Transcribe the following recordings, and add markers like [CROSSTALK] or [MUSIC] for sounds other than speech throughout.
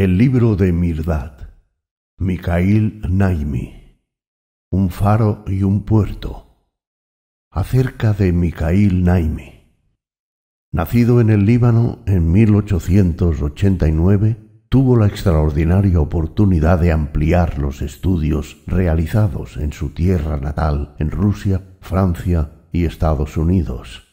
El libro de Mirdad, Mikhail Naimi, Un faro y un puerto, acerca de Mikhail Naimi. Nacido en el Líbano en 1889, tuvo la extraordinaria oportunidad de ampliar los estudios realizados en su tierra natal, en Rusia, Francia y Estados Unidos.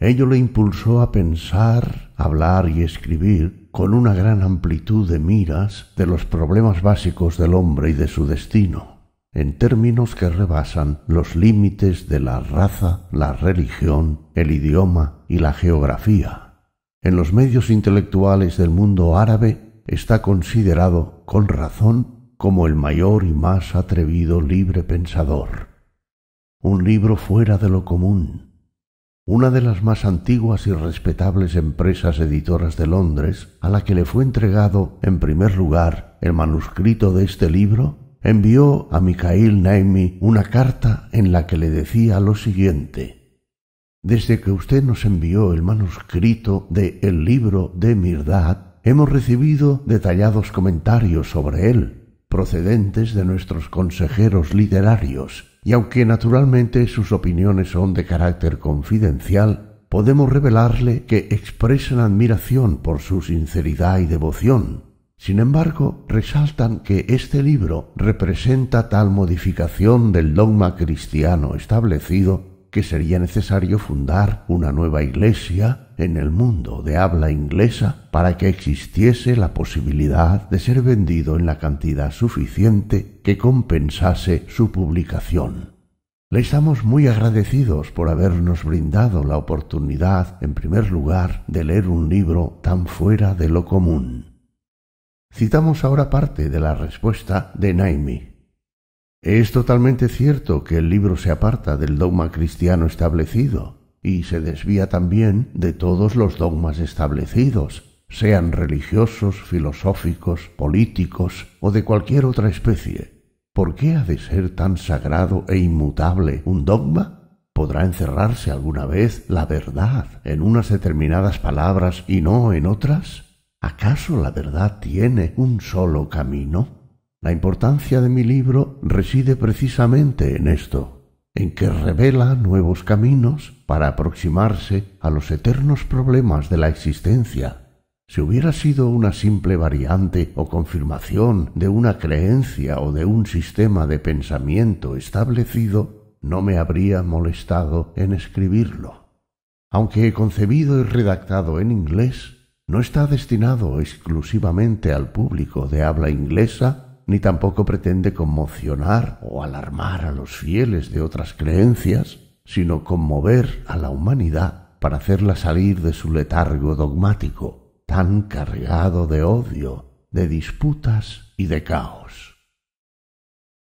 Ello le impulsó a pensar, hablar y escribir con una gran amplitud de miras de los problemas básicos del hombre y de su destino, en términos que rebasan los límites de la raza, la religión, el idioma y la geografía. En los medios intelectuales del mundo árabe está considerado, con razón, como el mayor y más atrevido libre pensador. Un libro fuera de lo común, una de las más antiguas y respetables empresas editoras de Londres, a la que le fue entregado en primer lugar el manuscrito de este libro, envió a Mikhail Naimi una carta en la que le decía lo siguiente Desde que usted nos envió el manuscrito de El libro de Mirdad, hemos recibido detallados comentarios sobre él, procedentes de nuestros consejeros literarios, y aunque naturalmente sus opiniones son de carácter confidencial, podemos revelarle que expresan admiración por su sinceridad y devoción. Sin embargo, resaltan que este libro representa tal modificación del dogma cristiano establecido que sería necesario fundar una nueva iglesia en el mundo de habla inglesa para que existiese la posibilidad de ser vendido en la cantidad suficiente que compensase su publicación. Le estamos muy agradecidos por habernos brindado la oportunidad, en primer lugar, de leer un libro tan fuera de lo común. Citamos ahora parte de la respuesta de Naimi. Es totalmente cierto que el libro se aparta del dogma cristiano establecido, y se desvía también de todos los dogmas establecidos, sean religiosos, filosóficos, políticos o de cualquier otra especie. ¿Por qué ha de ser tan sagrado e inmutable un dogma? ¿Podrá encerrarse alguna vez la verdad en unas determinadas palabras y no en otras? ¿Acaso la verdad tiene un solo camino? La importancia de mi libro reside precisamente en esto en que revela nuevos caminos para aproximarse a los eternos problemas de la existencia. Si hubiera sido una simple variante o confirmación de una creencia o de un sistema de pensamiento establecido, no me habría molestado en escribirlo. Aunque concebido y redactado en inglés, no está destinado exclusivamente al público de habla inglesa ni tampoco pretende conmocionar o alarmar a los fieles de otras creencias, sino conmover a la humanidad para hacerla salir de su letargo dogmático, tan cargado de odio, de disputas y de caos.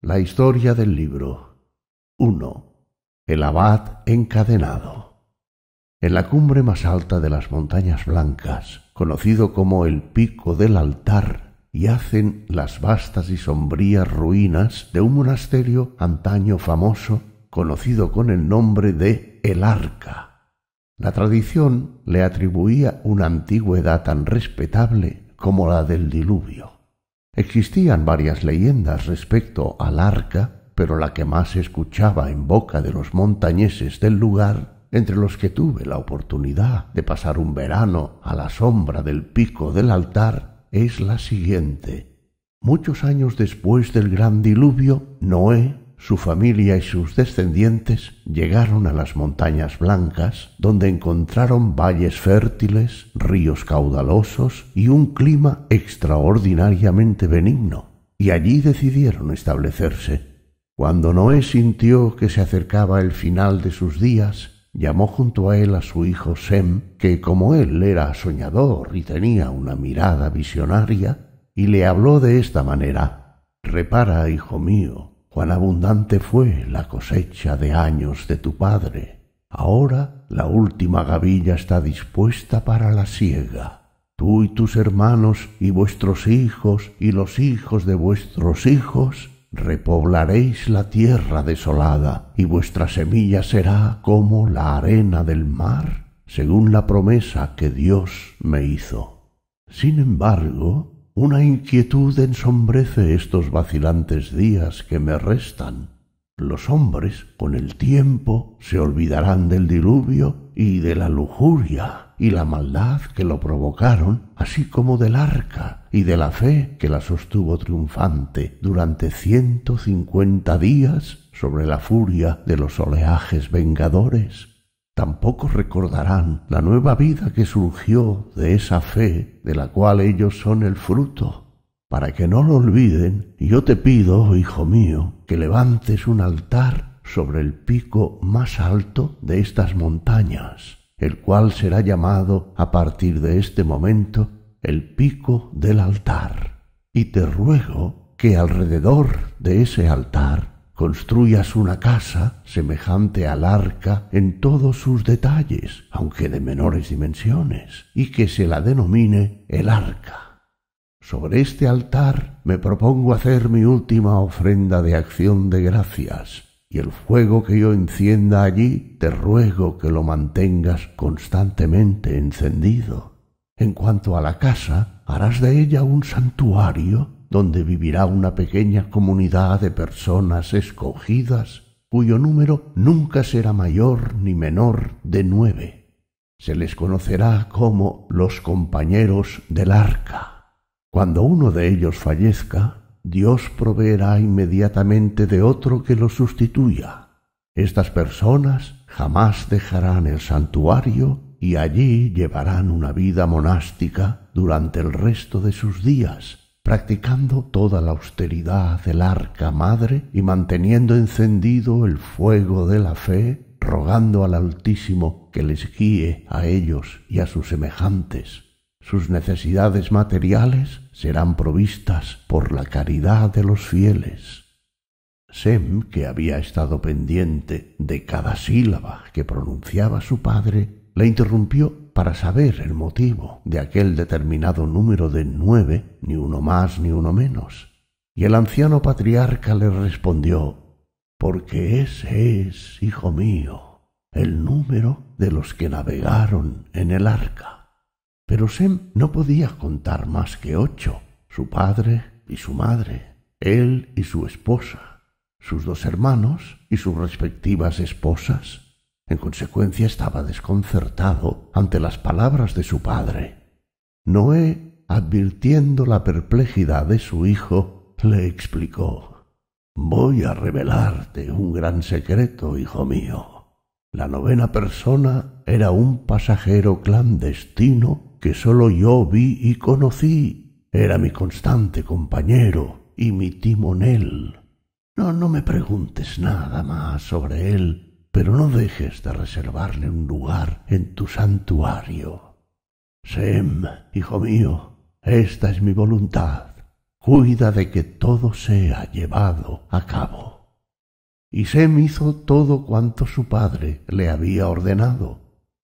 La historia del libro 1. El abad encadenado. En la cumbre más alta de las montañas blancas, conocido como el pico del altar, hacen las vastas y sombrías ruinas de un monasterio antaño famoso, conocido con el nombre de El Arca. La tradición le atribuía una antigüedad tan respetable como la del diluvio. Existían varias leyendas respecto al arca, pero la que más escuchaba en boca de los montañeses del lugar entre los que tuve la oportunidad de pasar un verano a la sombra del pico del altar, es la siguiente. Muchos años después del gran diluvio, Noé, su familia y sus descendientes llegaron a las montañas blancas, donde encontraron valles fértiles, ríos caudalosos y un clima extraordinariamente benigno, y allí decidieron establecerse. Cuando Noé sintió que se acercaba el final de sus días, llamó junto a él a su hijo Sem, que como él era soñador y tenía una mirada visionaria, y le habló de esta manera Repara, hijo mío, cuán abundante fue la cosecha de años de tu padre. Ahora la última gavilla está dispuesta para la siega. Tú y tus hermanos y vuestros hijos y los hijos de vuestros hijos repoblaréis la tierra desolada, y vuestra semilla será como la arena del mar, según la promesa que Dios me hizo. Sin embargo, una inquietud ensombrece estos vacilantes días que me restan. Los hombres, con el tiempo, se olvidarán del diluvio y de la lujuria y la maldad que lo provocaron, así como del arca y de la fe que la sostuvo triunfante durante ciento cincuenta días sobre la furia de los oleajes vengadores. Tampoco recordarán la nueva vida que surgió de esa fe de la cual ellos son el fruto. Para que no lo olviden, yo te pido, hijo mío, que levantes un altar sobre el pico más alto de estas montañas el cual será llamado a partir de este momento el pico del altar. Y te ruego que alrededor de ese altar construyas una casa semejante al arca en todos sus detalles, aunque de menores dimensiones, y que se la denomine el arca. Sobre este altar me propongo hacer mi última ofrenda de acción de gracias, el fuego que yo encienda allí, te ruego que lo mantengas constantemente encendido. En cuanto a la casa, harás de ella un santuario donde vivirá una pequeña comunidad de personas escogidas cuyo número nunca será mayor ni menor de nueve. Se les conocerá como los compañeros del arca. Cuando uno de ellos fallezca, Dios proveerá inmediatamente de otro que lo sustituya. Estas personas jamás dejarán el santuario y allí llevarán una vida monástica durante el resto de sus días, practicando toda la austeridad del arca madre y manteniendo encendido el fuego de la fe, rogando al Altísimo que les guíe a ellos y a sus semejantes. Sus necesidades materiales serán provistas por la caridad de los fieles. Sem, que había estado pendiente de cada sílaba que pronunciaba su padre, le interrumpió para saber el motivo de aquel determinado número de nueve, ni uno más ni uno menos. Y el anciano patriarca le respondió, Porque ese es, hijo mío, el número de los que navegaron en el arca. Pero Sem no podía contar más que ocho, su padre y su madre, él y su esposa, sus dos hermanos y sus respectivas esposas. En consecuencia estaba desconcertado ante las palabras de su padre. Noé, advirtiendo la perplejidad de su hijo, le explicó Voy a revelarte un gran secreto, hijo mío. La novena persona era un pasajero clandestino que sólo yo vi y conocí. Era mi constante compañero y mi timonel. No, no me preguntes nada más sobre él, pero no dejes de reservarle un lugar en tu santuario. Sem, hijo mío, esta es mi voluntad. Cuida de que todo sea llevado a cabo. Y Sem hizo todo cuanto su padre le había ordenado,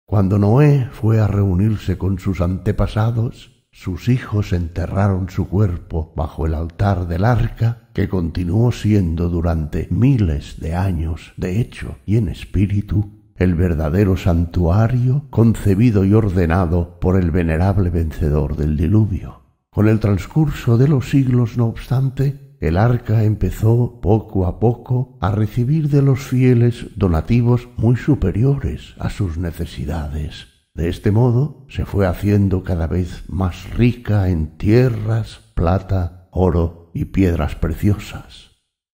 cuando Noé fue a reunirse con sus antepasados, sus hijos enterraron su cuerpo bajo el altar del arca, que continuó siendo durante miles de años, de hecho y en espíritu, el verdadero santuario concebido y ordenado por el venerable vencedor del diluvio. Con el transcurso de los siglos, no obstante, el arca empezó poco a poco a recibir de los fieles donativos muy superiores a sus necesidades. De este modo se fue haciendo cada vez más rica en tierras, plata, oro y piedras preciosas.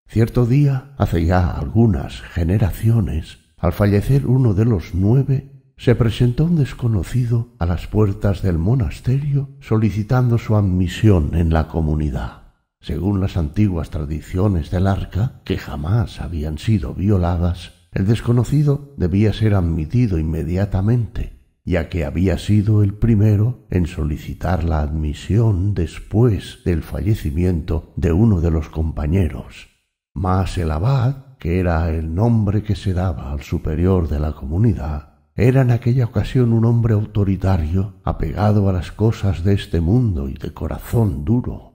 Cierto día, hace ya algunas generaciones, al fallecer uno de los nueve, se presentó un desconocido a las puertas del monasterio solicitando su admisión en la comunidad según las antiguas tradiciones del arca, que jamás habían sido violadas, el desconocido debía ser admitido inmediatamente, ya que había sido el primero en solicitar la admisión después del fallecimiento de uno de los compañeros. Mas el abad, que era el nombre que se daba al superior de la comunidad, era en aquella ocasión un hombre autoritario, apegado a las cosas de este mundo y de corazón duro.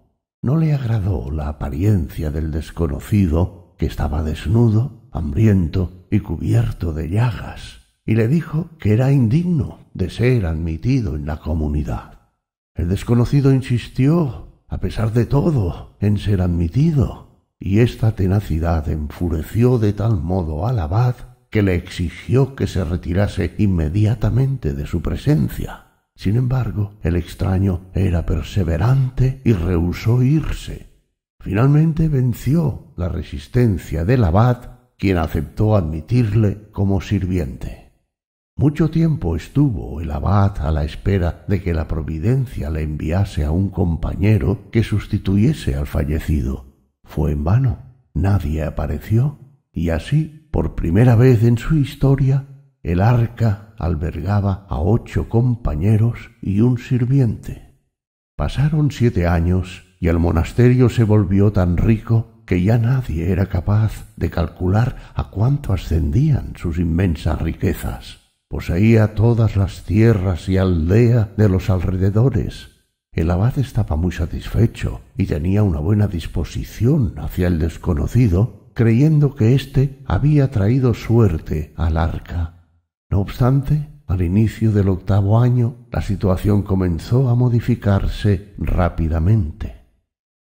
No le agradó la apariencia del desconocido, que estaba desnudo, hambriento y cubierto de llagas, y le dijo que era indigno de ser admitido en la comunidad. El desconocido insistió, a pesar de todo, en ser admitido, y esta tenacidad enfureció de tal modo al abad que le exigió que se retirase inmediatamente de su presencia. Sin embargo, el extraño era perseverante y rehusó irse. Finalmente venció la resistencia del abad, quien aceptó admitirle como sirviente. Mucho tiempo estuvo el abad a la espera de que la providencia le enviase a un compañero que sustituyese al fallecido. Fue en vano, nadie apareció, y así, por primera vez en su historia, el arca albergaba a ocho compañeros y un sirviente. Pasaron siete años y el monasterio se volvió tan rico que ya nadie era capaz de calcular a cuánto ascendían sus inmensas riquezas. Poseía todas las tierras y aldea de los alrededores. El abad estaba muy satisfecho y tenía una buena disposición hacia el desconocido, creyendo que éste había traído suerte al arca. No obstante, al inicio del octavo año, la situación comenzó a modificarse rápidamente.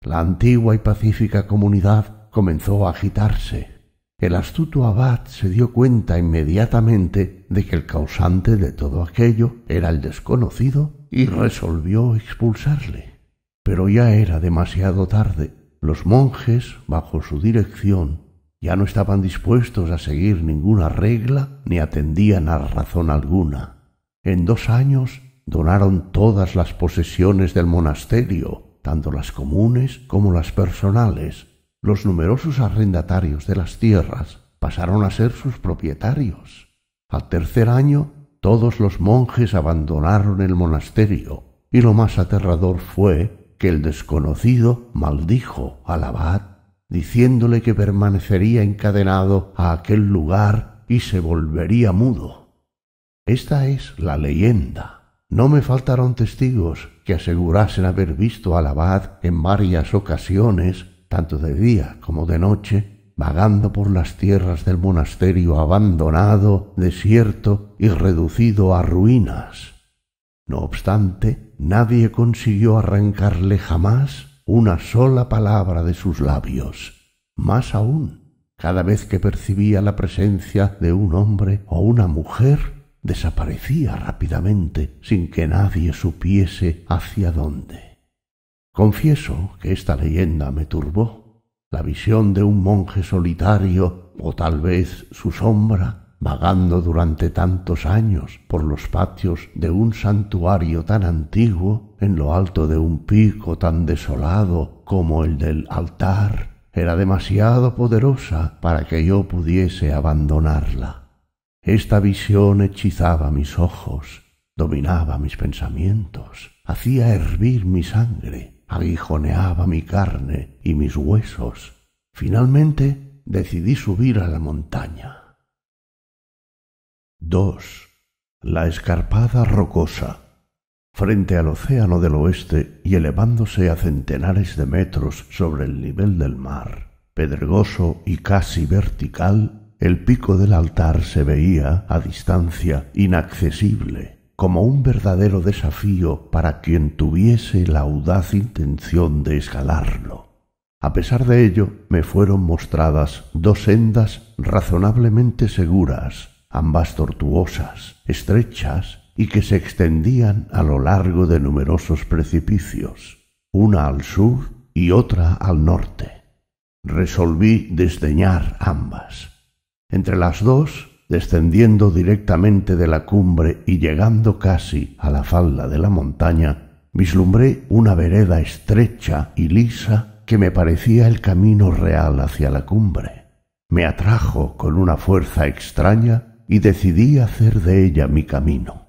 La antigua y pacífica comunidad comenzó a agitarse. El astuto abad se dio cuenta inmediatamente de que el causante de todo aquello era el desconocido y resolvió expulsarle. Pero ya era demasiado tarde. Los monjes, bajo su dirección, ya no estaban dispuestos a seguir ninguna regla ni atendían a razón alguna. En dos años donaron todas las posesiones del monasterio, tanto las comunes como las personales. Los numerosos arrendatarios de las tierras pasaron a ser sus propietarios. Al tercer año, todos los monjes abandonaron el monasterio, y lo más aterrador fue que el desconocido maldijo al abad diciéndole que permanecería encadenado a aquel lugar y se volvería mudo. Esta es la leyenda. No me faltaron testigos que asegurasen haber visto al abad en varias ocasiones, tanto de día como de noche, vagando por las tierras del monasterio abandonado, desierto y reducido a ruinas. No obstante, nadie consiguió arrancarle jamás una sola palabra de sus labios. Más aún, cada vez que percibía la presencia de un hombre o una mujer, desaparecía rápidamente sin que nadie supiese hacia dónde. Confieso que esta leyenda me turbó. La visión de un monje solitario, o tal vez su sombra, vagando durante tantos años por los patios de un santuario tan antiguo, en lo alto de un pico tan desolado como el del altar, era demasiado poderosa para que yo pudiese abandonarla. Esta visión hechizaba mis ojos, dominaba mis pensamientos, hacía hervir mi sangre, aguijoneaba mi carne y mis huesos. Finalmente decidí subir a la montaña. 2. La escarpada rocosa, frente al océano del oeste y elevándose a centenares de metros sobre el nivel del mar. Pedregoso y casi vertical, el pico del altar se veía, a distancia, inaccesible, como un verdadero desafío para quien tuviese la audaz intención de escalarlo. A pesar de ello, me fueron mostradas dos sendas razonablemente seguras, ambas tortuosas, estrechas y que se extendían a lo largo de numerosos precipicios, una al sur y otra al norte. Resolví desdeñar ambas. Entre las dos, descendiendo directamente de la cumbre y llegando casi a la falda de la montaña, vislumbré una vereda estrecha y lisa que me parecía el camino real hacia la cumbre. Me atrajo con una fuerza extraña y decidí hacer de ella mi camino.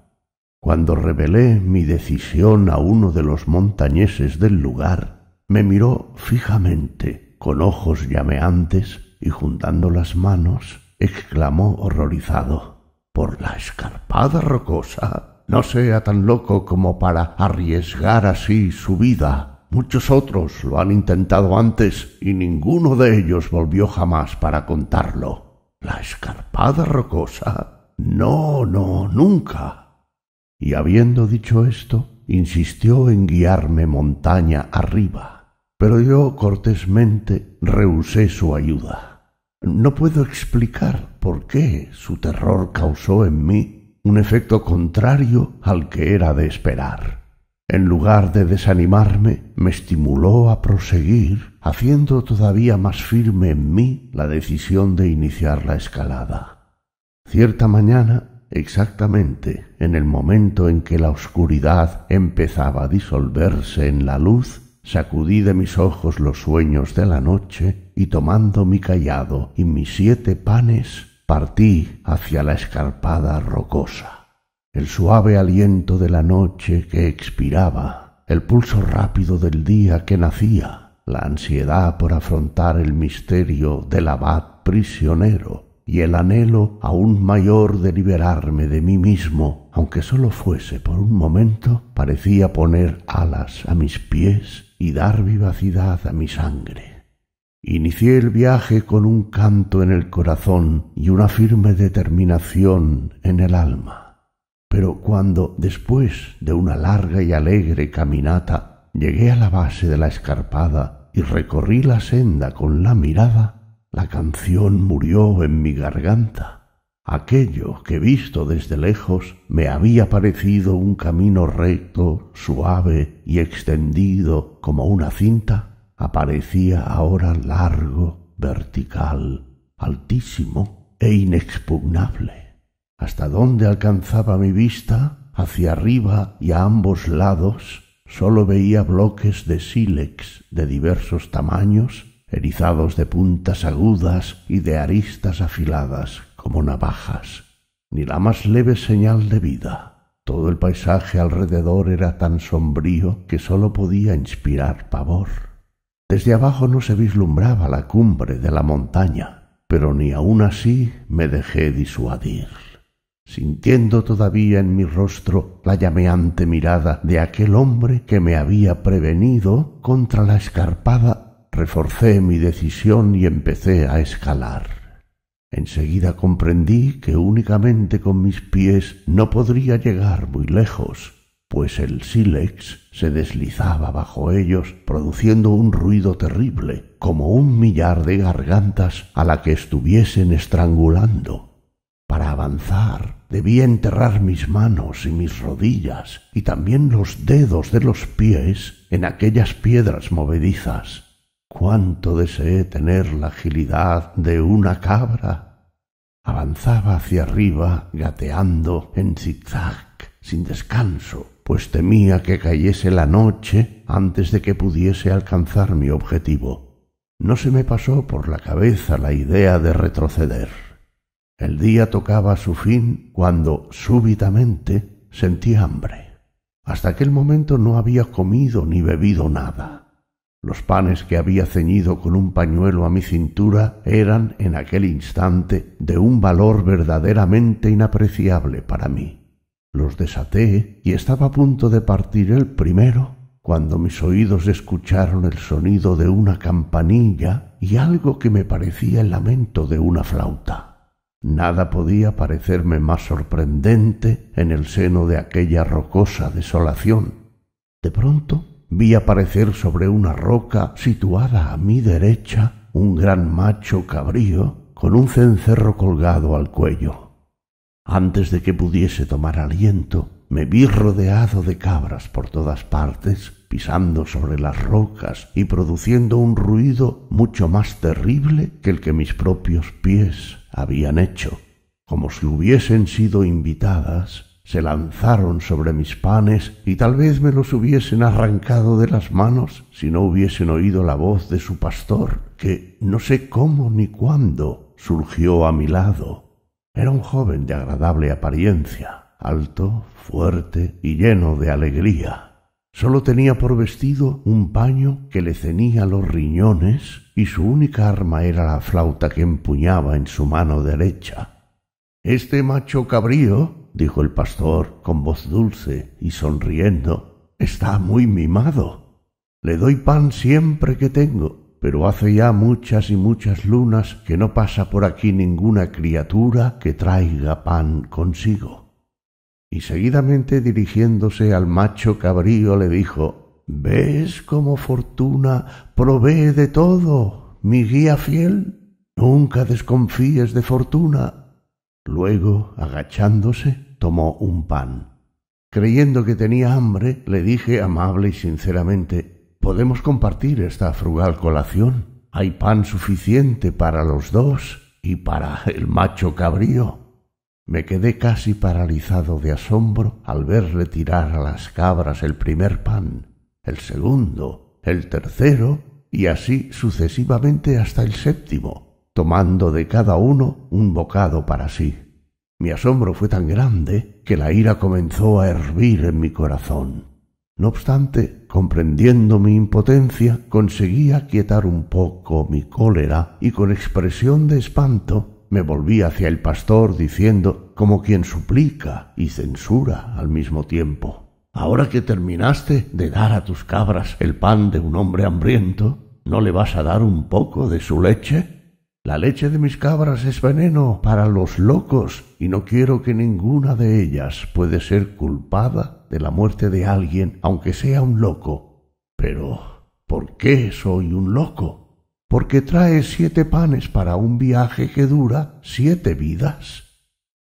Cuando revelé mi decisión a uno de los montañeses del lugar, me miró fijamente, con ojos llameantes, y juntando las manos, exclamó horrorizado Por la escarpada rocosa. No sea tan loco como para arriesgar así su vida. Muchos otros lo han intentado antes y ninguno de ellos volvió jamás para contarlo la escarpada rocosa. No, no, nunca. Y habiendo dicho esto, insistió en guiarme montaña arriba, pero yo cortésmente rehusé su ayuda. No puedo explicar por qué su terror causó en mí un efecto contrario al que era de esperar. En lugar de desanimarme, me estimuló a proseguir, haciendo todavía más firme en mí la decisión de iniciar la escalada. Cierta mañana, exactamente en el momento en que la oscuridad empezaba a disolverse en la luz, sacudí de mis ojos los sueños de la noche y tomando mi callado y mis siete panes, partí hacia la escarpada rocosa el suave aliento de la noche que expiraba, el pulso rápido del día que nacía, la ansiedad por afrontar el misterio del abad prisionero y el anhelo aún mayor de liberarme de mí mismo, aunque solo fuese por un momento, parecía poner alas a mis pies y dar vivacidad a mi sangre. Inicié el viaje con un canto en el corazón y una firme determinación en el alma. Pero cuando, después de una larga y alegre caminata, llegué a la base de la escarpada y recorrí la senda con la mirada, la canción murió en mi garganta. Aquello que visto desde lejos me había parecido un camino recto, suave y extendido como una cinta, aparecía ahora largo, vertical, altísimo e inexpugnable hasta donde alcanzaba mi vista, hacia arriba y a ambos lados, sólo veía bloques de sílex de diversos tamaños, erizados de puntas agudas y de aristas afiladas como navajas. Ni la más leve señal de vida. Todo el paisaje alrededor era tan sombrío que sólo podía inspirar pavor. Desde abajo no se vislumbraba la cumbre de la montaña, pero ni aun así me dejé disuadir sintiendo todavía en mi rostro la llameante mirada de aquel hombre que me había prevenido contra la escarpada, reforcé mi decisión y empecé a escalar. Enseguida comprendí que únicamente con mis pies no podría llegar muy lejos, pues el sílex se deslizaba bajo ellos, produciendo un ruido terrible, como un millar de gargantas a la que estuviesen estrangulando. Para avanzar Debía enterrar mis manos y mis rodillas y también los dedos de los pies en aquellas piedras movedizas. Cuánto deseé tener la agilidad de una cabra. Avanzaba hacia arriba, gateando en zigzag, sin descanso, pues temía que cayese la noche antes de que pudiese alcanzar mi objetivo. No se me pasó por la cabeza la idea de retroceder. El día tocaba su fin cuando súbitamente sentí hambre. Hasta aquel momento no había comido ni bebido nada. Los panes que había ceñido con un pañuelo a mi cintura eran en aquel instante de un valor verdaderamente inapreciable para mí. Los desaté y estaba a punto de partir el primero cuando mis oídos escucharon el sonido de una campanilla y algo que me parecía el lamento de una flauta. Nada podía parecerme más sorprendente en el seno de aquella rocosa desolación. De pronto vi aparecer sobre una roca situada a mi derecha un gran macho cabrío con un cencerro colgado al cuello. Antes de que pudiese tomar aliento, me vi rodeado de cabras por todas partes, pisando sobre las rocas y produciendo un ruido mucho más terrible que el que mis propios pies habían hecho. Como si hubiesen sido invitadas, se lanzaron sobre mis panes y tal vez me los hubiesen arrancado de las manos si no hubiesen oído la voz de su pastor, que no sé cómo ni cuándo surgió a mi lado. Era un joven de agradable apariencia, alto, fuerte y lleno de alegría. Solo tenía por vestido un paño que le cenía los riñones y su única arma era la flauta que empuñaba en su mano derecha. Este macho cabrío, dijo el pastor con voz dulce y sonriendo, está muy mimado. Le doy pan siempre que tengo, pero hace ya muchas y muchas lunas que no pasa por aquí ninguna criatura que traiga pan consigo y seguidamente dirigiéndose al macho cabrío le dijo ¿Ves cómo fortuna provee de todo, mi guía fiel? Nunca desconfíes de fortuna. Luego, agachándose, tomó un pan. Creyendo que tenía hambre, le dije amable y sinceramente Podemos compartir esta frugal colación. Hay pan suficiente para los dos y para el macho cabrío. Me quedé casi paralizado de asombro al verle tirar a las cabras el primer pan, el segundo, el tercero, y así sucesivamente hasta el séptimo, tomando de cada uno un bocado para sí. Mi asombro fue tan grande que la ira comenzó a hervir en mi corazón. No obstante, comprendiendo mi impotencia, conseguí aquietar un poco mi cólera y con expresión de espanto me volví hacia el pastor diciendo, como quien suplica y censura al mismo tiempo, Ahora que terminaste de dar a tus cabras el pan de un hombre hambriento, ¿no le vas a dar un poco de su leche? La leche de mis cabras es veneno para los locos y no quiero que ninguna de ellas puede ser culpada de la muerte de alguien, aunque sea un loco. Pero, ¿por qué soy un loco? porque trae siete panes para un viaje que dura siete vidas.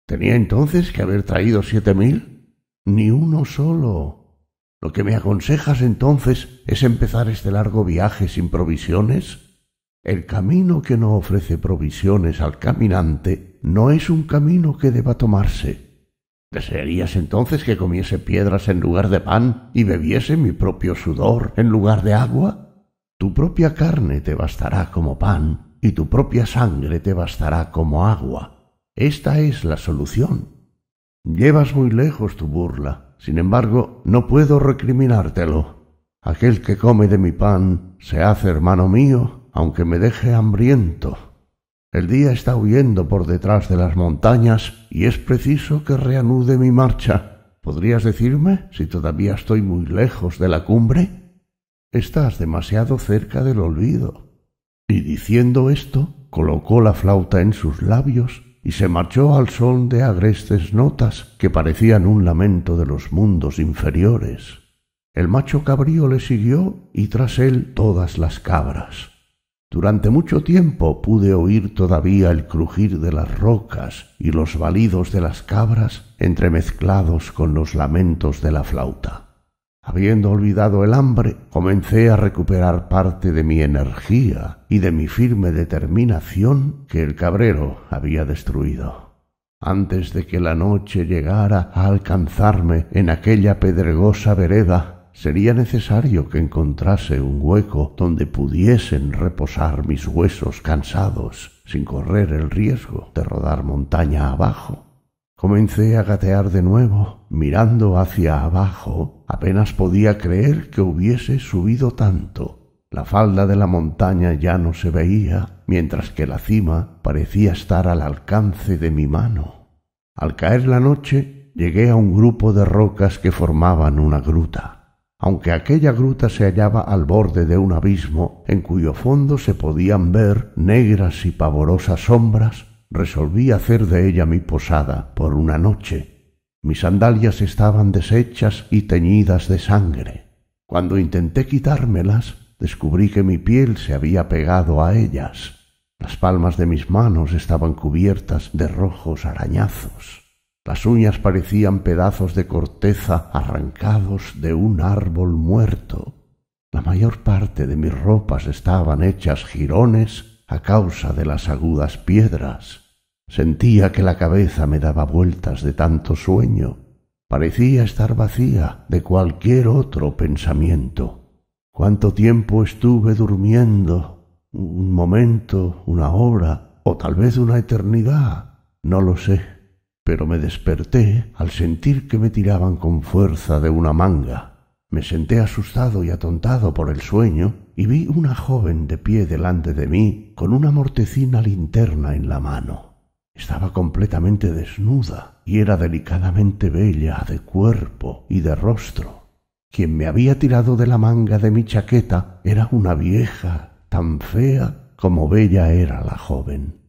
¿Tenía entonces que haber traído siete mil? Ni uno solo. ¿Lo que me aconsejas entonces es empezar este largo viaje sin provisiones? El camino que no ofrece provisiones al caminante no es un camino que deba tomarse. ¿Desearías entonces que comiese piedras en lugar de pan y bebiese mi propio sudor en lugar de agua? Tu propia carne te bastará como pan, y tu propia sangre te bastará como agua. Esta es la solución. Llevas muy lejos tu burla, sin embargo, no puedo recriminártelo. Aquel que come de mi pan se hace hermano mío, aunque me deje hambriento. El día está huyendo por detrás de las montañas y es preciso que reanude mi marcha. ¿Podrías decirme si todavía estoy muy lejos de la cumbre? Estás demasiado cerca del olvido. Y diciendo esto, colocó la flauta en sus labios y se marchó al son de agrestes notas que parecían un lamento de los mundos inferiores. El macho cabrío le siguió y tras él todas las cabras. Durante mucho tiempo pude oír todavía el crujir de las rocas y los balidos de las cabras entremezclados con los lamentos de la flauta. Habiendo olvidado el hambre, comencé a recuperar parte de mi energía y de mi firme determinación que el cabrero había destruido. Antes de que la noche llegara a alcanzarme en aquella pedregosa vereda, sería necesario que encontrase un hueco donde pudiesen reposar mis huesos cansados, sin correr el riesgo de rodar montaña abajo. Comencé a gatear de nuevo, mirando hacia abajo. Apenas podía creer que hubiese subido tanto. La falda de la montaña ya no se veía, mientras que la cima parecía estar al alcance de mi mano. Al caer la noche, llegué a un grupo de rocas que formaban una gruta. Aunque aquella gruta se hallaba al borde de un abismo en cuyo fondo se podían ver negras y pavorosas sombras, resolví hacer de ella mi posada por una noche. Mis sandalias estaban deshechas y teñidas de sangre. Cuando intenté quitármelas, descubrí que mi piel se había pegado a ellas. Las palmas de mis manos estaban cubiertas de rojos arañazos. Las uñas parecían pedazos de corteza arrancados de un árbol muerto. La mayor parte de mis ropas estaban hechas jirones a causa de las agudas piedras. Sentía que la cabeza me daba vueltas de tanto sueño. Parecía estar vacía de cualquier otro pensamiento. Cuánto tiempo estuve durmiendo, un momento, una hora, o tal vez una eternidad, no lo sé, pero me desperté al sentir que me tiraban con fuerza de una manga. Me senté asustado y atontado por el sueño y vi una joven de pie delante de mí con una mortecina linterna en la mano. Estaba completamente desnuda y era delicadamente bella de cuerpo y de rostro. Quien me había tirado de la manga de mi chaqueta era una vieja tan fea como bella era la joven.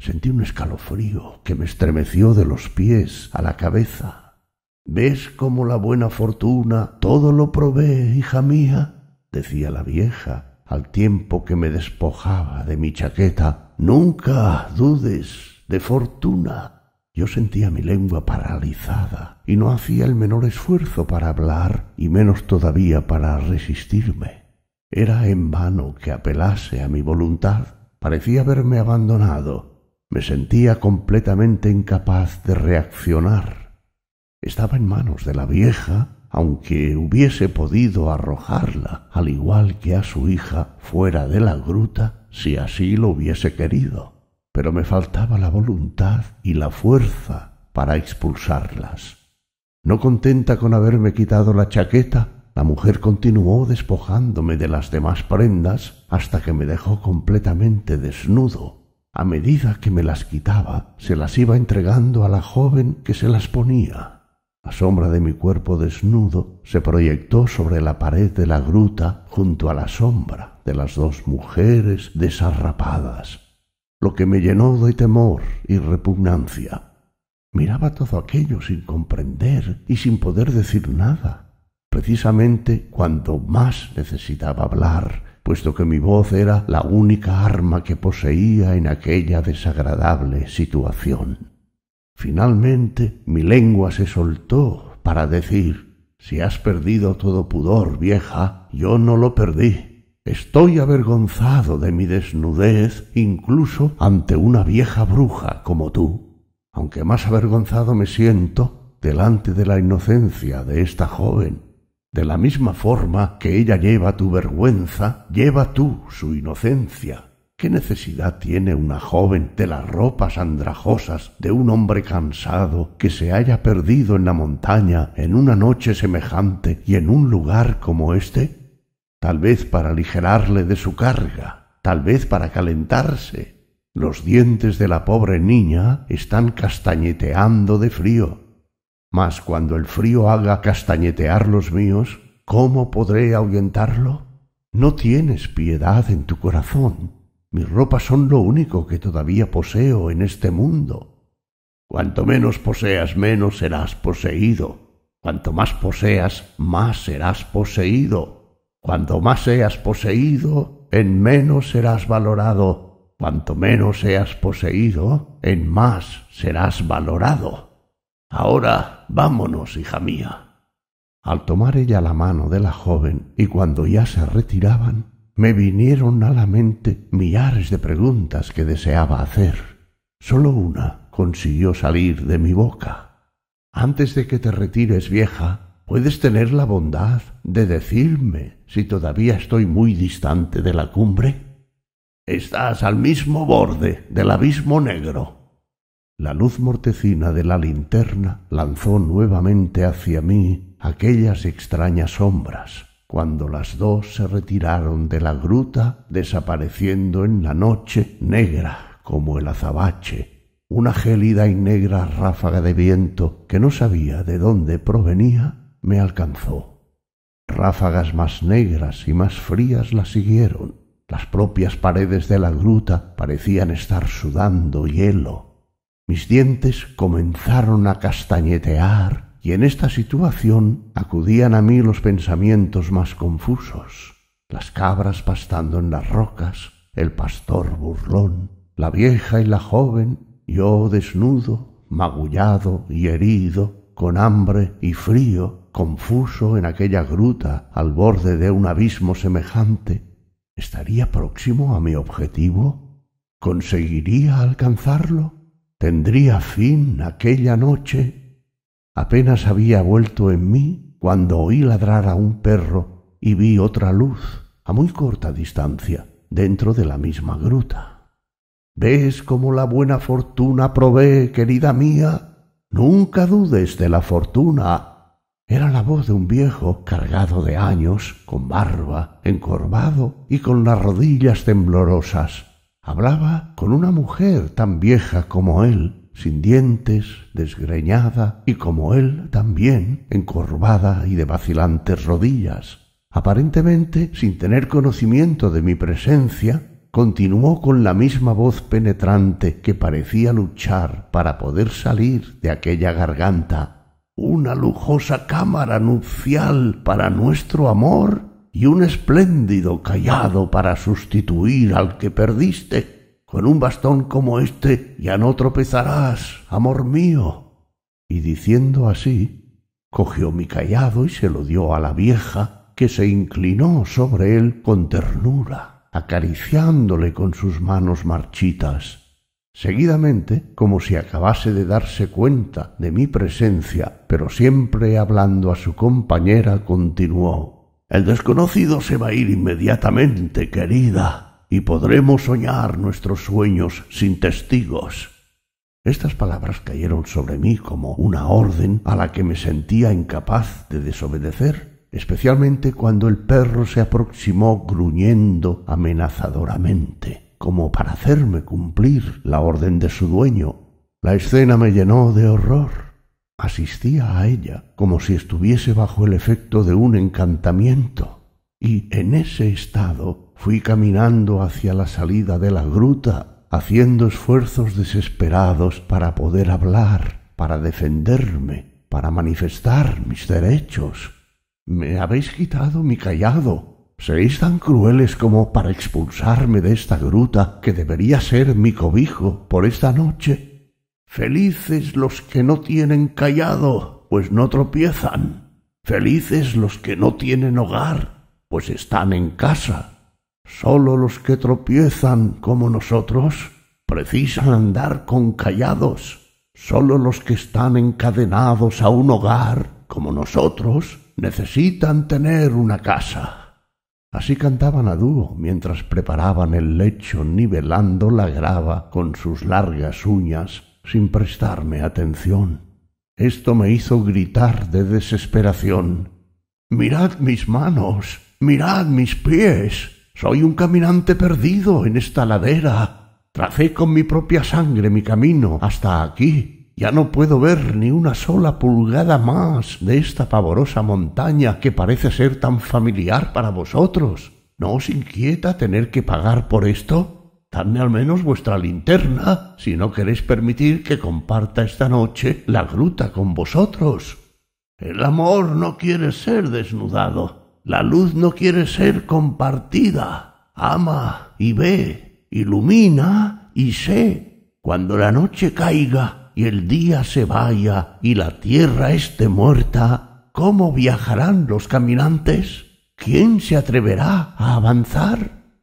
Sentí un escalofrío que me estremeció de los pies a la cabeza. ¿Ves cómo la buena fortuna todo lo provee, hija mía? decía la vieja, al tiempo que me despojaba de mi chaqueta, nunca dudes de fortuna. Yo sentía mi lengua paralizada y no hacía el menor esfuerzo para hablar y menos todavía para resistirme. Era en vano que apelase a mi voluntad. Parecía haberme abandonado. Me sentía completamente incapaz de reaccionar. Estaba en manos de la vieja aunque hubiese podido arrojarla, al igual que a su hija, fuera de la gruta, si así lo hubiese querido. Pero me faltaba la voluntad y la fuerza para expulsarlas. No contenta con haberme quitado la chaqueta, la mujer continuó despojándome de las demás prendas hasta que me dejó completamente desnudo. A medida que me las quitaba, se las iba entregando a la joven que se las ponía. La sombra de mi cuerpo desnudo se proyectó sobre la pared de la gruta junto a la sombra de las dos mujeres desarrapadas, lo que me llenó de temor y repugnancia. Miraba todo aquello sin comprender y sin poder decir nada, precisamente cuando más necesitaba hablar, puesto que mi voz era la única arma que poseía en aquella desagradable situación. Finalmente mi lengua se soltó para decir, si has perdido todo pudor, vieja, yo no lo perdí. Estoy avergonzado de mi desnudez incluso ante una vieja bruja como tú, aunque más avergonzado me siento delante de la inocencia de esta joven. De la misma forma que ella lleva tu vergüenza, lleva tú su inocencia. ¿Qué necesidad tiene una joven de las ropas andrajosas de un hombre cansado que se haya perdido en la montaña en una noche semejante y en un lugar como este? Tal vez para aligerarle de su carga, tal vez para calentarse. Los dientes de la pobre niña están castañeteando de frío. Mas cuando el frío haga castañetear los míos, ¿cómo podré ahuyentarlo? No tienes piedad en tu corazón mis ropas son lo único que todavía poseo en este mundo. Cuanto menos poseas, menos serás poseído. Cuanto más poseas, más serás poseído. Cuanto más seas poseído, en menos serás valorado. Cuanto menos seas poseído, en más serás valorado. Ahora vámonos, hija mía. Al tomar ella la mano de la joven y cuando ya se retiraban, me vinieron a la mente millares de preguntas que deseaba hacer. Solo una consiguió salir de mi boca. Antes de que te retires, vieja, puedes tener la bondad de decirme si todavía estoy muy distante de la cumbre. Estás al mismo borde del abismo negro. La luz mortecina de la linterna lanzó nuevamente hacia mí aquellas extrañas sombras cuando las dos se retiraron de la gruta, desapareciendo en la noche negra como el azabache, una gélida y negra ráfaga de viento que no sabía de dónde provenía me alcanzó. Ráfagas más negras y más frías la siguieron. Las propias paredes de la gruta parecían estar sudando hielo. Mis dientes comenzaron a castañetear y en esta situación acudían a mí los pensamientos más confusos, las cabras pastando en las rocas, el pastor burlón, la vieja y la joven, yo desnudo, magullado y herido, con hambre y frío, confuso en aquella gruta al borde de un abismo semejante, ¿estaría próximo a mi objetivo? ¿Conseguiría alcanzarlo? ¿Tendría fin aquella noche Apenas había vuelto en mí cuando oí ladrar a un perro y vi otra luz a muy corta distancia dentro de la misma gruta. ¿Ves cómo la buena fortuna provee, querida mía? Nunca dudes de la fortuna. Era la voz de un viejo cargado de años, con barba, encorvado y con las rodillas temblorosas. Hablaba con una mujer tan vieja como él sin dientes, desgreñada y como él también encorvada y de vacilantes rodillas. Aparentemente, sin tener conocimiento de mi presencia, continuó con la misma voz penetrante que parecía luchar para poder salir de aquella garganta. Una lujosa cámara nupcial para nuestro amor y un espléndido callado para sustituir al que perdiste. Con un bastón como este ya no tropezarás, amor mío. Y diciendo así, cogió mi callado y se lo dio a la vieja, que se inclinó sobre él con ternura, acariciándole con sus manos marchitas. Seguidamente, como si acabase de darse cuenta de mi presencia, pero siempre hablando a su compañera, continuó El desconocido se va a ir inmediatamente, querida y podremos soñar nuestros sueños sin testigos. Estas palabras cayeron sobre mí como una orden a la que me sentía incapaz de desobedecer, especialmente cuando el perro se aproximó gruñendo amenazadoramente, como para hacerme cumplir la orden de su dueño. La escena me llenó de horror. Asistía a ella como si estuviese bajo el efecto de un encantamiento, y en ese estado Fui caminando hacia la salida de la gruta, haciendo esfuerzos desesperados para poder hablar, para defenderme, para manifestar mis derechos. Me habéis quitado mi callado, ¿Seréis tan crueles como para expulsarme de esta gruta que debería ser mi cobijo por esta noche? Felices los que no tienen callado, pues no tropiezan. Felices los que no tienen hogar, pues están en casa. Sólo los que tropiezan como nosotros precisan andar con callados. Sólo los que están encadenados a un hogar como nosotros necesitan tener una casa. Así cantaban a dúo mientras preparaban el lecho nivelando la grava con sus largas uñas sin prestarme atención. Esto me hizo gritar de desesperación. Mirad mis manos, mirad mis pies, soy un caminante perdido en esta ladera. Tracé con mi propia sangre mi camino hasta aquí. Ya no puedo ver ni una sola pulgada más de esta pavorosa montaña que parece ser tan familiar para vosotros. ¿No os inquieta tener que pagar por esto? Dadme al menos vuestra linterna, si no queréis permitir que comparta esta noche la gruta con vosotros. El amor no quiere ser desnudado. La luz no quiere ser compartida. Ama y ve, ilumina y sé. Cuando la noche caiga y el día se vaya y la tierra esté muerta, ¿cómo viajarán los caminantes? ¿Quién se atreverá a avanzar?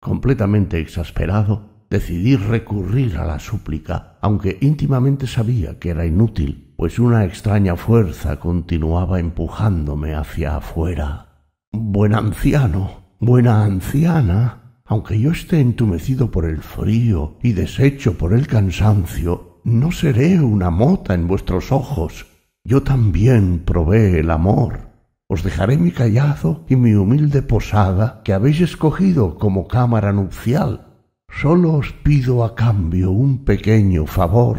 Completamente exasperado, decidí recurrir a la súplica, aunque íntimamente sabía que era inútil, pues una extraña fuerza continuaba empujándome hacia afuera. Buen anciano, buena anciana, aunque yo esté entumecido por el frío y deshecho por el cansancio, no seré una mota en vuestros ojos. Yo también probé el amor. Os dejaré mi callado y mi humilde posada que habéis escogido como cámara nupcial. Sólo os pido a cambio un pequeño favor,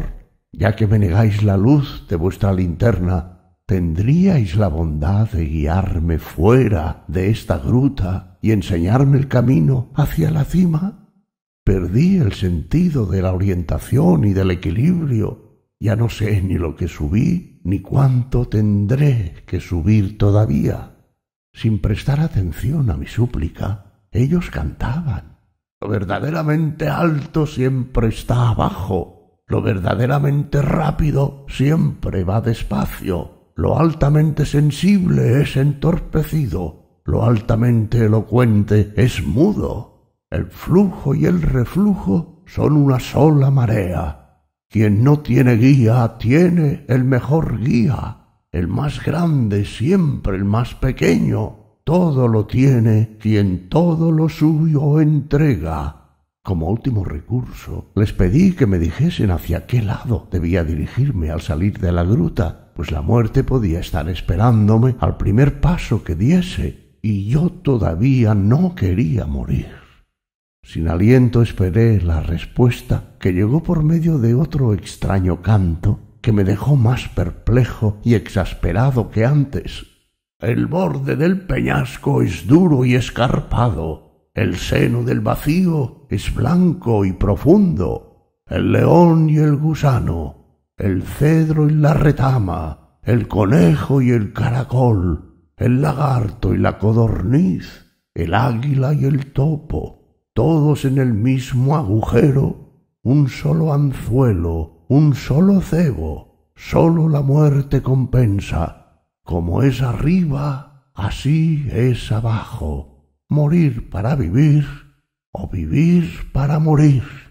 ya que me negáis la luz de vuestra linterna ¿Tendríais la bondad de guiarme fuera de esta gruta y enseñarme el camino hacia la cima? Perdí el sentido de la orientación y del equilibrio. Ya no sé ni lo que subí, ni cuánto tendré que subir todavía. Sin prestar atención a mi súplica, ellos cantaban. Lo verdaderamente alto siempre está abajo. Lo verdaderamente rápido siempre va despacio lo altamente sensible es entorpecido, lo altamente elocuente es mudo. El flujo y el reflujo son una sola marea. Quien no tiene guía tiene el mejor guía, el más grande siempre el más pequeño. Todo lo tiene quien todo lo suyo entrega. Como último recurso, les pedí que me dijesen hacia qué lado debía dirigirme al salir de la gruta, pues la muerte podía estar esperándome al primer paso que diese, y yo todavía no quería morir. Sin aliento esperé la respuesta, que llegó por medio de otro extraño canto, que me dejó más perplejo y exasperado que antes. El borde del peñasco es duro y escarpado, el seno del vacío es blanco y profundo, el león y el gusano el cedro y la retama, el conejo y el caracol, el lagarto y la codorniz, el águila y el topo, todos en el mismo agujero, un solo anzuelo, un solo cebo, sólo la muerte compensa, como es arriba, así es abajo, morir para vivir o vivir para morir.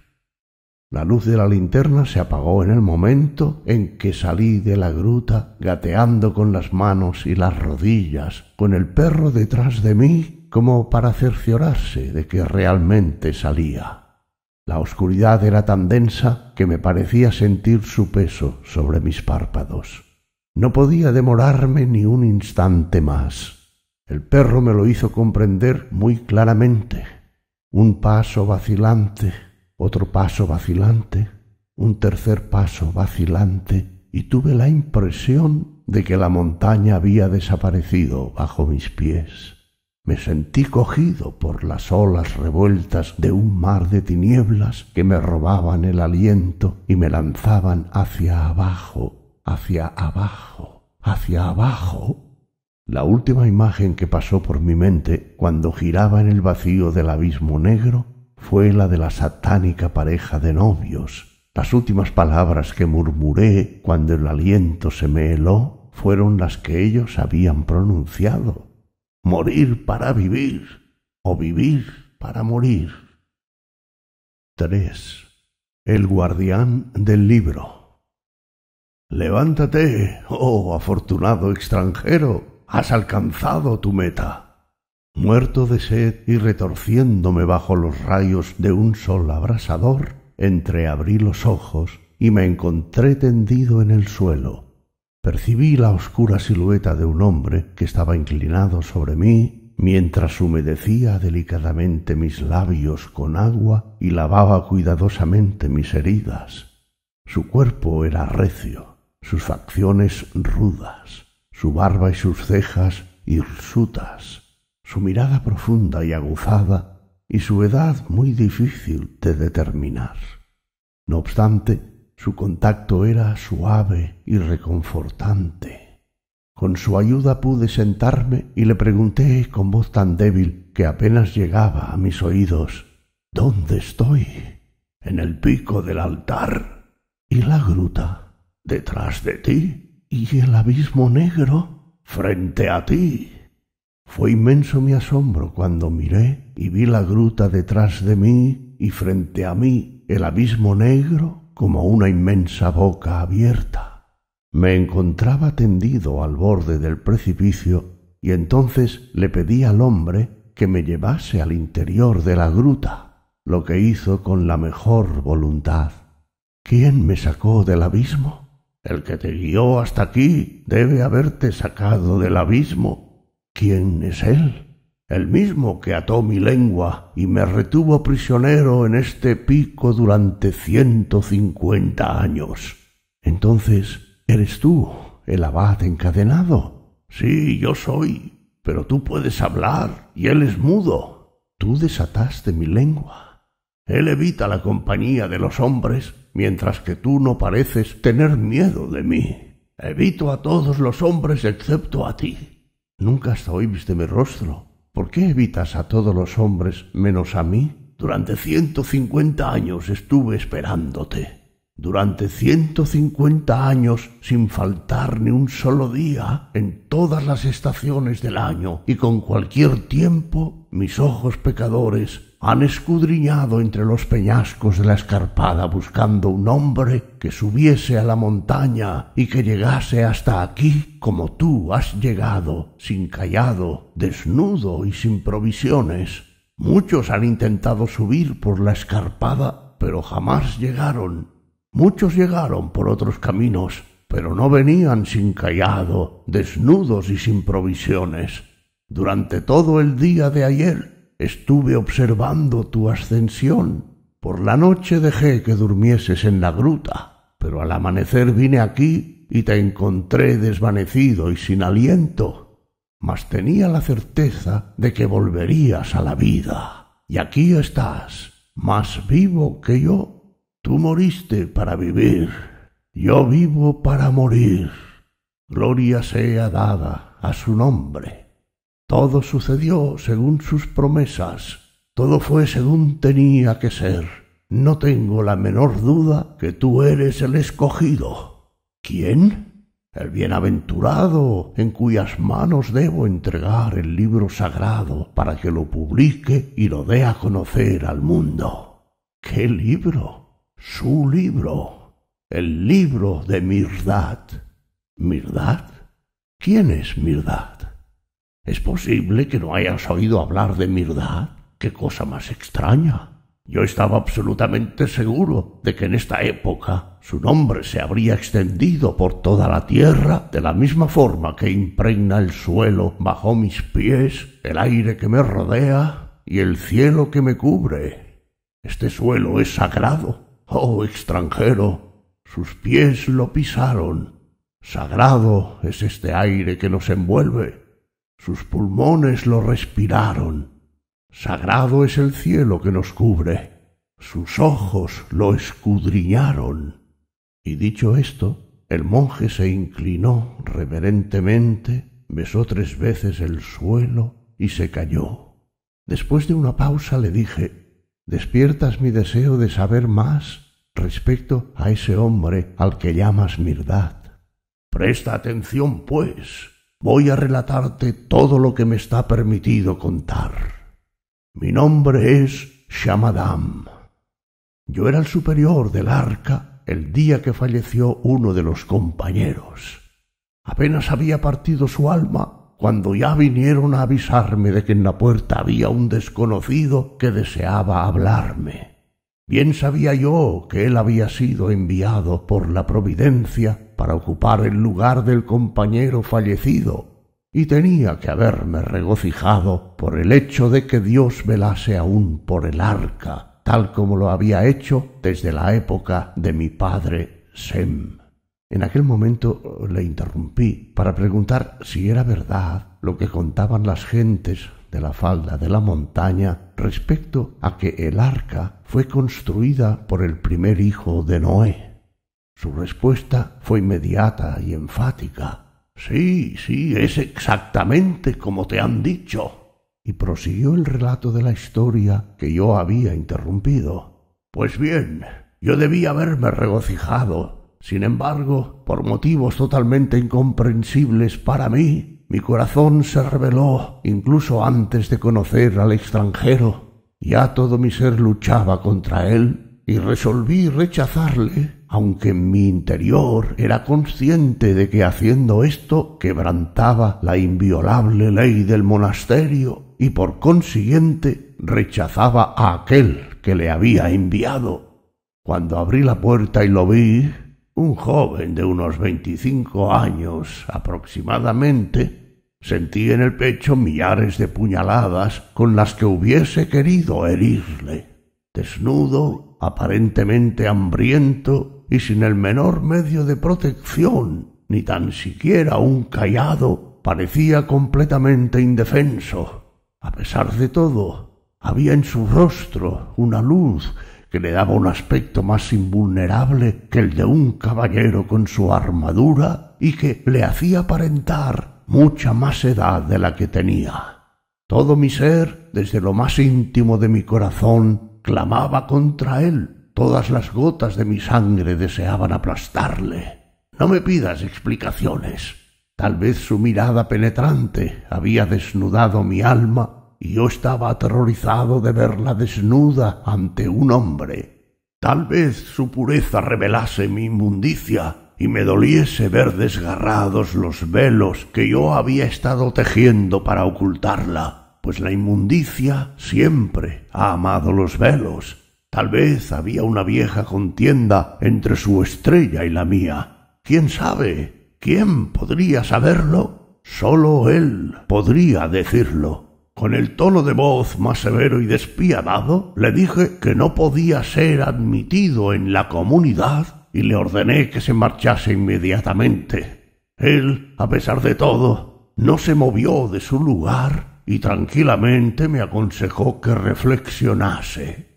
La luz de la linterna se apagó en el momento en que salí de la gruta, gateando con las manos y las rodillas, con el perro detrás de mí, como para cerciorarse de que realmente salía. La oscuridad era tan densa que me parecía sentir su peso sobre mis párpados. No podía demorarme ni un instante más. El perro me lo hizo comprender muy claramente. Un paso vacilante, otro paso vacilante, un tercer paso vacilante, y tuve la impresión de que la montaña había desaparecido bajo mis pies. Me sentí cogido por las olas revueltas de un mar de tinieblas que me robaban el aliento y me lanzaban hacia abajo, hacia abajo, hacia abajo. La última imagen que pasó por mi mente cuando giraba en el vacío del abismo negro fue la de la satánica pareja de novios. Las últimas palabras que murmuré cuando el aliento se me heló fueron las que ellos habían pronunciado. Morir para vivir o vivir para morir. 3. El guardián del libro. Levántate, oh afortunado extranjero, has alcanzado tu meta muerto de sed y retorciéndome bajo los rayos de un sol abrasador, entreabrí los ojos y me encontré tendido en el suelo. Percibí la oscura silueta de un hombre que estaba inclinado sobre mí mientras humedecía delicadamente mis labios con agua y lavaba cuidadosamente mis heridas. Su cuerpo era recio, sus facciones rudas, su barba y sus cejas hirsutas su mirada profunda y aguzada y su edad muy difícil de determinar. No obstante, su contacto era suave y reconfortante. Con su ayuda pude sentarme y le pregunté con voz tan débil que apenas llegaba a mis oídos ¿Dónde estoy? En el pico del altar. ¿Y la gruta? ¿Detrás de ti? ¿Y el abismo negro? Frente a ti. Fue inmenso mi asombro cuando miré y vi la gruta detrás de mí y frente a mí el abismo negro como una inmensa boca abierta. Me encontraba tendido al borde del precipicio y entonces le pedí al hombre que me llevase al interior de la gruta, lo que hizo con la mejor voluntad. ¿Quién me sacó del abismo? El que te guió hasta aquí debe haberte sacado del abismo, ¿Quién es él? El mismo que ató mi lengua y me retuvo prisionero en este pico durante ciento cincuenta años. Entonces, ¿eres tú el abad encadenado? Sí, yo soy, pero tú puedes hablar y él es mudo. Tú desataste mi lengua. Él evita la compañía de los hombres, mientras que tú no pareces tener miedo de mí. Evito a todos los hombres excepto a ti Nunca hasta hoy viste mi rostro. ¿Por qué evitas a todos los hombres menos a mí? Durante ciento cincuenta años estuve esperándote. Durante ciento cincuenta años, sin faltar ni un solo día, en todas las estaciones del año y con cualquier tiempo, mis ojos pecadores han escudriñado entre los peñascos de la escarpada buscando un hombre que subiese a la montaña y que llegase hasta aquí como tú has llegado, sin callado, desnudo y sin provisiones. Muchos han intentado subir por la escarpada, pero jamás llegaron. Muchos llegaron por otros caminos, pero no venían sin callado, desnudos y sin provisiones. Durante todo el día de ayer estuve observando tu ascensión. Por la noche dejé que durmieses en la gruta, pero al amanecer vine aquí y te encontré desvanecido y sin aliento. Mas tenía la certeza de que volverías a la vida. Y aquí estás, más vivo que yo. Tú moriste para vivir, yo vivo para morir. Gloria sea dada a su nombre. Todo sucedió según sus promesas, todo fue según tenía que ser. No tengo la menor duda que tú eres el escogido. ¿Quién? El bienaventurado en cuyas manos debo entregar el libro sagrado para que lo publique y lo dé a conocer al mundo. ¿Qué libro? Su libro. El libro de Mirdad. ¿Mirdad? ¿Quién es Mirdad? Es posible que no hayas oído hablar de Mirdad. Qué cosa más extraña. Yo estaba absolutamente seguro de que en esta época su nombre se habría extendido por toda la tierra de la misma forma que impregna el suelo bajo mis pies, el aire que me rodea y el cielo que me cubre. Este suelo es sagrado. Oh extranjero, sus pies lo pisaron. Sagrado es este aire que nos envuelve sus pulmones lo respiraron. Sagrado es el cielo que nos cubre, sus ojos lo escudriñaron. Y dicho esto, el monje se inclinó reverentemente, besó tres veces el suelo y se calló. Después de una pausa le dije Despiertas mi deseo de saber más respecto a ese hombre al que llamas Mirdad. Presta atención, pues, voy a relatarte todo lo que me está permitido contar. Mi nombre es Shamadam. Yo era el superior del arca el día que falleció uno de los compañeros. Apenas había partido su alma cuando ya vinieron a avisarme de que en la puerta había un desconocido que deseaba hablarme. Bien sabía yo que él había sido enviado por la providencia para ocupar el lugar del compañero fallecido, y tenía que haberme regocijado por el hecho de que Dios velase aún por el arca, tal como lo había hecho desde la época de mi padre Sem. En aquel momento le interrumpí para preguntar si era verdad lo que contaban las gentes de la falda de la montaña respecto a que el arca fue construida por el primer hijo de Noé. Su respuesta fue inmediata y enfática. Sí, sí, es exactamente como te han dicho. Y prosiguió el relato de la historia que yo había interrumpido. Pues bien, yo debía haberme regocijado. Sin embargo, por motivos totalmente incomprensibles para mí, mi corazón se rebeló incluso antes de conocer al extranjero. Ya todo mi ser luchaba contra él y resolví rechazarle aunque en mi interior era consciente de que haciendo esto quebrantaba la inviolable ley del monasterio y por consiguiente rechazaba a aquel que le había enviado. Cuando abrí la puerta y lo vi, un joven de unos veinticinco años aproximadamente, Sentí en el pecho millares de puñaladas con las que hubiese querido herirle. Desnudo, aparentemente hambriento, y sin el menor medio de protección, ni tan siquiera un callado, parecía completamente indefenso. A pesar de todo, había en su rostro una luz que le daba un aspecto más invulnerable que el de un caballero con su armadura y que le hacía aparentar mucha más edad de la que tenía. Todo mi ser, desde lo más íntimo de mi corazón, clamaba contra él, Todas las gotas de mi sangre deseaban aplastarle. No me pidas explicaciones. Tal vez su mirada penetrante había desnudado mi alma y yo estaba aterrorizado de verla desnuda ante un hombre. Tal vez su pureza revelase mi inmundicia y me doliese ver desgarrados los velos que yo había estado tejiendo para ocultarla, pues la inmundicia siempre ha amado los velos Tal vez había una vieja contienda entre su estrella y la mía. ¿Quién sabe? ¿Quién podría saberlo? Sólo él podría decirlo. Con el tono de voz más severo y despiadado, le dije que no podía ser admitido en la comunidad y le ordené que se marchase inmediatamente. Él, a pesar de todo, no se movió de su lugar y tranquilamente me aconsejó que reflexionase.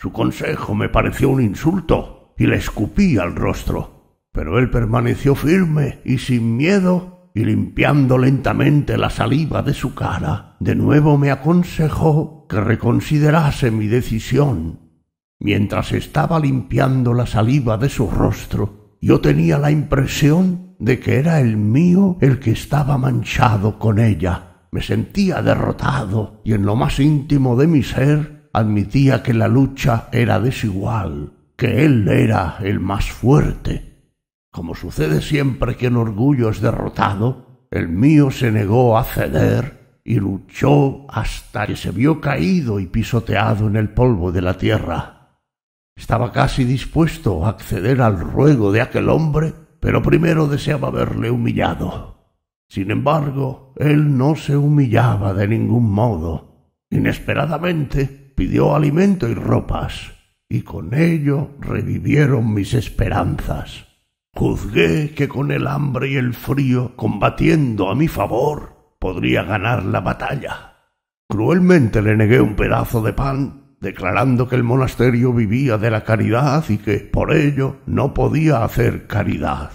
Su consejo me pareció un insulto y le escupí al rostro. Pero él permaneció firme y sin miedo, y limpiando lentamente la saliva de su cara, de nuevo me aconsejó que reconsiderase mi decisión. Mientras estaba limpiando la saliva de su rostro, yo tenía la impresión de que era el mío el que estaba manchado con ella. Me sentía derrotado y en lo más íntimo de mi ser admitía que la lucha era desigual, que él era el más fuerte. Como sucede siempre que en orgullo es derrotado, el mío se negó a ceder y luchó hasta que se vio caído y pisoteado en el polvo de la tierra. Estaba casi dispuesto a acceder al ruego de aquel hombre, pero primero deseaba verle humillado. Sin embargo, él no se humillaba de ningún modo. Inesperadamente, pidió alimento y ropas, y con ello revivieron mis esperanzas. Juzgué que con el hambre y el frío, combatiendo a mi favor, podría ganar la batalla. Cruelmente le negué un pedazo de pan, declarando que el monasterio vivía de la caridad y que, por ello, no podía hacer caridad.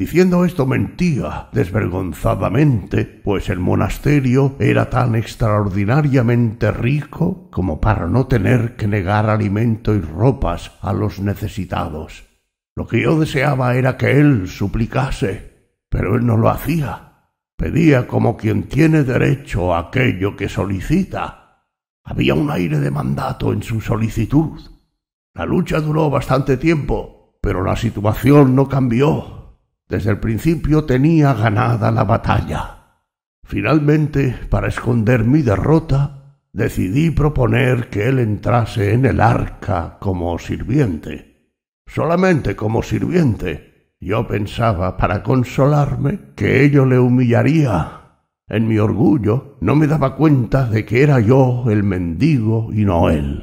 Diciendo esto mentía desvergonzadamente, pues el monasterio era tan extraordinariamente rico como para no tener que negar alimento y ropas a los necesitados. Lo que yo deseaba era que él suplicase, pero él no lo hacía. Pedía como quien tiene derecho a aquello que solicita. Había un aire de mandato en su solicitud. La lucha duró bastante tiempo, pero la situación no cambió. Desde el principio tenía ganada la batalla. Finalmente, para esconder mi derrota, decidí proponer que él entrase en el arca como sirviente. Solamente como sirviente. Yo pensaba, para consolarme, que ello le humillaría. En mi orgullo no me daba cuenta de que era yo el mendigo y no él.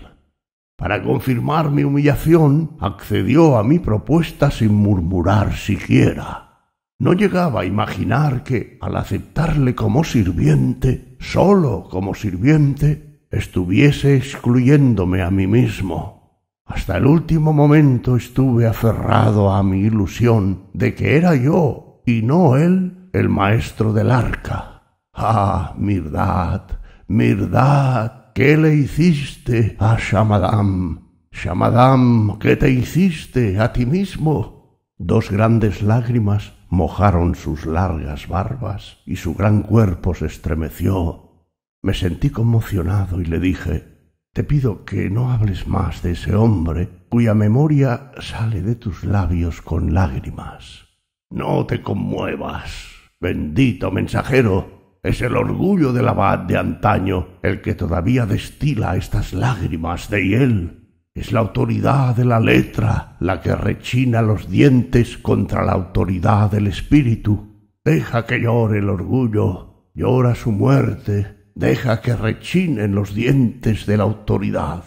Para confirmar mi humillación, accedió a mi propuesta sin murmurar siquiera. No llegaba a imaginar que, al aceptarle como sirviente, solo como sirviente, estuviese excluyéndome a mí mismo. Hasta el último momento estuve aferrado a mi ilusión de que era yo, y no él, el maestro del arca. Ah, Mirdad, Mirdad, ¿Qué le hiciste a Shamadam? Shamadam, ¿qué te hiciste a ti mismo? Dos grandes lágrimas mojaron sus largas barbas y su gran cuerpo se estremeció. Me sentí conmocionado y le dije Te pido que no hables más de ese hombre cuya memoria sale de tus labios con lágrimas. No te conmuevas, bendito mensajero, es el orgullo del abad de antaño el que todavía destila estas lágrimas de hiel. Es la autoridad de la letra la que rechina los dientes contra la autoridad del espíritu. Deja que llore el orgullo, llora su muerte, deja que rechinen los dientes de la autoridad.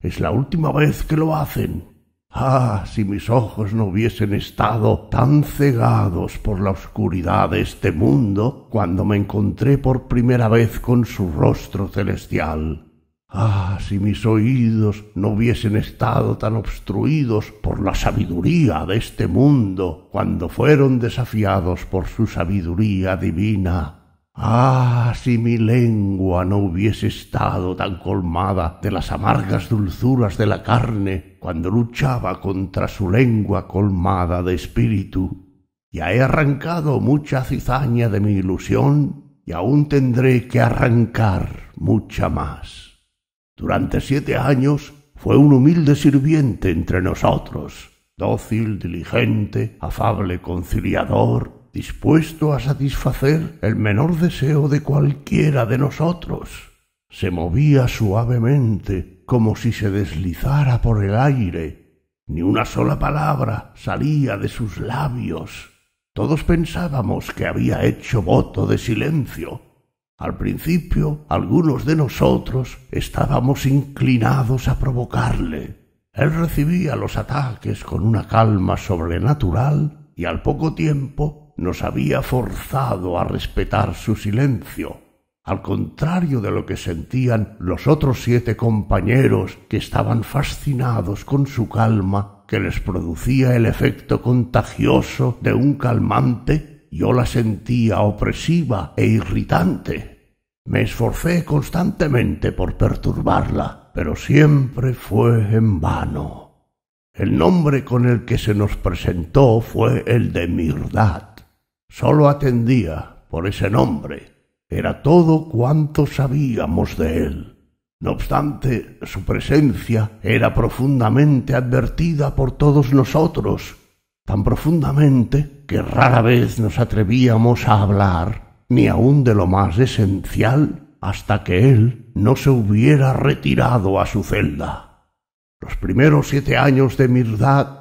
Es la última vez que lo hacen. Ah, si mis ojos no hubiesen estado tan cegados por la oscuridad de este mundo cuando me encontré por primera vez con su rostro celestial. Ah, si mis oídos no hubiesen estado tan obstruidos por la sabiduría de este mundo cuando fueron desafiados por su sabiduría divina. Ah, si mi lengua no hubiese estado tan colmada de las amargas dulzuras de la carne cuando luchaba contra su lengua colmada de espíritu. Ya he arrancado mucha cizaña de mi ilusión y aún tendré que arrancar mucha más. Durante siete años fue un humilde sirviente entre nosotros, dócil, diligente, afable, conciliador, dispuesto a satisfacer el menor deseo de cualquiera de nosotros. Se movía suavemente, como si se deslizara por el aire. Ni una sola palabra salía de sus labios. Todos pensábamos que había hecho voto de silencio. Al principio, algunos de nosotros estábamos inclinados a provocarle. Él recibía los ataques con una calma sobrenatural y al poco tiempo nos había forzado a respetar su silencio, al contrario de lo que sentían los otros siete compañeros que estaban fascinados con su calma que les producía el efecto contagioso de un calmante, yo la sentía opresiva e irritante. Me esforcé constantemente por perturbarla, pero siempre fue en vano. El nombre con el que se nos presentó fue el de Mirdad solo atendía por ese nombre. Era todo cuanto sabíamos de él. No obstante, su presencia era profundamente advertida por todos nosotros, tan profundamente que rara vez nos atrevíamos a hablar, ni aun de lo más esencial, hasta que él no se hubiera retirado a su celda. Los primeros siete años de mi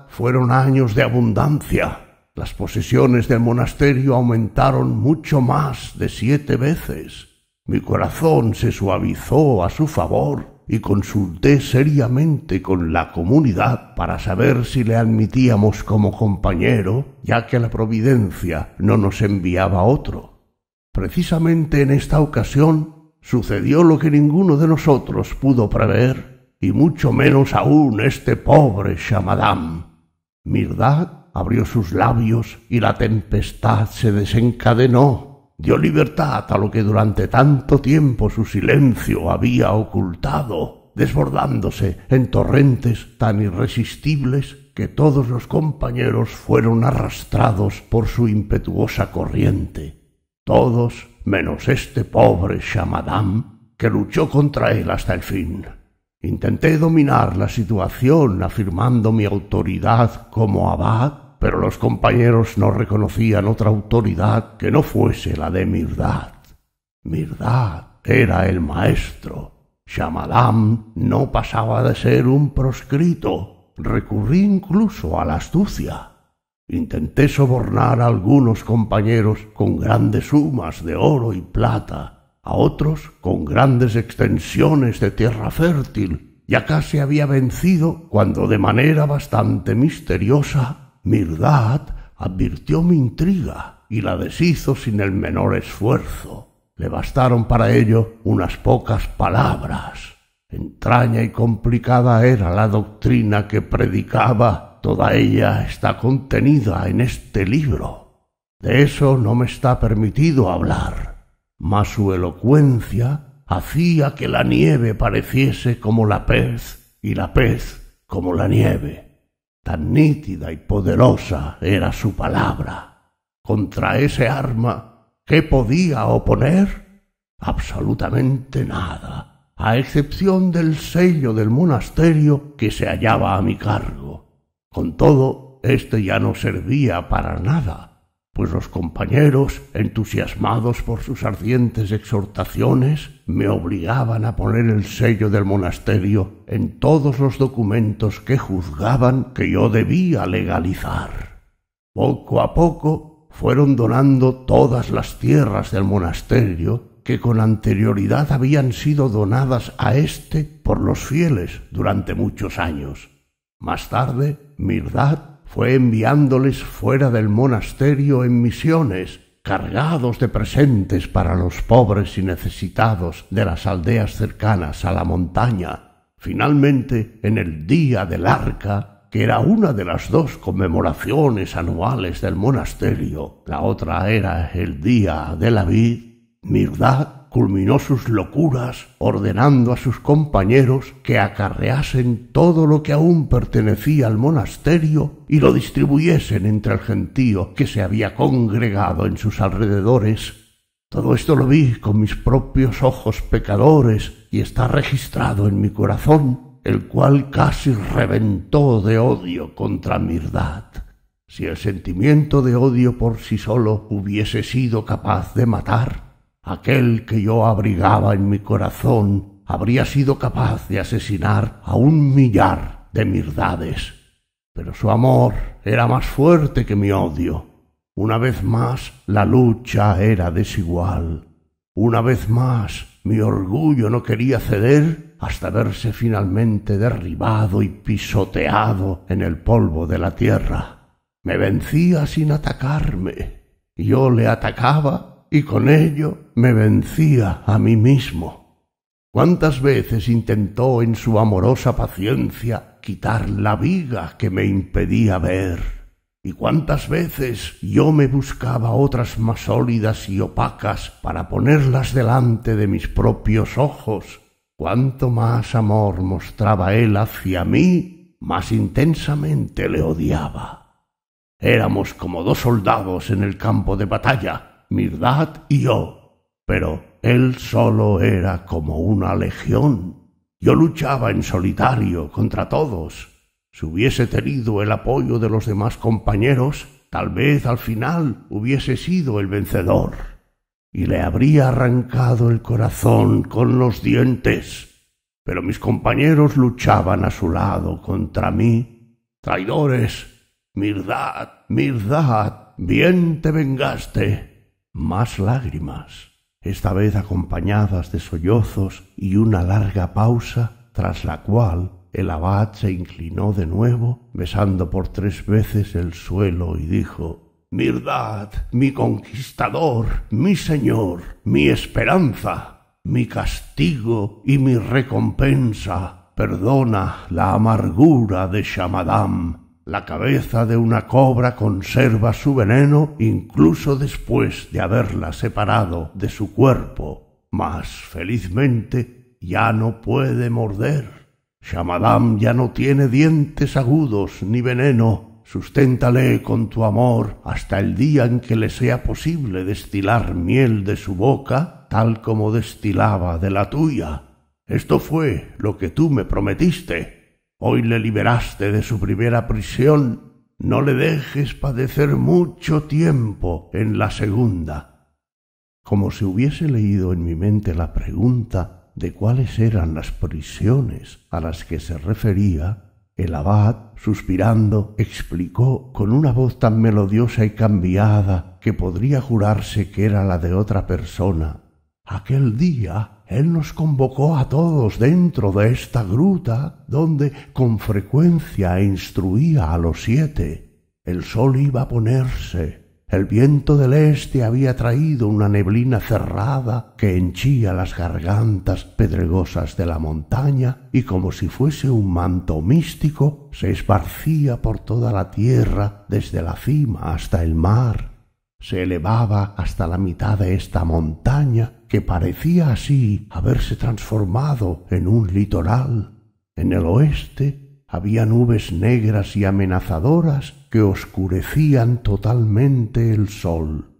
fueron años de abundancia, las posesiones del monasterio aumentaron mucho más de siete veces. Mi corazón se suavizó a su favor y consulté seriamente con la comunidad para saber si le admitíamos como compañero, ya que la providencia no nos enviaba otro. Precisamente en esta ocasión sucedió lo que ninguno de nosotros pudo prever, y mucho menos aún este pobre Shamadam. Mirdad abrió sus labios y la tempestad se desencadenó. Dio libertad a lo que durante tanto tiempo su silencio había ocultado, desbordándose en torrentes tan irresistibles que todos los compañeros fueron arrastrados por su impetuosa corriente. Todos menos este pobre Shamadam, que luchó contra él hasta el fin. Intenté dominar la situación afirmando mi autoridad como abad pero los compañeros no reconocían otra autoridad que no fuese la de Mirdad. Mirdad era el maestro. Shamadam no pasaba de ser un proscrito. Recurrí incluso a la astucia. Intenté sobornar a algunos compañeros con grandes sumas de oro y plata, a otros con grandes extensiones de tierra fértil. acá casi había vencido cuando de manera bastante misteriosa Mirdad advirtió mi intriga y la deshizo sin el menor esfuerzo. Le bastaron para ello unas pocas palabras. Entraña y complicada era la doctrina que predicaba, toda ella está contenida en este libro. De eso no me está permitido hablar, mas su elocuencia hacía que la nieve pareciese como la pez y la pez como la nieve. Tan nítida y poderosa era su palabra. Contra ese arma, ¿qué podía oponer? Absolutamente nada, a excepción del sello del monasterio que se hallaba a mi cargo. Con todo, éste ya no servía para nada pues los compañeros, entusiasmados por sus ardientes exhortaciones, me obligaban a poner el sello del monasterio en todos los documentos que juzgaban que yo debía legalizar. Poco a poco fueron donando todas las tierras del monasterio que con anterioridad habían sido donadas a éste por los fieles durante muchos años. Más tarde, Mirdad fue enviándoles fuera del monasterio en misiones, cargados de presentes para los pobres y necesitados de las aldeas cercanas a la montaña. Finalmente, en el Día del Arca, que era una de las dos conmemoraciones anuales del monasterio, la otra era el Día de la Vid, Mirdad culminó sus locuras ordenando a sus compañeros que acarreasen todo lo que aún pertenecía al monasterio y lo distribuyesen entre el gentío que se había congregado en sus alrededores. Todo esto lo vi con mis propios ojos pecadores y está registrado en mi corazón, el cual casi reventó de odio contra Mirdad. Si el sentimiento de odio por sí solo hubiese sido capaz de matar, aquel que yo abrigaba en mi corazón, habría sido capaz de asesinar a un millar de mirdades. Pero su amor era más fuerte que mi odio. Una vez más la lucha era desigual. Una vez más mi orgullo no quería ceder hasta verse finalmente derribado y pisoteado en el polvo de la tierra. Me vencía sin atacarme. Yo le atacaba y con ello me vencía a mí mismo. ¿Cuántas veces intentó en su amorosa paciencia quitar la viga que me impedía ver? ¿Y cuántas veces yo me buscaba otras más sólidas y opacas para ponerlas delante de mis propios ojos? Cuanto más amor mostraba él hacia mí, más intensamente le odiaba. Éramos como dos soldados en el campo de batalla, Mirdad y yo, pero él solo era como una legión. Yo luchaba en solitario contra todos. Si hubiese tenido el apoyo de los demás compañeros, tal vez al final hubiese sido el vencedor y le habría arrancado el corazón con los dientes. Pero mis compañeros luchaban a su lado contra mí. Traidores, Mirdad, Mirdad, bien te vengaste más lágrimas, esta vez acompañadas de sollozos y una larga pausa, tras la cual el abad se inclinó de nuevo, besando por tres veces el suelo y dijo Mirdad, mi conquistador, mi señor, mi esperanza, mi castigo y mi recompensa, perdona la amargura de Shamadam la cabeza de una cobra conserva su veneno incluso después de haberla separado de su cuerpo, mas felizmente ya no puede morder. Shamadam ya no tiene dientes agudos ni veneno. Susténtale con tu amor hasta el día en que le sea posible destilar miel de su boca, tal como destilaba de la tuya. Esto fue lo que tú me prometiste. Hoy le liberaste de su primera prisión, no le dejes padecer mucho tiempo en la segunda. Como si hubiese leído en mi mente la pregunta de cuáles eran las prisiones a las que se refería, el abad, suspirando, explicó con una voz tan melodiosa y cambiada que podría jurarse que era la de otra persona. Aquel día él nos convocó a todos dentro de esta gruta donde con frecuencia instruía a los siete. El sol iba a ponerse. El viento del este había traído una neblina cerrada que henchía las gargantas pedregosas de la montaña y como si fuese un manto místico se esparcía por toda la tierra desde la cima hasta el mar. Se elevaba hasta la mitad de esta montaña que parecía así haberse transformado en un litoral. En el oeste había nubes negras y amenazadoras que oscurecían totalmente el sol.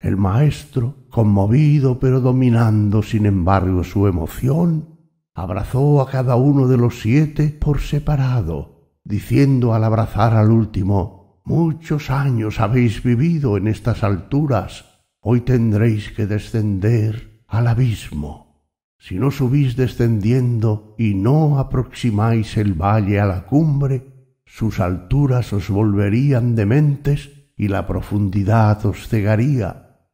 El maestro, conmovido pero dominando sin embargo su emoción, abrazó a cada uno de los siete por separado, diciendo al abrazar al último Muchos años habéis vivido en estas alturas hoy tendréis que descender al abismo. Si no subís descendiendo y no aproximáis el valle a la cumbre, sus alturas os volverían dementes y la profundidad os cegaría.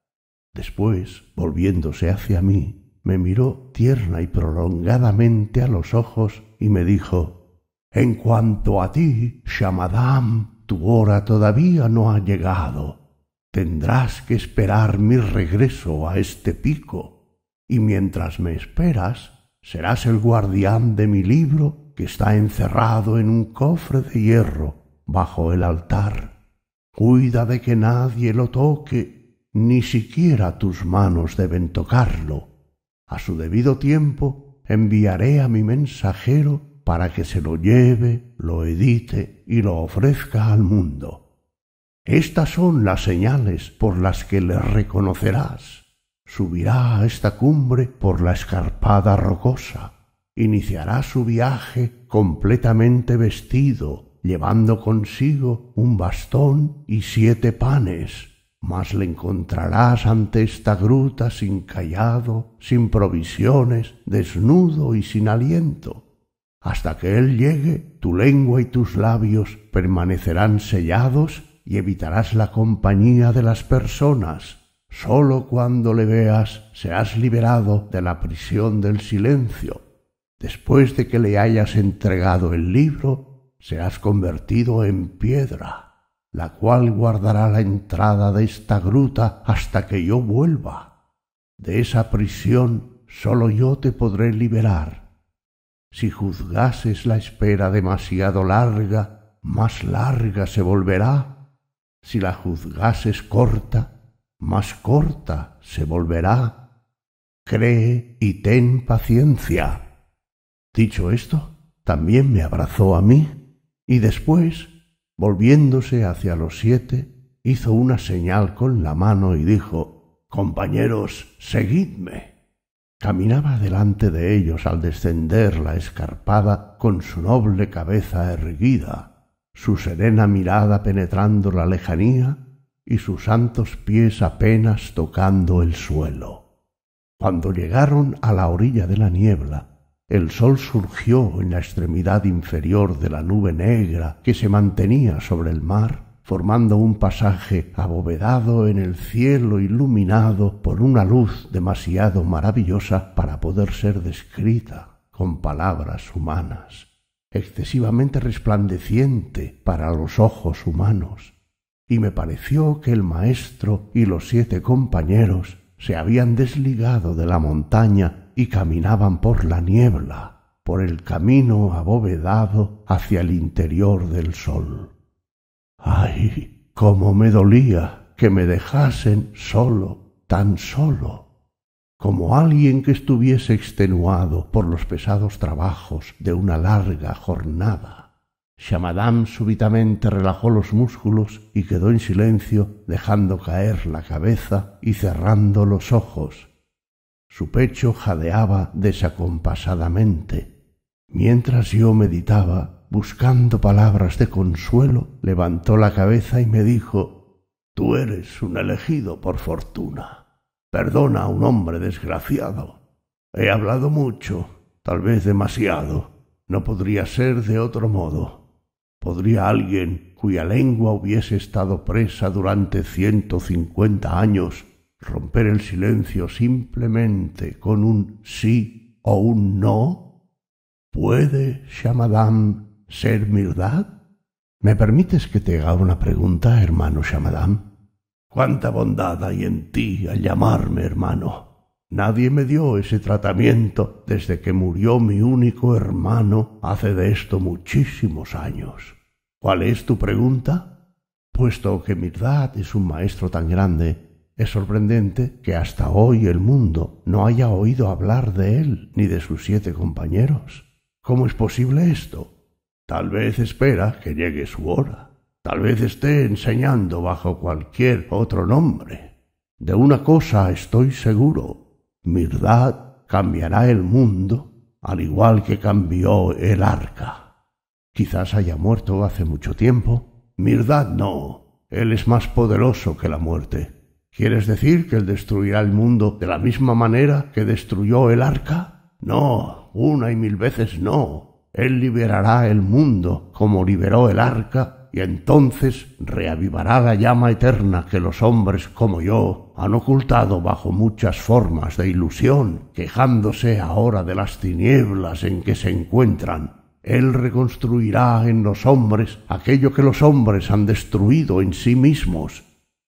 Después, volviéndose hacia mí, me miró tierna y prolongadamente a los ojos y me dijo En cuanto a ti, Shamadam, tu hora todavía no ha llegado Tendrás que esperar mi regreso a este pico, y mientras me esperas, serás el guardián de mi libro que está encerrado en un cofre de hierro bajo el altar. Cuida de que nadie lo toque, ni siquiera tus manos deben tocarlo. A su debido tiempo enviaré a mi mensajero para que se lo lleve, lo edite y lo ofrezca al mundo. Estas son las señales por las que le reconocerás. Subirá a esta cumbre por la escarpada rocosa. Iniciará su viaje completamente vestido, llevando consigo un bastón y siete panes, mas le encontrarás ante esta gruta sin callado, sin provisiones, desnudo y sin aliento. Hasta que él llegue, tu lengua y tus labios permanecerán sellados y evitarás la compañía de las personas. Sólo cuando le veas seas liberado de la prisión del silencio. Después de que le hayas entregado el libro, has convertido en piedra, la cual guardará la entrada de esta gruta hasta que yo vuelva. De esa prisión sólo yo te podré liberar. Si juzgases la espera demasiado larga, más larga se volverá si la juzgases corta, más corta se volverá. Cree y ten paciencia. Dicho esto, también me abrazó a mí y después, volviéndose hacia los siete, hizo una señal con la mano y dijo Compañeros, seguidme. Caminaba delante de ellos al descender la escarpada con su noble cabeza erguida, su serena mirada penetrando la lejanía y sus santos pies apenas tocando el suelo. Cuando llegaron a la orilla de la niebla, el sol surgió en la extremidad inferior de la nube negra que se mantenía sobre el mar, formando un pasaje abovedado en el cielo iluminado por una luz demasiado maravillosa para poder ser descrita con palabras humanas excesivamente resplandeciente para los ojos humanos, y me pareció que el maestro y los siete compañeros se habían desligado de la montaña y caminaban por la niebla, por el camino abovedado hacia el interior del sol. ¡Ay! cómo me dolía que me dejasen solo, tan solo como alguien que estuviese extenuado por los pesados trabajos de una larga jornada. Shamadam súbitamente relajó los músculos y quedó en silencio, dejando caer la cabeza y cerrando los ojos. Su pecho jadeaba desacompasadamente. Mientras yo meditaba, buscando palabras de consuelo, levantó la cabeza y me dijo Tú eres un elegido por fortuna. Perdona a un hombre desgraciado. He hablado mucho, tal vez demasiado. No podría ser de otro modo. ¿Podría alguien cuya lengua hubiese estado presa durante ciento cincuenta años romper el silencio simplemente con un sí o un no? ¿Puede Shamadam ser verdad? ¿Me permites que te haga una pregunta, hermano Shamadam? Cuánta bondad hay en ti al llamarme hermano. Nadie me dio ese tratamiento desde que murió mi único hermano hace de esto muchísimos años. ¿Cuál es tu pregunta? Puesto que Mirdad es un maestro tan grande, es sorprendente que hasta hoy el mundo no haya oído hablar de él ni de sus siete compañeros. ¿Cómo es posible esto? Tal vez espera que llegue su hora. Tal vez esté enseñando bajo cualquier otro nombre. De una cosa estoy seguro, Mirdad cambiará el mundo al igual que cambió el arca. Quizás haya muerto hace mucho tiempo. Mirdad no, él es más poderoso que la muerte. ¿Quieres decir que él destruirá el mundo de la misma manera que destruyó el arca? No, una y mil veces no. Él liberará el mundo como liberó el arca y entonces reavivará la llama eterna que los hombres como yo han ocultado bajo muchas formas de ilusión, quejándose ahora de las tinieblas en que se encuentran. Él reconstruirá en los hombres aquello que los hombres han destruido en sí mismos.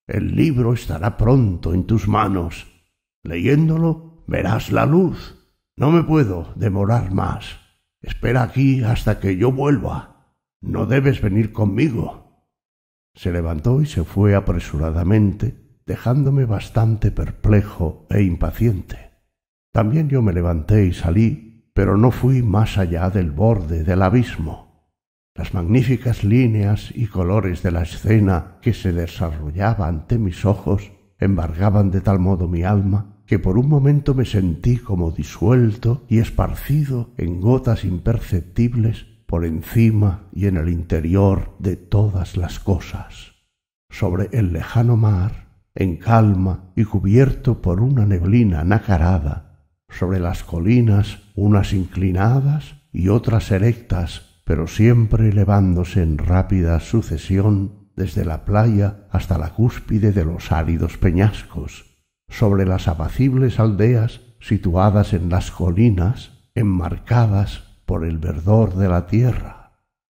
El libro estará pronto en tus manos. Leyéndolo verás la luz. No me puedo demorar más. Espera aquí hasta que yo vuelva. No debes venir conmigo. Se levantó y se fue apresuradamente, dejándome bastante perplejo e impaciente. También yo me levanté y salí, pero no fui más allá del borde del abismo. Las magníficas líneas y colores de la escena que se desarrollaba ante mis ojos embargaban de tal modo mi alma que por un momento me sentí como disuelto y esparcido en gotas imperceptibles por encima y en el interior de todas las cosas, sobre el lejano mar, en calma y cubierto por una neblina nacarada, sobre las colinas unas inclinadas y otras erectas, pero siempre elevándose en rápida sucesión desde la playa hasta la cúspide de los áridos peñascos, sobre las apacibles aldeas situadas en las colinas, enmarcadas por el verdor de la tierra,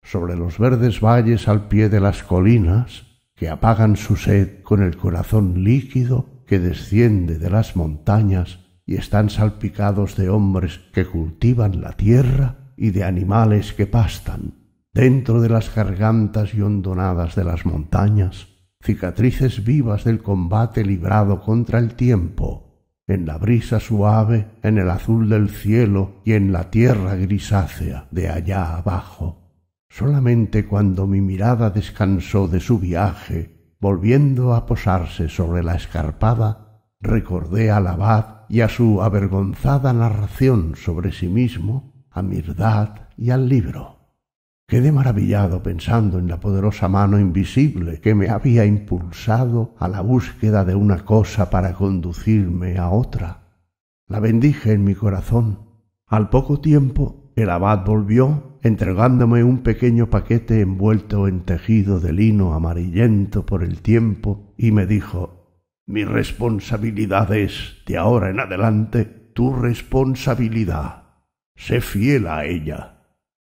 sobre los verdes valles al pie de las colinas, que apagan su sed con el corazón líquido que desciende de las montañas y están salpicados de hombres que cultivan la tierra y de animales que pastan. Dentro de las gargantas y hondonadas de las montañas, cicatrices vivas del combate librado contra el tiempo, en la brisa suave, en el azul del cielo y en la tierra grisácea de allá abajo. Solamente cuando mi mirada descansó de su viaje, volviendo a posarse sobre la escarpada, recordé al abad y a su avergonzada narración sobre sí mismo, a Mirdad y al libro. Quedé maravillado pensando en la poderosa mano invisible que me había impulsado a la búsqueda de una cosa para conducirme a otra. La bendije en mi corazón. Al poco tiempo el abad volvió entregándome un pequeño paquete envuelto en tejido de lino amarillento por el tiempo y me dijo Mi responsabilidad es, de ahora en adelante, tu responsabilidad. Sé fiel a ella.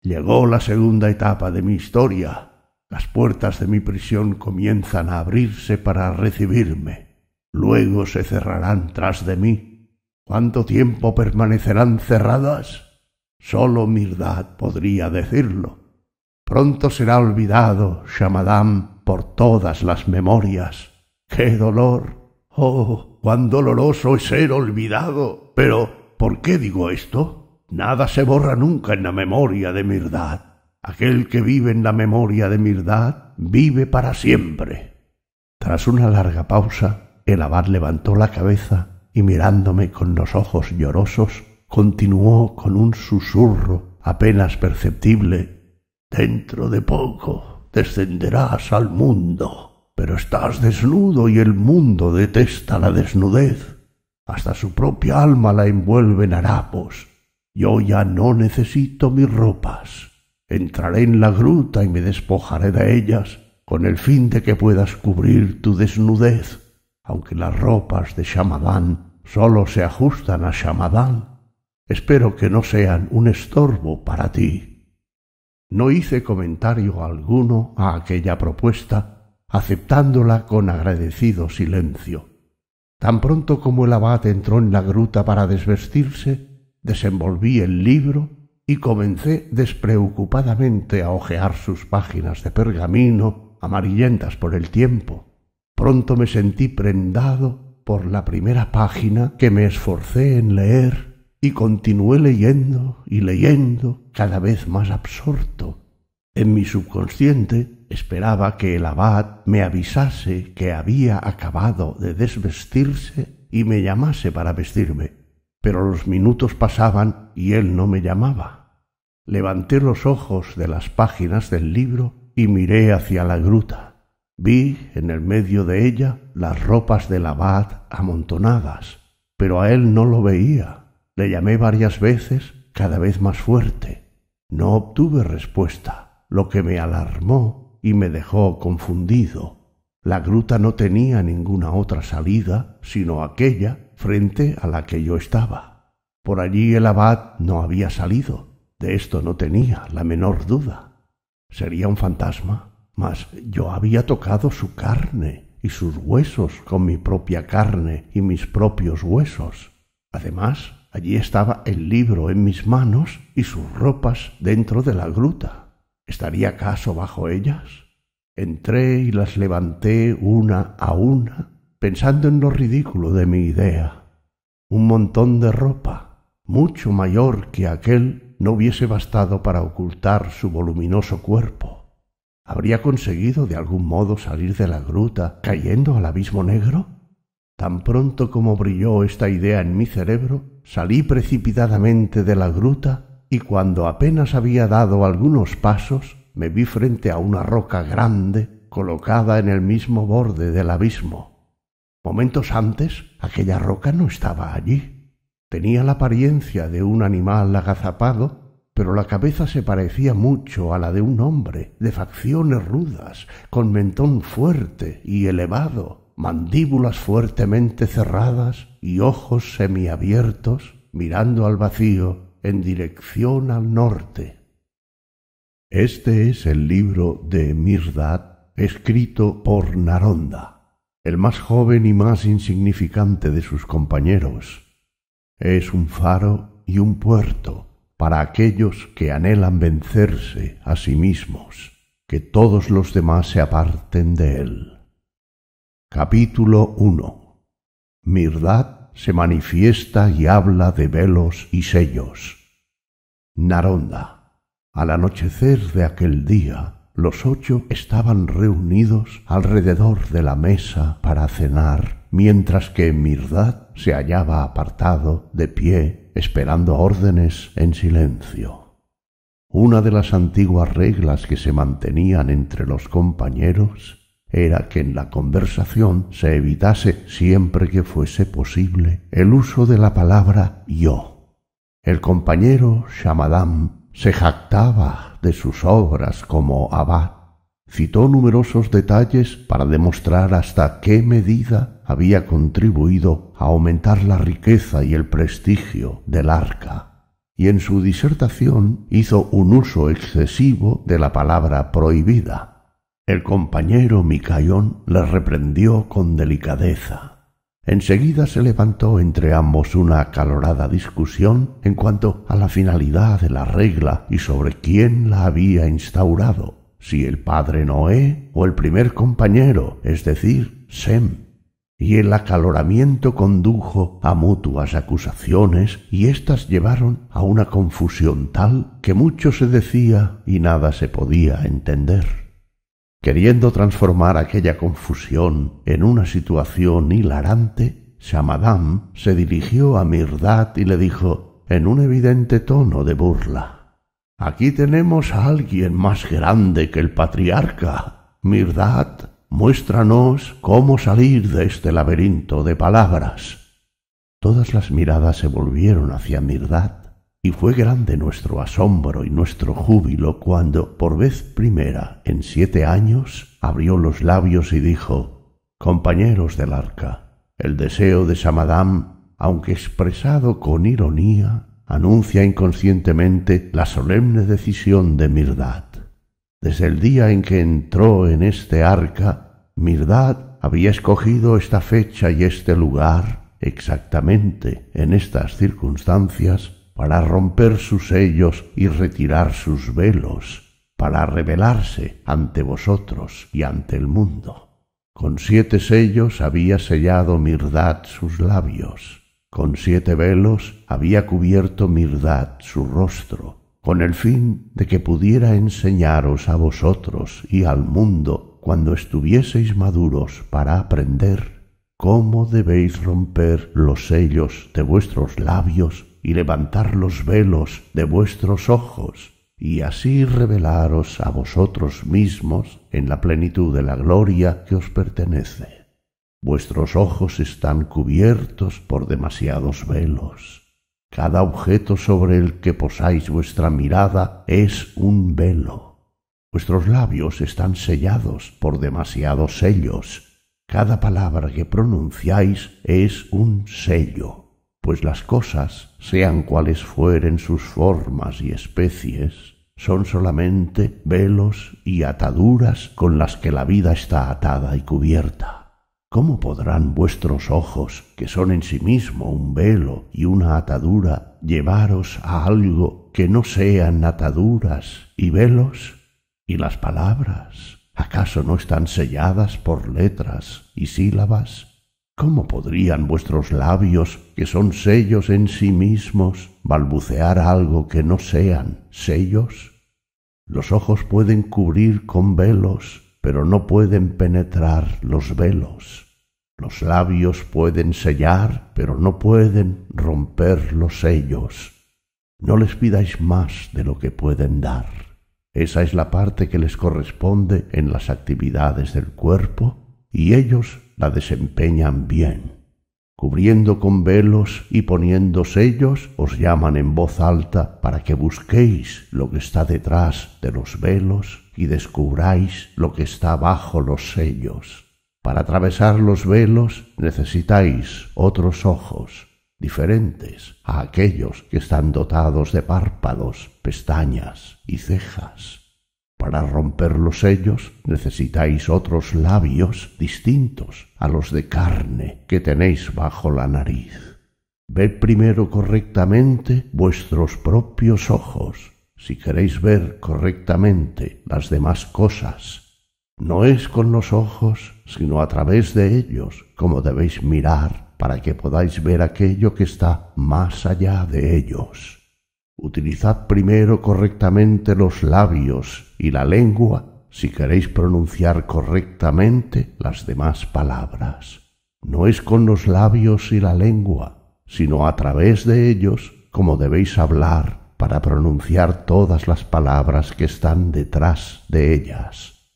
Llegó la segunda etapa de mi historia. Las puertas de mi prisión comienzan a abrirse para recibirme. Luego se cerrarán tras de mí. ¿Cuánto tiempo permanecerán cerradas? Solo Mirdad podría decirlo. Pronto será olvidado Shamadam por todas las memorias. ¡Qué dolor! ¡Oh, cuán doloroso es ser olvidado! Pero, ¿por qué digo esto? Nada se borra nunca en la memoria de Mirdad. Aquel que vive en la memoria de Mirdad vive para siempre. Tras una larga pausa, el abad levantó la cabeza y mirándome con los ojos llorosos, continuó con un susurro apenas perceptible. Dentro de poco descenderás al mundo, pero estás desnudo y el mundo detesta la desnudez. Hasta su propia alma la en harapos yo ya no necesito mis ropas. Entraré en la gruta y me despojaré de ellas con el fin de que puedas cubrir tu desnudez, aunque las ropas de Shamadán sólo se ajustan a Shamadán. Espero que no sean un estorbo para ti. No hice comentario alguno a aquella propuesta, aceptándola con agradecido silencio. Tan pronto como el abad entró en la gruta para desvestirse, Desenvolví el libro y comencé despreocupadamente a hojear sus páginas de pergamino, amarillentas por el tiempo. Pronto me sentí prendado por la primera página que me esforcé en leer y continué leyendo y leyendo cada vez más absorto. En mi subconsciente esperaba que el abad me avisase que había acabado de desvestirse y me llamase para vestirme pero los minutos pasaban y él no me llamaba. Levanté los ojos de las páginas del libro y miré hacia la gruta. Vi en el medio de ella las ropas del abad amontonadas, pero a él no lo veía. Le llamé varias veces, cada vez más fuerte. No obtuve respuesta, lo que me alarmó y me dejó confundido. La gruta no tenía ninguna otra salida sino aquella frente a la que yo estaba. Por allí el abad no había salido. De esto no tenía la menor duda. Sería un fantasma, mas yo había tocado su carne y sus huesos con mi propia carne y mis propios huesos. Además, allí estaba el libro en mis manos y sus ropas dentro de la gruta. ¿Estaría acaso bajo ellas? Entré y las levanté una a una, pensando en lo ridículo de mi idea un montón de ropa, mucho mayor que aquel no hubiese bastado para ocultar su voluminoso cuerpo. ¿Habría conseguido de algún modo salir de la gruta cayendo al abismo negro? Tan pronto como brilló esta idea en mi cerebro, salí precipitadamente de la gruta y cuando apenas había dado algunos pasos, me vi frente a una roca grande colocada en el mismo borde del abismo. Momentos antes, aquella roca no estaba allí. Tenía la apariencia de un animal agazapado, pero la cabeza se parecía mucho a la de un hombre, de facciones rudas, con mentón fuerte y elevado, mandíbulas fuertemente cerradas y ojos semiabiertos, mirando al vacío en dirección al norte. Este es el libro de Mirdad, escrito por Naronda el más joven y más insignificante de sus compañeros, es un faro y un puerto para aquellos que anhelan vencerse a sí mismos, que todos los demás se aparten de él. Capítulo I Mirdad se manifiesta y habla de velos y sellos. Naronda, al anochecer de aquel día, los ocho estaban reunidos alrededor de la mesa para cenar, mientras que Mirdad se hallaba apartado, de pie, esperando órdenes en silencio. Una de las antiguas reglas que se mantenían entre los compañeros era que en la conversación se evitase siempre que fuese posible el uso de la palabra yo. El compañero Shamadam se jactaba de sus obras como abad, citó numerosos detalles para demostrar hasta qué medida había contribuido a aumentar la riqueza y el prestigio del arca y en su disertación hizo un uso excesivo de la palabra prohibida. El compañero Micayón le reprendió con delicadeza. Enseguida se levantó entre ambos una acalorada discusión en cuanto a la finalidad de la regla y sobre quién la había instaurado, si el padre Noé o el primer compañero, es decir, Sem. Y el acaloramiento condujo a mutuas acusaciones y éstas llevaron a una confusión tal que mucho se decía y nada se podía entender. Queriendo transformar aquella confusión en una situación hilarante, Shamadam se dirigió a Mirdad y le dijo, en un evidente tono de burla, Aquí tenemos a alguien más grande que el patriarca. Mirdad, muéstranos cómo salir de este laberinto de palabras. Todas las miradas se volvieron hacia Mirdad, y fue grande nuestro asombro y nuestro júbilo cuando, por vez primera en siete años, abrió los labios y dijo, Compañeros del arca, el deseo de Samadam, aunque expresado con ironía, anuncia inconscientemente la solemne decisión de Mirdad. Desde el día en que entró en este arca, Mirdad había escogido esta fecha y este lugar, exactamente en estas circunstancias, para romper sus sellos y retirar sus velos, para rebelarse ante vosotros y ante el mundo. Con siete sellos había sellado Mirdad sus labios, con siete velos había cubierto Mirdad su rostro, con el fin de que pudiera enseñaros a vosotros y al mundo, cuando estuvieseis maduros para aprender, cómo debéis romper los sellos de vuestros labios y levantar los velos de vuestros ojos, y así revelaros a vosotros mismos en la plenitud de la gloria que os pertenece. Vuestros ojos están cubiertos por demasiados velos. Cada objeto sobre el que posáis vuestra mirada es un velo. Vuestros labios están sellados por demasiados sellos. Cada palabra que pronunciáis es un sello, pues las cosas sean cuales fueren sus formas y especies, son solamente velos y ataduras con las que la vida está atada y cubierta. ¿Cómo podrán vuestros ojos, que son en sí mismo un velo y una atadura, llevaros a algo que no sean ataduras y velos? ¿Y las palabras? ¿Acaso no están selladas por letras y sílabas ¿Cómo podrían vuestros labios, que son sellos en sí mismos, balbucear algo que no sean sellos? Los ojos pueden cubrir con velos, pero no pueden penetrar los velos. Los labios pueden sellar, pero no pueden romper los sellos. No les pidáis más de lo que pueden dar. Esa es la parte que les corresponde en las actividades del cuerpo, y ellos desempeñan bien. Cubriendo con velos y poniendo sellos, os llaman en voz alta para que busquéis lo que está detrás de los velos y descubráis lo que está bajo los sellos. Para atravesar los velos necesitáis otros ojos, diferentes a aquellos que están dotados de párpados, pestañas y cejas para romper los sellos necesitáis otros labios distintos a los de carne que tenéis bajo la nariz. Ved primero correctamente vuestros propios ojos, si queréis ver correctamente las demás cosas. No es con los ojos, sino a través de ellos, como debéis mirar para que podáis ver aquello que está más allá de ellos. Utilizad primero correctamente los labios y la lengua si queréis pronunciar correctamente las demás palabras. No es con los labios y la lengua, sino a través de ellos como debéis hablar para pronunciar todas las palabras que están detrás de ellas.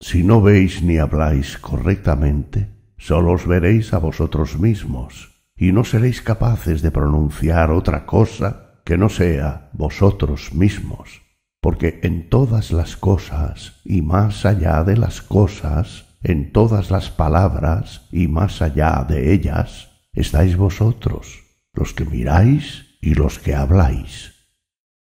Si no veis ni habláis correctamente, solo os veréis a vosotros mismos, y no seréis capaces de pronunciar otra cosa que no sea vosotros mismos porque en todas las cosas y más allá de las cosas, en todas las palabras y más allá de ellas, estáis vosotros, los que miráis y los que habláis.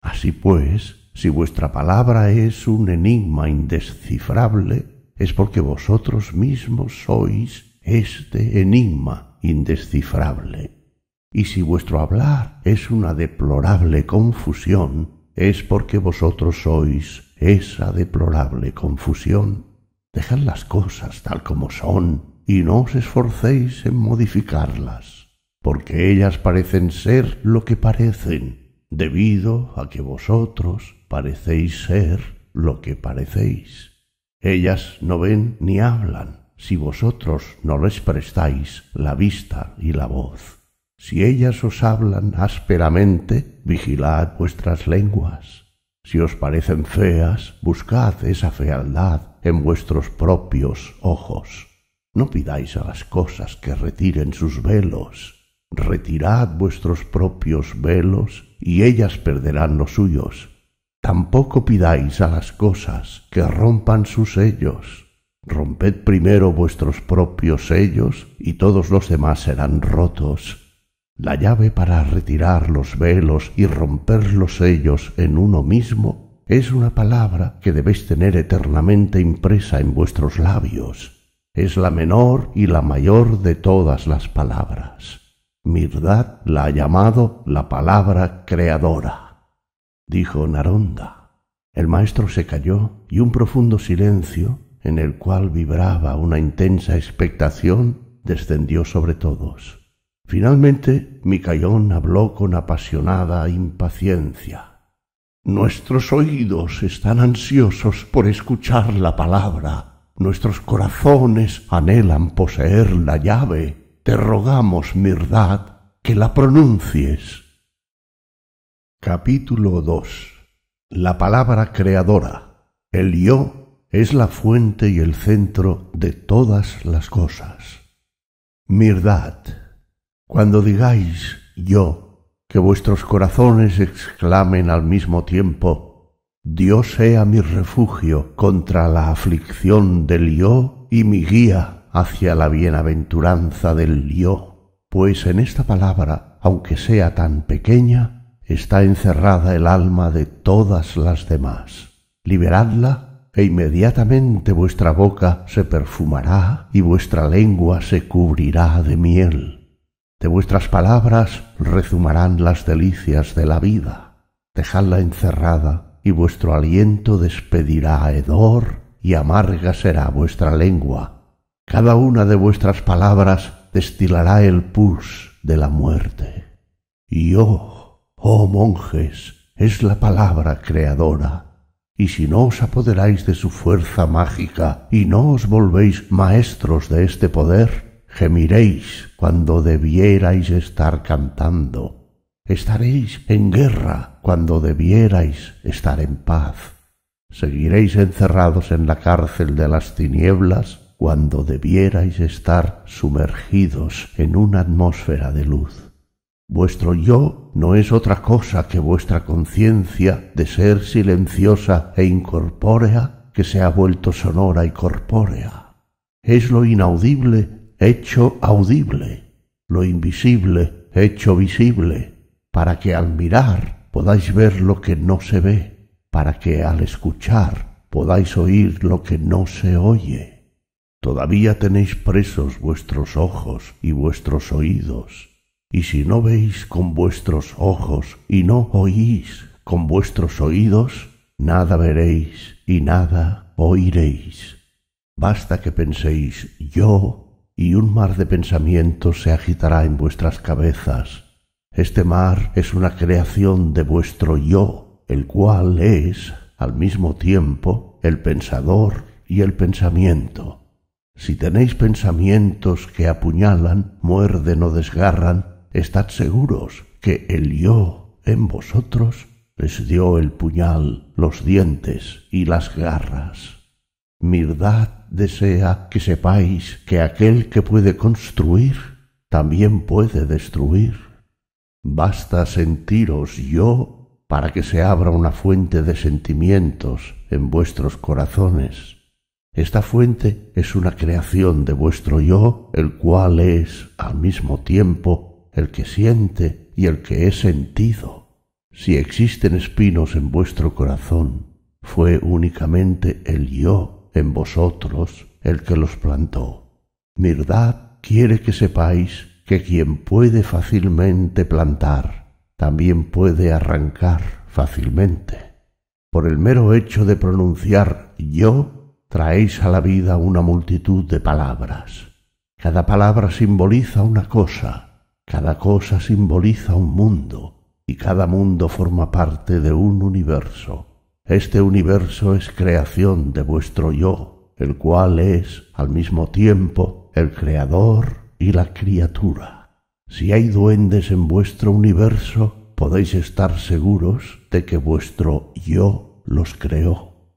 Así pues, si vuestra palabra es un enigma indescifrable, es porque vosotros mismos sois este enigma indescifrable. Y si vuestro hablar es una deplorable confusión, es porque vosotros sois esa deplorable confusión. Dejad las cosas tal como son y no os esforcéis en modificarlas, porque ellas parecen ser lo que parecen, debido a que vosotros parecéis ser lo que parecéis. Ellas no ven ni hablan si vosotros no les prestáis la vista y la voz. Si ellas os hablan ásperamente, vigilad vuestras lenguas. Si os parecen feas, buscad esa fealdad en vuestros propios ojos. No pidáis a las cosas que retiren sus velos. Retirad vuestros propios velos y ellas perderán los suyos. Tampoco pidáis a las cosas que rompan sus sellos. Romped primero vuestros propios sellos y todos los demás serán rotos. La llave para retirar los velos y romper los sellos en uno mismo es una palabra que debéis tener eternamente impresa en vuestros labios. Es la menor y la mayor de todas las palabras. Mirdad la ha llamado la palabra creadora. Dijo Naronda. El maestro se calló y un profundo silencio, en el cual vibraba una intensa expectación, descendió sobre todos. Finalmente, Micayón habló con apasionada impaciencia. Nuestros oídos están ansiosos por escuchar la palabra, nuestros corazones anhelan poseer la llave. Te rogamos, Mirdad, que la pronuncies. Capítulo 2 La palabra creadora. El yo es la fuente y el centro de todas las cosas. Mirdad cuando digáis yo, que vuestros corazones exclamen al mismo tiempo, Dios sea mi refugio contra la aflicción del yo y mi guía hacia la bienaventuranza del yo, pues en esta palabra, aunque sea tan pequeña, está encerrada el alma de todas las demás. Liberadla e inmediatamente vuestra boca se perfumará y vuestra lengua se cubrirá de miel. De vuestras palabras rezumarán las delicias de la vida. Dejadla encerrada, y vuestro aliento despedirá hedor, y amarga será vuestra lengua. Cada una de vuestras palabras destilará el pus de la muerte. Y oh, oh monjes, es la palabra creadora. Y si no os apoderáis de su fuerza mágica y no os volvéis maestros de este poder, gemiréis cuando debierais estar cantando, estaréis en guerra cuando debierais estar en paz, seguiréis encerrados en la cárcel de las tinieblas cuando debierais estar sumergidos en una atmósfera de luz. Vuestro yo no es otra cosa que vuestra conciencia de ser silenciosa e incorpórea que se ha vuelto sonora y corpórea. Es lo inaudible hecho audible, lo invisible hecho visible, para que al mirar podáis ver lo que no se ve, para que al escuchar podáis oír lo que no se oye. Todavía tenéis presos vuestros ojos y vuestros oídos, y si no veis con vuestros ojos y no oís con vuestros oídos, nada veréis y nada oiréis. Basta que penséis yo y un mar de pensamientos se agitará en vuestras cabezas. Este mar es una creación de vuestro yo, el cual es, al mismo tiempo, el pensador y el pensamiento. Si tenéis pensamientos que apuñalan, muerden o desgarran, estad seguros que el yo en vosotros les dio el puñal, los dientes y las garras. Mirdad desea que sepáis que aquel que puede construir también puede destruir. Basta sentiros yo para que se abra una fuente de sentimientos en vuestros corazones. Esta fuente es una creación de vuestro yo, el cual es al mismo tiempo el que siente y el que es sentido. Si existen espinos en vuestro corazón, fue únicamente el yo en vosotros el que los plantó. Mirdad quiere que sepáis que quien puede fácilmente plantar, también puede arrancar fácilmente. Por el mero hecho de pronunciar yo, traéis a la vida una multitud de palabras. Cada palabra simboliza una cosa, cada cosa simboliza un mundo, y cada mundo forma parte de un universo. Este universo es creación de vuestro yo, el cual es, al mismo tiempo, el creador y la criatura. Si hay duendes en vuestro universo, podéis estar seguros de que vuestro yo los creó.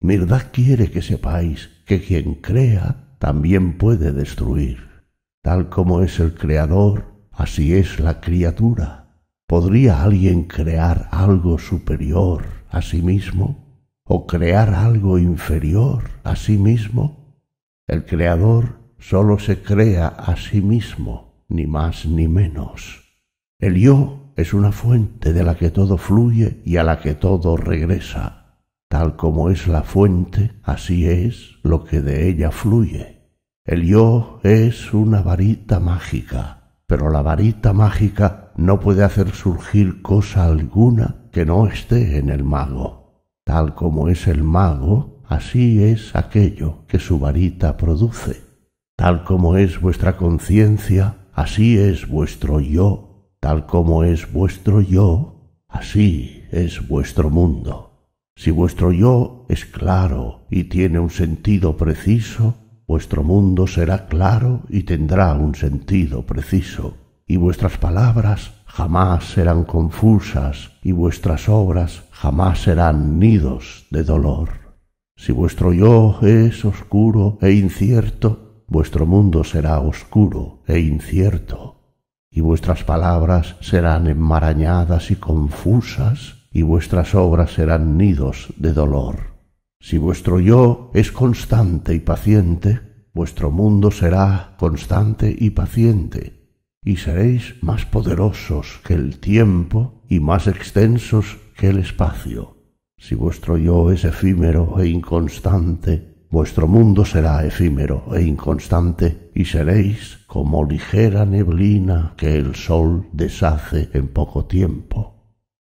Mirdad quiere que sepáis que quien crea también puede destruir. Tal como es el creador, así es la criatura. ¿Podría alguien crear algo superior a sí mismo o crear algo inferior a sí mismo? El creador solo se crea a sí mismo, ni más ni menos. El yo es una fuente de la que todo fluye y a la que todo regresa. Tal como es la fuente, así es lo que de ella fluye. El yo es una varita mágica, pero la varita mágica no puede hacer surgir cosa alguna que no esté en el mago. Tal como es el mago, así es aquello que su varita produce. Tal como es vuestra conciencia, así es vuestro yo. Tal como es vuestro yo, así es vuestro mundo. Si vuestro yo es claro y tiene un sentido preciso, vuestro mundo será claro y tendrá un sentido preciso, y vuestras palabras jamás serán confusas y vuestras obras jamás serán nidos de dolor. Si vuestro yo es oscuro e incierto, vuestro mundo será oscuro e incierto, y vuestras palabras serán enmarañadas y confusas, y vuestras obras serán nidos de dolor. Si vuestro yo es constante y paciente, vuestro mundo será constante y paciente, y seréis más poderosos que el tiempo y más extensos que el espacio. Si vuestro yo es efímero e inconstante, vuestro mundo será efímero e inconstante y seréis como ligera neblina que el sol deshace en poco tiempo.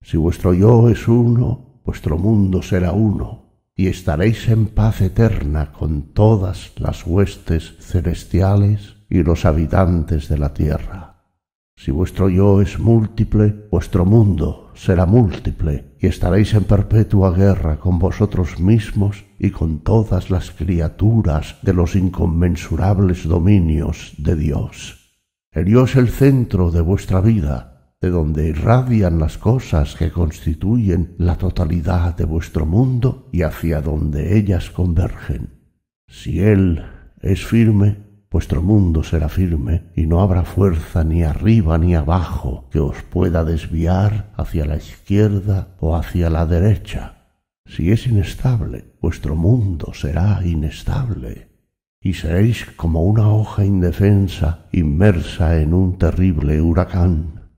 Si vuestro yo es uno, vuestro mundo será uno y estaréis en paz eterna con todas las huestes celestiales y los habitantes de la tierra. Si vuestro yo es múltiple, vuestro mundo será múltiple, y estaréis en perpetua guerra con vosotros mismos y con todas las criaturas de los inconmensurables dominios de Dios. El yo es el centro de vuestra vida, de donde irradian las cosas que constituyen la totalidad de vuestro mundo y hacia donde ellas convergen. Si él es firme, Vuestro mundo será firme y no habrá fuerza ni arriba ni abajo que os pueda desviar hacia la izquierda o hacia la derecha. Si es inestable, vuestro mundo será inestable y seréis como una hoja indefensa inmersa en un terrible huracán.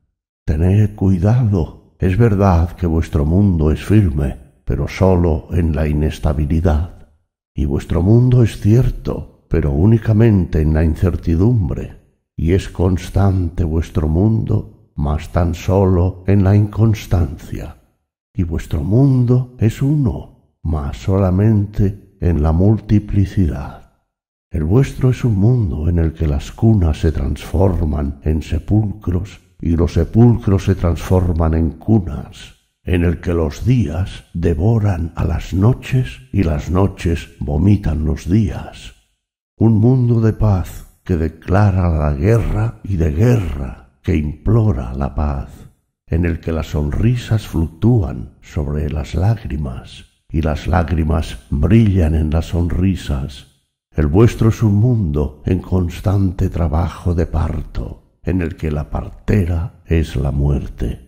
Tened cuidado. Es verdad que vuestro mundo es firme, pero sólo en la inestabilidad. Y vuestro mundo es cierto, pero únicamente en la incertidumbre, y es constante vuestro mundo, mas tan solo en la inconstancia. Y vuestro mundo es uno, mas solamente en la multiplicidad. El vuestro es un mundo en el que las cunas se transforman en sepulcros y los sepulcros se transforman en cunas, en el que los días devoran a las noches y las noches vomitan los días un mundo de paz que declara la guerra y de guerra que implora la paz, en el que las sonrisas fluctúan sobre las lágrimas y las lágrimas brillan en las sonrisas. El vuestro es un mundo en constante trabajo de parto, en el que la partera es la muerte.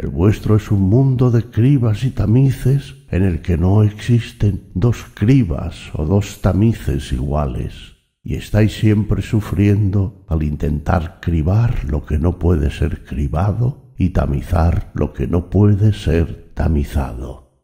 El vuestro es un mundo de cribas y tamices en el que no existen dos cribas o dos tamices iguales, y estáis siempre sufriendo al intentar cribar lo que no puede ser cribado y tamizar lo que no puede ser tamizado.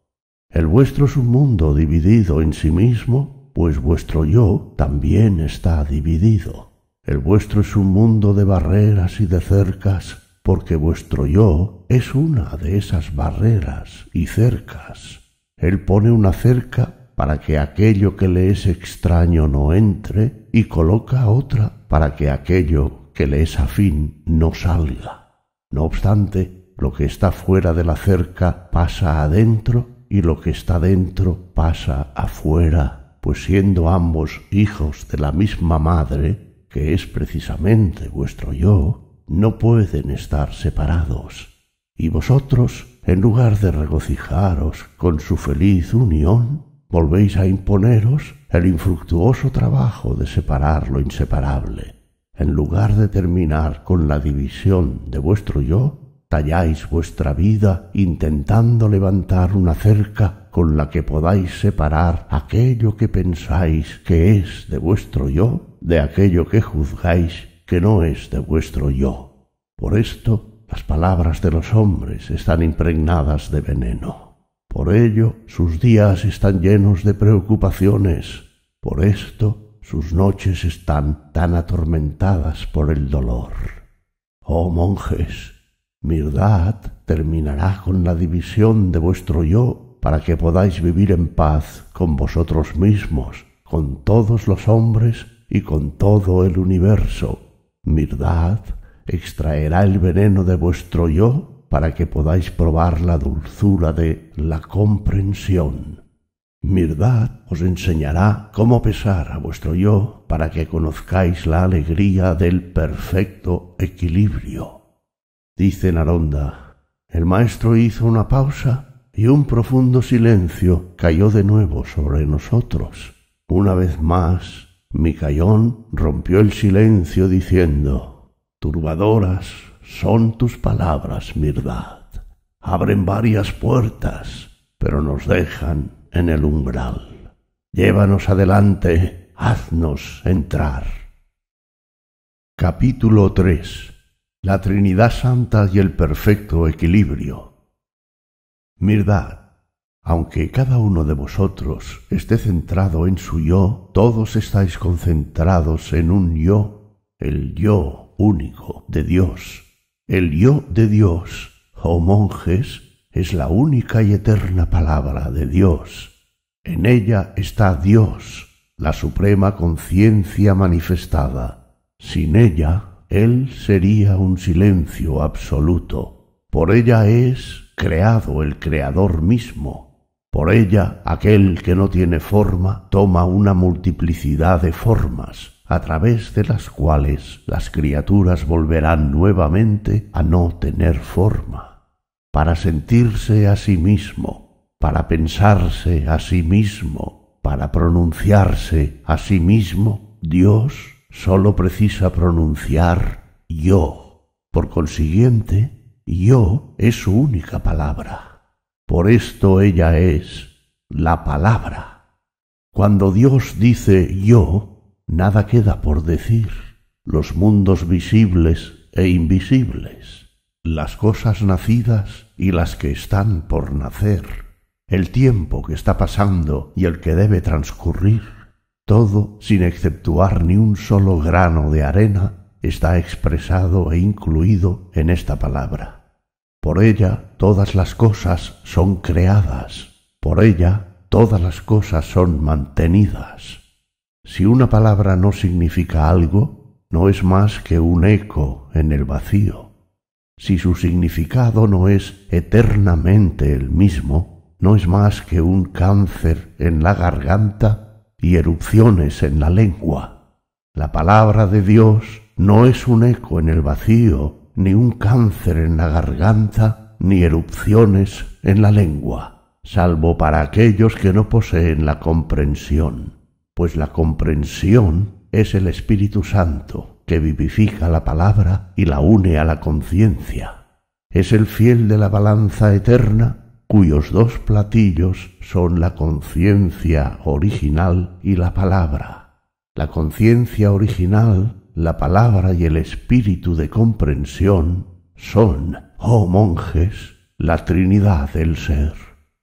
El vuestro es un mundo dividido en sí mismo, pues vuestro yo también está dividido. El vuestro es un mundo de barreras y de cercas porque vuestro yo es una de esas barreras y cercas. Él pone una cerca para que aquello que le es extraño no entre y coloca otra para que aquello que le es afín no salga. No obstante, lo que está fuera de la cerca pasa adentro y lo que está dentro pasa afuera, pues siendo ambos hijos de la misma madre, que es precisamente vuestro yo, no pueden estar separados, y vosotros, en lugar de regocijaros con su feliz unión, volvéis a imponeros el infructuoso trabajo de separar lo inseparable. En lugar de terminar con la división de vuestro yo, talláis vuestra vida intentando levantar una cerca con la que podáis separar aquello que pensáis que es de vuestro yo, de aquello que juzgáis que no es de vuestro yo. Por esto las palabras de los hombres están impregnadas de veneno. Por ello sus días están llenos de preocupaciones. Por esto sus noches están tan atormentadas por el dolor. Oh monjes, mi verdad terminará con la división de vuestro yo para que podáis vivir en paz con vosotros mismos, con todos los hombres y con todo el universo. Mirdad extraerá el veneno de vuestro yo para que podáis probar la dulzura de la comprensión. Mirdad os enseñará cómo pesar a vuestro yo para que conozcáis la alegría del perfecto equilibrio. Dice Naronda, el maestro hizo una pausa y un profundo silencio cayó de nuevo sobre nosotros. Una vez más Micayón rompió el silencio diciendo, Turbadoras son tus palabras, Mirdad. Abren varias puertas, pero nos dejan en el umbral. Llévanos adelante, haznos entrar. Capítulo 3 La Trinidad Santa y el perfecto equilibrio. Mirdad aunque cada uno de vosotros esté centrado en su yo, todos estáis concentrados en un yo, el yo único de Dios. El yo de Dios, oh monjes, es la única y eterna palabra de Dios. En ella está Dios, la suprema conciencia manifestada. Sin ella, Él sería un silencio absoluto. Por ella es creado el Creador mismo, por ella aquel que no tiene forma toma una multiplicidad de formas, a través de las cuales las criaturas volverán nuevamente a no tener forma, para sentirse a sí mismo, para pensarse a sí mismo, para pronunciarse a sí mismo, Dios sólo precisa pronunciar yo. Por consiguiente, yo es su única palabra. Por esto ella es la palabra. Cuando Dios dice yo, nada queda por decir. Los mundos visibles e invisibles, las cosas nacidas y las que están por nacer, el tiempo que está pasando y el que debe transcurrir, todo sin exceptuar ni un solo grano de arena está expresado e incluido en esta palabra. Por ella todas las cosas son creadas, por ella todas las cosas son mantenidas. Si una palabra no significa algo, no es más que un eco en el vacío. Si su significado no es eternamente el mismo, no es más que un cáncer en la garganta y erupciones en la lengua. La palabra de Dios no es un eco en el vacío ni un cáncer en la garganta, ni erupciones en la lengua, salvo para aquellos que no poseen la comprensión, pues la comprensión es el Espíritu Santo que vivifica la palabra y la une a la conciencia. Es el fiel de la balanza eterna cuyos dos platillos son la conciencia original y la palabra. La conciencia original la palabra y el espíritu de comprensión son, oh monjes, la Trinidad del Ser,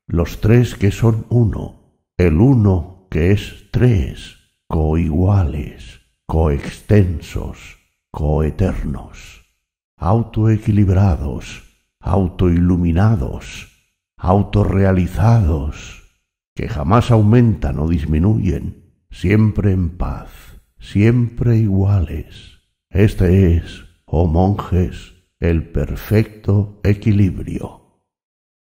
los tres que son uno, el uno que es tres, coiguales, coextensos, coeternos, autoequilibrados, autoiluminados, autorrealizados, que jamás aumentan o disminuyen, siempre en paz siempre iguales. Este es, oh monjes, el perfecto equilibrio.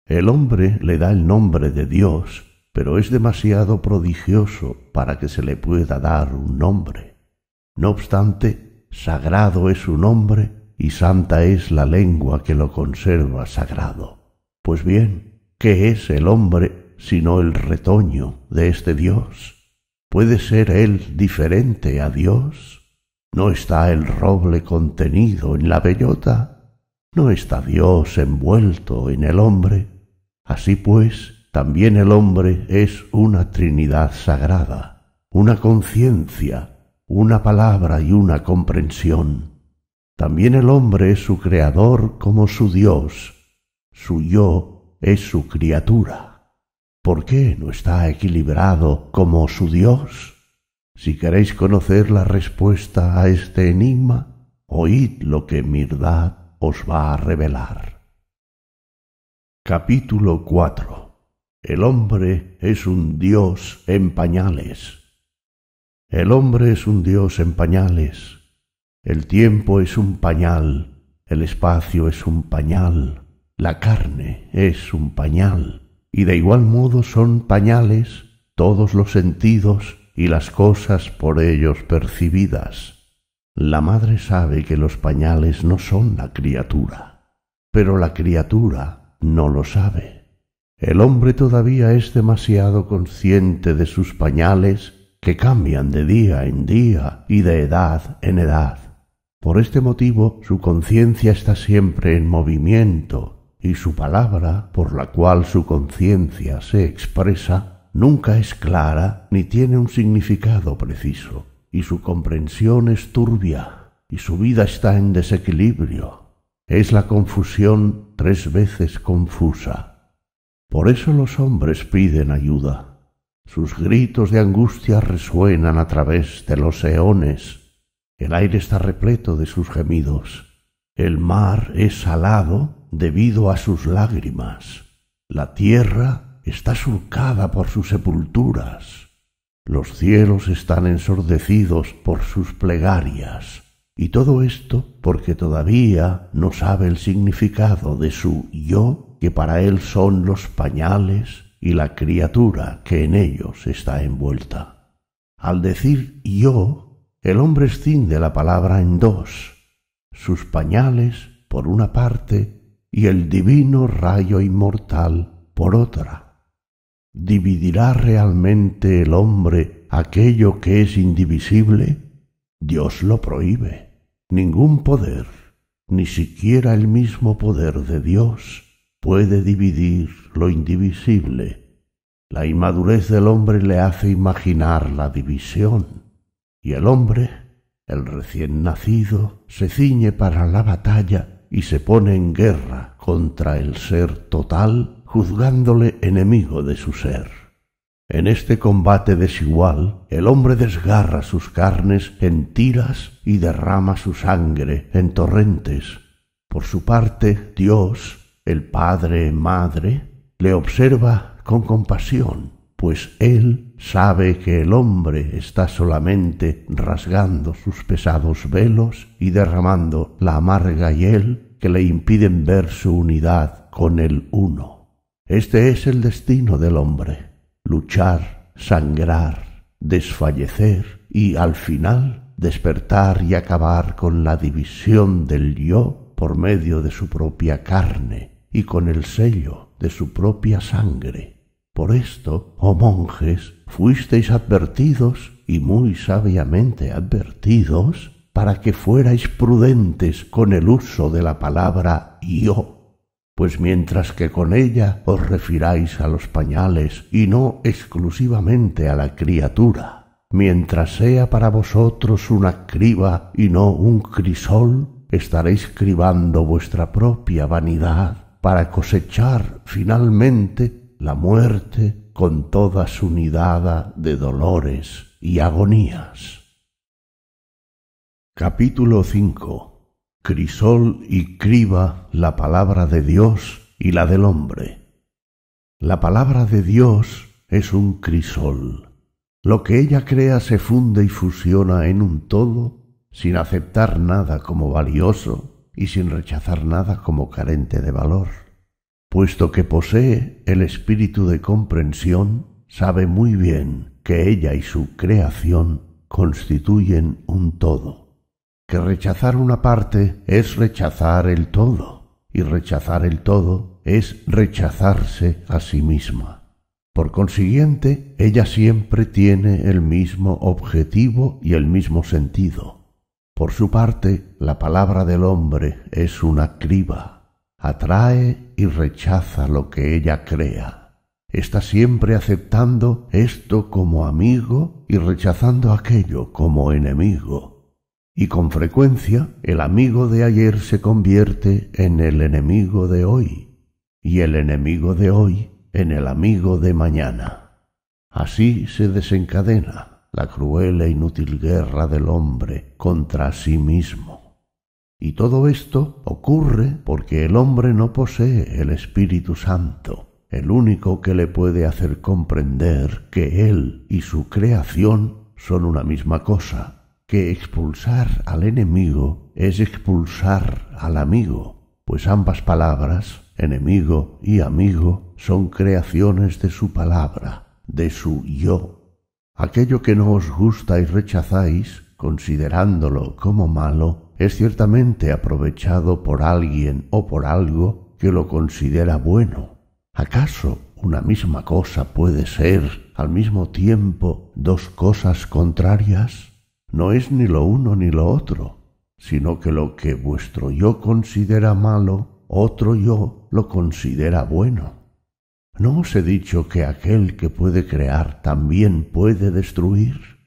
El hombre le da el nombre de Dios, pero es demasiado prodigioso para que se le pueda dar un nombre. No obstante, sagrado es su nombre y santa es la lengua que lo conserva sagrado. Pues bien, ¿qué es el hombre sino el retoño de este Dios? ¿Puede ser él diferente a Dios? ¿No está el roble contenido en la bellota? ¿No está Dios envuelto en el hombre? Así pues, también el hombre es una Trinidad sagrada, una conciencia, una palabra y una comprensión. También el hombre es su creador como su Dios, su yo es su criatura. ¿Por qué no está equilibrado como su Dios? Si queréis conocer la respuesta a este enigma, oíd lo que Mirdad os va a revelar. Capítulo 4 El hombre es un Dios en pañales. El hombre es un Dios en pañales. El tiempo es un pañal, el espacio es un pañal, la carne es un pañal y de igual modo son pañales todos los sentidos y las cosas por ellos percibidas. La madre sabe que los pañales no son la criatura, pero la criatura no lo sabe. El hombre todavía es demasiado consciente de sus pañales que cambian de día en día y de edad en edad. Por este motivo su conciencia está siempre en movimiento y su palabra, por la cual su conciencia se expresa, nunca es clara ni tiene un significado preciso, y su comprensión es turbia, y su vida está en desequilibrio. Es la confusión tres veces confusa. Por eso los hombres piden ayuda. Sus gritos de angustia resuenan a través de los eones. El aire está repleto de sus gemidos. El mar es salado debido a sus lágrimas. La tierra está surcada por sus sepulturas. Los cielos están ensordecidos por sus plegarias. Y todo esto porque todavía no sabe el significado de su yo, que para él son los pañales y la criatura que en ellos está envuelta. Al decir yo, el hombre escinde la palabra en dos, sus pañales por una parte y el divino rayo inmortal por otra. ¿Dividirá realmente el hombre aquello que es indivisible? Dios lo prohíbe. Ningún poder, ni siquiera el mismo poder de Dios, puede dividir lo indivisible. La inmadurez del hombre le hace imaginar la división, y el hombre, el recién nacido, se ciñe para la batalla y se pone en guerra contra el ser total, juzgándole enemigo de su ser. En este combate desigual, el hombre desgarra sus carnes en tiras y derrama su sangre en torrentes. Por su parte, Dios, el Padre Madre, le observa con compasión, pues Él sabe que el hombre está solamente rasgando sus pesados velos y derramando la amarga hiel que le impiden ver su unidad con el uno. Este es el destino del hombre, luchar, sangrar, desfallecer y al final despertar y acabar con la división del yo por medio de su propia carne y con el sello de su propia sangre. Por esto, oh monjes, fuisteis advertidos, y muy sabiamente advertidos, para que fuerais prudentes con el uso de la palabra yo, pues mientras que con ella os refiráis a los pañales y no exclusivamente a la criatura, mientras sea para vosotros una criba y no un crisol, estaréis cribando vuestra propia vanidad para cosechar finalmente la muerte con toda su nidada de dolores y agonías. Capítulo 5. Crisol y criba la palabra de Dios y la del hombre. La palabra de Dios es un crisol. Lo que ella crea se funde y fusiona en un todo sin aceptar nada como valioso y sin rechazar nada como carente de valor. Puesto que posee el espíritu de comprensión, sabe muy bien que ella y su creación constituyen un todo. Que rechazar una parte es rechazar el todo, y rechazar el todo es rechazarse a sí misma. Por consiguiente, ella siempre tiene el mismo objetivo y el mismo sentido. Por su parte, la palabra del hombre es una criba atrae y rechaza lo que ella crea. Está siempre aceptando esto como amigo y rechazando aquello como enemigo. Y con frecuencia el amigo de ayer se convierte en el enemigo de hoy y el enemigo de hoy en el amigo de mañana. Así se desencadena la cruel e inútil guerra del hombre contra sí mismo. Y todo esto ocurre porque el hombre no posee el Espíritu Santo, el único que le puede hacer comprender que él y su creación son una misma cosa, que expulsar al enemigo es expulsar al amigo, pues ambas palabras, enemigo y amigo, son creaciones de su palabra, de su yo. Aquello que no os gusta y rechazáis, considerándolo como malo, es ciertamente aprovechado por alguien o por algo que lo considera bueno. ¿Acaso una misma cosa puede ser al mismo tiempo dos cosas contrarias? No es ni lo uno ni lo otro, sino que lo que vuestro yo considera malo, otro yo lo considera bueno. ¿No os he dicho que aquel que puede crear también puede destruir?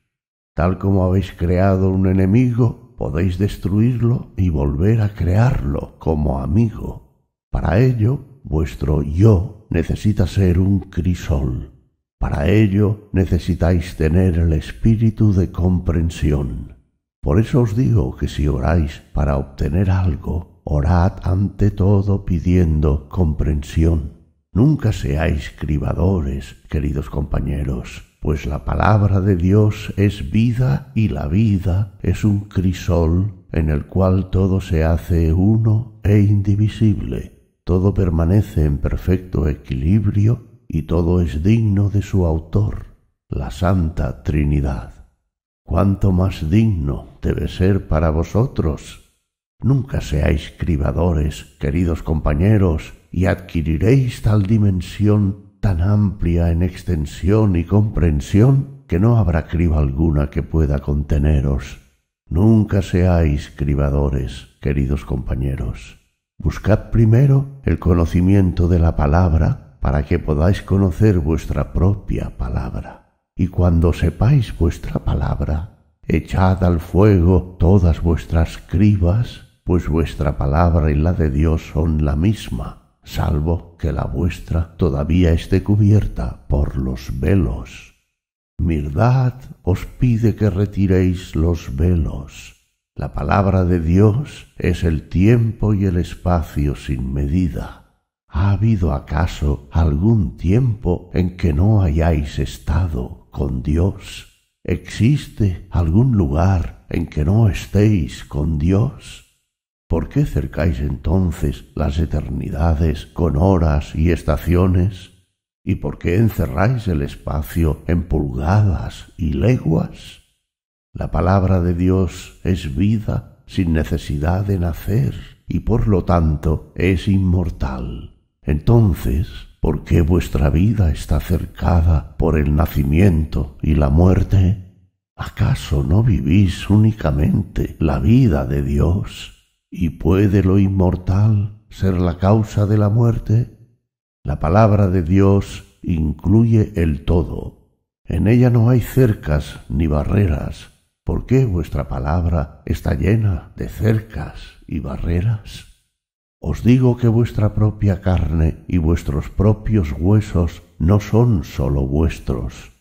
Tal como habéis creado un enemigo, podéis destruirlo y volver a crearlo como amigo. Para ello, vuestro yo necesita ser un crisol. Para ello necesitáis tener el espíritu de comprensión. Por eso os digo que si oráis para obtener algo, orad ante todo pidiendo comprensión. Nunca seáis cribadores, queridos compañeros pues la palabra de Dios es vida y la vida es un crisol en el cual todo se hace uno e indivisible, todo permanece en perfecto equilibrio y todo es digno de su autor, la Santa Trinidad. ¿Cuánto más digno debe ser para vosotros? Nunca seáis cribadores, queridos compañeros, y adquiriréis tal dimensión tan amplia en extensión y comprensión que no habrá criba alguna que pueda conteneros. Nunca seáis cribadores, queridos compañeros. Buscad primero el conocimiento de la palabra para que podáis conocer vuestra propia palabra. Y cuando sepáis vuestra palabra, echad al fuego todas vuestras cribas, pues vuestra palabra y la de Dios son la misma salvo que la vuestra todavía esté cubierta por los velos. Mirdad os pide que retiréis los velos. La palabra de Dios es el tiempo y el espacio sin medida. ¿Ha habido acaso algún tiempo en que no hayáis estado con Dios? ¿Existe algún lugar en que no estéis con Dios? ¿Por qué cercáis entonces las eternidades con horas y estaciones? ¿Y por qué encerráis el espacio en pulgadas y leguas? La palabra de Dios es vida sin necesidad de nacer y por lo tanto es inmortal. Entonces, ¿por qué vuestra vida está cercada por el nacimiento y la muerte? ¿Acaso no vivís únicamente la vida de Dios ¿Y puede lo inmortal ser la causa de la muerte? La palabra de Dios incluye el todo. En ella no hay cercas ni barreras. ¿Por qué vuestra palabra está llena de cercas y barreras? Os digo que vuestra propia carne y vuestros propios huesos no son sólo vuestros,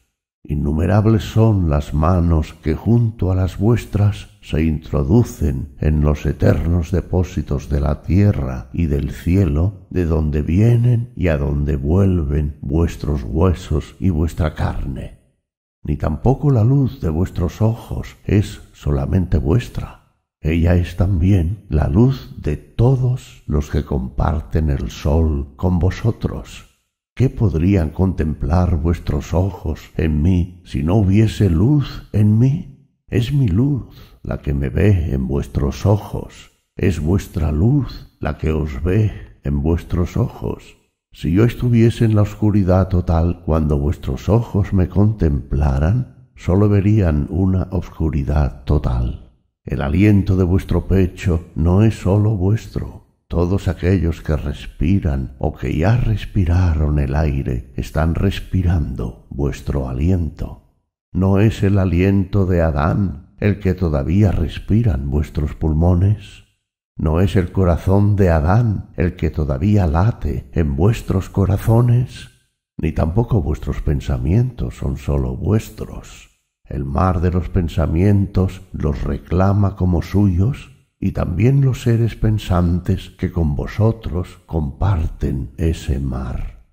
Innumerables son las manos que junto a las vuestras se introducen en los eternos depósitos de la tierra y del cielo, de donde vienen y a donde vuelven vuestros huesos y vuestra carne. Ni tampoco la luz de vuestros ojos es solamente vuestra. Ella es también la luz de todos los que comparten el sol con vosotros. ¿Qué podrían contemplar vuestros ojos en mí si no hubiese luz en mí? Es mi luz la que me ve en vuestros ojos, es vuestra luz la que os ve en vuestros ojos. Si yo estuviese en la oscuridad total cuando vuestros ojos me contemplaran, sólo verían una oscuridad total. El aliento de vuestro pecho no es sólo vuestro, todos aquellos que respiran o que ya respiraron el aire están respirando vuestro aliento. ¿No es el aliento de Adán el que todavía respiran vuestros pulmones? ¿No es el corazón de Adán el que todavía late en vuestros corazones? Ni tampoco vuestros pensamientos son sólo vuestros. El mar de los pensamientos los reclama como suyos y también los seres pensantes que con vosotros comparten ese mar.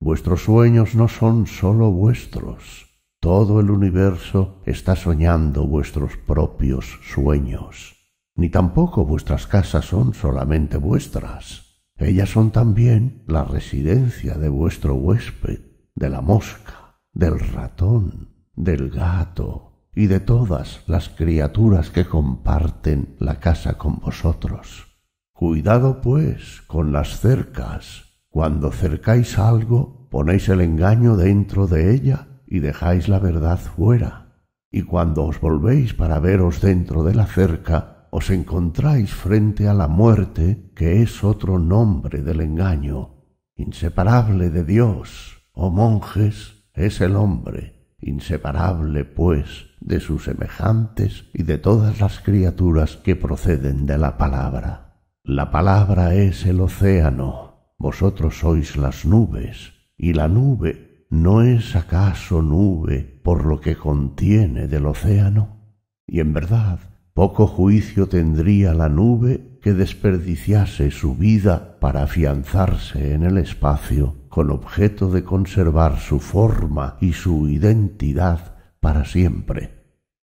Vuestros sueños no son sólo vuestros, todo el universo está soñando vuestros propios sueños. Ni tampoco vuestras casas son solamente vuestras, ellas son también la residencia de vuestro huésped, de la mosca, del ratón, del gato, y de todas las criaturas que comparten la casa con vosotros. Cuidado, pues, con las cercas. Cuando cercáis algo, ponéis el engaño dentro de ella y dejáis la verdad fuera. Y cuando os volvéis para veros dentro de la cerca, os encontráis frente a la muerte, que es otro nombre del engaño. Inseparable de Dios, oh monjes, es el hombre, inseparable, pues, de sus semejantes y de todas las criaturas que proceden de la palabra. La palabra es el océano, vosotros sois las nubes, y la nube no es acaso nube por lo que contiene del océano. Y en verdad, poco juicio tendría la nube que desperdiciase su vida para afianzarse en el espacio con objeto de conservar su forma y su identidad para siempre.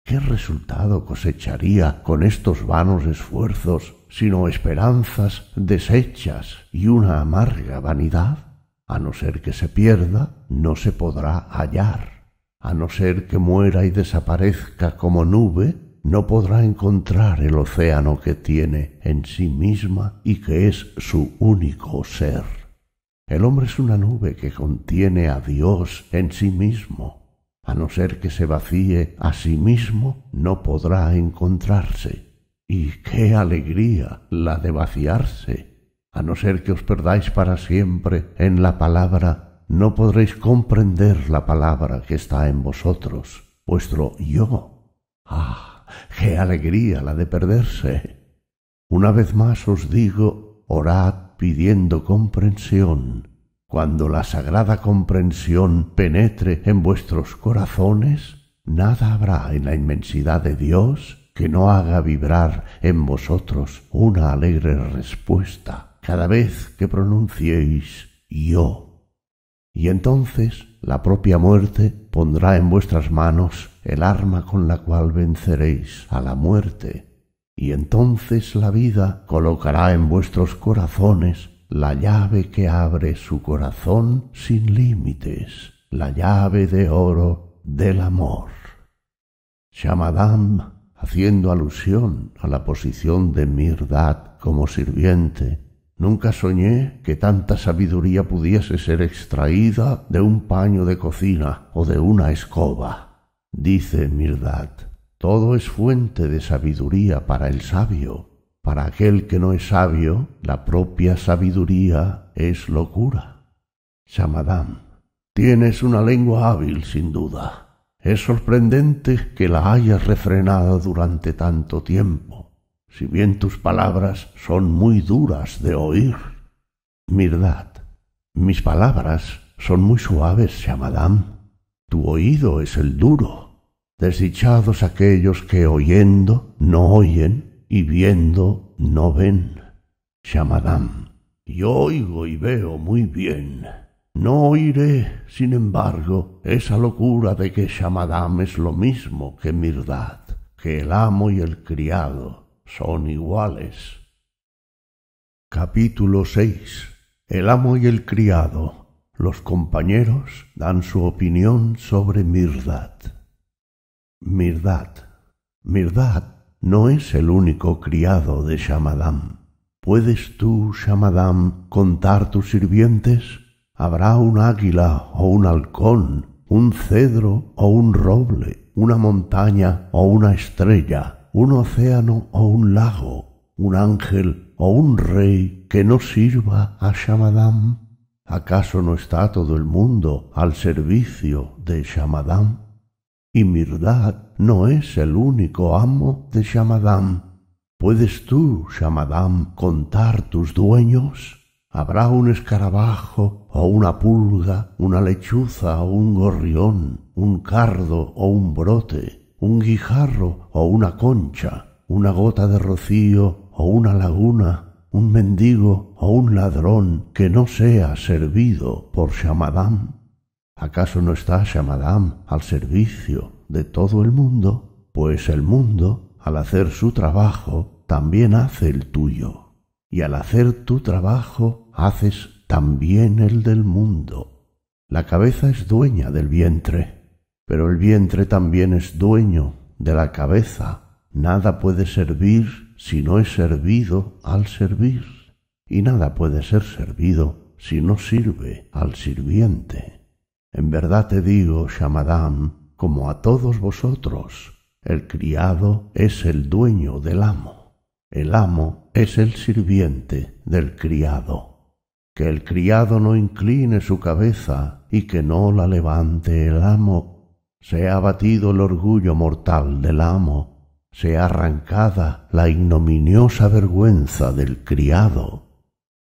¿Qué resultado cosecharía con estos vanos esfuerzos sino esperanzas deshechas y una amarga vanidad? A no ser que se pierda, no se podrá hallar. A no ser que muera y desaparezca como nube, no podrá encontrar el océano que tiene en sí misma y que es su único ser. El hombre es una nube que contiene a Dios en sí mismo. A no ser que se vacíe a sí mismo, no podrá encontrarse. Y qué alegría la de vaciarse. A no ser que os perdáis para siempre en la palabra, no podréis comprender la palabra que está en vosotros, vuestro yo. Ah, qué alegría la de perderse. Una vez más os digo, orad pidiendo comprensión. Cuando la sagrada comprensión penetre en vuestros corazones, nada habrá en la inmensidad de Dios que no haga vibrar en vosotros una alegre respuesta cada vez que pronunciéis yo. Y entonces la propia muerte pondrá en vuestras manos el arma con la cual venceréis a la muerte, y entonces la vida colocará en vuestros corazones la llave que abre su corazón sin límites, la llave de oro del amor. Shamadam, haciendo alusión a la posición de Mirdad como sirviente, nunca soñé que tanta sabiduría pudiese ser extraída de un paño de cocina o de una escoba. Dice Mirdad, todo es fuente de sabiduría para el sabio. Para aquel que no es sabio, la propia sabiduría es locura. Shamadam, tienes una lengua hábil sin duda. Es sorprendente que la hayas refrenado durante tanto tiempo, si bien tus palabras son muy duras de oír. Mirdad, mis palabras son muy suaves, Shamadam. Tu oído es el duro. Desdichados aquellos que oyendo no oyen y viendo no ven. Shamadam. Yo oigo y veo muy bien. No oiré, sin embargo, esa locura de que Shamadam es lo mismo que Mirdad, que el amo y el criado son iguales. Capítulo El amo y el criado los compañeros dan su opinión sobre Mirdad. Mirdad. Mirdad no es el único criado de Shamadam. ¿Puedes tú, Shamadam, contar tus sirvientes? Habrá un águila o un halcón, un cedro o un roble, una montaña o una estrella, un océano o un lago, un ángel o un rey que no sirva a Shamadam. ¿Acaso no está todo el mundo al servicio de Shamadán? Y Mirdad no es el único amo de Shamadán. ¿Puedes tú, Shamadán, contar tus dueños? ¿Habrá un escarabajo o una pulga, una lechuza o un gorrión, un cardo o un brote, un guijarro o una concha, una gota de rocío o una laguna un mendigo o un ladrón que no sea servido por Shamadam? ¿Acaso no está Shamadam al servicio de todo el mundo? Pues el mundo, al hacer su trabajo, también hace el tuyo. Y al hacer tu trabajo, haces también el del mundo. La cabeza es dueña del vientre, pero el vientre también es dueño de la cabeza. Nada puede servir si no es servido al servir, y nada puede ser servido si no sirve al sirviente. En verdad te digo, Shamadam, como a todos vosotros, el criado es el dueño del amo, el amo es el sirviente del criado. Que el criado no incline su cabeza y que no la levante el amo, sea abatido el orgullo mortal del amo ha arrancada la ignominiosa vergüenza del criado.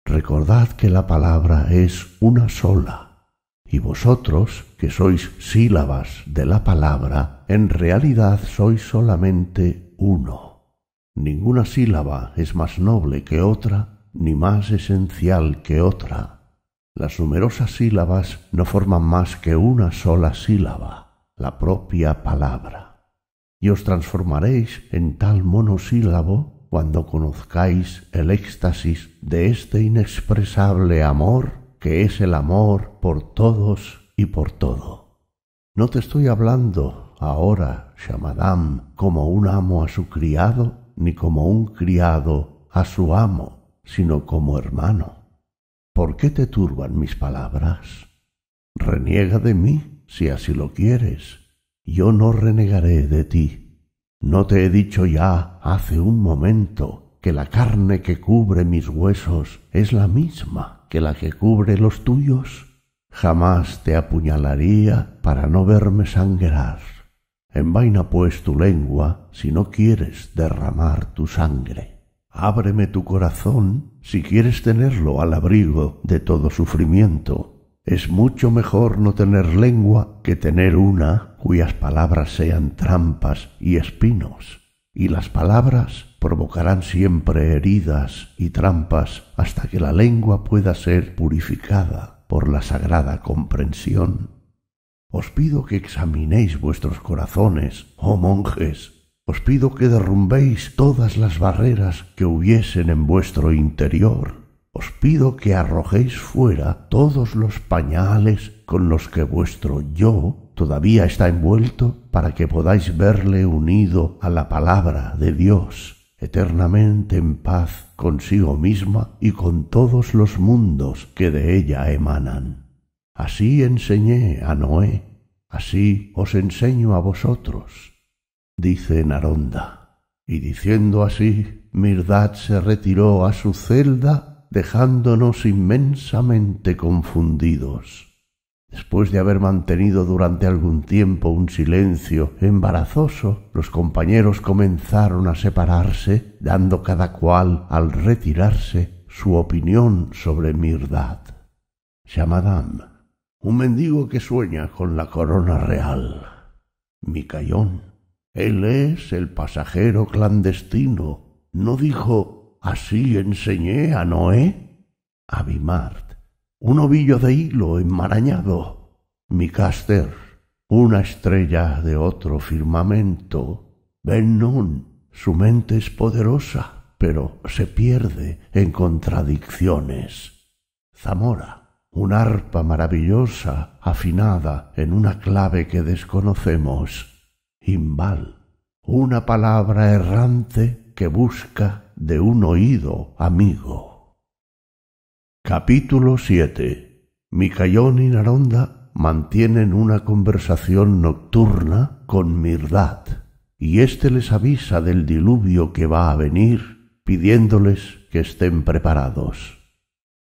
Recordad que la palabra es una sola, y vosotros, que sois sílabas de la palabra, en realidad sois solamente uno. Ninguna sílaba es más noble que otra, ni más esencial que otra. Las numerosas sílabas no forman más que una sola sílaba, la propia palabra y os transformaréis en tal monosílabo cuando conozcáis el éxtasis de este inexpresable amor que es el amor por todos y por todo. No te estoy hablando ahora, Shamadam, como un amo a su criado, ni como un criado a su amo, sino como hermano. ¿Por qué te turban mis palabras? Reniega de mí, si así lo quieres, yo no renegaré de ti. ¿No te he dicho ya hace un momento que la carne que cubre mis huesos es la misma que la que cubre los tuyos? Jamás te apuñalaría para no verme sangrar. Envaina pues tu lengua si no quieres derramar tu sangre. Ábreme tu corazón si quieres tenerlo al abrigo de todo sufrimiento es mucho mejor no tener lengua que tener una cuyas palabras sean trampas y espinos, y las palabras provocarán siempre heridas y trampas hasta que la lengua pueda ser purificada por la sagrada comprensión. Os pido que examinéis vuestros corazones, oh monjes, os pido que derrumbéis todas las barreras que hubiesen en vuestro interior os pido que arrojéis fuera todos los pañales con los que vuestro yo todavía está envuelto para que podáis verle unido a la palabra de Dios, eternamente en paz consigo misma y con todos los mundos que de ella emanan. Así enseñé a Noé, así os enseño a vosotros, dice Naronda. Y diciendo así, Mirdad se retiró a su celda dejándonos inmensamente confundidos. Después de haber mantenido durante algún tiempo un silencio embarazoso, los compañeros comenzaron a separarse, dando cada cual al retirarse su opinión sobre Mirdad. Shamadam, un mendigo que sueña con la corona real. Micayón, él es el pasajero clandestino. No dijo así enseñé a Noé Abimart un ovillo de hilo enmarañado, Micaster, una estrella de otro firmamento, Ben Nun, su mente es poderosa, pero se pierde en contradicciones. Zamora, un arpa maravillosa, afinada en una clave que desconocemos. Imbal, una palabra errante que busca de un oído amigo. Capítulo 7. Micayón y Naronda mantienen una conversación nocturna con Mirdad, y éste les avisa del diluvio que va a venir, pidiéndoles que estén preparados.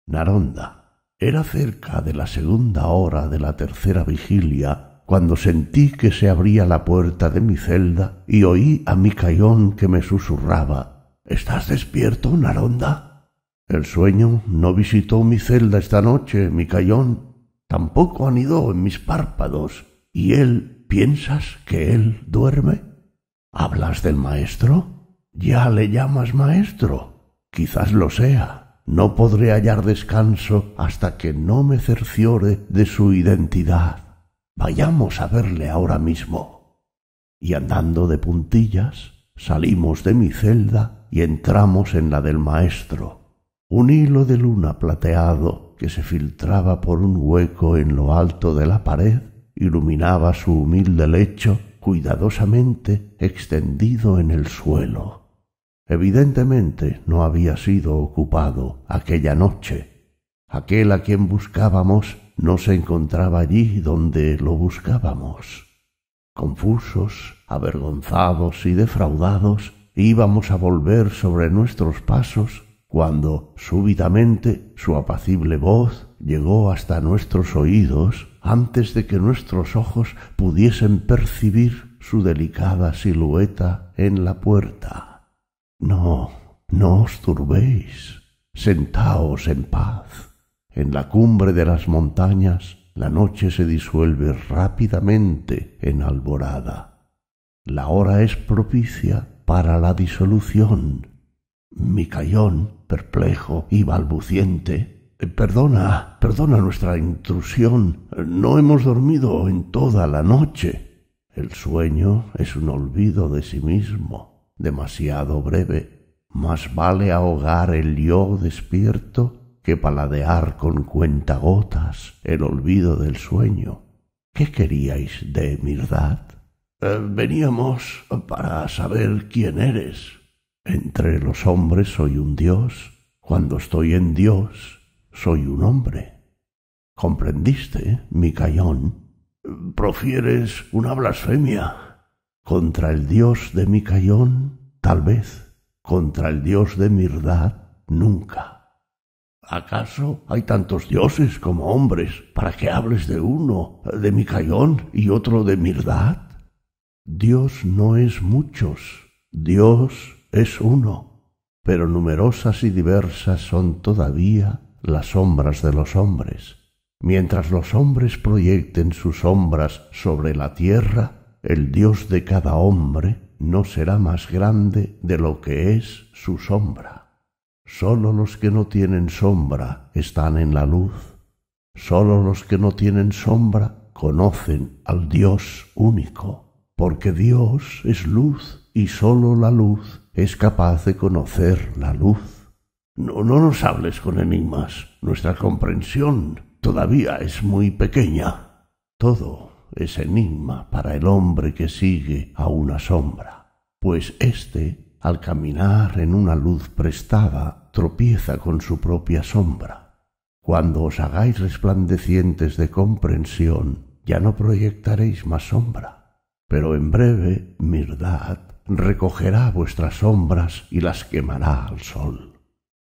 Naronda. Era cerca de la segunda hora de la tercera vigilia cuando sentí que se abría la puerta de mi celda y oí a Micayón que me susurraba ¿Estás despierto, Naronda? El sueño no visitó mi celda esta noche, mi cayón. Tampoco anidó en mis párpados. ¿Y él, piensas que él duerme? ¿Hablas del maestro? ¿Ya le llamas maestro? Quizás lo sea. No podré hallar descanso hasta que no me cerciore de su identidad. Vayamos a verle ahora mismo. Y andando de puntillas, salimos de mi celda y entramos en la del maestro. Un hilo de luna plateado que se filtraba por un hueco en lo alto de la pared iluminaba su humilde lecho cuidadosamente extendido en el suelo. Evidentemente no había sido ocupado aquella noche. Aquel a quien buscábamos no se encontraba allí donde lo buscábamos. Confusos, avergonzados y defraudados, íbamos a volver sobre nuestros pasos cuando súbitamente su apacible voz llegó hasta nuestros oídos antes de que nuestros ojos pudiesen percibir su delicada silueta en la puerta. No, no os turbéis, sentaos en paz. En la cumbre de las montañas la noche se disuelve rápidamente en alborada. La hora es propicia para la disolución. Micayón, perplejo y balbuciente, eh, Perdona, perdona nuestra intrusión. No hemos dormido en toda la noche. El sueño es un olvido de sí mismo, demasiado breve. Más vale ahogar el yo despierto que paladear con cuentagotas el olvido del sueño. ¿Qué queríais de edad? Eh, veníamos para saber quién eres. Entre los hombres soy un dios, cuando estoy en Dios soy un hombre. ¿Comprendiste, Micayón? Profieres una blasfemia. Contra el dios de Micayón, tal vez. Contra el dios de Mirdad, nunca. ¿Acaso hay tantos dioses como hombres para que hables de uno, de Micayón, y otro de Mirdad? Dios no es muchos, Dios es uno, pero numerosas y diversas son todavía las sombras de los hombres. Mientras los hombres proyecten sus sombras sobre la tierra, el Dios de cada hombre no será más grande de lo que es su sombra. Sólo los que no tienen sombra están en la luz. Sólo los que no tienen sombra conocen al Dios único porque Dios es luz y sólo la luz es capaz de conocer la luz. No, no nos hables con enigmas, nuestra comprensión todavía es muy pequeña. Todo es enigma para el hombre que sigue a una sombra, pues éste, al caminar en una luz prestada, tropieza con su propia sombra. Cuando os hagáis resplandecientes de comprensión, ya no proyectaréis más sombra pero en breve Mirdad recogerá vuestras sombras y las quemará al sol.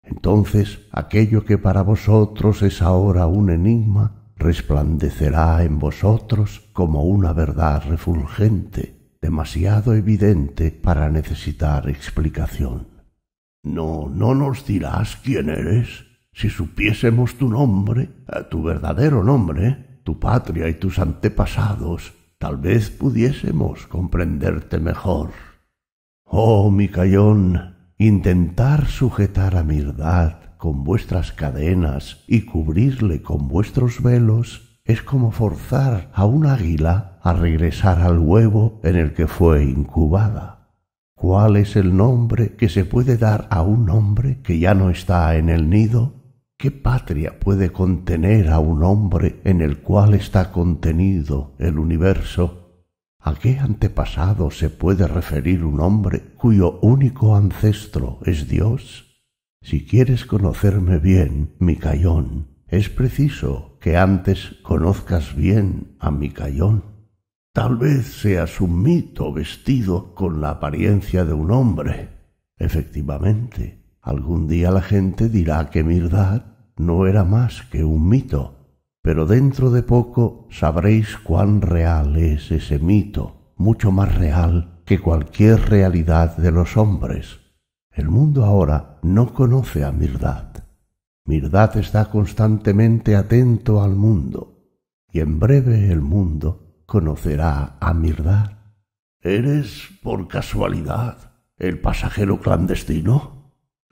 Entonces aquello que para vosotros es ahora un enigma resplandecerá en vosotros como una verdad refulgente, demasiado evidente para necesitar explicación. No, no nos dirás quién eres. Si supiésemos tu nombre, eh, tu verdadero nombre, tu patria y tus antepasados, tal vez pudiésemos comprenderte mejor. Oh, Micayón, intentar sujetar a Mirdad con vuestras cadenas y cubrirle con vuestros velos es como forzar a un águila a regresar al huevo en el que fue incubada. ¿Cuál es el nombre que se puede dar a un hombre que ya no está en el nido? ¿Qué patria puede contener a un hombre en el cual está contenido el universo? ¿A qué antepasado se puede referir un hombre cuyo único ancestro es Dios? Si quieres conocerme bien, Micayón, es preciso que antes conozcas bien a Micayón. Tal vez seas un mito vestido con la apariencia de un hombre. Efectivamente, Algún día la gente dirá que Mirdad no era más que un mito, pero dentro de poco sabréis cuán real es ese mito, mucho más real que cualquier realidad de los hombres. El mundo ahora no conoce a Mirdad. Mirdad está constantemente atento al mundo, y en breve el mundo conocerá a Mirdad. ¿Eres, por casualidad, el pasajero clandestino?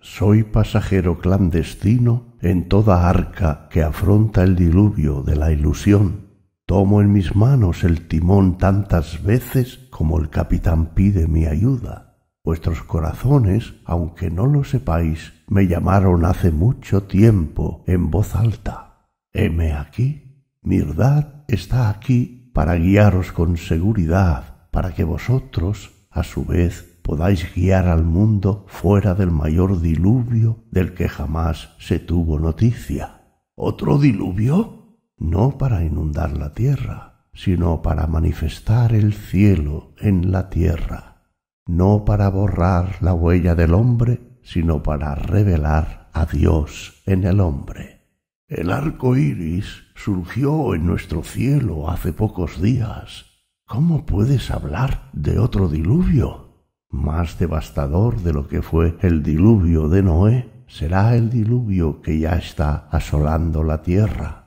Soy pasajero clandestino en toda arca que afronta el diluvio de la ilusión. Tomo en mis manos el timón tantas veces como el capitán pide mi ayuda. Vuestros corazones, aunque no lo sepáis, me llamaron hace mucho tiempo en voz alta. Heme aquí. Mi verdad está aquí para guiaros con seguridad, para que vosotros, a su vez, podáis guiar al mundo fuera del mayor diluvio del que jamás se tuvo noticia. ¿Otro diluvio? No para inundar la tierra, sino para manifestar el cielo en la tierra. No para borrar la huella del hombre, sino para revelar a Dios en el hombre. El arco iris surgió en nuestro cielo hace pocos días. ¿Cómo puedes hablar de otro diluvio? más devastador de lo que fue el diluvio de Noé, será el diluvio que ya está asolando la tierra.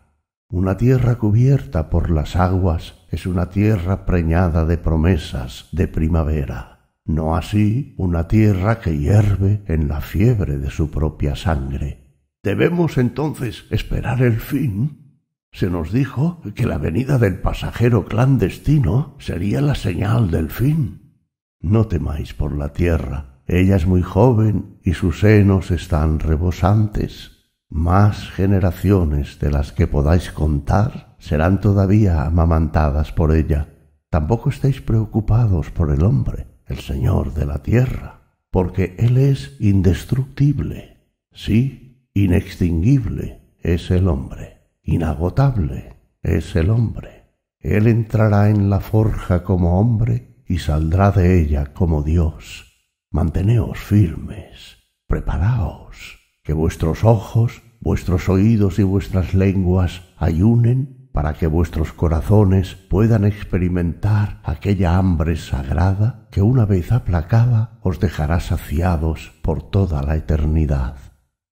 Una tierra cubierta por las aguas es una tierra preñada de promesas de primavera. No así una tierra que hierve en la fiebre de su propia sangre. ¿Debemos entonces esperar el fin? Se nos dijo que la venida del pasajero clandestino sería la señal del fin. No temáis por la tierra, ella es muy joven y sus senos están rebosantes. Más generaciones de las que podáis contar serán todavía amamantadas por ella. Tampoco estéis preocupados por el hombre, el Señor de la tierra, porque Él es indestructible. Sí, inextinguible es el hombre, inagotable es el hombre. Él entrará en la forja como hombre y saldrá de ella como Dios. Manteneos firmes, preparaos, que vuestros ojos, vuestros oídos y vuestras lenguas ayunen para que vuestros corazones puedan experimentar aquella hambre sagrada que una vez aplacada os dejará saciados por toda la eternidad.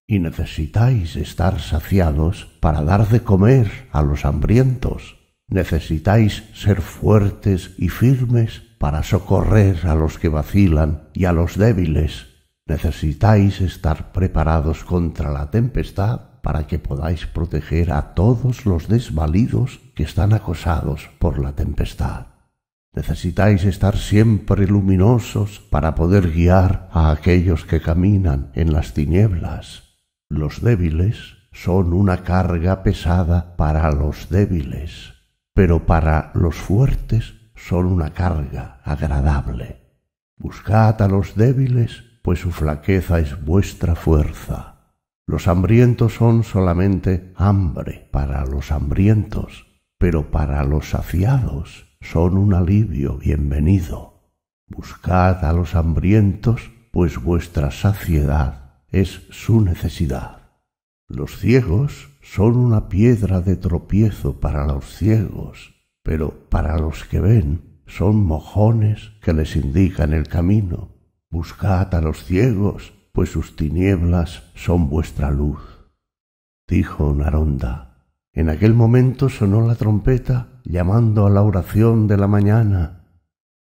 Y necesitáis estar saciados para dar de comer a los hambrientos. Necesitáis ser fuertes y firmes para socorrer a los que vacilan y a los débiles. Necesitáis estar preparados contra la tempestad para que podáis proteger a todos los desvalidos que están acosados por la tempestad. Necesitáis estar siempre luminosos para poder guiar a aquellos que caminan en las tinieblas. Los débiles son una carga pesada para los débiles, pero para los fuertes son una carga agradable. Buscad a los débiles, pues su flaqueza es vuestra fuerza. Los hambrientos son solamente hambre para los hambrientos, pero para los saciados son un alivio bienvenido. Buscad a los hambrientos, pues vuestra saciedad es su necesidad. Los ciegos son una piedra de tropiezo para los ciegos, pero para los que ven son mojones que les indican el camino. Buscad a los ciegos, pues sus tinieblas son vuestra luz. Dijo Naronda. En aquel momento sonó la trompeta llamando a la oración de la mañana.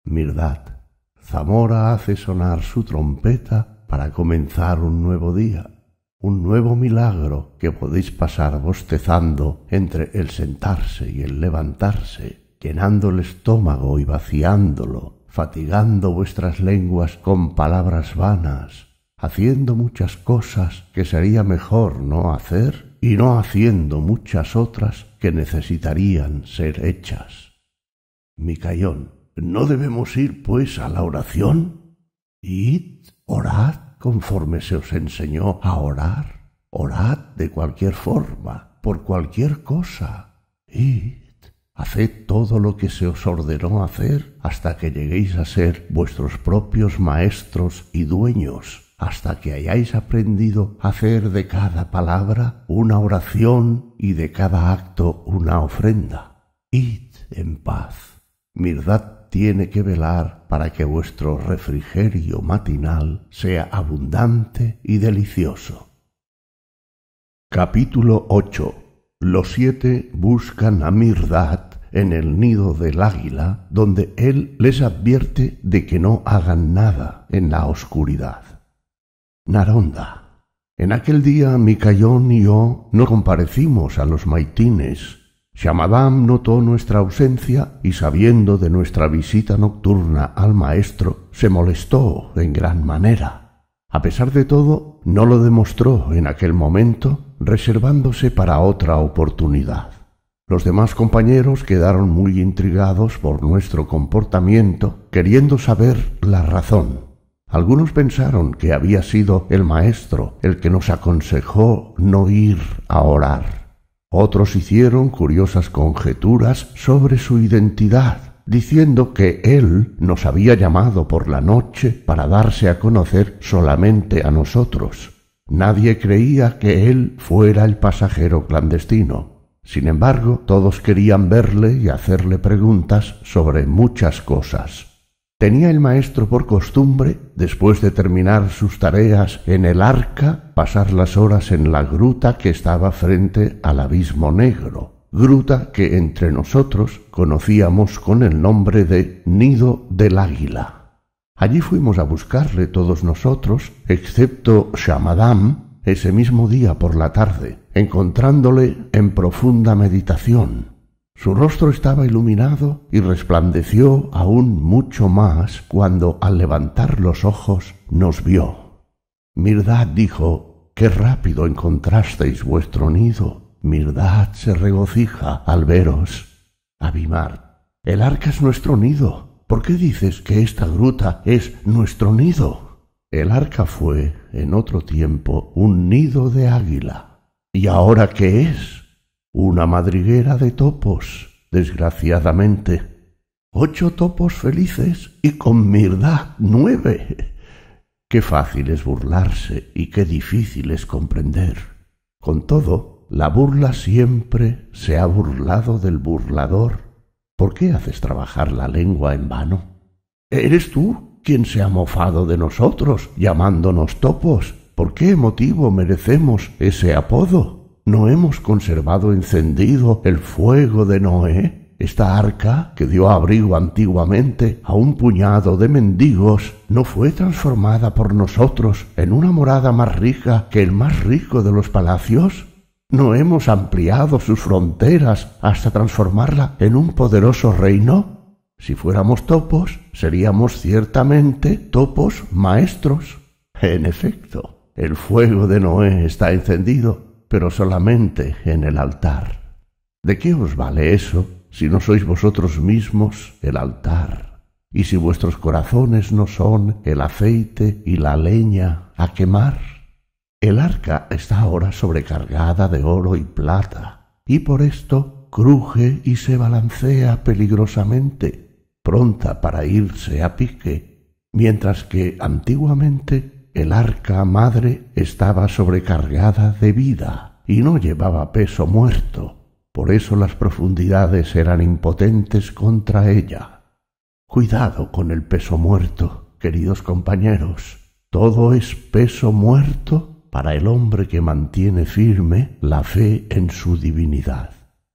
Mirdad, Zamora hace sonar su trompeta para comenzar un nuevo día un nuevo milagro que podéis pasar bostezando entre el sentarse y el levantarse, llenando el estómago y vaciándolo, fatigando vuestras lenguas con palabras vanas, haciendo muchas cosas que sería mejor no hacer y no haciendo muchas otras que necesitarían ser hechas. Micayón, ¿no debemos ir pues a la oración? Id, conforme se os enseñó a orar. Orad de cualquier forma, por cualquier cosa. Id, haced todo lo que se os ordenó hacer hasta que lleguéis a ser vuestros propios maestros y dueños hasta que hayáis aprendido a hacer de cada palabra una oración y de cada acto una ofrenda. Id en paz. Mirdad tiene que velar para que vuestro refrigerio matinal sea abundante y delicioso. Capítulo 8. Los siete buscan a Mirdad en el nido del águila, donde él les advierte de que no hagan nada en la oscuridad. Naronda. En aquel día Micayón y yo no comparecimos a los maitines Shamadam notó nuestra ausencia y sabiendo de nuestra visita nocturna al maestro, se molestó en gran manera. A pesar de todo, no lo demostró en aquel momento, reservándose para otra oportunidad. Los demás compañeros quedaron muy intrigados por nuestro comportamiento, queriendo saber la razón. Algunos pensaron que había sido el maestro el que nos aconsejó no ir a orar otros hicieron curiosas conjeturas sobre su identidad, diciendo que él nos había llamado por la noche para darse a conocer solamente a nosotros. Nadie creía que él fuera el pasajero clandestino. Sin embargo, todos querían verle y hacerle preguntas sobre muchas cosas. Tenía el maestro por costumbre, después de terminar sus tareas en el arca, pasar las horas en la gruta que estaba frente al abismo negro, gruta que entre nosotros conocíamos con el nombre de Nido del Águila. Allí fuimos a buscarle todos nosotros, excepto Shamadam, ese mismo día por la tarde, encontrándole en profunda meditación su rostro estaba iluminado y resplandeció aún mucho más cuando al levantar los ojos nos vio. Mirdad dijo, Qué rápido encontrasteis vuestro nido. Mirdad se regocija al veros. Abimar, el arca es nuestro nido. ¿Por qué dices que esta gruta es nuestro nido? El arca fue, en otro tiempo, un nido de águila. ¿Y ahora qué es? una madriguera de topos, desgraciadamente. Ocho topos felices y con mirda nueve. Qué fácil es burlarse y qué difícil es comprender. Con todo, la burla siempre se ha burlado del burlador. ¿Por qué haces trabajar la lengua en vano? ¿Eres tú quien se ha mofado de nosotros, llamándonos topos? ¿Por qué motivo merecemos ese apodo? ¿No hemos conservado encendido el fuego de Noé? Esta arca, que dio abrigo antiguamente a un puñado de mendigos, ¿no fue transformada por nosotros en una morada más rica que el más rico de los palacios? ¿No hemos ampliado sus fronteras hasta transformarla en un poderoso reino? Si fuéramos topos, seríamos ciertamente topos maestros. En efecto, el fuego de Noé está encendido pero solamente en el altar. ¿De qué os vale eso si no sois vosotros mismos el altar? Y si vuestros corazones no son el aceite y la leña a quemar. El arca está ahora sobrecargada de oro y plata, y por esto cruje y se balancea peligrosamente, pronta para irse a pique, mientras que antiguamente el arca madre estaba sobrecargada de vida y no llevaba peso muerto, por eso las profundidades eran impotentes contra ella. Cuidado con el peso muerto, queridos compañeros. Todo es peso muerto para el hombre que mantiene firme la fe en su divinidad.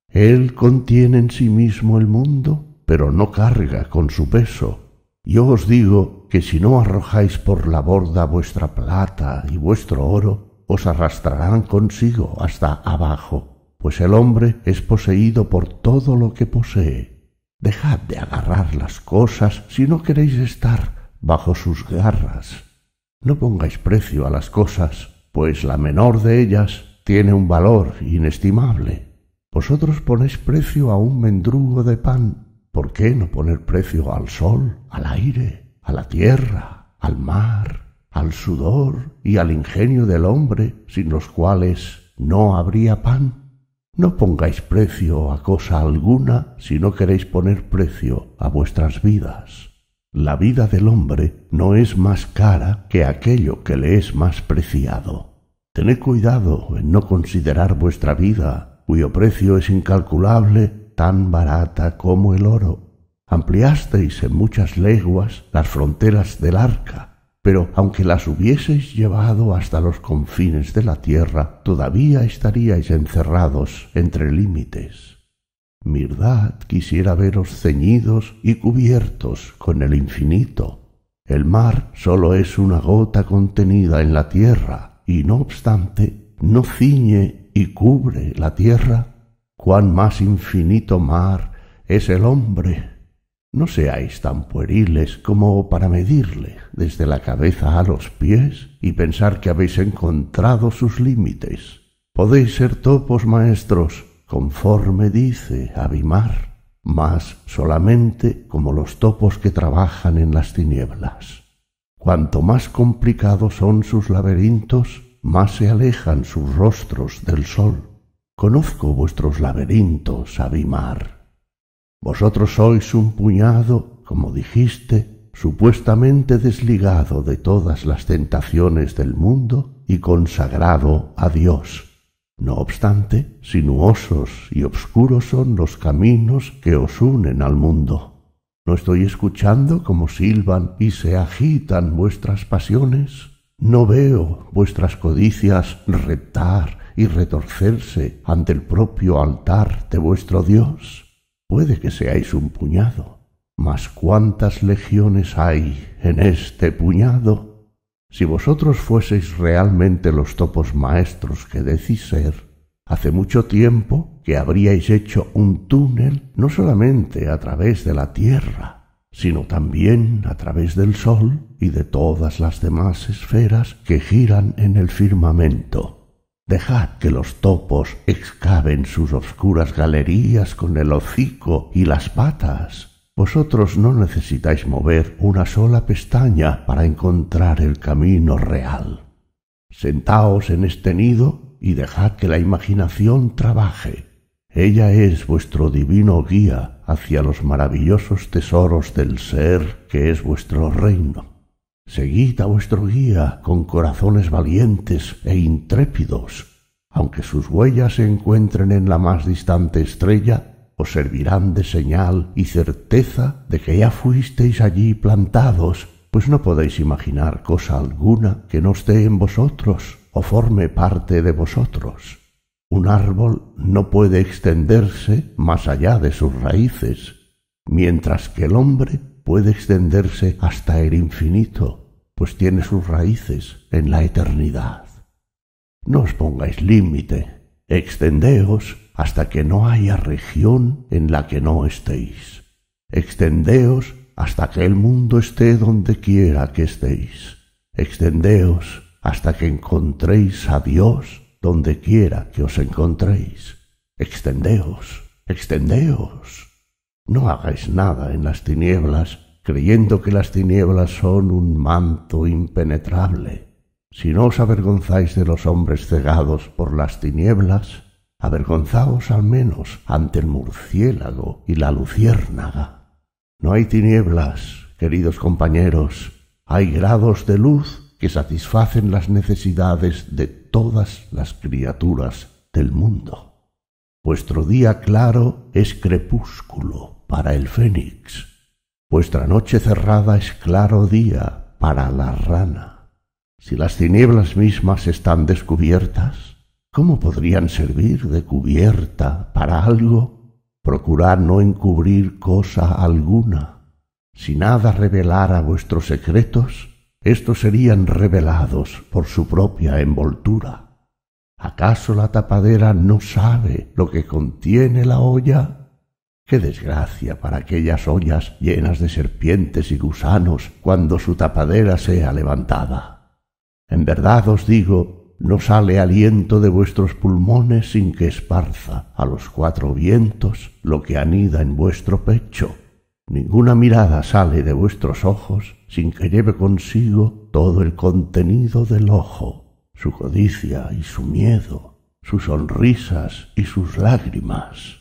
Él contiene en sí mismo el mundo, pero no carga con su peso, yo os digo que si no arrojáis por la borda vuestra plata y vuestro oro, os arrastrarán consigo hasta abajo, pues el hombre es poseído por todo lo que posee. Dejad de agarrar las cosas si no queréis estar bajo sus garras. No pongáis precio a las cosas, pues la menor de ellas tiene un valor inestimable. Vosotros ponéis precio a un mendrugo de pan ¿Por qué no poner precio al sol, al aire, a la tierra, al mar, al sudor y al ingenio del hombre, sin los cuales no habría pan? No pongáis precio a cosa alguna si no queréis poner precio a vuestras vidas. La vida del hombre no es más cara que aquello que le es más preciado. Tened cuidado en no considerar vuestra vida, cuyo precio es incalculable, tan barata como el oro. Ampliasteis en muchas leguas las fronteras del arca, pero aunque las hubieseis llevado hasta los confines de la tierra, todavía estaríais encerrados entre límites. Mirdad quisiera veros ceñidos y cubiertos con el infinito. El mar sólo es una gota contenida en la tierra, y no obstante, no ciñe y cubre la tierra cuán más infinito mar es el hombre. No seáis tan pueriles como para medirle desde la cabeza a los pies y pensar que habéis encontrado sus límites. Podéis ser topos maestros, conforme dice Abimar, mas solamente como los topos que trabajan en las tinieblas. Cuanto más complicados son sus laberintos, más se alejan sus rostros del sol. Conozco vuestros laberintos, Abimar. Vosotros sois un puñado, como dijiste, supuestamente desligado de todas las tentaciones del mundo y consagrado a Dios. No obstante, sinuosos y obscuros son los caminos que os unen al mundo. ¿No estoy escuchando cómo silban y se agitan vuestras pasiones? ¿No veo vuestras codicias retar retorcerse ante el propio altar de vuestro Dios? Puede que seáis un puñado, mas cuántas legiones hay en este puñado. Si vosotros fueseis realmente los topos maestros que decís ser, hace mucho tiempo que habríais hecho un túnel no solamente a través de la tierra, sino también a través del Sol y de todas las demás esferas que giran en el firmamento. Dejad que los topos excaven sus oscuras galerías con el hocico y las patas. Vosotros no necesitáis mover una sola pestaña para encontrar el camino real. Sentaos en este nido y dejad que la imaginación trabaje. Ella es vuestro divino guía hacia los maravillosos tesoros del ser que es vuestro reino. Seguid a vuestro guía con corazones valientes e intrépidos. Aunque sus huellas se encuentren en la más distante estrella, os servirán de señal y certeza de que ya fuisteis allí plantados, pues no podéis imaginar cosa alguna que no esté en vosotros o forme parte de vosotros. Un árbol no puede extenderse más allá de sus raíces, mientras que el hombre puede extenderse hasta el infinito pues tiene sus raíces en la eternidad. No os pongáis límite, extendeos hasta que no haya región en la que no estéis. Extendeos hasta que el mundo esté donde quiera que estéis. Extendeos hasta que encontréis a Dios donde quiera que os encontréis. Extendeos, extendeos. No hagáis nada en las tinieblas creyendo que las tinieblas son un manto impenetrable. Si no os avergonzáis de los hombres cegados por las tinieblas, avergonzaos al menos ante el murciélago y la luciérnaga. No hay tinieblas, queridos compañeros, hay grados de luz que satisfacen las necesidades de todas las criaturas del mundo. Vuestro día claro es crepúsculo para el fénix Vuestra noche cerrada es claro día para la rana. Si las tinieblas mismas están descubiertas, ¿cómo podrían servir de cubierta para algo? Procurar no encubrir cosa alguna. Si nada revelara vuestros secretos, estos serían revelados por su propia envoltura. ¿Acaso la tapadera no sabe lo que contiene la olla? Qué desgracia para aquellas ollas llenas de serpientes y gusanos cuando su tapadera sea levantada. En verdad os digo, no sale aliento de vuestros pulmones sin que esparza a los cuatro vientos lo que anida en vuestro pecho. Ninguna mirada sale de vuestros ojos sin que lleve consigo todo el contenido del ojo, su codicia y su miedo, sus sonrisas y sus lágrimas.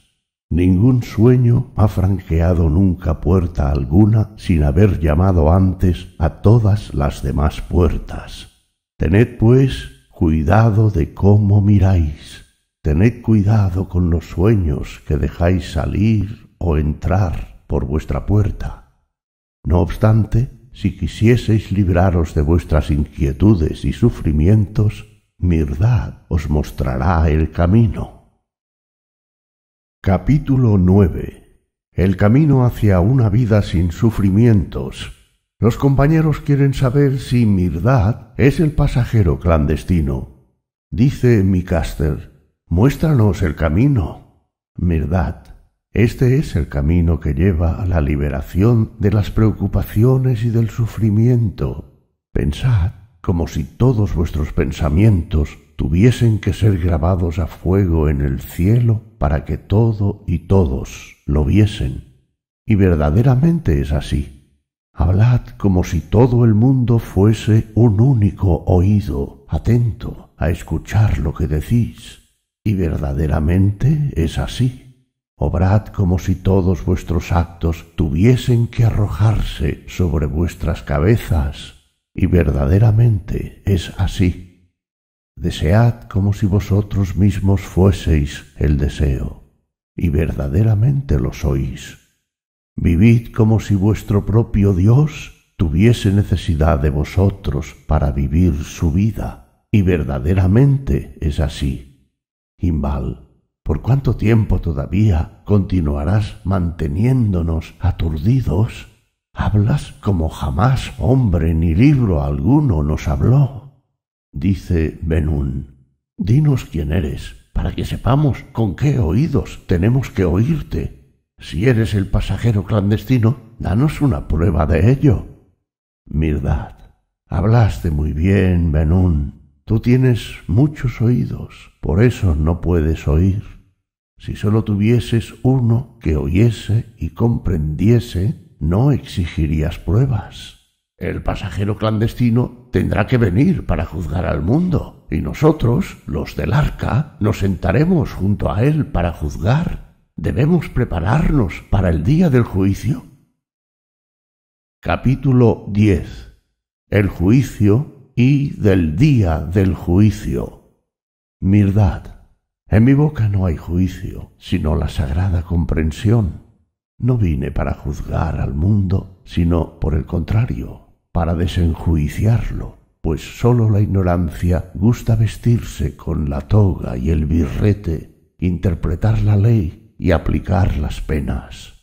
Ningún sueño ha franqueado nunca puerta alguna sin haber llamado antes a todas las demás puertas. Tened, pues, cuidado de cómo miráis. Tened cuidado con los sueños que dejáis salir o entrar por vuestra puerta. No obstante, si quisieseis libraros de vuestras inquietudes y sufrimientos, verdad os mostrará el camino. Capítulo 9 El camino hacia una vida sin sufrimientos. Los compañeros quieren saber si Mirdad es el pasajero clandestino. Dice Micaster, muéstranos el camino. Mirdad, este es el camino que lleva a la liberación de las preocupaciones y del sufrimiento. Pensad como si todos vuestros pensamientos tuviesen que ser grabados a fuego en el cielo para que todo y todos lo viesen. Y verdaderamente es así. Hablad como si todo el mundo fuese un único oído, atento a escuchar lo que decís. Y verdaderamente es así. Obrad como si todos vuestros actos tuviesen que arrojarse sobre vuestras cabezas, y verdaderamente es así desead como si vosotros mismos fueseis el deseo, y verdaderamente lo sois. Vivid como si vuestro propio Dios tuviese necesidad de vosotros para vivir su vida, y verdaderamente es así. Himbal, ¿por cuánto tiempo todavía continuarás manteniéndonos aturdidos? Hablas como jamás hombre ni libro alguno nos habló. Dice Benún, Dinos quién eres, para que sepamos con qué oídos tenemos que oírte. Si eres el pasajero clandestino, danos una prueba de ello. Mirdad, hablaste muy bien, Benún. Tú tienes muchos oídos, por eso no puedes oír. Si solo tuvieses uno que oyese y comprendiese, no exigirías pruebas. El pasajero clandestino tendrá que venir para juzgar al mundo, y nosotros, los del arca, nos sentaremos junto a él para juzgar. Debemos prepararnos para el día del juicio. Capítulo 10. El juicio y del día del juicio. Mirdad. En mi boca no hay juicio, sino la sagrada comprensión. No vine para juzgar al mundo, sino por el contrario, para desenjuiciarlo, pues sólo la ignorancia gusta vestirse con la toga y el birrete, interpretar la ley y aplicar las penas.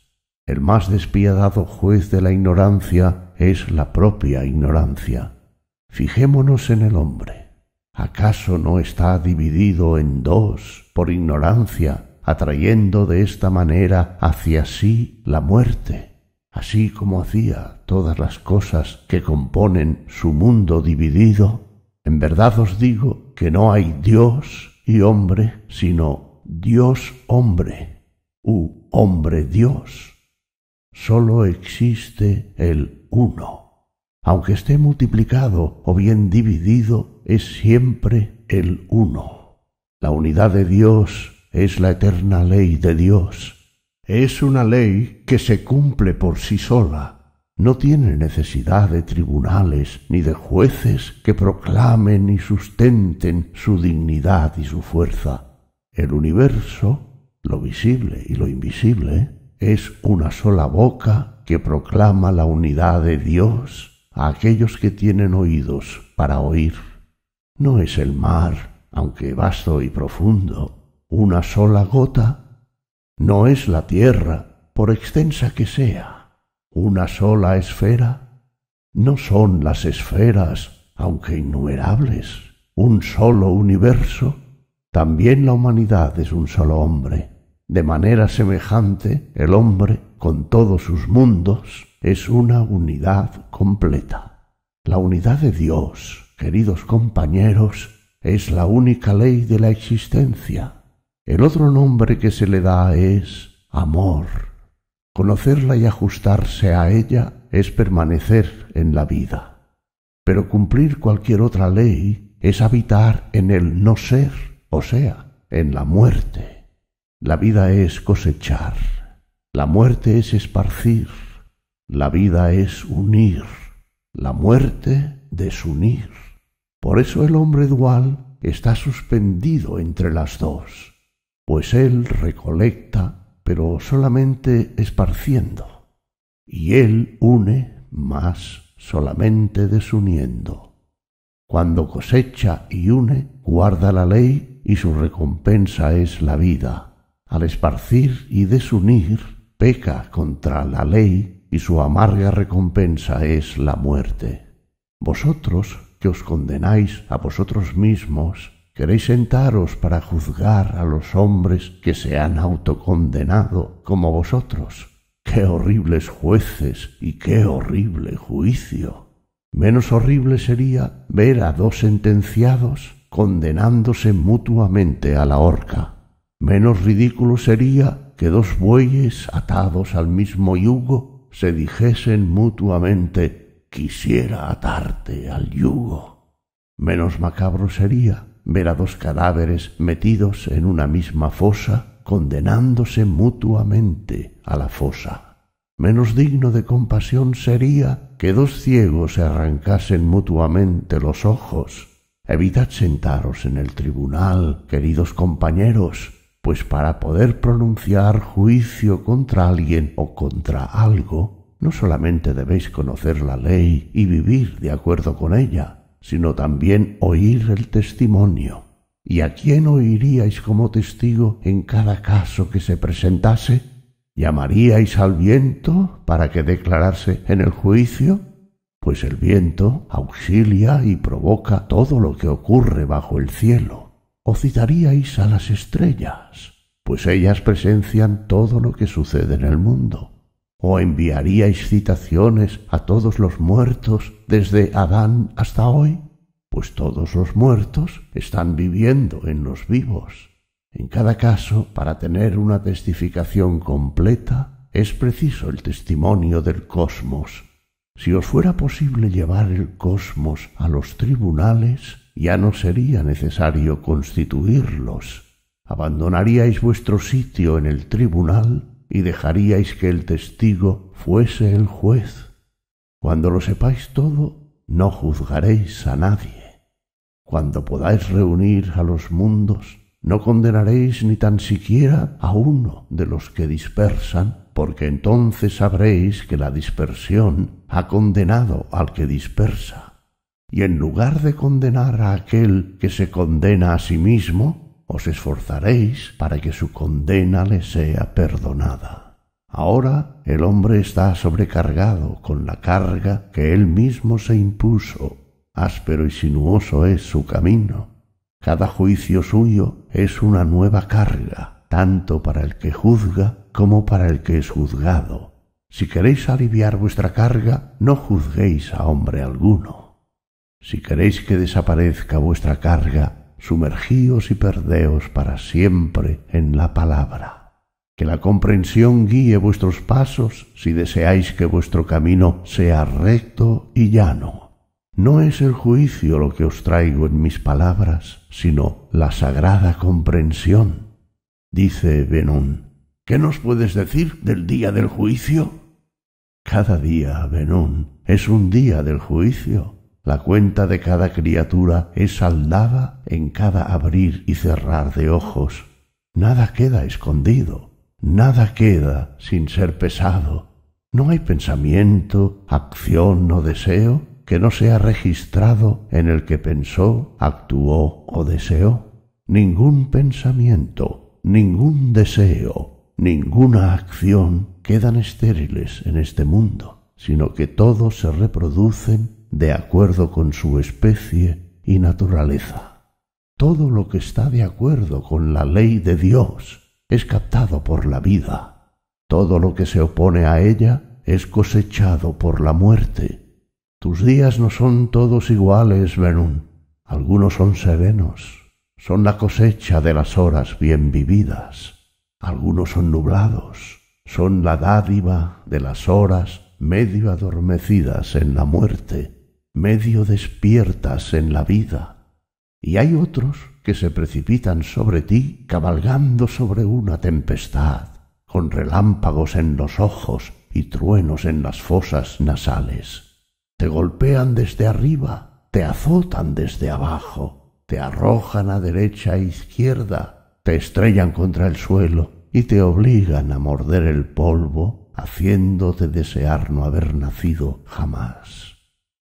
El más despiadado juez de la ignorancia es la propia ignorancia. Fijémonos en el hombre. ¿Acaso no está dividido en dos por ignorancia, atrayendo de esta manera hacia sí la muerte? así como hacía todas las cosas que componen su mundo dividido, en verdad os digo que no hay Dios y hombre, sino Dios hombre u hombre Dios. Sólo existe el uno. Aunque esté multiplicado o bien dividido, es siempre el uno. La unidad de Dios es la eterna ley de Dios es una ley que se cumple por sí sola. No tiene necesidad de tribunales ni de jueces que proclamen y sustenten su dignidad y su fuerza. El universo, lo visible y lo invisible, es una sola boca que proclama la unidad de Dios a aquellos que tienen oídos para oír. No es el mar, aunque vasto y profundo, una sola gota no es la Tierra, por extensa que sea, una sola esfera. No son las esferas, aunque innumerables, un solo universo. También la humanidad es un solo hombre. De manera semejante, el hombre, con todos sus mundos, es una unidad completa. La unidad de Dios, queridos compañeros, es la única ley de la existencia el otro nombre que se le da es amor. Conocerla y ajustarse a ella es permanecer en la vida. Pero cumplir cualquier otra ley es habitar en el no ser, o sea, en la muerte. La vida es cosechar, la muerte es esparcir, la vida es unir, la muerte desunir. Por eso el hombre dual está suspendido entre las dos pues él recolecta, pero solamente esparciendo, y él une, más solamente desuniendo. Cuando cosecha y une, guarda la ley y su recompensa es la vida. Al esparcir y desunir, peca contra la ley y su amarga recompensa es la muerte. Vosotros que os condenáis a vosotros mismos, ¿Queréis sentaros para juzgar a los hombres que se han autocondenado como vosotros? ¡Qué horribles jueces y qué horrible juicio! Menos horrible sería ver a dos sentenciados condenándose mutuamente a la horca. Menos ridículo sería que dos bueyes atados al mismo yugo se dijesen mutuamente quisiera atarte al yugo. Menos macabro sería ver a dos cadáveres metidos en una misma fosa, condenándose mutuamente a la fosa. Menos digno de compasión sería que dos ciegos se arrancasen mutuamente los ojos. Evitad sentaros en el tribunal, queridos compañeros, pues para poder pronunciar juicio contra alguien o contra algo, no solamente debéis conocer la ley y vivir de acuerdo con ella, sino también oír el testimonio. ¿Y a quién oiríais como testigo en cada caso que se presentase? ¿Llamaríais al viento para que declarase en el juicio? Pues el viento auxilia y provoca todo lo que ocurre bajo el cielo. ¿O citaríais a las estrellas? Pues ellas presencian todo lo que sucede en el mundo o enviaríais citaciones a todos los muertos desde Adán hasta hoy? Pues todos los muertos están viviendo en los vivos. En cada caso, para tener una testificación completa, es preciso el testimonio del cosmos. Si os fuera posible llevar el cosmos a los tribunales, ya no sería necesario constituirlos. Abandonaríais vuestro sitio en el tribunal y dejaríais que el testigo fuese el juez. Cuando lo sepáis todo, no juzgaréis a nadie. Cuando podáis reunir a los mundos, no condenaréis ni tan siquiera a uno de los que dispersan, porque entonces sabréis que la dispersión ha condenado al que dispersa. Y en lugar de condenar a aquel que se condena a sí mismo, os esforzaréis para que su condena le sea perdonada. Ahora el hombre está sobrecargado con la carga que él mismo se impuso. Áspero y sinuoso es su camino. Cada juicio suyo es una nueva carga, tanto para el que juzga como para el que es juzgado. Si queréis aliviar vuestra carga, no juzguéis a hombre alguno. Si queréis que desaparezca vuestra carga, sumergíos y perdeos para siempre en la palabra. Que la comprensión guíe vuestros pasos si deseáis que vuestro camino sea recto y llano. No es el juicio lo que os traigo en mis palabras, sino la sagrada comprensión. Dice Benún, ¿qué nos puedes decir del día del juicio? Cada día, Benún, es un día del juicio. La cuenta de cada criatura es saldada en cada abrir y cerrar de ojos. Nada queda escondido, nada queda sin ser pesado. No hay pensamiento, acción o deseo que no sea registrado en el que pensó, actuó o deseó. Ningún pensamiento, ningún deseo, ninguna acción quedan estériles en este mundo, sino que todos se reproducen de acuerdo con su especie y naturaleza. Todo lo que está de acuerdo con la ley de Dios es captado por la vida. Todo lo que se opone a ella es cosechado por la muerte. Tus días no son todos iguales, Benún. Algunos son serenos, son la cosecha de las horas bien vividas. Algunos son nublados, son la dádiva de las horas medio adormecidas en la muerte medio despiertas en la vida, y hay otros que se precipitan sobre ti cabalgando sobre una tempestad, con relámpagos en los ojos y truenos en las fosas nasales. Te golpean desde arriba, te azotan desde abajo, te arrojan a derecha e izquierda, te estrellan contra el suelo y te obligan a morder el polvo, haciéndote desear no haber nacido jamás.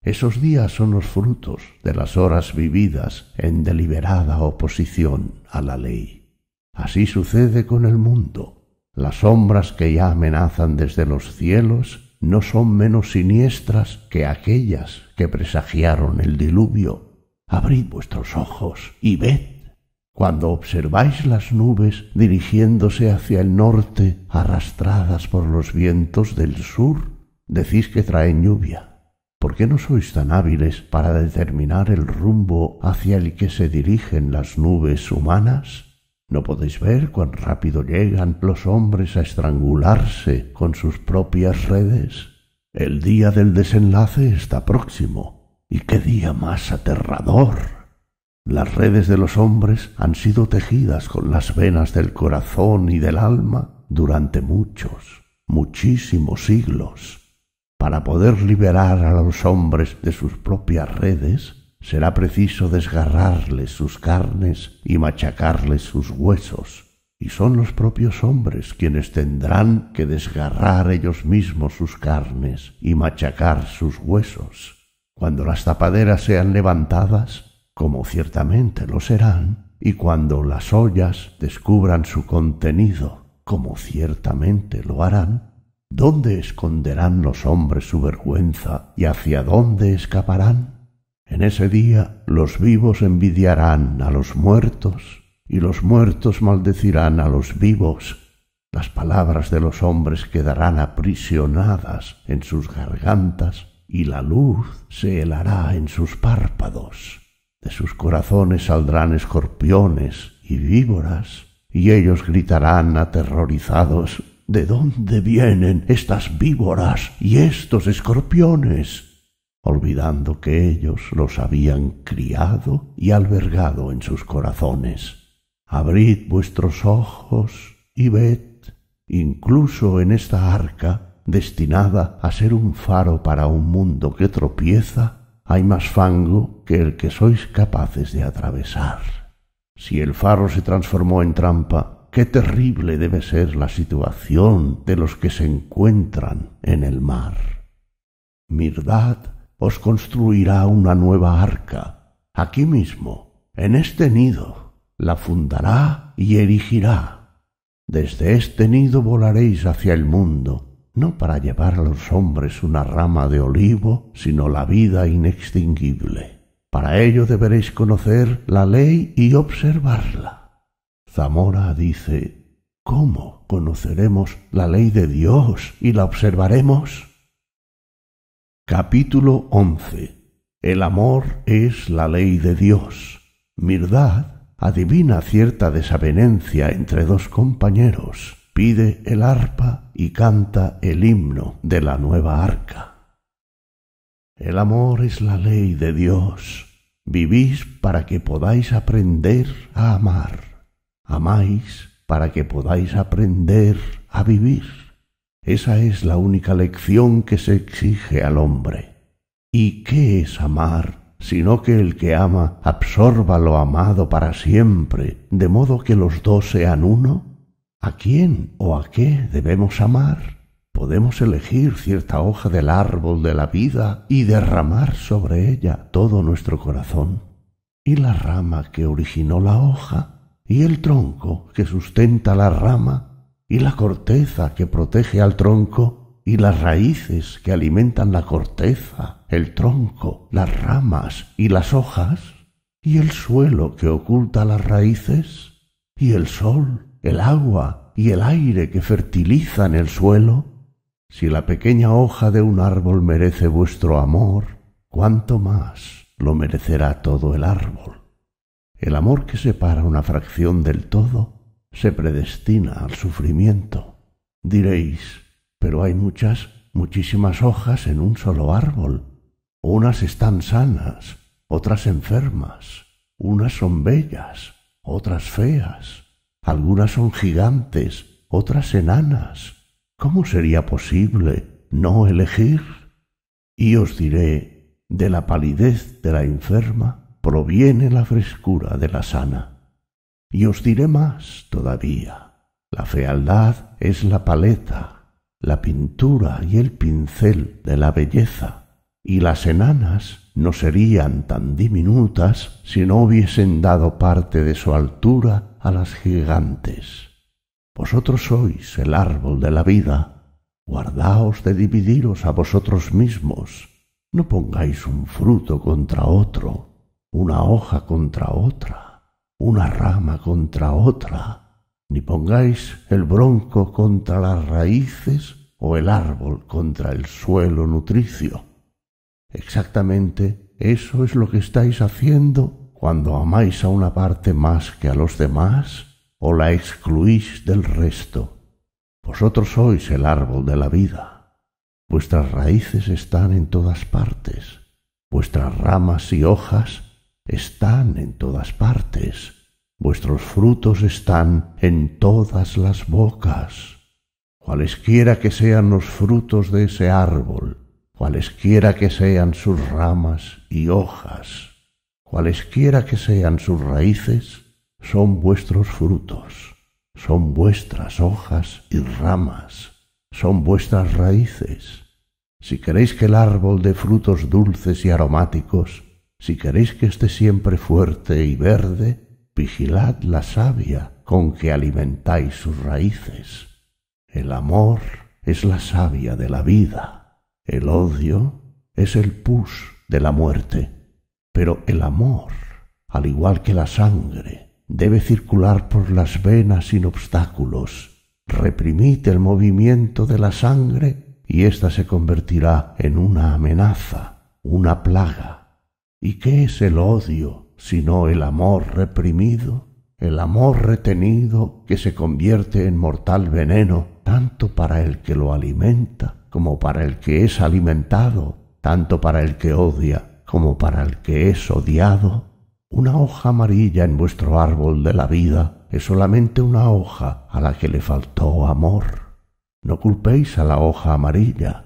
Esos días son los frutos de las horas vividas en deliberada oposición a la ley. Así sucede con el mundo. Las sombras que ya amenazan desde los cielos no son menos siniestras que aquellas que presagiaron el diluvio. Abrid vuestros ojos y ved. Cuando observáis las nubes dirigiéndose hacia el norte, arrastradas por los vientos del sur, decís que traen lluvia ¿Por qué no sois tan hábiles para determinar el rumbo hacia el que se dirigen las nubes humanas? ¿No podéis ver cuán rápido llegan los hombres a estrangularse con sus propias redes? El día del desenlace está próximo. ¿Y qué día más aterrador? Las redes de los hombres han sido tejidas con las venas del corazón y del alma durante muchos, muchísimos siglos para poder liberar a los hombres de sus propias redes, será preciso desgarrarles sus carnes y machacarles sus huesos. Y son los propios hombres quienes tendrán que desgarrar ellos mismos sus carnes y machacar sus huesos. Cuando las tapaderas sean levantadas, como ciertamente lo serán, y cuando las ollas descubran su contenido, como ciertamente lo harán, ¿Dónde esconderán los hombres su vergüenza y hacia dónde escaparán? En ese día los vivos envidiarán a los muertos y los muertos maldecirán a los vivos. Las palabras de los hombres quedarán aprisionadas en sus gargantas y la luz se helará en sus párpados. De sus corazones saldrán escorpiones y víboras, y ellos gritarán aterrorizados ¿De dónde vienen estas víboras y estos escorpiones? olvidando que ellos los habían criado y albergado en sus corazones. Abrid vuestros ojos y ved, incluso en esta arca, destinada a ser un faro para un mundo que tropieza, hay más fango que el que sois capaces de atravesar. Si el faro se transformó en trampa, qué terrible debe ser la situación de los que se encuentran en el mar. Mirdad os construirá una nueva arca, aquí mismo, en este nido, la fundará y erigirá. Desde este nido volaréis hacia el mundo, no para llevar a los hombres una rama de olivo, sino la vida inextinguible. Para ello deberéis conocer la ley y observarla. Zamora dice, ¿cómo conoceremos la ley de Dios y la observaremos? Capítulo 11. El amor es la ley de Dios. Mirdad adivina cierta desavenencia entre dos compañeros, pide el arpa y canta el himno de la nueva arca. El amor es la ley de Dios. Vivís para que podáis aprender a amar. Amáis para que podáis aprender a vivir. Esa es la única lección que se exige al hombre. ¿Y qué es amar sino que el que ama absorba lo amado para siempre, de modo que los dos sean uno? ¿A quién o a qué debemos amar? Podemos elegir cierta hoja del árbol de la vida y derramar sobre ella todo nuestro corazón. ¿Y la rama que originó la hoja? y el tronco que sustenta la rama, y la corteza que protege al tronco, y las raíces que alimentan la corteza, el tronco, las ramas y las hojas, y el suelo que oculta las raíces, y el sol, el agua y el aire que fertilizan el suelo, si la pequeña hoja de un árbol merece vuestro amor, cuánto más lo merecerá todo el árbol. El amor que separa una fracción del todo se predestina al sufrimiento. Diréis, pero hay muchas, muchísimas hojas en un solo árbol. Unas están sanas, otras enfermas, unas son bellas, otras feas, algunas son gigantes, otras enanas. ¿Cómo sería posible no elegir? Y os diré, de la palidez de la enferma proviene la frescura de la sana. Y os diré más todavía. La fealdad es la paleta, la pintura y el pincel de la belleza, y las enanas no serían tan diminutas si no hubiesen dado parte de su altura a las gigantes. Vosotros sois el árbol de la vida, guardaos de dividiros a vosotros mismos, no pongáis un fruto contra otro, una hoja contra otra, una rama contra otra, ni pongáis el bronco contra las raíces o el árbol contra el suelo nutricio. Exactamente eso es lo que estáis haciendo cuando amáis a una parte más que a los demás o la excluís del resto. Vosotros sois el árbol de la vida. Vuestras raíces están en todas partes. Vuestras ramas y hojas están en todas partes, vuestros frutos están en todas las bocas. Cualesquiera que sean los frutos de ese árbol, cualesquiera que sean sus ramas y hojas, cualesquiera que sean sus raíces, son vuestros frutos, son vuestras hojas y ramas, son vuestras raíces. Si queréis que el árbol de frutos dulces y aromáticos, si queréis que esté siempre fuerte y verde, vigilad la savia con que alimentáis sus raíces. El amor es la savia de la vida, el odio es el pus de la muerte, pero el amor, al igual que la sangre, debe circular por las venas sin obstáculos. Reprimid el movimiento de la sangre y ésta se convertirá en una amenaza, una plaga ¿Y qué es el odio sino el amor reprimido? El amor retenido que se convierte en mortal veneno tanto para el que lo alimenta como para el que es alimentado, tanto para el que odia como para el que es odiado. Una hoja amarilla en vuestro árbol de la vida es solamente una hoja a la que le faltó amor. No culpéis a la hoja amarilla,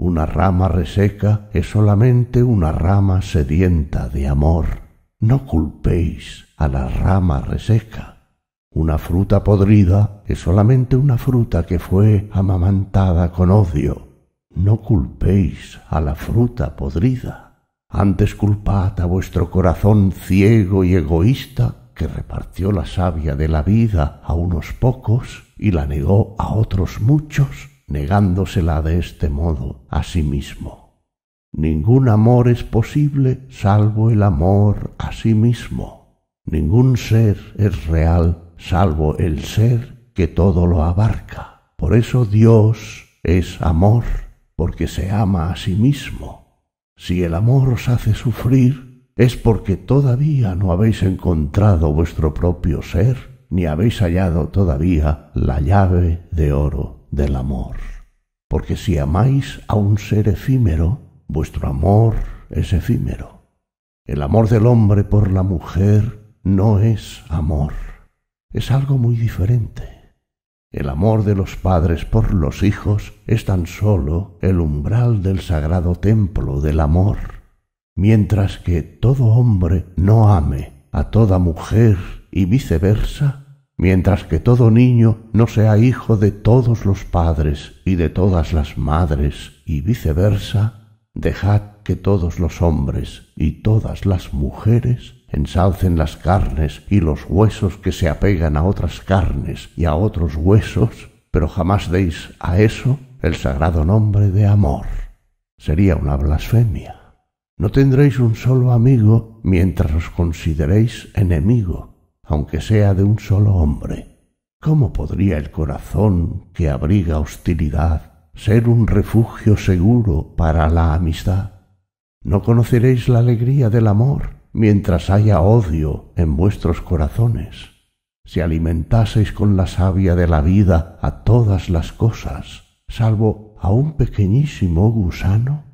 una rama reseca es solamente una rama sedienta de amor. No culpéis a la rama reseca. Una fruta podrida es solamente una fruta que fue amamantada con odio. No culpéis a la fruta podrida. Antes culpad a vuestro corazón ciego y egoísta que repartió la savia de la vida a unos pocos y la negó a otros muchos negándosela de este modo a sí mismo. Ningún amor es posible salvo el amor a sí mismo. Ningún ser es real salvo el ser que todo lo abarca. Por eso Dios es amor, porque se ama a sí mismo. Si el amor os hace sufrir, es porque todavía no habéis encontrado vuestro propio ser, ni habéis hallado todavía la llave de oro del amor. Porque si amáis a un ser efímero, vuestro amor es efímero. El amor del hombre por la mujer no es amor, es algo muy diferente. El amor de los padres por los hijos es tan solo el umbral del sagrado templo del amor, mientras que todo hombre no ame a toda mujer y viceversa, mientras que todo niño no sea hijo de todos los padres y de todas las madres, y viceversa, dejad que todos los hombres y todas las mujeres ensalcen las carnes y los huesos que se apegan a otras carnes y a otros huesos, pero jamás deis a eso el sagrado nombre de amor. Sería una blasfemia. No tendréis un solo amigo mientras os consideréis enemigo aunque sea de un solo hombre. ¿Cómo podría el corazón que abriga hostilidad ser un refugio seguro para la amistad? No conoceréis la alegría del amor mientras haya odio en vuestros corazones. Si alimentaseis con la savia de la vida a todas las cosas, salvo a un pequeñísimo gusano,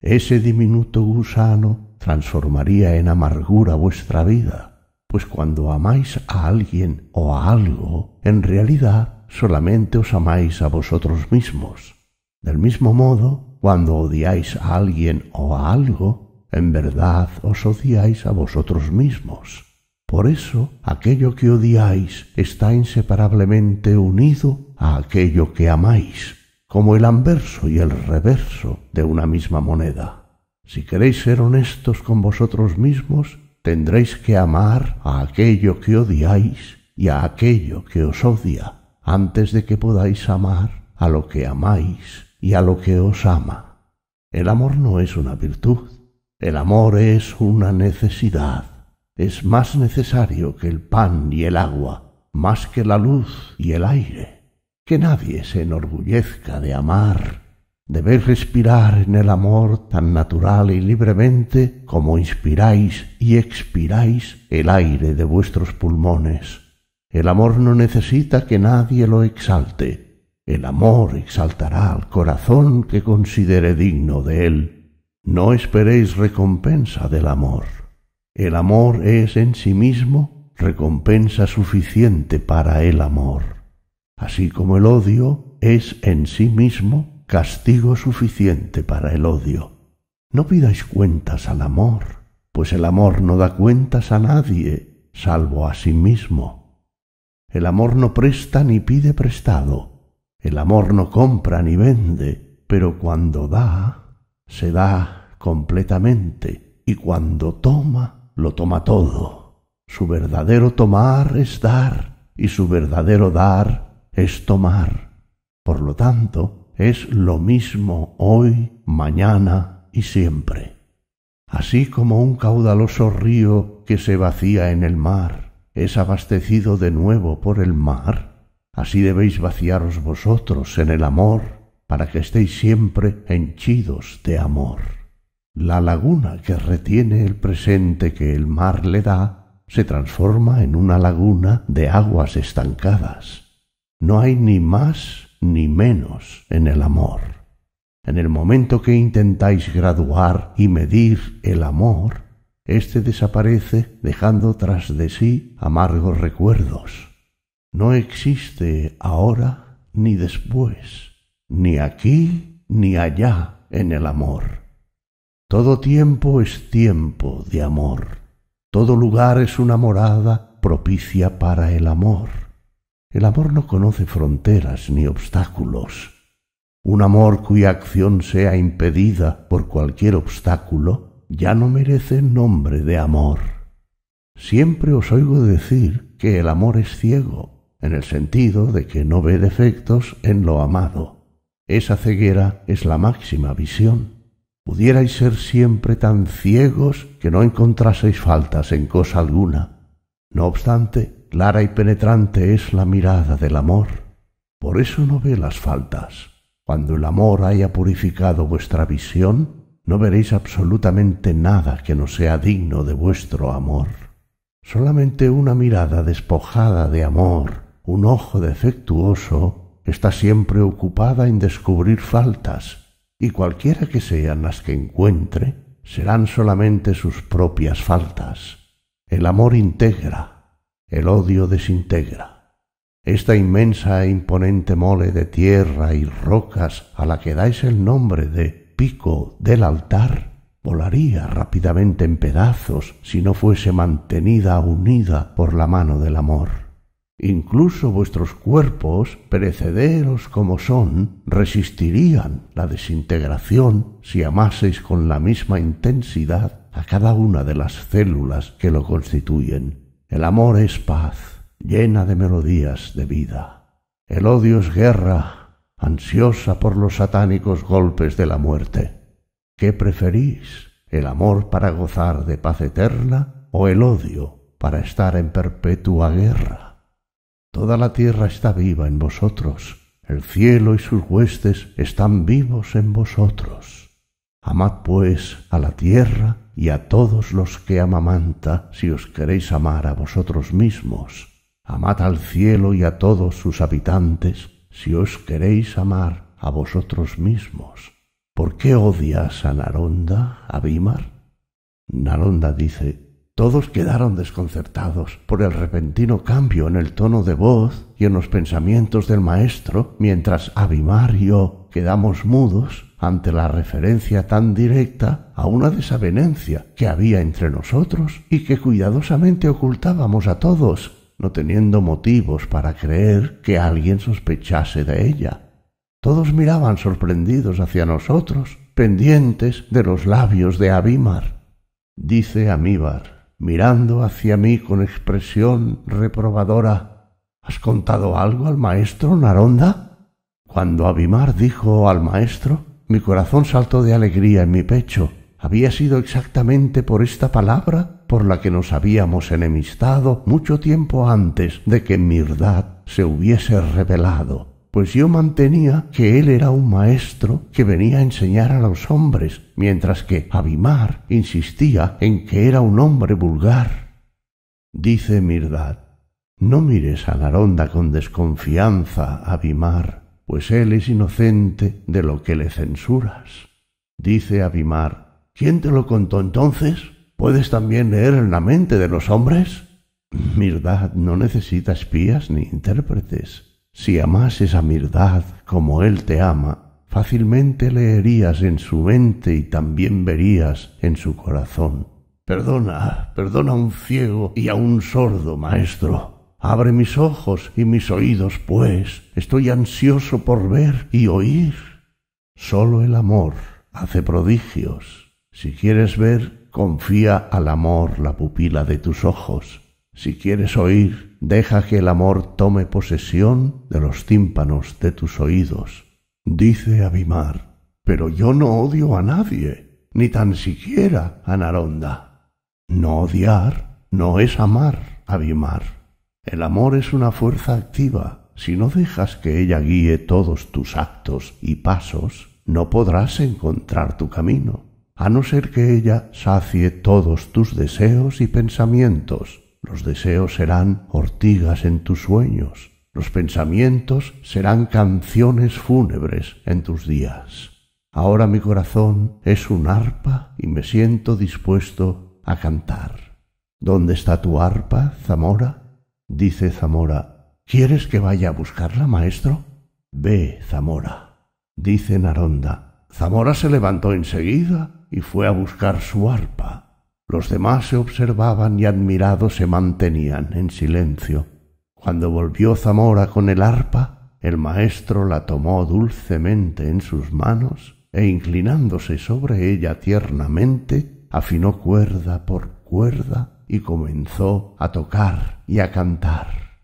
ese diminuto gusano transformaría en amargura vuestra vida pues cuando amáis a alguien o a algo, en realidad solamente os amáis a vosotros mismos. Del mismo modo, cuando odiáis a alguien o a algo, en verdad os odiáis a vosotros mismos. Por eso, aquello que odiáis está inseparablemente unido a aquello que amáis, como el anverso y el reverso de una misma moneda. Si queréis ser honestos con vosotros mismos, tendréis que amar a aquello que odiáis y a aquello que os odia, antes de que podáis amar a lo que amáis y a lo que os ama. El amor no es una virtud, el amor es una necesidad. Es más necesario que el pan y el agua, más que la luz y el aire. Que nadie se enorgullezca de amar Debéis respirar en el amor tan natural y libremente como inspiráis y expiráis el aire de vuestros pulmones. El amor no necesita que nadie lo exalte. El amor exaltará al corazón que considere digno de él. No esperéis recompensa del amor. El amor es en sí mismo recompensa suficiente para el amor, así como el odio es en sí mismo castigo suficiente para el odio. No pidáis cuentas al amor, pues el amor no da cuentas a nadie, salvo a sí mismo. El amor no presta ni pide prestado, el amor no compra ni vende, pero cuando da, se da completamente, y cuando toma, lo toma todo. Su verdadero tomar es dar, y su verdadero dar es tomar. Por lo tanto, es lo mismo hoy, mañana y siempre. Así como un caudaloso río que se vacía en el mar es abastecido de nuevo por el mar, así debéis vaciaros vosotros en el amor para que estéis siempre henchidos de amor. La laguna que retiene el presente que el mar le da se transforma en una laguna de aguas estancadas. No hay ni más ni menos en el amor. En el momento que intentáis graduar y medir el amor, éste desaparece dejando tras de sí amargos recuerdos. No existe ahora ni después, ni aquí ni allá en el amor. Todo tiempo es tiempo de amor. Todo lugar es una morada propicia para el amor. El amor no conoce fronteras ni obstáculos. Un amor cuya acción sea impedida por cualquier obstáculo ya no merece nombre de amor. Siempre os oigo decir que el amor es ciego, en el sentido de que no ve defectos en lo amado. Esa ceguera es la máxima visión. Pudierais ser siempre tan ciegos que no encontraseis faltas en cosa alguna. No obstante, Clara y penetrante es la mirada del amor, por eso no ve las faltas. Cuando el amor haya purificado vuestra visión, no veréis absolutamente nada que no sea digno de vuestro amor. Solamente una mirada despojada de amor, un ojo defectuoso, está siempre ocupada en descubrir faltas, y cualquiera que sean las que encuentre, serán solamente sus propias faltas. El amor integra, el odio desintegra. Esta inmensa e imponente mole de tierra y rocas a la que dais el nombre de pico del altar volaría rápidamente en pedazos si no fuese mantenida unida por la mano del amor. Incluso vuestros cuerpos, perecederos como son, resistirían la desintegración si amaseis con la misma intensidad a cada una de las células que lo constituyen. El amor es paz, llena de melodías de vida. El odio es guerra, ansiosa por los satánicos golpes de la muerte. ¿Qué preferís? ¿El amor para gozar de paz eterna o el odio para estar en perpetua guerra? Toda la tierra está viva en vosotros, el cielo y sus huestes están vivos en vosotros. Amad pues a la tierra y a todos los que amamanta, si os queréis amar a vosotros mismos. Amad al cielo y a todos sus habitantes, si os queréis amar a vosotros mismos. ¿Por qué odias a Naronda, a Naronda dice, todos quedaron desconcertados por el repentino cambio en el tono de voz y en los pensamientos del maestro, mientras Abimar y yo quedamos mudos ante la referencia tan directa a una desavenencia que había entre nosotros y que cuidadosamente ocultábamos a todos, no teniendo motivos para creer que alguien sospechase de ella. Todos miraban sorprendidos hacia nosotros, pendientes de los labios de Abimar. Dice Amíbar, mirando hacia mí con expresión reprobadora, ¿Has contado algo al maestro, Naronda? Cuando Abimar dijo al maestro, mi corazón saltó de alegría en mi pecho. Había sido exactamente por esta palabra por la que nos habíamos enemistado mucho tiempo antes de que Mirdad se hubiese revelado, pues yo mantenía que él era un maestro que venía a enseñar a los hombres, mientras que Abimar insistía en que era un hombre vulgar. Dice Mirdad, no mires a Naronda con desconfianza, Abimar pues él es inocente de lo que le censuras. Dice Abimar, ¿quién te lo contó entonces? ¿Puedes también leer en la mente de los hombres? Mirdad no necesita espías ni intérpretes. Si amases a Mirdad como él te ama, fácilmente leerías en su mente y también verías en su corazón. Perdona, perdona a un ciego y a un sordo, maestro, Abre mis ojos y mis oídos, pues estoy ansioso por ver y oír. Solo el amor hace prodigios. Si quieres ver, confía al amor la pupila de tus ojos. Si quieres oír, deja que el amor tome posesión de los tímpanos de tus oídos. Dice Abimar, pero yo no odio a nadie, ni tan siquiera a Naronda. No odiar no es amar, Abimar. El amor es una fuerza activa. Si no dejas que ella guíe todos tus actos y pasos, no podrás encontrar tu camino, a no ser que ella sacie todos tus deseos y pensamientos. Los deseos serán ortigas en tus sueños, los pensamientos serán canciones fúnebres en tus días. Ahora mi corazón es un arpa y me siento dispuesto a cantar. ¿Dónde está tu arpa, Zamora? Dice Zamora, ¿quieres que vaya a buscarla, maestro? Ve, Zamora. Dice Naronda. Zamora se levantó enseguida y fue a buscar su arpa. Los demás se observaban y admirados se mantenían en silencio. Cuando volvió Zamora con el arpa, el maestro la tomó dulcemente en sus manos e inclinándose sobre ella tiernamente, afinó cuerda por cuerda y comenzó a tocar y a cantar.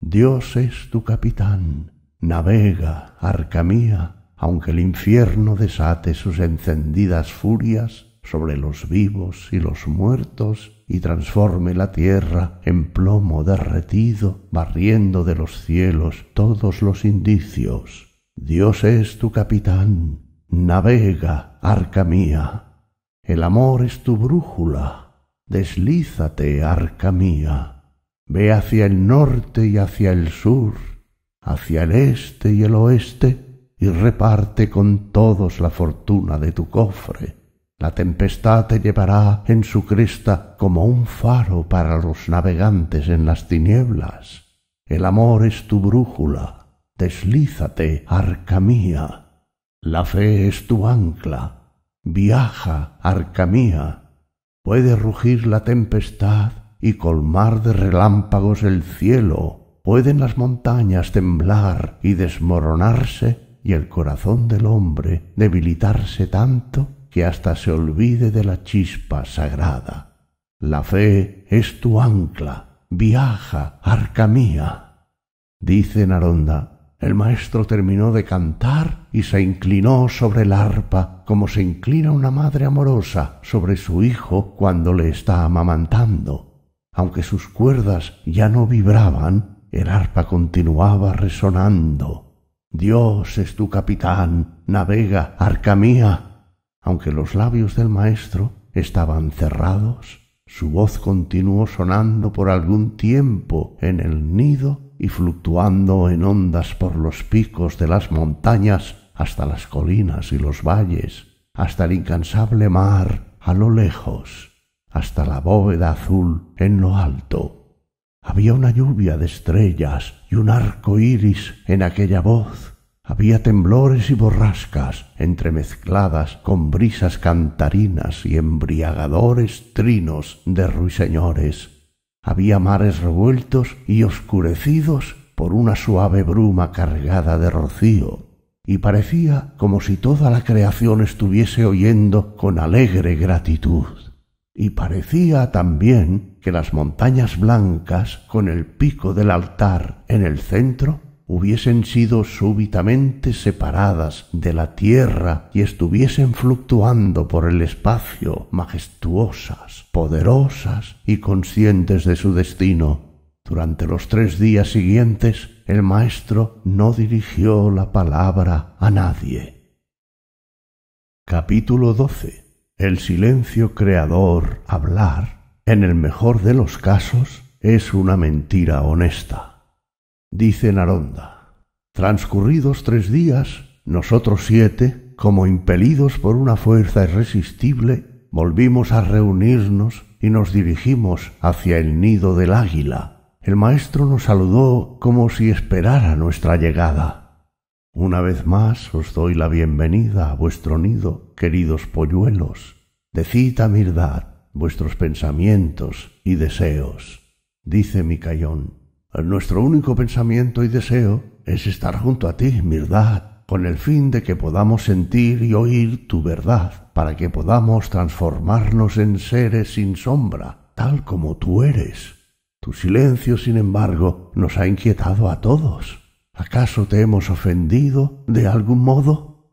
Dios es tu capitán, navega, arca mía, aunque el infierno desate sus encendidas furias sobre los vivos y los muertos y transforme la tierra en plomo derretido, barriendo de los cielos todos los indicios. Dios es tu capitán, navega, arca mía. El amor es tu brújula, Deslízate, arca mía, ve hacia el norte y hacia el sur, hacia el este y el oeste, y reparte con todos la fortuna de tu cofre. La tempestad te llevará en su cresta como un faro para los navegantes en las tinieblas. El amor es tu brújula. Deslízate, arca mía. La fe es tu ancla. Viaja, arca mía, Puede rugir la tempestad y colmar de relámpagos el cielo, pueden las montañas temblar y desmoronarse y el corazón del hombre debilitarse tanto que hasta se olvide de la chispa sagrada. La fe es tu ancla, viaja, arca mía. Dice Naronda, el maestro terminó de cantar y se inclinó sobre el arpa, como se inclina una madre amorosa sobre su hijo cuando le está amamantando. Aunque sus cuerdas ya no vibraban, el arpa continuaba resonando. Dios es tu capitán, navega, arca mía. Aunque los labios del maestro estaban cerrados, su voz continuó sonando por algún tiempo en el nido y fluctuando en ondas por los picos de las montañas hasta las colinas y los valles, hasta el incansable mar a lo lejos, hasta la bóveda azul en lo alto. Había una lluvia de estrellas y un arco iris en aquella voz. Había temblores y borrascas entremezcladas con brisas cantarinas y embriagadores trinos de ruiseñores había mares revueltos y oscurecidos por una suave bruma cargada de rocío, y parecía como si toda la creación estuviese oyendo con alegre gratitud. Y parecía también que las montañas blancas, con el pico del altar en el centro, hubiesen sido súbitamente separadas de la tierra y estuviesen fluctuando por el espacio, majestuosas, poderosas y conscientes de su destino. Durante los tres días siguientes el maestro no dirigió la palabra a nadie. Capítulo 12. El silencio creador hablar, en el mejor de los casos, es una mentira honesta dice Naronda. Transcurridos tres días, nosotros siete, como impelidos por una fuerza irresistible, volvimos a reunirnos y nos dirigimos hacia el nido del águila. El maestro nos saludó como si esperara nuestra llegada. Una vez más os doy la bienvenida a vuestro nido, queridos polluelos. Decid a mirdad vuestros pensamientos y deseos, dice Micayón nuestro único pensamiento y deseo es estar junto a ti, Mirdad, con el fin de que podamos sentir y oír tu verdad, para que podamos transformarnos en seres sin sombra, tal como tú eres. Tu silencio, sin embargo, nos ha inquietado a todos. ¿Acaso te hemos ofendido de algún modo?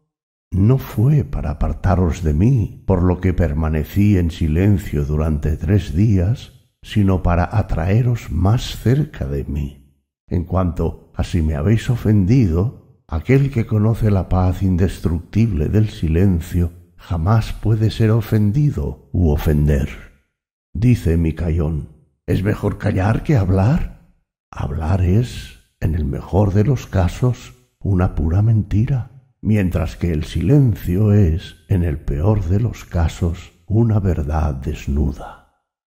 No fue para apartaros de mí, por lo que permanecí en silencio durante tres días, sino para atraeros más cerca de mí. En cuanto a si me habéis ofendido, aquel que conoce la paz indestructible del silencio jamás puede ser ofendido u ofender. Dice Micayón, ¿es mejor callar que hablar? Hablar es, en el mejor de los casos, una pura mentira, mientras que el silencio es, en el peor de los casos, una verdad desnuda.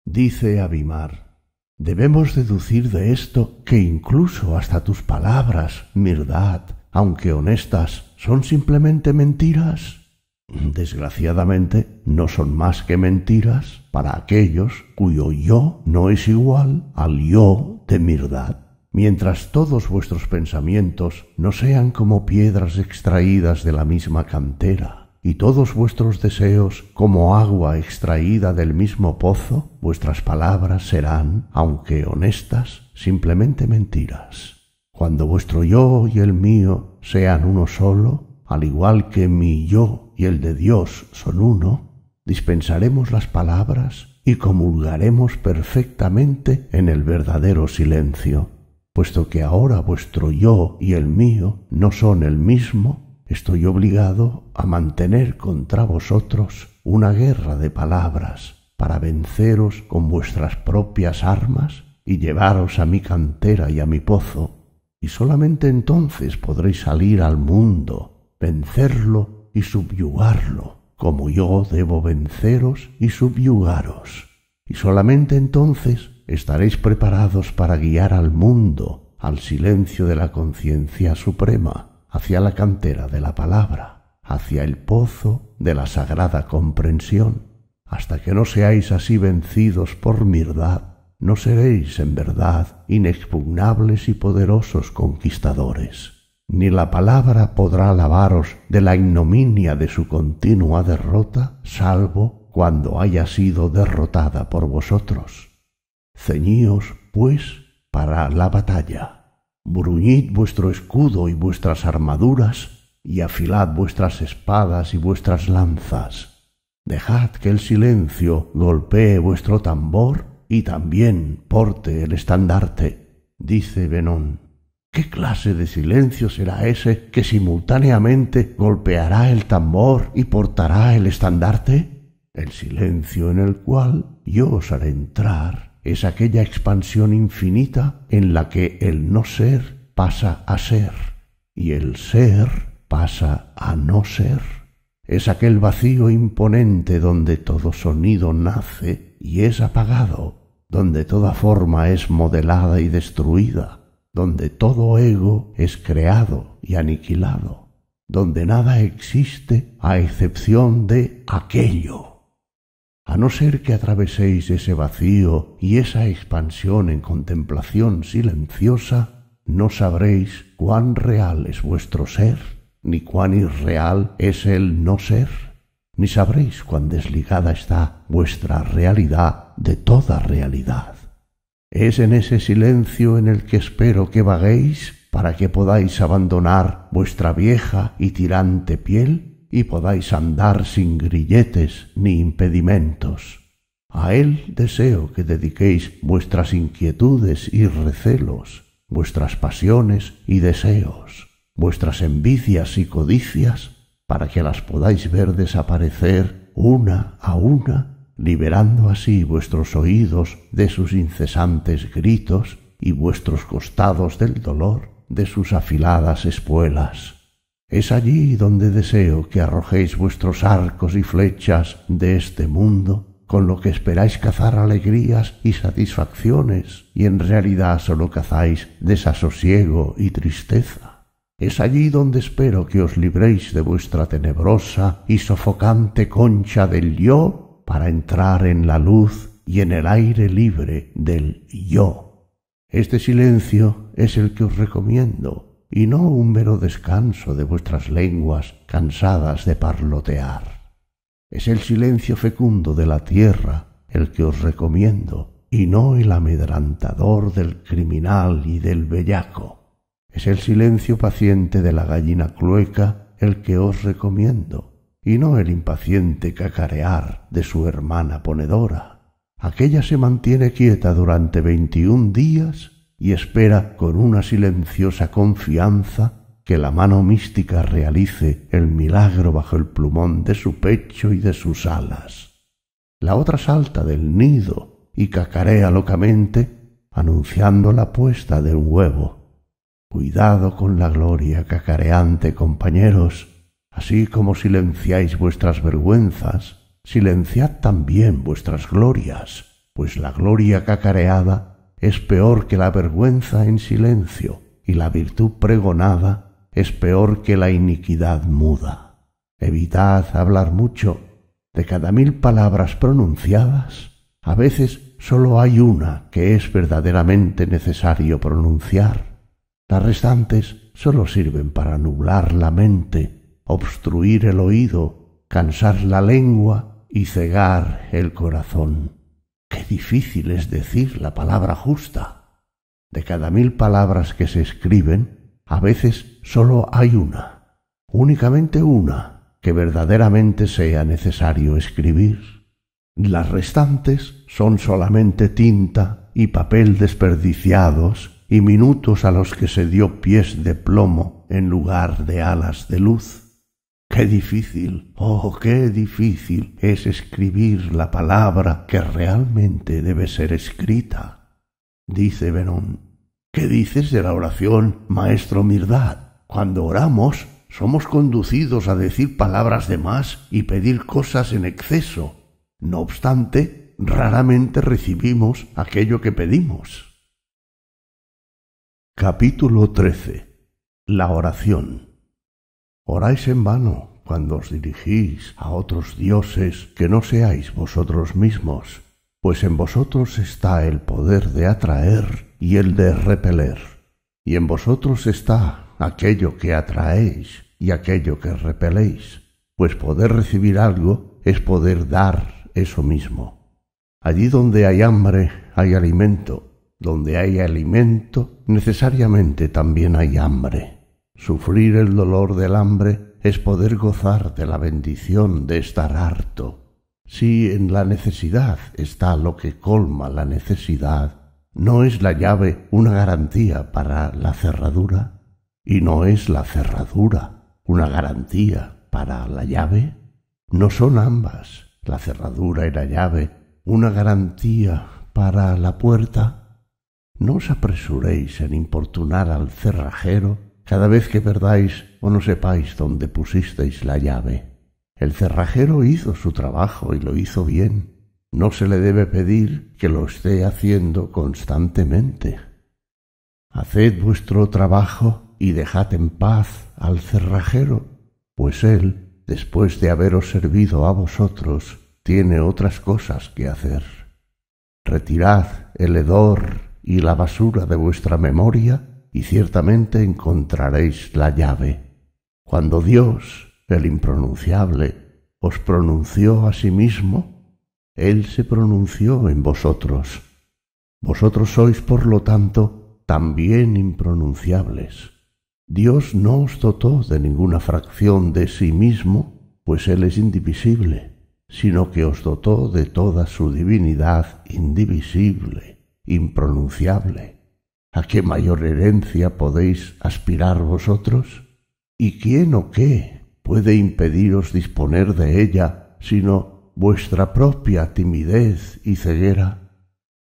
Dice Abimar, debemos deducir de esto que incluso hasta tus palabras, Mirdad, aunque honestas, son simplemente mentiras. Desgraciadamente, no son más que mentiras para aquellos cuyo yo no es igual al yo de Mirdad. Mientras todos vuestros pensamientos no sean como piedras extraídas de la misma cantera, y todos vuestros deseos como agua extraída del mismo pozo, vuestras palabras serán, aunque honestas, simplemente mentiras. Cuando vuestro yo y el mío sean uno solo, al igual que mi yo y el de Dios son uno, dispensaremos las palabras y comulgaremos perfectamente en el verdadero silencio, puesto que ahora vuestro yo y el mío no son el mismo, estoy obligado a mantener contra vosotros una guerra de palabras para venceros con vuestras propias armas y llevaros a mi cantera y a mi pozo, y solamente entonces podréis salir al mundo, vencerlo y subyugarlo, como yo debo venceros y subyugaros. Y solamente entonces estaréis preparados para guiar al mundo al silencio de la conciencia suprema hacia la cantera de la palabra, hacia el pozo de la sagrada comprensión. Hasta que no seáis así vencidos por mirdad, no seréis en verdad inexpugnables y poderosos conquistadores. Ni la palabra podrá lavaros de la ignominia de su continua derrota, salvo cuando haya sido derrotada por vosotros. Ceñíos, pues, para la batalla. Bruñid vuestro escudo y vuestras armaduras, y afilad vuestras espadas y vuestras lanzas. Dejad que el silencio golpee vuestro tambor y también porte el estandarte, dice Benón. ¿Qué clase de silencio será ese que simultáneamente golpeará el tambor y portará el estandarte? El silencio en el cual yo os haré entrar es aquella expansión infinita en la que el no ser pasa a ser y el ser pasa a no ser. Es aquel vacío imponente donde todo sonido nace y es apagado, donde toda forma es modelada y destruida, donde todo ego es creado y aniquilado, donde nada existe a excepción de aquello a no ser que atraveséis ese vacío y esa expansión en contemplación silenciosa, no sabréis cuán real es vuestro ser, ni cuán irreal es el no ser, ni sabréis cuán desligada está vuestra realidad de toda realidad. Es en ese silencio en el que espero que vaguéis para que podáis abandonar vuestra vieja y tirante piel y podáis andar sin grilletes ni impedimentos. A él deseo que dediquéis vuestras inquietudes y recelos, vuestras pasiones y deseos, vuestras envidias y codicias, para que las podáis ver desaparecer una a una, liberando así vuestros oídos de sus incesantes gritos y vuestros costados del dolor de sus afiladas espuelas. Es allí donde deseo que arrojéis vuestros arcos y flechas de este mundo, con lo que esperáis cazar alegrías y satisfacciones, y en realidad solo cazáis desasosiego y tristeza. Es allí donde espero que os libréis de vuestra tenebrosa y sofocante concha del yo para entrar en la luz y en el aire libre del yo. Este silencio es el que os recomiendo, y no un mero descanso de vuestras lenguas cansadas de parlotear. Es el silencio fecundo de la tierra el que os recomiendo, y no el amedrantador del criminal y del bellaco. Es el silencio paciente de la gallina clueca el que os recomiendo, y no el impaciente cacarear de su hermana ponedora. Aquella se mantiene quieta durante veintiún días y espera con una silenciosa confianza que la mano mística realice el milagro bajo el plumón de su pecho y de sus alas. La otra salta del nido y cacarea locamente, anunciando la puesta de un huevo. Cuidado con la gloria cacareante, compañeros. Así como silenciáis vuestras vergüenzas, silenciad también vuestras glorias, pues la gloria cacareada es peor que la vergüenza en silencio, y la virtud pregonada es peor que la iniquidad muda. Evitad hablar mucho. De cada mil palabras pronunciadas, a veces sólo hay una que es verdaderamente necesario pronunciar. Las restantes sólo sirven para nublar la mente, obstruir el oído, cansar la lengua y cegar el corazón. Qué difícil es decir la palabra justa. De cada mil palabras que se escriben, a veces sólo hay una, únicamente una, que verdaderamente sea necesario escribir. Las restantes son solamente tinta y papel desperdiciados y minutos a los que se dio pies de plomo en lugar de alas de luz. Qué difícil, oh, qué difícil es escribir la palabra que realmente debe ser escrita. Dice Benón, ¿qué dices de la oración, maestro Mirdad? Cuando oramos, somos conducidos a decir palabras de más y pedir cosas en exceso. No obstante, raramente recibimos aquello que pedimos. Capítulo 13. La oración. Oráis en vano cuando os dirigís a otros dioses que no seáis vosotros mismos, pues en vosotros está el poder de atraer y el de repeler, y en vosotros está aquello que atraéis y aquello que repeléis, pues poder recibir algo es poder dar eso mismo. Allí donde hay hambre hay alimento, donde hay alimento necesariamente también hay hambre. Sufrir el dolor del hambre es poder gozar de la bendición de estar harto. Si en la necesidad está lo que colma la necesidad, ¿no es la llave una garantía para la cerradura? ¿Y no es la cerradura una garantía para la llave? ¿No son ambas, la cerradura y la llave, una garantía para la puerta? No os apresuréis en importunar al cerrajero cada vez que perdáis o no sepáis dónde pusisteis la llave. El cerrajero hizo su trabajo y lo hizo bien. No se le debe pedir que lo esté haciendo constantemente. Haced vuestro trabajo y dejad en paz al cerrajero, pues él, después de haberos servido a vosotros, tiene otras cosas que hacer. Retirad el hedor y la basura de vuestra memoria y ciertamente encontraréis la llave. Cuando Dios, el impronunciable, os pronunció a sí mismo, Él se pronunció en vosotros. Vosotros sois, por lo tanto, también impronunciables. Dios no os dotó de ninguna fracción de sí mismo, pues Él es indivisible, sino que os dotó de toda su divinidad indivisible, impronunciable ¿A qué mayor herencia podéis aspirar vosotros? ¿Y quién o qué puede impediros disponer de ella, sino vuestra propia timidez y ceguera?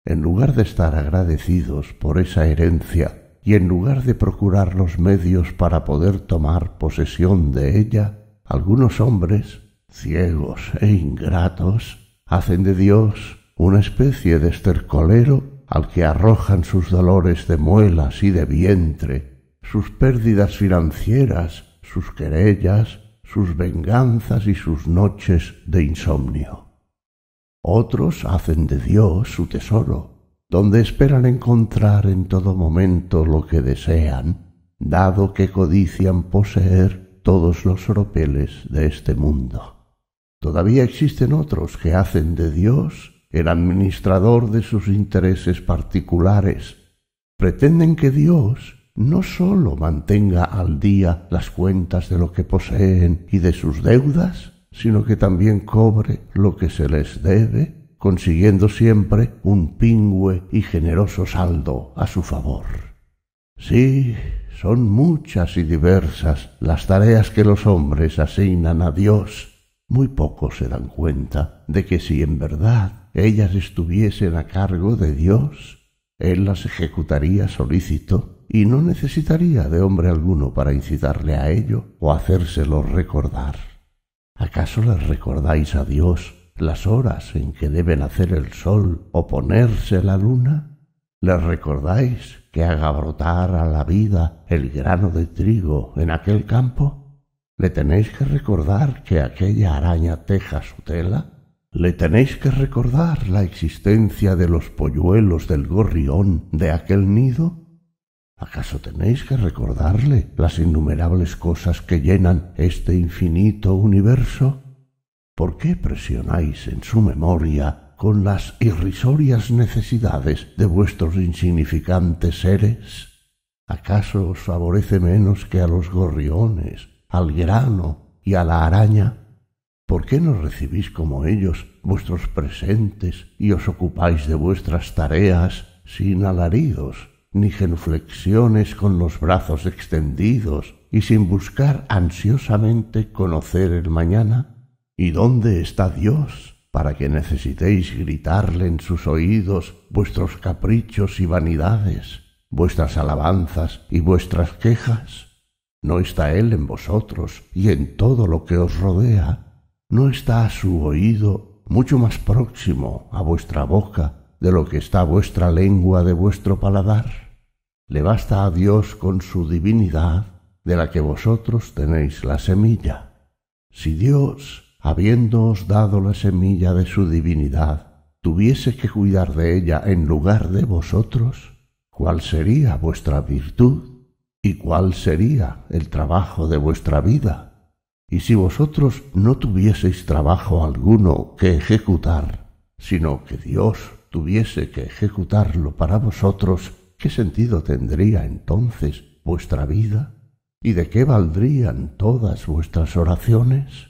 En lugar de estar agradecidos por esa herencia, y en lugar de procurar los medios para poder tomar posesión de ella, algunos hombres, ciegos e ingratos, hacen de Dios una especie de estercolero al que arrojan sus dolores de muelas y de vientre, sus pérdidas financieras, sus querellas, sus venganzas y sus noches de insomnio. Otros hacen de Dios su tesoro, donde esperan encontrar en todo momento lo que desean, dado que codician poseer todos los oropeles de este mundo. Todavía existen otros que hacen de Dios el administrador de sus intereses particulares, pretenden que Dios no sólo mantenga al día las cuentas de lo que poseen y de sus deudas, sino que también cobre lo que se les debe, consiguiendo siempre un pingüe y generoso saldo a su favor. Sí, son muchas y diversas las tareas que los hombres asignan a Dios. Muy pocos se dan cuenta de que si en verdad ellas estuviesen a cargo de Dios, Él las ejecutaría solícito y no necesitaría de hombre alguno para incitarle a ello o hacérselo recordar. ¿Acaso les recordáis a Dios las horas en que debe nacer el sol o ponerse la luna? ¿Les recordáis que haga brotar a la vida el grano de trigo en aquel campo? ¿Le tenéis que recordar que aquella araña teja su tela le tenéis que recordar la existencia de los polluelos del gorrión de aquel nido. ¿Acaso tenéis que recordarle las innumerables cosas que llenan este infinito universo? ¿Por qué presionáis en su memoria con las irrisorias necesidades de vuestros insignificantes seres? ¿Acaso os favorece menos que a los gorriones, al grano y a la araña? ¿Por qué no recibís como ellos vuestros presentes y os ocupáis de vuestras tareas sin alaridos, ni genuflexiones con los brazos extendidos y sin buscar ansiosamente conocer el mañana? ¿Y dónde está Dios para que necesitéis gritarle en sus oídos vuestros caprichos y vanidades, vuestras alabanzas y vuestras quejas? ¿No está Él en vosotros y en todo lo que os rodea? ¿No está su oído mucho más próximo a vuestra boca de lo que está vuestra lengua de vuestro paladar? Le basta a Dios con su divinidad de la que vosotros tenéis la semilla. Si Dios, habiéndoos dado la semilla de su divinidad, tuviese que cuidar de ella en lugar de vosotros, ¿cuál sería vuestra virtud y cuál sería el trabajo de vuestra vida? Y si vosotros no tuvieseis trabajo alguno que ejecutar, sino que Dios tuviese que ejecutarlo para vosotros, ¿qué sentido tendría entonces vuestra vida? ¿Y de qué valdrían todas vuestras oraciones?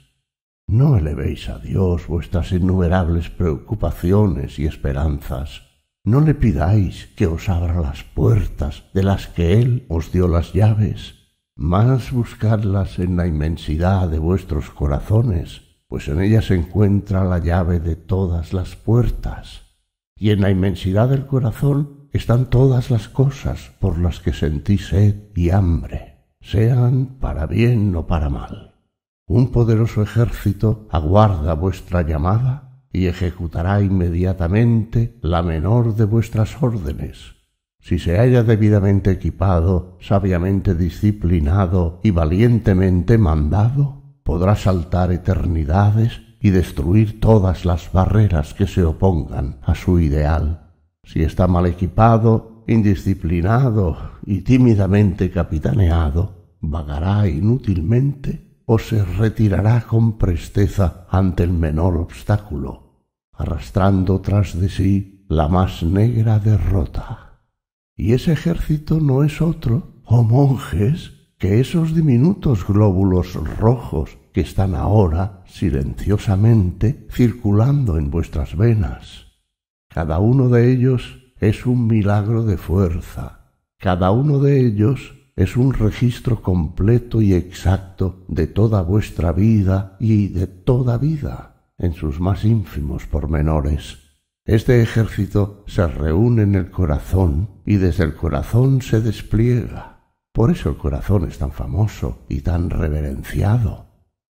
No elevéis a Dios vuestras innumerables preocupaciones y esperanzas. No le pidáis que os abra las puertas de las que Él os dio las llaves más buscarlas en la inmensidad de vuestros corazones, pues en ella se encuentra la llave de todas las puertas, y en la inmensidad del corazón están todas las cosas por las que sentís sed y hambre, sean para bien o para mal. Un poderoso ejército aguarda vuestra llamada y ejecutará inmediatamente la menor de vuestras órdenes si se haya debidamente equipado, sabiamente disciplinado y valientemente mandado, podrá saltar eternidades y destruir todas las barreras que se opongan a su ideal. Si está mal equipado, indisciplinado y tímidamente capitaneado, vagará inútilmente o se retirará con presteza ante el menor obstáculo, arrastrando tras de sí la más negra derrota. Y ese ejército no es otro, oh monjes, que esos diminutos glóbulos rojos que están ahora silenciosamente circulando en vuestras venas. Cada uno de ellos es un milagro de fuerza. Cada uno de ellos es un registro completo y exacto de toda vuestra vida y de toda vida en sus más ínfimos pormenores. Este ejército se reúne en el corazón y desde el corazón se despliega. Por eso el corazón es tan famoso y tan reverenciado.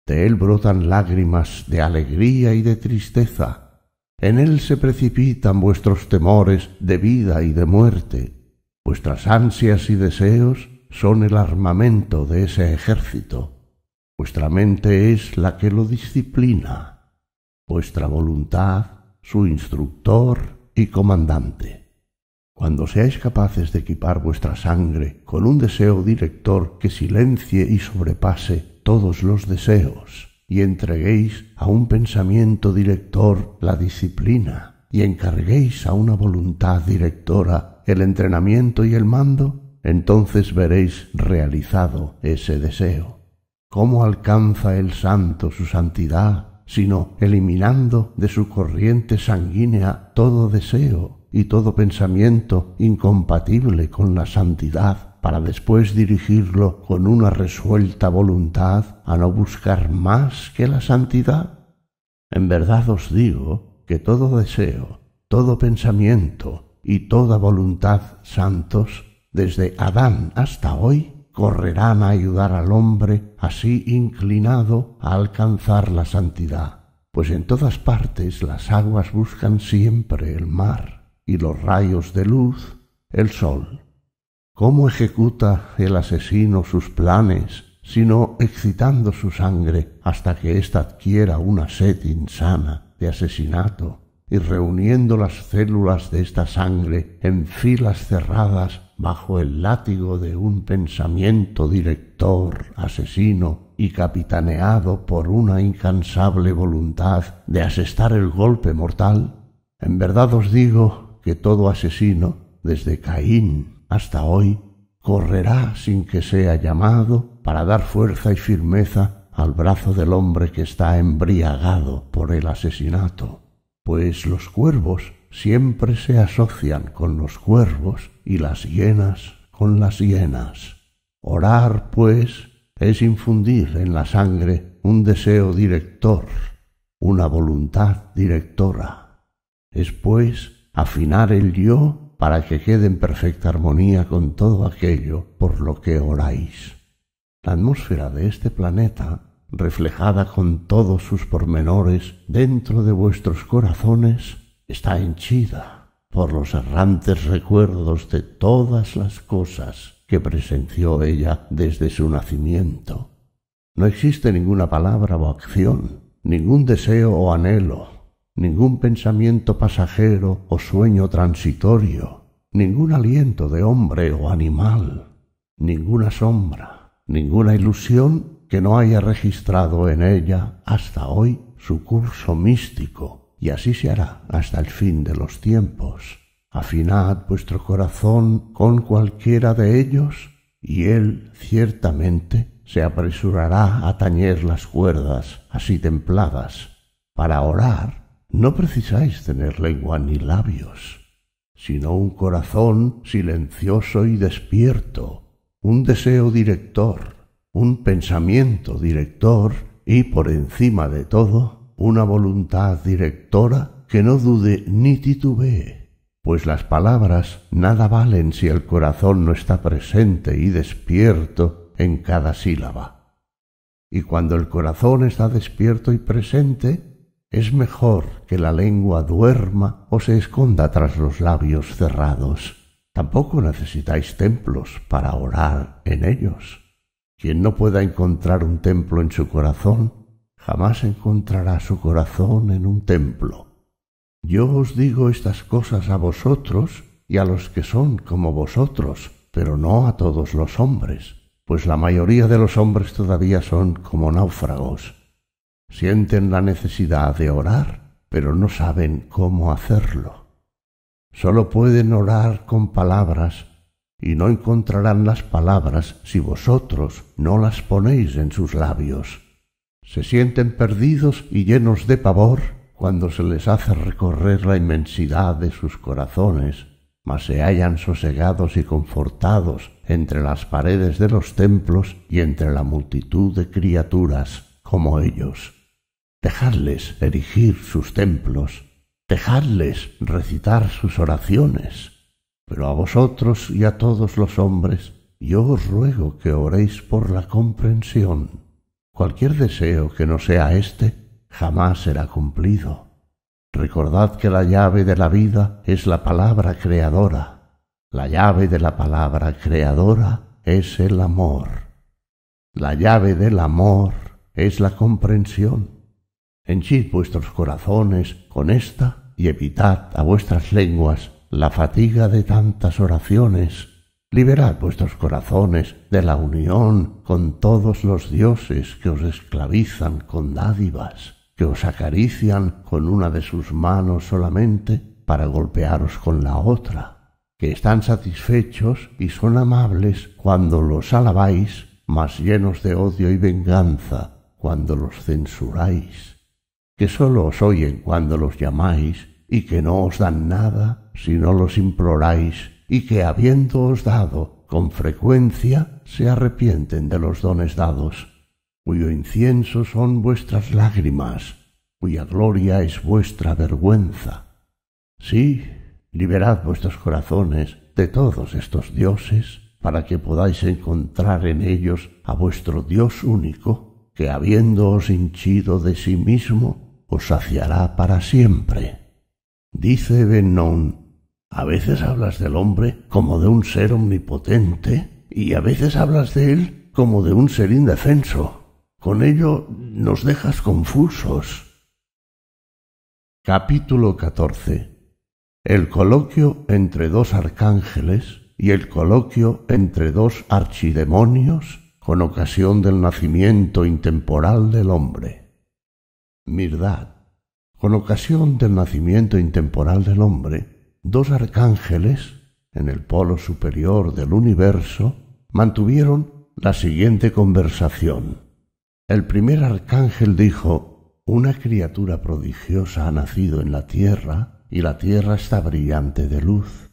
De él brotan lágrimas de alegría y de tristeza. En él se precipitan vuestros temores de vida y de muerte. Vuestras ansias y deseos son el armamento de ese ejército. Vuestra mente es la que lo disciplina. Vuestra voluntad su instructor y comandante. Cuando seáis capaces de equipar vuestra sangre con un deseo director que silencie y sobrepase todos los deseos, y entreguéis a un pensamiento director la disciplina, y encarguéis a una voluntad directora el entrenamiento y el mando, entonces veréis realizado ese deseo. ¿Cómo alcanza el santo su santidad sino eliminando de su corriente sanguínea todo deseo y todo pensamiento incompatible con la santidad, para después dirigirlo con una resuelta voluntad a no buscar más que la santidad? En verdad os digo que todo deseo, todo pensamiento y toda voluntad santos, desde Adán hasta hoy, correrán a ayudar al hombre así inclinado a alcanzar la santidad, pues en todas partes las aguas buscan siempre el mar y los rayos de luz el sol. ¿Cómo ejecuta el asesino sus planes, sino excitando su sangre hasta que ésta adquiera una sed insana de asesinato y reuniendo las células de esta sangre en filas cerradas bajo el látigo de un pensamiento director, asesino y capitaneado por una incansable voluntad de asestar el golpe mortal? En verdad os digo que todo asesino, desde Caín hasta hoy, correrá sin que sea llamado para dar fuerza y firmeza al brazo del hombre que está embriagado por el asesinato, pues los cuervos siempre se asocian con los cuervos y las hienas con las hienas. Orar, pues, es infundir en la sangre un deseo director, una voluntad directora. Es, pues, afinar el yo para que quede en perfecta armonía con todo aquello por lo que oráis. La atmósfera de este planeta, reflejada con todos sus pormenores dentro de vuestros corazones, está mm. henchida por los errantes recuerdos de todas las cosas que presenció ella desde su nacimiento. No existe ninguna palabra o acción, ningún deseo o anhelo, ningún pensamiento pasajero o sueño transitorio, ningún aliento de hombre o animal, ninguna sombra, ninguna ilusión que no haya registrado en ella hasta hoy su curso místico y así se hará hasta el fin de los tiempos. Afinad vuestro corazón con cualquiera de ellos, y él ciertamente se apresurará a tañer las cuerdas así templadas. Para orar no precisáis tener lengua ni labios, sino un corazón silencioso y despierto, un deseo director, un pensamiento director y, por encima de todo, una voluntad directora que no dude ni titubee, pues las palabras nada valen si el corazón no está presente y despierto en cada sílaba. Y cuando el corazón está despierto y presente, es mejor que la lengua duerma o se esconda tras los labios cerrados. Tampoco necesitáis templos para orar en ellos. Quien no pueda encontrar un templo en su corazón jamás encontrará su corazón en un templo. Yo os digo estas cosas a vosotros y a los que son como vosotros, pero no a todos los hombres, pues la mayoría de los hombres todavía son como náufragos. Sienten la necesidad de orar, pero no saben cómo hacerlo. Sólo pueden orar con palabras y no encontrarán las palabras si vosotros no las ponéis en sus labios. Se sienten perdidos y llenos de pavor cuando se les hace recorrer la inmensidad de sus corazones, mas se hallan sosegados y confortados entre las paredes de los templos y entre la multitud de criaturas como ellos. Dejadles erigir sus templos, dejadles recitar sus oraciones. Pero a vosotros y a todos los hombres, yo os ruego que oréis por la comprensión Cualquier deseo que no sea éste jamás será cumplido. Recordad que la llave de la vida es la palabra creadora. La llave de la palabra creadora es el amor. La llave del amor es la comprensión. Henchid vuestros corazones con esta y evitad a vuestras lenguas la fatiga de tantas oraciones Liberad vuestros corazones de la unión con todos los dioses que os esclavizan con dádivas, que os acarician con una de sus manos solamente para golpearos con la otra, que están satisfechos y son amables cuando los alabáis, mas llenos de odio y venganza cuando los censuráis, que sólo os oyen cuando los llamáis y que no os dan nada si no los imploráis y que habiéndoos dado con frecuencia, se arrepienten de los dones dados, cuyo incienso son vuestras lágrimas, cuya gloria es vuestra vergüenza. Sí, liberad vuestros corazones de todos estos dioses, para que podáis encontrar en ellos a vuestro Dios único, que habiéndoos hinchido de sí mismo, os saciará para siempre. Dice Benón a veces hablas del hombre como de un ser omnipotente y a veces hablas de él como de un ser indefenso. Con ello nos dejas confusos. Capítulo 14. El coloquio entre dos arcángeles y el coloquio entre dos archidemonios con ocasión del nacimiento intemporal del hombre. Mirdad. Con ocasión del nacimiento intemporal del hombre, dos arcángeles, en el polo superior del universo, mantuvieron la siguiente conversación. El primer arcángel dijo, Una criatura prodigiosa ha nacido en la tierra, y la tierra está brillante de luz.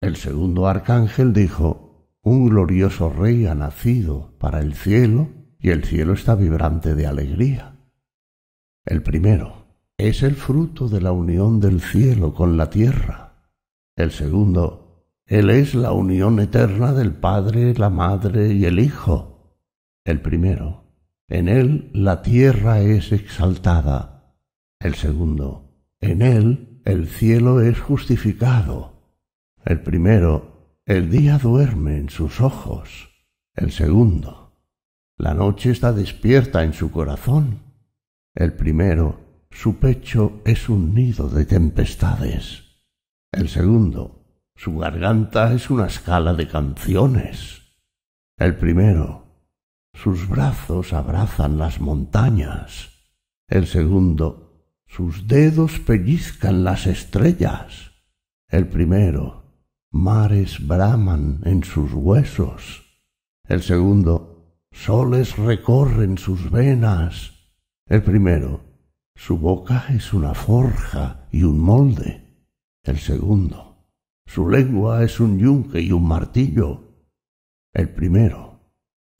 El segundo arcángel dijo, Un glorioso rey ha nacido para el cielo, y el cielo está vibrante de alegría. El primero es el fruto de la unión del cielo con la tierra el segundo, Él es la unión eterna del Padre, la Madre y el Hijo. El primero, en Él la tierra es exaltada. El segundo, en Él el cielo es justificado. El primero, el día duerme en sus ojos. El segundo, la noche está despierta en su corazón. El primero, su pecho es un nido de tempestades. El segundo, su garganta es una escala de canciones. El primero, sus brazos abrazan las montañas. El segundo, sus dedos pellizcan las estrellas. El primero, mares braman en sus huesos. El segundo, soles recorren sus venas. El primero, su boca es una forja y un molde. El segundo, su lengua es un yunque y un martillo. El primero,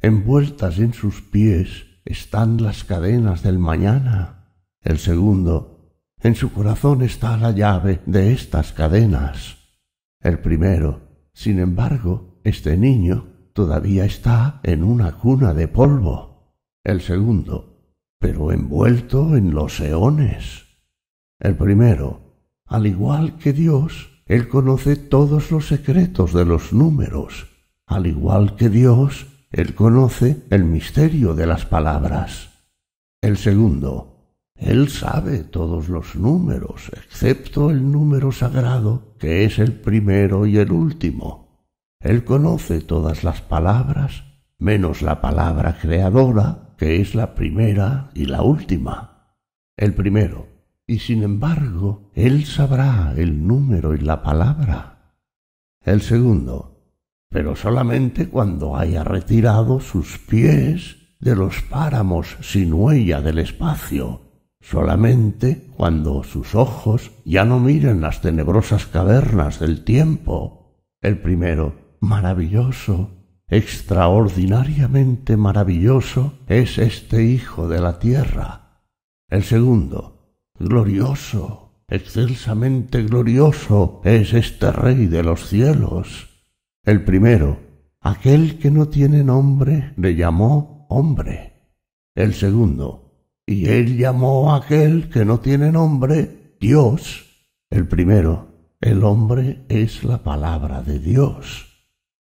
envueltas en sus pies están las cadenas del mañana. El segundo, en su corazón está la llave de estas cadenas. El primero, sin embargo, este niño todavía está en una cuna de polvo. El segundo, pero envuelto en los eones. El primero, al igual que Dios, Él conoce todos los secretos de los números. Al igual que Dios, Él conoce el misterio de las palabras. El segundo, Él sabe todos los números, excepto el número sagrado, que es el primero y el último. Él conoce todas las palabras, menos la palabra creadora, que es la primera y la última. El primero, y sin embargo él sabrá el número y la palabra. El segundo, pero solamente cuando haya retirado sus pies de los páramos sin huella del espacio, solamente cuando sus ojos ya no miren las tenebrosas cavernas del tiempo. El primero, maravilloso, extraordinariamente maravilloso es este Hijo de la Tierra. El segundo, Glorioso, excelsamente glorioso es este Rey de los cielos. El primero, aquel que no tiene nombre, le llamó hombre. El segundo, y él llamó a aquel que no tiene nombre, Dios. El primero, el hombre es la palabra de Dios.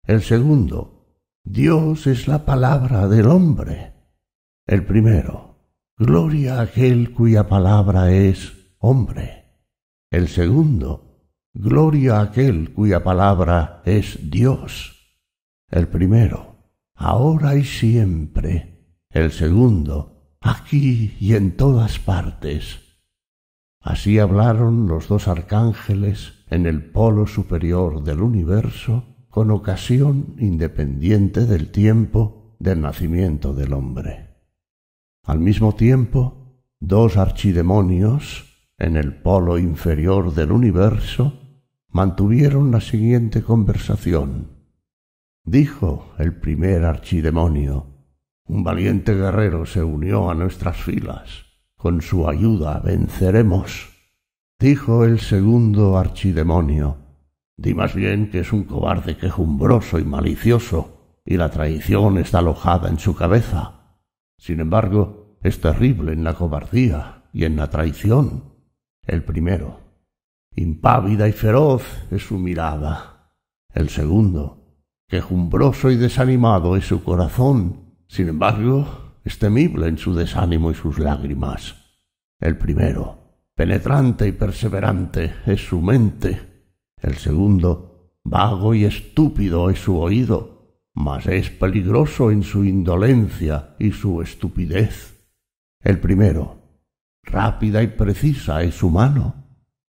El segundo, Dios es la palabra del hombre. El primero, Gloria a aquel cuya palabra es hombre. El segundo, gloria a aquel cuya palabra es Dios. El primero, ahora y siempre. El segundo, aquí y en todas partes. Así hablaron los dos arcángeles en el polo superior del universo con ocasión independiente del tiempo del nacimiento del hombre. Al mismo tiempo, dos archidemonios, en el polo inferior del universo, mantuvieron la siguiente conversación. Dijo el primer archidemonio, un valiente guerrero se unió a nuestras filas. Con su ayuda venceremos. Dijo el segundo archidemonio, di más bien que es un cobarde quejumbroso y malicioso, y la traición está alojada en su cabeza. Sin embargo, es terrible en la cobardía y en la traición. El primero. Impávida y feroz es su mirada. El segundo. Quejumbroso y desanimado es su corazón. Sin embargo, es temible en su desánimo y sus lágrimas. El primero. Penetrante y perseverante es su mente. El segundo. Vago y estúpido es su oído mas es peligroso en su indolencia y su estupidez. El primero, rápida y precisa es su mano.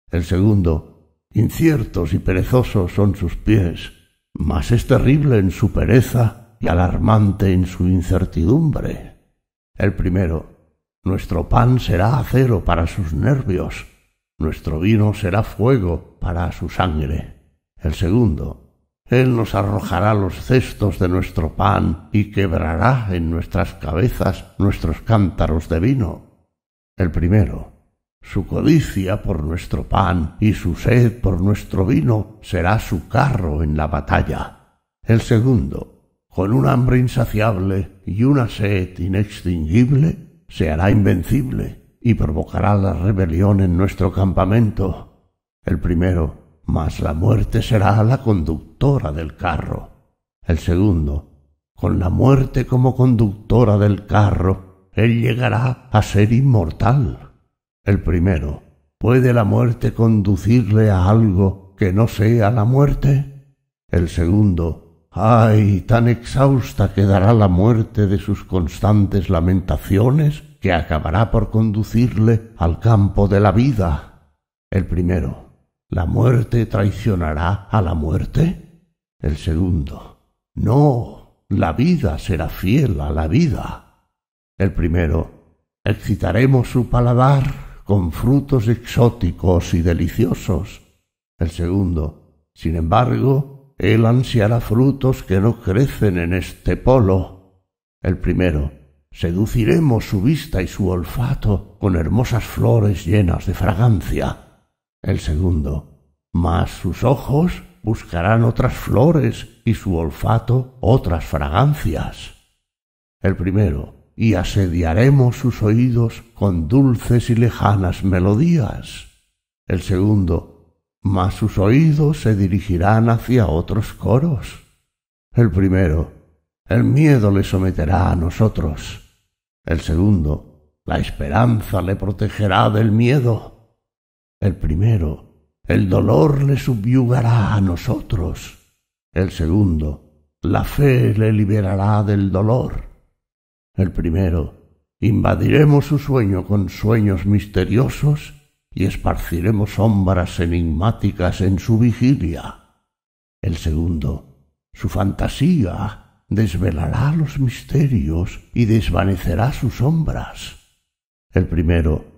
El segundo, inciertos y perezosos son sus pies, mas es terrible en su pereza y alarmante en su incertidumbre. El primero, nuestro pan será acero para sus nervios, nuestro vino será fuego para su sangre. El segundo, él nos arrojará los cestos de nuestro pan y quebrará en nuestras cabezas nuestros cántaros de vino. El primero, su codicia por nuestro pan y su sed por nuestro vino será su carro en la batalla. El segundo, con un hambre insaciable y una sed inextinguible, se hará invencible y provocará la rebelión en nuestro campamento. El primero, mas la muerte será la conductora del carro. El segundo, con la muerte como conductora del carro, él llegará a ser inmortal. El primero, ¿puede la muerte conducirle a algo que no sea la muerte? El segundo, ay, tan exhausta quedará la muerte de sus constantes lamentaciones que acabará por conducirle al campo de la vida. El primero, ¿La muerte traicionará a la muerte? El segundo, no, la vida será fiel a la vida. El primero, excitaremos su paladar con frutos exóticos y deliciosos. El segundo, sin embargo, él ansiará frutos que no crecen en este polo. El primero, seduciremos su vista y su olfato con hermosas flores llenas de fragancia. El segundo, mas sus ojos buscarán otras flores y su olfato otras fragancias. El primero, y asediaremos sus oídos con dulces y lejanas melodías. El segundo, mas sus oídos se dirigirán hacia otros coros. El primero, el miedo le someterá a nosotros. El segundo, la esperanza le protegerá del miedo. El primero, el dolor le subyugará a nosotros. El segundo, la fe le liberará del dolor. El primero, invadiremos su sueño con sueños misteriosos y esparciremos sombras enigmáticas en su vigilia. El segundo, su fantasía desvelará los misterios y desvanecerá sus sombras. El primero,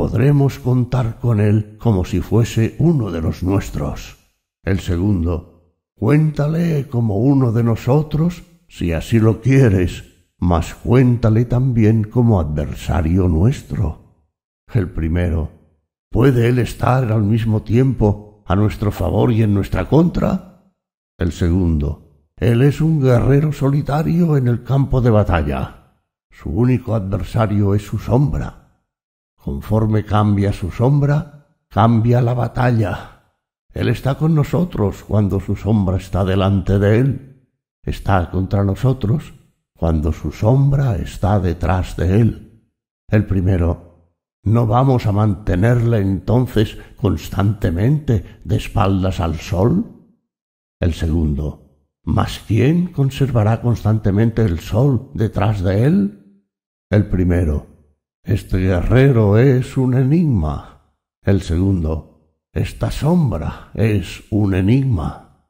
podremos contar con él como si fuese uno de los nuestros. El segundo, cuéntale como uno de nosotros, si así lo quieres, mas cuéntale también como adversario nuestro. El primero, ¿puede él estar al mismo tiempo a nuestro favor y en nuestra contra? El segundo, él es un guerrero solitario en el campo de batalla. Su único adversario es su sombra. Conforme cambia su sombra, cambia la batalla. Él está con nosotros cuando su sombra está delante de Él. Está contra nosotros cuando su sombra está detrás de Él. El primero, ¿no vamos a mantenerle entonces constantemente de espaldas al sol? El segundo, ¿mas quién conservará constantemente el sol detrás de Él? El primero, este guerrero es un enigma. El segundo, esta sombra es un enigma.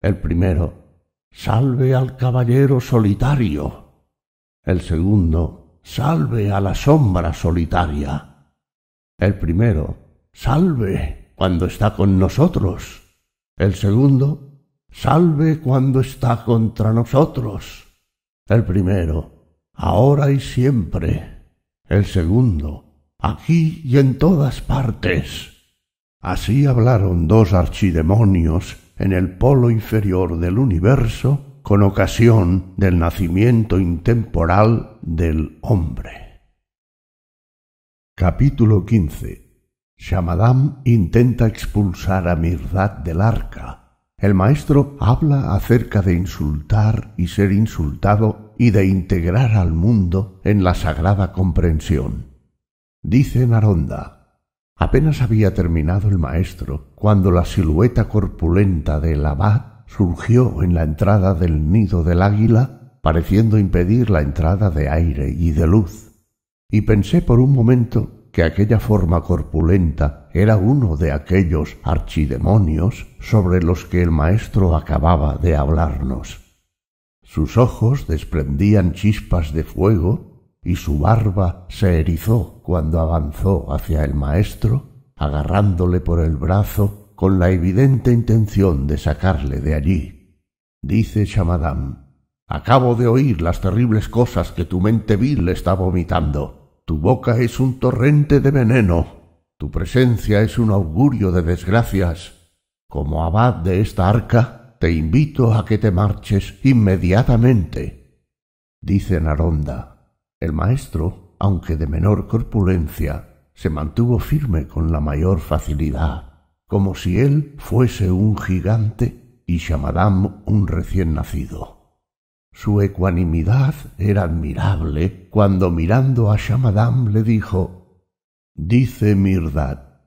El primero, salve al caballero solitario. El segundo, salve a la sombra solitaria. El primero, salve cuando está con nosotros. El segundo, salve cuando está contra nosotros. El primero, ahora y siempre el segundo, aquí y en todas partes. Así hablaron dos archidemonios en el polo inferior del universo con ocasión del nacimiento intemporal del hombre. Capítulo 15. Shamadam intenta expulsar a Mirdad del arca. El maestro habla acerca de insultar y ser insultado y de integrar al mundo en la sagrada comprensión. Dice Naronda, apenas había terminado el maestro cuando la silueta corpulenta del abad surgió en la entrada del nido del águila, pareciendo impedir la entrada de aire y de luz, y pensé por un momento que aquella forma corpulenta era uno de aquellos archidemonios sobre los que el maestro acababa de hablarnos. Sus ojos desprendían chispas de fuego y su barba se erizó cuando avanzó hacia el maestro, agarrándole por el brazo con la evidente intención de sacarle de allí. Dice Chamadam, acabo de oír las terribles cosas que tu mente vil está vomitando. Tu boca es un torrente de veneno. Tu presencia es un augurio de desgracias. Como abad de esta arca, te invito a que te marches inmediatamente, dice Naronda. El maestro, aunque de menor corpulencia, se mantuvo firme con la mayor facilidad, como si él fuese un gigante y Shamadam un recién nacido. Su ecuanimidad era admirable cuando mirando a Shamadam le dijo, Dice Mirdad,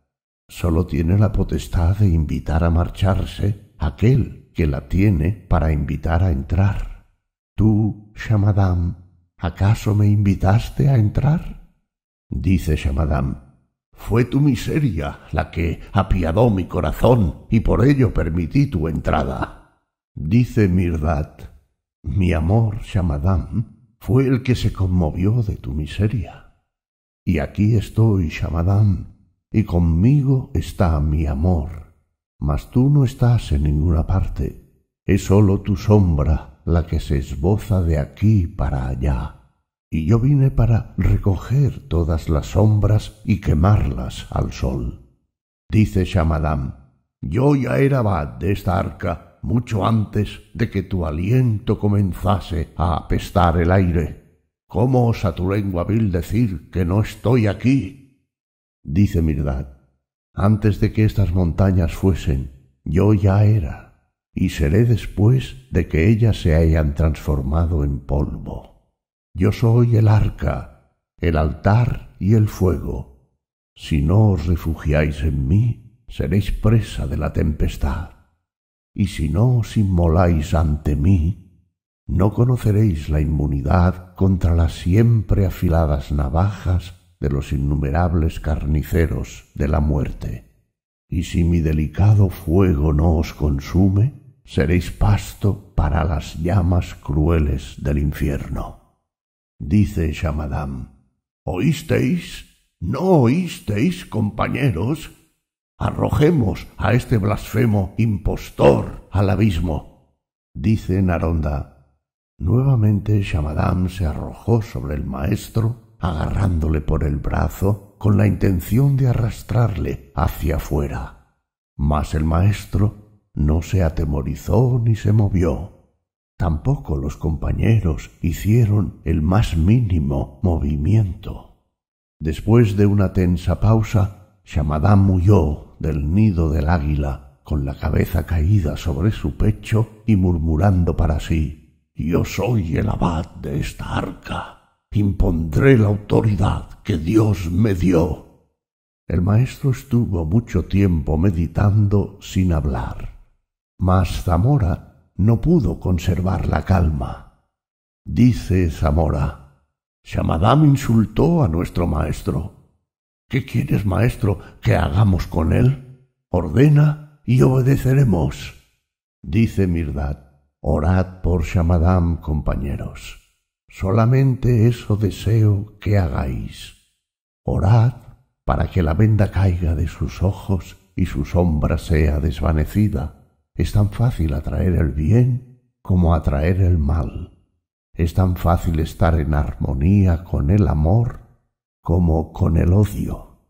solo tiene la potestad de invitar a marcharse aquel que la tiene para invitar a entrar. Tú, Shamadam, ¿acaso me invitaste a entrar? Dice Shamadam, fue tu miseria la que apiadó mi corazón y por ello permití tu entrada. Dice Mirdad. mi amor, Shamadam, fue el que se conmovió de tu miseria. Y aquí estoy, Shamadam, y conmigo está mi amor, mas tú no estás en ninguna parte. Es sólo tu sombra la que se esboza de aquí para allá. Y yo vine para recoger todas las sombras y quemarlas al sol. Dice Shamadam, yo ya era abad de esta arca mucho antes de que tu aliento comenzase a apestar el aire. ¿Cómo osa tu lengua vil decir que no estoy aquí? Dice Mirdad, antes de que estas montañas fuesen, yo ya era, y seré después de que ellas se hayan transformado en polvo. Yo soy el arca, el altar y el fuego. Si no os refugiáis en mí, seréis presa de la tempestad. Y si no os inmoláis ante mí, no conoceréis la inmunidad contra las siempre afiladas navajas de los innumerables carniceros de la muerte. Y si mi delicado fuego no os consume, seréis pasto para las llamas crueles del infierno. Dice Shamadam, ¿oísteis? ¿No oísteis, compañeros? Arrojemos a este blasfemo impostor al abismo. Dice Naronda. Nuevamente Shamadam se arrojó sobre el maestro agarrándole por el brazo con la intención de arrastrarle hacia afuera. Mas el maestro no se atemorizó ni se movió. Tampoco los compañeros hicieron el más mínimo movimiento. Después de una tensa pausa, Shamadam huyó del nido del águila, con la cabeza caída sobre su pecho y murmurando para sí Yo soy el abad de esta arca impondré la autoridad que Dios me dio. El maestro estuvo mucho tiempo meditando sin hablar, mas Zamora no pudo conservar la calma. Dice Zamora, Shamadam insultó a nuestro maestro. ¿Qué quieres, maestro, que hagamos con él? Ordena y obedeceremos. Dice Mirdad, orad por Shamadam, compañeros solamente eso deseo que hagáis. Orad para que la venda caiga de sus ojos y su sombra sea desvanecida. Es tan fácil atraer el bien como atraer el mal. Es tan fácil estar en armonía con el amor como con el odio.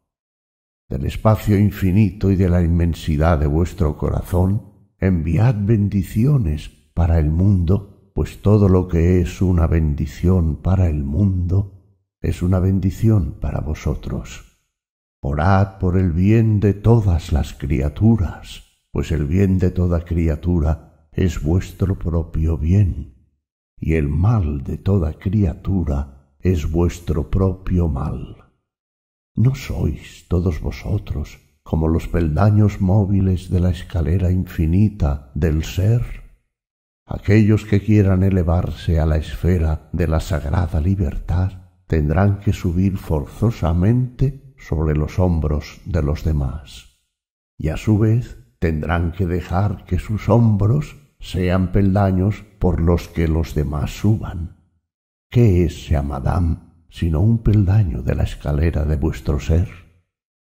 Del espacio infinito y de la inmensidad de vuestro corazón, enviad bendiciones para el mundo pues todo lo que es una bendición para el mundo es una bendición para vosotros. Orad por el bien de todas las criaturas, pues el bien de toda criatura es vuestro propio bien, y el mal de toda criatura es vuestro propio mal. ¿No sois todos vosotros como los peldaños móviles de la escalera infinita del ser? Aquellos que quieran elevarse a la esfera de la sagrada libertad tendrán que subir forzosamente sobre los hombros de los demás, y a su vez tendrán que dejar que sus hombros sean peldaños por los que los demás suban. ¿Qué es Madame sino un peldaño de la escalera de vuestro ser?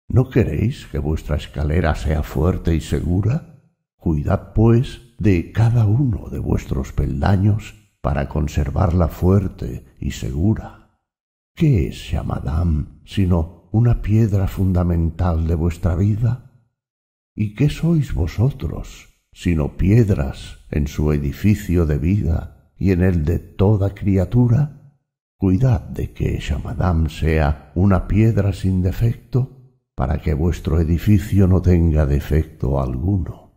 ¿No queréis que vuestra escalera sea fuerte y segura? Cuidad, pues, de cada uno de vuestros peldaños para conservarla fuerte y segura. ¿Qué es Shamadam sino una piedra fundamental de vuestra vida? ¿Y qué sois vosotros sino piedras en su edificio de vida y en el de toda criatura? Cuidad de que Shamadam sea una piedra sin defecto para que vuestro edificio no tenga defecto alguno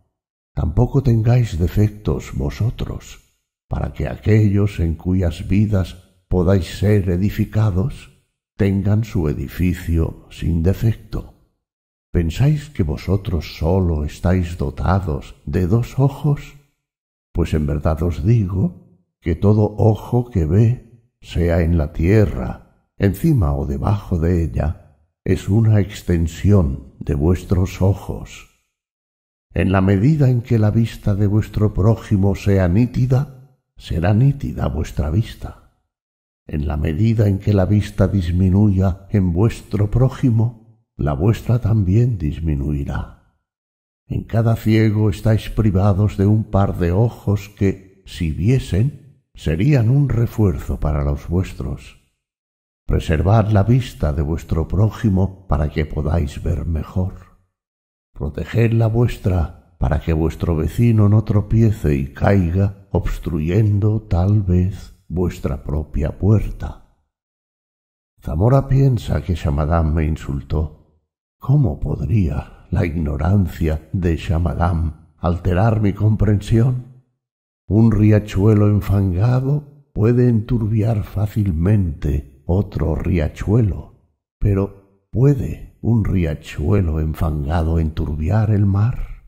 tampoco tengáis defectos vosotros, para que aquellos en cuyas vidas podáis ser edificados tengan su edificio sin defecto. ¿Pensáis que vosotros solo estáis dotados de dos ojos? Pues en verdad os digo que todo ojo que ve, sea en la tierra, encima o debajo de ella, es una extensión de vuestros ojos en la medida en que la vista de vuestro prójimo sea nítida, será nítida vuestra vista. En la medida en que la vista disminuya en vuestro prójimo, la vuestra también disminuirá. En cada ciego estáis privados de un par de ojos que, si viesen, serían un refuerzo para los vuestros. Preservad la vista de vuestro prójimo para que podáis ver mejor. Proteged la vuestra para que vuestro vecino no tropiece y caiga, obstruyendo tal vez vuestra propia puerta. Zamora piensa que Chamadam me insultó. ¿Cómo podría la ignorancia de Chamadam alterar mi comprensión? Un riachuelo enfangado puede enturbiar fácilmente otro riachuelo, pero puede un riachuelo enfangado enturbiar el mar.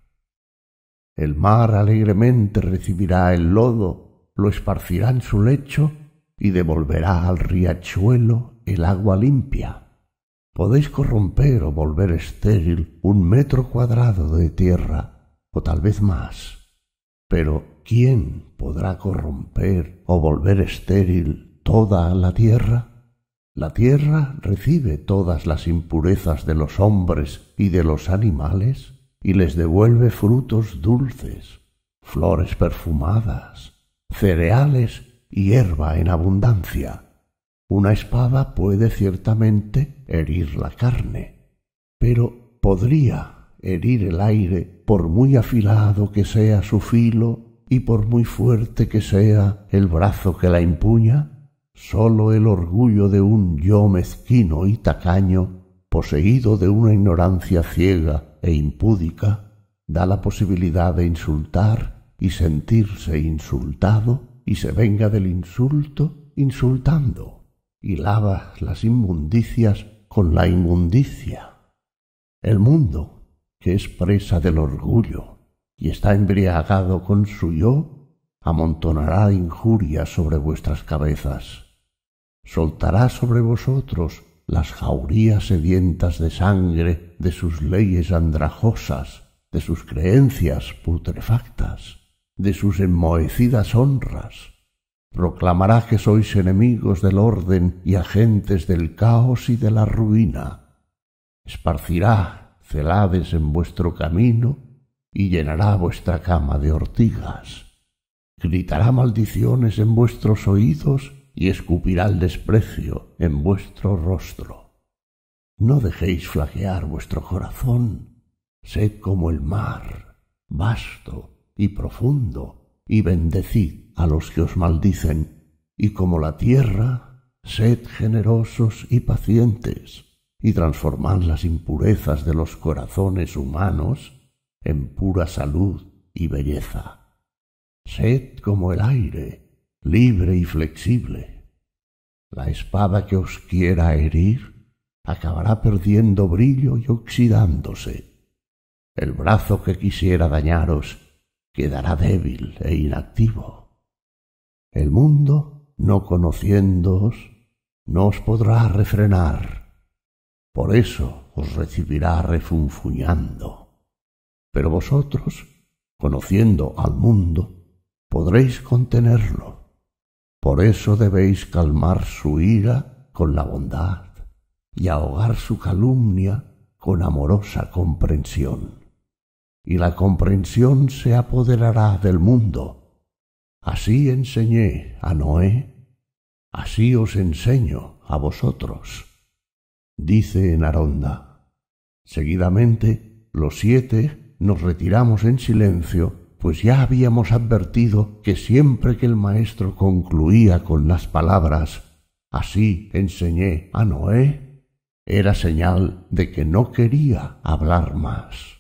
El mar alegremente recibirá el lodo, lo esparcirá en su lecho y devolverá al riachuelo el agua limpia. Podéis corromper o volver estéril un metro cuadrado de tierra, o tal vez más, pero ¿quién podrá corromper o volver estéril toda la tierra? La tierra recibe todas las impurezas de los hombres y de los animales y les devuelve frutos dulces, flores perfumadas, cereales y hierba en abundancia. Una espada puede ciertamente herir la carne, pero podría herir el aire por muy afilado que sea su filo y por muy fuerte que sea el brazo que la empuña Sólo el orgullo de un yo mezquino y tacaño, poseído de una ignorancia ciega e impúdica, da la posibilidad de insultar y sentirse insultado y se venga del insulto insultando y lava las inmundicias con la inmundicia. El mundo, que es presa del orgullo y está embriagado con su yo, amontonará injurias sobre vuestras cabezas soltará sobre vosotros las jaurías sedientas de sangre de sus leyes andrajosas, de sus creencias putrefactas, de sus enmohecidas honras. Proclamará que sois enemigos del orden y agentes del caos y de la ruina. Esparcirá celades en vuestro camino y llenará vuestra cama de ortigas. Gritará maldiciones en vuestros oídos y escupirá el desprecio en vuestro rostro. No dejéis flagear vuestro corazón, sed como el mar, vasto y profundo, y bendecid a los que os maldicen, y como la tierra, sed generosos y pacientes, y transformad las impurezas de los corazones humanos en pura salud y belleza. Sed como el aire, libre y flexible. La espada que os quiera herir acabará perdiendo brillo y oxidándose. El brazo que quisiera dañaros quedará débil e inactivo. El mundo, no conociéndoos, no os podrá refrenar. Por eso os recibirá refunfuñando. Pero vosotros, conociendo al mundo, podréis contenerlo por eso debéis calmar su ira con la bondad y ahogar su calumnia con amorosa comprensión. Y la comprensión se apoderará del mundo. Así enseñé a Noé, así os enseño a vosotros. Dice en Aronda. Seguidamente, los siete nos retiramos en silencio pues ya habíamos advertido que siempre que el maestro concluía con las palabras Así enseñé a Noé, era señal de que no quería hablar más.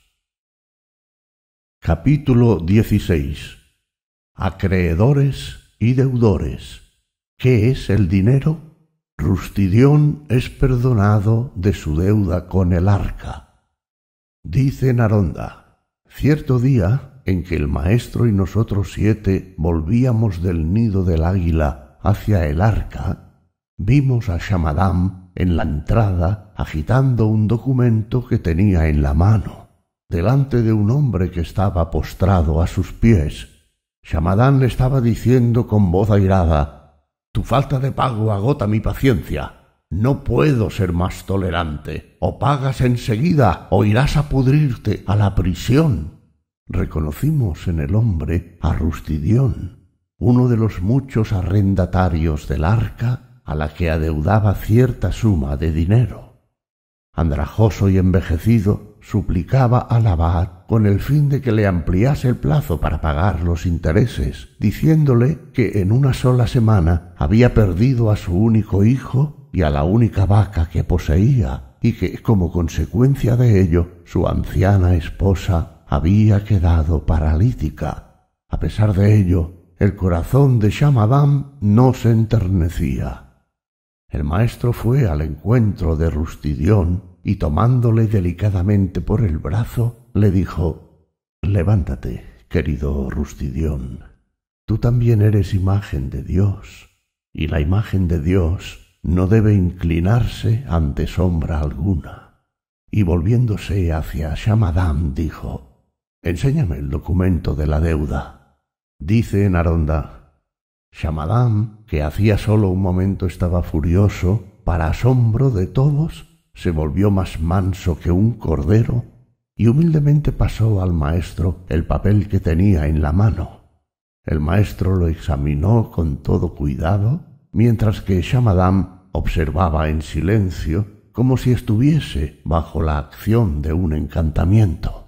Capítulo 16 Acreedores y deudores. ¿Qué es el dinero? Rustidión es perdonado de su deuda con el arca. Dice Naronda, cierto día en que el maestro y nosotros siete volvíamos del nido del águila hacia el arca, vimos a chamadán en la entrada agitando un documento que tenía en la mano, delante de un hombre que estaba postrado a sus pies. Chamadán le estaba diciendo con voz airada Tu falta de pago agota mi paciencia. No puedo ser más tolerante. O pagas enseguida o irás a pudrirte a la prisión reconocimos en el hombre a Rustidión, uno de los muchos arrendatarios del arca a la que adeudaba cierta suma de dinero. Andrajoso y envejecido, suplicaba al abad con el fin de que le ampliase el plazo para pagar los intereses, diciéndole que en una sola semana había perdido a su único hijo y a la única vaca que poseía, y que como consecuencia de ello su anciana esposa había quedado paralítica. A pesar de ello, el corazón de Shamadam no se enternecía. El maestro fue al encuentro de Rustidión y tomándole delicadamente por el brazo, le dijo Levántate, querido Rustidión. Tú también eres imagen de Dios, y la imagen de Dios no debe inclinarse ante sombra alguna. Y volviéndose hacia Shamadam dijo Enséñame el documento de la deuda. Dice Naronda. Shamadam, que hacía solo un momento estaba furioso, para asombro de todos, se volvió más manso que un cordero y humildemente pasó al maestro el papel que tenía en la mano. El maestro lo examinó con todo cuidado, mientras que Shamadam observaba en silencio, como si estuviese bajo la acción de un encantamiento.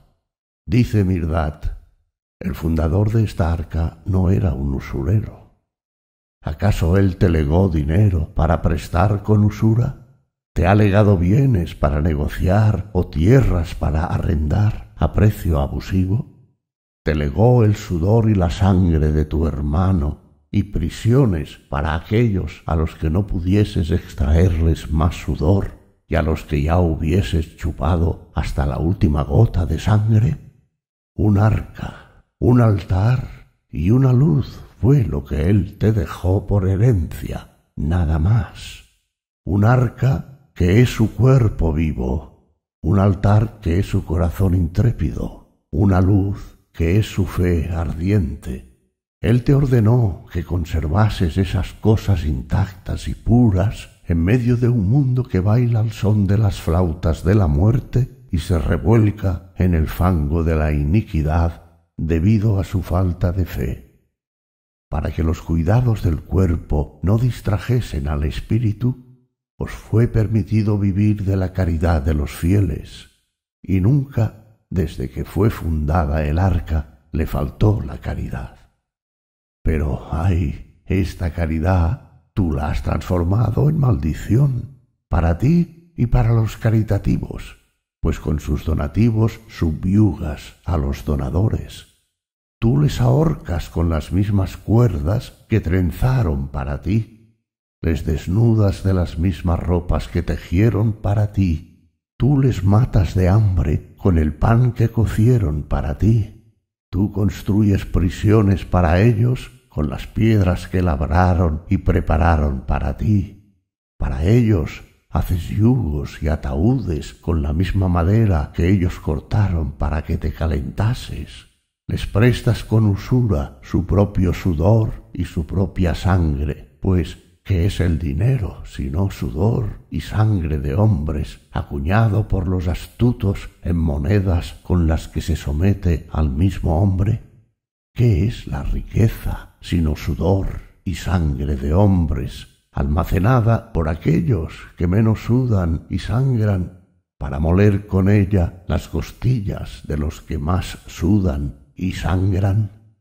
Dice Mirdad, el fundador de esta arca no era un usurero. ¿Acaso él te legó dinero para prestar con usura? ¿Te ha legado bienes para negociar o tierras para arrendar a precio abusivo? ¿Te legó el sudor y la sangre de tu hermano y prisiones para aquellos a los que no pudieses extraerles más sudor y a los que ya hubieses chupado hasta la última gota de sangre? un arca, un altar y una luz fue lo que él te dejó por herencia, nada más. Un arca que es su cuerpo vivo, un altar que es su corazón intrépido, una luz que es su fe ardiente. Él te ordenó que conservases esas cosas intactas y puras en medio de un mundo que baila al son de las flautas de la muerte y se revuelca en el fango de la iniquidad debido a su falta de fe. Para que los cuidados del cuerpo no distrajesen al espíritu, os fue permitido vivir de la caridad de los fieles, y nunca, desde que fue fundada el arca, le faltó la caridad. Pero, ay, esta caridad tú la has transformado en maldición, para ti y para los caritativos, pues con sus donativos subyugas a los donadores. Tú les ahorcas con las mismas cuerdas que trenzaron para ti, les desnudas de las mismas ropas que tejieron para ti, tú les matas de hambre con el pan que cocieron para ti, tú construyes prisiones para ellos con las piedras que labraron y prepararon para ti. Para ellos haces yugos y ataúdes con la misma madera que ellos cortaron para que te calentases. Les prestas con usura su propio sudor y su propia sangre, pues ¿qué es el dinero sino sudor y sangre de hombres acuñado por los astutos en monedas con las que se somete al mismo hombre? ¿Qué es la riqueza sino sudor y sangre de hombres almacenada por aquellos que menos sudan y sangran, para moler con ella las costillas de los que más sudan y sangran.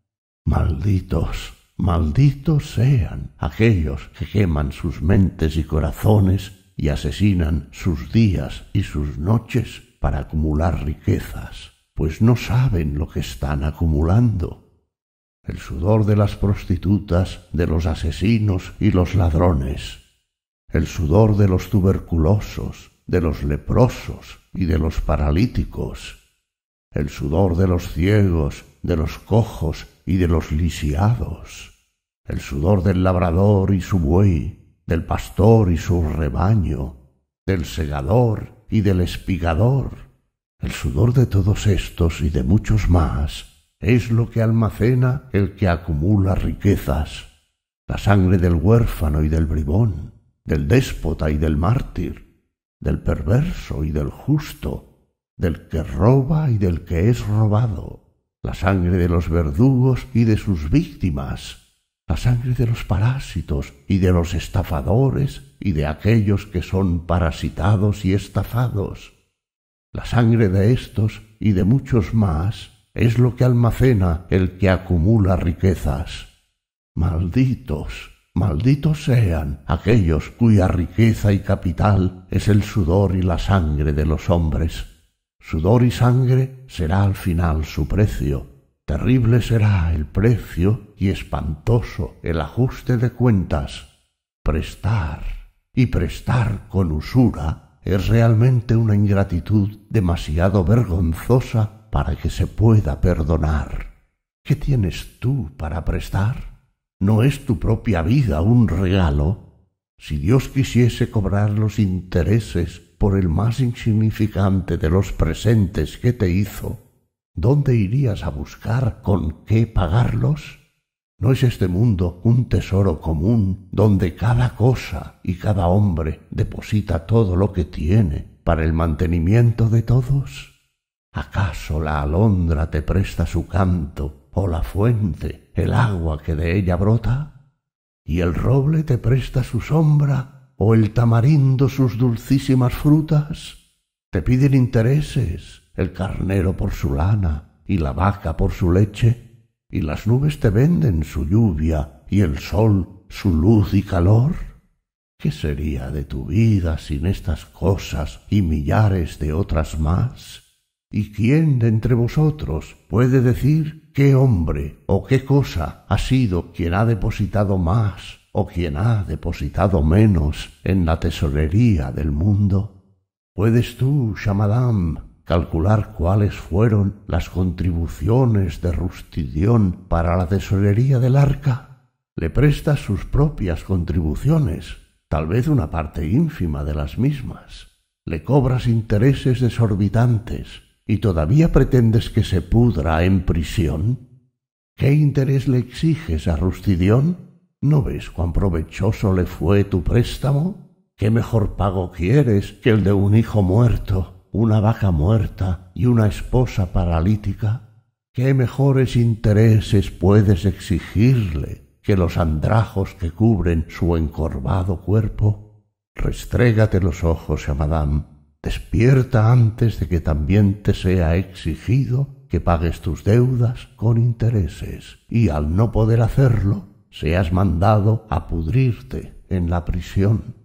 Malditos, malditos sean aquellos que queman sus mentes y corazones y asesinan sus días y sus noches para acumular riquezas, pues no saben lo que están acumulando el sudor de las prostitutas, de los asesinos y los ladrones, el sudor de los tuberculosos, de los leprosos y de los paralíticos, el sudor de los ciegos, de los cojos y de los lisiados, el sudor del labrador y su buey, del pastor y su rebaño, del segador y del espigador, el sudor de todos estos y de muchos más es lo que almacena el que acumula riquezas, la sangre del huérfano y del bribón, del déspota y del mártir, del perverso y del justo, del que roba y del que es robado, la sangre de los verdugos y de sus víctimas, la sangre de los parásitos y de los estafadores y de aquellos que son parasitados y estafados, la sangre de estos y de muchos más es lo que almacena el que acumula riquezas. Malditos, malditos sean aquellos cuya riqueza y capital es el sudor y la sangre de los hombres. Sudor y sangre será al final su precio. Terrible será el precio y espantoso el ajuste de cuentas. Prestar y prestar con usura es realmente una ingratitud demasiado vergonzosa para que se pueda perdonar. ¿Qué tienes tú para prestar? ¿No es tu propia vida un regalo? Si Dios quisiese cobrar los intereses por el más insignificante de los presentes que te hizo, ¿dónde irías a buscar con qué pagarlos? ¿No es este mundo un tesoro común donde cada cosa y cada hombre deposita todo lo que tiene para el mantenimiento de todos? ¿Acaso la alondra te presta su canto, o la fuente, el agua que de ella brota? ¿Y el roble te presta su sombra, o el tamarindo sus dulcísimas frutas? Te piden intereses, el carnero por su lana, y la vaca por su leche, y las nubes te venden su lluvia, y el sol su luz y calor. ¿Qué sería de tu vida sin estas cosas y millares de otras más? ¿Y quién de entre vosotros puede decir qué hombre o qué cosa ha sido quien ha depositado más o quien ha depositado menos en la tesorería del mundo? ¿Puedes tú, Shamadam, calcular cuáles fueron las contribuciones de Rustidión para la tesorería del arca? Le prestas sus propias contribuciones, tal vez una parte ínfima de las mismas. Le cobras intereses desorbitantes, ¿Y todavía pretendes que se pudra en prisión? ¿Qué interés le exiges a Rustidión? ¿No ves cuán provechoso le fue tu préstamo? ¿Qué mejor pago quieres que el de un hijo muerto, una vaca muerta y una esposa paralítica? ¿Qué mejores intereses puedes exigirle que los andrajos que cubren su encorvado cuerpo? Restrégate los ojos, madame. Despierta antes de que también te sea exigido que pagues tus deudas con intereses y al no poder hacerlo seas mandado a pudrirte en la prisión.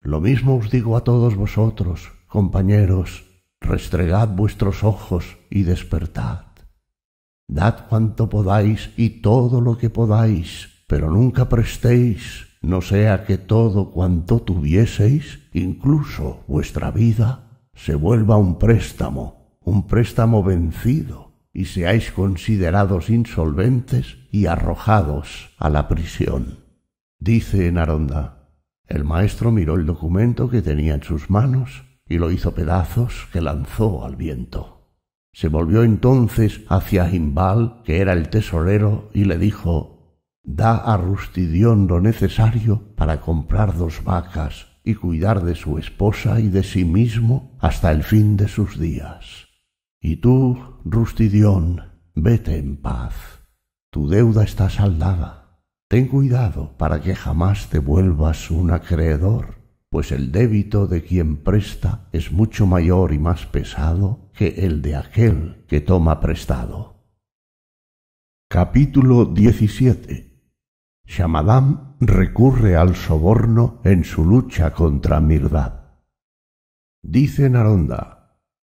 Lo mismo os digo a todos vosotros, compañeros, restregad vuestros ojos y despertad. Dad cuanto podáis y todo lo que podáis, pero nunca prestéis, no sea que todo cuanto tuvieseis, incluso vuestra vida, se vuelva un préstamo, un préstamo vencido, y seáis considerados insolventes y arrojados a la prisión. Dice en Aronda. El maestro miró el documento que tenía en sus manos y lo hizo pedazos que lanzó al viento. Se volvió entonces hacia Himbal, que era el tesorero, y le dijo Da a Rustidión lo necesario para comprar dos vacas cuidar de su esposa y de sí mismo hasta el fin de sus días. Y tú, Rustidión, vete en paz. Tu deuda está saldada. Ten cuidado para que jamás te vuelvas un acreedor, pues el débito de quien presta es mucho mayor y más pesado que el de aquel que toma prestado. Capítulo Shamadam recurre al soborno en su lucha contra Mirdad. Dice Naronda,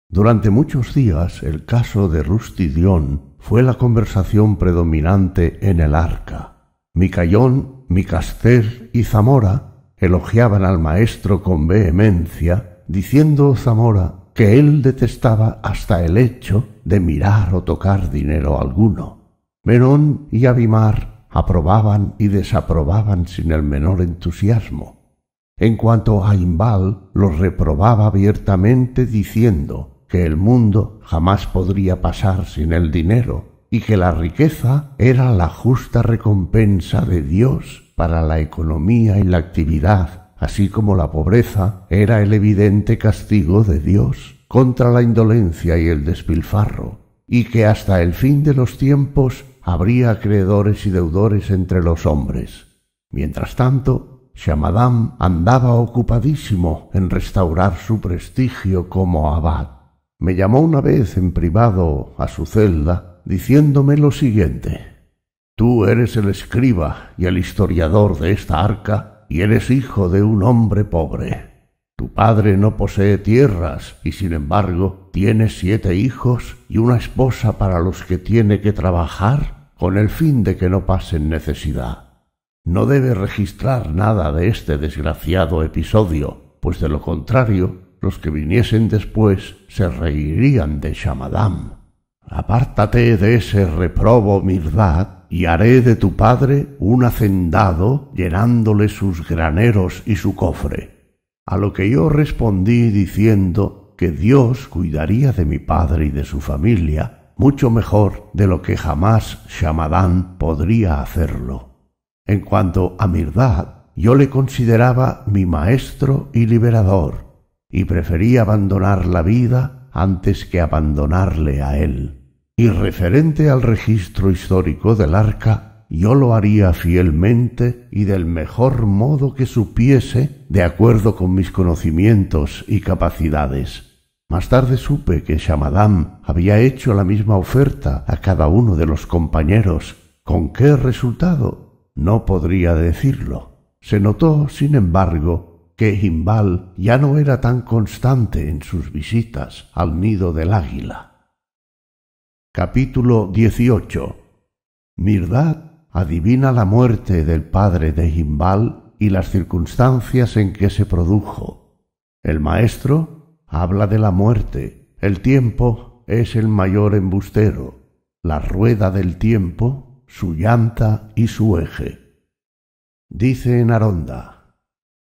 durante muchos días el caso de Rustidión fue la conversación predominante en el arca. Micayón, Micaster y Zamora elogiaban al maestro con vehemencia, diciendo Zamora que él detestaba hasta el hecho de mirar o tocar dinero alguno. Menón y Abimar aprobaban y desaprobaban sin el menor entusiasmo. En cuanto a Imbal, los reprobaba abiertamente diciendo que el mundo jamás podría pasar sin el dinero y que la riqueza era la justa recompensa de Dios para la economía y la actividad, así como la pobreza era el evidente castigo de Dios contra la indolencia y el despilfarro, y que hasta el fin de los tiempos habría acreedores y deudores entre los hombres. Mientras tanto, Shamadam andaba ocupadísimo en restaurar su prestigio como abad. Me llamó una vez en privado a su celda, diciéndome lo siguiente. Tú eres el escriba y el historiador de esta arca, y eres hijo de un hombre pobre. Tu padre no posee tierras y sin embargo tiene siete hijos y una esposa para los que tiene que trabajar con el fin de que no pasen necesidad. No debe registrar nada de este desgraciado episodio, pues de lo contrario, los que viniesen después se reirían de Shamadam. Apártate de ese reprobo, Mirdad, y haré de tu padre un hacendado llenándole sus graneros y su cofre a lo que yo respondí diciendo que Dios cuidaría de mi padre y de su familia mucho mejor de lo que jamás Shamadán podría hacerlo. En cuanto a Mirdad, yo le consideraba mi maestro y liberador, y preferí abandonar la vida antes que abandonarle a él. Y referente al registro histórico del arca, yo lo haría fielmente y del mejor modo que supiese, de acuerdo con mis conocimientos y capacidades. Más tarde supe que Shamadam había hecho la misma oferta a cada uno de los compañeros. ¿Con qué resultado? No podría decirlo. Se notó, sin embargo, que Himbal ya no era tan constante en sus visitas al nido del águila. Capítulo Mirdad adivina la muerte del padre de Gimbal y las circunstancias en que se produjo. El maestro habla de la muerte, el tiempo es el mayor embustero, la rueda del tiempo, su llanta y su eje. Dice en Aronda,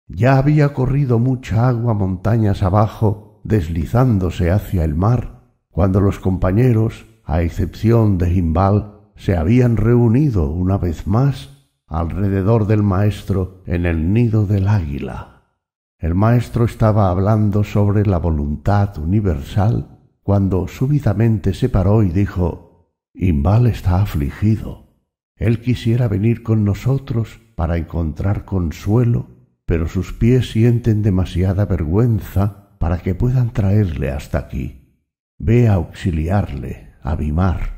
ya había corrido mucha agua montañas abajo, deslizándose hacia el mar, cuando los compañeros, a excepción de Gimbal, se habían reunido una vez más alrededor del maestro en el nido del águila. El maestro estaba hablando sobre la voluntad universal cuando súbitamente se paró y dijo Imbal está afligido. Él quisiera venir con nosotros para encontrar consuelo, pero sus pies sienten demasiada vergüenza para que puedan traerle hasta aquí. Ve a auxiliarle, a Bimar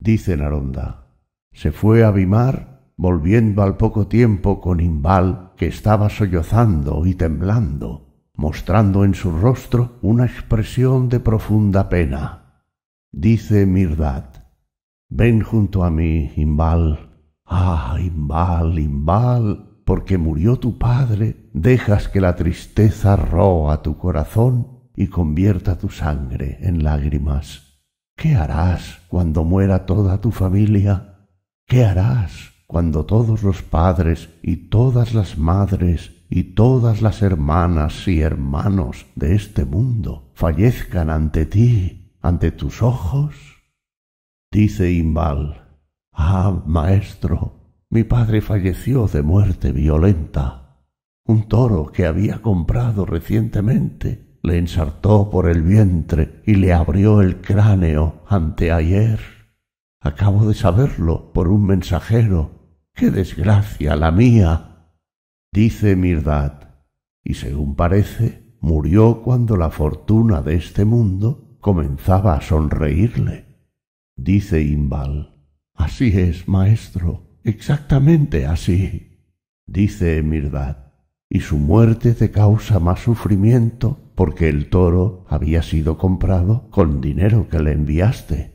dice Naronda. Se fue a Bimar, volviendo al poco tiempo con Imbal, que estaba sollozando y temblando, mostrando en su rostro una expresión de profunda pena. Dice Mirdad, Ven junto a mí, Imbal. Ah, Imbal, Imbal, porque murió tu padre, dejas que la tristeza roa tu corazón y convierta tu sangre en lágrimas. ¿Qué harás cuando muera toda tu familia? ¿Qué harás cuando todos los padres y todas las madres y todas las hermanas y hermanos de este mundo fallezcan ante ti, ante tus ojos? Dice Imbal, Ah, maestro, mi padre falleció de muerte violenta. Un toro que había comprado recientemente le ensartó por el vientre y le abrió el cráneo anteayer. Acabo de saberlo por un mensajero. ¡Qué desgracia la mía! Dice Mirdad, y según parece, murió cuando la fortuna de este mundo comenzaba a sonreírle. Dice Imbal, así es, maestro, exactamente así. Dice Mirdad, y su muerte te causa más sufrimiento porque el toro había sido comprado con dinero que le enviaste.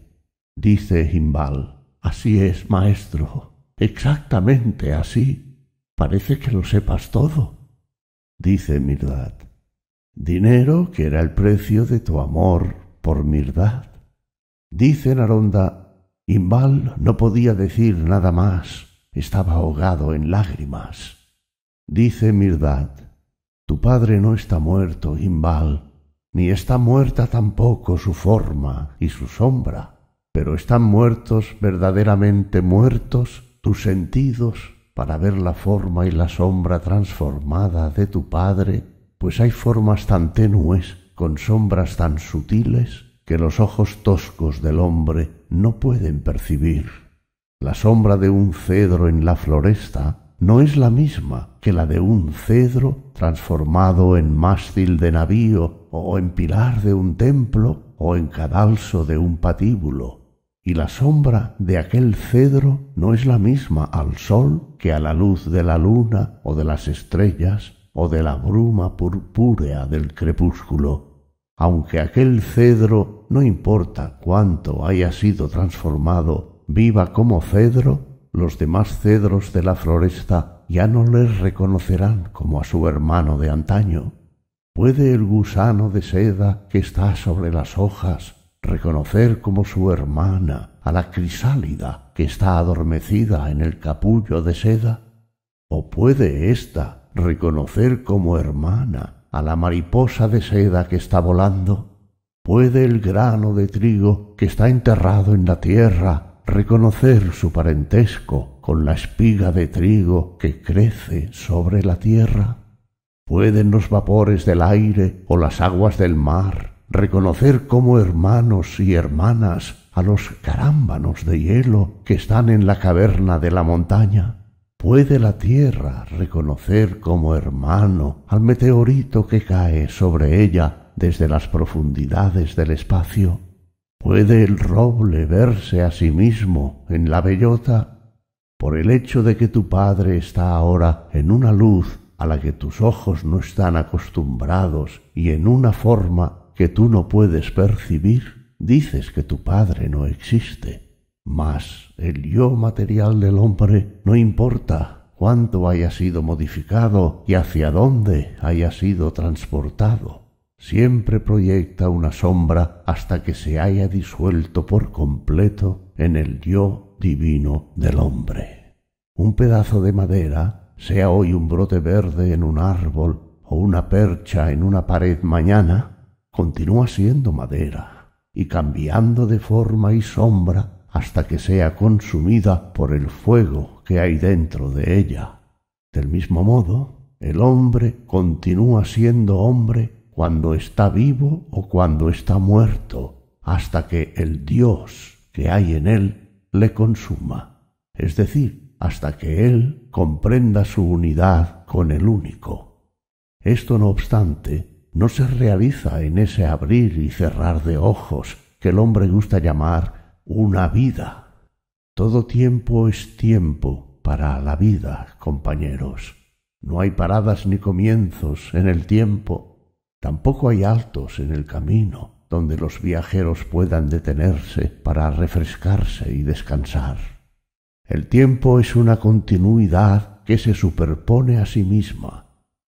Dice Himbal, así es, maestro, exactamente así. Parece que lo sepas todo. Dice Mirdad, dinero que era el precio de tu amor por Mirdad. Dice Naronda, Himbal no podía decir nada más, estaba ahogado en lágrimas. Dice Mirdad, tu padre no está muerto, Imbal, ni está muerta tampoco su forma y su sombra, pero están muertos, verdaderamente muertos, tus sentidos para ver la forma y la sombra transformada de tu padre, pues hay formas tan tenues, con sombras tan sutiles, que los ojos toscos del hombre no pueden percibir. La sombra de un cedro en la floresta no es la misma que la de un cedro transformado en mástil de navío o en pilar de un templo o en cadalso de un patíbulo. Y la sombra de aquel cedro no es la misma al sol que a la luz de la luna o de las estrellas o de la bruma purpúrea del crepúsculo. Aunque aquel cedro, no importa cuánto haya sido transformado, viva como cedro, los demás cedros de la floresta ya no les reconocerán como a su hermano de antaño. ¿Puede el gusano de seda que está sobre las hojas reconocer como su hermana a la crisálida que está adormecida en el capullo de seda? ¿O puede ésta reconocer como hermana a la mariposa de seda que está volando? ¿Puede el grano de trigo que está enterrado en la tierra reconocer su parentesco con la espiga de trigo que crece sobre la tierra? ¿Pueden los vapores del aire o las aguas del mar reconocer como hermanos y hermanas a los carámbanos de hielo que están en la caverna de la montaña? ¿Puede la Tierra reconocer como hermano al meteorito que cae sobre ella desde las profundidades del espacio? ¿Puede el roble verse a sí mismo en la bellota? Por el hecho de que tu padre está ahora en una luz a la que tus ojos no están acostumbrados y en una forma que tú no puedes percibir, dices que tu padre no existe. Mas el yo material del hombre no importa cuánto haya sido modificado y hacia dónde haya sido transportado siempre proyecta una sombra hasta que se haya disuelto por completo en el yo divino del hombre. Un pedazo de madera, sea hoy un brote verde en un árbol o una percha en una pared mañana, continúa siendo madera y cambiando de forma y sombra hasta que sea consumida por el fuego que hay dentro de ella. Del mismo modo, el hombre continúa siendo hombre cuando está vivo o cuando está muerto, hasta que el Dios que hay en él le consuma, es decir, hasta que él comprenda su unidad con el único. Esto no obstante, no se realiza en ese abrir y cerrar de ojos que el hombre gusta llamar una vida. Todo tiempo es tiempo para la vida, compañeros. No hay paradas ni comienzos en el tiempo Tampoco hay altos en el camino donde los viajeros puedan detenerse para refrescarse y descansar. El tiempo es una continuidad que se superpone a sí misma.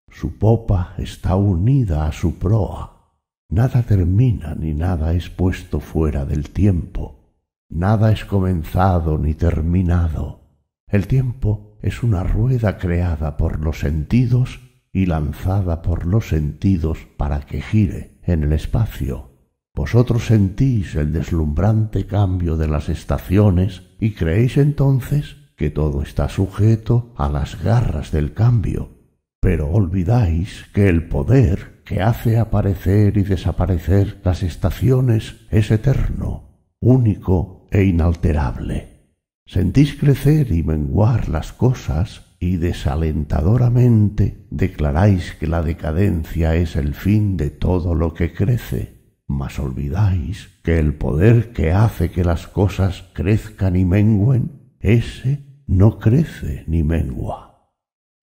Su popa está unida a su proa. Nada termina ni nada es puesto fuera del tiempo. Nada es comenzado ni terminado. El tiempo es una rueda creada por los sentidos lanzada por los sentidos para que gire en el espacio. Vosotros sentís el deslumbrante cambio de las estaciones y creéis entonces que todo está sujeto a las garras del cambio, pero olvidáis que el poder que hace aparecer y desaparecer las estaciones es eterno, único e inalterable. Sentís crecer y menguar las cosas y desalentadoramente declaráis que la decadencia es el fin de todo lo que crece, mas olvidáis que el poder que hace que las cosas crezcan y mengüen, ese no crece ni mengua.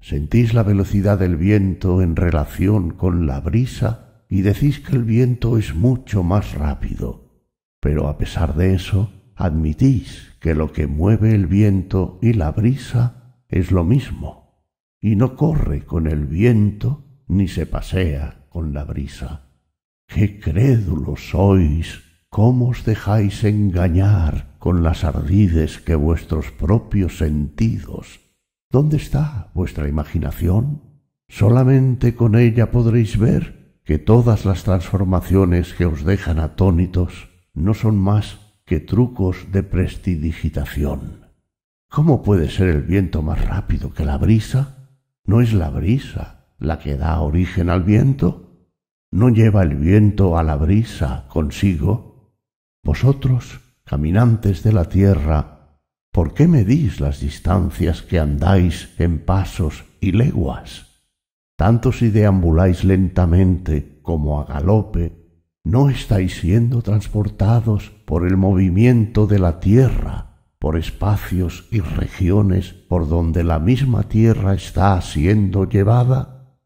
Sentís la velocidad del viento en relación con la brisa y decís que el viento es mucho más rápido, pero a pesar de eso admitís que lo que mueve el viento y la brisa es lo mismo, y no corre con el viento ni se pasea con la brisa. ¡Qué crédulos sois! ¿Cómo os dejáis engañar con las ardides que vuestros propios sentidos? ¿Dónde está vuestra imaginación? Solamente con ella podréis ver que todas las transformaciones que os dejan atónitos no son más que trucos de prestidigitación. ¿Cómo puede ser el viento más rápido que la brisa? ¿No es la brisa la que da origen al viento? ¿No lleva el viento a la brisa consigo? Vosotros, caminantes de la tierra, ¿por qué medís las distancias que andáis en pasos y leguas? Tanto si deambuláis lentamente como a galope ¿No estáis siendo transportados por el movimiento de la tierra por espacios y regiones por donde la misma tierra está siendo llevada?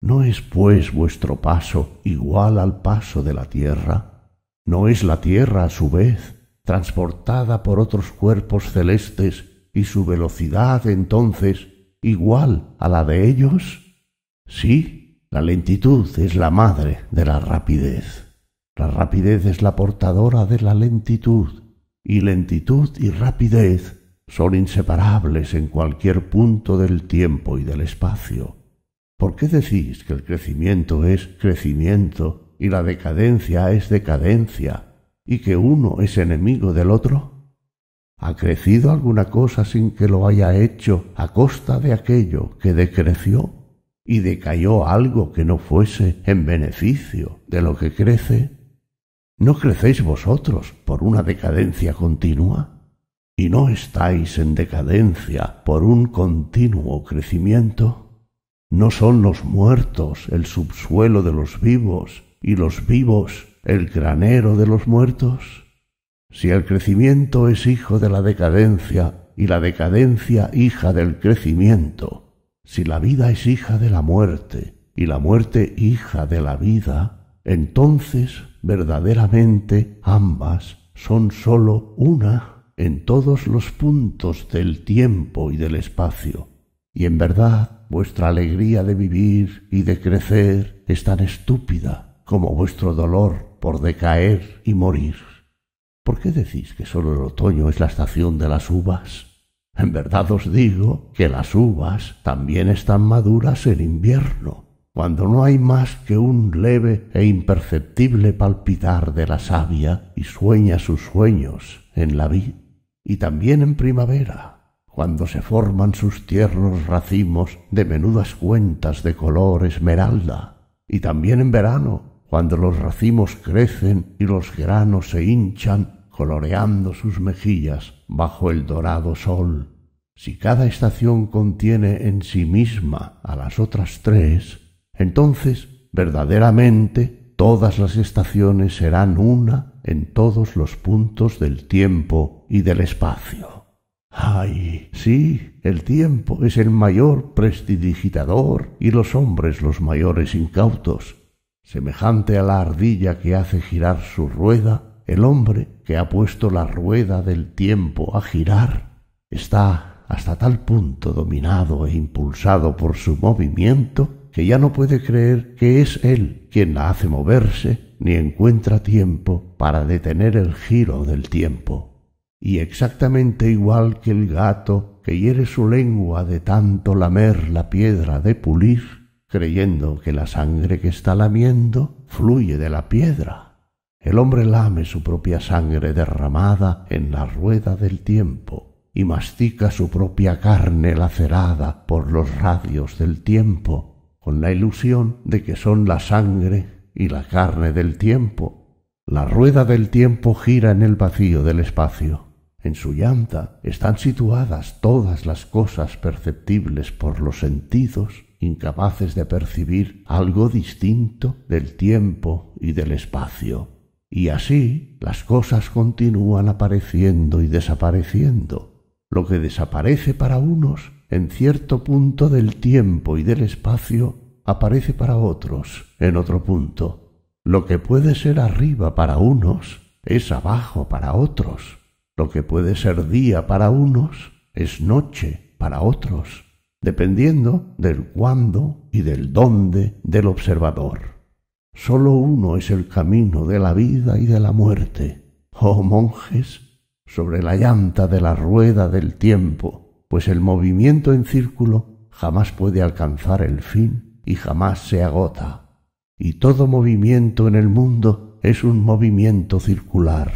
¿No es pues vuestro paso igual al paso de la tierra? ¿No es la tierra a su vez transportada por otros cuerpos celestes y su velocidad entonces igual a la de ellos? Sí, la lentitud es la madre de la rapidez. La rapidez es la portadora de la lentitud y lentitud y rapidez son inseparables en cualquier punto del tiempo y del espacio. ¿Por qué decís que el crecimiento es crecimiento y la decadencia es decadencia y que uno es enemigo del otro? ¿Ha crecido alguna cosa sin que lo haya hecho a costa de aquello que decreció y decayó algo que no fuese en beneficio de lo que crece? ¿No crecéis vosotros por una decadencia continua? ¿Y no estáis en decadencia por un continuo crecimiento? ¿No son los muertos el subsuelo de los vivos y los vivos el granero de los muertos? Si el crecimiento es hijo de la decadencia y la decadencia hija del crecimiento, si la vida es hija de la muerte y la muerte hija de la vida, entonces verdaderamente ambas son sólo una en todos los puntos del tiempo y del espacio. Y en verdad vuestra alegría de vivir y de crecer es tan estúpida como vuestro dolor por decaer y morir. ¿Por qué decís que sólo el otoño es la estación de las uvas? En verdad os digo que las uvas también están maduras en invierno cuando no hay más que un leve e imperceptible palpitar de la savia y sueña sus sueños en la vid y también en primavera, cuando se forman sus tiernos racimos de menudas cuentas de color esmeralda, y también en verano, cuando los racimos crecen y los granos se hinchan coloreando sus mejillas bajo el dorado sol. Si cada estación contiene en sí misma a las otras tres, entonces, verdaderamente, todas las estaciones serán una en todos los puntos del tiempo y del espacio. Ay, sí, el tiempo es el mayor prestidigitador y los hombres los mayores incautos. Semejante a la ardilla que hace girar su rueda, el hombre que ha puesto la rueda del tiempo a girar está hasta tal punto dominado e impulsado por su movimiento que ya no puede creer que es Él quien la hace moverse, ni encuentra tiempo para detener el giro del tiempo. Y exactamente igual que el gato que hiere su lengua de tanto lamer la piedra de pulir, creyendo que la sangre que está lamiendo fluye de la piedra. El hombre lame su propia sangre derramada en la rueda del tiempo y mastica su propia carne lacerada por los radios del tiempo con la ilusión de que son la sangre y la carne del tiempo. La rueda del tiempo gira en el vacío del espacio. En su llanta están situadas todas las cosas perceptibles por los sentidos, incapaces de percibir algo distinto del tiempo y del espacio. Y así las cosas continúan apareciendo y desapareciendo. Lo que desaparece para unos en cierto punto del tiempo y del espacio aparece para otros en otro punto. Lo que puede ser arriba para unos es abajo para otros. Lo que puede ser día para unos es noche para otros, dependiendo del cuándo y del dónde del observador. Sólo uno es el camino de la vida y de la muerte. Oh monjes, sobre la llanta de la rueda del tiempo, pues el movimiento en círculo jamás puede alcanzar el fin y jamás se agota. Y todo movimiento en el mundo es un movimiento circular.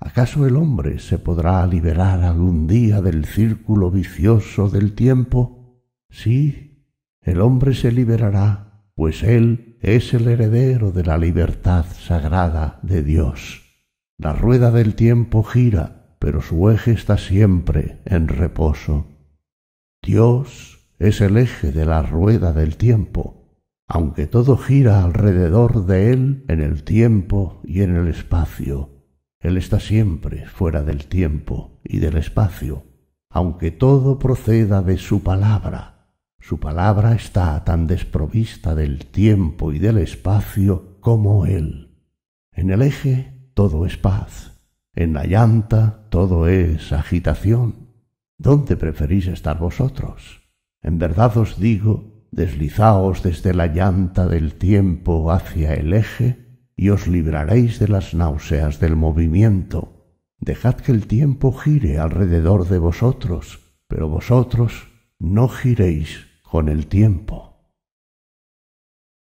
¿Acaso el hombre se podrá liberar algún día del círculo vicioso del tiempo? Sí, el hombre se liberará, pues él es el heredero de la libertad sagrada de Dios. La rueda del tiempo gira pero su eje está siempre en reposo. Dios es el eje de la rueda del tiempo, aunque todo gira alrededor de Él en el tiempo y en el espacio. Él está siempre fuera del tiempo y del espacio, aunque todo proceda de su palabra. Su palabra está tan desprovista del tiempo y del espacio como Él. En el eje todo es paz en la llanta todo es agitación. ¿Dónde preferís estar vosotros? En verdad os digo, deslizaos desde la llanta del tiempo hacia el eje y os libraréis de las náuseas del movimiento. Dejad que el tiempo gire alrededor de vosotros, pero vosotros no giréis con el tiempo.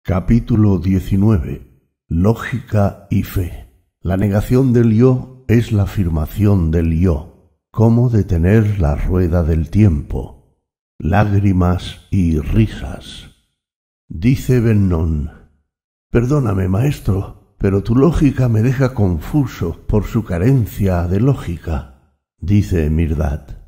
Capítulo 19. Lógica y fe. La negación del yo es la afirmación del yo, cómo detener la rueda del tiempo, lágrimas y risas. Dice Bennon, Perdóname, maestro, pero tu lógica me deja confuso por su carencia de lógica, dice Mirdad.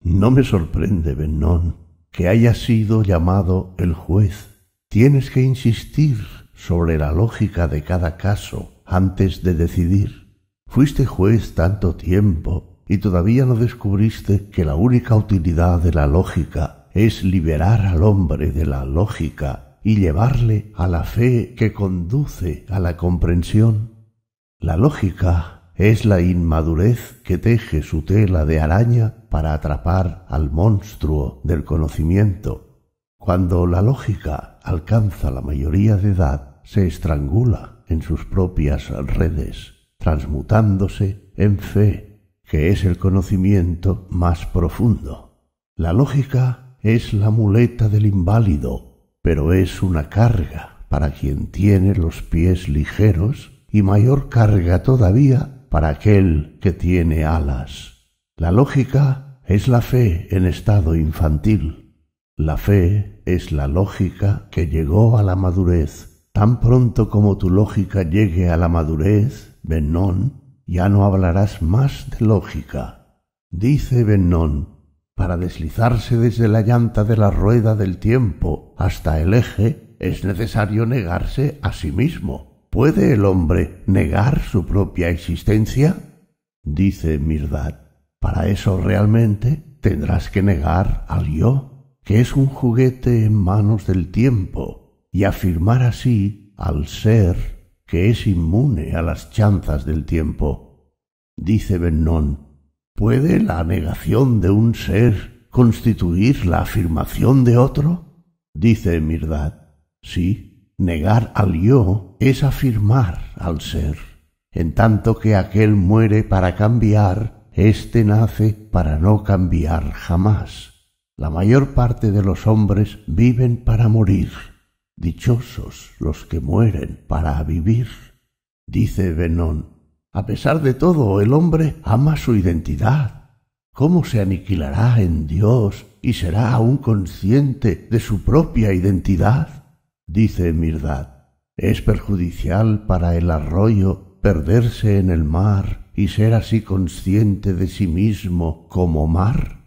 No me sorprende, Bennon, que haya sido llamado el juez. Tienes que insistir sobre la lógica de cada caso antes de decidir. Fuiste juez tanto tiempo y todavía no descubriste que la única utilidad de la lógica es liberar al hombre de la lógica y llevarle a la fe que conduce a la comprensión. La lógica es la inmadurez que teje su tela de araña para atrapar al monstruo del conocimiento. Cuando la lógica alcanza la mayoría de edad, se estrangula en sus propias redes transmutándose en fe, que es el conocimiento más profundo. La lógica es la muleta del inválido, pero es una carga para quien tiene los pies ligeros y mayor carga todavía para aquel que tiene alas. La lógica es la fe en estado infantil. La fe es la lógica que llegó a la madurez. Tan pronto como tu lógica llegue a la madurez, Benón, ya no hablarás más de lógica, dice Benón, para deslizarse desde la llanta de la rueda del tiempo hasta el eje es necesario negarse a sí mismo. ¿Puede el hombre negar su propia existencia? Dice Mirdad, para eso realmente tendrás que negar al yo, que es un juguete en manos del tiempo, y afirmar así al ser que es inmune a las chanzas del tiempo. Dice Bennon. ¿puede la negación de un ser constituir la afirmación de otro? Dice Mirdad, sí, negar al yo es afirmar al ser, en tanto que aquel muere para cambiar, éste nace para no cambiar jamás. La mayor parte de los hombres viven para morir Dichosos los que mueren para vivir, dice Benón. A pesar de todo, el hombre ama su identidad. ¿Cómo se aniquilará en Dios y será aún consciente de su propia identidad? Dice Mirdad. Es perjudicial para el arroyo perderse en el mar y ser así consciente de sí mismo como mar.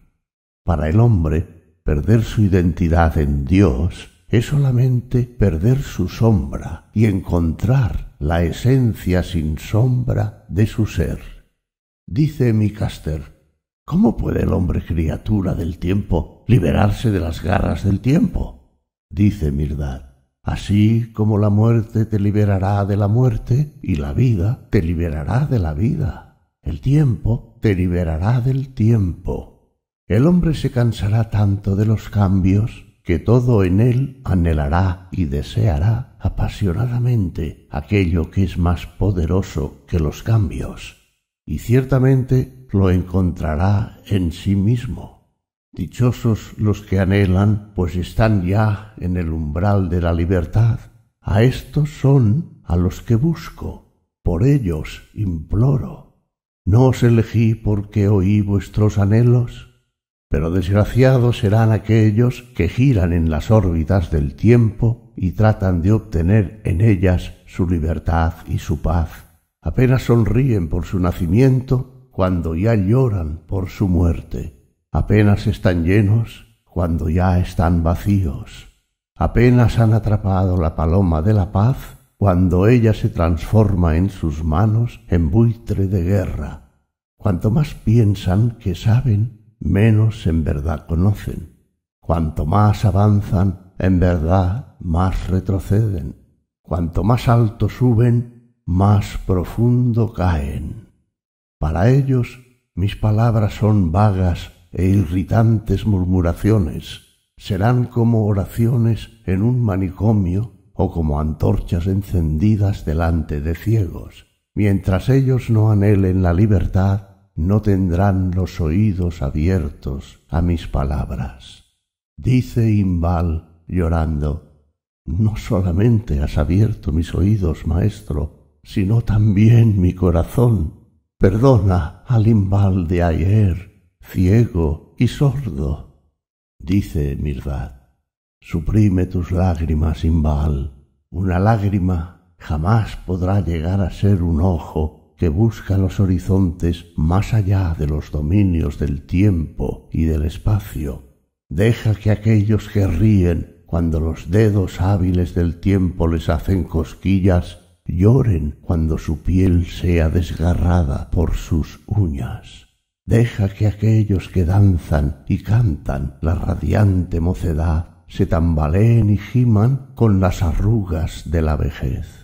Para el hombre, perder su identidad en Dios es solamente perder su sombra y encontrar la esencia sin sombra de su ser. Dice Micaster, ¿cómo puede el hombre criatura del tiempo liberarse de las garras del tiempo? Dice Mirdad, así como la muerte te liberará de la muerte y la vida te liberará de la vida. El tiempo te liberará del tiempo. El hombre se cansará tanto de los cambios que todo en él anhelará y deseará apasionadamente aquello que es más poderoso que los cambios, y ciertamente lo encontrará en sí mismo. Dichosos los que anhelan, pues están ya en el umbral de la libertad. A estos son a los que busco, por ellos imploro. No os elegí porque oí vuestros anhelos, pero desgraciados serán aquellos que giran en las órbitas del tiempo y tratan de obtener en ellas su libertad y su paz. Apenas sonríen por su nacimiento cuando ya lloran por su muerte. Apenas están llenos cuando ya están vacíos. Apenas han atrapado la paloma de la paz cuando ella se transforma en sus manos en buitre de guerra. Cuanto más piensan que saben, menos en verdad conocen. Cuanto más avanzan, en verdad más retroceden. Cuanto más alto suben, más profundo caen. Para ellos mis palabras son vagas e irritantes murmuraciones. Serán como oraciones en un manicomio o como antorchas encendidas delante de ciegos. Mientras ellos no anhelen la libertad, no tendrán los oídos abiertos a mis palabras. Dice Imbal llorando, no solamente has abierto mis oídos, maestro, sino también mi corazón. Perdona al Imbal de ayer, ciego y sordo. Dice Mirdad, suprime tus lágrimas, Imbal. Una lágrima jamás podrá llegar a ser un ojo que busca los horizontes más allá de los dominios del tiempo y del espacio. Deja que aquellos que ríen cuando los dedos hábiles del tiempo les hacen cosquillas lloren cuando su piel sea desgarrada por sus uñas. Deja que aquellos que danzan y cantan la radiante mocedad se tambaleen y giman con las arrugas de la vejez.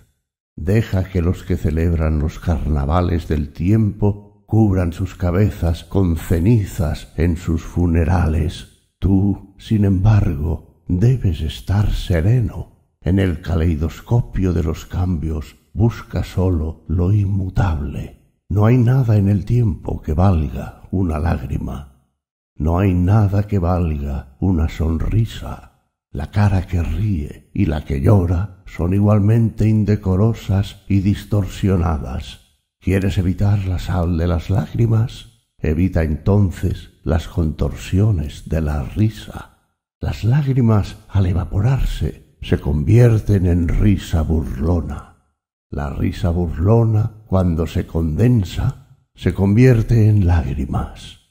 Deja que los que celebran los carnavales del tiempo cubran sus cabezas con cenizas en sus funerales. Tú, sin embargo, debes estar sereno. En el caleidoscopio de los cambios busca sólo lo inmutable. No hay nada en el tiempo que valga una lágrima. No hay nada que valga una sonrisa. La cara que ríe y la que llora son igualmente indecorosas y distorsionadas. ¿Quieres evitar la sal de las lágrimas? Evita entonces las contorsiones de la risa. Las lágrimas, al evaporarse, se convierten en risa burlona. La risa burlona, cuando se condensa, se convierte en lágrimas.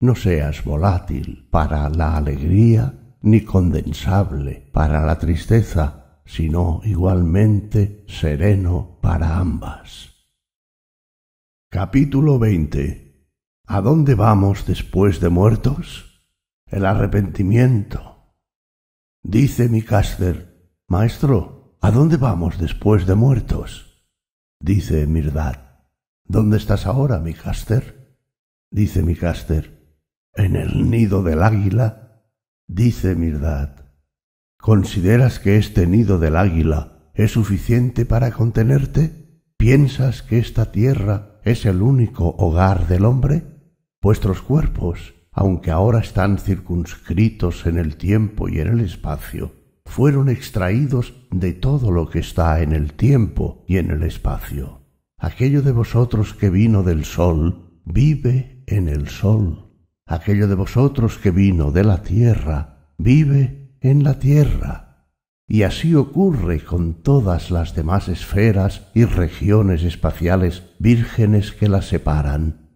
No seas volátil para la alegría, ni condensable para la tristeza, sino igualmente sereno para ambas. Capítulo 20. ¿A dónde vamos después de muertos? El arrepentimiento. Dice mi caster, Maestro, ¿a dónde vamos después de muertos? Dice Mirdad, ¿dónde estás ahora, mi caster? Dice mi caster, en el nido del águila. Dice Mirdad, ¿Consideras que este nido del águila es suficiente para contenerte? ¿Piensas que esta tierra es el único hogar del hombre? Vuestros cuerpos, aunque ahora están circunscritos en el tiempo y en el espacio, fueron extraídos de todo lo que está en el tiempo y en el espacio. Aquello de vosotros que vino del sol, vive en el sol. Aquello de vosotros que vino de la tierra, vive en la tierra. Y así ocurre con todas las demás esferas y regiones espaciales vírgenes que las separan.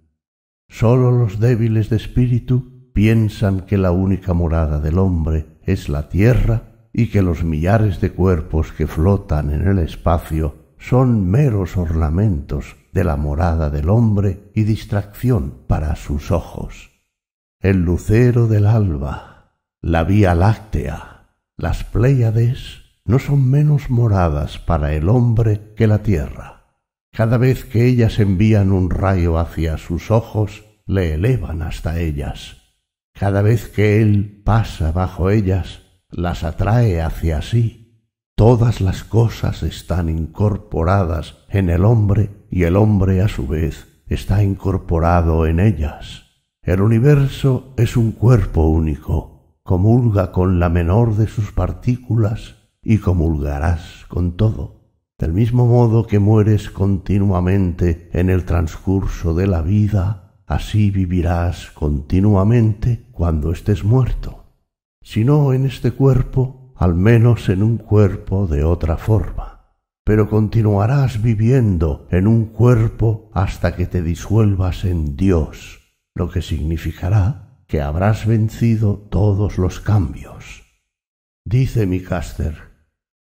Sólo los débiles de espíritu piensan que la única morada del hombre es la tierra y que los millares de cuerpos que flotan en el espacio son meros ornamentos de la morada del hombre y distracción para sus ojos. El lucero del alba, la Vía Láctea, las Pléyades, no son menos moradas para el hombre que la Tierra. Cada vez que ellas envían un rayo hacia sus ojos, le elevan hasta ellas. Cada vez que él pasa bajo ellas, las atrae hacia sí. Todas las cosas están incorporadas en el hombre y el hombre a su vez está incorporado en ellas. El universo es un cuerpo único, comulga con la menor de sus partículas y comulgarás con todo. Del mismo modo que mueres continuamente en el transcurso de la vida, así vivirás continuamente cuando estés muerto, si no en este cuerpo, al menos en un cuerpo de otra forma. Pero continuarás viviendo en un cuerpo hasta que te disuelvas en Dios, lo que significará que habrás vencido todos los cambios. Dice Micaster,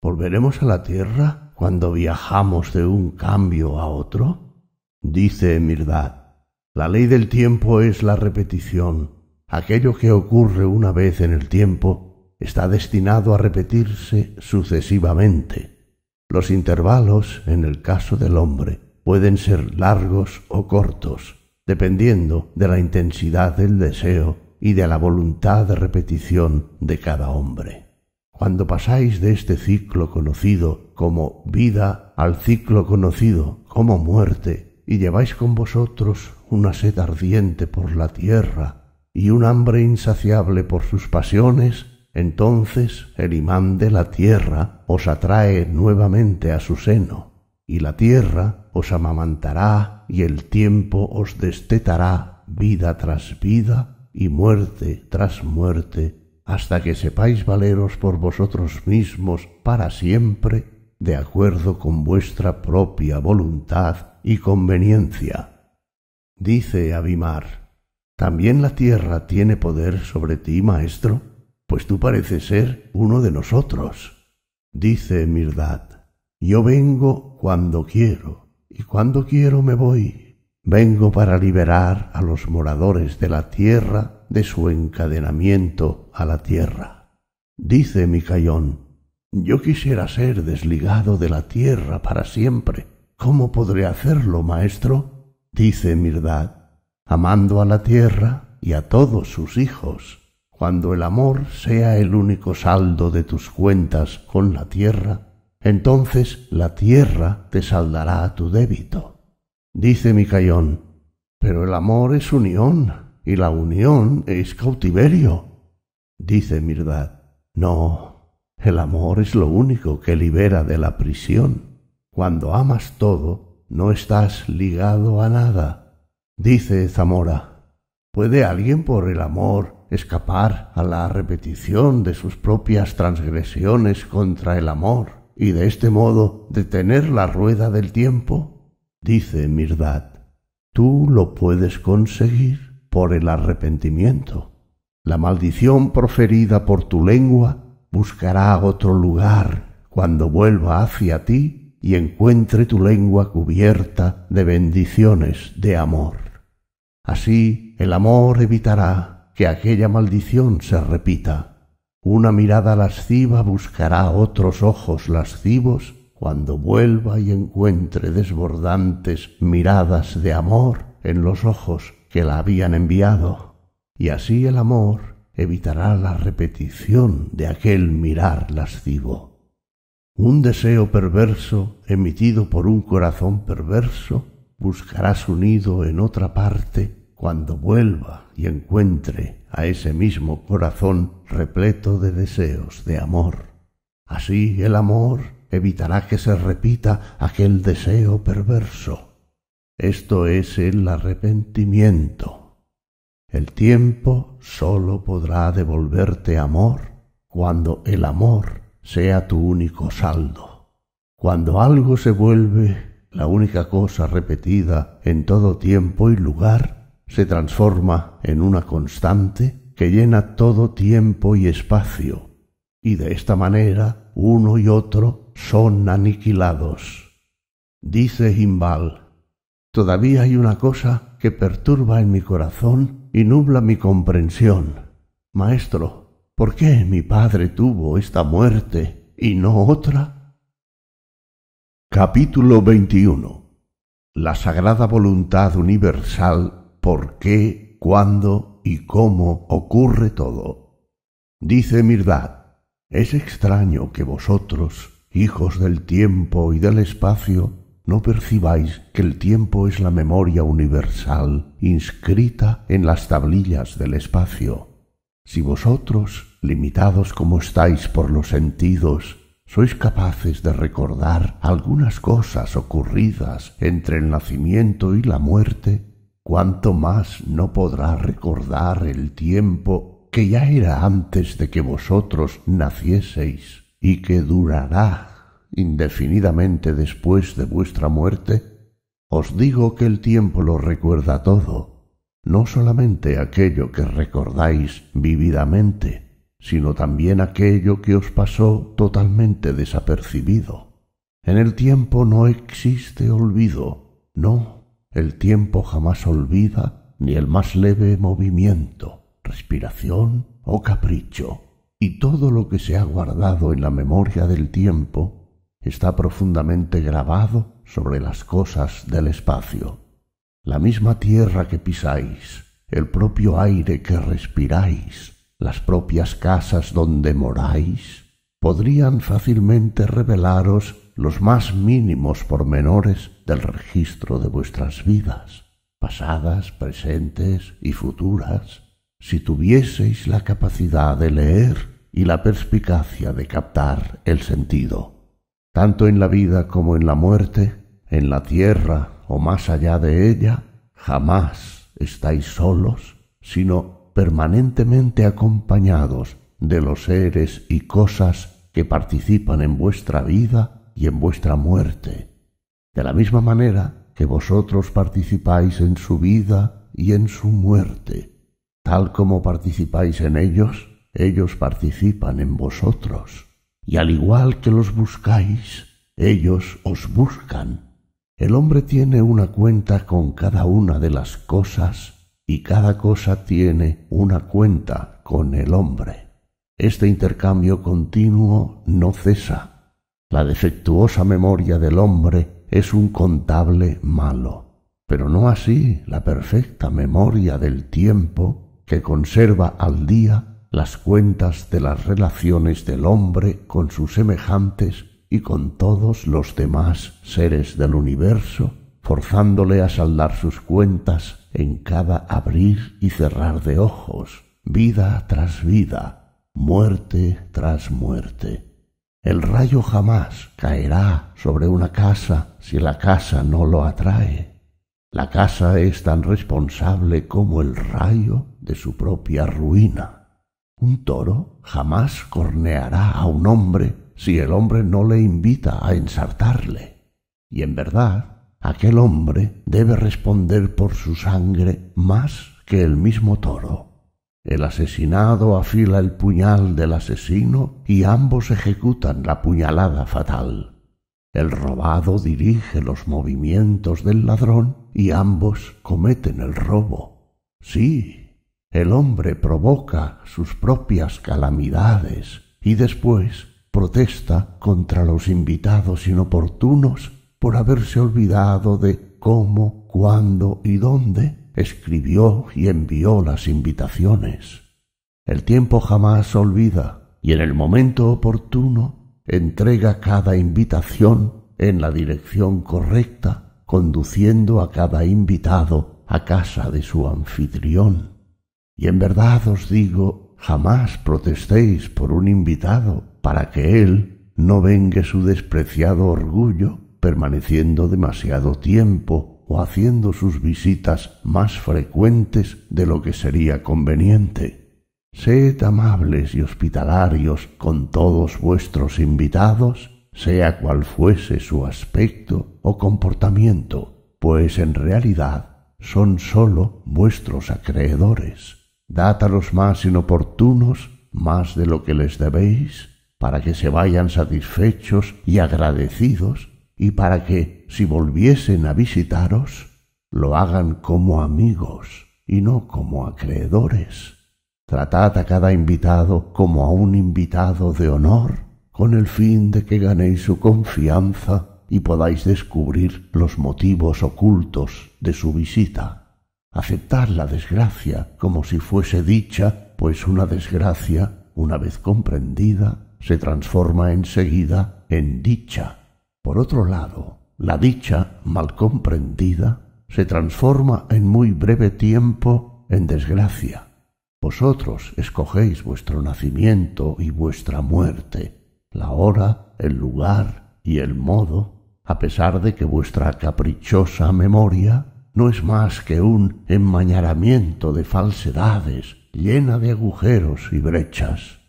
¿volveremos a la Tierra cuando viajamos de un cambio a otro? Dice Mirdad, la ley del tiempo es la repetición. Aquello que ocurre una vez en el tiempo está destinado a repetirse sucesivamente. Los intervalos, en el caso del hombre, pueden ser largos o cortos dependiendo de la intensidad del deseo y de la voluntad de repetición de cada hombre. Cuando pasáis de este ciclo conocido como vida al ciclo conocido como muerte, y lleváis con vosotros una sed ardiente por la tierra y un hambre insaciable por sus pasiones, entonces el imán de la tierra os atrae nuevamente a su seno, y la tierra os amamantará y el tiempo os destetará vida tras vida y muerte tras muerte, hasta que sepáis valeros por vosotros mismos para siempre, de acuerdo con vuestra propia voluntad y conveniencia. Dice Abimar, ¿también la tierra tiene poder sobre ti, maestro? Pues tú pareces ser uno de nosotros. Dice Mirdad, yo vengo cuando quiero y cuando quiero me voy. Vengo para liberar a los moradores de la tierra de su encadenamiento a la tierra. Dice Micayón, yo quisiera ser desligado de la tierra para siempre. ¿Cómo podré hacerlo, maestro? Dice Mirdad, amando a la tierra y a todos sus hijos. Cuando el amor sea el único saldo de tus cuentas con la tierra, entonces la tierra te saldará a tu débito. Dice Micayón, pero el amor es unión y la unión es cautiverio. Dice Mirdad, no, el amor es lo único que libera de la prisión. Cuando amas todo, no estás ligado a nada. Dice Zamora, ¿puede alguien por el amor escapar a la repetición de sus propias transgresiones contra el amor? y de este modo detener la rueda del tiempo? Dice Mirdad, tú lo puedes conseguir por el arrepentimiento. La maldición proferida por tu lengua buscará otro lugar cuando vuelva hacia ti y encuentre tu lengua cubierta de bendiciones de amor. Así el amor evitará que aquella maldición se repita. Una mirada lasciva buscará otros ojos lascivos cuando vuelva y encuentre desbordantes miradas de amor en los ojos que la habían enviado. Y así el amor evitará la repetición de aquel mirar lascivo. Un deseo perverso emitido por un corazón perverso buscará su nido en otra parte cuando vuelva y encuentre a ese mismo corazón repleto de deseos de amor. Así el amor evitará que se repita aquel deseo perverso. Esto es el arrepentimiento. El tiempo sólo podrá devolverte amor cuando el amor sea tu único saldo. Cuando algo se vuelve la única cosa repetida en todo tiempo y lugar, se transforma en una constante que llena todo tiempo y espacio, y de esta manera uno y otro son aniquilados. Dice Himbal, todavía hay una cosa que perturba en mi corazón y nubla mi comprensión. Maestro, ¿por qué mi padre tuvo esta muerte y no otra? Capítulo 21 La Sagrada Voluntad Universal por qué, cuándo y cómo ocurre todo. Dice Mirdad, es extraño que vosotros, hijos del tiempo y del espacio, no percibáis que el tiempo es la memoria universal inscrita en las tablillas del espacio. Si vosotros, limitados como estáis por los sentidos, sois capaces de recordar algunas cosas ocurridas entre el nacimiento y la muerte, cuánto más no podrá recordar el tiempo que ya era antes de que vosotros nacieseis y que durará indefinidamente después de vuestra muerte? Os digo que el tiempo lo recuerda todo, no solamente aquello que recordáis vividamente, sino también aquello que os pasó totalmente desapercibido. En el tiempo no existe olvido, no el tiempo jamás olvida ni el más leve movimiento, respiración o capricho, y todo lo que se ha guardado en la memoria del tiempo está profundamente grabado sobre las cosas del espacio. La misma tierra que pisáis, el propio aire que respiráis, las propias casas donde moráis, podrían fácilmente revelaros los más mínimos pormenores del registro de vuestras vidas, pasadas, presentes y futuras, si tuvieseis la capacidad de leer y la perspicacia de captar el sentido, tanto en la vida como en la muerte, en la tierra o más allá de ella, jamás estáis solos, sino permanentemente acompañados de los seres y cosas que participan en vuestra vida y en vuestra muerte, de la misma manera que vosotros participáis en su vida y en su muerte. Tal como participáis en ellos, ellos participan en vosotros. Y al igual que los buscáis, ellos os buscan. El hombre tiene una cuenta con cada una de las cosas y cada cosa tiene una cuenta con el hombre. Este intercambio continuo no cesa. La defectuosa memoria del hombre es un contable malo, pero no así la perfecta memoria del tiempo que conserva al día las cuentas de las relaciones del hombre con sus semejantes y con todos los demás seres del universo, forzándole a saldar sus cuentas en cada abrir y cerrar de ojos, vida tras vida, muerte tras muerte el rayo jamás caerá sobre una casa si la casa no lo atrae. La casa es tan responsable como el rayo de su propia ruina. Un toro jamás corneará a un hombre si el hombre no le invita a ensartarle. Y en verdad, aquel hombre debe responder por su sangre más que el mismo toro. El asesinado afila el puñal del asesino y ambos ejecutan la puñalada fatal. El robado dirige los movimientos del ladrón y ambos cometen el robo. Sí, el hombre provoca sus propias calamidades y después protesta contra los invitados inoportunos por haberse olvidado de cómo, cuándo y dónde escribió y envió las invitaciones. El tiempo jamás olvida y en el momento oportuno entrega cada invitación en la dirección correcta, conduciendo a cada invitado a casa de su anfitrión. Y en verdad os digo, jamás protestéis por un invitado para que él no vengue su despreciado orgullo permaneciendo demasiado tiempo haciendo sus visitas más frecuentes de lo que sería conveniente. Sed amables y hospitalarios con todos vuestros invitados, sea cual fuese su aspecto o comportamiento, pues en realidad son sólo vuestros acreedores. Dad los más inoportunos más de lo que les debéis, para que se vayan satisfechos y agradecidos, y para que, si volviesen a visitaros, lo hagan como amigos y no como acreedores. Tratad a cada invitado como a un invitado de honor, con el fin de que ganéis su confianza y podáis descubrir los motivos ocultos de su visita. Aceptad la desgracia como si fuese dicha, pues una desgracia, una vez comprendida, se transforma enseguida en dicha. Por otro lado, la dicha mal comprendida se transforma en muy breve tiempo en desgracia. Vosotros escogéis vuestro nacimiento y vuestra muerte, la hora, el lugar y el modo, a pesar de que vuestra caprichosa memoria no es más que un enmañaramiento de falsedades llena de agujeros y brechas.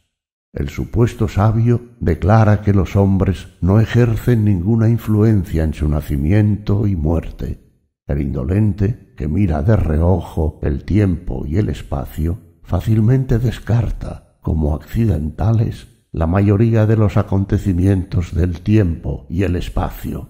El supuesto sabio declara que los hombres no ejercen ninguna influencia en su nacimiento y muerte. El indolente, que mira de reojo el tiempo y el espacio, fácilmente descarta, como accidentales, la mayoría de los acontecimientos del tiempo y el espacio.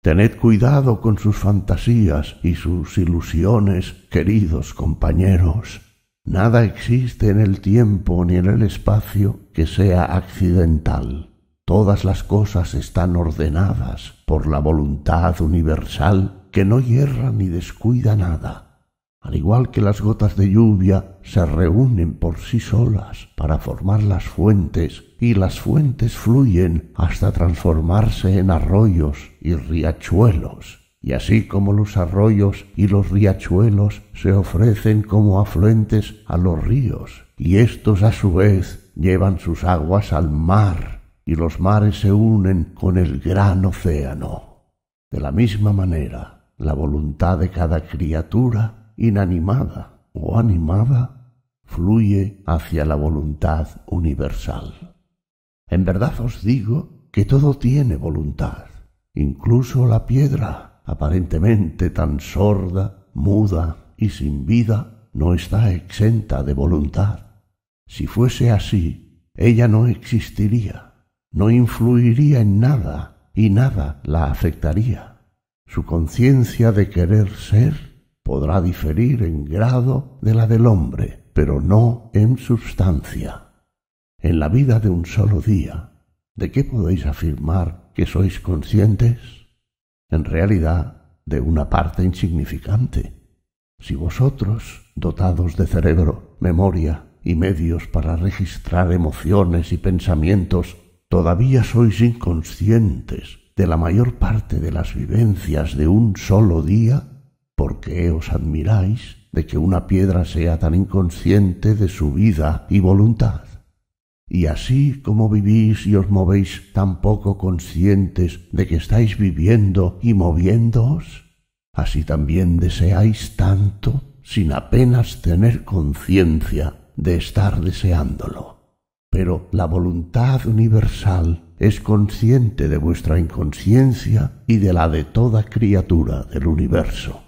Tened cuidado con sus fantasías y sus ilusiones, queridos compañeros. Nada existe en el tiempo ni en el espacio que sea accidental. Todas las cosas están ordenadas por la voluntad universal que no hierra ni descuida nada. Al igual que las gotas de lluvia se reúnen por sí solas para formar las fuentes y las fuentes fluyen hasta transformarse en arroyos y riachuelos y así como los arroyos y los riachuelos se ofrecen como afluentes a los ríos, y éstos a su vez llevan sus aguas al mar, y los mares se unen con el gran océano. De la misma manera, la voluntad de cada criatura, inanimada o animada, fluye hacia la voluntad universal. En verdad os digo que todo tiene voluntad, incluso la piedra aparentemente tan sorda, muda y sin vida, no está exenta de voluntad. Si fuese así, ella no existiría, no influiría en nada y nada la afectaría. Su conciencia de querer ser podrá diferir en grado de la del hombre, pero no en sustancia. En la vida de un solo día, ¿de qué podéis afirmar que sois conscientes? en realidad de una parte insignificante. Si vosotros, dotados de cerebro, memoria y medios para registrar emociones y pensamientos, todavía sois inconscientes de la mayor parte de las vivencias de un solo día, ¿por qué os admiráis de que una piedra sea tan inconsciente de su vida y voluntad? Y así como vivís y os movéis tan poco conscientes de que estáis viviendo y moviéndoos, así también deseáis tanto sin apenas tener conciencia de estar deseándolo. Pero la voluntad universal es consciente de vuestra inconsciencia y de la de toda criatura del universo.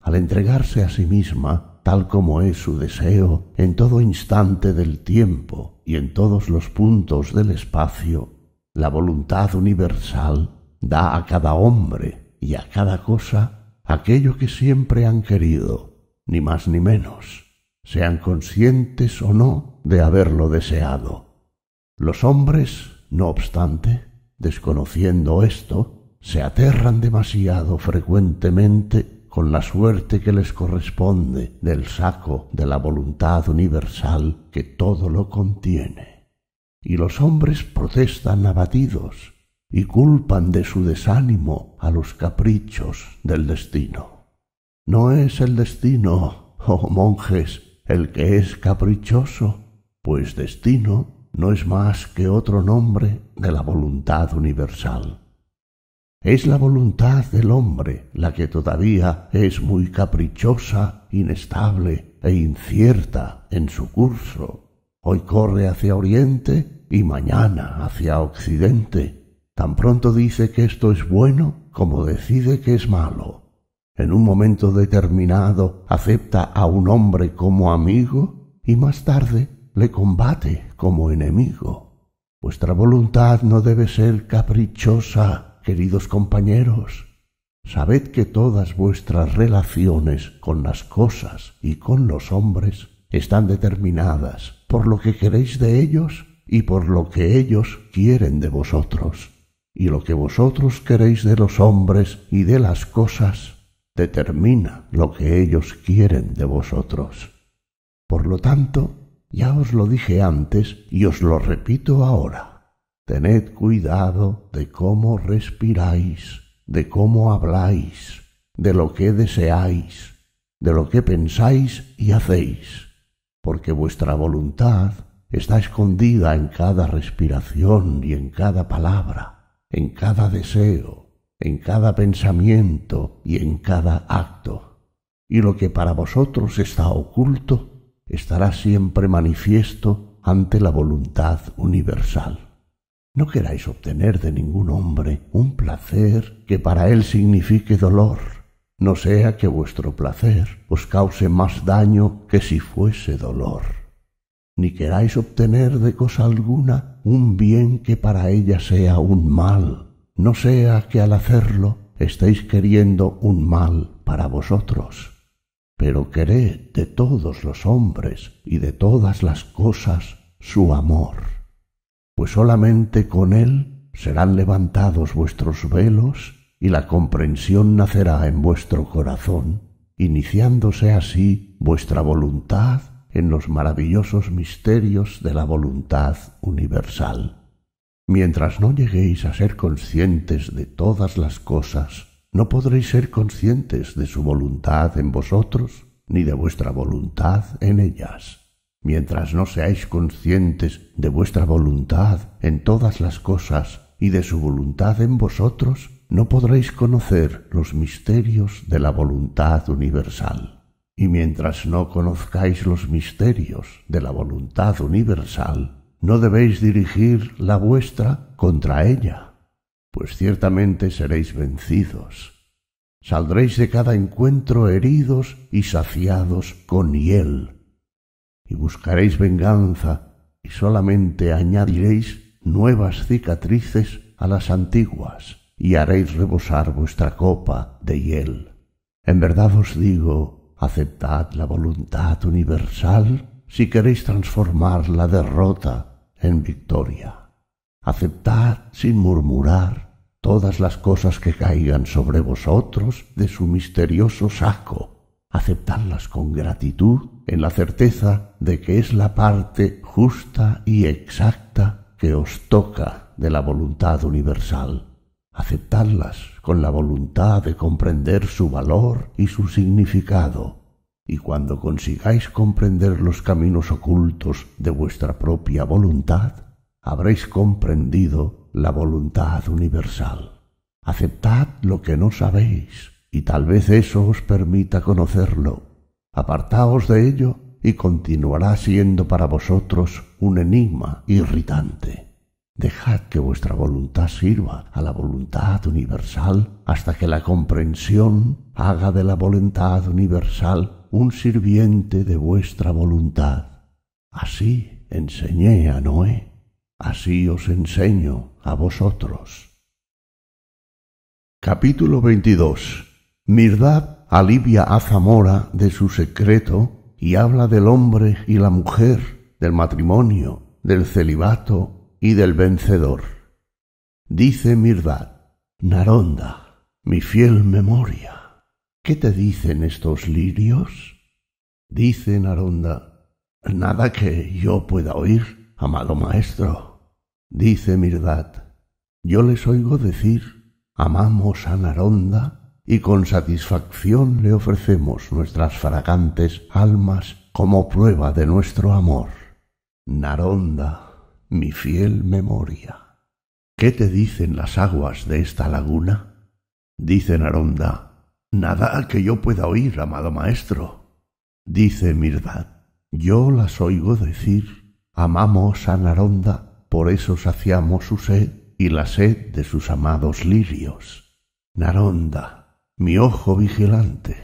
Al entregarse a sí misma, tal como es su deseo, en todo instante del tiempo y en todos los puntos del espacio, la voluntad universal da a cada hombre y a cada cosa aquello que siempre han querido, ni más ni menos, sean conscientes o no de haberlo deseado. Los hombres, no obstante, desconociendo esto, se aterran demasiado frecuentemente con la suerte que les corresponde del saco de la voluntad universal que todo lo contiene. Y los hombres protestan abatidos y culpan de su desánimo a los caprichos del destino. No es el destino, oh monjes, el que es caprichoso, pues destino no es más que otro nombre de la voluntad universal. Es la voluntad del hombre la que todavía es muy caprichosa, inestable e incierta en su curso. Hoy corre hacia oriente y mañana hacia occidente. Tan pronto dice que esto es bueno como decide que es malo. En un momento determinado acepta a un hombre como amigo y más tarde le combate como enemigo. Vuestra voluntad no debe ser caprichosa Queridos compañeros, sabed que todas vuestras relaciones con las cosas y con los hombres están determinadas por lo que queréis de ellos y por lo que ellos quieren de vosotros. Y lo que vosotros queréis de los hombres y de las cosas determina lo que ellos quieren de vosotros. Por lo tanto, ya os lo dije antes y os lo repito ahora. Tened cuidado de cómo respiráis, de cómo habláis, de lo que deseáis, de lo que pensáis y hacéis, porque vuestra voluntad está escondida en cada respiración y en cada palabra, en cada deseo, en cada pensamiento y en cada acto. Y lo que para vosotros está oculto estará siempre manifiesto ante la voluntad universal. No queráis obtener de ningún hombre un placer que para él signifique dolor, no sea que vuestro placer os cause más daño que si fuese dolor. Ni queráis obtener de cosa alguna un bien que para ella sea un mal, no sea que al hacerlo estéis queriendo un mal para vosotros. Pero quered de todos los hombres y de todas las cosas su amor pues solamente con él serán levantados vuestros velos y la comprensión nacerá en vuestro corazón, iniciándose así vuestra voluntad en los maravillosos misterios de la voluntad universal. Mientras no lleguéis a ser conscientes de todas las cosas, no podréis ser conscientes de su voluntad en vosotros, ni de vuestra voluntad en ellas mientras no seáis conscientes de vuestra voluntad en todas las cosas y de su voluntad en vosotros, no podréis conocer los misterios de la voluntad universal. Y mientras no conozcáis los misterios de la voluntad universal, no debéis dirigir la vuestra contra ella, pues ciertamente seréis vencidos. Saldréis de cada encuentro heridos y saciados con hiel y buscaréis venganza y solamente añadiréis nuevas cicatrices a las antiguas y haréis rebosar vuestra copa de hiel. En verdad os digo, aceptad la voluntad universal si queréis transformar la derrota en victoria. Aceptad sin murmurar todas las cosas que caigan sobre vosotros de su misterioso saco. Aceptadlas con gratitud en la certeza de que es la parte justa y exacta que os toca de la voluntad universal. Aceptadlas con la voluntad de comprender su valor y su significado, y cuando consigáis comprender los caminos ocultos de vuestra propia voluntad, habréis comprendido la voluntad universal. Aceptad lo que no sabéis, y tal vez eso os permita conocerlo Apartaos de ello y continuará siendo para vosotros un enigma irritante. Dejad que vuestra voluntad sirva a la voluntad universal hasta que la comprensión haga de la voluntad universal un sirviente de vuestra voluntad. Así enseñé a Noé, así os enseño a vosotros. Capítulo 22 alivia a Zamora de su secreto y habla del hombre y la mujer, del matrimonio, del celibato y del vencedor. Dice Mirdad, Naronda, mi fiel memoria, ¿qué te dicen estos lirios? Dice Naronda, nada que yo pueda oír, amado maestro. Dice Mirdad, yo les oigo decir, amamos a Naronda y con satisfacción le ofrecemos nuestras fragantes almas como prueba de nuestro amor. Naronda, mi fiel memoria. ¿Qué te dicen las aguas de esta laguna? Dice Naronda, nada que yo pueda oír, amado maestro. Dice Mirdad, yo las oigo decir, amamos a Naronda, por eso saciamos su sed y la sed de sus amados lirios. Naronda, mi ojo vigilante.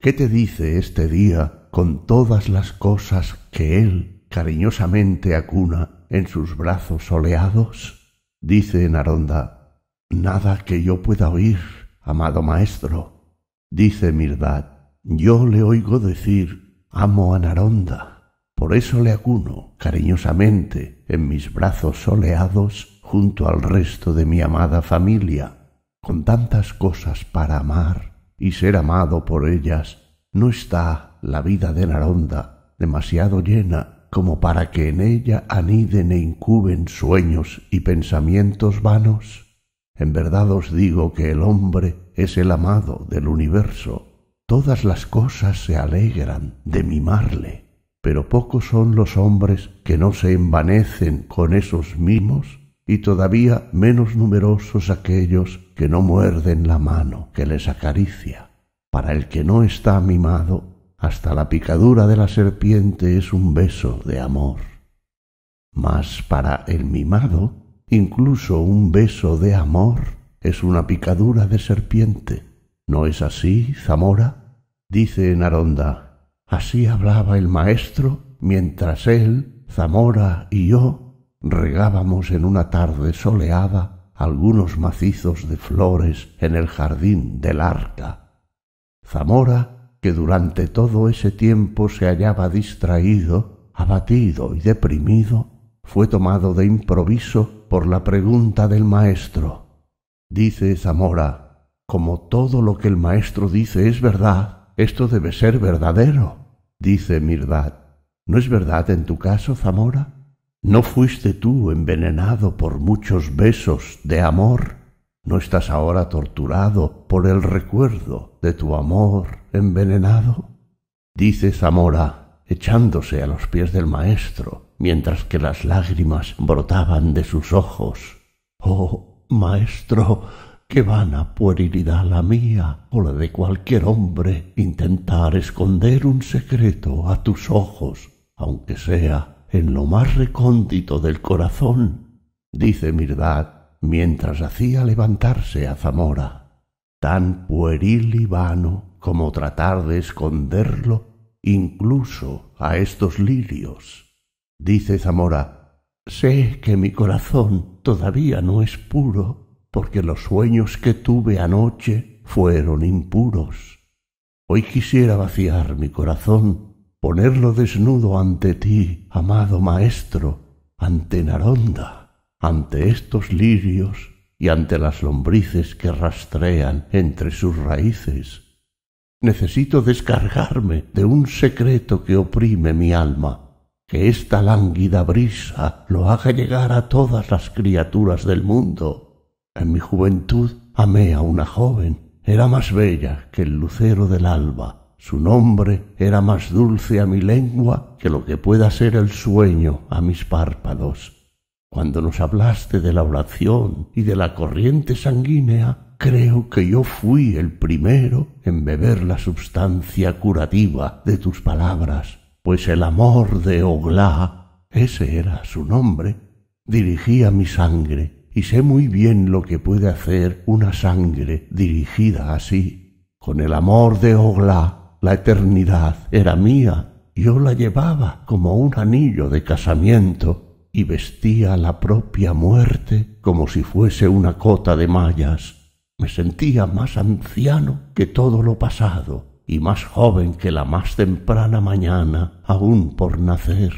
¿Qué te dice este día con todas las cosas que él cariñosamente acuna en sus brazos soleados? Dice Naronda, nada que yo pueda oír, amado maestro. Dice Mirdad, yo le oigo decir, amo a Naronda. Por eso le acuno cariñosamente en mis brazos soleados junto al resto de mi amada familia con tantas cosas para amar y ser amado por ellas, no está la vida de Naronda demasiado llena como para que en ella aniden e incuben sueños y pensamientos vanos? En verdad os digo que el hombre es el amado del universo. Todas las cosas se alegran de mimarle, pero pocos son los hombres que no se envanecen con esos mimos y todavía menos numerosos aquellos que no muerden la mano que les acaricia. Para el que no está mimado, hasta la picadura de la serpiente es un beso de amor. Mas para el mimado, incluso un beso de amor es una picadura de serpiente. ¿No es así, Zamora? Dice Naronda. Así hablaba el maestro mientras él, Zamora y yo regábamos en una tarde soleada algunos macizos de flores en el jardín del arca. Zamora, que durante todo ese tiempo se hallaba distraído, abatido y deprimido, fue tomado de improviso por la pregunta del maestro. Dice Zamora, como todo lo que el maestro dice es verdad, esto debe ser verdadero. Dice Mirdad, ¿no es verdad en tu caso, Zamora? ¿No fuiste tú envenenado por muchos besos de amor? ¿No estás ahora torturado por el recuerdo de tu amor envenenado? Dice Zamora, echándose a los pies del maestro, mientras que las lágrimas brotaban de sus ojos. Oh, maestro, qué vana puerilidad la mía o la de cualquier hombre intentar esconder un secreto a tus ojos, aunque sea en lo más recóndito del corazón, dice Mirdad mientras hacía levantarse a Zamora, tan pueril y vano como tratar de esconderlo incluso a estos lirios. Dice Zamora, sé que mi corazón todavía no es puro, porque los sueños que tuve anoche fueron impuros. Hoy quisiera vaciar mi corazón ponerlo desnudo ante ti, amado maestro, ante Naronda, ante estos lirios y ante las lombrices que rastrean entre sus raíces. Necesito descargarme de un secreto que oprime mi alma, que esta lánguida brisa lo haga llegar a todas las criaturas del mundo. En mi juventud amé a una joven, era más bella que el lucero del alba, su nombre era más dulce a mi lengua que lo que pueda ser el sueño a mis párpados. Cuando nos hablaste de la oración y de la corriente sanguínea, creo que yo fui el primero en beber la substancia curativa de tus palabras, pues el amor de Oglá, ese era su nombre, dirigía mi sangre, y sé muy bien lo que puede hacer una sangre dirigida así. Con el amor de Oglá la eternidad era mía, yo la llevaba como un anillo de casamiento y vestía la propia muerte como si fuese una cota de mallas. Me sentía más anciano que todo lo pasado y más joven que la más temprana mañana aún por nacer.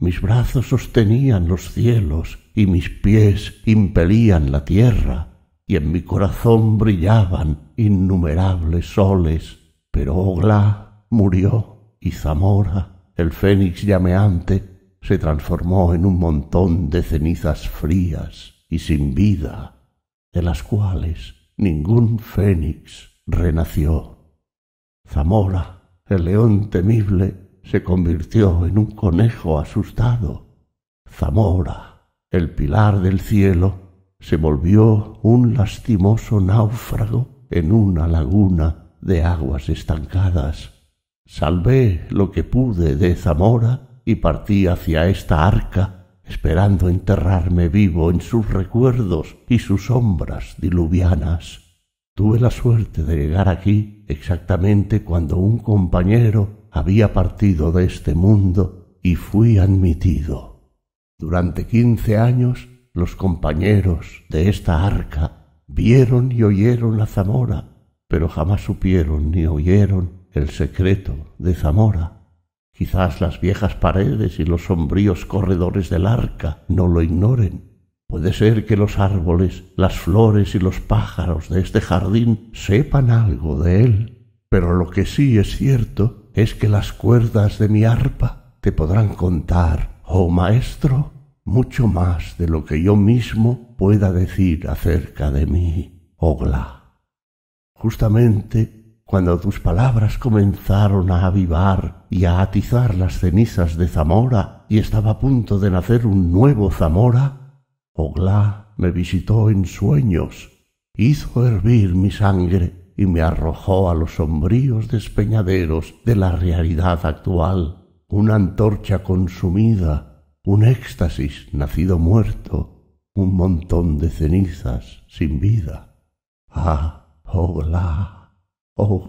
Mis brazos sostenían los cielos y mis pies impelían la tierra y en mi corazón brillaban innumerables soles pero Oglá murió y Zamora, el fénix llameante, se transformó en un montón de cenizas frías y sin vida, de las cuales ningún fénix renació. Zamora, el león temible, se convirtió en un conejo asustado. Zamora, el pilar del cielo, se volvió un lastimoso náufrago en una laguna de aguas estancadas. Salvé lo que pude de Zamora y partí hacia esta arca, esperando enterrarme vivo en sus recuerdos y sus sombras diluvianas. Tuve la suerte de llegar aquí exactamente cuando un compañero había partido de este mundo y fui admitido. Durante quince años los compañeros de esta arca vieron y oyeron a zamora pero jamás supieron ni oyeron el secreto de Zamora. Quizás las viejas paredes y los sombríos corredores del arca no lo ignoren. Puede ser que los árboles, las flores y los pájaros de este jardín sepan algo de él. Pero lo que sí es cierto es que las cuerdas de mi arpa te podrán contar, oh maestro, mucho más de lo que yo mismo pueda decir acerca de mí, Ogla justamente cuando tus palabras comenzaron a avivar y a atizar las cenizas de Zamora y estaba a punto de nacer un nuevo Zamora, Oglá me visitó en sueños, hizo hervir mi sangre y me arrojó a los sombríos despeñaderos de la realidad actual, una antorcha consumida, un éxtasis nacido muerto, un montón de cenizas sin vida. Ah, Oh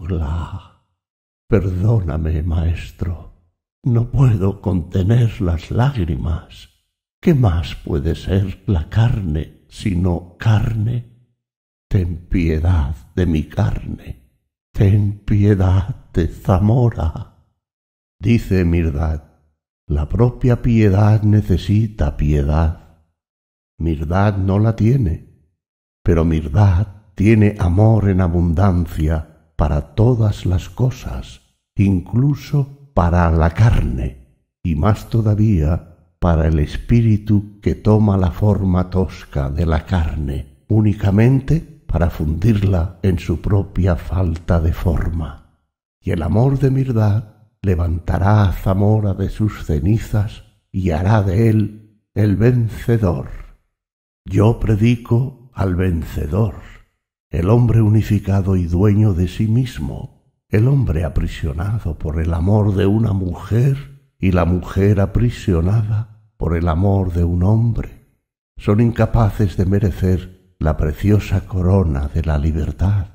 perdóname, maestro, no puedo contener las lágrimas. ¿Qué más puede ser la carne sino carne? Ten piedad de mi carne, ten piedad de Zamora. Dice Mirdad, la propia piedad necesita piedad. Mirdad no la tiene, pero Mirdad tiene amor en abundancia para todas las cosas, incluso para la carne, y más todavía para el espíritu que toma la forma tosca de la carne, únicamente para fundirla en su propia falta de forma. Y el amor de Mirdad levantará a Zamora de sus cenizas y hará de él el vencedor. Yo predico al vencedor el hombre unificado y dueño de sí mismo, el hombre aprisionado por el amor de una mujer y la mujer aprisionada por el amor de un hombre, son incapaces de merecer la preciosa corona de la libertad,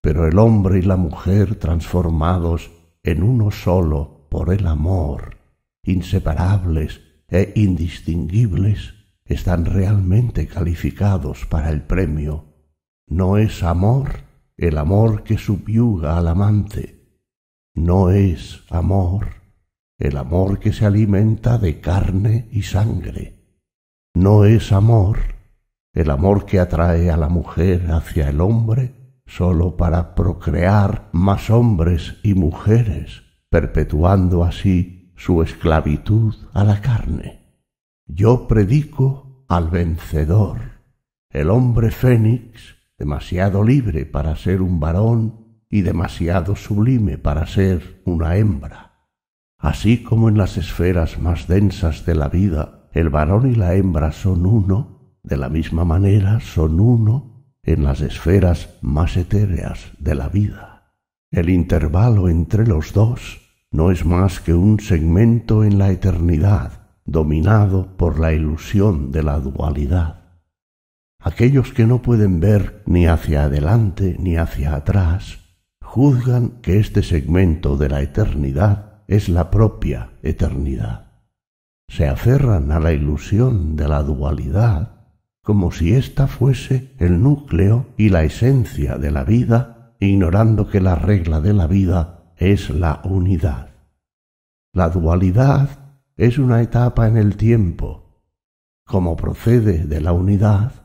pero el hombre y la mujer transformados en uno solo por el amor, inseparables e indistinguibles, están realmente calificados para el premio no es amor el amor que subyuga al amante. No es amor el amor que se alimenta de carne y sangre. No es amor el amor que atrae a la mujer hacia el hombre sólo para procrear más hombres y mujeres, perpetuando así su esclavitud a la carne. Yo predico al vencedor, el hombre fénix demasiado libre para ser un varón y demasiado sublime para ser una hembra. Así como en las esferas más densas de la vida el varón y la hembra son uno, de la misma manera son uno en las esferas más etéreas de la vida. El intervalo entre los dos no es más que un segmento en la eternidad, dominado por la ilusión de la dualidad. Aquellos que no pueden ver ni hacia adelante ni hacia atrás, juzgan que este segmento de la eternidad es la propia eternidad. Se aferran a la ilusión de la dualidad como si ésta fuese el núcleo y la esencia de la vida, ignorando que la regla de la vida es la unidad. La dualidad es una etapa en el tiempo. Como procede de la unidad,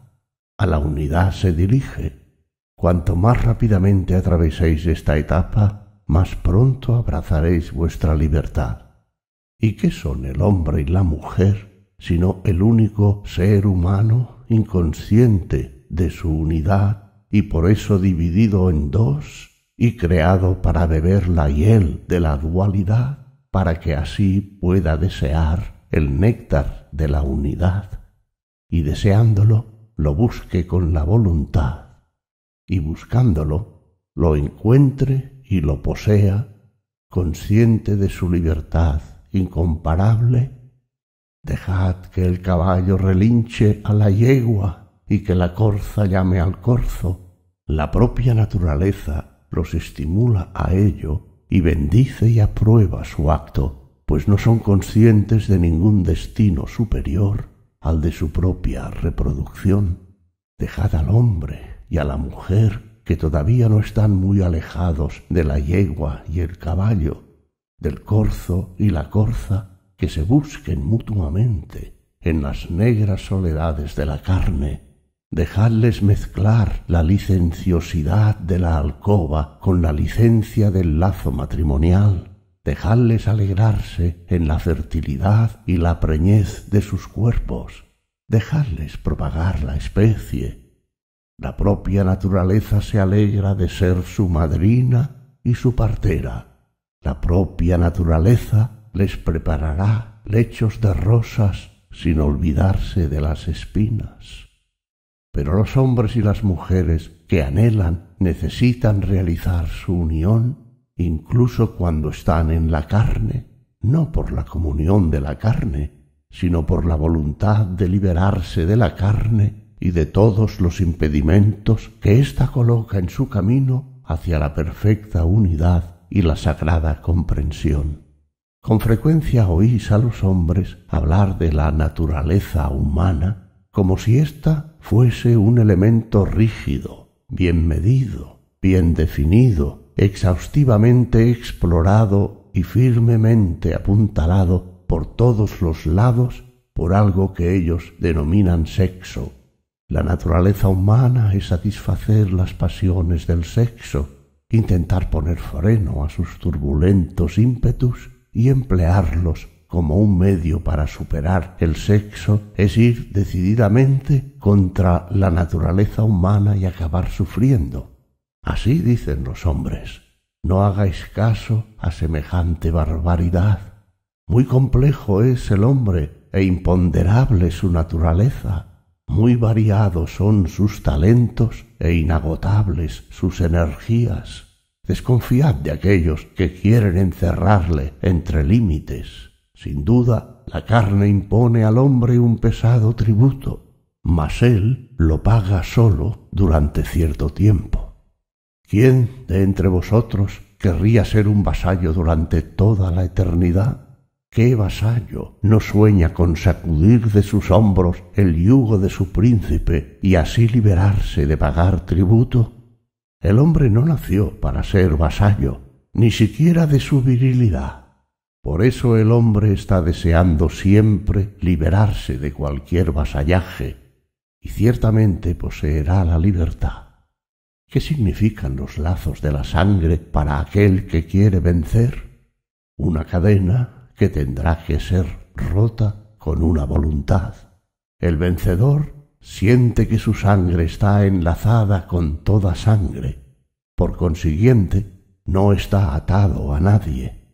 a la unidad se dirige. Cuanto más rápidamente atraveséis esta etapa, más pronto abrazaréis vuestra libertad. ¿Y qué son el hombre y la mujer sino el único ser humano inconsciente de su unidad y por eso dividido en dos y creado para beber la hiel de la dualidad, para que así pueda desear el néctar de la unidad? Y deseándolo lo busque con la voluntad y buscándolo lo encuentre y lo posea, consciente de su libertad incomparable, dejad que el caballo relinche a la yegua y que la corza llame al corzo. La propia naturaleza los estimula a ello y bendice y aprueba su acto, pues no son conscientes de ningún destino superior al de su propia reproducción, dejad al hombre y a la mujer que todavía no están muy alejados de la yegua y el caballo, del corzo y la corza, que se busquen mutuamente en las negras soledades de la carne, dejadles mezclar la licenciosidad de la alcoba con la licencia del lazo matrimonial, dejadles alegrarse en la fertilidad y la preñez de sus cuerpos, dejadles propagar la especie. La propia naturaleza se alegra de ser su madrina y su partera. La propia naturaleza les preparará lechos de rosas sin olvidarse de las espinas. Pero los hombres y las mujeres que anhelan necesitan realizar su unión incluso cuando están en la carne, no por la comunión de la carne, sino por la voluntad de liberarse de la carne y de todos los impedimentos que ésta coloca en su camino hacia la perfecta unidad y la sagrada comprensión. Con frecuencia oís a los hombres hablar de la naturaleza humana como si ésta fuese un elemento rígido, bien medido, bien definido, exhaustivamente explorado y firmemente apuntalado por todos los lados por algo que ellos denominan sexo. La naturaleza humana es satisfacer las pasiones del sexo, intentar poner freno a sus turbulentos ímpetus y emplearlos como un medio para superar el sexo es ir decididamente contra la naturaleza humana y acabar sufriendo. Así dicen los hombres. No hagáis caso a semejante barbaridad. Muy complejo es el hombre e imponderable su naturaleza. Muy variados son sus talentos e inagotables sus energías. Desconfiad de aquellos que quieren encerrarle entre límites. Sin duda, la carne impone al hombre un pesado tributo, mas él lo paga solo durante cierto tiempo. ¿Quién de entre vosotros querría ser un vasallo durante toda la eternidad? ¿Qué vasallo no sueña con sacudir de sus hombros el yugo de su príncipe y así liberarse de pagar tributo? El hombre no nació para ser vasallo, ni siquiera de su virilidad. Por eso el hombre está deseando siempre liberarse de cualquier vasallaje, y ciertamente poseerá la libertad. ¿Qué significan los lazos de la sangre para aquel que quiere vencer? Una cadena que tendrá que ser rota con una voluntad. El vencedor siente que su sangre está enlazada con toda sangre. Por consiguiente, no está atado a nadie.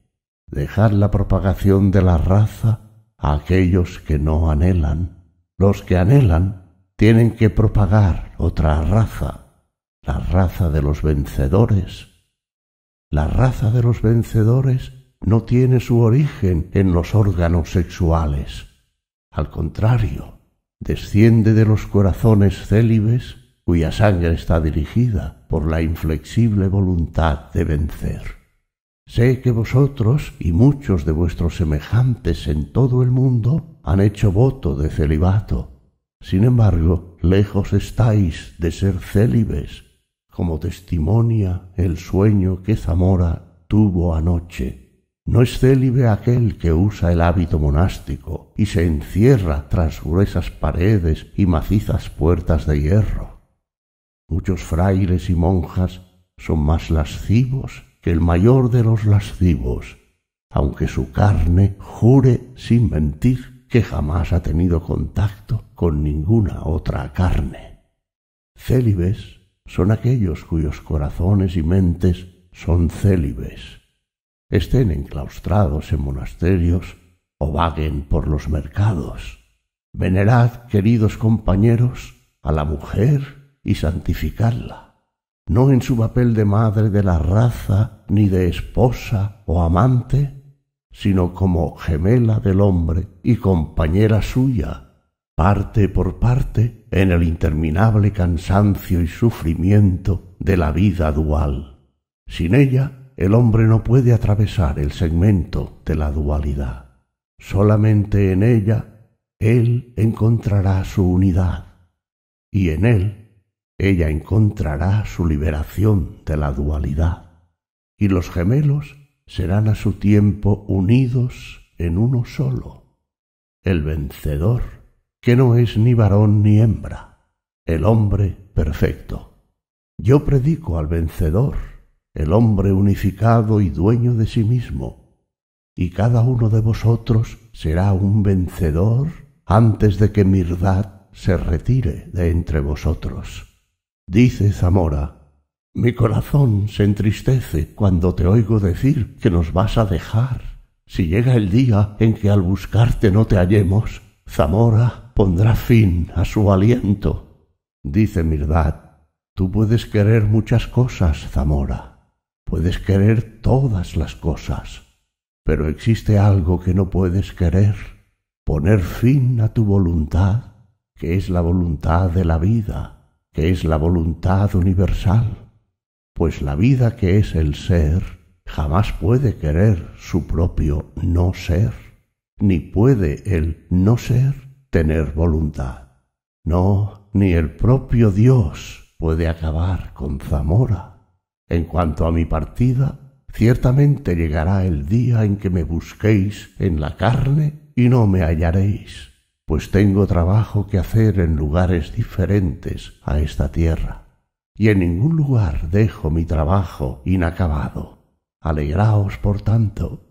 Dejar la propagación de la raza a aquellos que no anhelan. Los que anhelan tienen que propagar otra raza la raza de los vencedores. La raza de los vencedores no tiene su origen en los órganos sexuales. Al contrario, desciende de los corazones célibes cuya sangre está dirigida por la inflexible voluntad de vencer. Sé que vosotros y muchos de vuestros semejantes en todo el mundo han hecho voto de celibato. Sin embargo, lejos estáis de ser célibes como testimonia el sueño que Zamora tuvo anoche. No es célibe aquel que usa el hábito monástico y se encierra tras gruesas paredes y macizas puertas de hierro. Muchos frailes y monjas son más lascivos que el mayor de los lascivos, aunque su carne jure sin mentir que jamás ha tenido contacto con ninguna otra carne. Célibes son aquellos cuyos corazones y mentes son célibes, estén enclaustrados en monasterios o vaguen por los mercados. Venerad, queridos compañeros, a la mujer y santificadla, no en su papel de madre de la raza, ni de esposa o amante, sino como gemela del hombre y compañera suya parte por parte, en el interminable cansancio y sufrimiento de la vida dual. Sin ella, el hombre no puede atravesar el segmento de la dualidad. Solamente en ella, él encontrará su unidad, y en él, ella encontrará su liberación de la dualidad. Y los gemelos serán a su tiempo unidos en uno solo, el vencedor que no es ni varón ni hembra, el hombre perfecto. Yo predico al vencedor, el hombre unificado y dueño de sí mismo, y cada uno de vosotros será un vencedor antes de que Mirdad se retire de entre vosotros. Dice Zamora, mi corazón se entristece cuando te oigo decir que nos vas a dejar. Si llega el día en que al buscarte no te hallemos, Zamora, pondrá fin a su aliento. Dice Mirdad, tú puedes querer muchas cosas, Zamora, puedes querer todas las cosas, pero existe algo que no puedes querer, poner fin a tu voluntad, que es la voluntad de la vida, que es la voluntad universal, pues la vida que es el ser jamás puede querer su propio no ser, ni puede el no ser tener voluntad. No, ni el propio Dios puede acabar con Zamora. En cuanto a mi partida, ciertamente llegará el día en que me busquéis en la carne y no me hallaréis, pues tengo trabajo que hacer en lugares diferentes a esta tierra. Y en ningún lugar dejo mi trabajo inacabado. Alegraos, por tanto,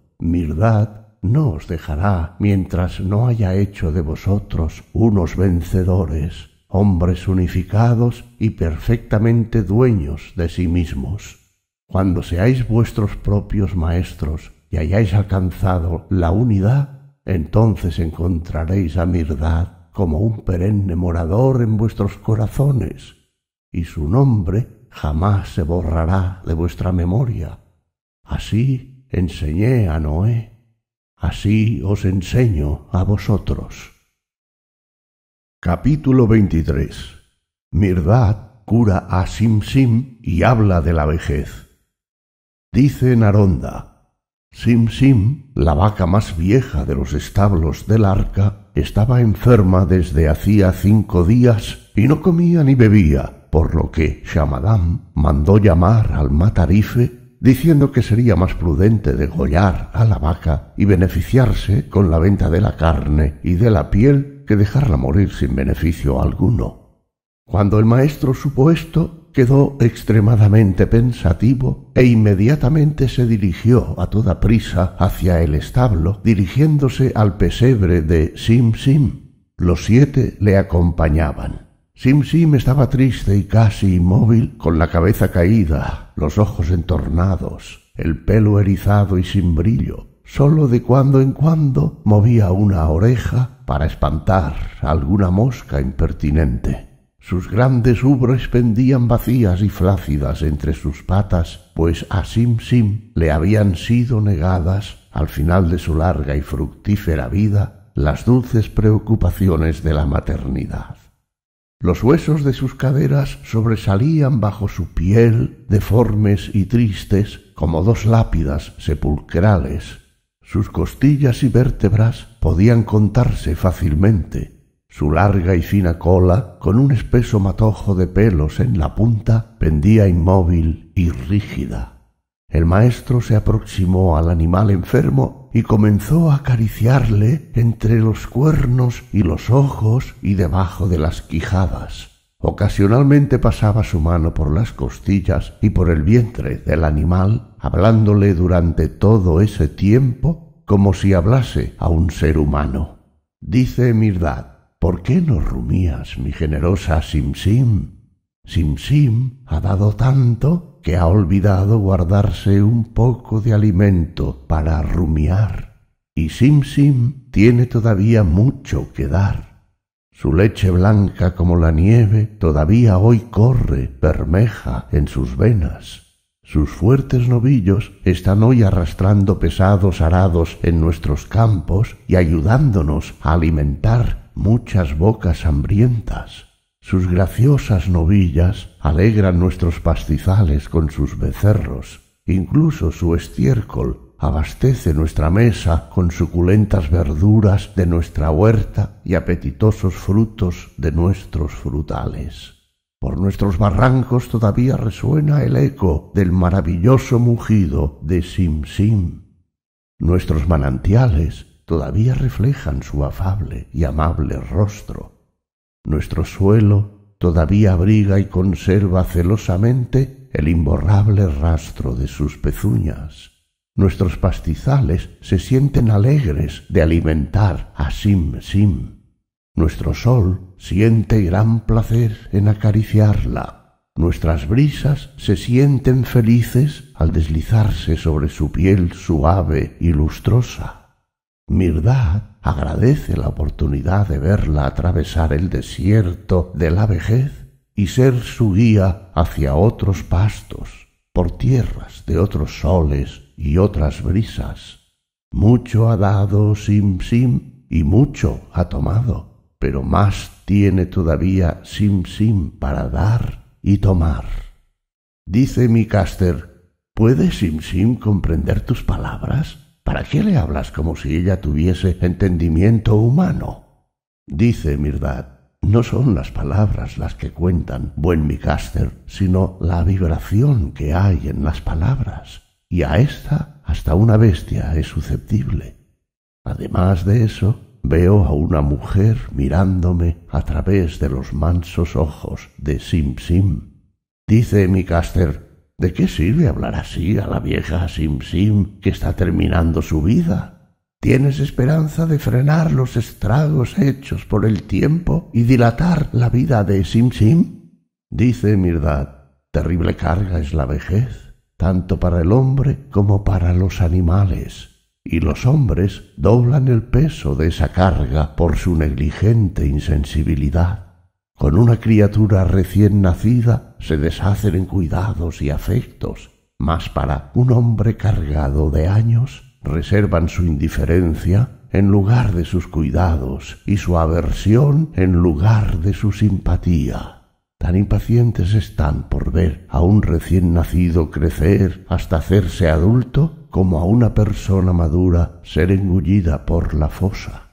no os dejará mientras no haya hecho de vosotros unos vencedores, hombres unificados y perfectamente dueños de sí mismos. Cuando seáis vuestros propios maestros y hayáis alcanzado la unidad, entonces encontraréis a Mirdad como un perenne morador en vuestros corazones, y su nombre jamás se borrará de vuestra memoria. Así enseñé a Noé así os enseño a vosotros. Capítulo 23 Mirdad cura a Simsim y habla de la vejez. Dice Naronda, Simsim, la vaca más vieja de los establos del arca, estaba enferma desde hacía cinco días y no comía ni bebía, por lo que Shamadam mandó llamar al matarife diciendo que sería más prudente degollar a la vaca y beneficiarse con la venta de la carne y de la piel que dejarla morir sin beneficio alguno. Cuando el maestro supo esto, quedó extremadamente pensativo e inmediatamente se dirigió a toda prisa hacia el establo, dirigiéndose al pesebre de Sim Sim. Los siete le acompañaban. Sim estaba triste y casi inmóvil, con la cabeza caída, los ojos entornados, el pelo erizado y sin brillo. Solo de cuando en cuando movía una oreja para espantar alguna mosca impertinente. Sus grandes ubres pendían vacías y flácidas entre sus patas, pues a Sim Sim le habían sido negadas, al final de su larga y fructífera vida, las dulces preocupaciones de la maternidad. Los huesos de sus caderas sobresalían bajo su piel, deformes y tristes, como dos lápidas sepulcrales. Sus costillas y vértebras podían contarse fácilmente. Su larga y fina cola, con un espeso matojo de pelos en la punta, pendía inmóvil y rígida. El maestro se aproximó al animal enfermo y comenzó a acariciarle entre los cuernos y los ojos y debajo de las quijadas. Ocasionalmente pasaba su mano por las costillas y por el vientre del animal, hablándole durante todo ese tiempo como si hablase a un ser humano. Dice Mirdad, ¿por qué no rumías, mi generosa Simsim? Simsim ha dado tanto ha olvidado guardarse un poco de alimento para rumiar. Y Sim Sim tiene todavía mucho que dar. Su leche blanca como la nieve todavía hoy corre, permeja, en sus venas. Sus fuertes novillos están hoy arrastrando pesados arados en nuestros campos y ayudándonos a alimentar muchas bocas hambrientas. Sus graciosas novillas alegran nuestros pastizales con sus becerros, incluso su estiércol abastece nuestra mesa con suculentas verduras de nuestra huerta y apetitosos frutos de nuestros frutales. Por nuestros barrancos todavía resuena el eco del maravilloso mugido de Sim Sim. Nuestros manantiales todavía reflejan su afable y amable rostro. Nuestro suelo todavía abriga y conserva celosamente el imborrable rastro de sus pezuñas. Nuestros pastizales se sienten alegres de alimentar a Sim Sim. Nuestro sol siente gran placer en acariciarla. Nuestras brisas se sienten felices al deslizarse sobre su piel suave y lustrosa. Mirdad agradece la oportunidad de verla atravesar el desierto de la vejez y ser su guía hacia otros pastos, por tierras de otros soles y otras brisas. Mucho ha dado Sim Sim y mucho ha tomado, pero más tiene todavía Sim Sim para dar y tomar. Dice mi caster, ¿puede Sim Sim comprender tus palabras? ¿Para qué le hablas como si ella tuviese entendimiento humano? Dice Mirdad, no son las palabras las que cuentan, buen Micaster, sino la vibración que hay en las palabras, y a esta hasta una bestia es susceptible. Además de eso, veo a una mujer mirándome a través de los mansos ojos de Sim Sim. Dice Micaster, ¿De qué sirve hablar así a la vieja Sim que está terminando su vida? ¿Tienes esperanza de frenar los estragos hechos por el tiempo y dilatar la vida de Sim Sim? Dice Mirdad, terrible carga es la vejez, tanto para el hombre como para los animales y los hombres doblan el peso de esa carga por su negligente insensibilidad. Con una criatura recién nacida se deshacen en cuidados y afectos, mas para un hombre cargado de años reservan su indiferencia en lugar de sus cuidados y su aversión en lugar de su simpatía. Tan impacientes están por ver a un recién nacido crecer hasta hacerse adulto como a una persona madura ser engullida por la fosa.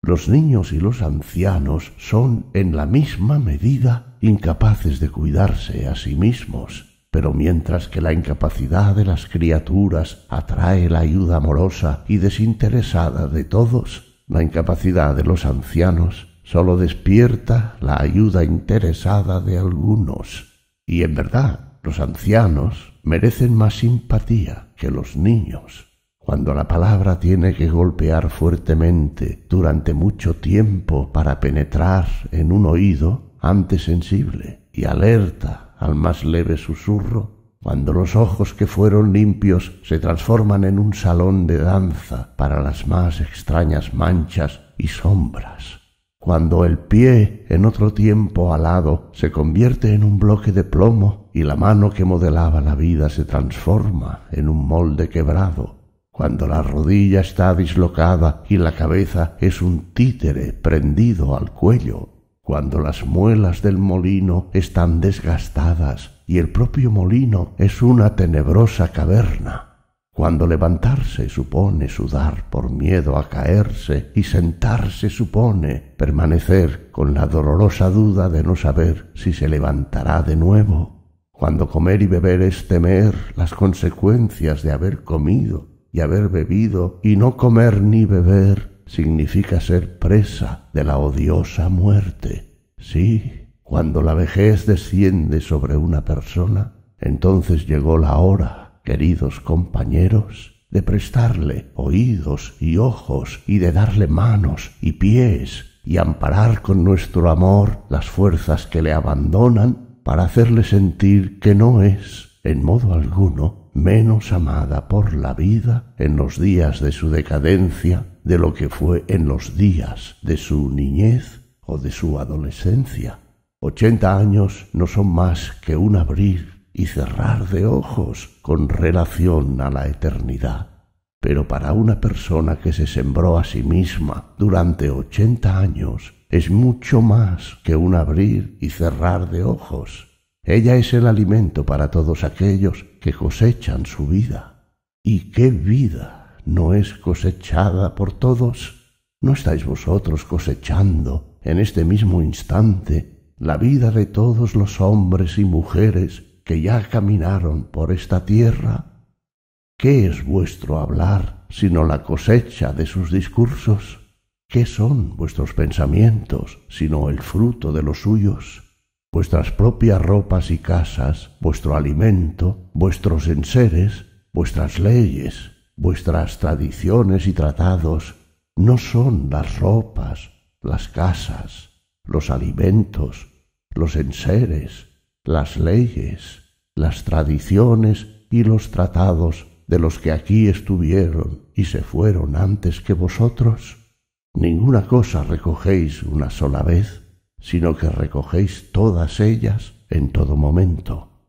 Los niños y los ancianos son en la misma medida incapaces de cuidarse a sí mismos, pero mientras que la incapacidad de las criaturas atrae la ayuda amorosa y desinteresada de todos, la incapacidad de los ancianos sólo despierta la ayuda interesada de algunos. Y en verdad, los ancianos merecen más simpatía que los niños cuando la palabra tiene que golpear fuertemente durante mucho tiempo para penetrar en un oído antes sensible y alerta al más leve susurro, cuando los ojos que fueron limpios se transforman en un salón de danza para las más extrañas manchas y sombras, cuando el pie en otro tiempo alado se convierte en un bloque de plomo y la mano que modelaba la vida se transforma en un molde quebrado, cuando la rodilla está dislocada y la cabeza es un títere prendido al cuello, cuando las muelas del molino están desgastadas y el propio molino es una tenebrosa caverna cuando levantarse supone sudar por miedo a caerse y sentarse supone permanecer con la dolorosa duda de no saber si se levantará de nuevo, cuando comer y beber es temer las consecuencias de haber comido y haber bebido y no comer ni beber significa ser presa de la odiosa muerte. Sí, cuando la vejez desciende sobre una persona, entonces llegó la hora, queridos compañeros, de prestarle oídos y ojos y de darle manos y pies y amparar con nuestro amor las fuerzas que le abandonan para hacerle sentir que no es, en modo alguno, menos amada por la vida en los días de su decadencia de lo que fue en los días de su niñez o de su adolescencia. Ochenta años no son más que un abrir y cerrar de ojos con relación a la eternidad. Pero para una persona que se sembró a sí misma durante ochenta años es mucho más que un abrir y cerrar de ojos ella es el alimento para todos aquellos que cosechan su vida. ¿Y qué vida no es cosechada por todos? ¿No estáis vosotros cosechando en este mismo instante la vida de todos los hombres y mujeres que ya caminaron por esta tierra? ¿Qué es vuestro hablar sino la cosecha de sus discursos? ¿Qué son vuestros pensamientos sino el fruto de los suyos? vuestras propias ropas y casas, vuestro alimento, vuestros enseres, vuestras leyes, vuestras tradiciones y tratados, no son las ropas, las casas, los alimentos, los enseres, las leyes, las tradiciones y los tratados de los que aquí estuvieron y se fueron antes que vosotros? ¿Ninguna cosa recogéis una sola vez? sino que recogéis todas ellas en todo momento.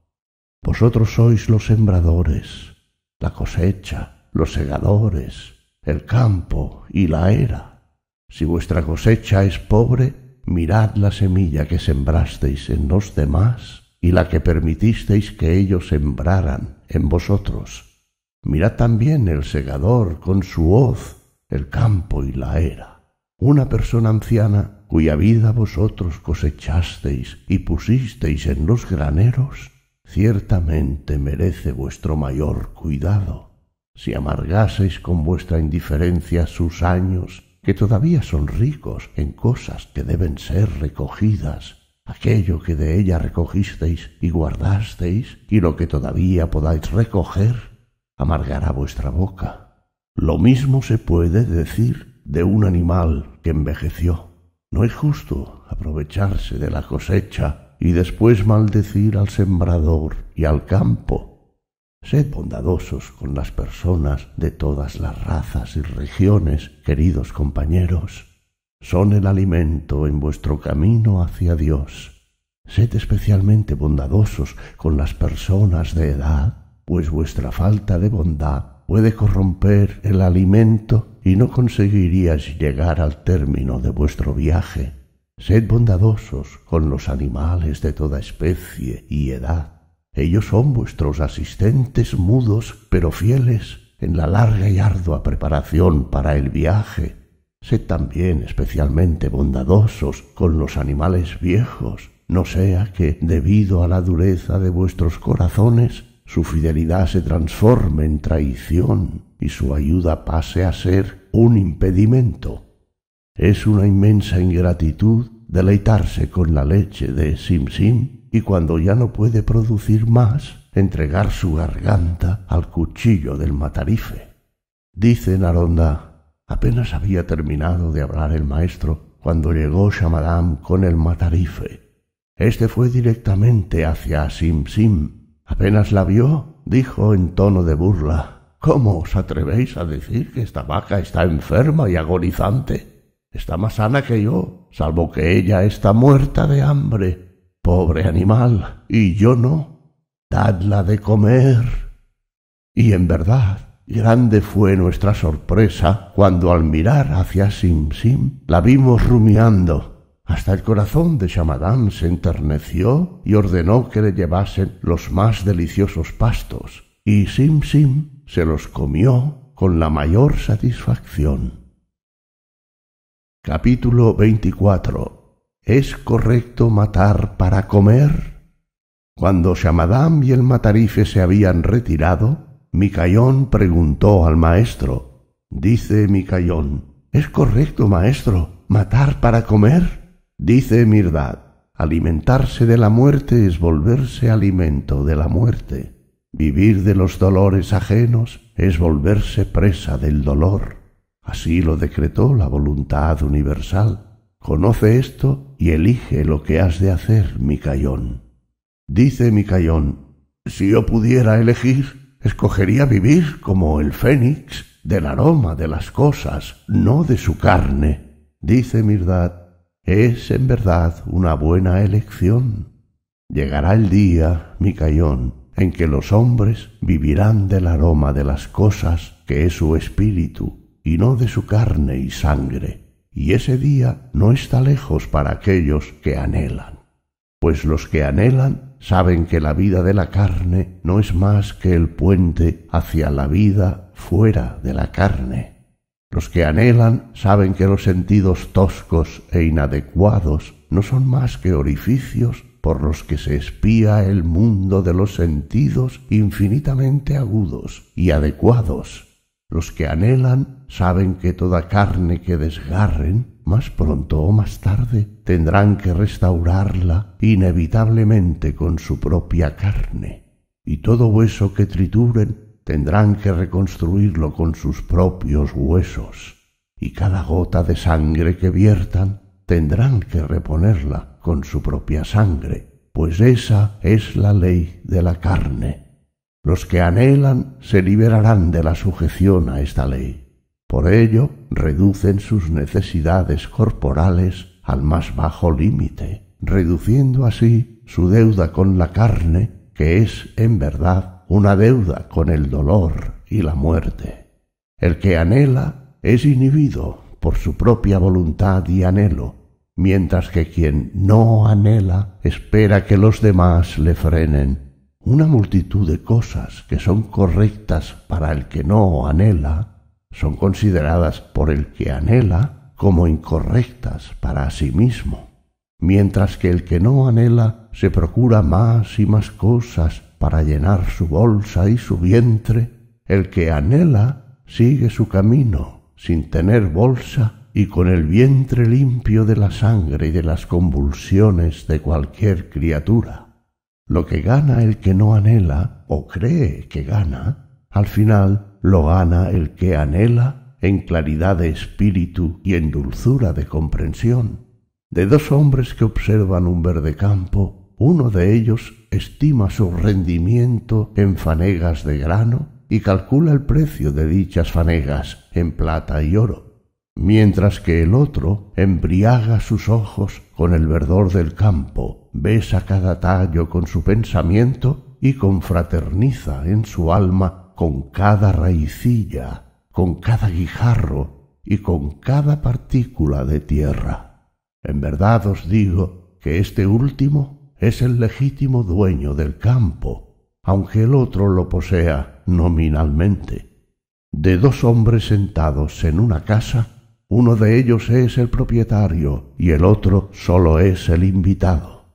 Vosotros sois los sembradores, la cosecha, los segadores, el campo y la era. Si vuestra cosecha es pobre, mirad la semilla que sembrasteis en los demás y la que permitisteis que ellos sembraran en vosotros. Mirad también el segador con su hoz, el campo y la era. Una persona anciana cuya vida vosotros cosechasteis y pusisteis en los graneros, ciertamente merece vuestro mayor cuidado. Si amargaseis con vuestra indiferencia sus años, que todavía son ricos en cosas que deben ser recogidas, aquello que de ella recogisteis y guardasteis, y lo que todavía podáis recoger, amargará vuestra boca. Lo mismo se puede decir de un animal que envejeció no es justo aprovecharse de la cosecha y después maldecir al sembrador y al campo. Sed bondadosos con las personas de todas las razas y regiones, queridos compañeros. Son el alimento en vuestro camino hacia Dios. Sed especialmente bondadosos con las personas de edad, pues vuestra falta de bondad puede corromper el alimento y no conseguirías llegar al término de vuestro viaje. Sed bondadosos con los animales de toda especie y edad. Ellos son vuestros asistentes mudos pero fieles en la larga y ardua preparación para el viaje. Sed también especialmente bondadosos con los animales viejos, no sea que, debido a la dureza de vuestros corazones, su fidelidad se transforme en traición y su ayuda pase a ser un impedimento. Es una inmensa ingratitud deleitarse con la leche de Sim Sim y cuando ya no puede producir más, entregar su garganta al cuchillo del matarife. Dice Naronda, apenas había terminado de hablar el maestro cuando llegó Shamadam con el matarife. Este fue directamente hacia Sim Sim. Apenas la vio, dijo en tono de burla, ¿Cómo os atrevéis a decir que esta vaca está enferma y agonizante? Está más sana que yo, salvo que ella está muerta de hambre. Pobre animal, y yo no. Dadla de comer. Y en verdad, Grande fue nuestra sorpresa cuando al mirar hacia Sim Sim, la vimos rumiando. Hasta el corazón de Shamadán se enterneció y ordenó que le llevasen los más deliciosos pastos. Y Sim Sim se los comió con la mayor satisfacción. Capítulo XXIV ¿Es correcto matar para comer? Cuando Shamadam y el matarife se habían retirado, Micayón preguntó al maestro. Dice Micayón, ¿es correcto, maestro, matar para comer? Dice Mirdad, alimentarse de la muerte es volverse alimento de la muerte. Vivir de los dolores ajenos es volverse presa del dolor. Así lo decretó la voluntad universal. Conoce esto y elige lo que has de hacer, Micayón. Dice Micayón, si yo pudiera elegir, escogería vivir como el fénix del aroma de las cosas, no de su carne. Dice Mirdad, es en verdad una buena elección. Llegará el día, Micaión en que los hombres vivirán del aroma de las cosas que es su espíritu, y no de su carne y sangre, y ese día no está lejos para aquellos que anhelan. Pues los que anhelan saben que la vida de la carne no es más que el puente hacia la vida fuera de la carne. Los que anhelan saben que los sentidos toscos e inadecuados no son más que orificios por los que se espía el mundo de los sentidos infinitamente agudos y adecuados. Los que anhelan saben que toda carne que desgarren, más pronto o más tarde, tendrán que restaurarla inevitablemente con su propia carne, y todo hueso que trituren tendrán que reconstruirlo con sus propios huesos, y cada gota de sangre que viertan tendrán que reponerla con su propia sangre, pues esa es la ley de la carne. Los que anhelan se liberarán de la sujeción a esta ley. Por ello, reducen sus necesidades corporales al más bajo límite, reduciendo así su deuda con la carne, que es, en verdad, una deuda con el dolor y la muerte. El que anhela es inhibido por su propia voluntad y anhelo, mientras que quien no anhela espera que los demás le frenen. Una multitud de cosas que son correctas para el que no anhela son consideradas por el que anhela como incorrectas para sí mismo, mientras que el que no anhela se procura más y más cosas para llenar su bolsa y su vientre, el que anhela sigue su camino sin tener bolsa y con el vientre limpio de la sangre y de las convulsiones de cualquier criatura. Lo que gana el que no anhela o cree que gana, al final lo gana el que anhela en claridad de espíritu y en dulzura de comprensión. De dos hombres que observan un verde campo, uno de ellos estima su rendimiento en fanegas de grano y calcula el precio de dichas fanegas en plata y oro mientras que el otro embriaga sus ojos con el verdor del campo, besa cada tallo con su pensamiento y confraterniza en su alma con cada raicilla, con cada guijarro y con cada partícula de tierra. En verdad os digo que este último es el legítimo dueño del campo, aunque el otro lo posea nominalmente. De dos hombres sentados en una casa, uno de ellos es el propietario y el otro solo es el invitado.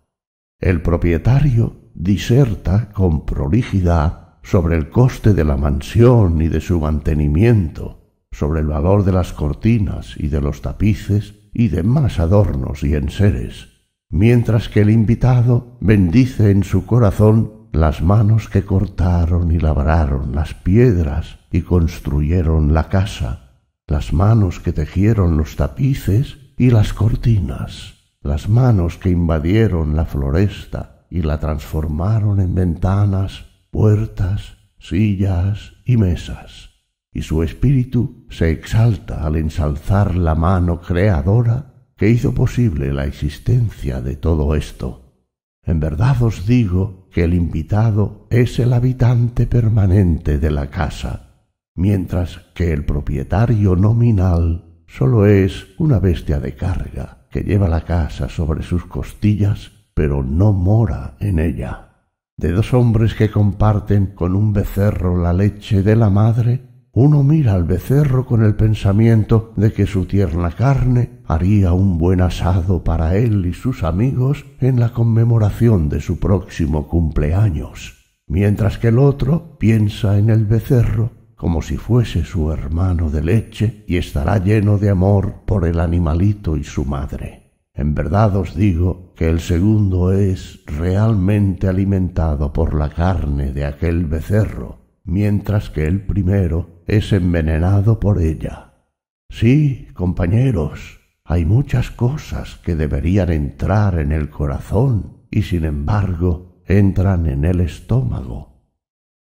El propietario diserta con prolijidad sobre el coste de la mansión y de su mantenimiento, sobre el valor de las cortinas y de los tapices y demás adornos y enseres, mientras que el invitado bendice en su corazón las manos que cortaron y labraron las piedras y construyeron la casa, las manos que tejieron los tapices y las cortinas, las manos que invadieron la floresta y la transformaron en ventanas, puertas, sillas y mesas. Y su espíritu se exalta al ensalzar la mano creadora que hizo posible la existencia de todo esto. En verdad os digo que el invitado es el habitante permanente de la casa mientras que el propietario nominal solo es una bestia de carga que lleva la casa sobre sus costillas, pero no mora en ella. De dos hombres que comparten con un becerro la leche de la madre, uno mira al becerro con el pensamiento de que su tierna carne haría un buen asado para él y sus amigos en la conmemoración de su próximo cumpleaños, mientras que el otro piensa en el becerro como si fuese su hermano de leche y estará lleno de amor por el animalito y su madre. En verdad os digo que el segundo es realmente alimentado por la carne de aquel becerro, mientras que el primero es envenenado por ella. Sí, compañeros, hay muchas cosas que deberían entrar en el corazón y sin embargo entran en el estómago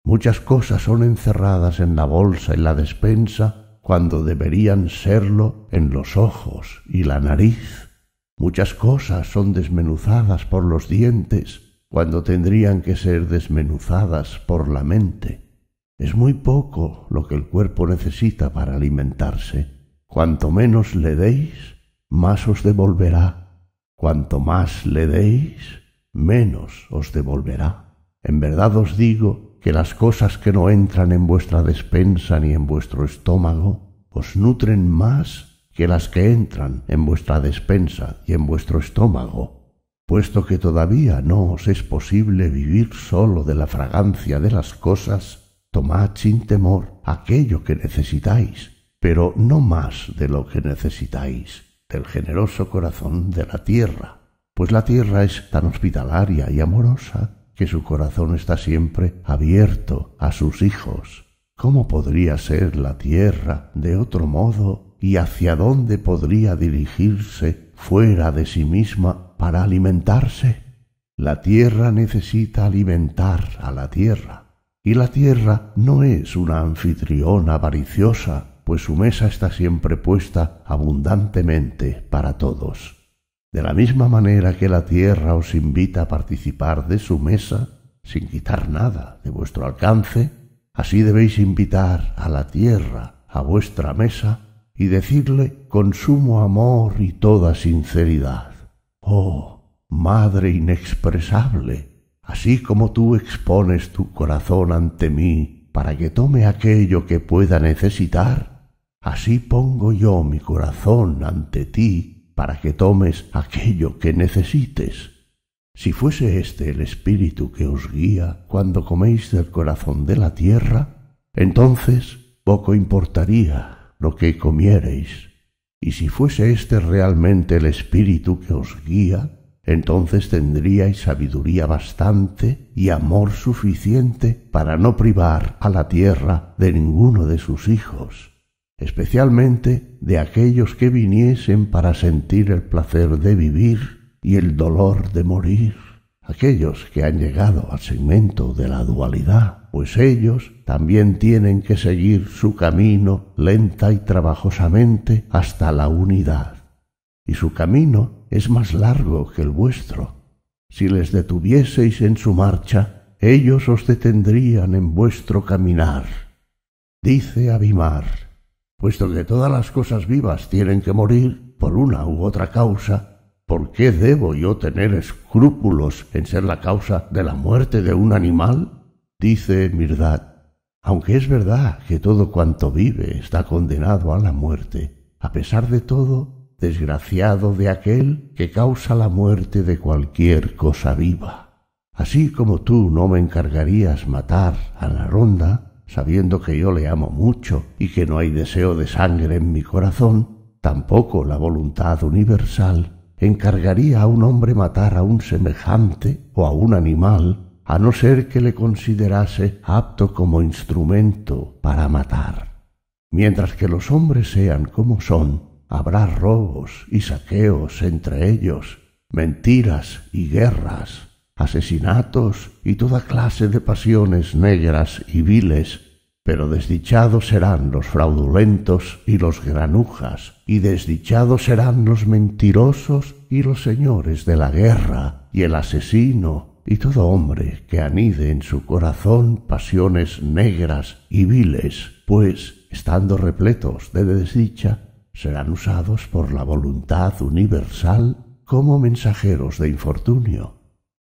Muchas cosas son encerradas en la bolsa y la despensa cuando deberían serlo en los ojos y la nariz. Muchas cosas son desmenuzadas por los dientes cuando tendrían que ser desmenuzadas por la mente. Es muy poco lo que el cuerpo necesita para alimentarse. Cuanto menos le deis, más os devolverá. Cuanto más le deis, menos os devolverá. En verdad os digo que las cosas que no entran en vuestra despensa ni en vuestro estómago os nutren más que las que entran en vuestra despensa y en vuestro estómago, puesto que todavía no os es posible vivir solo de la fragancia de las cosas, tomad sin temor aquello que necesitáis, pero no más de lo que necesitáis del generoso corazón de la tierra, pues la tierra es tan hospitalaria y amorosa que su corazón está siempre abierto a sus hijos. ¿Cómo podría ser la tierra de otro modo y hacia dónde podría dirigirse fuera de sí misma para alimentarse? La tierra necesita alimentar a la tierra, y la tierra no es una anfitriona avariciosa, pues su mesa está siempre puesta abundantemente para todos. De la misma manera que la tierra os invita a participar de su mesa, sin quitar nada de vuestro alcance, así debéis invitar a la tierra a vuestra mesa y decirle con sumo amor y toda sinceridad, Oh, Madre inexpresable, así como tú expones tu corazón ante mí para que tome aquello que pueda necesitar, así pongo yo mi corazón ante ti para que tomes aquello que necesites. Si fuese este el espíritu que os guía cuando coméis del corazón de la tierra, entonces poco importaría lo que comiereis. Y si fuese este realmente el espíritu que os guía, entonces tendríais sabiduría bastante y amor suficiente para no privar a la tierra de ninguno de sus hijos especialmente de aquellos que viniesen para sentir el placer de vivir y el dolor de morir, aquellos que han llegado al segmento de la dualidad, pues ellos también tienen que seguir su camino lenta y trabajosamente hasta la unidad. Y su camino es más largo que el vuestro. Si les detuvieseis en su marcha, ellos os detendrían en vuestro caminar. Dice Abimar, puesto que todas las cosas vivas tienen que morir por una u otra causa, ¿por qué debo yo tener escrúpulos en ser la causa de la muerte de un animal? Dice Mirdad, aunque es verdad que todo cuanto vive está condenado a la muerte, a pesar de todo, desgraciado de aquel que causa la muerte de cualquier cosa viva. Así como tú no me encargarías matar a la ronda, sabiendo que yo le amo mucho y que no hay deseo de sangre en mi corazón, tampoco la voluntad universal, encargaría a un hombre matar a un semejante o a un animal, a no ser que le considerase apto como instrumento para matar. Mientras que los hombres sean como son, habrá robos y saqueos entre ellos, mentiras y guerras asesinatos y toda clase de pasiones negras y viles, pero desdichados serán los fraudulentos y los granujas, y desdichados serán los mentirosos y los señores de la guerra, y el asesino, y todo hombre que anide en su corazón pasiones negras y viles, pues, estando repletos de desdicha, serán usados por la voluntad universal como mensajeros de infortunio.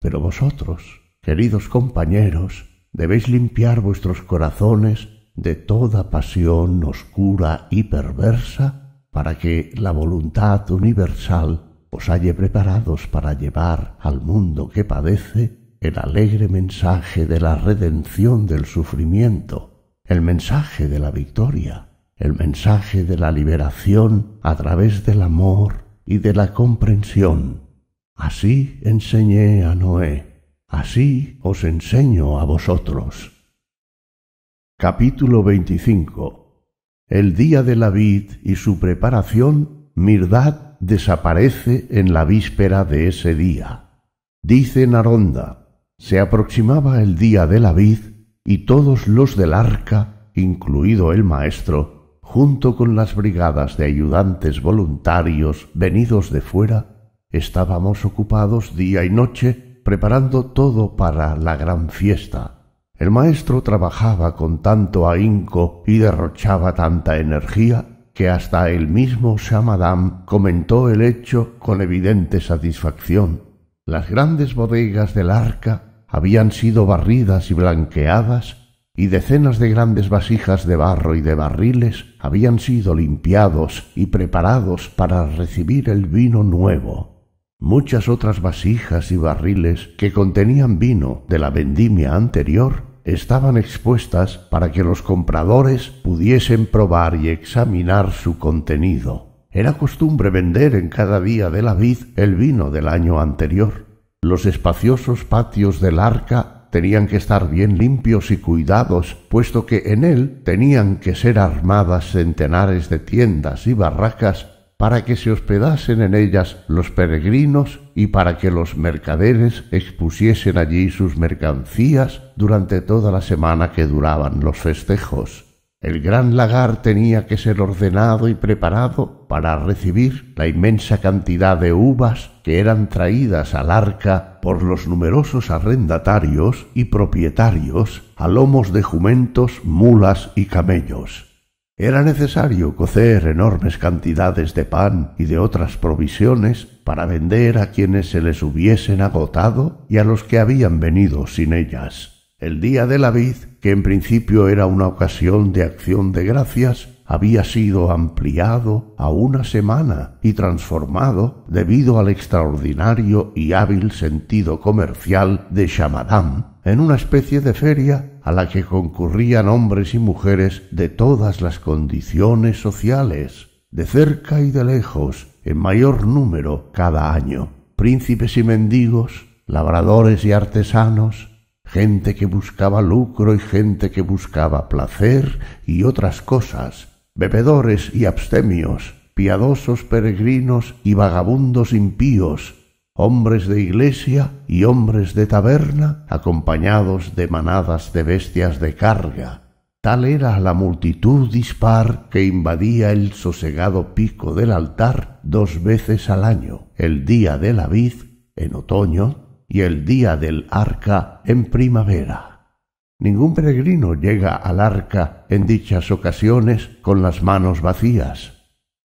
Pero vosotros, queridos compañeros, debéis limpiar vuestros corazones de toda pasión oscura y perversa para que la voluntad universal os halle preparados para llevar al mundo que padece el alegre mensaje de la redención del sufrimiento, el mensaje de la victoria, el mensaje de la liberación a través del amor y de la comprensión Así enseñé a Noé, así os enseño a vosotros. Capítulo 25 El día de la vid y su preparación, Mirdad desaparece en la víspera de ese día. Dice Naronda, se aproximaba el día de la vid y todos los del arca, incluido el maestro, junto con las brigadas de ayudantes voluntarios venidos de fuera, Estábamos ocupados día y noche preparando todo para la gran fiesta. El maestro trabajaba con tanto ahínco y derrochaba tanta energía que hasta el mismo Shamadam comentó el hecho con evidente satisfacción. Las grandes bodegas del arca habían sido barridas y blanqueadas y decenas de grandes vasijas de barro y de barriles habían sido limpiados y preparados para recibir el vino nuevo. Muchas otras vasijas y barriles que contenían vino de la vendimia anterior estaban expuestas para que los compradores pudiesen probar y examinar su contenido. Era costumbre vender en cada día de la vid el vino del año anterior. Los espaciosos patios del arca tenían que estar bien limpios y cuidados, puesto que en él tenían que ser armadas centenares de tiendas y barracas para que se hospedasen en ellas los peregrinos y para que los mercaderes expusiesen allí sus mercancías durante toda la semana que duraban los festejos. El gran lagar tenía que ser ordenado y preparado para recibir la inmensa cantidad de uvas que eran traídas al arca por los numerosos arrendatarios y propietarios a lomos de jumentos, mulas y camellos. Era necesario cocer enormes cantidades de pan y de otras provisiones para vender a quienes se les hubiesen agotado y a los que habían venido sin ellas. El día de la vid, que en principio era una ocasión de acción de gracias, había sido ampliado a una semana y transformado debido al extraordinario y hábil sentido comercial de Shamadam, en una especie de feria a la que concurrían hombres y mujeres de todas las condiciones sociales, de cerca y de lejos, en mayor número cada año, príncipes y mendigos, labradores y artesanos, gente que buscaba lucro y gente que buscaba placer y otras cosas, bebedores y abstemios, piadosos peregrinos y vagabundos impíos, hombres de iglesia y hombres de taberna, acompañados de manadas de bestias de carga. Tal era la multitud dispar que invadía el sosegado pico del altar dos veces al año, el día de la vid en otoño y el día del arca en primavera. Ningún peregrino llega al arca en dichas ocasiones con las manos vacías.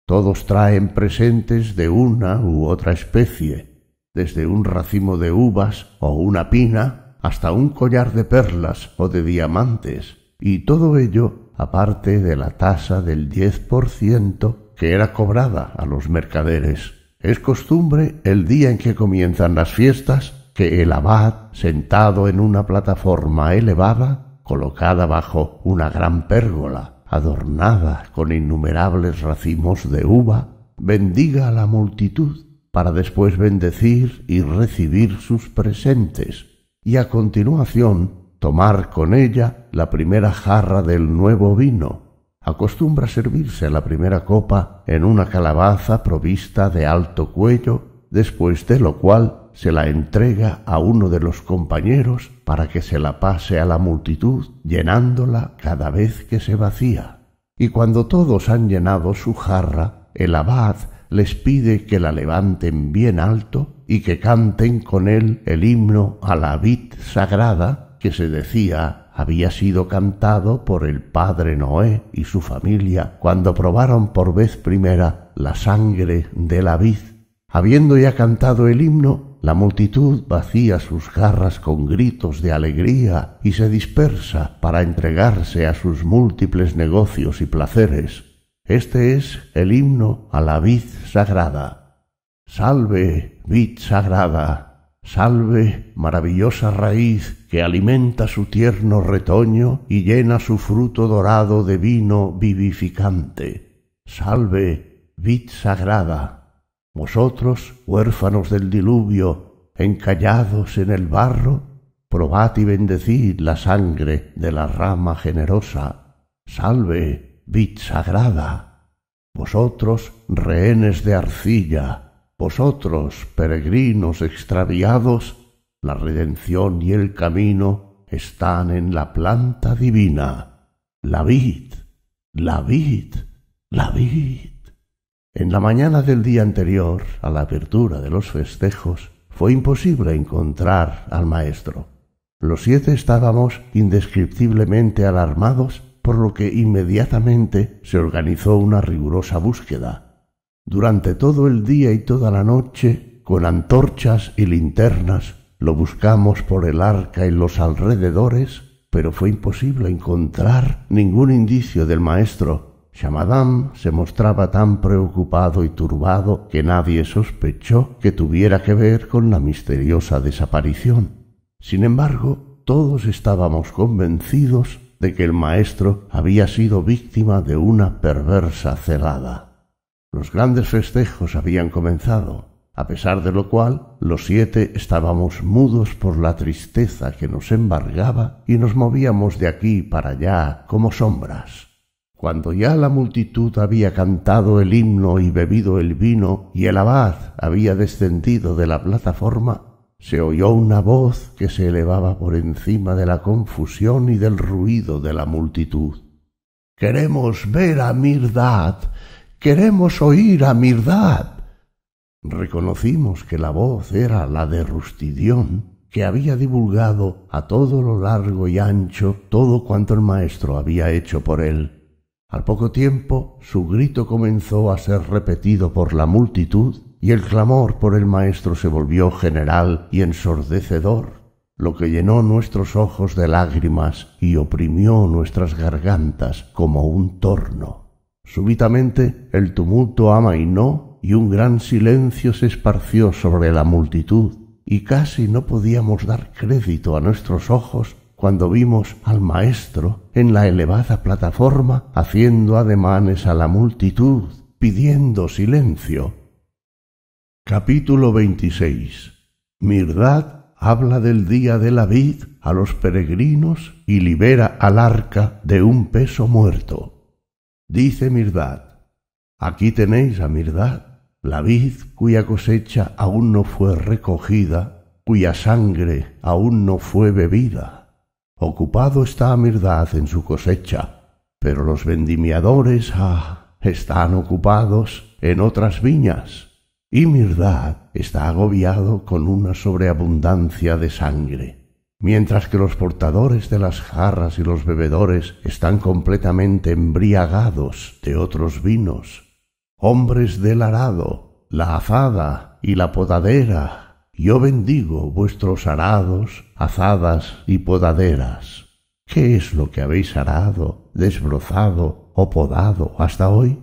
Todos traen presentes de una u otra especie, desde un racimo de uvas o una pina hasta un collar de perlas o de diamantes, y todo ello aparte de la tasa del diez por ciento que era cobrada a los mercaderes. Es costumbre, el día en que comienzan las fiestas, que el abad, sentado en una plataforma elevada, colocada bajo una gran pérgola, adornada con innumerables racimos de uva, bendiga a la multitud para después bendecir y recibir sus presentes, y a continuación tomar con ella la primera jarra del nuevo vino. Acostumbra servirse la primera copa en una calabaza provista de alto cuello, después de lo cual se la entrega a uno de los compañeros para que se la pase a la multitud, llenándola cada vez que se vacía. Y cuando todos han llenado su jarra, el abad les pide que la levanten bien alto y que canten con él el himno a la vid sagrada que se decía había sido cantado por el padre Noé y su familia cuando probaron por vez primera la sangre de la vid. Habiendo ya cantado el himno, la multitud vacía sus garras con gritos de alegría y se dispersa para entregarse a sus múltiples negocios y placeres. Este es el himno a la vid sagrada. Salve, vid sagrada, salve, maravillosa raíz que alimenta su tierno retoño y llena su fruto dorado de vino vivificante. Salve, vid sagrada. Vosotros, huérfanos del diluvio, encallados en el barro, probad y bendecid la sangre de la rama generosa. Salve, vid sagrada. Vosotros, rehenes de arcilla, vosotros, peregrinos extraviados, la redención y el camino están en la planta divina. La vid, la vid, la vid. En la mañana del día anterior, a la apertura de los festejos, fue imposible encontrar al maestro. Los siete estábamos indescriptiblemente alarmados, por lo que inmediatamente se organizó una rigurosa búsqueda. Durante todo el día y toda la noche, con antorchas y linternas, lo buscamos por el arca y los alrededores, pero fue imposible encontrar ningún indicio del maestro, se mostraba tan preocupado y turbado que nadie sospechó que tuviera que ver con la misteriosa desaparición. Sin embargo, todos estábamos convencidos de que el maestro había sido víctima de una perversa celada. Los grandes festejos habían comenzado, a pesar de lo cual los siete estábamos mudos por la tristeza que nos embargaba y nos movíamos de aquí para allá como sombras. Cuando ya la multitud había cantado el himno y bebido el vino, y el abad había descendido de la plataforma, se oyó una voz que se elevaba por encima de la confusión y del ruido de la multitud. Queremos ver a Mirdad, queremos oír a Mirdad. Reconocimos que la voz era la de Rustidión, que había divulgado a todo lo largo y ancho todo cuanto el maestro había hecho por él al poco tiempo su grito comenzó a ser repetido por la multitud y el clamor por el maestro se volvió general y ensordecedor, lo que llenó nuestros ojos de lágrimas y oprimió nuestras gargantas como un torno. Súbitamente el tumulto amainó y un gran silencio se esparció sobre la multitud, y casi no podíamos dar crédito a nuestros ojos cuando vimos al Maestro en la elevada plataforma haciendo ademanes a la multitud, pidiendo silencio. Capítulo 26. Mirdad habla del día de la vid a los peregrinos y libera al arca de un peso muerto. Dice Mirdad, aquí tenéis a Mirdad, la vid cuya cosecha aún no fue recogida, cuya sangre aún no fue bebida Ocupado está Mirdad en su cosecha, pero los vendimiadores ah, están ocupados en otras viñas, y Mirdad está agobiado con una sobreabundancia de sangre. Mientras que los portadores de las jarras y los bebedores están completamente embriagados de otros vinos, hombres del arado, la azada y la podadera yo bendigo vuestros arados, azadas y podaderas. ¿Qué es lo que habéis arado, desbrozado o podado hasta hoy?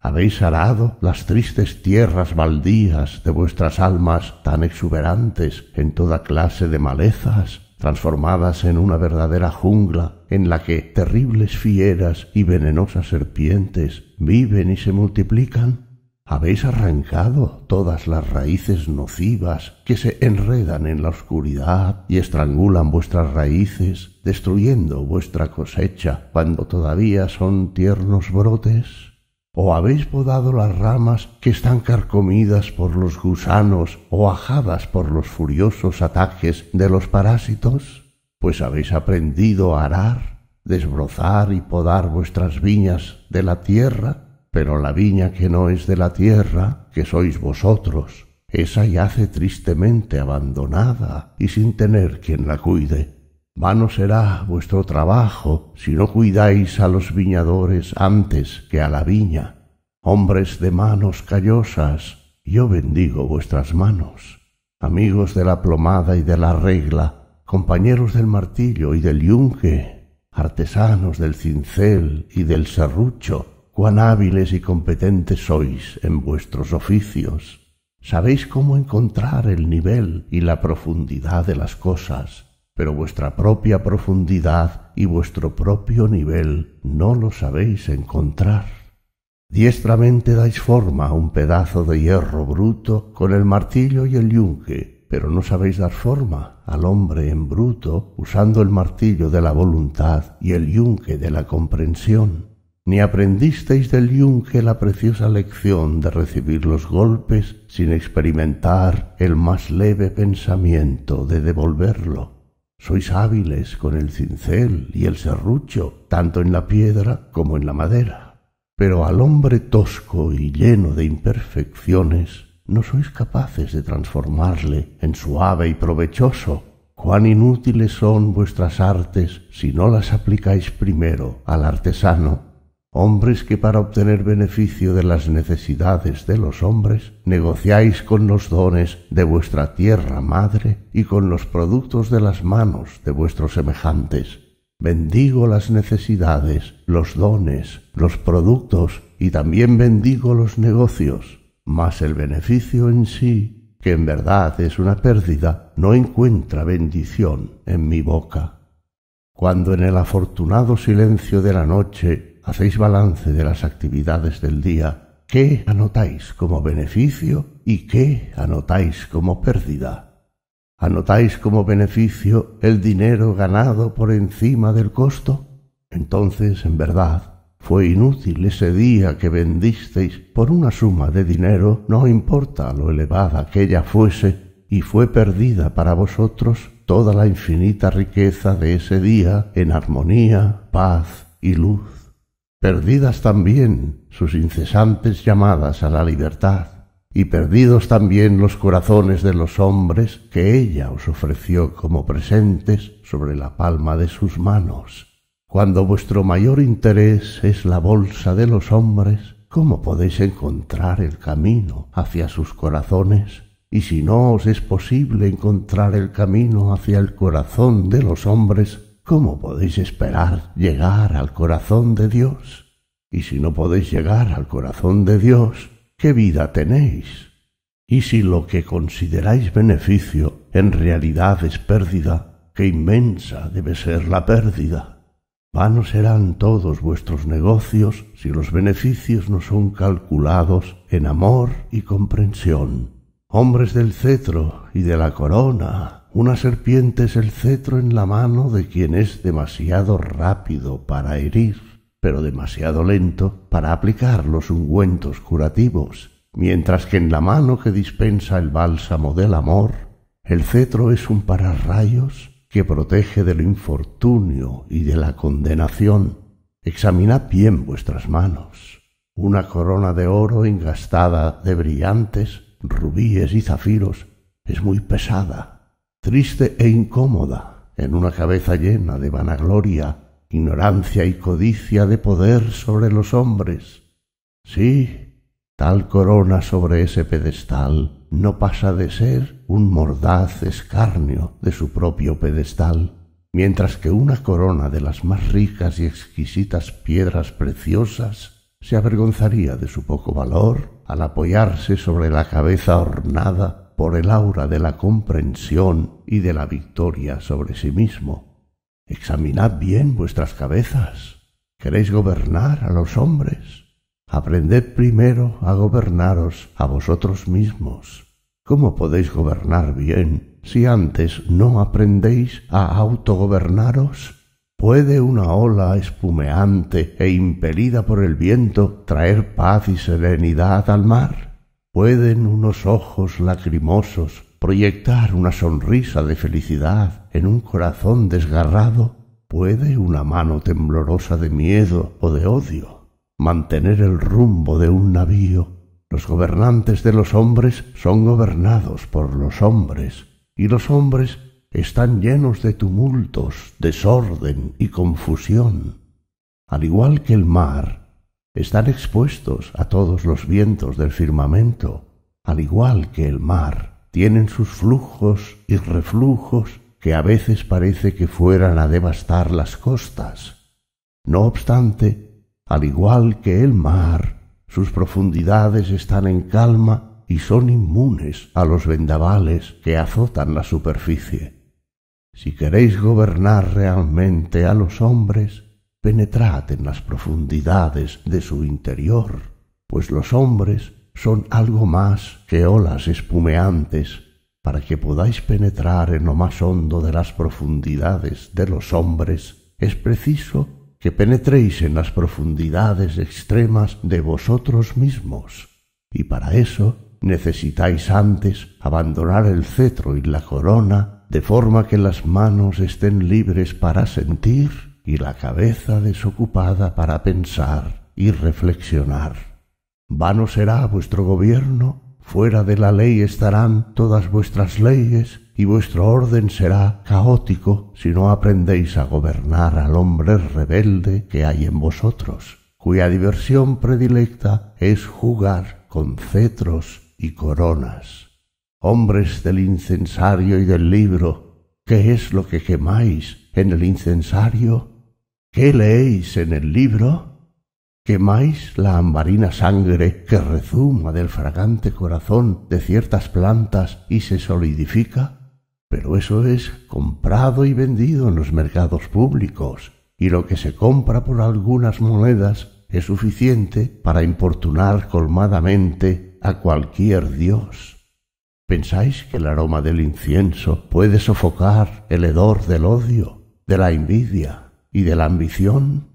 Habéis arado las tristes tierras baldías de vuestras almas tan exuberantes en toda clase de malezas, transformadas en una verdadera jungla en la que terribles fieras y venenosas serpientes viven y se multiplican habéis arrancado todas las raíces nocivas que se enredan en la oscuridad y estrangulan vuestras raíces, destruyendo vuestra cosecha cuando todavía son tiernos brotes? ¿O habéis podado las ramas que están carcomidas por los gusanos o ajadas por los furiosos ataques de los parásitos? Pues habéis aprendido a arar, desbrozar y podar vuestras viñas de la tierra pero la viña que no es de la tierra, que sois vosotros, esa yace tristemente abandonada y sin tener quien la cuide. Vano será vuestro trabajo si no cuidáis a los viñadores antes que a la viña. Hombres de manos callosas, yo bendigo vuestras manos. Amigos de la plomada y de la regla, compañeros del martillo y del yunque, artesanos del cincel y del serrucho, cuán hábiles y competentes sois en vuestros oficios. Sabéis cómo encontrar el nivel y la profundidad de las cosas, pero vuestra propia profundidad y vuestro propio nivel no lo sabéis encontrar. Diestramente dais forma a un pedazo de hierro bruto con el martillo y el yunque, pero no sabéis dar forma al hombre en bruto usando el martillo de la voluntad y el yunque de la comprensión ni aprendisteis del yunque la preciosa lección de recibir los golpes sin experimentar el más leve pensamiento de devolverlo. Sois hábiles con el cincel y el serrucho, tanto en la piedra como en la madera. Pero al hombre tosco y lleno de imperfecciones no sois capaces de transformarle en suave y provechoso cuán inútiles son vuestras artes si no las aplicáis primero al artesano hombres que para obtener beneficio de las necesidades de los hombres, negociáis con los dones de vuestra tierra madre y con los productos de las manos de vuestros semejantes. Bendigo las necesidades, los dones, los productos y también bendigo los negocios, mas el beneficio en sí, que en verdad es una pérdida, no encuentra bendición en mi boca. Cuando en el afortunado silencio de la noche hacéis balance de las actividades del día, qué anotáis como beneficio y qué anotáis como pérdida. ¿Anotáis como beneficio el dinero ganado por encima del costo? Entonces, en verdad, fue inútil ese día que vendisteis por una suma de dinero, no importa lo elevada que ella fuese, y fue perdida para vosotros toda la infinita riqueza de ese día en armonía, paz y luz perdidas también sus incesantes llamadas a la libertad, y perdidos también los corazones de los hombres que ella os ofreció como presentes sobre la palma de sus manos. Cuando vuestro mayor interés es la bolsa de los hombres, ¿cómo podéis encontrar el camino hacia sus corazones? Y si no os es posible encontrar el camino hacia el corazón de los hombres, ¿Cómo podéis esperar llegar al corazón de Dios? Y si no podéis llegar al corazón de Dios, ¿qué vida tenéis? Y si lo que consideráis beneficio en realidad es pérdida, qué inmensa debe ser la pérdida. Vanos serán todos vuestros negocios si los beneficios no son calculados en amor y comprensión. Hombres del cetro y de la corona, una serpiente es el cetro en la mano de quien es demasiado rápido para herir, pero demasiado lento para aplicar los ungüentos curativos, mientras que en la mano que dispensa el bálsamo del amor, el cetro es un pararrayos que protege del infortunio y de la condenación. Examinad bien vuestras manos. Una corona de oro engastada de brillantes, rubíes y zafiros es muy pesada triste e incómoda, en una cabeza llena de vanagloria, ignorancia y codicia de poder sobre los hombres. Sí, tal corona sobre ese pedestal no pasa de ser un mordaz escarnio de su propio pedestal, mientras que una corona de las más ricas y exquisitas piedras preciosas se avergonzaría de su poco valor al apoyarse sobre la cabeza ornada por el aura de la comprensión y de la victoria sobre sí mismo. Examinad bien vuestras cabezas. ¿Queréis gobernar a los hombres? Aprended primero a gobernaros a vosotros mismos. ¿Cómo podéis gobernar bien si antes no aprendéis a autogobernaros? ¿Puede una ola espumeante e impelida por el viento traer paz y serenidad al mar? ¿Pueden unos ojos lacrimosos proyectar una sonrisa de felicidad en un corazón desgarrado? ¿Puede una mano temblorosa de miedo o de odio mantener el rumbo de un navío? Los gobernantes de los hombres son gobernados por los hombres, y los hombres están llenos de tumultos, desorden y confusión. Al igual que el mar, están expuestos a todos los vientos del firmamento, al igual que el mar. Tienen sus flujos y reflujos que a veces parece que fueran a devastar las costas. No obstante, al igual que el mar, sus profundidades están en calma y son inmunes a los vendavales que azotan la superficie. Si queréis gobernar realmente a los hombres, penetrad en las profundidades de su interior, pues los hombres son algo más que olas espumeantes, para que podáis penetrar en lo más hondo de las profundidades de los hombres, es preciso que penetréis en las profundidades extremas de vosotros mismos, y para eso necesitáis antes abandonar el cetro y la corona, de forma que las manos estén libres para sentir y la cabeza desocupada para pensar y reflexionar. Vano será vuestro gobierno, fuera de la ley estarán todas vuestras leyes, y vuestro orden será caótico si no aprendéis a gobernar al hombre rebelde que hay en vosotros, cuya diversión predilecta es jugar con cetros y coronas. Hombres del incensario y del libro, ¿qué es lo que quemáis en el incensario ¿Qué leéis en el libro? Quemáis la ambarina sangre que rezuma del fragante corazón de ciertas plantas y se solidifica, pero eso es comprado y vendido en los mercados públicos, y lo que se compra por algunas monedas es suficiente para importunar colmadamente a cualquier dios. ¿Pensáis que el aroma del incienso puede sofocar el hedor del odio, de la envidia, y de la ambición,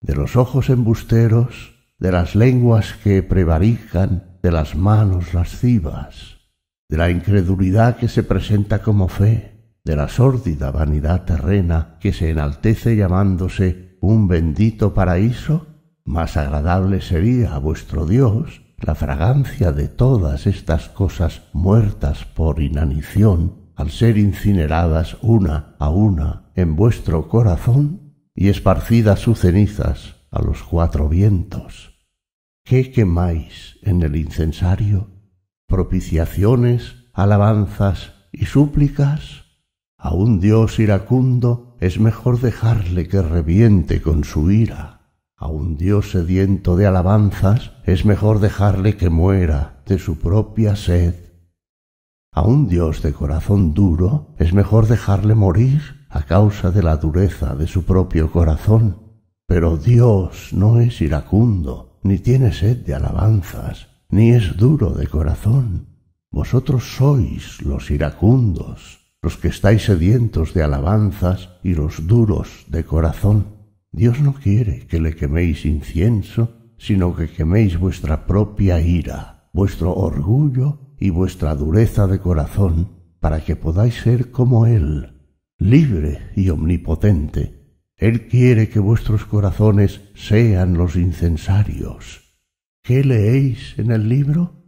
de los ojos embusteros, de las lenguas que prevarican, de las manos lascivas, de la incredulidad que se presenta como fe, de la sórdida vanidad terrena que se enaltece llamándose un bendito paraíso, más agradable sería a vuestro Dios la fragancia de todas estas cosas muertas por inanición al ser incineradas una a una en vuestro corazón y esparcidas sus cenizas a los cuatro vientos. ¿Qué quemáis en el incensario? ¿Propiciaciones, alabanzas y súplicas? A un Dios iracundo es mejor dejarle que reviente con su ira. A un Dios sediento de alabanzas es mejor dejarle que muera de su propia sed. A un Dios de corazón duro es mejor dejarle morir a causa de la dureza de su propio corazón. Pero Dios no es iracundo, ni tiene sed de alabanzas, ni es duro de corazón. Vosotros sois los iracundos, los que estáis sedientos de alabanzas y los duros de corazón. Dios no quiere que le queméis incienso, sino que queméis vuestra propia ira, vuestro orgullo y vuestra dureza de corazón, para que podáis ser como Él, libre y omnipotente. Él quiere que vuestros corazones sean los incensarios. ¿Qué leéis en el libro?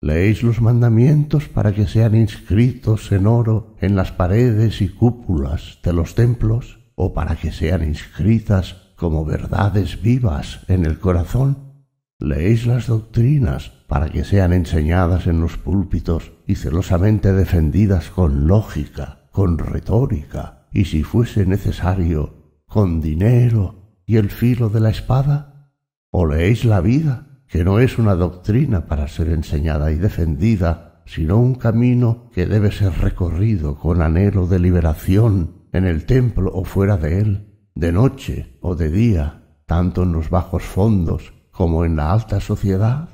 Leéis los mandamientos para que sean inscritos en oro en las paredes y cúpulas de los templos, o para que sean inscritas como verdades vivas en el corazón. Leéis las doctrinas para que sean enseñadas en los púlpitos y celosamente defendidas con lógica con retórica y si fuese necesario, con dinero y el filo de la espada? ¿O leéis la vida, que no es una doctrina para ser enseñada y defendida, sino un camino que debe ser recorrido con anhelo de liberación en el templo o fuera de él, de noche o de día, tanto en los bajos fondos como en la alta sociedad?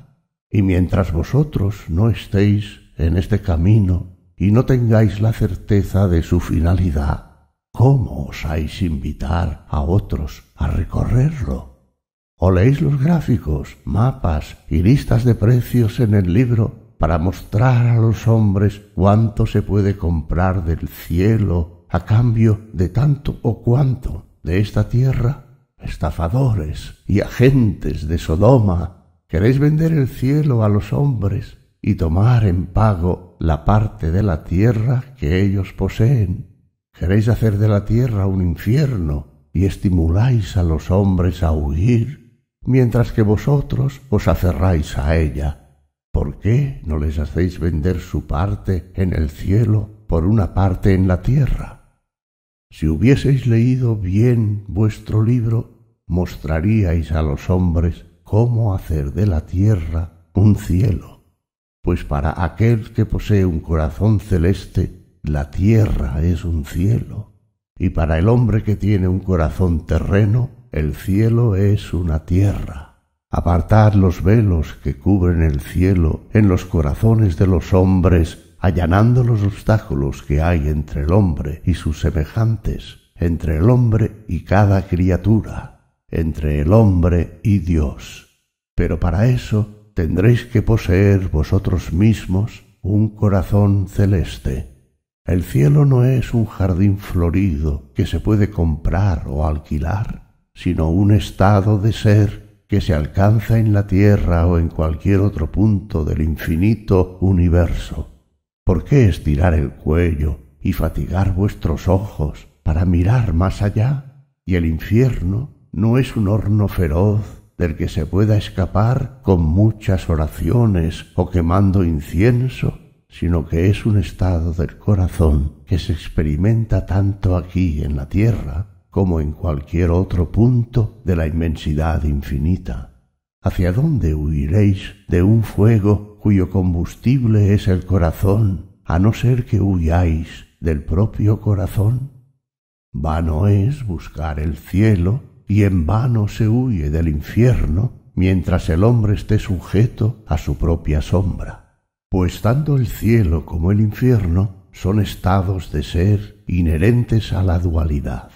Y mientras vosotros no estéis en este camino y no tengáis la certeza de su finalidad, ¿cómo osáis invitar a otros a recorrerlo? ¿O leéis los gráficos, mapas y listas de precios en el libro para mostrar a los hombres cuánto se puede comprar del cielo a cambio de tanto o cuanto de esta tierra? Estafadores y agentes de Sodoma, ¿queréis vender el cielo a los hombres y tomar en pago la parte de la tierra que ellos poseen. Queréis hacer de la tierra un infierno y estimuláis a los hombres a huir, mientras que vosotros os aferráis a ella. ¿Por qué no les hacéis vender su parte en el cielo por una parte en la tierra? Si hubieseis leído bien vuestro libro, mostraríais a los hombres cómo hacer de la tierra un cielo pues para aquel que posee un corazón celeste, la tierra es un cielo, y para el hombre que tiene un corazón terreno, el cielo es una tierra. Apartad los velos que cubren el cielo en los corazones de los hombres, allanando los obstáculos que hay entre el hombre y sus semejantes, entre el hombre y cada criatura, entre el hombre y Dios. Pero para eso tendréis que poseer vosotros mismos un corazón celeste. El cielo no es un jardín florido que se puede comprar o alquilar, sino un estado de ser que se alcanza en la tierra o en cualquier otro punto del infinito universo. ¿Por qué estirar el cuello y fatigar vuestros ojos para mirar más allá? Y el infierno no es un horno feroz del que se pueda escapar con muchas oraciones o quemando incienso, sino que es un estado del corazón que se experimenta tanto aquí en la tierra como en cualquier otro punto de la inmensidad infinita. ¿Hacia dónde huiréis de un fuego cuyo combustible es el corazón, a no ser que huyáis del propio corazón? Vano es buscar el cielo y en vano se huye del infierno mientras el hombre esté sujeto a su propia sombra, pues tanto el cielo como el infierno son estados de ser inherentes a la dualidad.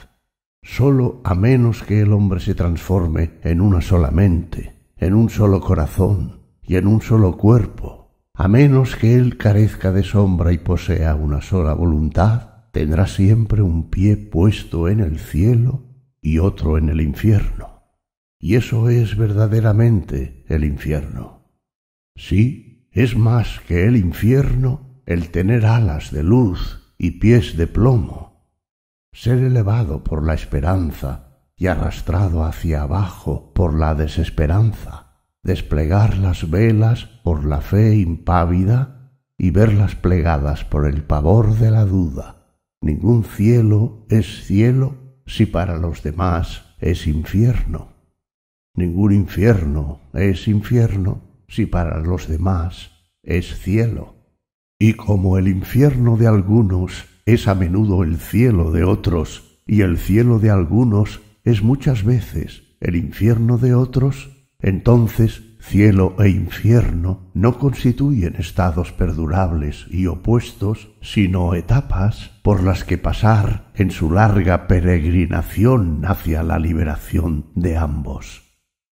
Sólo a menos que el hombre se transforme en una sola mente, en un solo corazón y en un solo cuerpo, a menos que él carezca de sombra y posea una sola voluntad, tendrá siempre un pie puesto en el cielo y otro en el infierno. Y eso es verdaderamente el infierno. Sí, es más que el infierno el tener alas de luz y pies de plomo, ser elevado por la esperanza y arrastrado hacia abajo por la desesperanza, desplegar las velas por la fe impávida y verlas plegadas por el pavor de la duda. Ningún cielo es cielo si para los demás es infierno. Ningún infierno es infierno si para los demás es cielo. Y como el infierno de algunos es a menudo el cielo de otros, y el cielo de algunos es muchas veces el infierno de otros, entonces Cielo e infierno no constituyen estados perdurables y opuestos, sino etapas por las que pasar en su larga peregrinación hacia la liberación de ambos.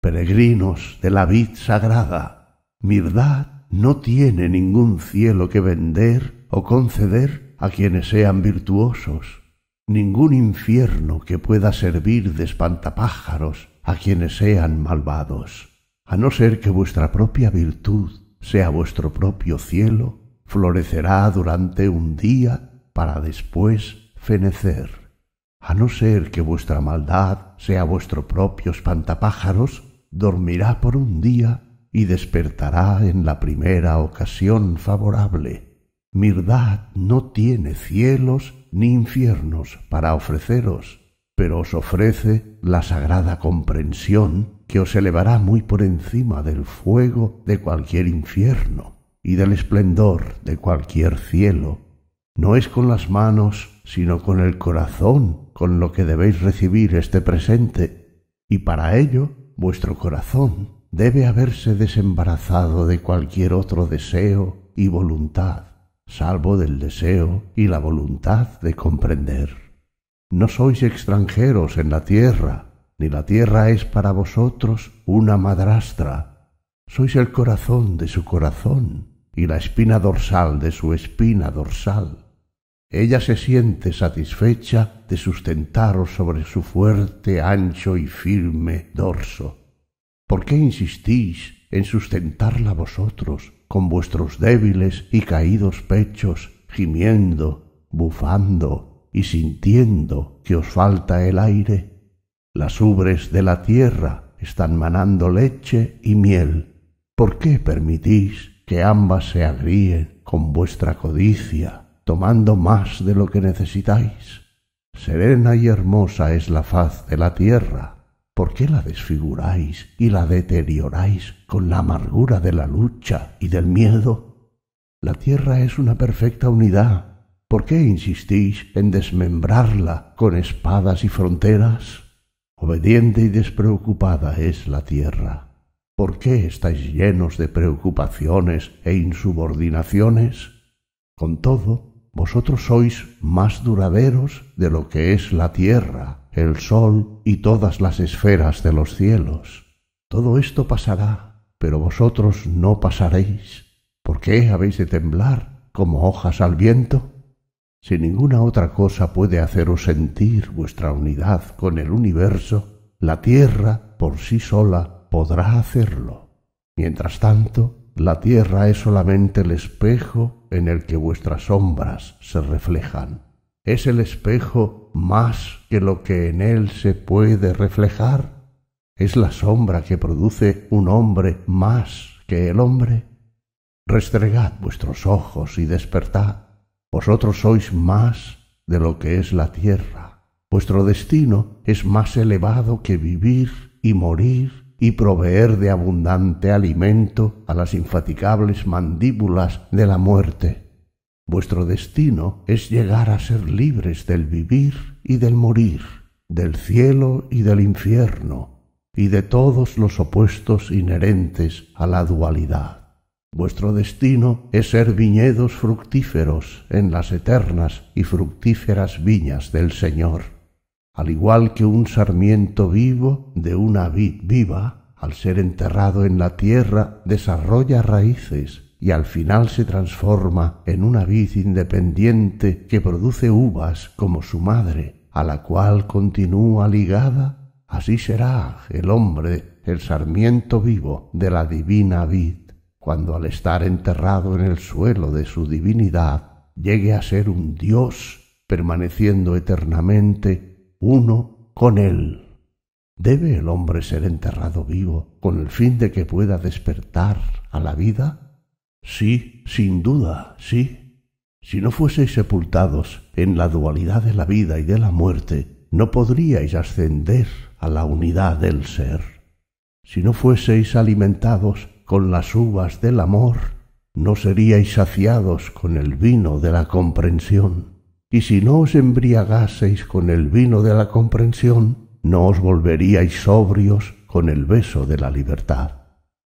Peregrinos de la vid sagrada, Mirdad no tiene ningún cielo que vender o conceder a quienes sean virtuosos, ningún infierno que pueda servir de espantapájaros a quienes sean malvados a no ser que vuestra propia virtud sea vuestro propio cielo, florecerá durante un día para después fenecer. A no ser que vuestra maldad sea vuestro propio espantapájaros, dormirá por un día y despertará en la primera ocasión favorable. Mirdad no tiene cielos ni infiernos para ofreceros, pero os ofrece la sagrada comprensión que os elevará muy por encima del fuego de cualquier infierno y del esplendor de cualquier cielo. No es con las manos, sino con el corazón con lo que debéis recibir este presente, y para ello vuestro corazón debe haberse desembarazado de cualquier otro deseo y voluntad, salvo del deseo y la voluntad de comprender. No sois extranjeros en la tierra, ni la tierra es para vosotros una madrastra. Sois el corazón de su corazón y la espina dorsal de su espina dorsal. Ella se siente satisfecha de sustentaros sobre su fuerte, ancho y firme dorso. ¿Por qué insistís en sustentarla vosotros con vuestros débiles y caídos pechos, gimiendo, bufando, y sintiendo que os falta el aire, las ubres de la tierra están manando leche y miel. ¿Por qué permitís que ambas se agríen con vuestra codicia, tomando más de lo que necesitáis? Serena y hermosa es la faz de la tierra. ¿Por qué la desfiguráis y la deterioráis con la amargura de la lucha y del miedo? La tierra es una perfecta unidad ¿Por qué insistís en desmembrarla con espadas y fronteras? Obediente y despreocupada es la tierra. ¿Por qué estáis llenos de preocupaciones e insubordinaciones? Con todo, vosotros sois más duraderos de lo que es la tierra, el sol y todas las esferas de los cielos. Todo esto pasará, pero vosotros no pasaréis. ¿Por qué habéis de temblar como hojas al viento? si ninguna otra cosa puede haceros sentir vuestra unidad con el universo, la Tierra por sí sola podrá hacerlo. Mientras tanto, la Tierra es solamente el espejo en el que vuestras sombras se reflejan. Es el espejo más que lo que en él se puede reflejar. Es la sombra que produce un hombre más que el hombre. Restregad vuestros ojos y despertad vosotros sois más de lo que es la tierra. Vuestro destino es más elevado que vivir y morir y proveer de abundante alimento a las infatigables mandíbulas de la muerte. Vuestro destino es llegar a ser libres del vivir y del morir, del cielo y del infierno, y de todos los opuestos inherentes a la dualidad. Vuestro destino es ser viñedos fructíferos en las eternas y fructíferas viñas del Señor. Al igual que un sarmiento vivo de una vid viva, al ser enterrado en la tierra, desarrolla raíces y al final se transforma en una vid independiente que produce uvas como su madre, a la cual continúa ligada, así será el hombre, el sarmiento vivo de la divina vid cuando al estar enterrado en el suelo de su divinidad llegue a ser un Dios, permaneciendo eternamente uno con Él. ¿Debe el hombre ser enterrado vivo con el fin de que pueda despertar a la vida? Sí, sin duda, sí. Si no fueseis sepultados en la dualidad de la vida y de la muerte, no podríais ascender a la unidad del ser. Si no fueseis alimentados con las uvas del amor, no seríais saciados con el vino de la comprensión. Y si no os embriagaseis con el vino de la comprensión, no os volveríais sobrios con el beso de la libertad.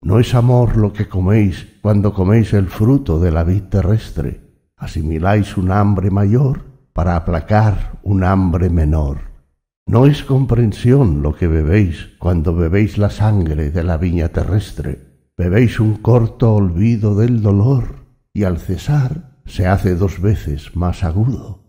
No es amor lo que coméis cuando coméis el fruto de la vid terrestre. Asimiláis un hambre mayor para aplacar un hambre menor. No es comprensión lo que bebéis cuando bebéis la sangre de la viña terrestre bebéis un corto olvido del dolor y al cesar se hace dos veces más agudo.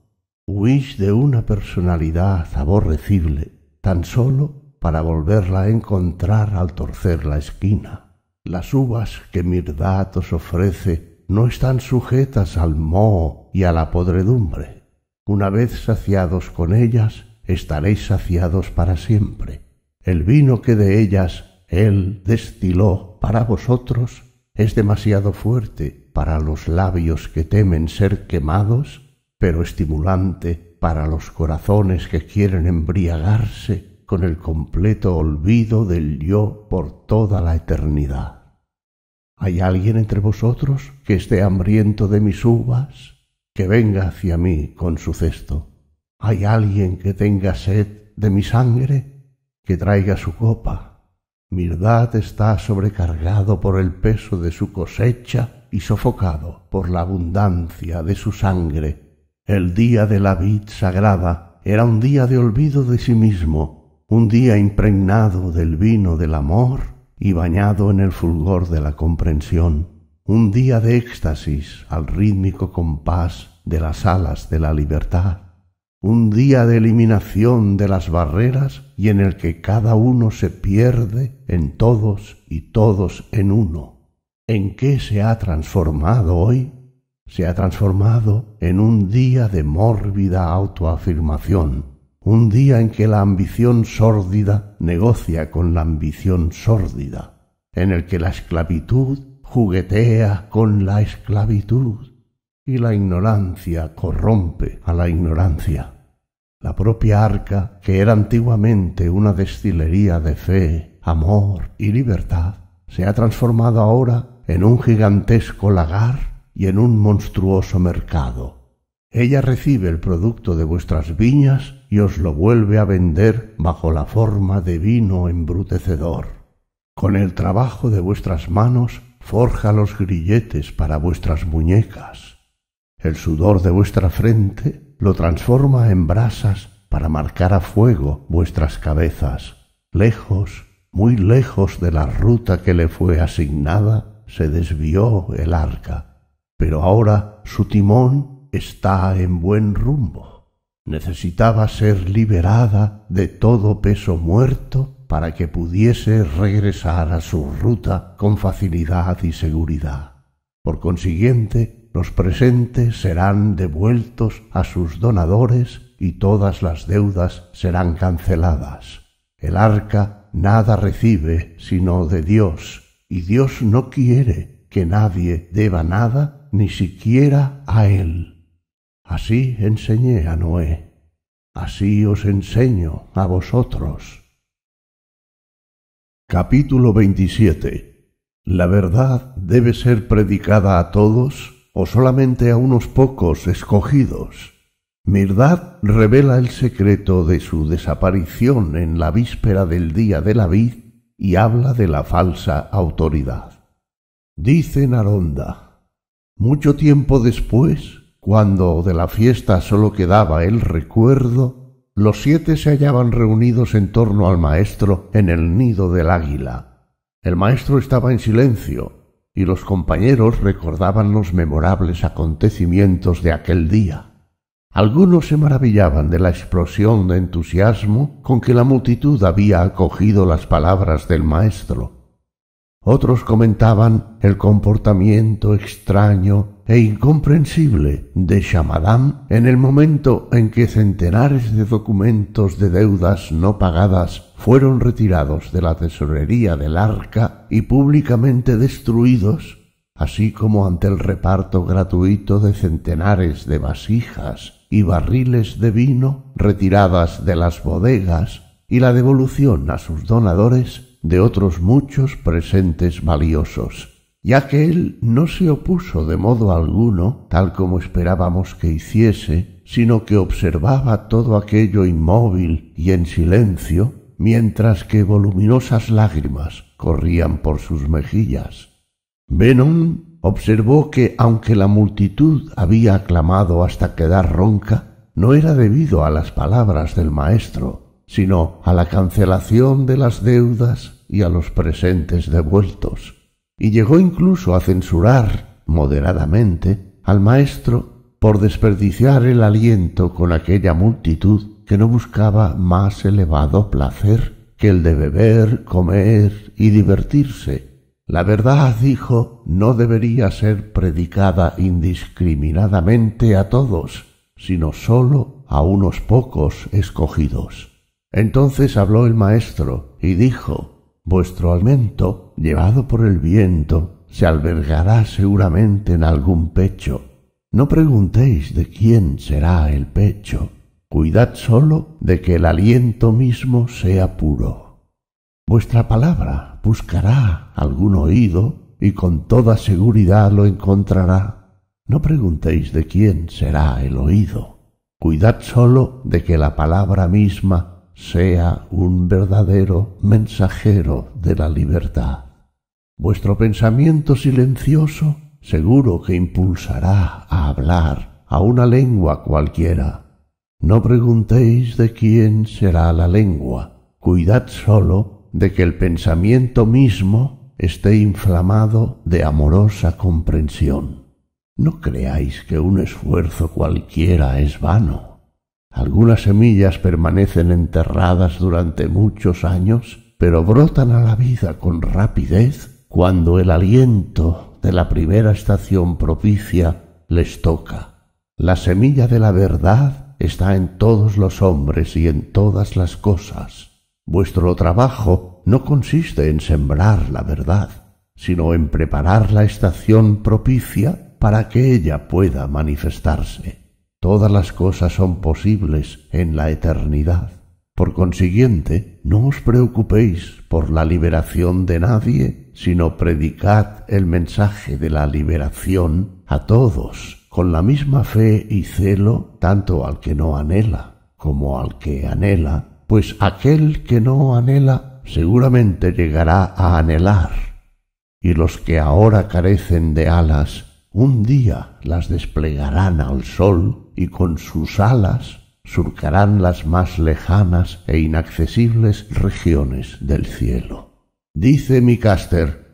Huís de una personalidad aborrecible tan solo para volverla a encontrar al torcer la esquina. Las uvas que Mirdad os ofrece no están sujetas al moho y a la podredumbre. Una vez saciados con ellas, estaréis saciados para siempre. El vino que de ellas él destiló para vosotros es demasiado fuerte para los labios que temen ser quemados, pero estimulante para los corazones que quieren embriagarse con el completo olvido del yo por toda la eternidad. ¿Hay alguien entre vosotros que esté hambriento de mis uvas? Que venga hacia mí con su cesto. ¿Hay alguien que tenga sed de mi sangre? Que traiga su copa Mirdad está sobrecargado por el peso de su cosecha y sofocado por la abundancia de su sangre. El día de la vid sagrada era un día de olvido de sí mismo, un día impregnado del vino del amor y bañado en el fulgor de la comprensión, un día de éxtasis al rítmico compás de las alas de la libertad un día de eliminación de las barreras y en el que cada uno se pierde en todos y todos en uno. ¿En qué se ha transformado hoy? Se ha transformado en un día de mórbida autoafirmación, un día en que la ambición sórdida negocia con la ambición sórdida, en el que la esclavitud juguetea con la esclavitud y la ignorancia corrompe a la ignorancia. La propia arca, que era antiguamente una destilería de fe, amor y libertad, se ha transformado ahora en un gigantesco lagar y en un monstruoso mercado. Ella recibe el producto de vuestras viñas y os lo vuelve a vender bajo la forma de vino embrutecedor. Con el trabajo de vuestras manos forja los grilletes para vuestras muñecas. El sudor de vuestra frente lo transforma en brasas para marcar a fuego vuestras cabezas. Lejos, muy lejos de la ruta que le fue asignada, se desvió el arca, pero ahora su timón está en buen rumbo. Necesitaba ser liberada de todo peso muerto para que pudiese regresar a su ruta con facilidad y seguridad. Por consiguiente, los presentes serán devueltos a sus donadores y todas las deudas serán canceladas. El arca nada recibe sino de Dios, y Dios no quiere que nadie deba nada, ni siquiera a Él. Así enseñé a Noé, así os enseño a vosotros. Capítulo 27 La verdad debe ser predicada a todos o solamente a unos pocos escogidos. Mirdad revela el secreto de su desaparición en la víspera del día de la vid y habla de la falsa autoridad. Dice Naronda, mucho tiempo después, cuando de la fiesta sólo quedaba el recuerdo, los siete se hallaban reunidos en torno al maestro en el nido del águila. El maestro estaba en silencio, y los compañeros recordaban los memorables acontecimientos de aquel día. Algunos se maravillaban de la explosión de entusiasmo con que la multitud había acogido las palabras del maestro. Otros comentaban el comportamiento extraño e incomprensible de Shamadam en el momento en que centenares de documentos de deudas no pagadas fueron retirados de la tesorería del arca y públicamente destruidos, así como ante el reparto gratuito de centenares de vasijas y barriles de vino retiradas de las bodegas y la devolución a sus donadores de otros muchos presentes valiosos ya que él no se opuso de modo alguno, tal como esperábamos que hiciese, sino que observaba todo aquello inmóvil y en silencio, mientras que voluminosas lágrimas corrían por sus mejillas. Venom observó que, aunque la multitud había aclamado hasta quedar ronca, no era debido a las palabras del maestro, sino a la cancelación de las deudas y a los presentes devueltos y llegó incluso a censurar moderadamente al maestro por desperdiciar el aliento con aquella multitud que no buscaba más elevado placer que el de beber, comer y divertirse. La verdad, dijo, no debería ser predicada indiscriminadamente a todos, sino sólo a unos pocos escogidos. Entonces habló el maestro y dijo Vuestro alimento, llevado por el viento, se albergará seguramente en algún pecho. No preguntéis de quién será el pecho. Cuidad sólo de que el aliento mismo sea puro. Vuestra palabra buscará algún oído y con toda seguridad lo encontrará. No preguntéis de quién será el oído. Cuidad sólo de que la palabra misma sea un verdadero mensajero de la libertad. Vuestro pensamiento silencioso seguro que impulsará a hablar a una lengua cualquiera. No preguntéis de quién será la lengua, cuidad sólo de que el pensamiento mismo esté inflamado de amorosa comprensión. No creáis que un esfuerzo cualquiera es vano algunas semillas permanecen enterradas durante muchos años, pero brotan a la vida con rapidez cuando el aliento de la primera estación propicia les toca. La semilla de la verdad está en todos los hombres y en todas las cosas. Vuestro trabajo no consiste en sembrar la verdad, sino en preparar la estación propicia para que ella pueda manifestarse. Todas las cosas son posibles en la eternidad. Por consiguiente, no os preocupéis por la liberación de nadie, sino predicad el mensaje de la liberación a todos, con la misma fe y celo tanto al que no anhela como al que anhela, pues aquel que no anhela seguramente llegará a anhelar. Y los que ahora carecen de alas, un día las desplegarán al sol y con sus alas surcarán las más lejanas e inaccesibles regiones del cielo. Dice caster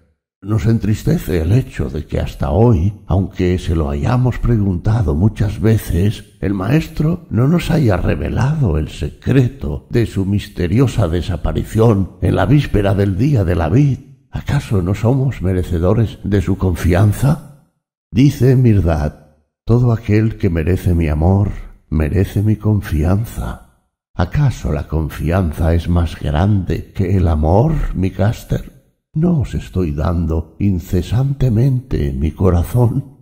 nos entristece el hecho de que hasta hoy, aunque se lo hayamos preguntado muchas veces, el maestro no nos haya revelado el secreto de su misteriosa desaparición en la víspera del día de la vid. ¿Acaso no somos merecedores de su confianza? Dice Mirdad, todo aquel que merece mi amor merece mi confianza. ¿Acaso la confianza es más grande que el amor, mi Caster? No os estoy dando incesantemente mi corazón.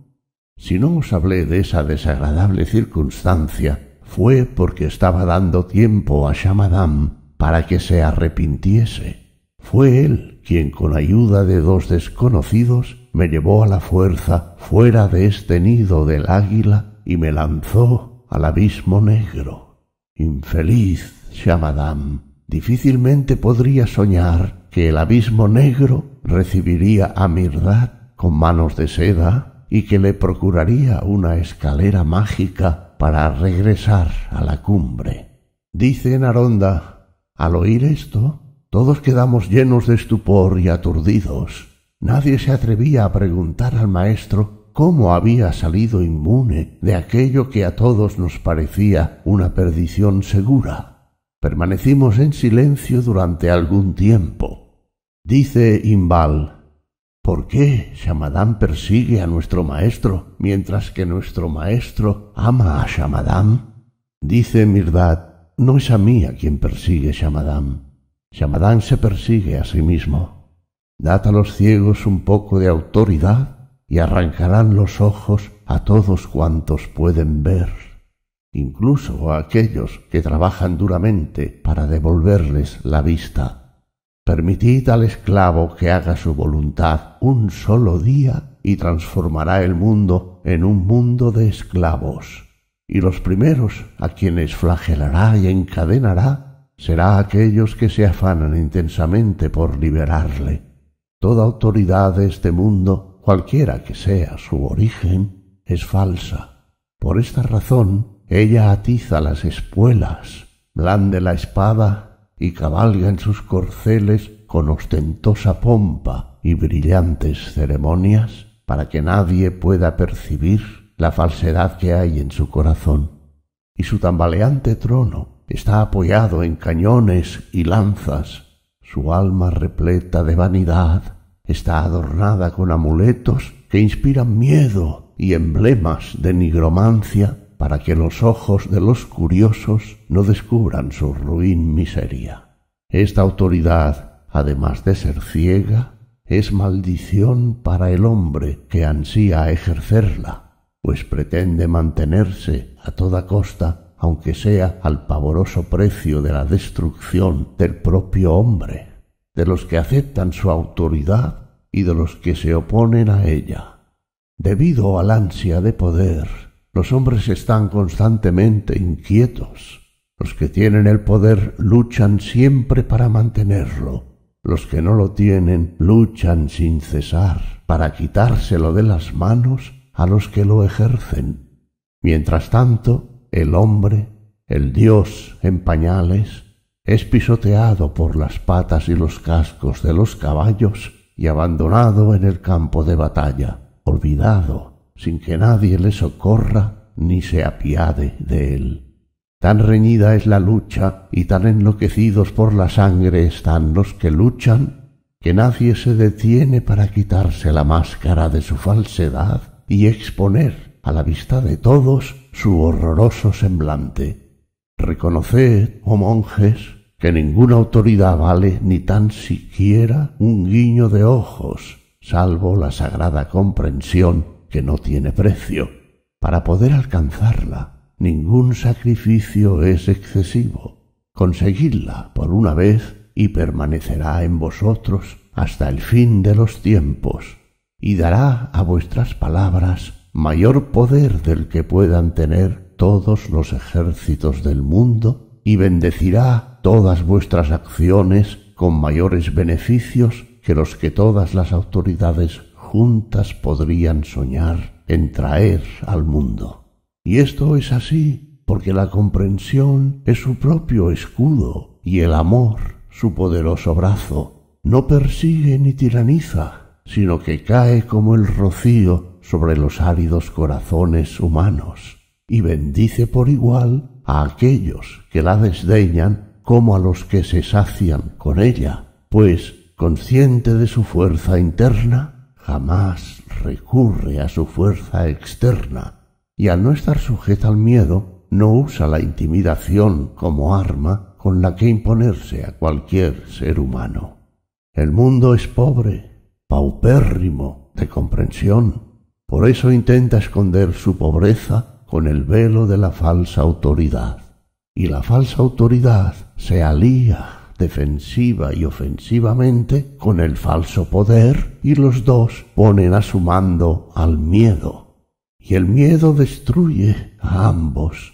Si no os hablé de esa desagradable circunstancia, fue porque estaba dando tiempo a Shamadam para que se arrepintiese. Fue él quien, con ayuda de dos desconocidos, me llevó a la fuerza fuera de este nido del águila y me lanzó al abismo negro. Infeliz Shamadam, difícilmente podría soñar que el abismo negro recibiría a Mirdad con manos de seda y que le procuraría una escalera mágica para regresar a la cumbre. Dice Naronda, al oír esto, todos quedamos llenos de estupor y aturdidos Nadie se atrevía a preguntar al maestro cómo había salido inmune de aquello que a todos nos parecía una perdición segura. Permanecimos en silencio durante algún tiempo. Dice Imbal, ¿Por qué Shamadán persigue a nuestro maestro, mientras que nuestro maestro ama a Shamadán? Dice Mirdad, no es a mí a quien persigue Shamadán. Shamadán se persigue a sí mismo. Dad a los ciegos un poco de autoridad y arrancarán los ojos a todos cuantos pueden ver, incluso a aquellos que trabajan duramente para devolverles la vista. Permitid al esclavo que haga su voluntad un solo día y transformará el mundo en un mundo de esclavos. Y los primeros a quienes flagelará y encadenará será aquellos que se afanan intensamente por liberarle Toda autoridad de este mundo, cualquiera que sea su origen, es falsa. Por esta razón, ella atiza las espuelas, blande la espada y cabalga en sus corceles con ostentosa pompa y brillantes ceremonias para que nadie pueda percibir la falsedad que hay en su corazón. Y su tambaleante trono está apoyado en cañones y lanzas su alma repleta de vanidad está adornada con amuletos que inspiran miedo y emblemas de nigromancia para que los ojos de los curiosos no descubran su ruin miseria. Esta autoridad, además de ser ciega, es maldición para el hombre que ansía ejercerla, pues pretende mantenerse a toda costa aunque sea al pavoroso precio de la destrucción del propio hombre, de los que aceptan su autoridad y de los que se oponen a ella. Debido al ansia de poder, los hombres están constantemente inquietos. Los que tienen el poder luchan siempre para mantenerlo. Los que no lo tienen luchan sin cesar para quitárselo de las manos a los que lo ejercen. Mientras tanto, el hombre, el dios en pañales, es pisoteado por las patas y los cascos de los caballos y abandonado en el campo de batalla, olvidado, sin que nadie le socorra ni se apiade de él. Tan reñida es la lucha y tan enloquecidos por la sangre están los que luchan, que nadie se detiene para quitarse la máscara de su falsedad y exponer a la vista de todos su horroroso semblante. Reconoced, oh monjes, que ninguna autoridad vale ni tan siquiera un guiño de ojos, salvo la sagrada comprensión que no tiene precio. Para poder alcanzarla, ningún sacrificio es excesivo. Conseguidla por una vez y permanecerá en vosotros hasta el fin de los tiempos, y dará a vuestras palabras mayor poder del que puedan tener todos los ejércitos del mundo, y bendecirá todas vuestras acciones con mayores beneficios que los que todas las autoridades juntas podrían soñar en traer al mundo. Y esto es así porque la comprensión es su propio escudo y el amor su poderoso brazo. No persigue ni tiraniza, sino que cae como el rocío sobre los áridos corazones humanos, y bendice por igual a aquellos que la desdeñan como a los que se sacian con ella, pues, consciente de su fuerza interna, jamás recurre a su fuerza externa, y al no estar sujeta al miedo, no usa la intimidación como arma con la que imponerse a cualquier ser humano. El mundo es pobre, paupérrimo de comprensión, por eso intenta esconder su pobreza con el velo de la falsa autoridad. Y la falsa autoridad se alía defensiva y ofensivamente con el falso poder y los dos ponen a su mando al miedo. Y el miedo destruye a ambos.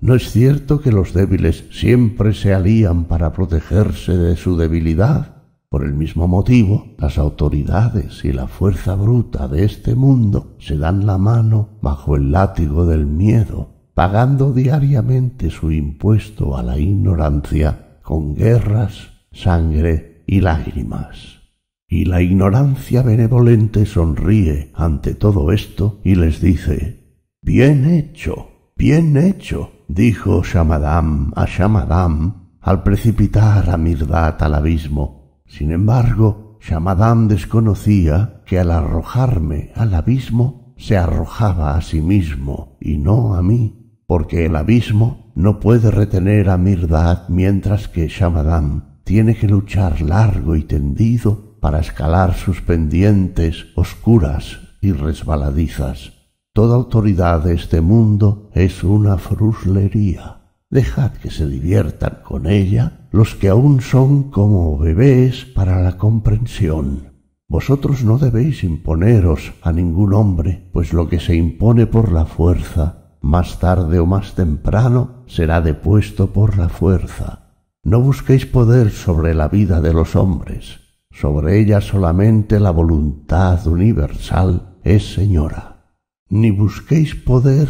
¿No es cierto que los débiles siempre se alían para protegerse de su debilidad? Por el mismo motivo, las autoridades y la fuerza bruta de este mundo se dan la mano bajo el látigo del miedo, pagando diariamente su impuesto a la ignorancia con guerras, sangre y lágrimas. Y la ignorancia benevolente sonríe ante todo esto y les dice Bien hecho, bien hecho, dijo Shamadam a Shamadam al precipitar a Mirdad al abismo sin embargo, Shamadán desconocía que al arrojarme al abismo se arrojaba a sí mismo y no a mí, porque el abismo no puede retener a Mirdad mientras que Shamadam tiene que luchar largo y tendido para escalar sus pendientes oscuras y resbaladizas. Toda autoridad de este mundo es una fruslería. Dejad que se diviertan con ella los que aún son como bebés para la comprensión. Vosotros no debéis imponeros a ningún hombre, pues lo que se impone por la fuerza, más tarde o más temprano, será depuesto por la fuerza. No busquéis poder sobre la vida de los hombres, sobre ella solamente la voluntad universal es señora. Ni busquéis poder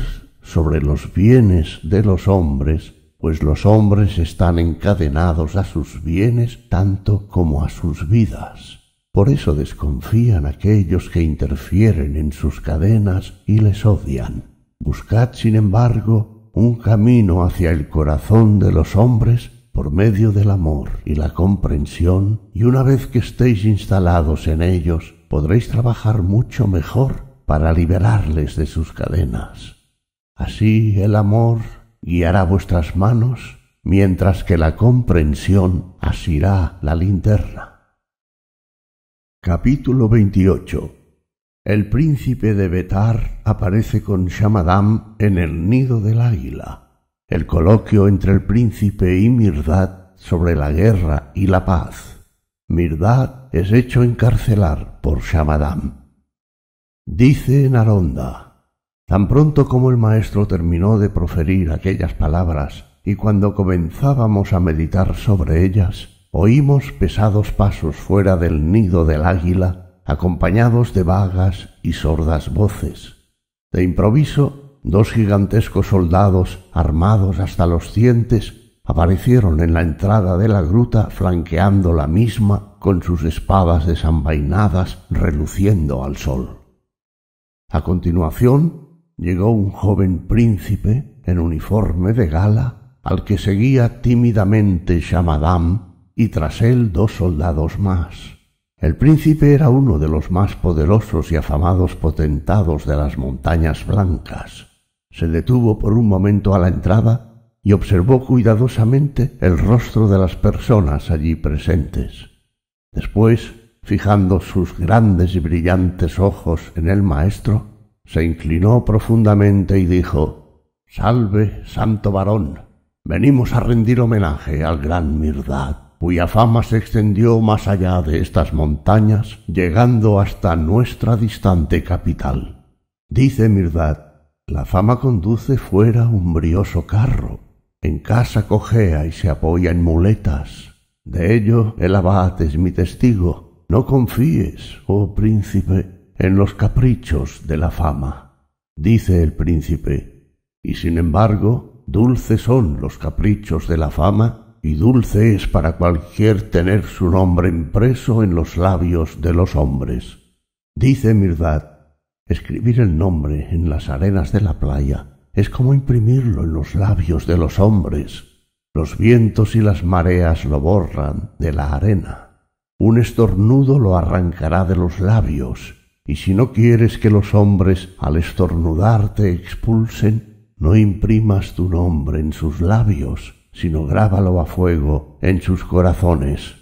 sobre los bienes de los hombres, pues los hombres están encadenados a sus bienes tanto como a sus vidas. Por eso desconfían aquellos que interfieren en sus cadenas y les odian. Buscad, sin embargo, un camino hacia el corazón de los hombres por medio del amor y la comprensión, y una vez que estéis instalados en ellos, podréis trabajar mucho mejor para liberarles de sus cadenas. Así el amor guiará vuestras manos, mientras que la comprensión asirá la linterna. Capítulo El príncipe de Betar aparece con Shamadam en el nido del águila. El coloquio entre el príncipe y Mirdad sobre la guerra y la paz. Mirdad es hecho encarcelar por Shamadam. Dice Naronda Tan pronto como el maestro terminó de proferir aquellas palabras, y cuando comenzábamos a meditar sobre ellas, oímos pesados pasos fuera del nido del águila, acompañados de vagas y sordas voces. De improviso, dos gigantescos soldados, armados hasta los dientes, aparecieron en la entrada de la gruta flanqueando la misma con sus espadas desambainadas reluciendo al sol. A continuación llegó un joven príncipe en uniforme de gala, al que seguía tímidamente Shamadam y tras él dos soldados más. El príncipe era uno de los más poderosos y afamados potentados de las montañas blancas. Se detuvo por un momento a la entrada y observó cuidadosamente el rostro de las personas allí presentes. Después, fijando sus grandes y brillantes ojos en el maestro, se inclinó profundamente y dijo, Salve, santo varón, venimos a rendir homenaje al gran Mirdad, cuya fama se extendió más allá de estas montañas, llegando hasta nuestra distante capital. Dice Mirdad, la fama conduce fuera un brioso carro, en casa cojea y se apoya en muletas. De ello el abad es mi testigo. No confíes, oh príncipe, en los caprichos de la fama, dice el príncipe, y sin embargo, dulces son los caprichos de la fama, y dulce es para cualquier tener su nombre impreso en los labios de los hombres. Dice Mirdad, escribir el nombre en las arenas de la playa es como imprimirlo en los labios de los hombres. Los vientos y las mareas lo borran de la arena. Un estornudo lo arrancará de los labios y si no quieres que los hombres al estornudar te expulsen, no imprimas tu nombre en sus labios, sino grábalo a fuego en sus corazones.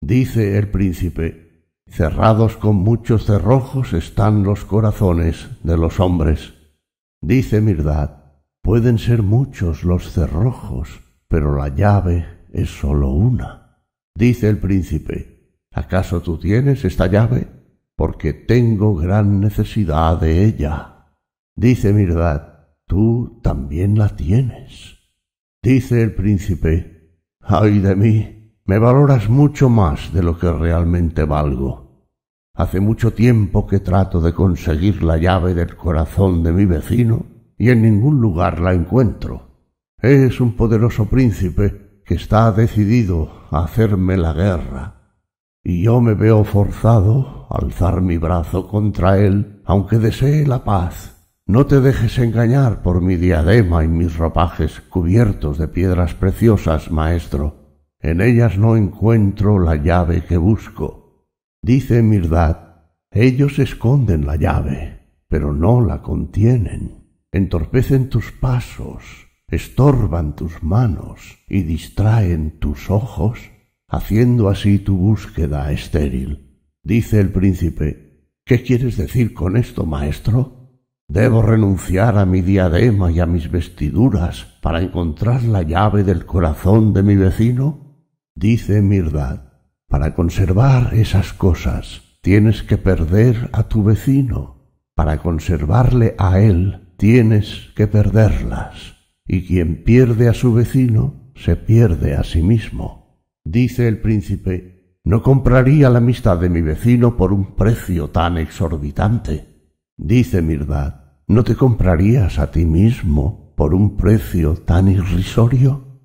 Dice el príncipe, cerrados con muchos cerrojos están los corazones de los hombres. Dice Mirdad, pueden ser muchos los cerrojos, pero la llave es sólo una. Dice el príncipe, ¿acaso tú tienes esta llave? porque tengo gran necesidad de ella. Dice Mirdad, tú también la tienes. Dice el príncipe, ay de mí, me valoras mucho más de lo que realmente valgo. Hace mucho tiempo que trato de conseguir la llave del corazón de mi vecino y en ningún lugar la encuentro. Es un poderoso príncipe que está decidido a hacerme la guerra y yo me veo forzado a alzar mi brazo contra él, aunque desee la paz. No te dejes engañar por mi diadema y mis ropajes cubiertos de piedras preciosas, maestro. En ellas no encuentro la llave que busco. Dice Mirdad, ellos esconden la llave, pero no la contienen. Entorpecen tus pasos, estorban tus manos y distraen tus ojos haciendo así tu búsqueda estéril. Dice el príncipe, ¿qué quieres decir con esto, maestro? Debo renunciar a mi diadema y a mis vestiduras para encontrar la llave del corazón de mi vecino? Dice Mirdad, para conservar esas cosas tienes que perder a tu vecino. Para conservarle a él tienes que perderlas. Y quien pierde a su vecino se pierde a sí mismo. Dice el príncipe, no compraría la amistad de mi vecino por un precio tan exorbitante. Dice Mirdad, ¿no te comprarías a ti mismo por un precio tan irrisorio?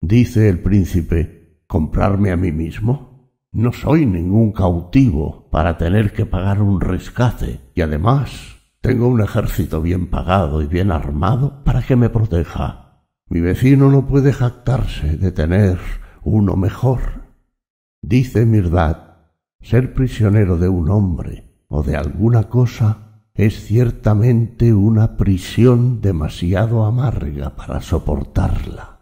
Dice el príncipe, ¿comprarme a mí mismo? No soy ningún cautivo para tener que pagar un rescate, y además tengo un ejército bien pagado y bien armado para que me proteja. Mi vecino no puede jactarse de tener uno mejor. Dice Mirdad, ser prisionero de un hombre o de alguna cosa es ciertamente una prisión demasiado amarga para soportarla.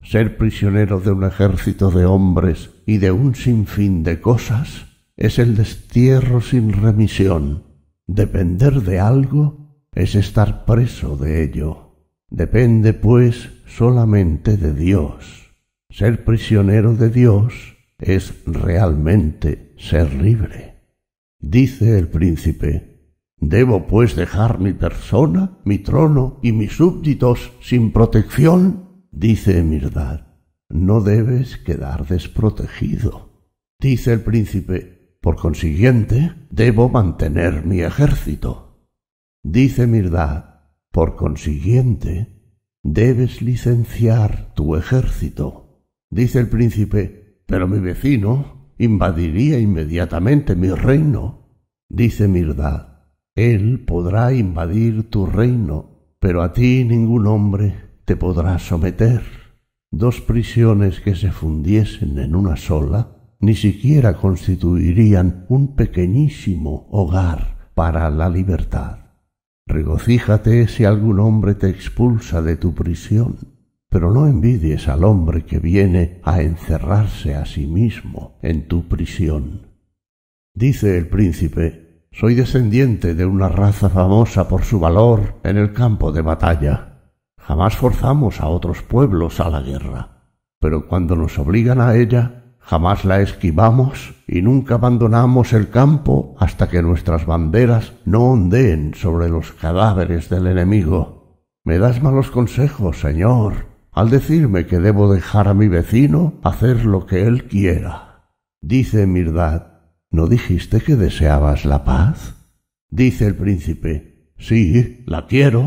Ser prisionero de un ejército de hombres y de un sinfín de cosas es el destierro sin remisión. Depender de algo es estar preso de ello. Depende, pues, solamente de Dios. Ser prisionero de Dios es realmente ser libre. Dice el príncipe, ¿debo pues dejar mi persona, mi trono y mis súbditos sin protección? Dice Mirdad, no debes quedar desprotegido. Dice el príncipe, por consiguiente, debo mantener mi ejército. Dice Mirdad, por consiguiente, debes licenciar tu ejército. Dice el príncipe, pero mi vecino invadiría inmediatamente mi reino. Dice Mirdad, él podrá invadir tu reino, pero a ti ningún hombre te podrá someter. Dos prisiones que se fundiesen en una sola ni siquiera constituirían un pequeñísimo hogar para la libertad. Regocíjate si algún hombre te expulsa de tu prisión pero no envidies al hombre que viene a encerrarse a sí mismo en tu prisión. Dice el príncipe, soy descendiente de una raza famosa por su valor en el campo de batalla. Jamás forzamos a otros pueblos a la guerra, pero cuando nos obligan a ella, jamás la esquivamos y nunca abandonamos el campo hasta que nuestras banderas no ondeen sobre los cadáveres del enemigo. Me das malos consejos, señor, al decirme que debo dejar a mi vecino hacer lo que él quiera. Dice Mirdad, ¿no dijiste que deseabas la paz? Dice el príncipe, sí, la quiero.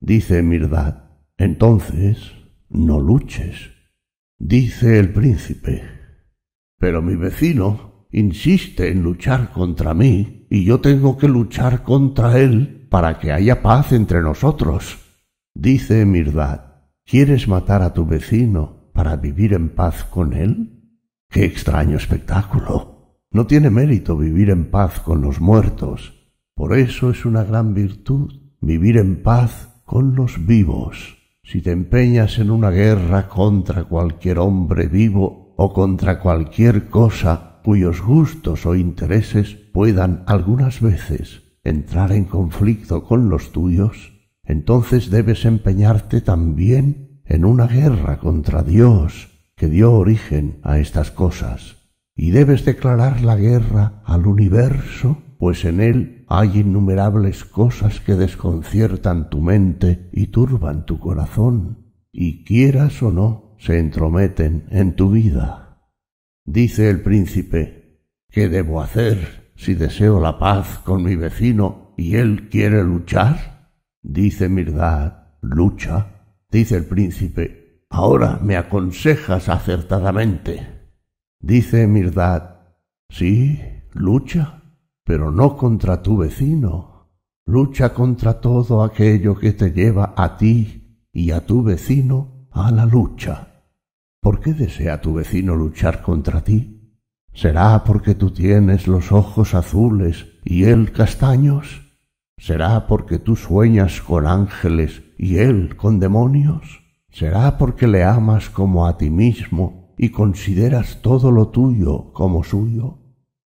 Dice Mirdad, entonces no luches. Dice el príncipe, pero mi vecino insiste en luchar contra mí y yo tengo que luchar contra él para que haya paz entre nosotros. Dice Mirdad, ¿Quieres matar a tu vecino para vivir en paz con él? ¡Qué extraño espectáculo! No tiene mérito vivir en paz con los muertos. Por eso es una gran virtud vivir en paz con los vivos. Si te empeñas en una guerra contra cualquier hombre vivo o contra cualquier cosa cuyos gustos o intereses puedan algunas veces entrar en conflicto con los tuyos, entonces debes empeñarte también en una guerra contra Dios que dio origen a estas cosas. Y debes declarar la guerra al universo, pues en él hay innumerables cosas que desconciertan tu mente y turban tu corazón, y quieras o no, se entrometen en tu vida. Dice el príncipe, ¿qué debo hacer si deseo la paz con mi vecino y él quiere luchar? Dice Mirdad, lucha. Dice el príncipe, ahora me aconsejas acertadamente. Dice Mirdad, sí, lucha, pero no contra tu vecino. Lucha contra todo aquello que te lleva a ti y a tu vecino a la lucha. ¿Por qué desea tu vecino luchar contra ti? ¿Será porque tú tienes los ojos azules y él castaños? ¿Será porque tú sueñas con ángeles y él con demonios? ¿Será porque le amas como a ti mismo y consideras todo lo tuyo como suyo?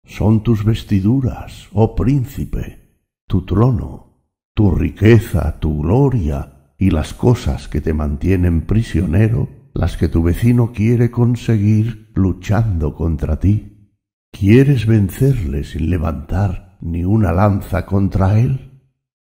Son tus vestiduras, oh príncipe, tu trono, tu riqueza, tu gloria y las cosas que te mantienen prisionero, las que tu vecino quiere conseguir luchando contra ti. ¿Quieres vencerle sin levantar ni una lanza contra él?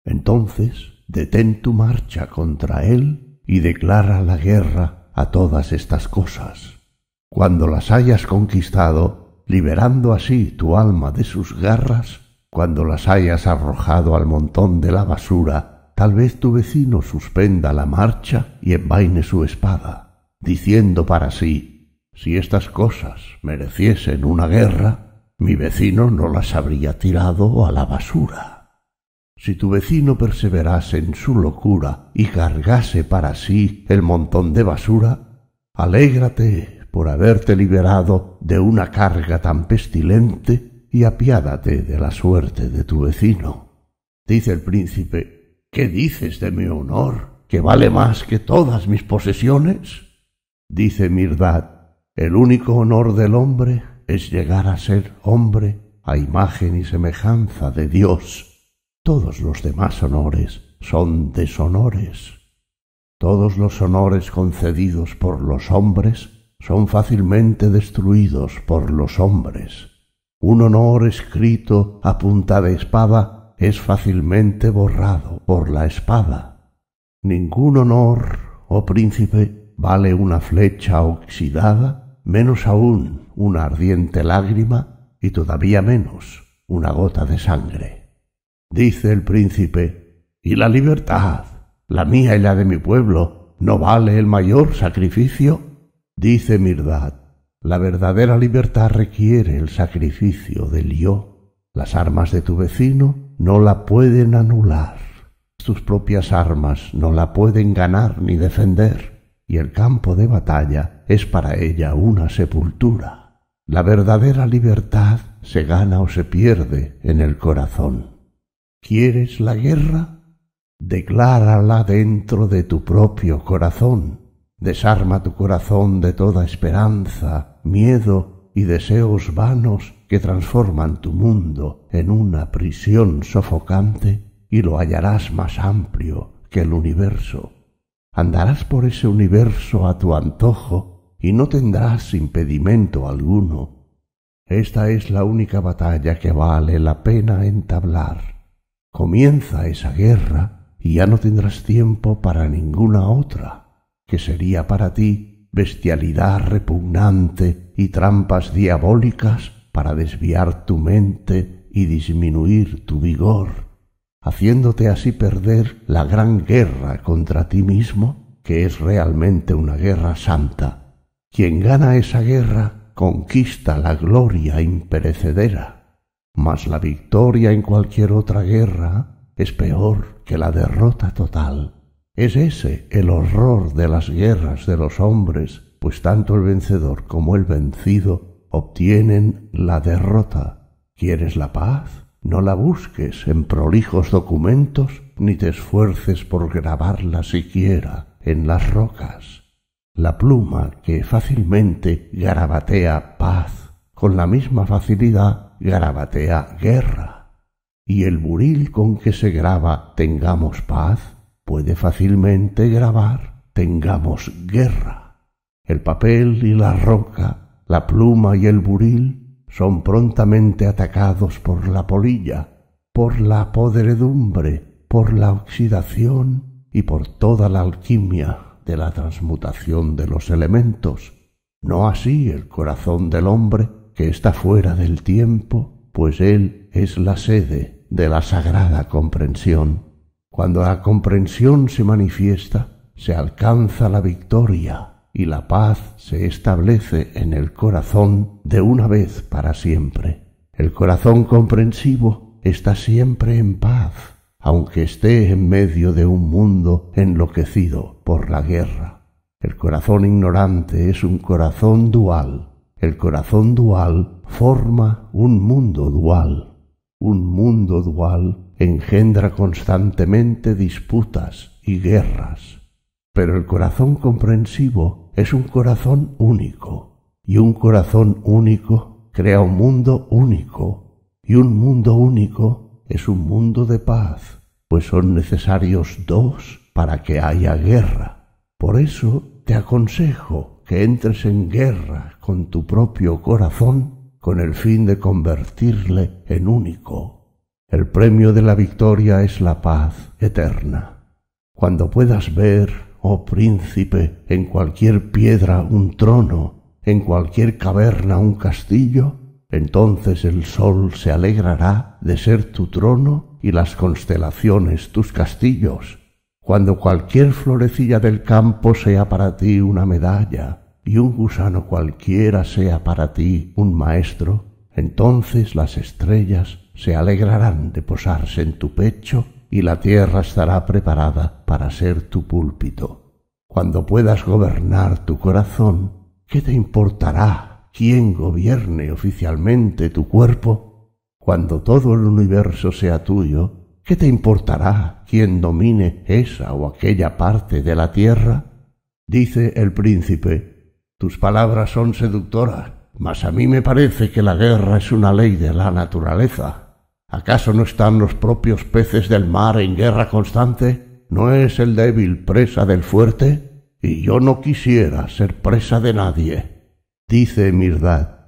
Entonces detén tu marcha contra él y declara la guerra a todas estas cosas. Cuando las hayas conquistado, liberando así tu alma de sus garras, cuando las hayas arrojado al montón de la basura, tal vez tu vecino suspenda la marcha y envaine su espada, diciendo para sí, si estas cosas mereciesen una guerra, mi vecino no las habría tirado a la basura. Si tu vecino perseverase en su locura y cargase para sí el montón de basura, alégrate por haberte liberado de una carga tan pestilente y apiádate de la suerte de tu vecino. Dice el príncipe, ¿qué dices de mi honor, que vale más que todas mis posesiones? Dice Mirdad, el único honor del hombre es llegar a ser hombre a imagen y semejanza de Dios todos los demás honores son deshonores. Todos los honores concedidos por los hombres son fácilmente destruidos por los hombres. Un honor escrito a punta de espada es fácilmente borrado por la espada. Ningún honor, oh príncipe, vale una flecha oxidada, menos aún una ardiente lágrima y todavía menos una gota de sangre dice el príncipe, y la libertad, la mía y la de mi pueblo, ¿no vale el mayor sacrificio? Dice Mirdad, la verdadera libertad requiere el sacrificio del yo. Las armas de tu vecino no la pueden anular. Tus propias armas no la pueden ganar ni defender, y el campo de batalla es para ella una sepultura. La verdadera libertad se gana o se pierde en el corazón. ¿Quieres la guerra? Declárala dentro de tu propio corazón. Desarma tu corazón de toda esperanza, miedo y deseos vanos que transforman tu mundo en una prisión sofocante y lo hallarás más amplio que el universo. Andarás por ese universo a tu antojo y no tendrás impedimento alguno. Esta es la única batalla que vale la pena entablar Comienza esa guerra y ya no tendrás tiempo para ninguna otra, que sería para ti bestialidad repugnante y trampas diabólicas para desviar tu mente y disminuir tu vigor, haciéndote así perder la gran guerra contra ti mismo, que es realmente una guerra santa. Quien gana esa guerra conquista la gloria imperecedera mas la victoria en cualquier otra guerra es peor que la derrota total. Es ese el horror de las guerras de los hombres, pues tanto el vencedor como el vencido obtienen la derrota. ¿Quieres la paz? No la busques en prolijos documentos ni te esfuerces por grabarla siquiera en las rocas. La pluma que fácilmente garabatea paz con la misma facilidad Grabatea guerra, y el buril con que se graba tengamos paz puede fácilmente grabar tengamos guerra. El papel y la roca, la pluma y el buril son prontamente atacados por la polilla, por la podredumbre, por la oxidación y por toda la alquimia de la transmutación de los elementos. No así el corazón del hombre, que está fuera del tiempo, pues Él es la sede de la sagrada comprensión. Cuando la comprensión se manifiesta, se alcanza la victoria y la paz se establece en el corazón de una vez para siempre. El corazón comprensivo está siempre en paz, aunque esté en medio de un mundo enloquecido por la guerra. El corazón ignorante es un corazón dual, el corazón dual forma un mundo dual. Un mundo dual engendra constantemente disputas y guerras. Pero el corazón comprensivo es un corazón único, y un corazón único crea un mundo único, y un mundo único es un mundo de paz, pues son necesarios dos para que haya guerra. Por eso te aconsejo que entres en guerra con tu propio corazón con el fin de convertirle en único. El premio de la victoria es la paz eterna. Cuando puedas ver, oh príncipe, en cualquier piedra un trono, en cualquier caverna un castillo, entonces el sol se alegrará de ser tu trono y las constelaciones tus castillos, cuando cualquier florecilla del campo sea para ti una medalla y un gusano cualquiera sea para ti un maestro, entonces las estrellas se alegrarán de posarse en tu pecho y la tierra estará preparada para ser tu púlpito. Cuando puedas gobernar tu corazón, ¿qué te importará quién gobierne oficialmente tu cuerpo? Cuando todo el universo sea tuyo, ¿Qué te importará quién domine esa o aquella parte de la tierra? Dice el príncipe, tus palabras son seductoras, mas a mí me parece que la guerra es una ley de la naturaleza. ¿Acaso no están los propios peces del mar en guerra constante? ¿No es el débil presa del fuerte? Y yo no quisiera ser presa de nadie. Dice Mirdad,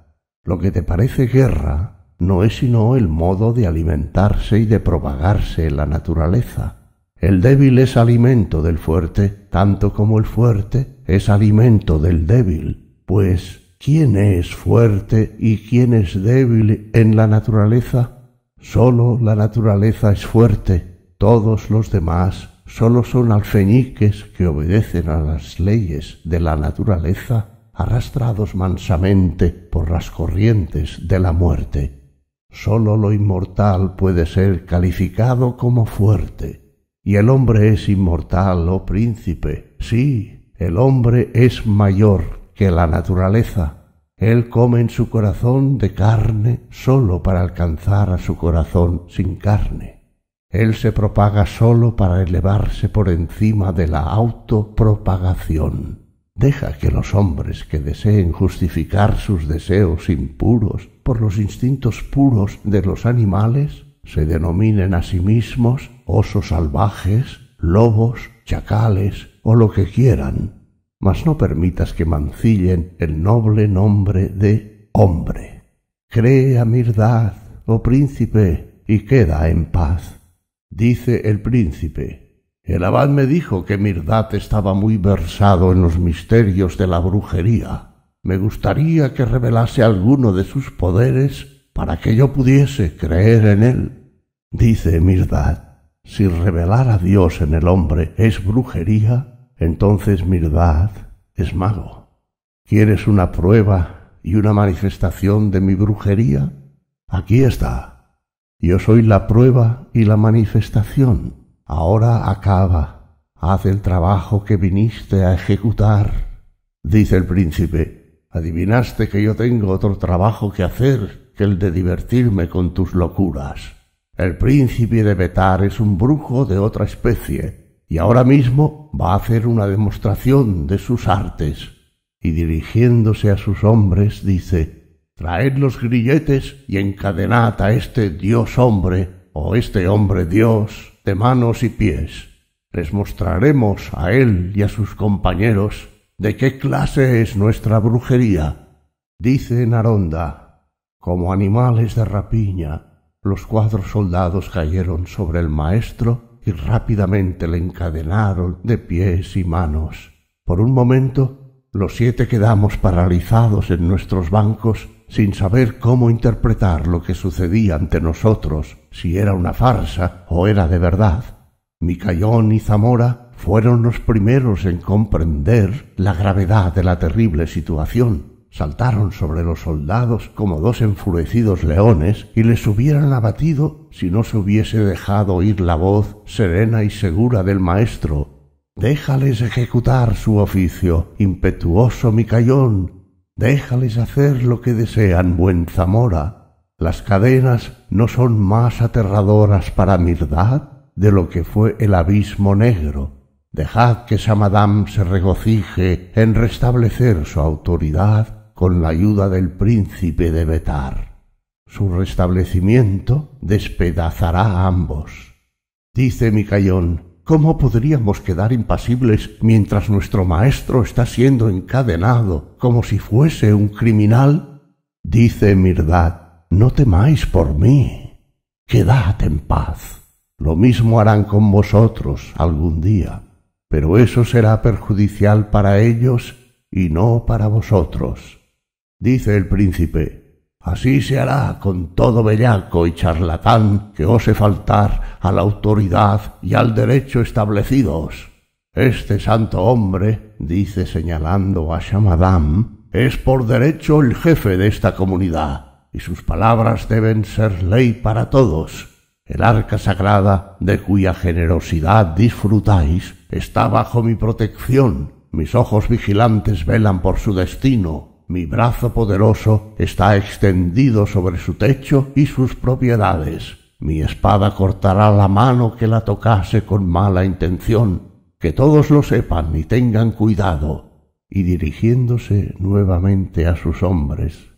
lo que te parece guerra no es sino el modo de alimentarse y de propagarse en la naturaleza. El débil es alimento del fuerte, tanto como el fuerte es alimento del débil, pues ¿quién es fuerte y quién es débil en la naturaleza? Sólo la naturaleza es fuerte, todos los demás sólo son alfeñiques que obedecen a las leyes de la naturaleza, arrastrados mansamente por las corrientes de la muerte. Sólo lo inmortal puede ser calificado como fuerte, y el hombre es inmortal, oh príncipe. Sí, el hombre es mayor que la naturaleza. Él come en su corazón de carne sólo para alcanzar a su corazón sin carne. Él se propaga sólo para elevarse por encima de la autopropagación. Deja que los hombres que deseen justificar sus deseos impuros por los instintos puros de los animales se denominen a sí mismos osos salvajes, lobos, chacales o lo que quieran, mas no permitas que mancillen el noble nombre de hombre. Cree a mirdad, oh príncipe, y queda en paz. Dice el príncipe, el abad me dijo que Mirdad estaba muy versado en los misterios de la brujería. Me gustaría que revelase alguno de sus poderes para que yo pudiese creer en él. Dice Mirdad, si revelar a Dios en el hombre es brujería, entonces Mirdad es mago. ¿Quieres una prueba y una manifestación de mi brujería? Aquí está. Yo soy la prueba y la manifestación. Ahora acaba, haz el trabajo que viniste a ejecutar. Dice el príncipe, adivinaste que yo tengo otro trabajo que hacer que el de divertirme con tus locuras. El príncipe de Betar es un brujo de otra especie, y ahora mismo va a hacer una demostración de sus artes. Y dirigiéndose a sus hombres dice, Traed los grilletes y encadenad a este dios hombre, o este hombre dios, de manos y pies. Les mostraremos a él y a sus compañeros de qué clase es nuestra brujería, dice Naronda. Como animales de rapiña, los cuatro soldados cayeron sobre el maestro y rápidamente le encadenaron de pies y manos. Por un momento, los siete quedamos paralizados en nuestros bancos sin saber cómo interpretar lo que sucedía ante nosotros, si era una farsa o era de verdad. Micayón y Zamora fueron los primeros en comprender la gravedad de la terrible situación. Saltaron sobre los soldados como dos enfurecidos leones y les hubieran abatido si no se hubiese dejado oír la voz serena y segura del maestro. Déjales ejecutar su oficio, impetuoso Micayón, Déjales hacer lo que desean, buen Zamora. Las cadenas no son más aterradoras para Mirdad de lo que fue el abismo negro. Dejad que Samadam se regocije en restablecer su autoridad con la ayuda del príncipe de Betar. Su restablecimiento despedazará a ambos. Dice Micayón, ¿Cómo podríamos quedar impasibles mientras nuestro maestro está siendo encadenado como si fuese un criminal? Dice Mirdad, no temáis por mí, quedad en paz. Lo mismo harán con vosotros algún día, pero eso será perjudicial para ellos y no para vosotros. Dice el príncipe, Así se hará con todo bellaco y charlatán que ose faltar a la autoridad y al derecho establecidos. Este santo hombre, dice señalando a Shamadam, es por derecho el jefe de esta comunidad, y sus palabras deben ser ley para todos. El arca sagrada, de cuya generosidad disfrutáis, está bajo mi protección. Mis ojos vigilantes velan por su destino, mi brazo poderoso está extendido sobre su techo y sus propiedades. Mi espada cortará la mano que la tocase con mala intención. Que todos lo sepan y tengan cuidado. Y dirigiéndose nuevamente a sus hombres.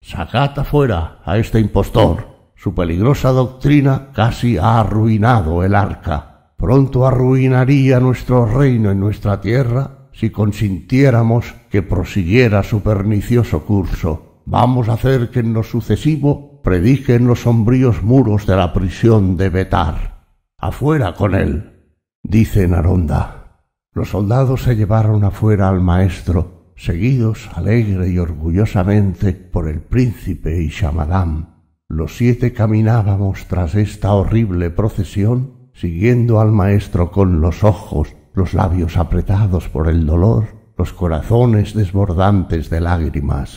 Sacad afuera a este impostor. Su peligrosa doctrina casi ha arruinado el arca. Pronto arruinaría nuestro reino en nuestra tierra si consintiéramos que prosiguiera su pernicioso curso. Vamos a hacer que en lo sucesivo prediquen los sombríos muros de la prisión de Betar. Afuera con él, dice Naronda. Los soldados se llevaron afuera al maestro, seguidos alegre y orgullosamente por el príncipe y Shamadam. Los siete caminábamos tras esta horrible procesión, siguiendo al maestro con los ojos, los labios apretados por el dolor los corazones desbordantes de lágrimas.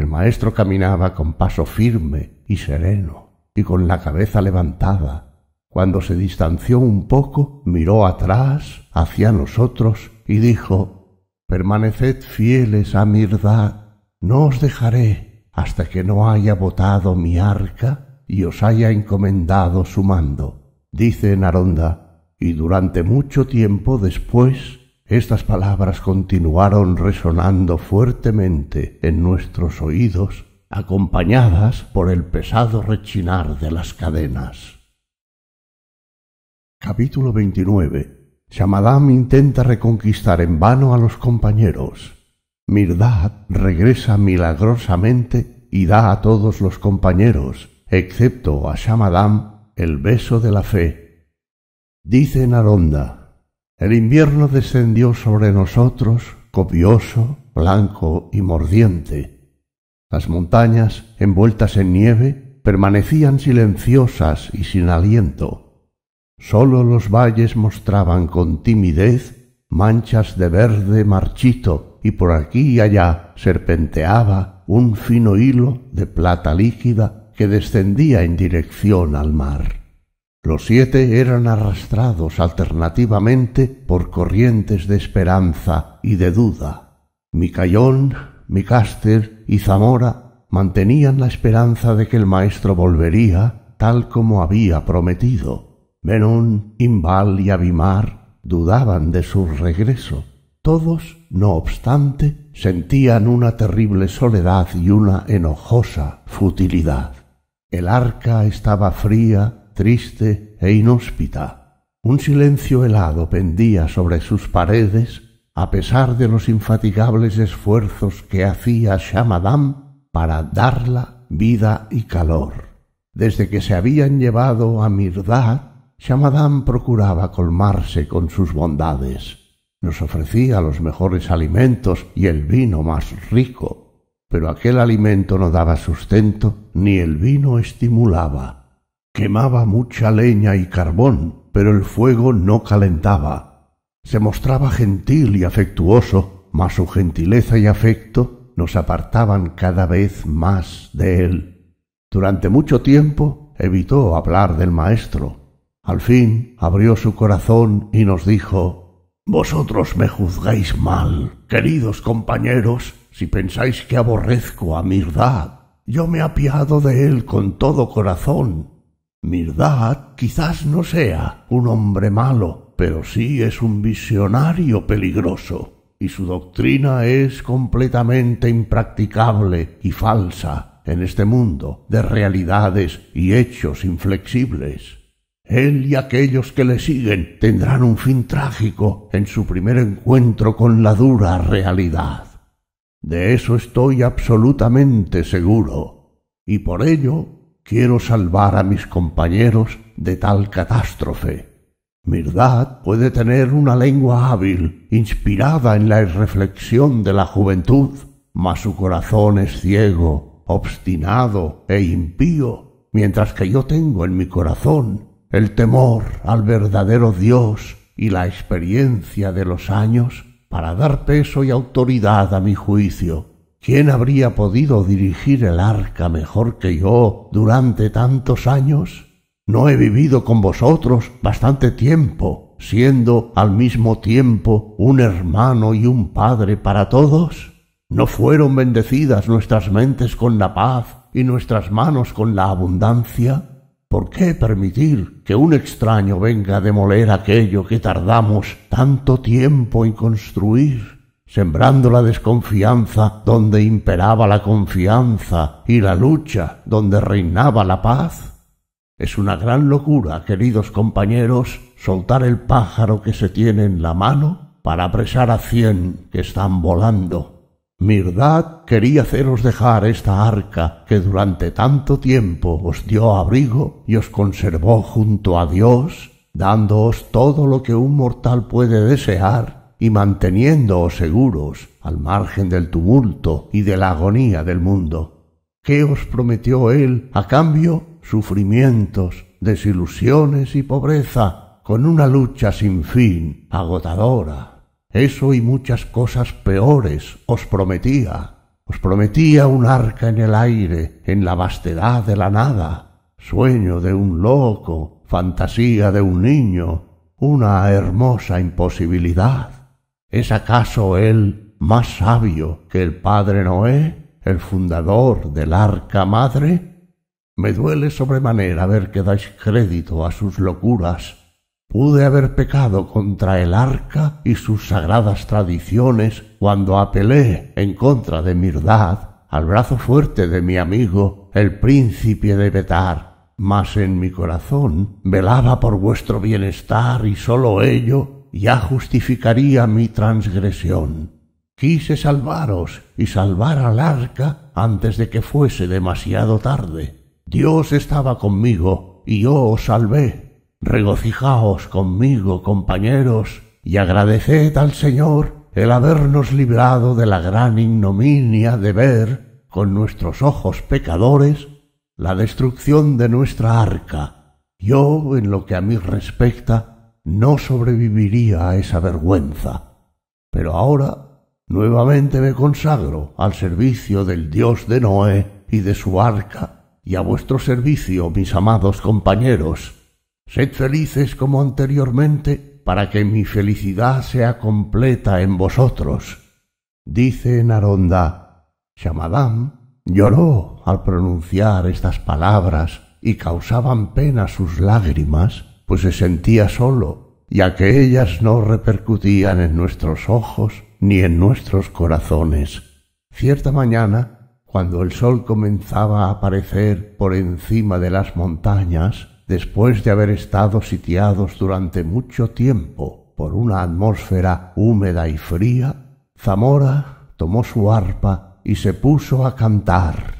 El maestro caminaba con paso firme y sereno, y con la cabeza levantada. Cuando se distanció un poco, miró atrás, hacia nosotros, y dijo Permaneced fieles a mi no os dejaré hasta que no haya botado mi arca y os haya encomendado su mando. Dice Naronda, y durante mucho tiempo después estas palabras continuaron resonando fuertemente en nuestros oídos, acompañadas por el pesado rechinar de las cadenas. Capítulo 29. Shamadam intenta reconquistar en vano a los compañeros. Mirdad regresa milagrosamente y da a todos los compañeros, excepto a Shamadam, el beso de la fe. Dice Naronda, el invierno descendió sobre nosotros, copioso, blanco y mordiente. Las montañas, envueltas en nieve, permanecían silenciosas y sin aliento. Sólo los valles mostraban con timidez manchas de verde marchito y por aquí y allá serpenteaba un fino hilo de plata líquida que descendía en dirección al mar. Los siete eran arrastrados alternativamente por corrientes de esperanza y de duda. Micayón, Micaster y Zamora mantenían la esperanza de que el maestro volvería tal como había prometido. Menon, Imbal y Abimar dudaban de su regreso. Todos, no obstante, sentían una terrible soledad y una enojosa futilidad. El arca estaba fría triste e inhóspita. Un silencio helado pendía sobre sus paredes a pesar de los infatigables esfuerzos que hacía Shamadam para darla vida y calor. Desde que se habían llevado a Mirdad, Shamadam procuraba colmarse con sus bondades. Nos ofrecía los mejores alimentos y el vino más rico, pero aquel alimento no daba sustento ni el vino estimulaba. Quemaba mucha leña y carbón, pero el fuego no calentaba. Se mostraba gentil y afectuoso, mas su gentileza y afecto nos apartaban cada vez más de él. Durante mucho tiempo evitó hablar del maestro. Al fin abrió su corazón y nos dijo Vosotros me juzgáis mal, queridos compañeros, si pensáis que aborrezco a Mirdad. Yo me apiado de él con todo corazón Mirdad quizás no sea un hombre malo, pero sí es un visionario peligroso, y su doctrina es completamente impracticable y falsa en este mundo de realidades y hechos inflexibles. Él y aquellos que le siguen tendrán un fin trágico en su primer encuentro con la dura realidad. De eso estoy absolutamente seguro. Y por ello Quiero salvar a mis compañeros de tal catástrofe. Mirdad puede tener una lengua hábil, inspirada en la reflexión de la juventud, mas su corazón es ciego, obstinado e impío, mientras que yo tengo en mi corazón el temor al verdadero Dios y la experiencia de los años para dar peso y autoridad a mi juicio. ¿Quién habría podido dirigir el arca mejor que yo durante tantos años? No he vivido con vosotros bastante tiempo, siendo al mismo tiempo un hermano y un padre para todos. ¿No fueron bendecidas nuestras mentes con la paz y nuestras manos con la abundancia? ¿Por qué permitir que un extraño venga a demoler aquello que tardamos tanto tiempo en construir? sembrando la desconfianza donde imperaba la confianza y la lucha donde reinaba la paz? Es una gran locura, queridos compañeros, soltar el pájaro que se tiene en la mano para apresar a cien que están volando. Mirdad quería haceros dejar esta arca que durante tanto tiempo os dio abrigo y os conservó junto a Dios, dándoos todo lo que un mortal puede desear y manteniéndoos seguros al margen del tumulto y de la agonía del mundo. ¿Qué os prometió él a cambio? Sufrimientos, desilusiones y pobreza, con una lucha sin fin, agotadora. Eso y muchas cosas peores os prometía. Os prometía un arca en el aire, en la vastedad de la nada, sueño de un loco, fantasía de un niño, una hermosa imposibilidad. ¿Es acaso él más sabio que el padre Noé, el fundador del arca madre? Me duele sobremanera ver que dais crédito a sus locuras. Pude haber pecado contra el arca y sus sagradas tradiciones cuando apelé en contra de mi al brazo fuerte de mi amigo, el príncipe de Betar, mas en mi corazón velaba por vuestro bienestar y sólo ello ya justificaría mi transgresión. Quise salvaros y salvar al arca antes de que fuese demasiado tarde. Dios estaba conmigo y yo os salvé. Regocijaos conmigo, compañeros, y agradeced al Señor el habernos librado de la gran ignominia de ver, con nuestros ojos pecadores, la destrucción de nuestra arca. Yo, en lo que a mí respecta, no sobreviviría a esa vergüenza. Pero ahora nuevamente me consagro al servicio del Dios de Noé y de su arca, y a vuestro servicio, mis amados compañeros. Sed felices como anteriormente, para que mi felicidad sea completa en vosotros. Dice Naronda, Shamadam lloró al pronunciar estas palabras y causaban pena sus lágrimas, pues se sentía solo, ya que ellas no repercutían en nuestros ojos ni en nuestros corazones. Cierta mañana, cuando el sol comenzaba a aparecer por encima de las montañas, después de haber estado sitiados durante mucho tiempo por una atmósfera húmeda y fría, Zamora tomó su arpa y se puso a cantar.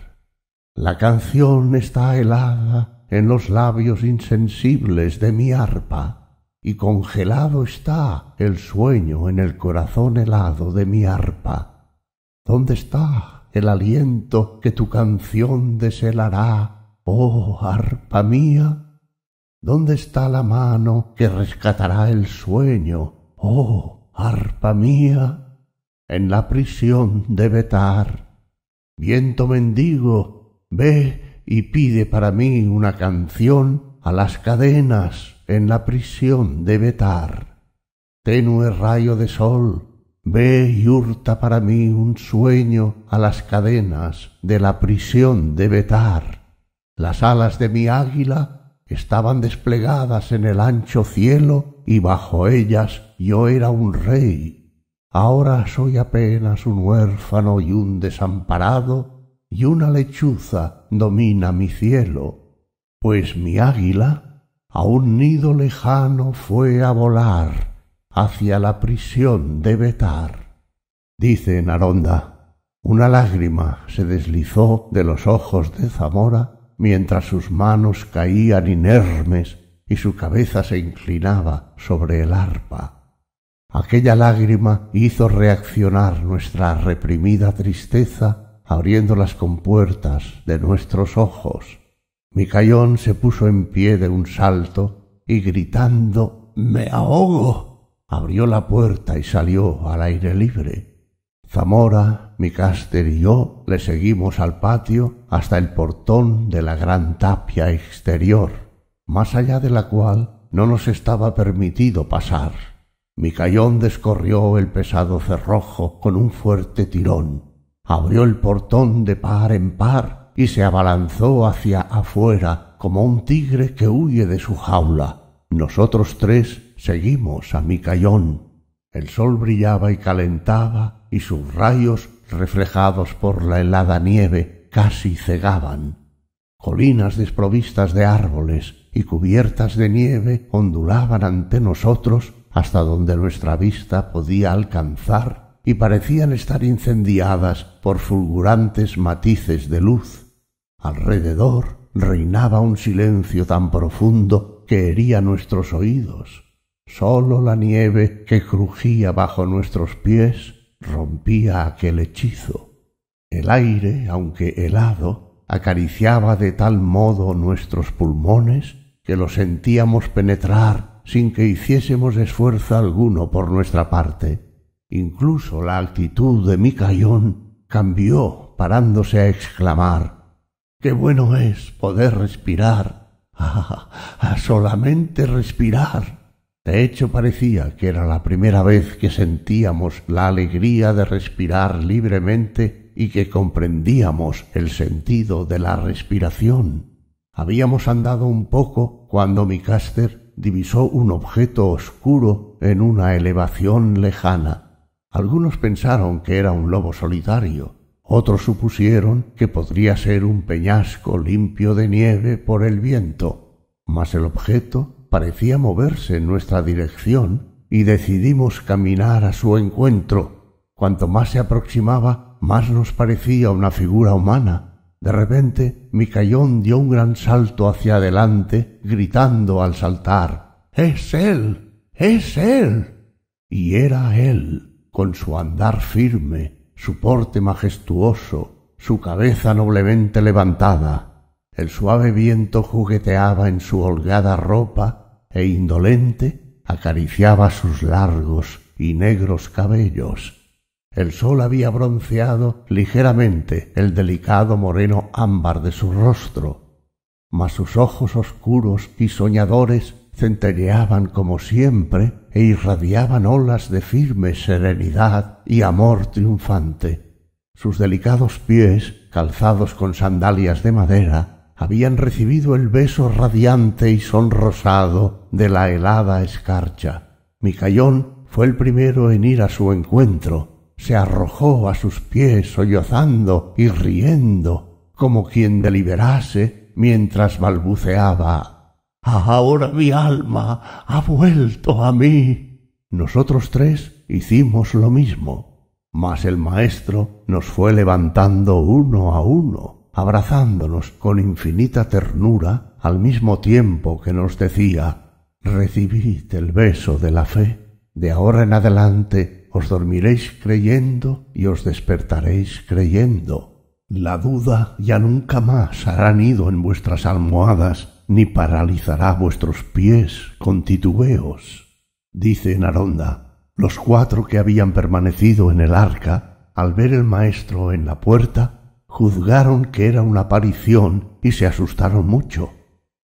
La canción está helada, en los labios insensibles de mi arpa, y congelado está el sueño en el corazón helado de mi arpa. ¿Dónde está el aliento que tu canción deshelará, oh arpa mía? ¿Dónde está la mano que rescatará el sueño, oh arpa mía? En la prisión de Betar. Viento mendigo, ve y pide para mí una canción a las cadenas en la prisión de Betar. Tenue rayo de sol, ve y hurta para mí un sueño a las cadenas de la prisión de Betar. Las alas de mi águila estaban desplegadas en el ancho cielo y bajo ellas yo era un rey. Ahora soy apenas un huérfano y un desamparado y una lechuza domina mi cielo, pues mi águila a un nido lejano fue a volar hacia la prisión de Betar. Dice Naronda, una lágrima se deslizó de los ojos de Zamora mientras sus manos caían inermes y su cabeza se inclinaba sobre el arpa. Aquella lágrima hizo reaccionar nuestra reprimida tristeza abriendo las compuertas de nuestros ojos. Micayón se puso en pie de un salto y gritando Me ahogo. abrió la puerta y salió al aire libre. Zamora, Micaster y yo le seguimos al patio hasta el portón de la gran tapia exterior, más allá de la cual no nos estaba permitido pasar. Micayón descorrió el pesado cerrojo con un fuerte tirón abrió el portón de par en par y se abalanzó hacia afuera como un tigre que huye de su jaula. Nosotros tres seguimos a Micayón. El sol brillaba y calentaba y sus rayos, reflejados por la helada nieve, casi cegaban. Colinas desprovistas de árboles y cubiertas de nieve ondulaban ante nosotros hasta donde nuestra vista podía alcanzar y parecían estar incendiadas por fulgurantes matices de luz. Alrededor reinaba un silencio tan profundo que hería nuestros oídos. Sólo la nieve que crujía bajo nuestros pies rompía aquel hechizo. El aire, aunque helado, acariciaba de tal modo nuestros pulmones que lo sentíamos penetrar sin que hiciésemos esfuerzo alguno por nuestra parte. Incluso la actitud de mi cañón cambió, parándose a exclamar Qué bueno es poder respirar. [LAUGHS] Ah, a solamente respirar. De hecho, parecía que era la primera vez que sentíamos la alegría de respirar libremente y que comprendíamos el sentido de la respiración. Habíamos andado un poco cuando mi caster divisó un objeto oscuro en una elevación lejana. Algunos pensaron que era un lobo solitario, otros supusieron que podría ser un peñasco limpio de nieve por el viento, mas el objeto parecía moverse en nuestra dirección y decidimos caminar a su encuentro. Cuanto más se aproximaba, más nos parecía una figura humana. De repente, Micayón dio un gran salto hacia adelante, gritando al saltar: ¡Es él! ¡Es él! Y era él con su andar firme, su porte majestuoso, su cabeza noblemente levantada. El suave viento jugueteaba en su holgada ropa e indolente acariciaba sus largos y negros cabellos. El sol había bronceado ligeramente el delicado moreno ámbar de su rostro, mas sus ojos oscuros y soñadores centelleaban como siempre e irradiaban olas de firme serenidad y amor triunfante. Sus delicados pies, calzados con sandalias de madera, habían recibido el beso radiante y sonrosado de la helada escarcha. Micayón fue el primero en ir a su encuentro. Se arrojó a sus pies sollozando y riendo, como quien deliberase mientras balbuceaba ahora mi alma ha vuelto a mí. Nosotros tres hicimos lo mismo, mas el maestro nos fue levantando uno a uno, abrazándonos con infinita ternura al mismo tiempo que nos decía Recibid el beso de la fe. De ahora en adelante os dormiréis creyendo y os despertaréis creyendo. La duda ya nunca más hará nido en vuestras almohadas ni paralizará vuestros pies con titubeos. Dice Naronda, los cuatro que habían permanecido en el arca, al ver el maestro en la puerta, juzgaron que era una aparición y se asustaron mucho.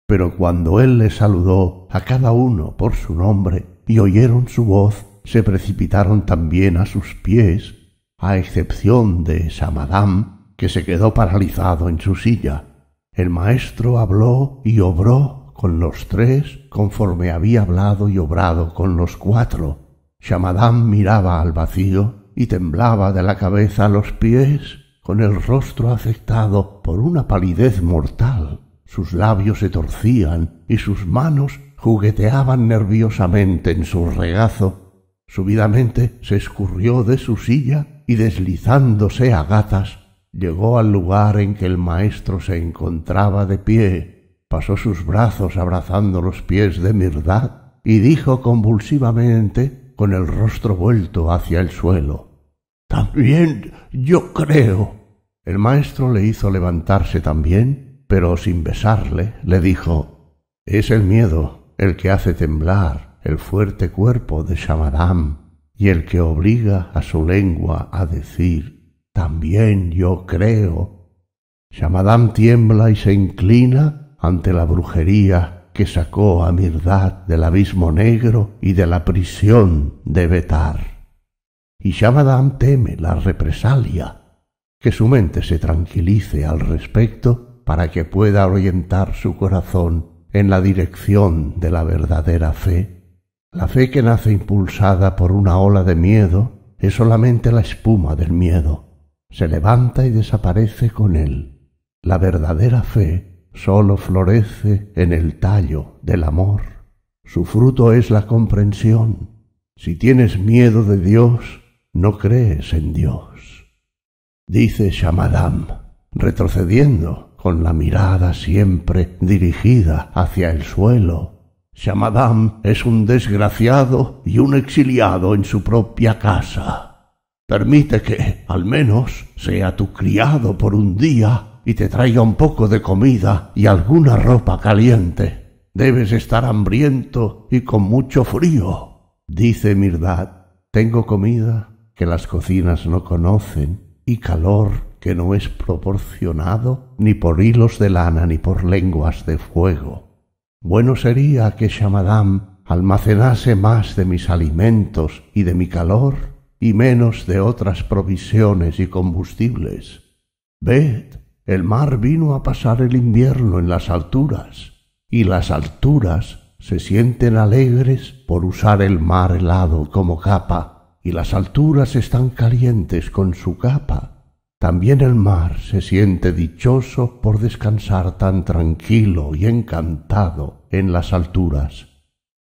Pero cuando él les saludó a cada uno por su nombre y oyeron su voz, se precipitaron también a sus pies, a excepción de Samadam, que se quedó paralizado en su silla el maestro habló y obró con los tres conforme había hablado y obrado con los cuatro. Shamadán miraba al vacío y temblaba de la cabeza a los pies, con el rostro afectado por una palidez mortal. Sus labios se torcían y sus manos jugueteaban nerviosamente en su regazo. Subidamente se escurrió de su silla y deslizándose a gatas Llegó al lugar en que el maestro se encontraba de pie, pasó sus brazos abrazando los pies de Mirdad y dijo convulsivamente, con el rostro vuelto hacia el suelo, También yo creo. El maestro le hizo levantarse también, pero sin besarle, le dijo, Es el miedo el que hace temblar el fuerte cuerpo de Shamadam y el que obliga a su lengua a decir también yo creo. Shamadam tiembla y se inclina ante la brujería que sacó a Mirdad del abismo negro y de la prisión de Betar. Y Shamadam teme la represalia. Que su mente se tranquilice al respecto para que pueda orientar su corazón en la dirección de la verdadera fe. La fe que nace impulsada por una ola de miedo es solamente la espuma del miedo se levanta y desaparece con él. La verdadera fe sólo florece en el tallo del amor. Su fruto es la comprensión. Si tienes miedo de Dios, no crees en Dios. Dice Shamadam, retrocediendo, con la mirada siempre dirigida hacia el suelo. Shamadam es un desgraciado y un exiliado en su propia casa. Permite que al menos sea tu criado por un día y te traiga un poco de comida y alguna ropa caliente. Debes estar hambriento y con mucho frío. Dice Mirdad, tengo comida que las cocinas no conocen y calor que no es proporcionado ni por hilos de lana ni por lenguas de fuego. Bueno sería que Shamadam almacenase más de mis alimentos y de mi calor y menos de otras provisiones y combustibles. Ved, el mar vino a pasar el invierno en las alturas, y las alturas se sienten alegres por usar el mar helado como capa, y las alturas están calientes con su capa. También el mar se siente dichoso por descansar tan tranquilo y encantado en las alturas,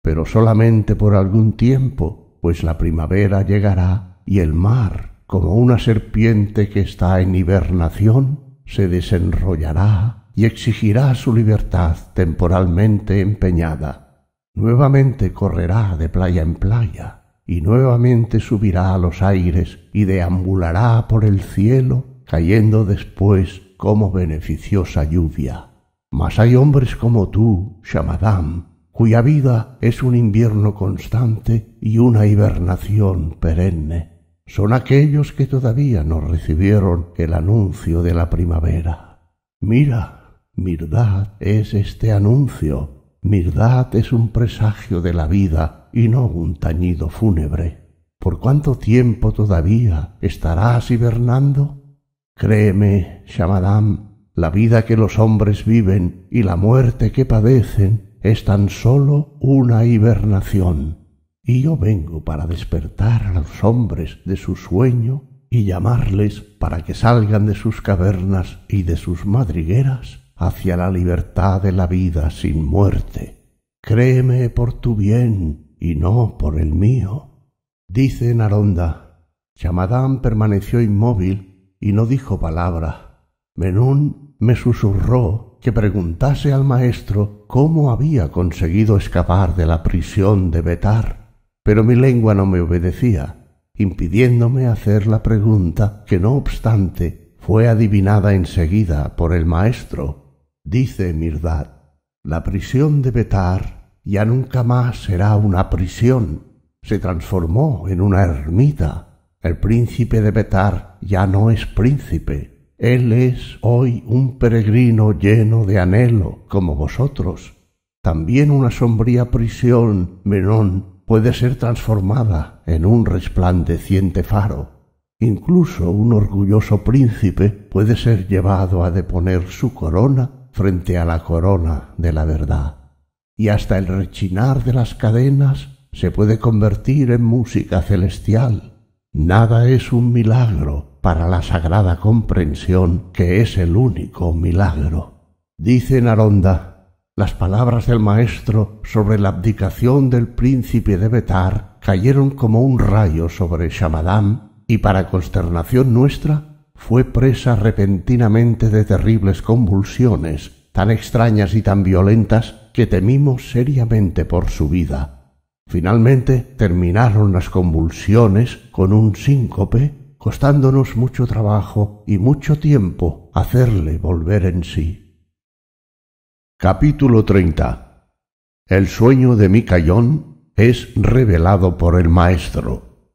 pero solamente por algún tiempo, pues la primavera llegará y el mar, como una serpiente que está en hibernación, se desenrollará y exigirá su libertad temporalmente empeñada. Nuevamente correrá de playa en playa, y nuevamente subirá a los aires y deambulará por el cielo, cayendo después como beneficiosa lluvia. Mas hay hombres como tú, Shamadam, cuya vida es un invierno constante y una hibernación perenne. Son aquellos que todavía no recibieron el anuncio de la primavera. Mira, Mirdad es este anuncio. Mirdad es un presagio de la vida y no un tañido fúnebre. ¿Por cuánto tiempo todavía estarás hibernando? Créeme, Shamadam, la vida que los hombres viven y la muerte que padecen es tan solo una hibernación, y yo vengo para despertar a los hombres de su sueño y llamarles para que salgan de sus cavernas y de sus madrigueras hacia la libertad de la vida sin muerte. Créeme por tu bien y no por el mío. Dice Naronda. Chamadán permaneció inmóvil y no dijo palabra. Menún me susurró que preguntase al maestro cómo había conseguido escapar de la prisión de Betar, pero mi lengua no me obedecía, impidiéndome hacer la pregunta que no obstante fue adivinada enseguida por el maestro. Dice Mirdad, la prisión de Betar ya nunca más será una prisión, se transformó en una ermita. El príncipe de Betar ya no es príncipe, él es hoy un peregrino lleno de anhelo, como vosotros. También una sombría prisión, Menón, puede ser transformada en un resplandeciente faro. Incluso un orgulloso príncipe puede ser llevado a deponer su corona frente a la corona de la verdad. Y hasta el rechinar de las cadenas se puede convertir en música celestial. Nada es un milagro para la sagrada comprensión que es el único milagro. Dice Naronda, las palabras del maestro sobre la abdicación del príncipe de Betar cayeron como un rayo sobre Shamadam y para consternación nuestra fue presa repentinamente de terribles convulsiones, tan extrañas y tan violentas que temimos seriamente por su vida. Finalmente terminaron las convulsiones con un síncope costándonos mucho trabajo y mucho tiempo hacerle volver en sí. Capítulo 30 El sueño de Micayón es revelado por el maestro.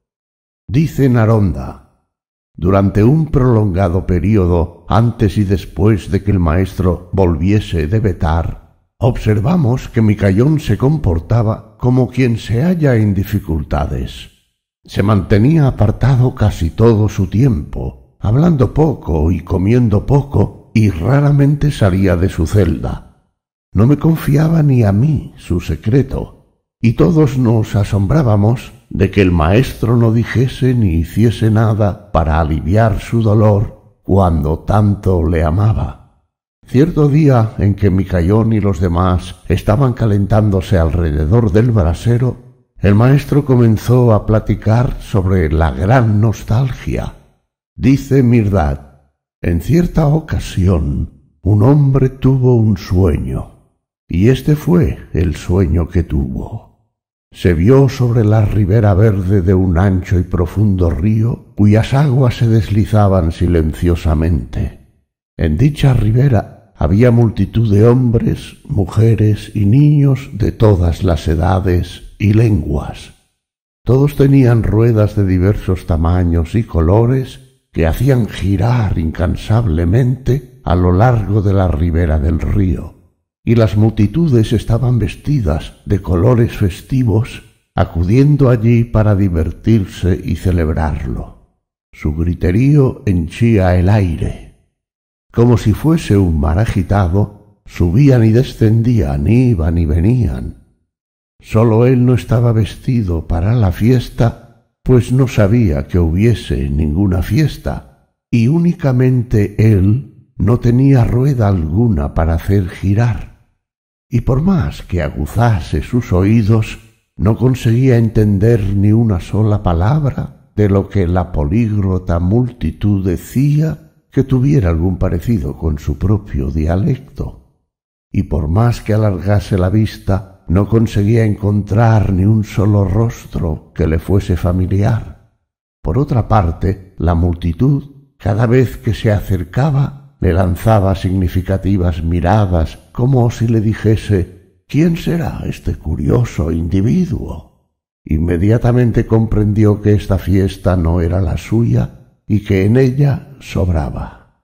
Dice Naronda, durante un prolongado período antes y después de que el maestro volviese de Betar, observamos que Micayón se comportaba como quien se halla en dificultades se mantenía apartado casi todo su tiempo, hablando poco y comiendo poco, y raramente salía de su celda. No me confiaba ni a mí su secreto, y todos nos asombrábamos de que el maestro no dijese ni hiciese nada para aliviar su dolor cuando tanto le amaba. Cierto día en que Micayón y los demás estaban calentándose alrededor del brasero, el maestro comenzó a platicar sobre la gran nostalgia. Dice Mirdad, en cierta ocasión un hombre tuvo un sueño, y este fue el sueño que tuvo. Se vio sobre la ribera verde de un ancho y profundo río cuyas aguas se deslizaban silenciosamente. En dicha ribera había multitud de hombres, mujeres y niños de todas las edades y lenguas. Todos tenían ruedas de diversos tamaños y colores que hacían girar incansablemente a lo largo de la ribera del río, y las multitudes estaban vestidas de colores festivos, acudiendo allí para divertirse y celebrarlo. Su griterío henchía el aire como si fuese un mar agitado, subían y descendían, iban y venían. Sólo él no estaba vestido para la fiesta, pues no sabía que hubiese ninguna fiesta, y únicamente él no tenía rueda alguna para hacer girar. Y por más que aguzase sus oídos, no conseguía entender ni una sola palabra de lo que la políglota multitud decía que tuviera algún parecido con su propio dialecto, y por más que alargase la vista, no conseguía encontrar ni un solo rostro que le fuese familiar. Por otra parte, la multitud, cada vez que se acercaba, le lanzaba significativas miradas, como si le dijese ¿Quién será este curioso individuo? Inmediatamente comprendió que esta fiesta no era la suya y que en ella sobraba,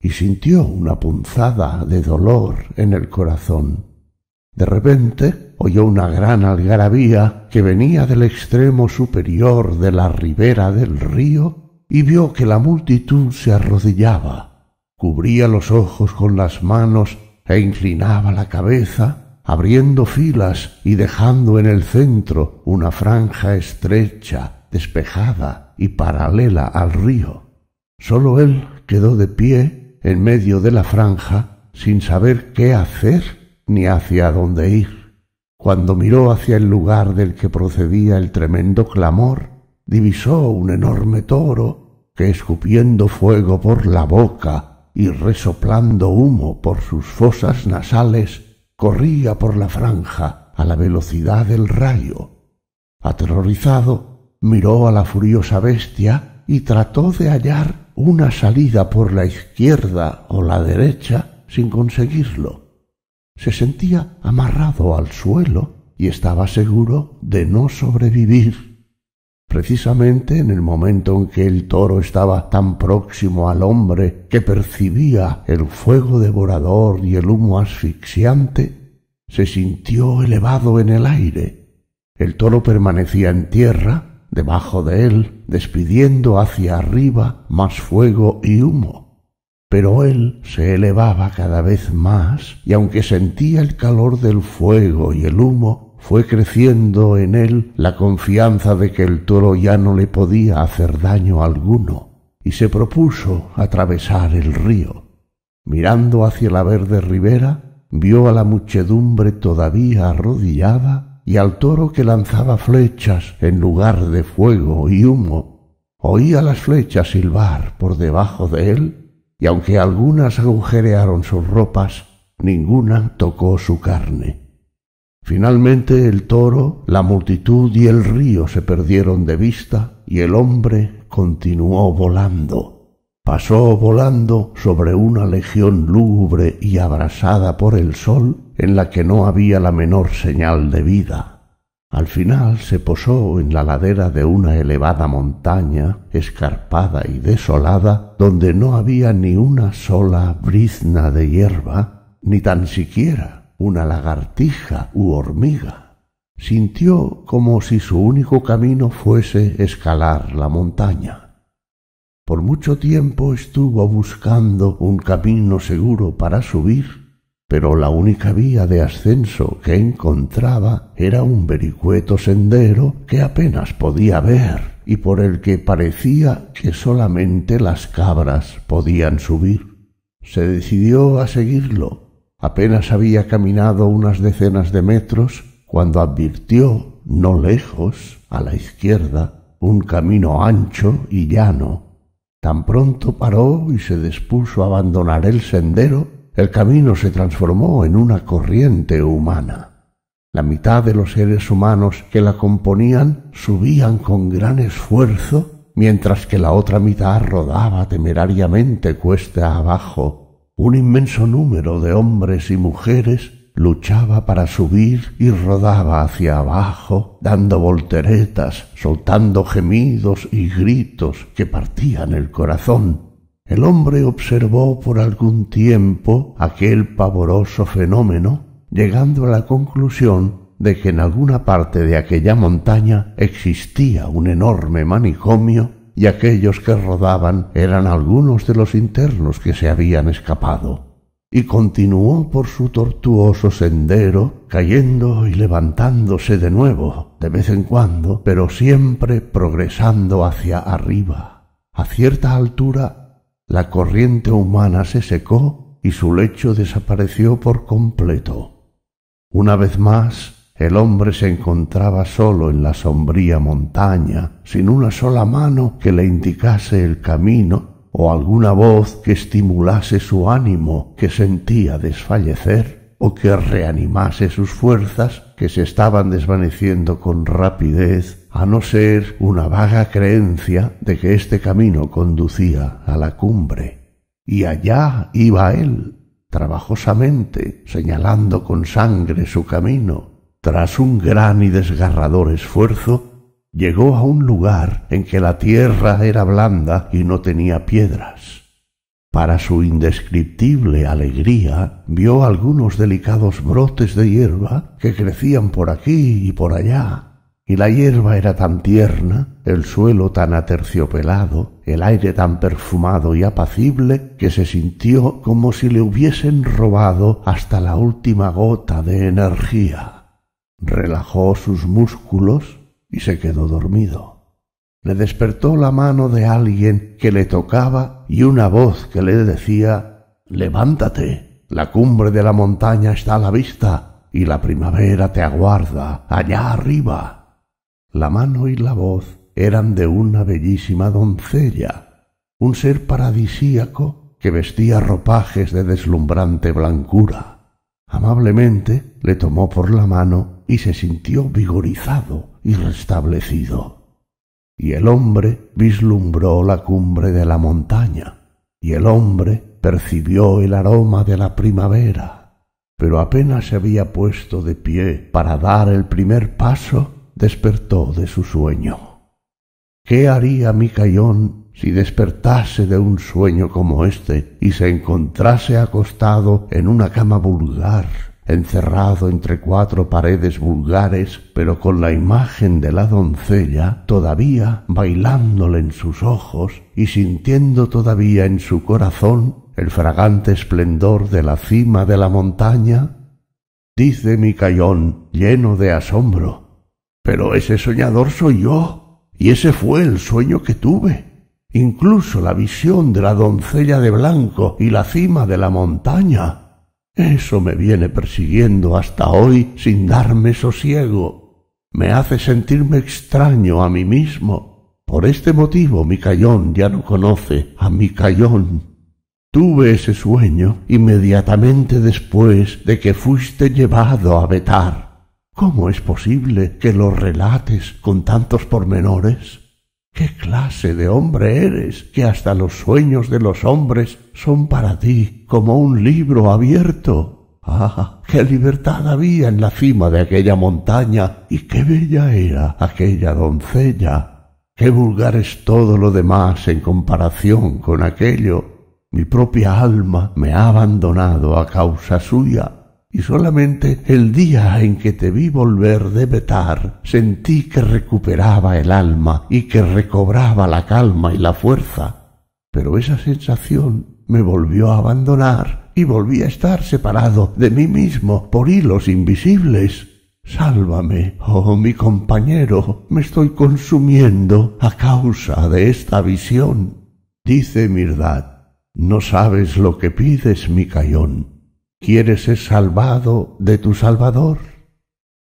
y sintió una punzada de dolor en el corazón. De repente oyó una gran algarabía que venía del extremo superior de la ribera del río y vio que la multitud se arrodillaba, cubría los ojos con las manos e inclinaba la cabeza abriendo filas y dejando en el centro una franja estrecha, despejada, y paralela al río. Sólo él quedó de pie en medio de la franja sin saber qué hacer ni hacia dónde ir. Cuando miró hacia el lugar del que procedía el tremendo clamor, divisó un enorme toro que escupiendo fuego por la boca y resoplando humo por sus fosas nasales, corría por la franja a la velocidad del rayo. Aterrorizado, miró a la furiosa bestia y trató de hallar una salida por la izquierda o la derecha sin conseguirlo. Se sentía amarrado al suelo y estaba seguro de no sobrevivir. Precisamente en el momento en que el toro estaba tan próximo al hombre que percibía el fuego devorador y el humo asfixiante, se sintió elevado en el aire. El toro permanecía en tierra debajo de él, despidiendo hacia arriba más fuego y humo. Pero él se elevaba cada vez más, y aunque sentía el calor del fuego y el humo, fue creciendo en él la confianza de que el toro ya no le podía hacer daño alguno, y se propuso atravesar el río. Mirando hacia la verde ribera, vio a la muchedumbre todavía arrodillada y al toro que lanzaba flechas en lugar de fuego y humo. Oía las flechas silbar por debajo de él, y aunque algunas agujerearon sus ropas, ninguna tocó su carne. Finalmente el toro, la multitud y el río se perdieron de vista, y el hombre continuó volando. Pasó volando sobre una legión lúgubre y abrasada por el sol en la que no había la menor señal de vida. Al final se posó en la ladera de una elevada montaña, escarpada y desolada, donde no había ni una sola brizna de hierba, ni tan siquiera una lagartija u hormiga. Sintió como si su único camino fuese escalar la montaña. Por mucho tiempo estuvo buscando un camino seguro para subir pero la única vía de ascenso que encontraba era un vericueto sendero que apenas podía ver y por el que parecía que solamente las cabras podían subir. Se decidió a seguirlo. Apenas había caminado unas decenas de metros cuando advirtió, no lejos, a la izquierda, un camino ancho y llano. Tan pronto paró y se dispuso a abandonar el sendero el camino se transformó en una corriente humana. La mitad de los seres humanos que la componían subían con gran esfuerzo, mientras que la otra mitad rodaba temerariamente cuesta abajo. Un inmenso número de hombres y mujeres luchaba para subir y rodaba hacia abajo, dando volteretas, soltando gemidos y gritos que partían el corazón el hombre observó por algún tiempo aquel pavoroso fenómeno, llegando a la conclusión de que en alguna parte de aquella montaña existía un enorme manicomio y aquellos que rodaban eran algunos de los internos que se habían escapado y continuó por su tortuoso sendero, cayendo y levantándose de nuevo, de vez en cuando, pero siempre progresando hacia arriba. A cierta altura la corriente humana se secó y su lecho desapareció por completo. Una vez más, el hombre se encontraba solo en la sombría montaña, sin una sola mano que le indicase el camino o alguna voz que estimulase su ánimo que sentía desfallecer o que reanimase sus fuerzas que se estaban desvaneciendo con rapidez a no ser una vaga creencia de que este camino conducía a la cumbre. Y allá iba él, trabajosamente, señalando con sangre su camino. Tras un gran y desgarrador esfuerzo, llegó a un lugar en que la tierra era blanda y no tenía piedras. Para su indescriptible alegría, vio algunos delicados brotes de hierba que crecían por aquí y por allá, y la hierba era tan tierna, el suelo tan aterciopelado, el aire tan perfumado y apacible, que se sintió como si le hubiesen robado hasta la última gota de energía. Relajó sus músculos y se quedó dormido. Le despertó la mano de alguien que le tocaba y una voz que le decía Levántate, la cumbre de la montaña está a la vista y la primavera te aguarda allá arriba. La mano y la voz eran de una bellísima doncella, un ser paradisíaco que vestía ropajes de deslumbrante blancura. Amablemente le tomó por la mano y se sintió vigorizado y restablecido. Y el hombre vislumbró la cumbre de la montaña, y el hombre percibió el aroma de la primavera, pero apenas se había puesto de pie para dar el primer paso despertó de su sueño. ¿Qué haría Micayón si despertase de un sueño como este y se encontrase acostado en una cama vulgar, encerrado entre cuatro paredes vulgares, pero con la imagen de la doncella todavía bailándole en sus ojos y sintiendo todavía en su corazón el fragante esplendor de la cima de la montaña? Dice Micayón, lleno de asombro, pero ese soñador soy yo, y ese fue el sueño que tuve. Incluso la visión de la doncella de blanco y la cima de la montaña. Eso me viene persiguiendo hasta hoy sin darme sosiego. Me hace sentirme extraño a mí mismo. Por este motivo mi cayón ya no conoce a mi cayón. Tuve ese sueño inmediatamente después de que fuiste llevado a Betar. ¿Cómo es posible que lo relates con tantos pormenores? ¿Qué clase de hombre eres que hasta los sueños de los hombres son para ti como un libro abierto? Ah, qué libertad había en la cima de aquella montaña y qué bella era aquella doncella. Qué vulgar es todo lo demás en comparación con aquello. Mi propia alma me ha abandonado a causa suya y solamente el día en que te vi volver de Betar sentí que recuperaba el alma y que recobraba la calma y la fuerza. Pero esa sensación me volvió a abandonar y volví a estar separado de mí mismo por hilos invisibles. Sálvame, oh mi compañero, me estoy consumiendo a causa de esta visión. Dice Mirdad, no sabes lo que pides, mi cayón ¿Quieres ser salvado de tu Salvador?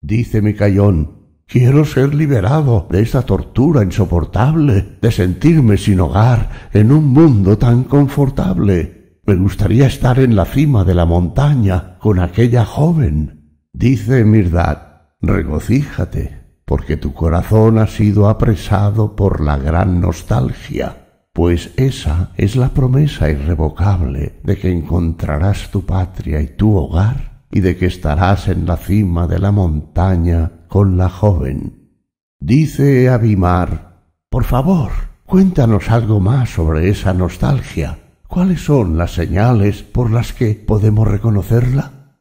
Dice Micayón, quiero ser liberado de esta tortura insoportable, de sentirme sin hogar en un mundo tan confortable. Me gustaría estar en la cima de la montaña con aquella joven. Dice Mirdad, regocíjate, porque tu corazón ha sido apresado por la gran nostalgia pues esa es la promesa irrevocable de que encontrarás tu patria y tu hogar, y de que estarás en la cima de la montaña con la joven. Dice Abimar, por favor, cuéntanos algo más sobre esa nostalgia. ¿Cuáles son las señales por las que podemos reconocerla?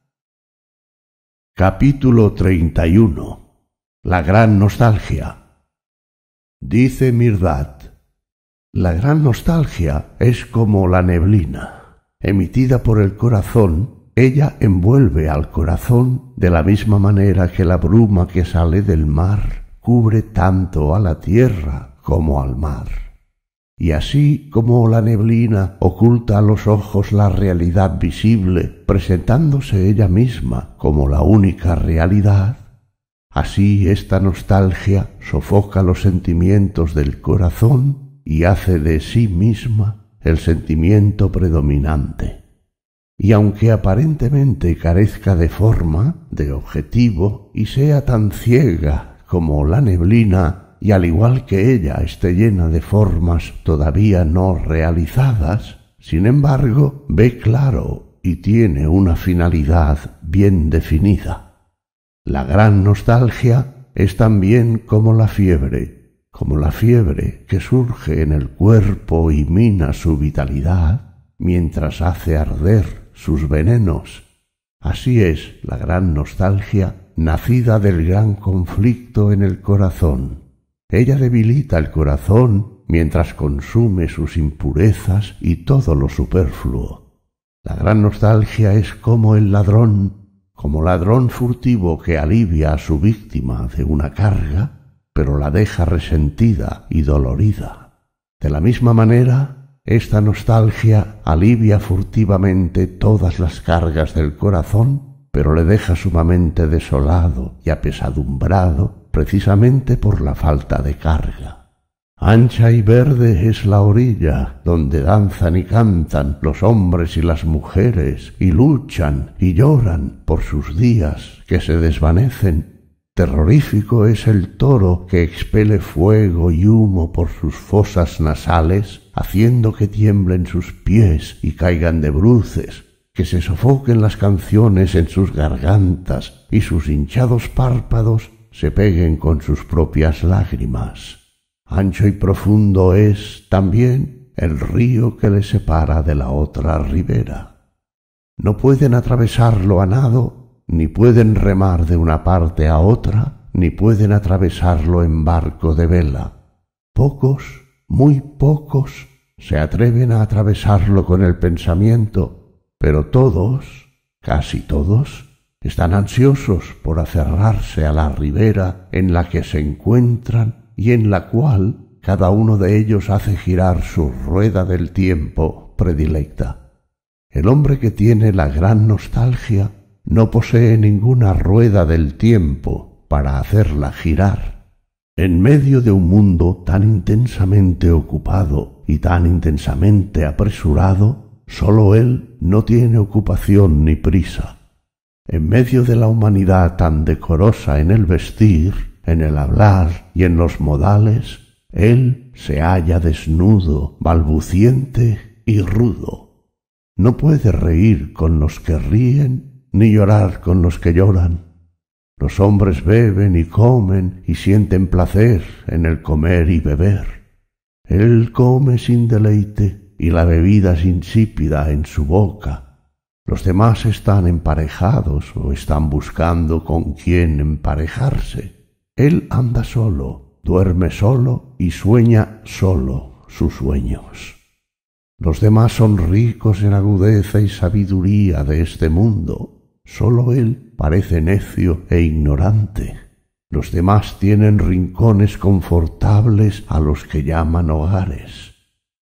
Capítulo 31 La gran nostalgia. Dice Mirdad, la gran nostalgia es como la neblina. Emitida por el corazón, ella envuelve al corazón de la misma manera que la bruma que sale del mar cubre tanto a la tierra como al mar. Y así como la neblina oculta a los ojos la realidad visible, presentándose ella misma como la única realidad, así esta nostalgia sofoca los sentimientos del corazón y hace de sí misma el sentimiento predominante. Y aunque aparentemente carezca de forma, de objetivo, y sea tan ciega como la neblina, y al igual que ella esté llena de formas todavía no realizadas, sin embargo, ve claro y tiene una finalidad bien definida. La gran nostalgia es también como la fiebre, como la fiebre que surge en el cuerpo y mina su vitalidad mientras hace arder sus venenos. Así es la gran nostalgia nacida del gran conflicto en el corazón. Ella debilita el corazón mientras consume sus impurezas y todo lo superfluo. La gran nostalgia es como el ladrón, como ladrón furtivo que alivia a su víctima de una carga, pero la deja resentida y dolorida. De la misma manera, esta nostalgia alivia furtivamente todas las cargas del corazón, pero le deja sumamente desolado y apesadumbrado precisamente por la falta de carga. Ancha y verde es la orilla donde danzan y cantan los hombres y las mujeres y luchan y lloran por sus días que se desvanecen Terrorífico es el toro que expele fuego y humo por sus fosas nasales, haciendo que tiemblen sus pies y caigan de bruces, que se sofoquen las canciones en sus gargantas y sus hinchados párpados se peguen con sus propias lágrimas. Ancho y profundo es también el río que le separa de la otra ribera. No pueden atravesarlo a nado ni pueden remar de una parte a otra, ni pueden atravesarlo en barco de vela. Pocos, muy pocos, se atreven a atravesarlo con el pensamiento, pero todos, casi todos, están ansiosos por aferrarse a la ribera en la que se encuentran y en la cual cada uno de ellos hace girar su rueda del tiempo predilecta. El hombre que tiene la gran nostalgia no posee ninguna rueda del tiempo para hacerla girar. En medio de un mundo tan intensamente ocupado y tan intensamente apresurado, sólo él no tiene ocupación ni prisa. En medio de la humanidad tan decorosa en el vestir, en el hablar y en los modales, él se halla desnudo, balbuciente y rudo. No puede reír con los que ríen ni llorar con los que lloran. Los hombres beben y comen y sienten placer en el comer y beber. Él come sin deleite y la bebida es insípida en su boca. Los demás están emparejados o están buscando con quién emparejarse. Él anda solo, duerme solo y sueña solo sus sueños. Los demás son ricos en agudeza y sabiduría de este mundo Solo él parece necio e ignorante. Los demás tienen rincones confortables a los que llaman hogares.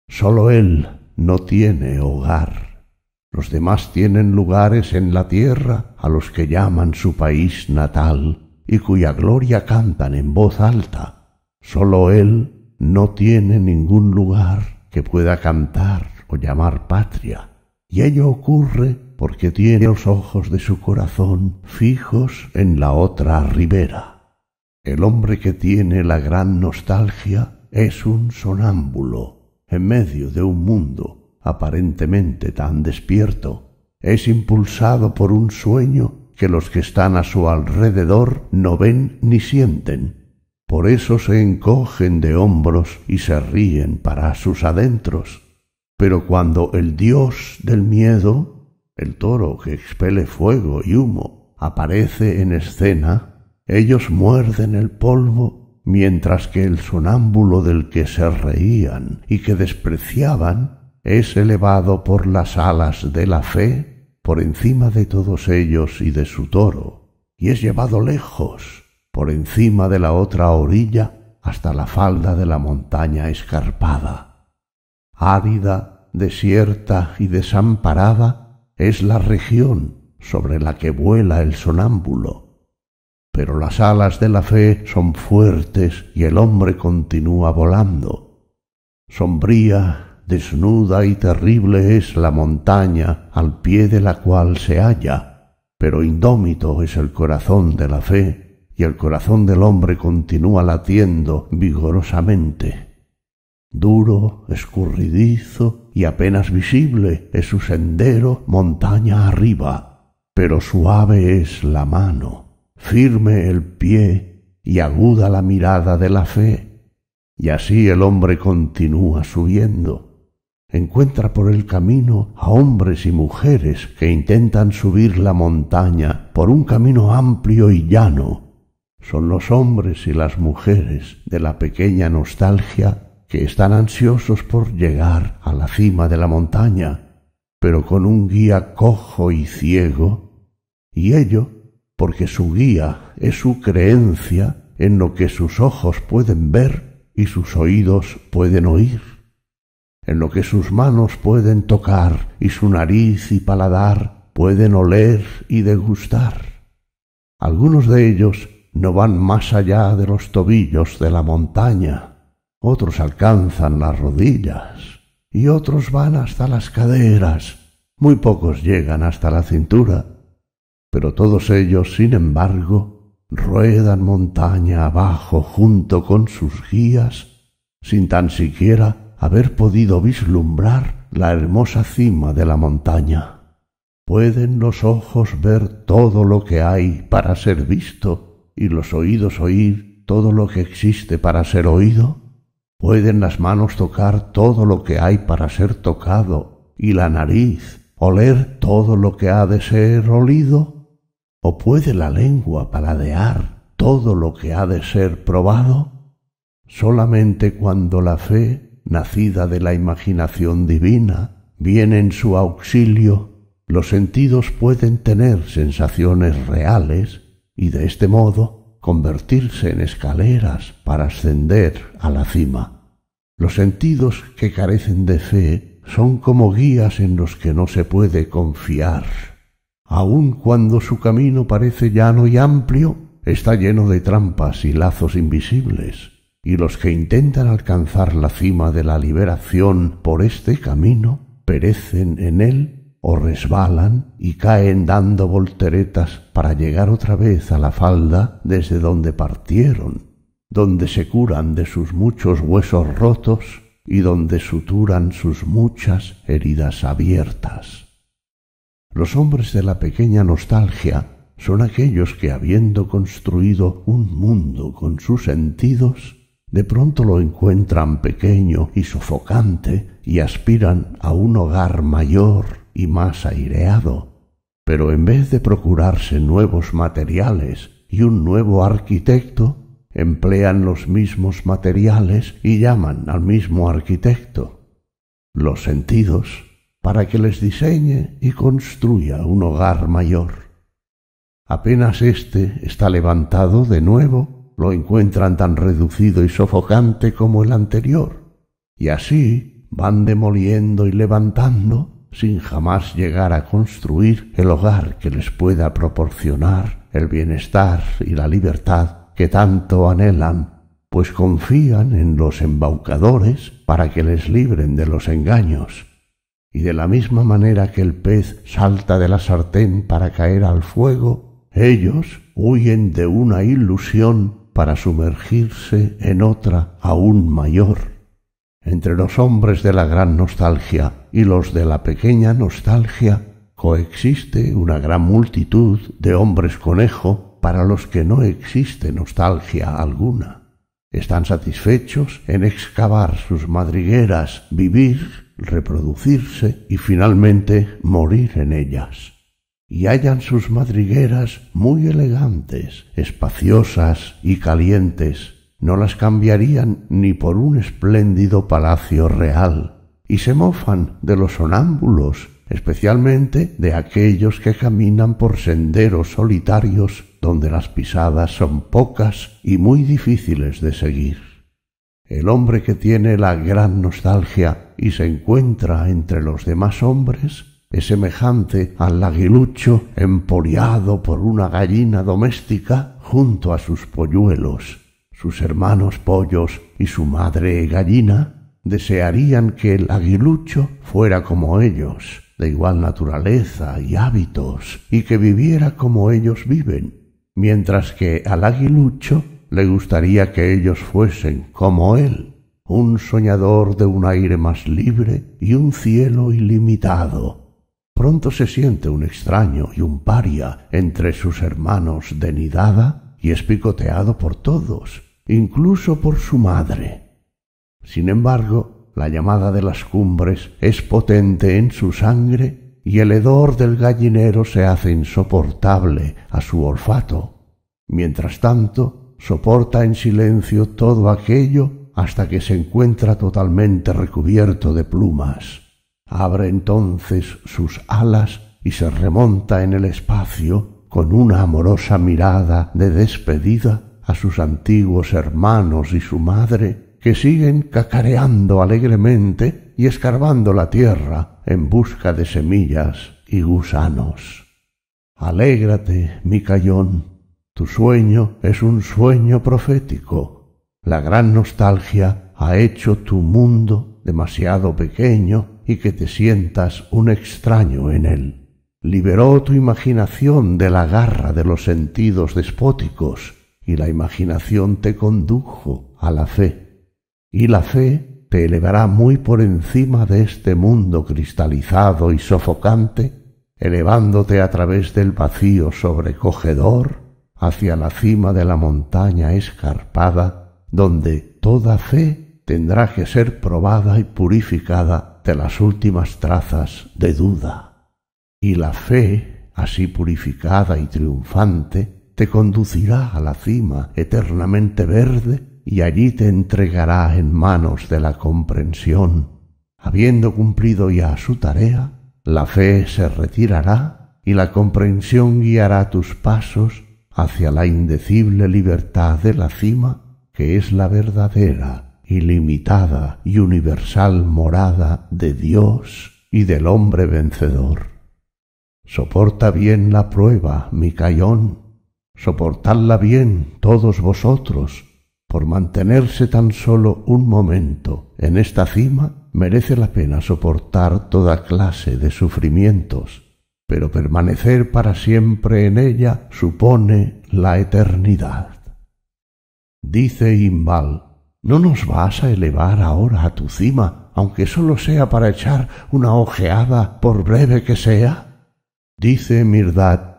Sólo él no tiene hogar. Los demás tienen lugares en la tierra a los que llaman su país natal y cuya gloria cantan en voz alta. Sólo él no tiene ningún lugar que pueda cantar o llamar patria. Y ello ocurre porque tiene los ojos de su corazón fijos en la otra ribera. El hombre que tiene la gran nostalgia es un sonámbulo, en medio de un mundo aparentemente tan despierto, es impulsado por un sueño que los que están a su alrededor no ven ni sienten. Por eso se encogen de hombros y se ríen para sus adentros. Pero cuando el dios del miedo el toro que expele fuego y humo aparece en escena. Ellos muerden el polvo mientras que el sonámbulo del que se reían y que despreciaban es elevado por las alas de la fe por encima de todos ellos y de su toro, y es llevado lejos, por encima de la otra orilla, hasta la falda de la montaña escarpada. Árida, desierta y desamparada, es la región sobre la que vuela el sonámbulo. Pero las alas de la fe son fuertes y el hombre continúa volando. Sombría, desnuda y terrible es la montaña al pie de la cual se halla, pero indómito es el corazón de la fe y el corazón del hombre continúa latiendo vigorosamente duro, escurridizo y apenas visible es su sendero montaña arriba, pero suave es la mano, firme el pie y aguda la mirada de la fe. Y así el hombre continúa subiendo. Encuentra por el camino a hombres y mujeres que intentan subir la montaña por un camino amplio y llano. Son los hombres y las mujeres de la pequeña nostalgia que están ansiosos por llegar a la cima de la montaña, pero con un guía cojo y ciego, y ello porque su guía es su creencia en lo que sus ojos pueden ver y sus oídos pueden oír, en lo que sus manos pueden tocar y su nariz y paladar pueden oler y degustar. Algunos de ellos no van más allá de los tobillos de la montaña, otros alcanzan las rodillas y otros van hasta las caderas, muy pocos llegan hasta la cintura, pero todos ellos, sin embargo, ruedan montaña abajo junto con sus guías, sin tan siquiera haber podido vislumbrar la hermosa cima de la montaña. Pueden los ojos ver todo lo que hay para ser visto y los oídos oír todo lo que existe para ser oído? Pueden las manos tocar todo lo que hay para ser tocado y la nariz oler todo lo que ha de ser olido? ¿O puede la lengua paladear todo lo que ha de ser probado? Solamente cuando la fe, nacida de la imaginación divina, viene en su auxilio, los sentidos pueden tener sensaciones reales y de este modo convertirse en escaleras para ascender a la cima. Los sentidos que carecen de fe son como guías en los que no se puede confiar. Aun cuando su camino parece llano y amplio, está lleno de trampas y lazos invisibles, y los que intentan alcanzar la cima de la liberación por este camino perecen en él o resbalan y caen dando volteretas para llegar otra vez a la falda desde donde partieron, donde se curan de sus muchos huesos rotos y donde suturan sus muchas heridas abiertas. Los hombres de la pequeña nostalgia son aquellos que, habiendo construido un mundo con sus sentidos, de pronto lo encuentran pequeño y sofocante y aspiran a un hogar mayor y más aireado, pero en vez de procurarse nuevos materiales y un nuevo arquitecto, emplean los mismos materiales y llaman al mismo arquitecto. Los sentidos para que les diseñe y construya un hogar mayor. Apenas éste está levantado de nuevo, lo encuentran tan reducido y sofocante como el anterior, y así van demoliendo y levantando sin jamás llegar a construir el hogar que les pueda proporcionar el bienestar y la libertad que tanto anhelan, pues confían en los embaucadores para que les libren de los engaños. Y de la misma manera que el pez salta de la sartén para caer al fuego, ellos huyen de una ilusión para sumergirse en otra aún mayor. Entre los hombres de la gran nostalgia y los de la pequeña nostalgia coexiste una gran multitud de hombres conejo para los que no existe nostalgia alguna. Están satisfechos en excavar sus madrigueras, vivir, reproducirse y finalmente morir en ellas. Y hallan sus madrigueras muy elegantes, espaciosas y calientes, no las cambiarían ni por un espléndido palacio real, y se mofan de los sonámbulos, especialmente de aquellos que caminan por senderos solitarios donde las pisadas son pocas y muy difíciles de seguir. El hombre que tiene la gran nostalgia y se encuentra entre los demás hombres es semejante al aguilucho empollado por una gallina doméstica junto a sus polluelos sus hermanos pollos y su madre gallina desearían que el aguilucho fuera como ellos, de igual naturaleza y hábitos, y que viviera como ellos viven, mientras que al aguilucho le gustaría que ellos fuesen como él, un soñador de un aire más libre y un cielo ilimitado, Pronto se siente un extraño y un paria entre sus hermanos de nidada y es picoteado por todos, incluso por su madre. Sin embargo, la llamada de las cumbres es potente en su sangre y el hedor del gallinero se hace insoportable a su olfato. Mientras tanto, soporta en silencio todo aquello hasta que se encuentra totalmente recubierto de plumas. Abre entonces sus alas y se remonta en el espacio con una amorosa mirada de despedida a sus antiguos hermanos y su madre, que siguen cacareando alegremente y escarbando la tierra en busca de semillas y gusanos. Alégrate, Micayón, tu sueño es un sueño profético. La gran nostalgia ha hecho tu mundo demasiado pequeño y que te sientas un extraño en él. Liberó tu imaginación de la garra de los sentidos despóticos y la imaginación te condujo a la fe, y la fe te elevará muy por encima de este mundo cristalizado y sofocante, elevándote a través del vacío sobrecogedor hacia la cima de la montaña escarpada, donde toda fe tendrá que ser probada y purificada de las últimas trazas de duda. Y la fe, así purificada y triunfante, te conducirá a la cima eternamente verde y allí te entregará en manos de la comprensión. Habiendo cumplido ya su tarea, la fe se retirará y la comprensión guiará tus pasos hacia la indecible libertad de la cima, que es la verdadera, ilimitada y universal morada de Dios y del hombre vencedor. Soporta bien la prueba, Micayón, Soportadla bien todos vosotros, por mantenerse tan solo un momento en esta cima, merece la pena soportar toda clase de sufrimientos, pero permanecer para siempre en ella supone la eternidad. Dice Imbal, ¿no nos vas a elevar ahora a tu cima, aunque solo sea para echar una ojeada, por breve que sea? Dice Mirdad,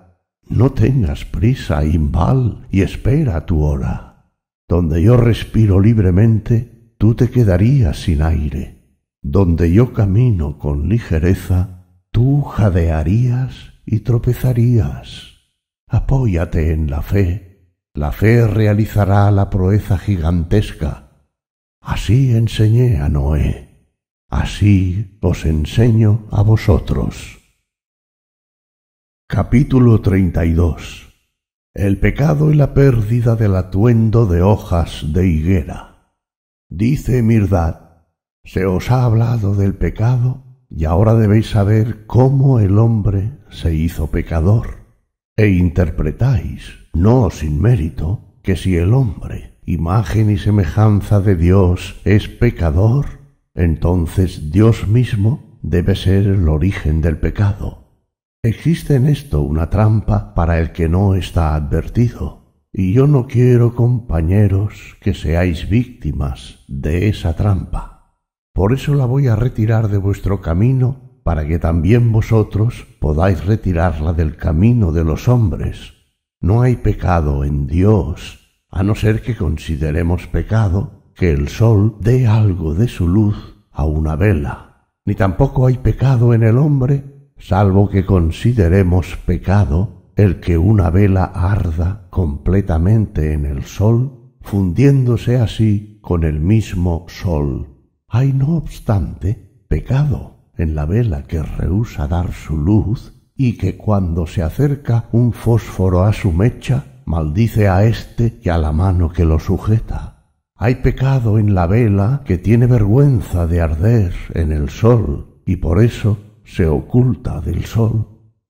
no tengas prisa, Imbal, y espera tu hora. Donde yo respiro libremente, tú te quedarías sin aire. Donde yo camino con ligereza, tú jadearías y tropezarías. Apóyate en la fe. La fe realizará la proeza gigantesca. Así enseñé a Noé. Así os enseño a vosotros. Capítulo 32 El pecado y la pérdida del atuendo de hojas de higuera. Dice Mirdad, se os ha hablado del pecado y ahora debéis saber cómo el hombre se hizo pecador. E interpretáis, no sin mérito, que si el hombre, imagen y semejanza de Dios, es pecador, entonces Dios mismo debe ser el origen del pecado Existe en esto una trampa para el que no está advertido, y yo no quiero, compañeros, que seáis víctimas de esa trampa. Por eso la voy a retirar de vuestro camino, para que también vosotros podáis retirarla del camino de los hombres. No hay pecado en Dios, a no ser que consideremos pecado que el sol dé algo de su luz a una vela. Ni tampoco hay pecado en el hombre salvo que consideremos pecado el que una vela arda completamente en el sol, fundiéndose así con el mismo sol. Hay, no obstante, pecado en la vela que rehúsa dar su luz y que cuando se acerca un fósforo a su mecha, maldice a éste y a la mano que lo sujeta. Hay pecado en la vela que tiene vergüenza de arder en el sol y por eso se oculta del sol.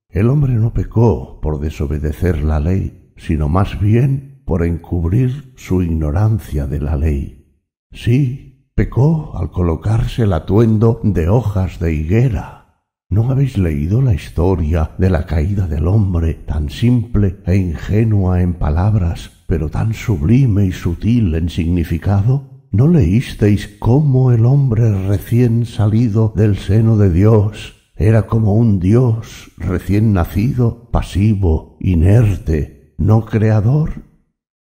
El hombre no pecó por desobedecer la ley, sino más bien por encubrir su ignorancia de la ley. Sí, pecó al colocarse el atuendo de hojas de higuera. ¿No habéis leído la historia de la caída del hombre, tan simple e ingenua en palabras, pero tan sublime y sutil en significado? ¿No leísteis cómo el hombre recién salido del seno de Dios era como un dios recién nacido, pasivo, inerte, no creador,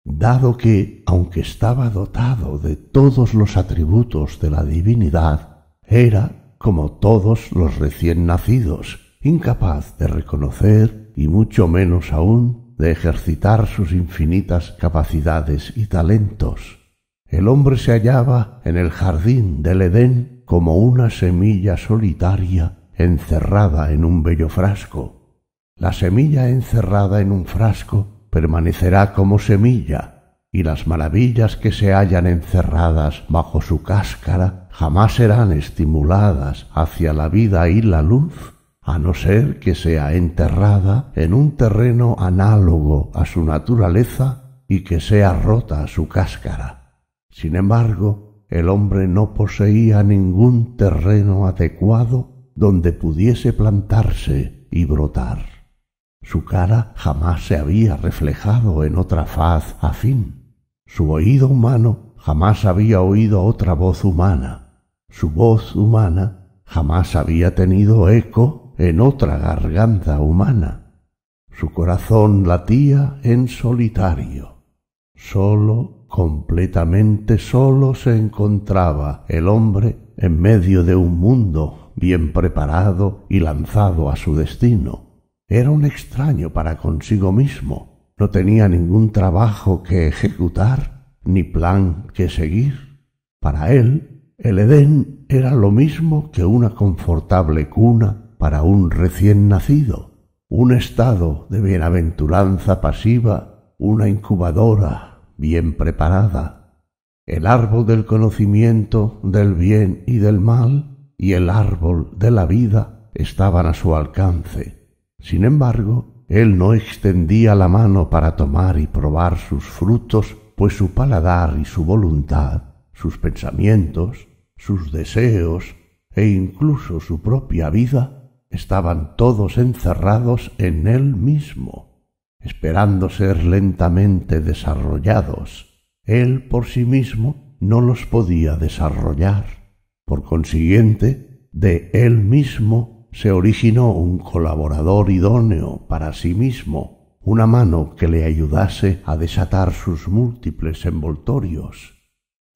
dado que, aunque estaba dotado de todos los atributos de la divinidad, era, como todos los recién nacidos, incapaz de reconocer y mucho menos aún de ejercitar sus infinitas capacidades y talentos. El hombre se hallaba en el jardín del Edén como una semilla solitaria encerrada en un bello frasco. La semilla encerrada en un frasco permanecerá como semilla, y las maravillas que se hallan encerradas bajo su cáscara jamás serán estimuladas hacia la vida y la luz, a no ser que sea enterrada en un terreno análogo a su naturaleza y que sea rota su cáscara. Sin embargo, el hombre no poseía ningún terreno adecuado donde pudiese plantarse y brotar. Su cara jamás se había reflejado en otra faz afín. Su oído humano jamás había oído otra voz humana. Su voz humana jamás había tenido eco en otra garganta humana. Su corazón latía en solitario. Solo, completamente solo se encontraba el hombre en medio de un mundo bien preparado y lanzado a su destino. Era un extraño para consigo mismo, no tenía ningún trabajo que ejecutar ni plan que seguir. Para él, el Edén era lo mismo que una confortable cuna para un recién nacido, un estado de bienaventuranza pasiva, una incubadora bien preparada. El árbol del conocimiento del bien y del mal y el árbol de la vida estaban a su alcance. Sin embargo, él no extendía la mano para tomar y probar sus frutos, pues su paladar y su voluntad, sus pensamientos, sus deseos e incluso su propia vida estaban todos encerrados en él mismo, esperando ser lentamente desarrollados. Él por sí mismo no los podía desarrollar. Por consiguiente, de él mismo se originó un colaborador idóneo para sí mismo, una mano que le ayudase a desatar sus múltiples envoltorios.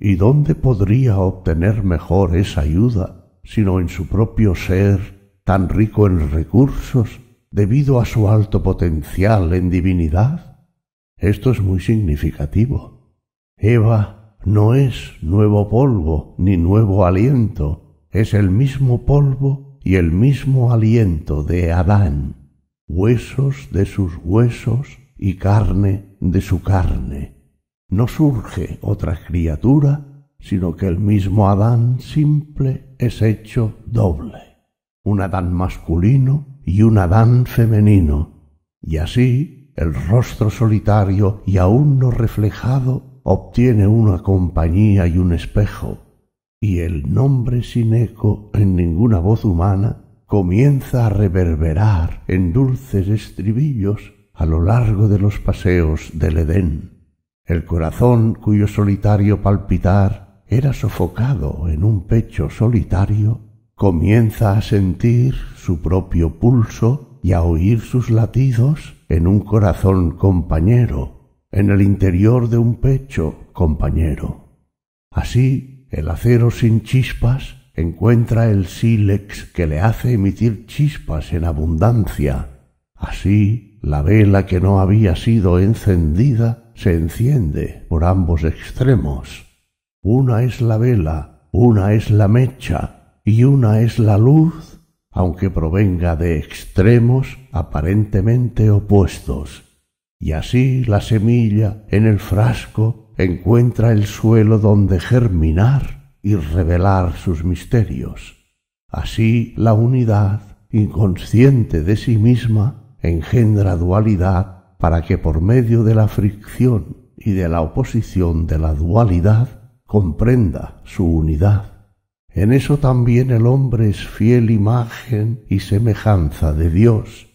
¿Y dónde podría obtener mejor esa ayuda, sino en su propio ser, tan rico en recursos, debido a su alto potencial en divinidad? Esto es muy significativo. Eva no es nuevo polvo ni nuevo aliento, es el mismo polvo y el mismo aliento de Adán, huesos de sus huesos y carne de su carne. No surge otra criatura, sino que el mismo Adán simple es hecho doble, un Adán masculino y un Adán femenino, y así el rostro solitario y aún no reflejado obtiene una compañía y un espejo, y el nombre sin eco en ninguna voz humana comienza a reverberar en dulces estribillos a lo largo de los paseos del Edén. El corazón cuyo solitario palpitar era sofocado en un pecho solitario, comienza a sentir su propio pulso y a oír sus latidos en un corazón compañero, en el interior de un pecho, compañero. Así, el acero sin chispas encuentra el sílex que le hace emitir chispas en abundancia. Así, la vela que no había sido encendida se enciende por ambos extremos. Una es la vela, una es la mecha y una es la luz, aunque provenga de extremos aparentemente opuestos y así la semilla en el frasco encuentra el suelo donde germinar y revelar sus misterios. Así la unidad, inconsciente de sí misma, engendra dualidad para que por medio de la fricción y de la oposición de la dualidad comprenda su unidad. En eso también el hombre es fiel imagen y semejanza de Dios,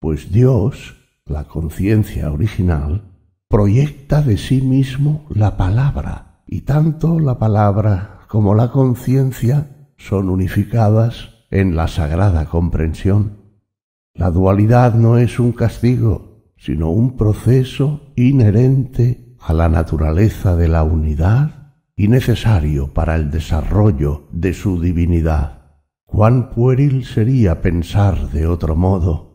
pues Dios la conciencia original, proyecta de sí mismo la palabra, y tanto la palabra como la conciencia son unificadas en la sagrada comprensión. La dualidad no es un castigo, sino un proceso inherente a la naturaleza de la unidad y necesario para el desarrollo de su divinidad. Cuán pueril sería pensar de otro modo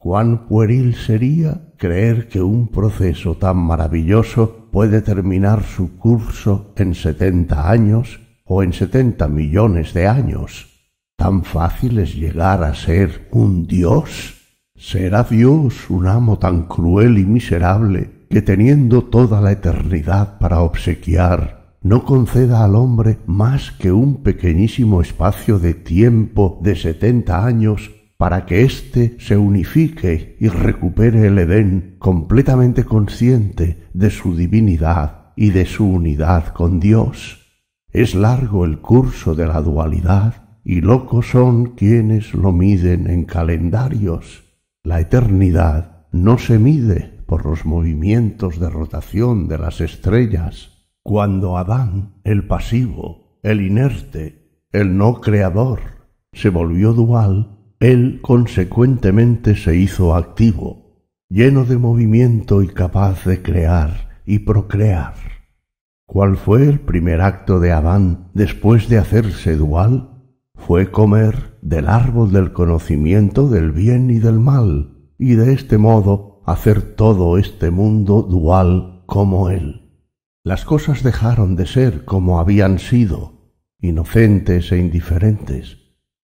Cuán pueril sería creer que un proceso tan maravilloso puede terminar su curso en setenta años o en setenta millones de años. ¿Tan fácil es llegar a ser un dios? ¿Será Dios un amo tan cruel y miserable que teniendo toda la eternidad para obsequiar, no conceda al hombre más que un pequeñísimo espacio de tiempo de setenta años para que éste se unifique y recupere el Edén completamente consciente de su divinidad y de su unidad con Dios. Es largo el curso de la dualidad y locos son quienes lo miden en calendarios. La eternidad no se mide por los movimientos de rotación de las estrellas. Cuando Adán, el pasivo, el inerte, el no creador, se volvió dual, él consecuentemente se hizo activo, lleno de movimiento y capaz de crear y procrear. ¿Cuál fue el primer acto de Abán después de hacerse dual? Fue comer del árbol del conocimiento del bien y del mal, y de este modo hacer todo este mundo dual como él. Las cosas dejaron de ser como habían sido, inocentes e indiferentes,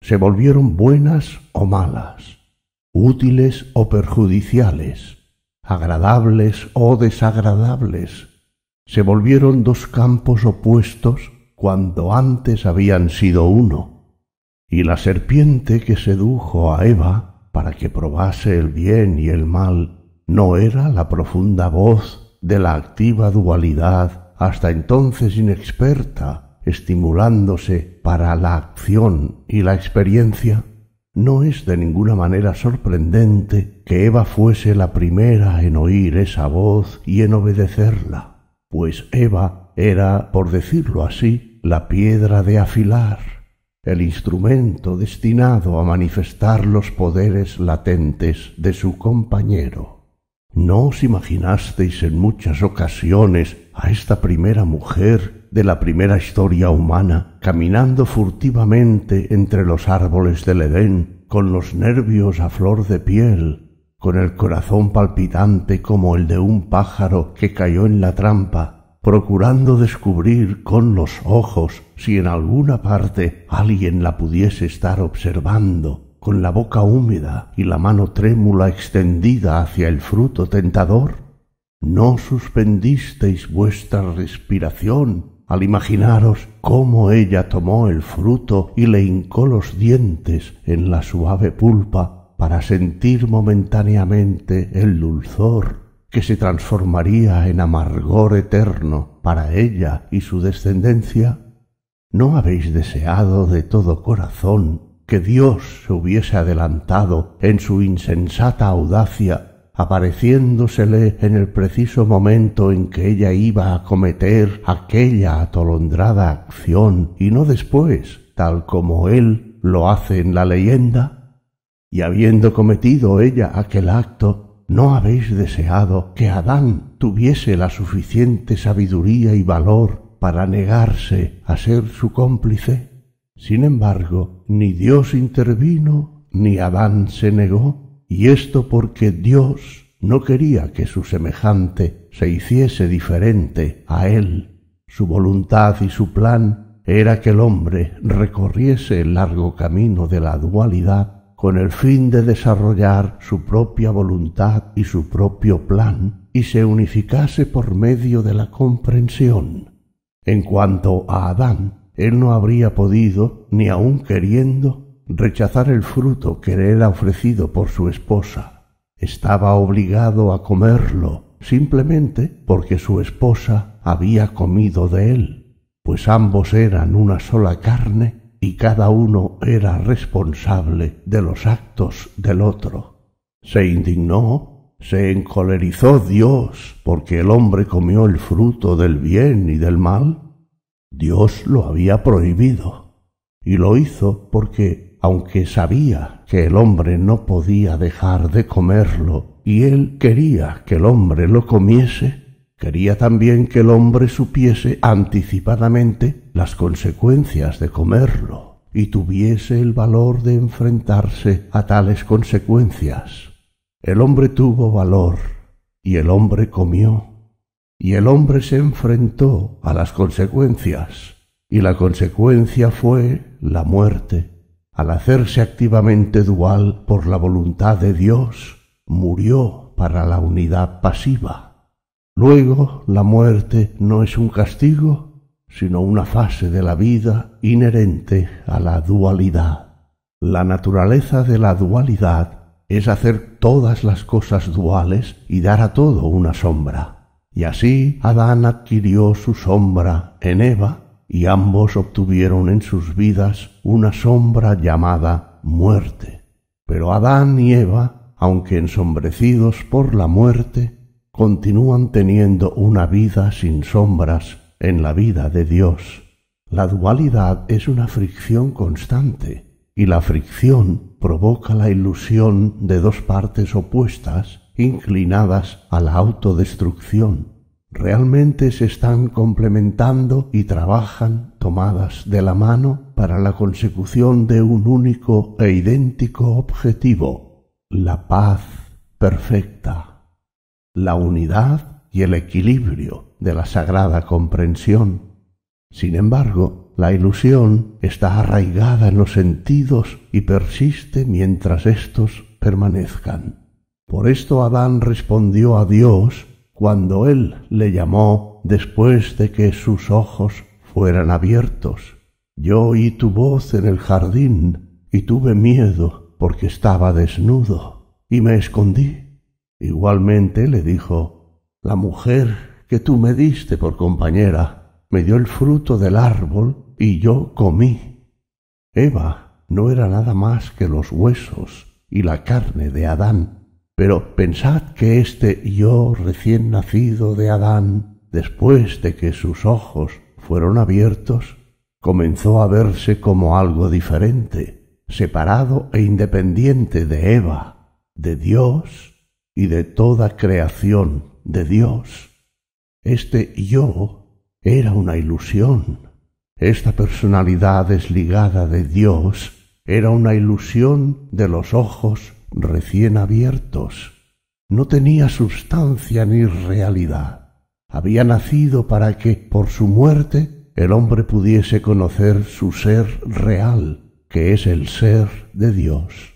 se volvieron buenas o malas, útiles o perjudiciales, agradables o desagradables, se volvieron dos campos opuestos cuando antes habían sido uno. Y la serpiente que sedujo a Eva para que probase el bien y el mal no era la profunda voz de la activa dualidad hasta entonces inexperta, estimulándose para la acción y la experiencia, no es de ninguna manera sorprendente que Eva fuese la primera en oír esa voz y en obedecerla, pues Eva era, por decirlo así, la piedra de afilar, el instrumento destinado a manifestar los poderes latentes de su compañero. ¿No os imaginasteis en muchas ocasiones a esta primera mujer de la primera historia humana, caminando furtivamente entre los árboles del Edén, con los nervios a flor de piel, con el corazón palpitante como el de un pájaro que cayó en la trampa, procurando descubrir con los ojos si en alguna parte alguien la pudiese estar observando, con la boca húmeda y la mano trémula extendida hacia el fruto tentador? ¿No suspendisteis vuestra respiración al imaginaros cómo ella tomó el fruto y le hincó los dientes en la suave pulpa para sentir momentáneamente el dulzor que se transformaría en amargor eterno para ella y su descendencia, ¿no habéis deseado de todo corazón que Dios se hubiese adelantado en su insensata audacia apareciéndosele en el preciso momento en que ella iba a cometer aquella atolondrada acción y no después, tal como él lo hace en la leyenda? Y habiendo cometido ella aquel acto, ¿no habéis deseado que Adán tuviese la suficiente sabiduría y valor para negarse a ser su cómplice? Sin embargo, ni Dios intervino, ni Adán se negó, y esto porque Dios no quería que su semejante se hiciese diferente a él. Su voluntad y su plan era que el hombre recorriese el largo camino de la dualidad con el fin de desarrollar su propia voluntad y su propio plan y se unificase por medio de la comprensión. En cuanto a Adán, él no habría podido, ni aun queriendo, rechazar el fruto que le era ofrecido por su esposa. Estaba obligado a comerlo simplemente porque su esposa había comido de él, pues ambos eran una sola carne y cada uno era responsable de los actos del otro. Se indignó, se encolerizó Dios porque el hombre comió el fruto del bien y del mal. Dios lo había prohibido, y lo hizo porque aunque sabía que el hombre no podía dejar de comerlo y él quería que el hombre lo comiese, quería también que el hombre supiese anticipadamente las consecuencias de comerlo y tuviese el valor de enfrentarse a tales consecuencias. El hombre tuvo valor y el hombre comió y el hombre se enfrentó a las consecuencias y la consecuencia fue la muerte al hacerse activamente dual por la voluntad de Dios, murió para la unidad pasiva. Luego, la muerte no es un castigo, sino una fase de la vida inherente a la dualidad. La naturaleza de la dualidad es hacer todas las cosas duales y dar a todo una sombra. Y así Adán adquirió su sombra en Eva y ambos obtuvieron en sus vidas una sombra llamada muerte. Pero Adán y Eva, aunque ensombrecidos por la muerte, continúan teniendo una vida sin sombras en la vida de Dios. La dualidad es una fricción constante, y la fricción provoca la ilusión de dos partes opuestas inclinadas a la autodestrucción realmente se están complementando y trabajan tomadas de la mano para la consecución de un único e idéntico objetivo, la paz perfecta, la unidad y el equilibrio de la sagrada comprensión. Sin embargo, la ilusión está arraigada en los sentidos y persiste mientras éstos permanezcan. Por esto Adán respondió a Dios cuando él le llamó después de que sus ojos fueran abiertos. Yo oí tu voz en el jardín y tuve miedo porque estaba desnudo y me escondí. Igualmente le dijo, La mujer que tú me diste por compañera me dio el fruto del árbol y yo comí. Eva no era nada más que los huesos y la carne de Adán pero pensad que este yo recién nacido de Adán, después de que sus ojos fueron abiertos, comenzó a verse como algo diferente, separado e independiente de Eva, de Dios y de toda creación de Dios. Este yo era una ilusión. Esta personalidad desligada de Dios era una ilusión de los ojos recién abiertos, no tenía sustancia ni realidad. Había nacido para que, por su muerte, el hombre pudiese conocer su ser real, que es el ser de Dios.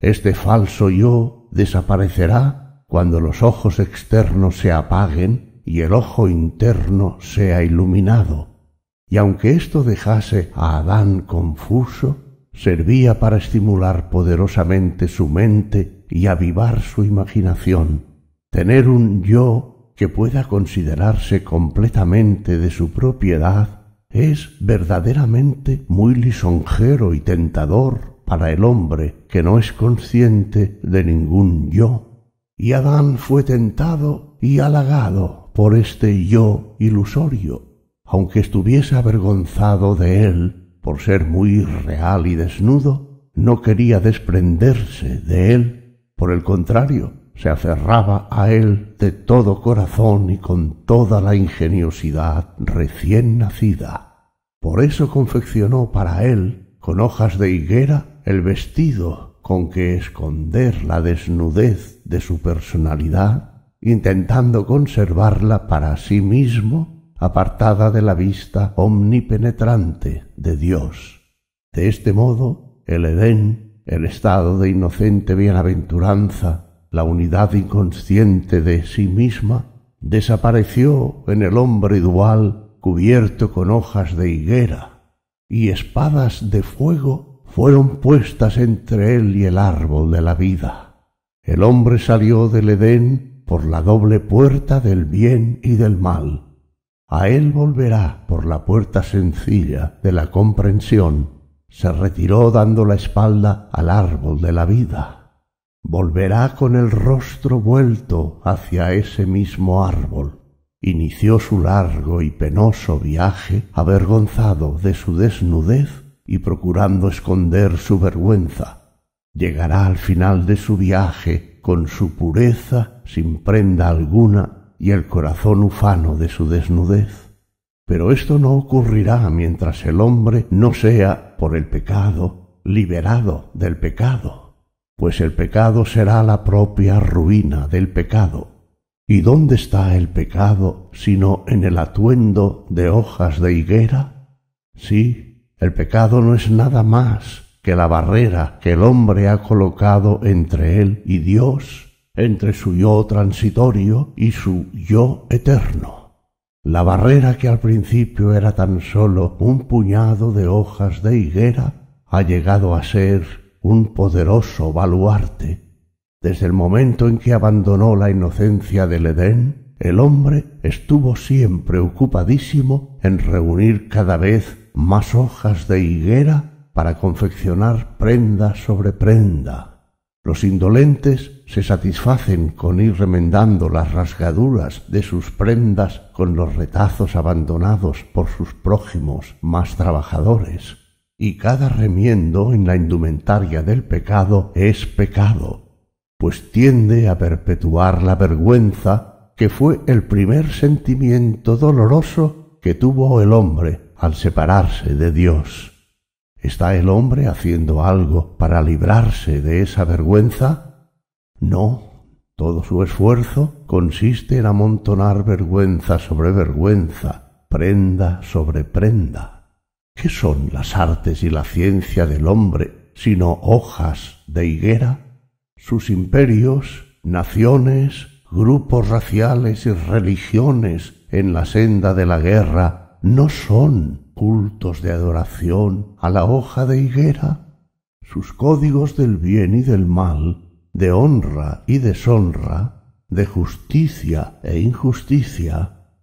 Este falso yo desaparecerá cuando los ojos externos se apaguen y el ojo interno sea iluminado. Y aunque esto dejase a Adán confuso, servía para estimular poderosamente su mente y avivar su imaginación. Tener un yo que pueda considerarse completamente de su propiedad es verdaderamente muy lisonjero y tentador para el hombre que no es consciente de ningún yo. Y Adán fue tentado y halagado por este yo ilusorio, aunque estuviese avergonzado de él por ser muy real y desnudo, no quería desprenderse de él, por el contrario, se aferraba a él de todo corazón y con toda la ingeniosidad recién nacida. Por eso confeccionó para él, con hojas de higuera, el vestido con que esconder la desnudez de su personalidad, intentando conservarla para sí mismo apartada de la vista omnipenetrante de Dios. De este modo, el Edén, el estado de inocente bienaventuranza, la unidad inconsciente de sí misma, desapareció en el hombre dual cubierto con hojas de higuera, y espadas de fuego fueron puestas entre él y el árbol de la vida. El hombre salió del Edén por la doble puerta del bien y del mal, a él volverá por la puerta sencilla de la comprensión. Se retiró dando la espalda al árbol de la vida. Volverá con el rostro vuelto hacia ese mismo árbol. Inició su largo y penoso viaje, avergonzado de su desnudez y procurando esconder su vergüenza. Llegará al final de su viaje con su pureza, sin prenda alguna, y el corazón ufano de su desnudez. Pero esto no ocurrirá mientras el hombre no sea, por el pecado, liberado del pecado, pues el pecado será la propia ruina del pecado. ¿Y dónde está el pecado sino en el atuendo de hojas de higuera? Sí, el pecado no es nada más que la barrera que el hombre ha colocado entre él y Dios entre su yo transitorio y su yo eterno. La barrera que al principio era tan solo un puñado de hojas de higuera ha llegado a ser un poderoso baluarte. Desde el momento en que abandonó la inocencia del Edén, el hombre estuvo siempre ocupadísimo en reunir cada vez más hojas de higuera para confeccionar prenda sobre prenda. Los indolentes se satisfacen con ir remendando las rasgaduras de sus prendas con los retazos abandonados por sus prójimos más trabajadores, y cada remiendo en la indumentaria del pecado es pecado, pues tiende a perpetuar la vergüenza que fue el primer sentimiento doloroso que tuvo el hombre al separarse de Dios. ¿Está el hombre haciendo algo para librarse de esa vergüenza? No, todo su esfuerzo consiste en amontonar vergüenza sobre vergüenza, prenda sobre prenda. ¿Qué son las artes y la ciencia del hombre sino hojas de higuera? Sus imperios, naciones, grupos raciales y religiones en la senda de la guerra no son cultos de adoración a la hoja de higuera. Sus códigos del bien y del mal de honra y deshonra, de justicia e injusticia,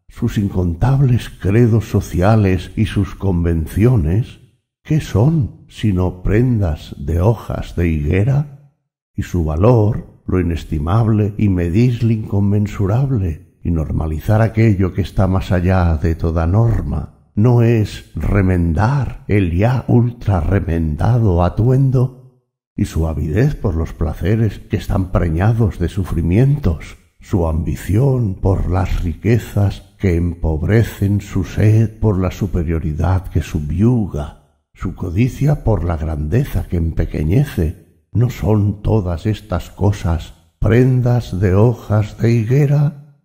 sus incontables credos sociales y sus convenciones, ¿qué son sino prendas de hojas de higuera? Y su valor, lo inestimable y medir lo inconmensurable, y normalizar aquello que está más allá de toda norma, no es remendar el ya ultra-remendado atuendo y su avidez por los placeres que están preñados de sufrimientos, su ambición por las riquezas que empobrecen, su sed por la superioridad que subyuga, su codicia por la grandeza que empequeñece, ¿no son todas estas cosas prendas de hojas de higuera?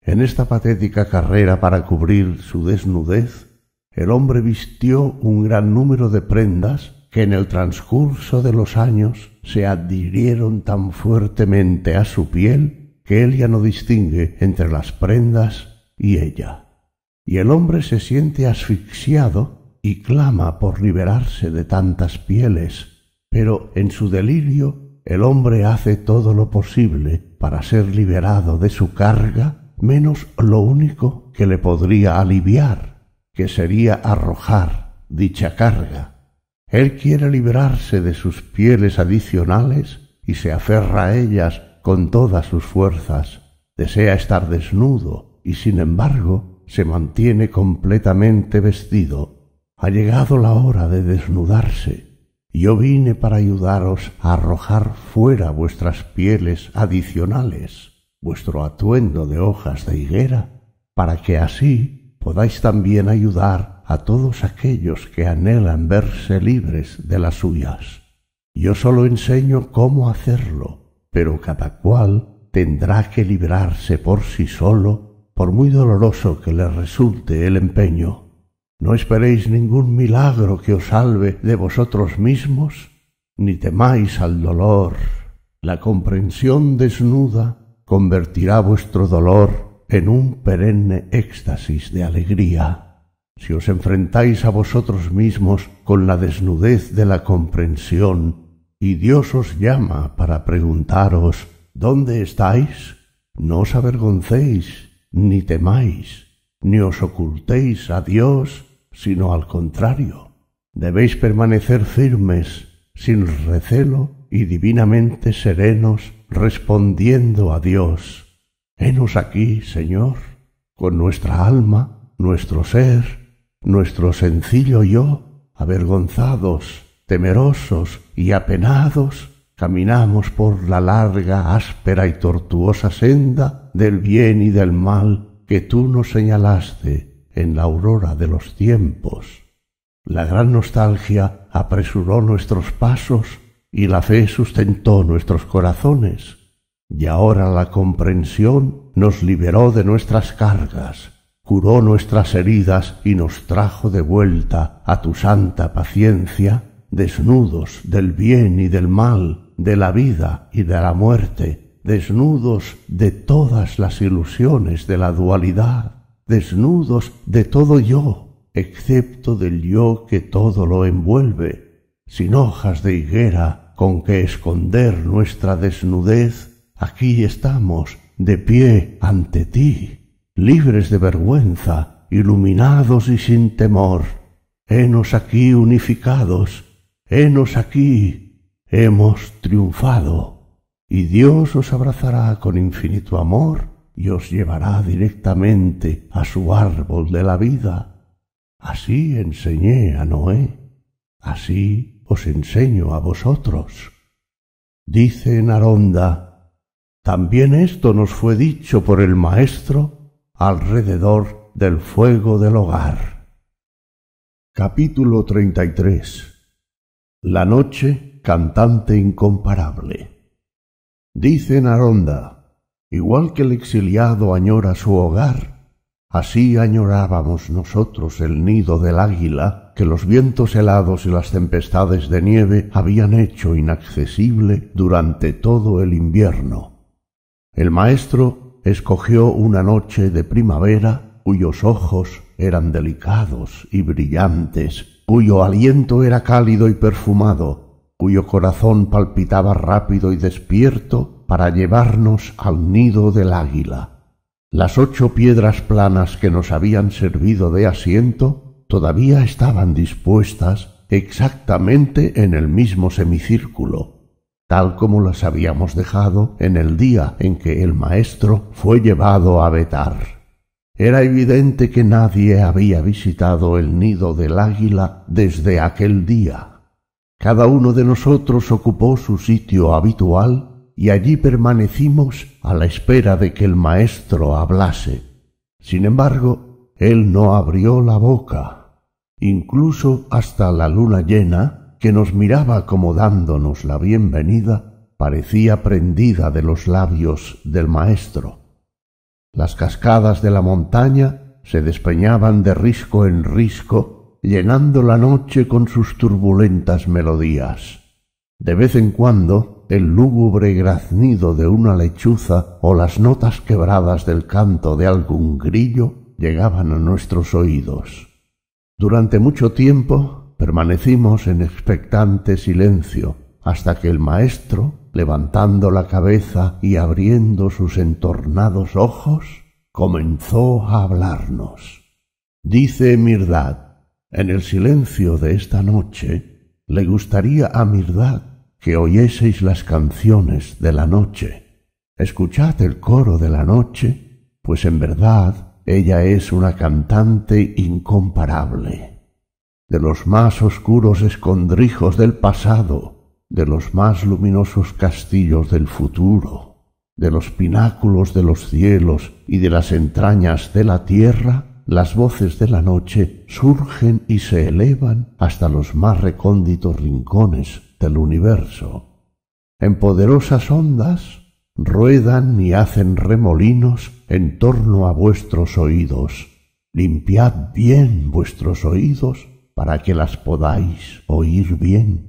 En esta patética carrera para cubrir su desnudez, el hombre vistió un gran número de prendas que en el transcurso de los años se adhirieron tan fuertemente a su piel que él ya no distingue entre las prendas y ella. Y el hombre se siente asfixiado y clama por liberarse de tantas pieles, pero en su delirio el hombre hace todo lo posible para ser liberado de su carga, menos lo único que le podría aliviar, que sería arrojar dicha carga él quiere librarse de sus pieles adicionales y se aferra a ellas con todas sus fuerzas. Desea estar desnudo y sin embargo se mantiene completamente vestido. Ha llegado la hora de desnudarse. Yo vine para ayudaros a arrojar fuera vuestras pieles adicionales, vuestro atuendo de hojas de higuera, para que así podáis también ayudar a todos aquellos que anhelan verse libres de las suyas. Yo solo enseño cómo hacerlo, pero cada cual tendrá que librarse por sí solo, por muy doloroso que le resulte el empeño. No esperéis ningún milagro que os salve de vosotros mismos, ni temáis al dolor. La comprensión desnuda convertirá vuestro dolor en un perenne éxtasis de alegría. Si os enfrentáis a vosotros mismos con la desnudez de la comprensión, y Dios os llama para preguntaros ¿Dónde estáis? No os avergoncéis, ni temáis, ni os ocultéis a Dios, sino al contrario. Debéis permanecer firmes, sin recelo y divinamente serenos, respondiendo a Dios. Henos aquí, Señor, con nuestra alma, nuestro ser, nuestro sencillo yo, avergonzados, temerosos y apenados, caminamos por la larga, áspera y tortuosa senda del bien y del mal que tú nos señalaste en la aurora de los tiempos. La gran nostalgia apresuró nuestros pasos y la fe sustentó nuestros corazones, y ahora la comprensión nos liberó de nuestras cargas curó nuestras heridas y nos trajo de vuelta a tu santa paciencia, desnudos del bien y del mal, de la vida y de la muerte, desnudos de todas las ilusiones de la dualidad, desnudos de todo yo, excepto del yo que todo lo envuelve, sin hojas de higuera con que esconder nuestra desnudez, aquí estamos de pie ante ti libres de vergüenza, iluminados y sin temor. Henos aquí unificados, henos aquí, hemos triunfado. Y Dios os abrazará con infinito amor y os llevará directamente a su árbol de la vida. Así enseñé a Noé, así os enseño a vosotros. Dice Naronda, también esto nos fue dicho por el Maestro alrededor del fuego del hogar. Capítulo 33 La noche cantante incomparable. Dice Naronda, igual que el exiliado añora su hogar, así añorábamos nosotros el nido del águila que los vientos helados y las tempestades de nieve habían hecho inaccesible durante todo el invierno. El maestro escogió una noche de primavera cuyos ojos eran delicados y brillantes, cuyo aliento era cálido y perfumado, cuyo corazón palpitaba rápido y despierto para llevarnos al nido del águila. Las ocho piedras planas que nos habían servido de asiento todavía estaban dispuestas exactamente en el mismo semicírculo, tal como las habíamos dejado en el día en que el maestro fue llevado a vetar. Era evidente que nadie había visitado el nido del águila desde aquel día. Cada uno de nosotros ocupó su sitio habitual y allí permanecimos a la espera de que el maestro hablase. Sin embargo, él no abrió la boca. Incluso hasta la luna llena que nos miraba como dándonos la bienvenida, parecía prendida de los labios del maestro. Las cascadas de la montaña se despeñaban de risco en risco, llenando la noche con sus turbulentas melodías. De vez en cuando, el lúgubre graznido de una lechuza o las notas quebradas del canto de algún grillo llegaban a nuestros oídos. Durante mucho tiempo Permanecimos en expectante silencio hasta que el maestro, levantando la cabeza y abriendo sus entornados ojos, comenzó a hablarnos. Dice Mirdad, en el silencio de esta noche, le gustaría a Mirdad que oyeseis las canciones de la noche. Escuchad el coro de la noche, pues en verdad ella es una cantante incomparable de los más oscuros escondrijos del pasado, de los más luminosos castillos del futuro, de los pináculos de los cielos y de las entrañas de la tierra, las voces de la noche surgen y se elevan hasta los más recónditos rincones del universo. En poderosas ondas ruedan y hacen remolinos en torno a vuestros oídos. Limpiad bien vuestros oídos para que las podáis oír bien.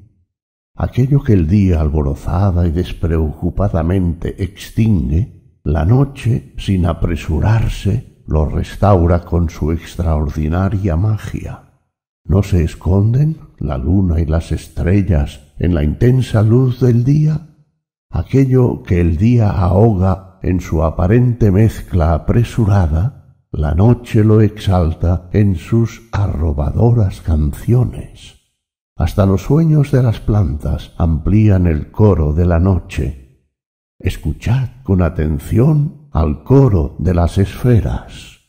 Aquello que el día alborozada y despreocupadamente extingue, la noche, sin apresurarse, lo restaura con su extraordinaria magia. No se esconden la luna y las estrellas en la intensa luz del día, aquello que el día ahoga en su aparente mezcla apresurada, la noche lo exalta en sus arrobadoras canciones. Hasta los sueños de las plantas amplían el coro de la noche. Escuchad con atención al coro de las esferas.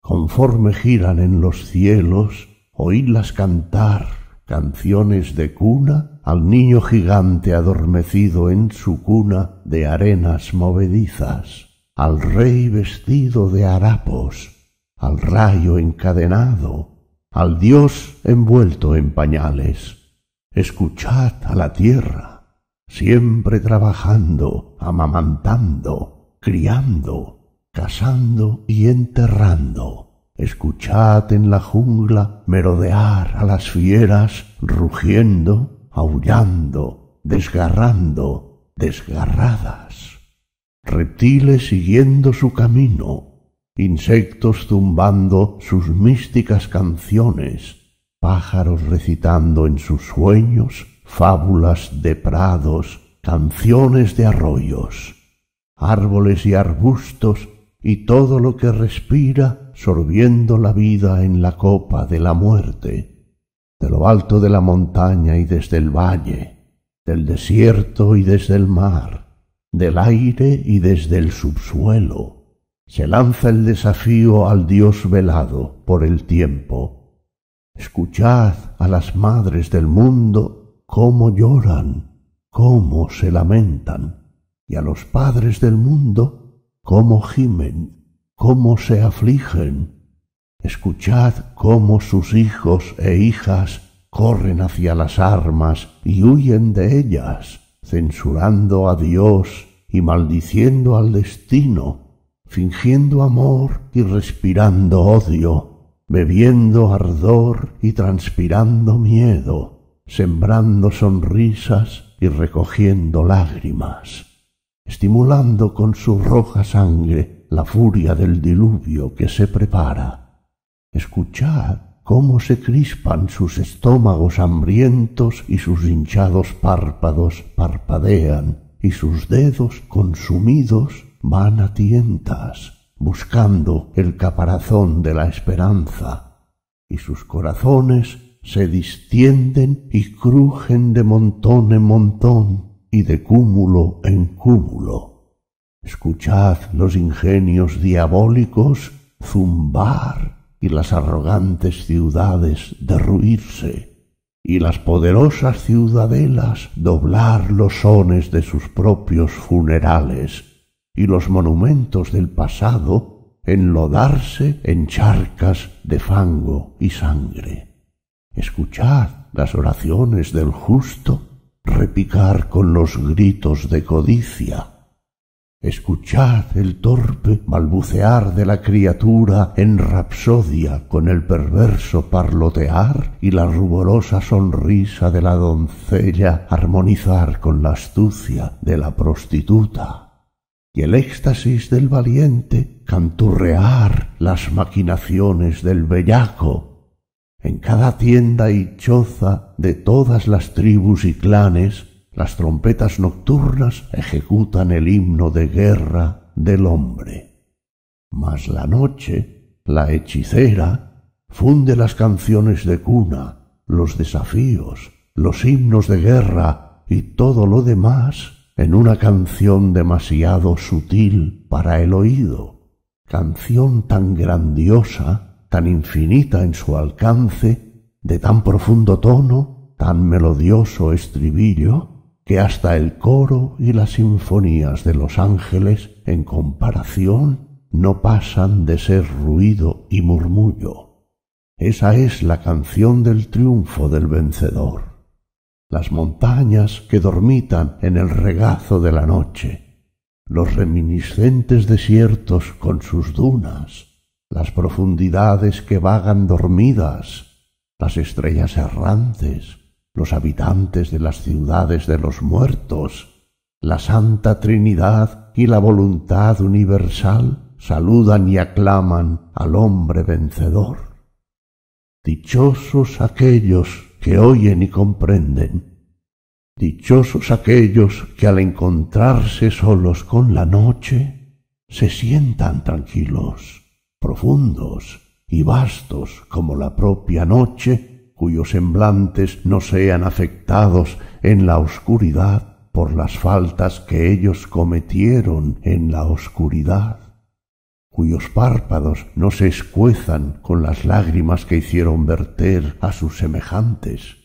Conforme giran en los cielos, oídlas cantar canciones de cuna al niño gigante adormecido en su cuna de arenas movedizas al rey vestido de harapos, al rayo encadenado, al Dios envuelto en pañales. Escuchad a la tierra, siempre trabajando, amamantando, criando, cazando y enterrando. Escuchad en la jungla merodear a las fieras rugiendo, aullando, desgarrando, desgarradas reptiles siguiendo su camino, insectos zumbando sus místicas canciones, pájaros recitando en sus sueños fábulas de prados, canciones de arroyos, árboles y arbustos y todo lo que respira sorbiendo la vida en la copa de la muerte, de lo alto de la montaña y desde el valle, del desierto y desde el mar, del aire y desde el subsuelo, se lanza el desafío al Dios velado por el tiempo. Escuchad a las madres del mundo cómo lloran, cómo se lamentan, y a los padres del mundo cómo gimen, cómo se afligen. Escuchad cómo sus hijos e hijas corren hacia las armas y huyen de ellas censurando a Dios y maldiciendo al destino, fingiendo amor y respirando odio, bebiendo ardor y transpirando miedo, sembrando sonrisas y recogiendo lágrimas, estimulando con su roja sangre la furia del diluvio que se prepara. Escuchad, cómo se crispan sus estómagos hambrientos y sus hinchados párpados parpadean, y sus dedos consumidos van a tientas, buscando el caparazón de la esperanza, y sus corazones se distienden y crujen de montón en montón y de cúmulo en cúmulo. Escuchad los ingenios diabólicos zumbar las arrogantes ciudades derruirse, y las poderosas ciudadelas doblar los sones de sus propios funerales, y los monumentos del pasado enlodarse en charcas de fango y sangre. Escuchad las oraciones del justo repicar con los gritos de codicia Escuchad el torpe balbucear de la criatura en rapsodia con el perverso parlotear y la ruborosa sonrisa de la doncella armonizar con la astucia de la prostituta y el éxtasis del valiente canturrear las maquinaciones del bellaco. En cada tienda y choza de todas las tribus y clanes las trompetas nocturnas ejecutan el himno de guerra del hombre. Mas la noche, la hechicera, funde las canciones de cuna, los desafíos, los himnos de guerra y todo lo demás en una canción demasiado sutil para el oído, canción tan grandiosa, tan infinita en su alcance, de tan profundo tono, tan melodioso estribillo, que hasta el coro y las sinfonías de los ángeles, en comparación, no pasan de ser ruido y murmullo. Esa es la canción del triunfo del vencedor. Las montañas que dormitan en el regazo de la noche, los reminiscentes desiertos con sus dunas, las profundidades que vagan dormidas, las estrellas errantes, los habitantes de las ciudades de los muertos, la Santa Trinidad y la voluntad universal saludan y aclaman al hombre vencedor. Dichosos aquellos que oyen y comprenden, dichosos aquellos que al encontrarse solos con la noche se sientan tranquilos, profundos y vastos como la propia noche cuyos semblantes no sean afectados en la oscuridad por las faltas que ellos cometieron en la oscuridad, cuyos párpados no se escuezan con las lágrimas que hicieron verter a sus semejantes,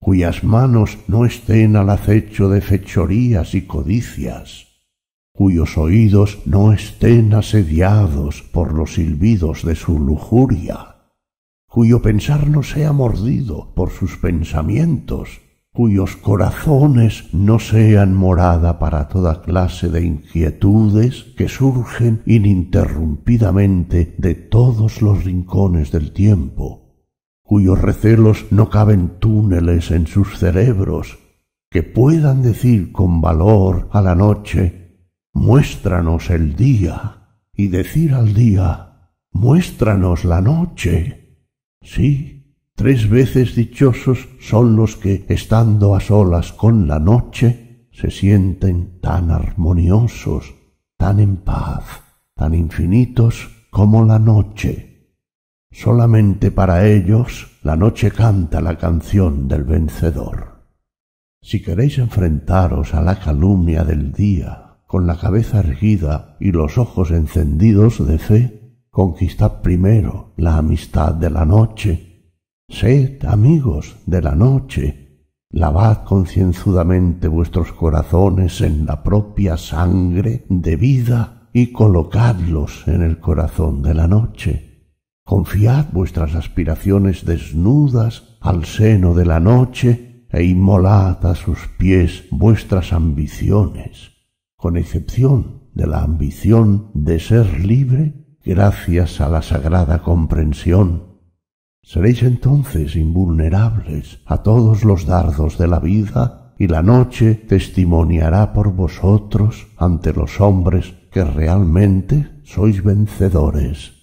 cuyas manos no estén al acecho de fechorías y codicias, cuyos oídos no estén asediados por los silbidos de su lujuria, cuyo pensar no sea mordido por sus pensamientos, cuyos corazones no sean morada para toda clase de inquietudes que surgen ininterrumpidamente de todos los rincones del tiempo, cuyos recelos no caben túneles en sus cerebros, que puedan decir con valor a la noche, muéstranos el día, y decir al día, muéstranos la noche Sí, tres veces dichosos son los que, estando a solas con la noche, se sienten tan armoniosos, tan en paz, tan infinitos como la noche. Solamente para ellos la noche canta la canción del vencedor. Si queréis enfrentaros a la calumnia del día con la cabeza erguida y los ojos encendidos de fe, conquistad primero la amistad de la noche. Sed amigos de la noche. Lavad concienzudamente vuestros corazones en la propia sangre de vida y colocadlos en el corazón de la noche. Confiad vuestras aspiraciones desnudas al seno de la noche e inmolad a sus pies vuestras ambiciones, con excepción de la ambición de ser libre gracias a la sagrada comprensión. Seréis entonces invulnerables a todos los dardos de la vida y la noche testimoniará por vosotros ante los hombres que realmente sois vencedores.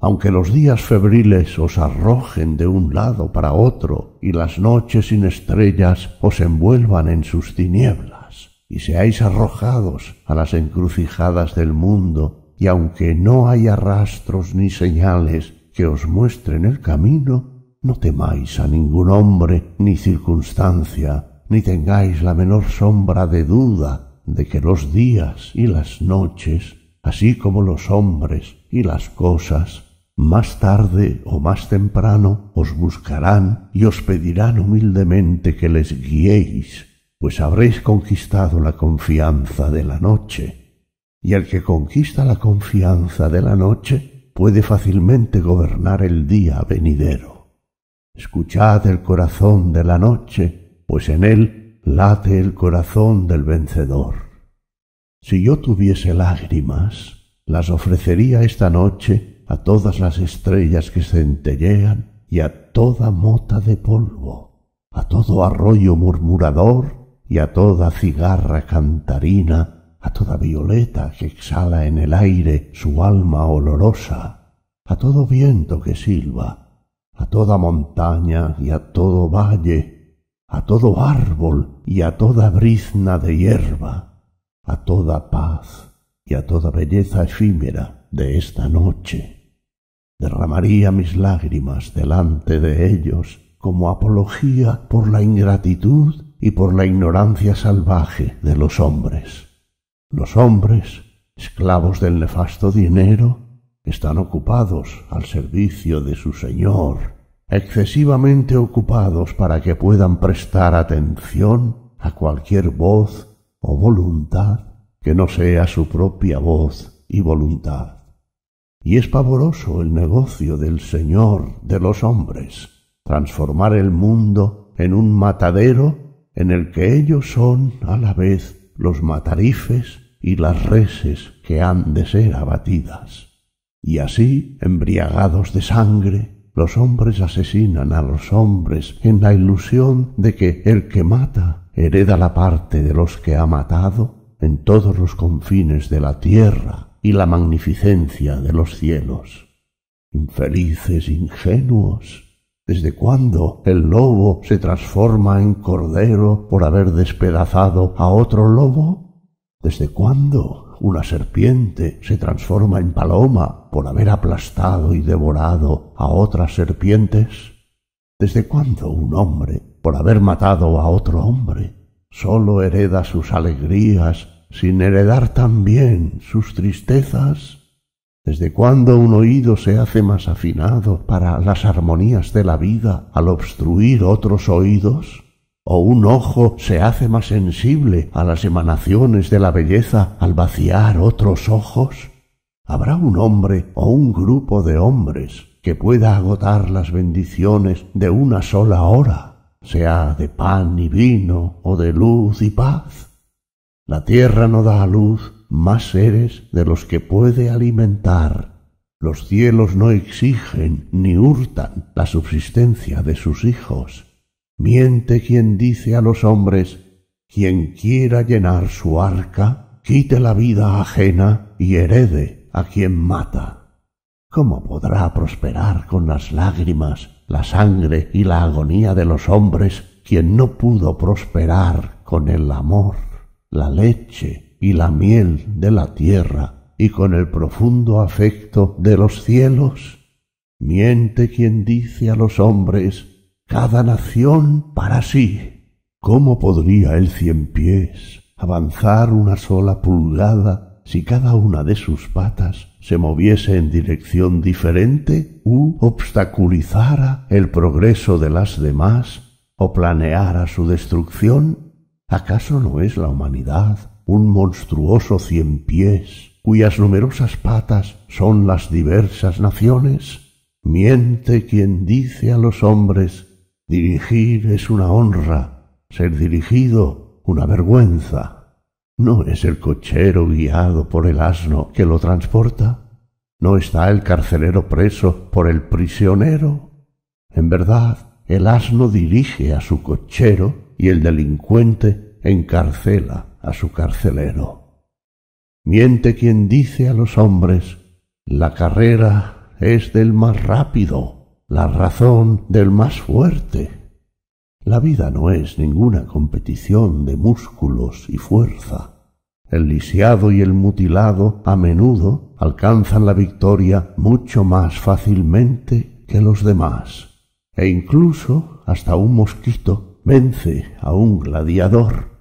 Aunque los días febriles os arrojen de un lado para otro y las noches sin estrellas os envuelvan en sus tinieblas y seáis arrojados a las encrucijadas del mundo y aunque no haya rastros ni señales que os muestren el camino, no temáis a ningún hombre ni circunstancia, ni tengáis la menor sombra de duda de que los días y las noches, así como los hombres y las cosas, más tarde o más temprano os buscarán y os pedirán humildemente que les guiéis, pues habréis conquistado la confianza de la noche y el que conquista la confianza de la noche puede fácilmente gobernar el día venidero. Escuchad el corazón de la noche, pues en él late el corazón del vencedor. Si yo tuviese lágrimas, las ofrecería esta noche a todas las estrellas que centellean y a toda mota de polvo, a todo arroyo murmurador y a toda cigarra cantarina a toda violeta que exhala en el aire su alma olorosa, a todo viento que silba, a toda montaña y a todo valle, a todo árbol y a toda brizna de hierba, a toda paz y a toda belleza efímera de esta noche. Derramaría mis lágrimas delante de ellos como apología por la ingratitud y por la ignorancia salvaje de los hombres. Los hombres, esclavos del nefasto dinero, están ocupados al servicio de su Señor, excesivamente ocupados para que puedan prestar atención a cualquier voz o voluntad que no sea su propia voz y voluntad. Y es pavoroso el negocio del Señor de los hombres, transformar el mundo en un matadero en el que ellos son a la vez los matarifes y las reses que han de ser abatidas. Y así, embriagados de sangre, los hombres asesinan a los hombres en la ilusión de que el que mata hereda la parte de los que ha matado en todos los confines de la tierra y la magnificencia de los cielos. Infelices ingenuos. ¿Desde cuándo el lobo se transforma en cordero por haber despedazado a otro lobo? ¿Desde cuándo una serpiente se transforma en paloma por haber aplastado y devorado a otras serpientes? ¿Desde cuándo un hombre, por haber matado a otro hombre, sólo hereda sus alegrías sin heredar también sus tristezas? ¿Desde cuándo un oído se hace más afinado para las armonías de la vida al obstruir otros oídos? o un ojo se hace más sensible a las emanaciones de la belleza al vaciar otros ojos? ¿Habrá un hombre o un grupo de hombres que pueda agotar las bendiciones de una sola hora, sea de pan y vino o de luz y paz? La tierra no da a luz más seres de los que puede alimentar. Los cielos no exigen ni hurtan la subsistencia de sus hijos. Miente quien dice a los hombres, quien quiera llenar su arca, quite la vida ajena y herede a quien mata. ¿Cómo podrá prosperar con las lágrimas, la sangre y la agonía de los hombres quien no pudo prosperar con el amor, la leche y la miel de la tierra y con el profundo afecto de los cielos? Miente quien dice a los hombres, cada nación para sí. ¿Cómo podría el cien pies avanzar una sola pulgada si cada una de sus patas se moviese en dirección diferente u obstaculizara el progreso de las demás o planeara su destrucción? ¿Acaso no es la humanidad un monstruoso cien pies cuyas numerosas patas son las diversas naciones? Miente quien dice a los hombres Dirigir es una honra, ser dirigido una vergüenza. No es el cochero guiado por el asno que lo transporta. No está el carcelero preso por el prisionero. En verdad, el asno dirige a su cochero y el delincuente encarcela a su carcelero. Miente quien dice a los hombres, la carrera es del más rápido la razón del más fuerte. La vida no es ninguna competición de músculos y fuerza. El lisiado y el mutilado a menudo alcanzan la victoria mucho más fácilmente que los demás, e incluso hasta un mosquito vence a un gladiador.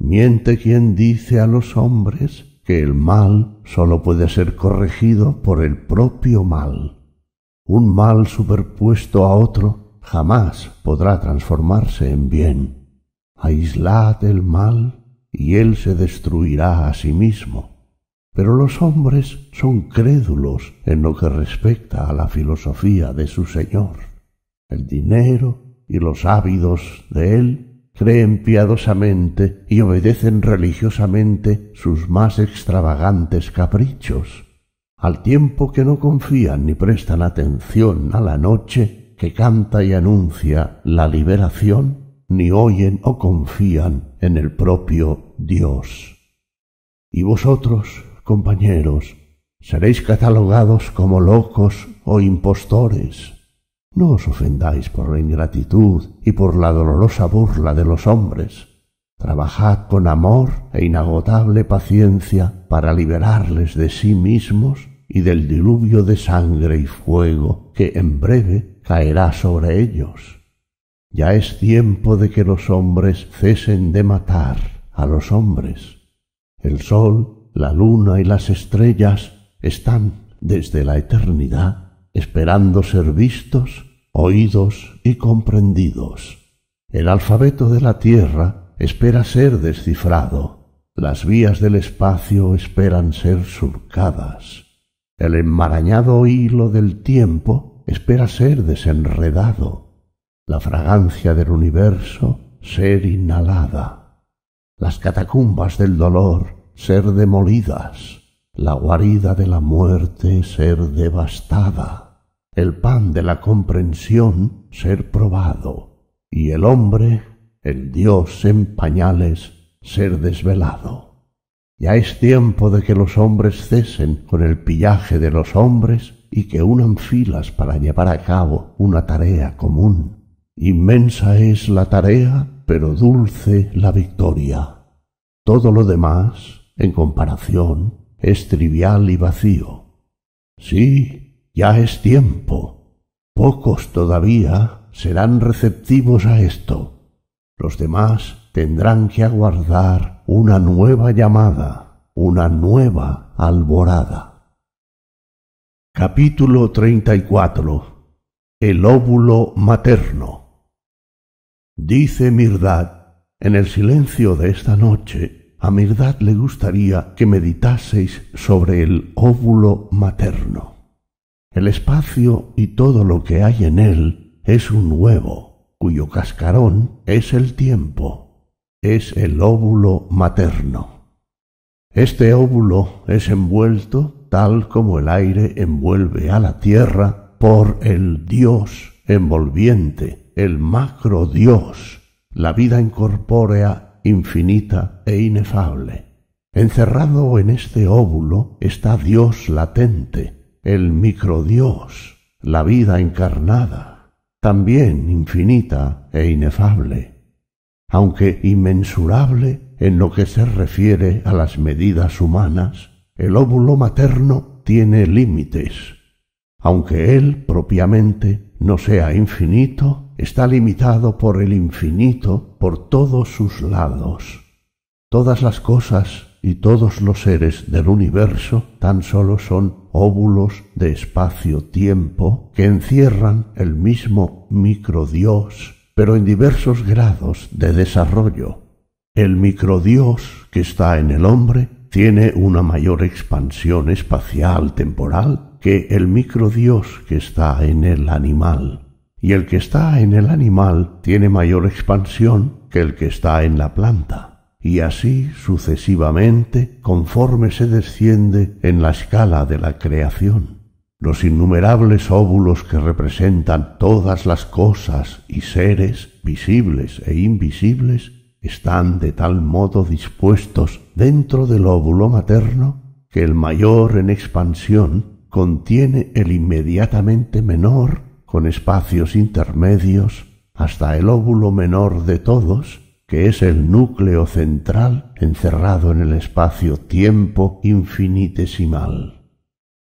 Miente quien dice a los hombres que el mal sólo puede ser corregido por el propio mal. Un mal superpuesto a otro jamás podrá transformarse en bien. Aislad el mal y él se destruirá a sí mismo. Pero los hombres son crédulos en lo que respecta a la filosofía de su Señor. El dinero y los ávidos de él creen piadosamente y obedecen religiosamente sus más extravagantes caprichos al tiempo que no confían ni prestan atención a la noche que canta y anuncia la liberación, ni oyen o confían en el propio Dios. Y vosotros, compañeros, seréis catalogados como locos o impostores. No os ofendáis por la ingratitud y por la dolorosa burla de los hombres. Trabajad con amor e inagotable paciencia para liberarles de sí mismos y del diluvio de sangre y fuego que en breve caerá sobre ellos. Ya es tiempo de que los hombres cesen de matar a los hombres. El sol, la luna y las estrellas están desde la eternidad esperando ser vistos, oídos y comprendidos. El alfabeto de la tierra espera ser descifrado. Las vías del espacio esperan ser surcadas. El enmarañado hilo del tiempo espera ser desenredado, la fragancia del universo ser inhalada, las catacumbas del dolor ser demolidas, la guarida de la muerte ser devastada, el pan de la comprensión ser probado, y el hombre, el Dios en pañales, ser desvelado. Ya es tiempo de que los hombres cesen con el pillaje de los hombres y que unan filas para llevar a cabo una tarea común. Inmensa es la tarea, pero dulce la victoria. Todo lo demás, en comparación, es trivial y vacío. Sí, ya es tiempo. Pocos todavía serán receptivos a esto. Los demás tendrán que aguardar una nueva llamada, una nueva alborada. Capítulo 34 El óvulo materno Dice Mirdad, en el silencio de esta noche, a Mirdad le gustaría que meditaseis sobre el óvulo materno. El espacio y todo lo que hay en él es un huevo, cuyo cascarón es el tiempo es el óvulo materno. Este óvulo es envuelto tal como el aire envuelve a la tierra por el Dios envolviente, el macro Dios, la vida incorpórea infinita e inefable. Encerrado en este óvulo está Dios latente, el Micro-Dios, la vida encarnada, también infinita e inefable aunque inmensurable en lo que se refiere a las medidas humanas, el óvulo materno tiene límites. Aunque él propiamente no sea infinito, está limitado por el infinito por todos sus lados. Todas las cosas y todos los seres del universo tan solo son óvulos de espacio-tiempo que encierran el mismo microdios pero en diversos grados de desarrollo. El microdios que está en el hombre tiene una mayor expansión espacial temporal que el microdios que está en el animal. Y el que está en el animal tiene mayor expansión que el que está en la planta. Y así sucesivamente conforme se desciende en la escala de la creación los innumerables óvulos que representan todas las cosas y seres visibles e invisibles están de tal modo dispuestos dentro del óvulo materno que el mayor en expansión contiene el inmediatamente menor con espacios intermedios hasta el óvulo menor de todos, que es el núcleo central encerrado en el espacio-tiempo infinitesimal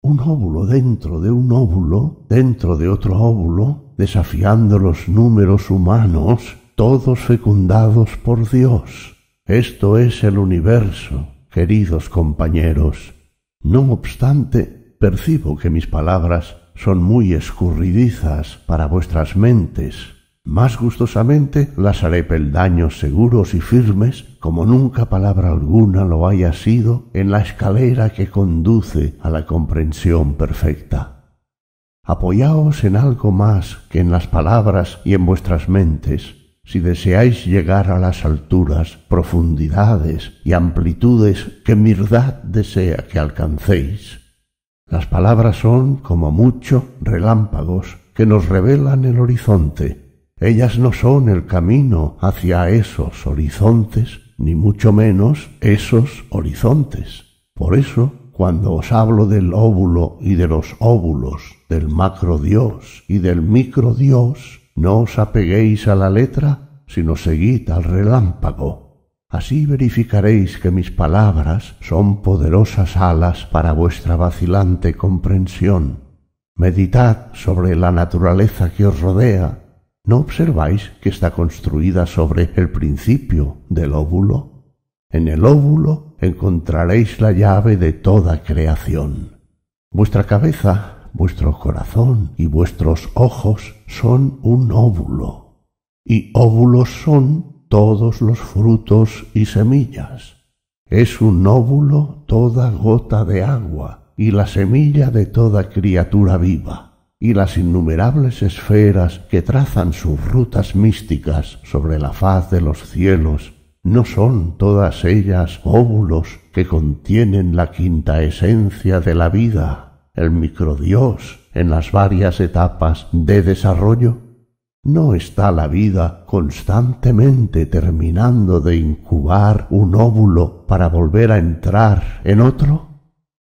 un óvulo dentro de un óvulo, dentro de otro óvulo, desafiando los números humanos, todos fecundados por Dios. Esto es el universo, queridos compañeros. No obstante, percibo que mis palabras son muy escurridizas para vuestras mentes más gustosamente las haré peldaños seguros y firmes, como nunca palabra alguna lo haya sido, en la escalera que conduce a la comprensión perfecta. Apoyaos en algo más que en las palabras y en vuestras mentes, si deseáis llegar a las alturas, profundidades y amplitudes que Mirdad desea que alcancéis. Las palabras son, como mucho, relámpagos que nos revelan el horizonte ellas no son el camino hacia esos horizontes, ni mucho menos esos horizontes. Por eso, cuando os hablo del óvulo y de los óvulos, del macro Dios y del micro Dios, no os apeguéis a la letra, sino seguid al relámpago. Así verificaréis que mis palabras son poderosas alas para vuestra vacilante comprensión. Meditad sobre la naturaleza que os rodea ¿No observáis que está construida sobre el principio del óvulo? En el óvulo encontraréis la llave de toda creación. Vuestra cabeza, vuestro corazón y vuestros ojos son un óvulo, y óvulos son todos los frutos y semillas. Es un óvulo toda gota de agua y la semilla de toda criatura viva y las innumerables esferas que trazan sus rutas místicas sobre la faz de los cielos, ¿no son todas ellas óvulos que contienen la quinta esencia de la vida, el microdios, en las varias etapas de desarrollo? ¿No está la vida constantemente terminando de incubar un óvulo para volver a entrar en otro?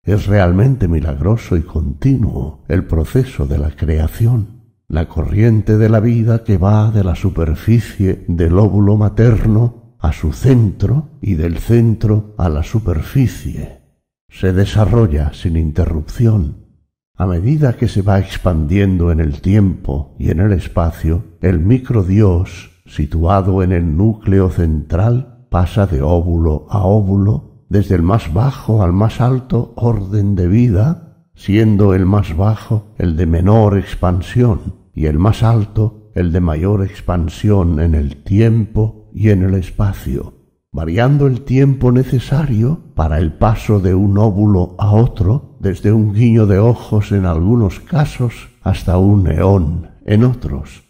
Es realmente milagroso y continuo el proceso de la creación. La corriente de la vida que va de la superficie del óvulo materno a su centro y del centro a la superficie se desarrolla sin interrupción. A medida que se va expandiendo en el tiempo y en el espacio, el microdios, situado en el núcleo central, pasa de óvulo a óvulo desde el más bajo al más alto orden de vida, siendo el más bajo el de menor expansión y el más alto el de mayor expansión en el tiempo y en el espacio, variando el tiempo necesario para el paso de un óvulo a otro, desde un guiño de ojos en algunos casos hasta un neón en otros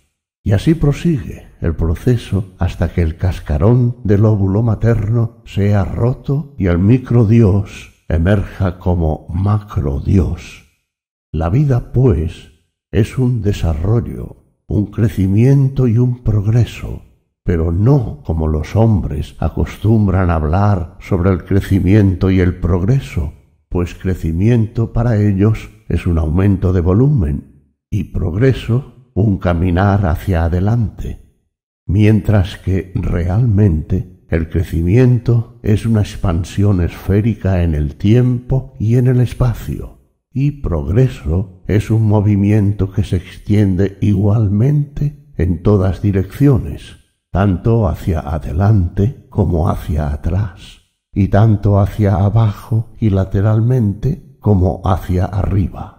y así prosigue el proceso hasta que el cascarón del óvulo materno sea roto y el micro-Dios emerja como macro-Dios. La vida, pues, es un desarrollo, un crecimiento y un progreso, pero no como los hombres acostumbran hablar sobre el crecimiento y el progreso, pues crecimiento para ellos es un aumento de volumen y progreso un caminar hacia adelante, mientras que realmente el crecimiento es una expansión esférica en el tiempo y en el espacio, y progreso es un movimiento que se extiende igualmente en todas direcciones, tanto hacia adelante como hacia atrás, y tanto hacia abajo y lateralmente como hacia arriba.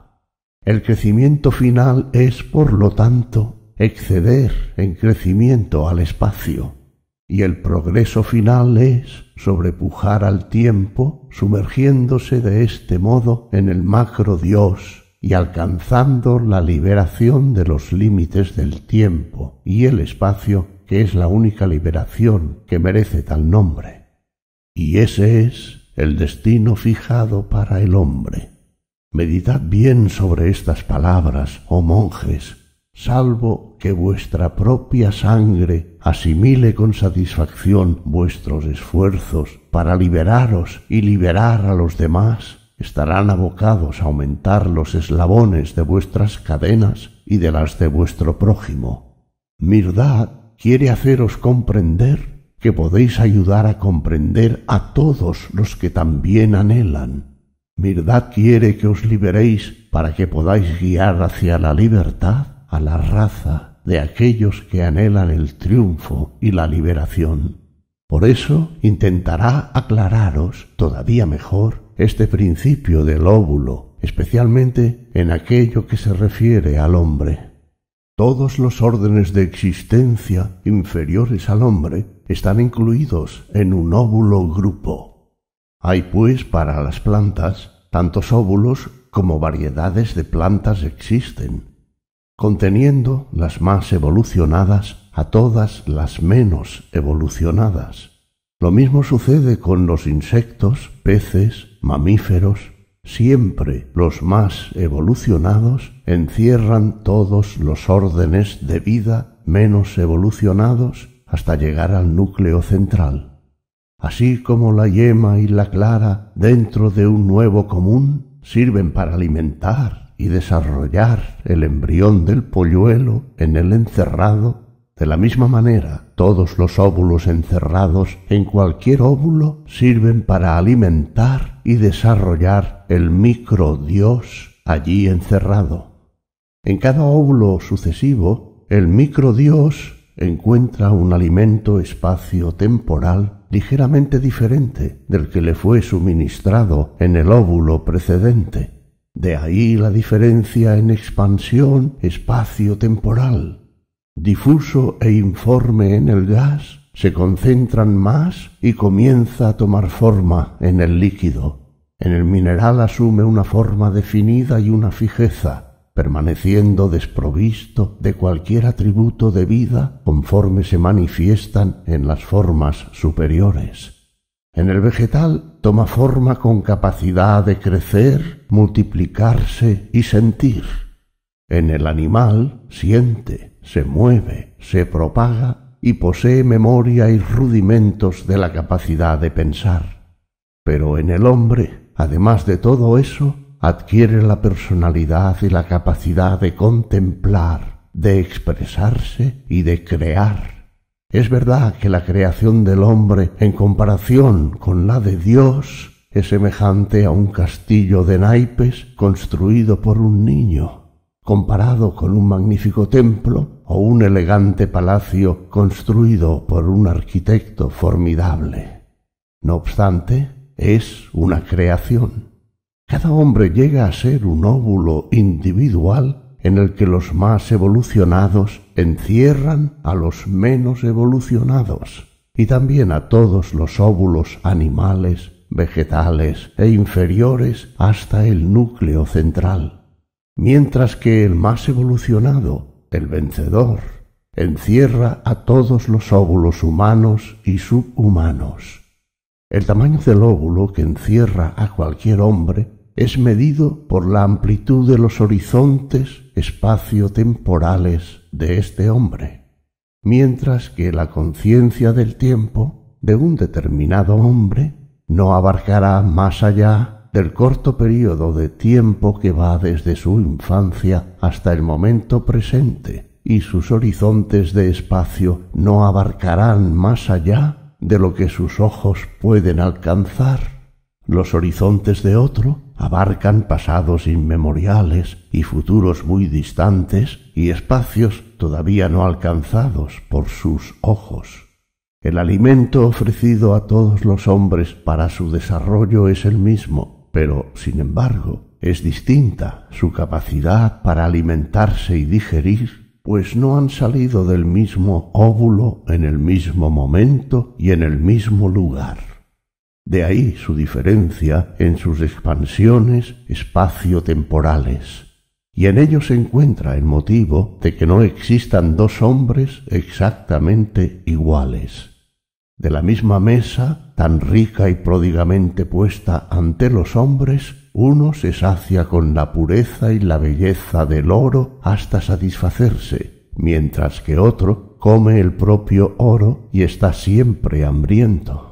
El crecimiento final es, por lo tanto, exceder en crecimiento al espacio, y el progreso final es sobrepujar al tiempo, sumergiéndose de este modo en el macro Dios y alcanzando la liberación de los límites del tiempo y el espacio, que es la única liberación que merece tal nombre. Y ese es el destino fijado para el hombre. Meditad bien sobre estas palabras, oh monjes, salvo que vuestra propia sangre asimile con satisfacción vuestros esfuerzos para liberaros y liberar a los demás, estarán abocados a aumentar los eslabones de vuestras cadenas y de las de vuestro prójimo. Mirdad quiere haceros comprender que podéis ayudar a comprender a todos los que también anhelan ¿Verdad quiere que os liberéis para que podáis guiar hacia la libertad a la raza de aquellos que anhelan el triunfo y la liberación? Por eso intentará aclararos todavía mejor este principio del óvulo, especialmente en aquello que se refiere al hombre. Todos los órdenes de existencia inferiores al hombre están incluidos en un óvulo grupo hay pues para las plantas tantos óvulos como variedades de plantas existen, conteniendo las más evolucionadas a todas las menos evolucionadas. Lo mismo sucede con los insectos, peces, mamíferos. Siempre los más evolucionados encierran todos los órdenes de vida menos evolucionados hasta llegar al núcleo central así como la yema y la clara dentro de un nuevo común, sirven para alimentar y desarrollar el embrión del polluelo en el encerrado. De la misma manera, todos los óvulos encerrados en cualquier óvulo sirven para alimentar y desarrollar el micro Dios allí encerrado. En cada óvulo sucesivo, el micro Dios encuentra un alimento espacio-temporal ligeramente diferente del que le fue suministrado en el óvulo precedente. De ahí la diferencia en expansión espacio-temporal. Difuso e informe en el gas, se concentran más y comienza a tomar forma en el líquido. En el mineral asume una forma definida y una fijeza, permaneciendo desprovisto de cualquier atributo de vida conforme se manifiestan en las formas superiores. En el vegetal toma forma con capacidad de crecer, multiplicarse y sentir. En el animal siente, se mueve, se propaga y posee memoria y rudimentos de la capacidad de pensar. Pero en el hombre, además de todo eso, adquiere la personalidad y la capacidad de contemplar, de expresarse y de crear. Es verdad que la creación del hombre en comparación con la de Dios es semejante a un castillo de naipes construido por un niño, comparado con un magnífico templo o un elegante palacio construido por un arquitecto formidable. No obstante, es una creación cada hombre llega a ser un óvulo individual en el que los más evolucionados encierran a los menos evolucionados y también a todos los óvulos animales, vegetales e inferiores hasta el núcleo central, mientras que el más evolucionado, el vencedor, encierra a todos los óvulos humanos y subhumanos. El tamaño del óvulo que encierra a cualquier hombre es medido por la amplitud de los horizontes espacio-temporales de este hombre, mientras que la conciencia del tiempo de un determinado hombre no abarcará más allá del corto periodo de tiempo que va desde su infancia hasta el momento presente, y sus horizontes de espacio no abarcarán más allá de lo que sus ojos pueden alcanzar los horizontes de otro abarcan pasados inmemoriales y futuros muy distantes y espacios todavía no alcanzados por sus ojos. El alimento ofrecido a todos los hombres para su desarrollo es el mismo, pero, sin embargo, es distinta su capacidad para alimentarse y digerir, pues no han salido del mismo óvulo en el mismo momento y en el mismo lugar. De ahí su diferencia en sus expansiones espacio-temporales. Y en ello se encuentra el motivo de que no existan dos hombres exactamente iguales. De la misma mesa, tan rica y pródigamente puesta ante los hombres, uno se sacia con la pureza y la belleza del oro hasta satisfacerse, mientras que otro come el propio oro y está siempre hambriento.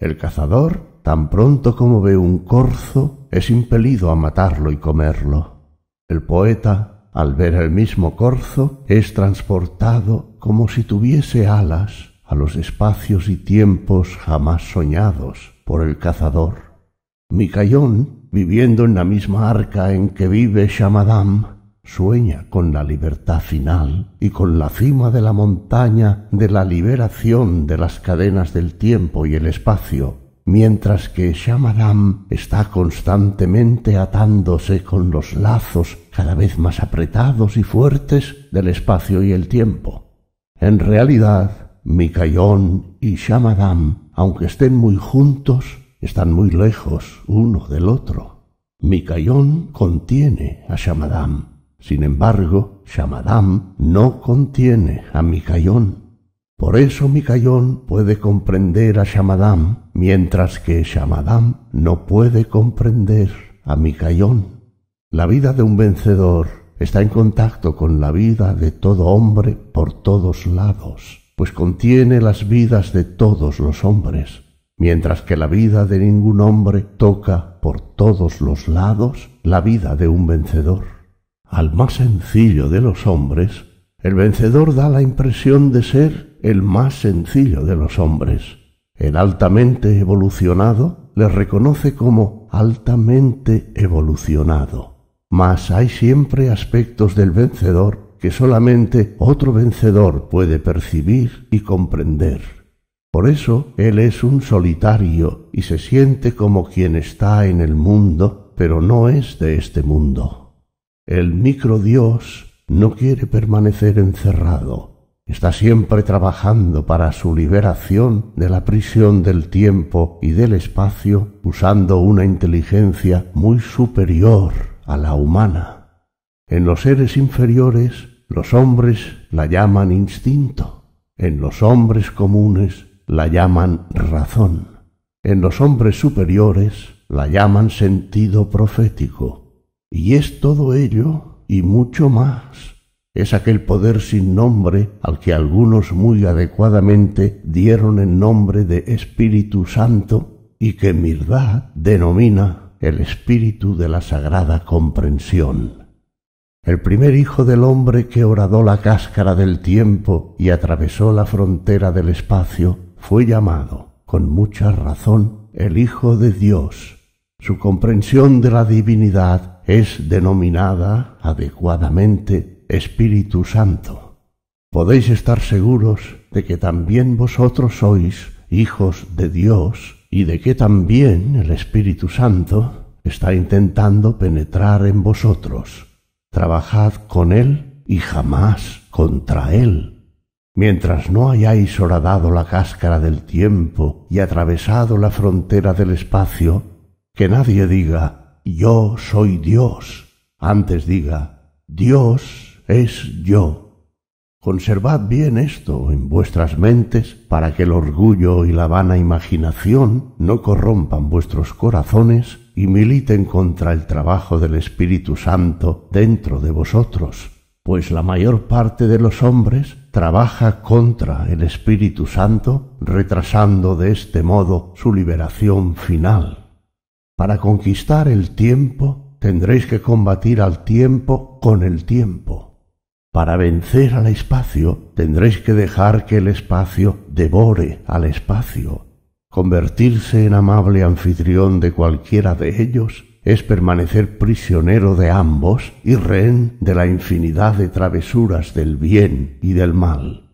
El cazador, tan pronto como ve un corzo, es impelido a matarlo y comerlo. El poeta, al ver el mismo corzo, es transportado como si tuviese alas a los espacios y tiempos jamás soñados por el cazador. Micayón, viviendo en la misma arca en que vive Shamadam, sueña con la libertad final y con la cima de la montaña de la liberación de las cadenas del tiempo y el espacio, mientras que Shamadam está constantemente atándose con los lazos cada vez más apretados y fuertes del espacio y el tiempo. En realidad, Mikayon y Shamadam, aunque estén muy juntos, están muy lejos uno del otro. Mikayon contiene a Shamadam sin embargo, Shamadam no contiene a Micayón. Por eso Micayón puede comprender a Shamadam, mientras que Shamadam no puede comprender a Micayón. La vida de un vencedor está en contacto con la vida de todo hombre por todos lados, pues contiene las vidas de todos los hombres, mientras que la vida de ningún hombre toca por todos los lados la vida de un vencedor al más sencillo de los hombres, el vencedor da la impresión de ser el más sencillo de los hombres. El altamente evolucionado le reconoce como altamente evolucionado. Mas hay siempre aspectos del vencedor que solamente otro vencedor puede percibir y comprender. Por eso él es un solitario y se siente como quien está en el mundo, pero no es de este mundo. El micro Dios no quiere permanecer encerrado. Está siempre trabajando para su liberación de la prisión del tiempo y del espacio usando una inteligencia muy superior a la humana. En los seres inferiores, los hombres la llaman instinto. En los hombres comunes la llaman razón. En los hombres superiores la llaman sentido profético. Y es todo ello y mucho más. Es aquel poder sin nombre al que algunos muy adecuadamente dieron el nombre de Espíritu Santo y que Mirdad denomina el espíritu de la sagrada comprensión. El primer hijo del hombre que horadó la cáscara del tiempo y atravesó la frontera del espacio fue llamado, con mucha razón, el Hijo de Dios. Su comprensión de la divinidad es denominada adecuadamente Espíritu Santo. Podéis estar seguros de que también vosotros sois hijos de Dios y de que también el Espíritu Santo está intentando penetrar en vosotros. Trabajad con Él y jamás contra Él. Mientras no hayáis horadado la cáscara del tiempo y atravesado la frontera del espacio, que nadie diga yo soy Dios, antes diga, Dios es yo. Conservad bien esto en vuestras mentes para que el orgullo y la vana imaginación no corrompan vuestros corazones y militen contra el trabajo del Espíritu Santo dentro de vosotros, pues la mayor parte de los hombres trabaja contra el Espíritu Santo, retrasando de este modo su liberación final. Para conquistar el tiempo tendréis que combatir al tiempo con el tiempo. Para vencer al espacio tendréis que dejar que el espacio devore al espacio. Convertirse en amable anfitrión de cualquiera de ellos es permanecer prisionero de ambos y rehén de la infinidad de travesuras del bien y del mal.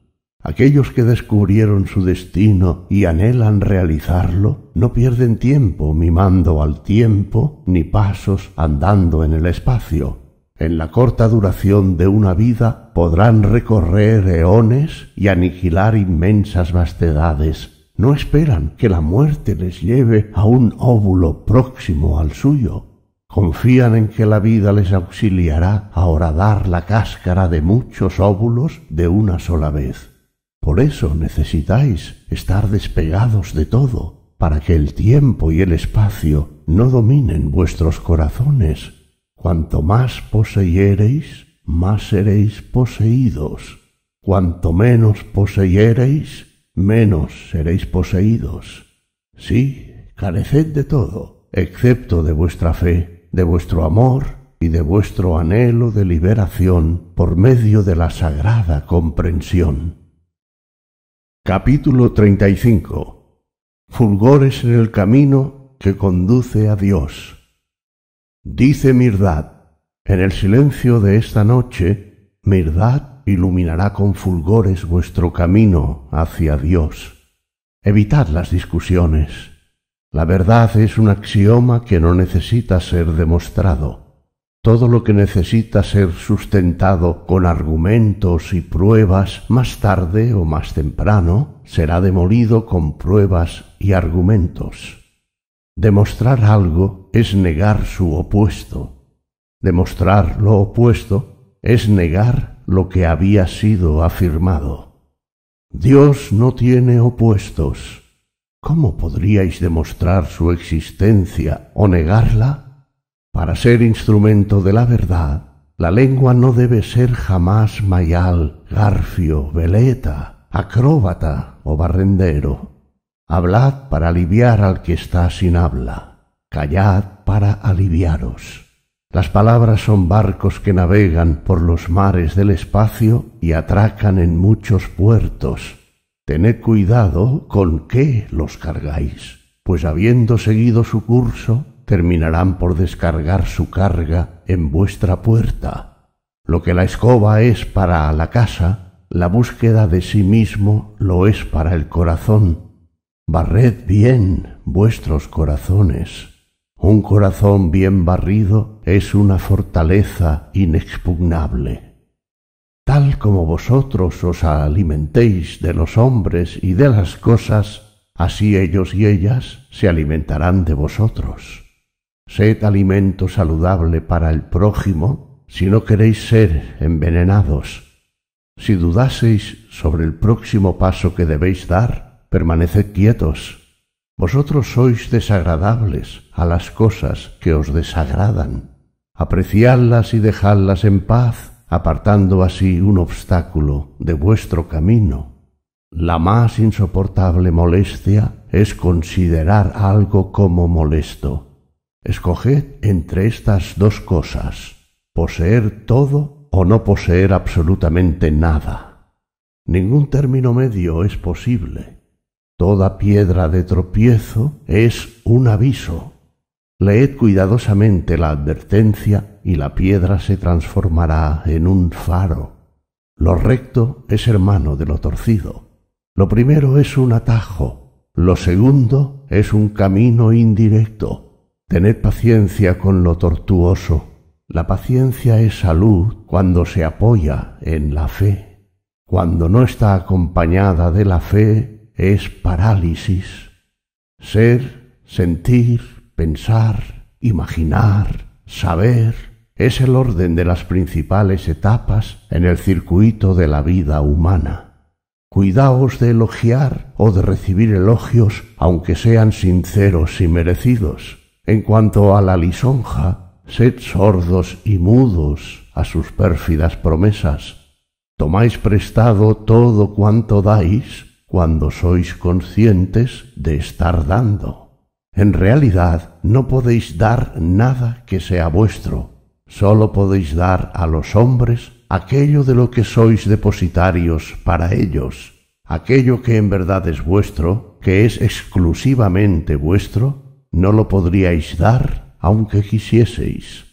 Aquellos que descubrieron su destino y anhelan realizarlo no pierden tiempo mimando al tiempo ni pasos andando en el espacio. En la corta duración de una vida podrán recorrer eones y aniquilar inmensas vastedades. No esperan que la muerte les lleve a un óvulo próximo al suyo. Confían en que la vida les auxiliará a horadar la cáscara de muchos óvulos de una sola vez. Por eso necesitáis estar despegados de todo, para que el tiempo y el espacio no dominen vuestros corazones. Cuanto más poseyereis, más seréis poseídos. Cuanto menos poseyereis, menos seréis poseídos. Sí, careced de todo, excepto de vuestra fe, de vuestro amor y de vuestro anhelo de liberación por medio de la sagrada comprensión. Capítulo 35 Fulgores en el camino que conduce a Dios. Dice Mirdad, en el silencio de esta noche, Mirdad iluminará con fulgores vuestro camino hacia Dios. Evitad las discusiones. La verdad es un axioma que no necesita ser demostrado todo lo que necesita ser sustentado con argumentos y pruebas, más tarde o más temprano, será demolido con pruebas y argumentos. Demostrar algo es negar su opuesto. Demostrar lo opuesto es negar lo que había sido afirmado. Dios no tiene opuestos. ¿Cómo podríais demostrar su existencia o negarla para ser instrumento de la verdad, la lengua no debe ser jamás mayal, garfio, veleta, acróbata o barrendero. Hablad para aliviar al que está sin habla. Callad para aliviaros. Las palabras son barcos que navegan por los mares del espacio y atracan en muchos puertos. Tened cuidado con qué los cargáis, pues habiendo seguido su curso, terminarán por descargar su carga en vuestra puerta. Lo que la escoba es para la casa, la búsqueda de sí mismo lo es para el corazón. Barred bien vuestros corazones. Un corazón bien barrido es una fortaleza inexpugnable. Tal como vosotros os alimentéis de los hombres y de las cosas, así ellos y ellas se alimentarán de vosotros. Sed alimento saludable para el prójimo si no queréis ser envenenados. Si dudaseis sobre el próximo paso que debéis dar, permaneced quietos. Vosotros sois desagradables a las cosas que os desagradan. Apreciadlas y dejadlas en paz, apartando así un obstáculo de vuestro camino. La más insoportable molestia es considerar algo como molesto Escoged entre estas dos cosas, poseer todo o no poseer absolutamente nada. Ningún término medio es posible. Toda piedra de tropiezo es un aviso. Leed cuidadosamente la advertencia y la piedra se transformará en un faro. Lo recto es hermano de lo torcido. Lo primero es un atajo, lo segundo es un camino indirecto Tened paciencia con lo tortuoso. La paciencia es salud cuando se apoya en la fe. Cuando no está acompañada de la fe es parálisis. Ser, sentir, pensar, imaginar, saber, es el orden de las principales etapas en el circuito de la vida humana. Cuidaos de elogiar o de recibir elogios, aunque sean sinceros y merecidos en cuanto a la lisonja, sed sordos y mudos a sus pérfidas promesas. Tomáis prestado todo cuanto dais cuando sois conscientes de estar dando. En realidad no podéis dar nada que sea vuestro, sólo podéis dar a los hombres aquello de lo que sois depositarios para ellos, aquello que en verdad es vuestro, que es exclusivamente vuestro, no lo podríais dar aunque quisieseis.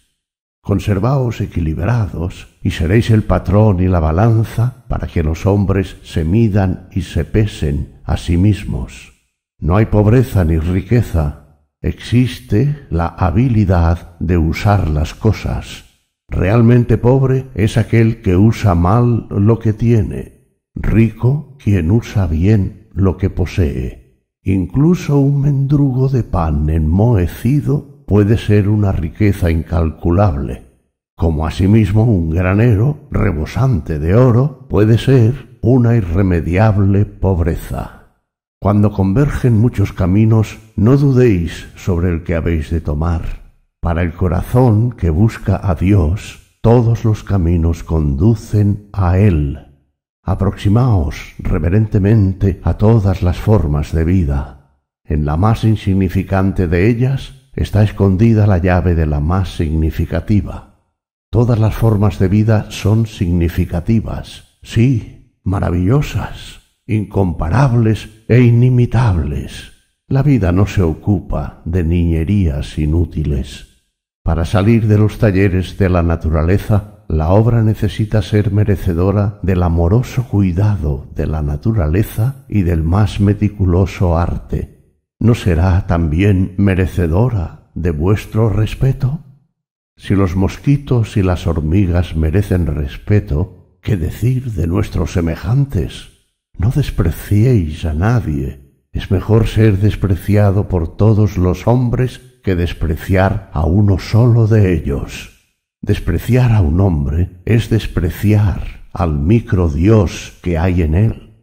Conservaos equilibrados y seréis el patrón y la balanza para que los hombres se midan y se pesen a sí mismos. No hay pobreza ni riqueza, existe la habilidad de usar las cosas. Realmente pobre es aquel que usa mal lo que tiene, rico quien usa bien lo que posee. Incluso un mendrugo de pan enmohecido puede ser una riqueza incalculable, como asimismo un granero rebosante de oro puede ser una irremediable pobreza. Cuando convergen muchos caminos, no dudéis sobre el que habéis de tomar. Para el corazón que busca a Dios, todos los caminos conducen a Él. Aproximaos reverentemente a todas las formas de vida. En la más insignificante de ellas está escondida la llave de la más significativa. Todas las formas de vida son significativas, sí, maravillosas, incomparables e inimitables. La vida no se ocupa de niñerías inútiles. Para salir de los talleres de la naturaleza la obra necesita ser merecedora del amoroso cuidado de la naturaleza y del más meticuloso arte. ¿No será también merecedora de vuestro respeto? Si los mosquitos y las hormigas merecen respeto, ¿qué decir de nuestros semejantes? No despreciéis a nadie. Es mejor ser despreciado por todos los hombres que despreciar a uno solo de ellos. Despreciar a un hombre es despreciar al micro Dios que hay en él.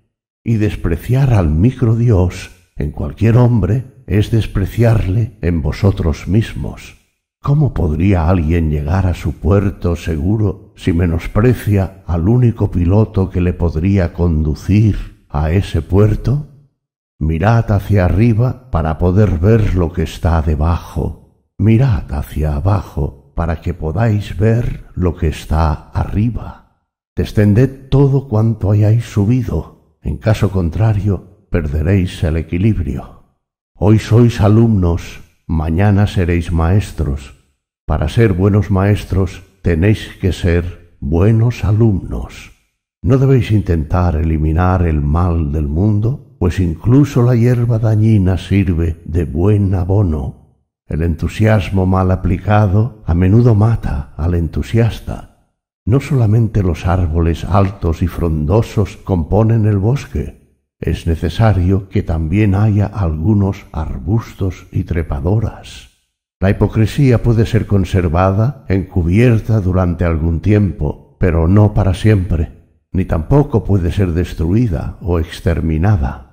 Y despreciar al micro Dios en cualquier hombre es despreciarle en vosotros mismos. ¿Cómo podría alguien llegar a su puerto seguro si menosprecia al único piloto que le podría conducir a ese puerto? Mirad hacia arriba para poder ver lo que está debajo. Mirad hacia abajo para que podáis ver lo que está arriba. Descended todo cuanto hayáis subido, en caso contrario perderéis el equilibrio. Hoy sois alumnos, mañana seréis maestros. Para ser buenos maestros tenéis que ser buenos alumnos. ¿No debéis intentar eliminar el mal del mundo? Pues incluso la hierba dañina sirve de buen abono el entusiasmo mal aplicado a menudo mata al entusiasta. No solamente los árboles altos y frondosos componen el bosque, es necesario que también haya algunos arbustos y trepadoras. La hipocresía puede ser conservada encubierta durante algún tiempo, pero no para siempre, ni tampoco puede ser destruida o exterminada.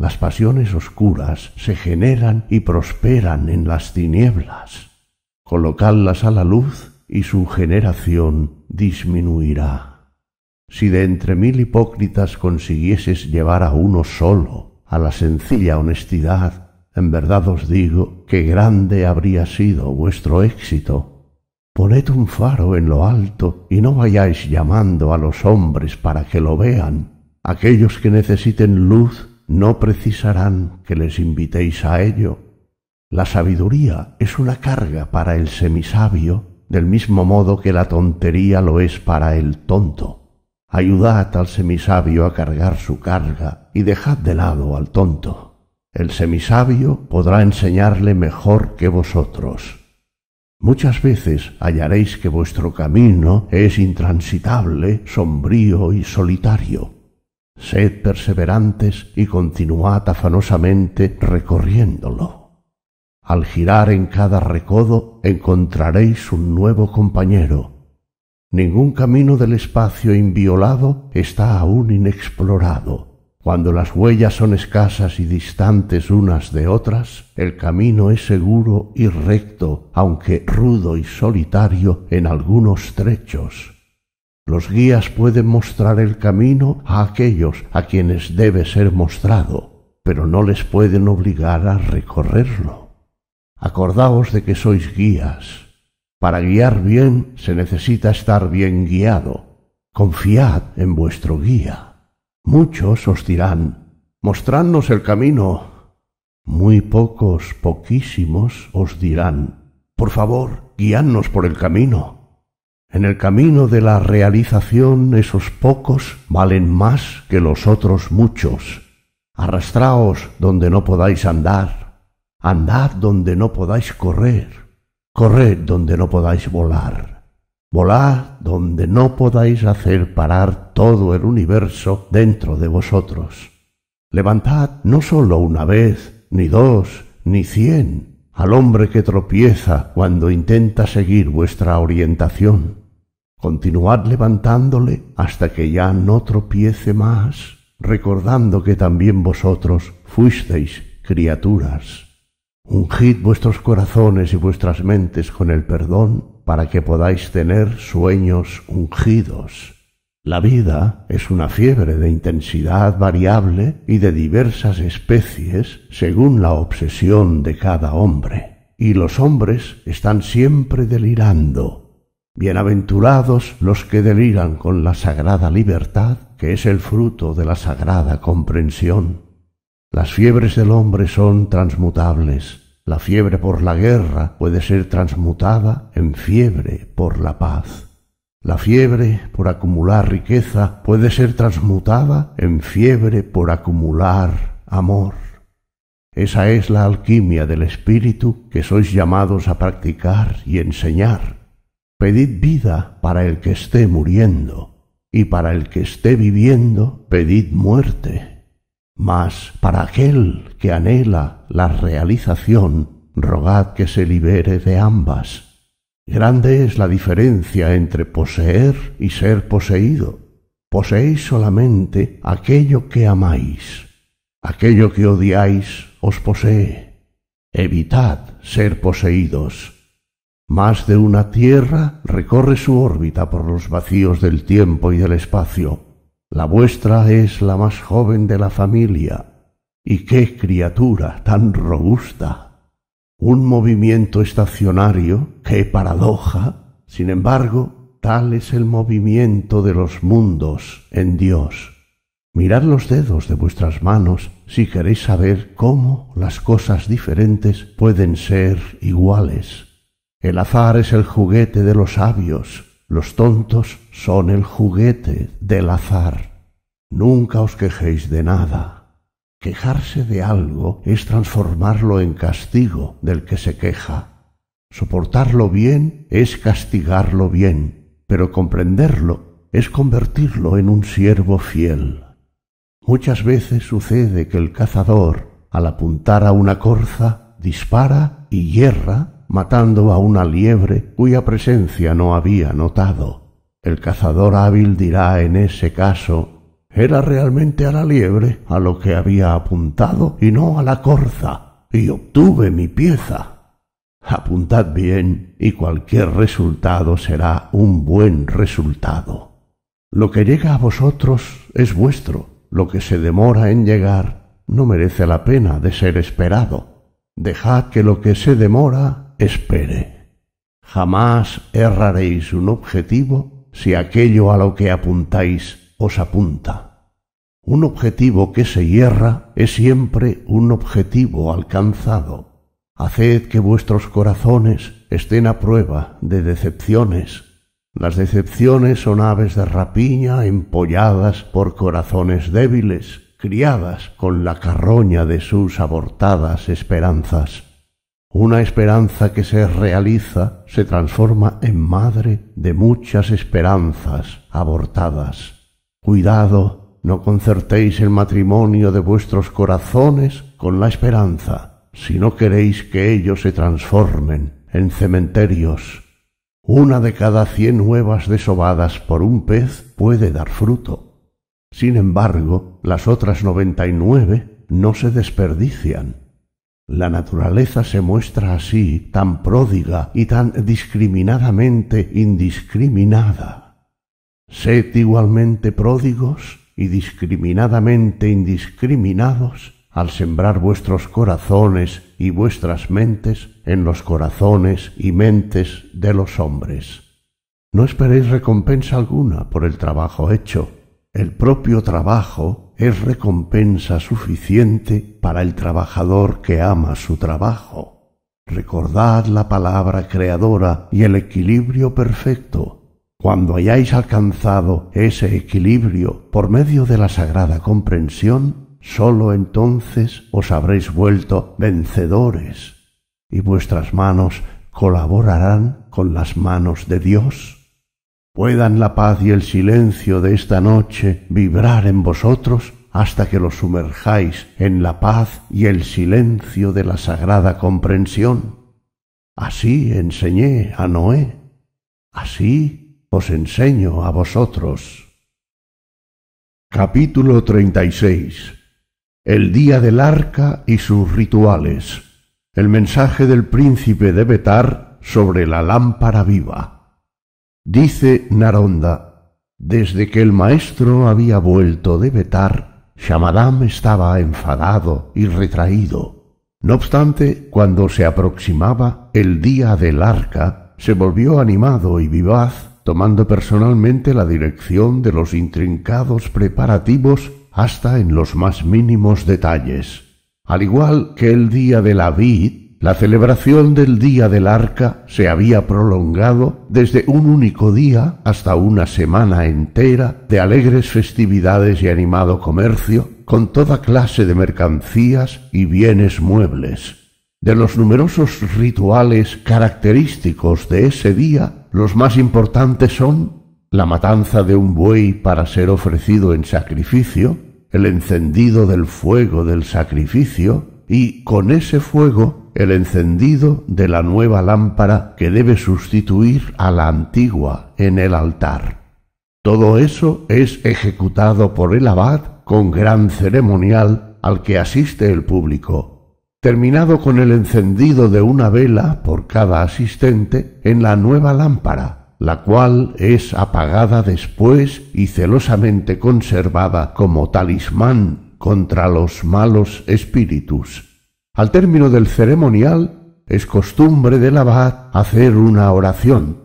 Las pasiones oscuras se generan y prosperan en las tinieblas. Colocadlas a la luz y su generación disminuirá. Si de entre mil hipócritas consiguieses llevar a uno solo a la sencilla honestidad, en verdad os digo que grande habría sido vuestro éxito Poned un faro en lo alto y no vayáis llamando a los hombres para que lo vean. Aquellos que necesiten luz no precisarán que les invitéis a ello. La sabiduría es una carga para el semisabio, del mismo modo que la tontería lo es para el tonto. Ayudad al semisabio a cargar su carga y dejad de lado al tonto. El semisabio podrá enseñarle mejor que vosotros. Muchas veces hallaréis que vuestro camino es intransitable, sombrío y solitario Sed perseverantes y continuad afanosamente recorriéndolo. Al girar en cada recodo encontraréis un nuevo compañero. Ningún camino del espacio inviolado está aún inexplorado. Cuando las huellas son escasas y distantes unas de otras, el camino es seguro y recto, aunque rudo y solitario en algunos trechos los guías pueden mostrar el camino a aquellos a quienes debe ser mostrado, pero no les pueden obligar a recorrerlo. Acordaos de que sois guías. Para guiar bien se necesita estar bien guiado. Confiad en vuestro guía. Muchos os dirán, mostradnos el camino. Muy pocos, poquísimos, os dirán, por favor, guiadnos por el camino. En el camino de la realización esos pocos valen más que los otros muchos. Arrastraos donde no podáis andar, andad donde no podáis correr, corred donde no podáis volar, volad donde no podáis hacer parar todo el universo dentro de vosotros. Levantad no sólo una vez, ni dos, ni cien, al hombre que tropieza cuando intenta seguir vuestra orientación. Continuad levantándole hasta que ya no tropiece más, recordando que también vosotros fuisteis criaturas. Ungid vuestros corazones y vuestras mentes con el perdón para que podáis tener sueños ungidos. La vida es una fiebre de intensidad variable y de diversas especies según la obsesión de cada hombre. Y los hombres están siempre delirando, Bienaventurados los que deliran con la sagrada libertad, que es el fruto de la sagrada comprensión. Las fiebres del hombre son transmutables. La fiebre por la guerra puede ser transmutada en fiebre por la paz. La fiebre por acumular riqueza puede ser transmutada en fiebre por acumular amor. Esa es la alquimia del espíritu que sois llamados a practicar y enseñar Pedid vida para el que esté muriendo, y para el que esté viviendo, pedid muerte. Mas para aquel que anhela la realización, rogad que se libere de ambas. Grande es la diferencia entre poseer y ser poseído. Poseéis solamente aquello que amáis. Aquello que odiáis os posee. Evitad ser poseídos más de una tierra recorre su órbita por los vacíos del tiempo y del espacio. La vuestra es la más joven de la familia. ¿Y qué criatura tan robusta? Un movimiento estacionario, qué paradoja. Sin embargo, tal es el movimiento de los mundos en Dios. Mirad los dedos de vuestras manos si queréis saber cómo las cosas diferentes pueden ser iguales. El azar es el juguete de los sabios, los tontos son el juguete del azar. Nunca os quejéis de nada. Quejarse de algo es transformarlo en castigo del que se queja. Soportarlo bien es castigarlo bien, pero comprenderlo es convertirlo en un siervo fiel. Muchas veces sucede que el cazador, al apuntar a una corza, dispara y hierra matando a una liebre cuya presencia no había notado. El cazador hábil dirá en ese caso era realmente a la liebre a lo que había apuntado y no a la corza, y obtuve mi pieza. Apuntad bien y cualquier resultado será un buen resultado. Lo que llega a vosotros es vuestro, lo que se demora en llegar no merece la pena de ser esperado. Dejad que lo que se demora espere. Jamás erraréis un objetivo si aquello a lo que apuntáis os apunta. Un objetivo que se hierra es siempre un objetivo alcanzado. Haced que vuestros corazones estén a prueba de decepciones. Las decepciones son aves de rapiña empolladas por corazones débiles, criadas con la carroña de sus abortadas esperanzas. Una esperanza que se realiza se transforma en madre de muchas esperanzas abortadas. Cuidado, no concertéis el matrimonio de vuestros corazones con la esperanza, si no queréis que ellos se transformen en cementerios. Una de cada cien huevas desovadas por un pez puede dar fruto. Sin embargo, las otras noventa y nueve no se desperdician la naturaleza se muestra así, tan pródiga y tan discriminadamente indiscriminada. Sed igualmente pródigos y discriminadamente indiscriminados al sembrar vuestros corazones y vuestras mentes en los corazones y mentes de los hombres. No esperéis recompensa alguna por el trabajo hecho, el propio trabajo es recompensa suficiente para el trabajador que ama su trabajo. Recordad la palabra creadora y el equilibrio perfecto. Cuando hayáis alcanzado ese equilibrio por medio de la sagrada comprensión, sólo entonces os habréis vuelto vencedores y vuestras manos colaborarán con las manos de Dios. Puedan la paz y el silencio de esta noche vibrar en vosotros hasta que los sumerjáis en la paz y el silencio de la sagrada comprensión. Así enseñé a Noé, así os enseño a vosotros. Capítulo 36 El día del arca y sus rituales. El mensaje del príncipe de Betar sobre la lámpara viva. Dice Naronda, desde que el maestro había vuelto de Betar, Shamadam estaba enfadado y retraído. No obstante, cuando se aproximaba el día del arca, se volvió animado y vivaz, tomando personalmente la dirección de los intrincados preparativos hasta en los más mínimos detalles. Al igual que el día de la vid, la celebración del Día del Arca se había prolongado desde un único día hasta una semana entera de alegres festividades y animado comercio con toda clase de mercancías y bienes muebles. De los numerosos rituales característicos de ese día, los más importantes son la matanza de un buey para ser ofrecido en sacrificio, el encendido del fuego del sacrificio, y con ese fuego el encendido de la nueva lámpara que debe sustituir a la antigua en el altar. Todo eso es ejecutado por el abad con gran ceremonial al que asiste el público, terminado con el encendido de una vela por cada asistente en la nueva lámpara, la cual es apagada después y celosamente conservada como talismán contra los malos espíritus. Al término del ceremonial es costumbre del abad hacer una oración.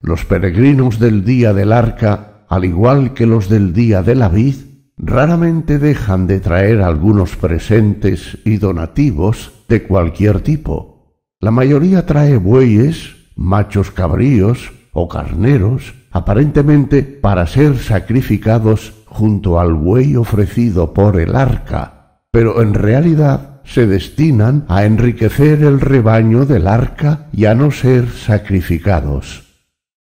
Los peregrinos del día del arca, al igual que los del día de la vid, raramente dejan de traer algunos presentes y donativos de cualquier tipo. La mayoría trae bueyes, machos cabríos o carneros, aparentemente para ser sacrificados junto al buey ofrecido por el arca, pero en realidad se destinan a enriquecer el rebaño del arca y a no ser sacrificados.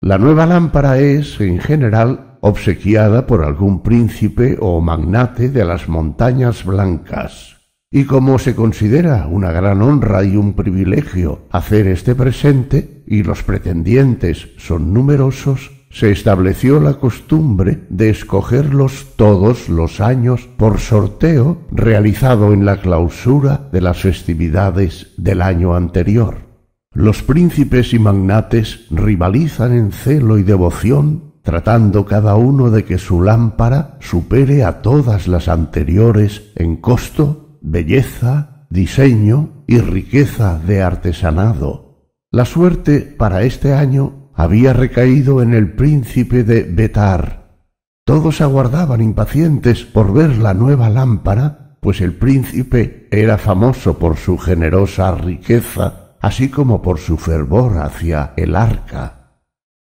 La nueva lámpara es, en general, obsequiada por algún príncipe o magnate de las montañas blancas. Y como se considera una gran honra y un privilegio hacer este presente, y los pretendientes son numerosos, se estableció la costumbre de escogerlos todos los años por sorteo realizado en la clausura de las festividades del año anterior. Los príncipes y magnates rivalizan en celo y devoción, tratando cada uno de que su lámpara supere a todas las anteriores en costo, belleza, diseño y riqueza de artesanado. La suerte para este año había recaído en el príncipe de Betar. Todos aguardaban impacientes por ver la nueva lámpara, pues el príncipe era famoso por su generosa riqueza, así como por su fervor hacia el arca.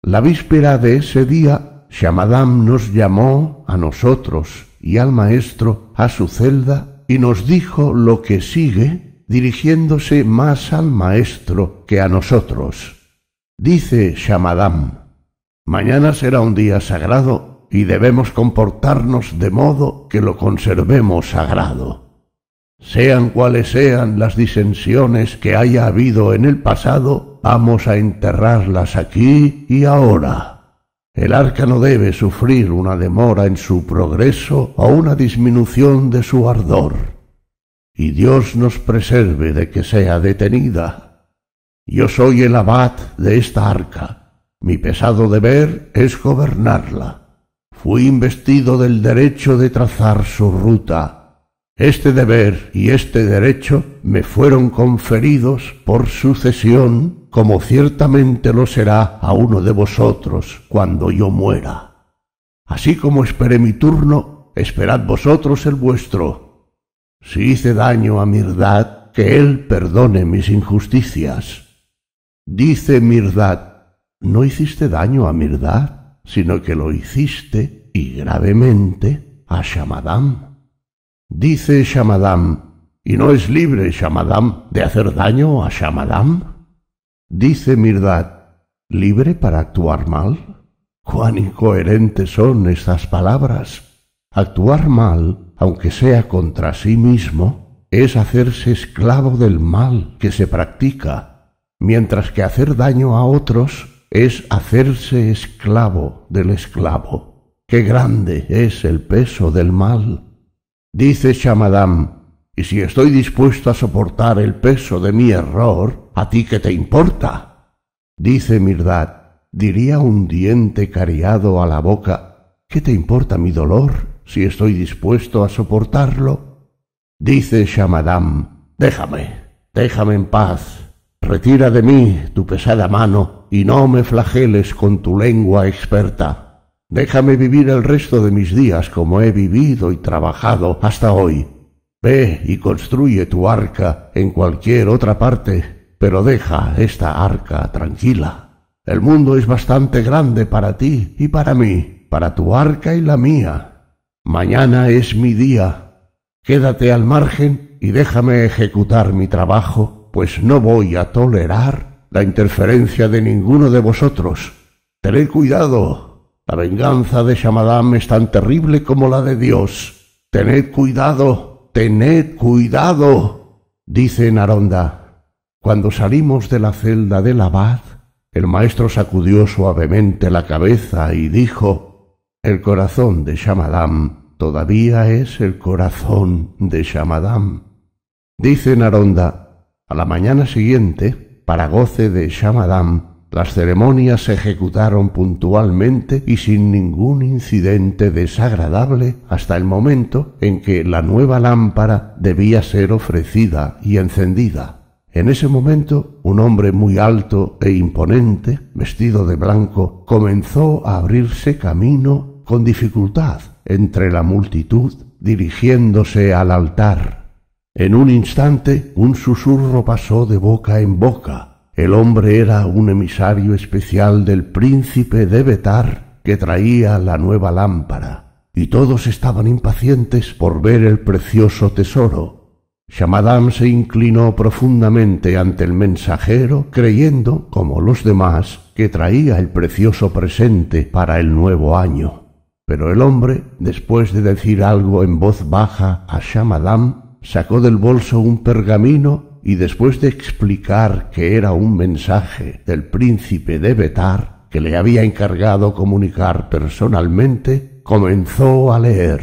La víspera de ese día, Shamadam nos llamó a nosotros y al maestro a su celda y nos dijo lo que sigue, dirigiéndose más al maestro que a nosotros. Dice Shamadam, mañana será un día sagrado y debemos comportarnos de modo que lo conservemos sagrado. Sean cuales sean las disensiones que haya habido en el pasado, vamos a enterrarlas aquí y ahora. El arca no debe sufrir una demora en su progreso o una disminución de su ardor. Y Dios nos preserve de que sea detenida. Yo soy el abad de esta arca. Mi pesado deber es gobernarla. Fui investido del derecho de trazar su ruta. Este deber y este derecho me fueron conferidos por sucesión, como ciertamente lo será a uno de vosotros cuando yo muera. Así como esperé mi turno, esperad vosotros el vuestro. Si hice daño a mi que él perdone mis injusticias Dice Mirdad, no hiciste daño a Mirdad, sino que lo hiciste, y gravemente, a Shamadam. Dice Shamadam, ¿y no es libre Shamadam de hacer daño a Shamadam? Dice Mirdad, ¿libre para actuar mal? Cuán incoherentes son estas palabras. Actuar mal, aunque sea contra sí mismo, es hacerse esclavo del mal que se practica mientras que hacer daño a otros es hacerse esclavo del esclavo. Qué grande es el peso del mal. Dice Chamadam, y si estoy dispuesto a soportar el peso de mi error, ¿a ti qué te importa? Dice Mirdad, diría un diente cariado a la boca, ¿qué te importa mi dolor si estoy dispuesto a soportarlo? Dice Shamadam, déjame, déjame en paz, Retira de mí tu pesada mano y no me flageles con tu lengua experta. Déjame vivir el resto de mis días como he vivido y trabajado hasta hoy. Ve y construye tu arca en cualquier otra parte, pero deja esta arca tranquila. El mundo es bastante grande para ti y para mí, para tu arca y la mía. Mañana es mi día. Quédate al margen y déjame ejecutar mi trabajo pues no voy a tolerar la interferencia de ninguno de vosotros. Tened cuidado. La venganza de Shamadam es tan terrible como la de Dios. Tened cuidado, tened cuidado, dice Naronda. Cuando salimos de la celda del abad, el maestro sacudió suavemente la cabeza y dijo, El corazón de Shamadam todavía es el corazón de Shamadam. Dice Naronda, a la mañana siguiente, para goce de Shamadam, las ceremonias se ejecutaron puntualmente y sin ningún incidente desagradable hasta el momento en que la nueva lámpara debía ser ofrecida y encendida. En ese momento, un hombre muy alto e imponente, vestido de blanco, comenzó a abrirse camino con dificultad entre la multitud, dirigiéndose al altar. En un instante un susurro pasó de boca en boca. El hombre era un emisario especial del príncipe de Betar que traía la nueva lámpara, y todos estaban impacientes por ver el precioso tesoro. Shamadam se inclinó profundamente ante el mensajero, creyendo, como los demás, que traía el precioso presente para el nuevo año. Pero el hombre, después de decir algo en voz baja a Shamadam, sacó del bolso un pergamino y después de explicar que era un mensaje del príncipe de Betar que le había encargado comunicar personalmente, comenzó a leer.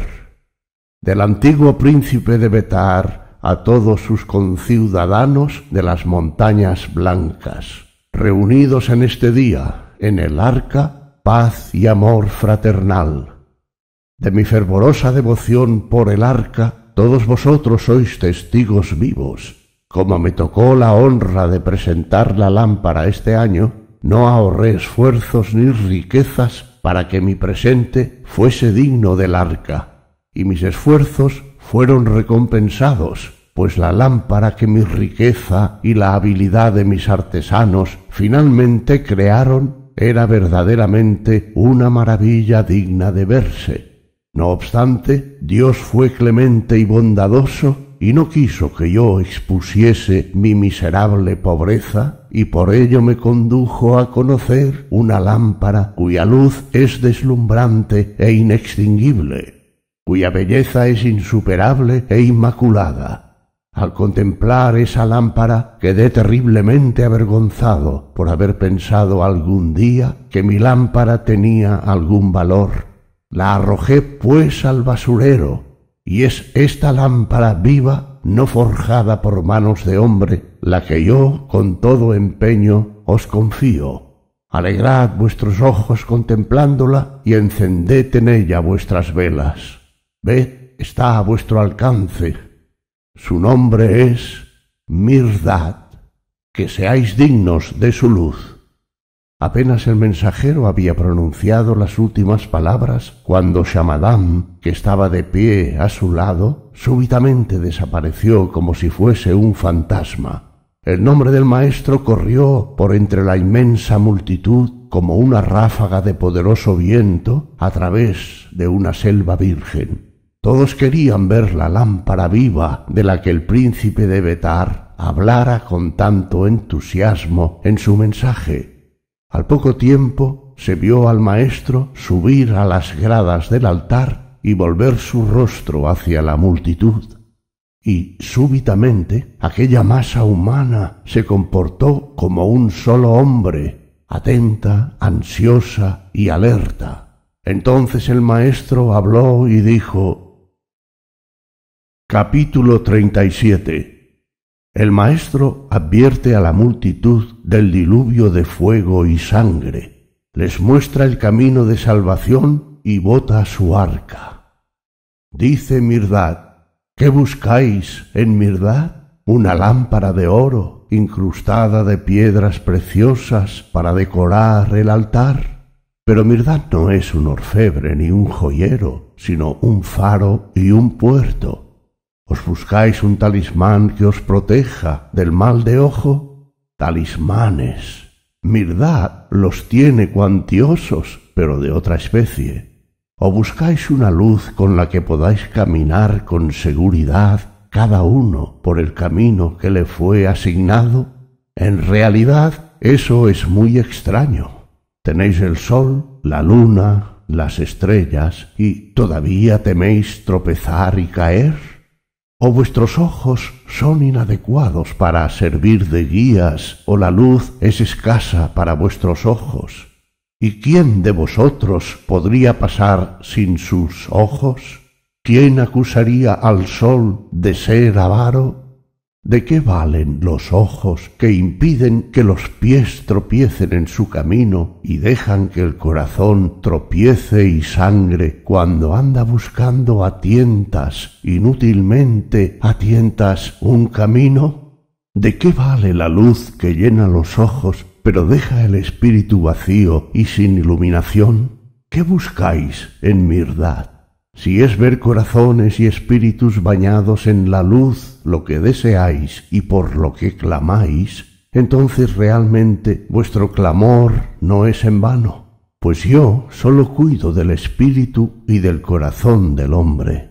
Del antiguo príncipe de Betar a todos sus conciudadanos de las montañas blancas, reunidos en este día, en el arca, paz y amor fraternal. De mi fervorosa devoción por el arca todos vosotros sois testigos vivos. Como me tocó la honra de presentar la lámpara este año, no ahorré esfuerzos ni riquezas para que mi presente fuese digno del arca, y mis esfuerzos fueron recompensados, pues la lámpara que mi riqueza y la habilidad de mis artesanos finalmente crearon era verdaderamente una maravilla digna de verse. No obstante, Dios fue clemente y bondadoso y no quiso que yo expusiese mi miserable pobreza, y por ello me condujo a conocer una lámpara cuya luz es deslumbrante e inextinguible, cuya belleza es insuperable e inmaculada. Al contemplar esa lámpara quedé terriblemente avergonzado por haber pensado algún día que mi lámpara tenía algún valor la arrojé pues al basurero, y es esta lámpara viva, no forjada por manos de hombre, la que yo con todo empeño os confío. Alegrad vuestros ojos contemplándola y encended en ella vuestras velas. Ved, está a vuestro alcance. Su nombre es Mirdad. Que seáis dignos de su luz. Apenas el mensajero había pronunciado las últimas palabras cuando Shamadam, que estaba de pie a su lado, súbitamente desapareció como si fuese un fantasma. El nombre del maestro corrió por entre la inmensa multitud como una ráfaga de poderoso viento a través de una selva virgen. Todos querían ver la lámpara viva de la que el príncipe de Betar hablara con tanto entusiasmo en su mensaje al poco tiempo se vio al maestro subir a las gradas del altar y volver su rostro hacia la multitud. Y súbitamente aquella masa humana se comportó como un solo hombre, atenta, ansiosa y alerta. Entonces el maestro habló y dijo Capítulo 37 el maestro advierte a la multitud del diluvio de fuego y sangre, les muestra el camino de salvación y bota su arca. Dice Mirdad, ¿qué buscáis en Mirdad? Una lámpara de oro incrustada de piedras preciosas para decorar el altar. Pero Mirdad no es un orfebre ni un joyero, sino un faro y un puerto ¿Os buscáis un talismán que os proteja del mal de ojo? Talismanes. Mirdad los tiene cuantiosos, pero de otra especie. ¿O buscáis una luz con la que podáis caminar con seguridad cada uno por el camino que le fue asignado? En realidad, eso es muy extraño. Tenéis el sol, la luna, las estrellas y todavía teméis tropezar y caer o vuestros ojos son inadecuados para servir de guías, o la luz es escasa para vuestros ojos. ¿Y quién de vosotros podría pasar sin sus ojos? ¿Quién acusaría al sol de ser avaro? ¿De qué valen los ojos que impiden que los pies tropiecen en su camino y dejan que el corazón tropiece y sangre cuando anda buscando a tientas, inútilmente a tientas, un camino? ¿De qué vale la luz que llena los ojos pero deja el espíritu vacío y sin iluminación? ¿Qué buscáis en Mirdad? Si es ver corazones y espíritus bañados en la luz lo que deseáis y por lo que clamáis, entonces realmente vuestro clamor no es en vano, pues yo solo cuido del espíritu y del corazón del hombre.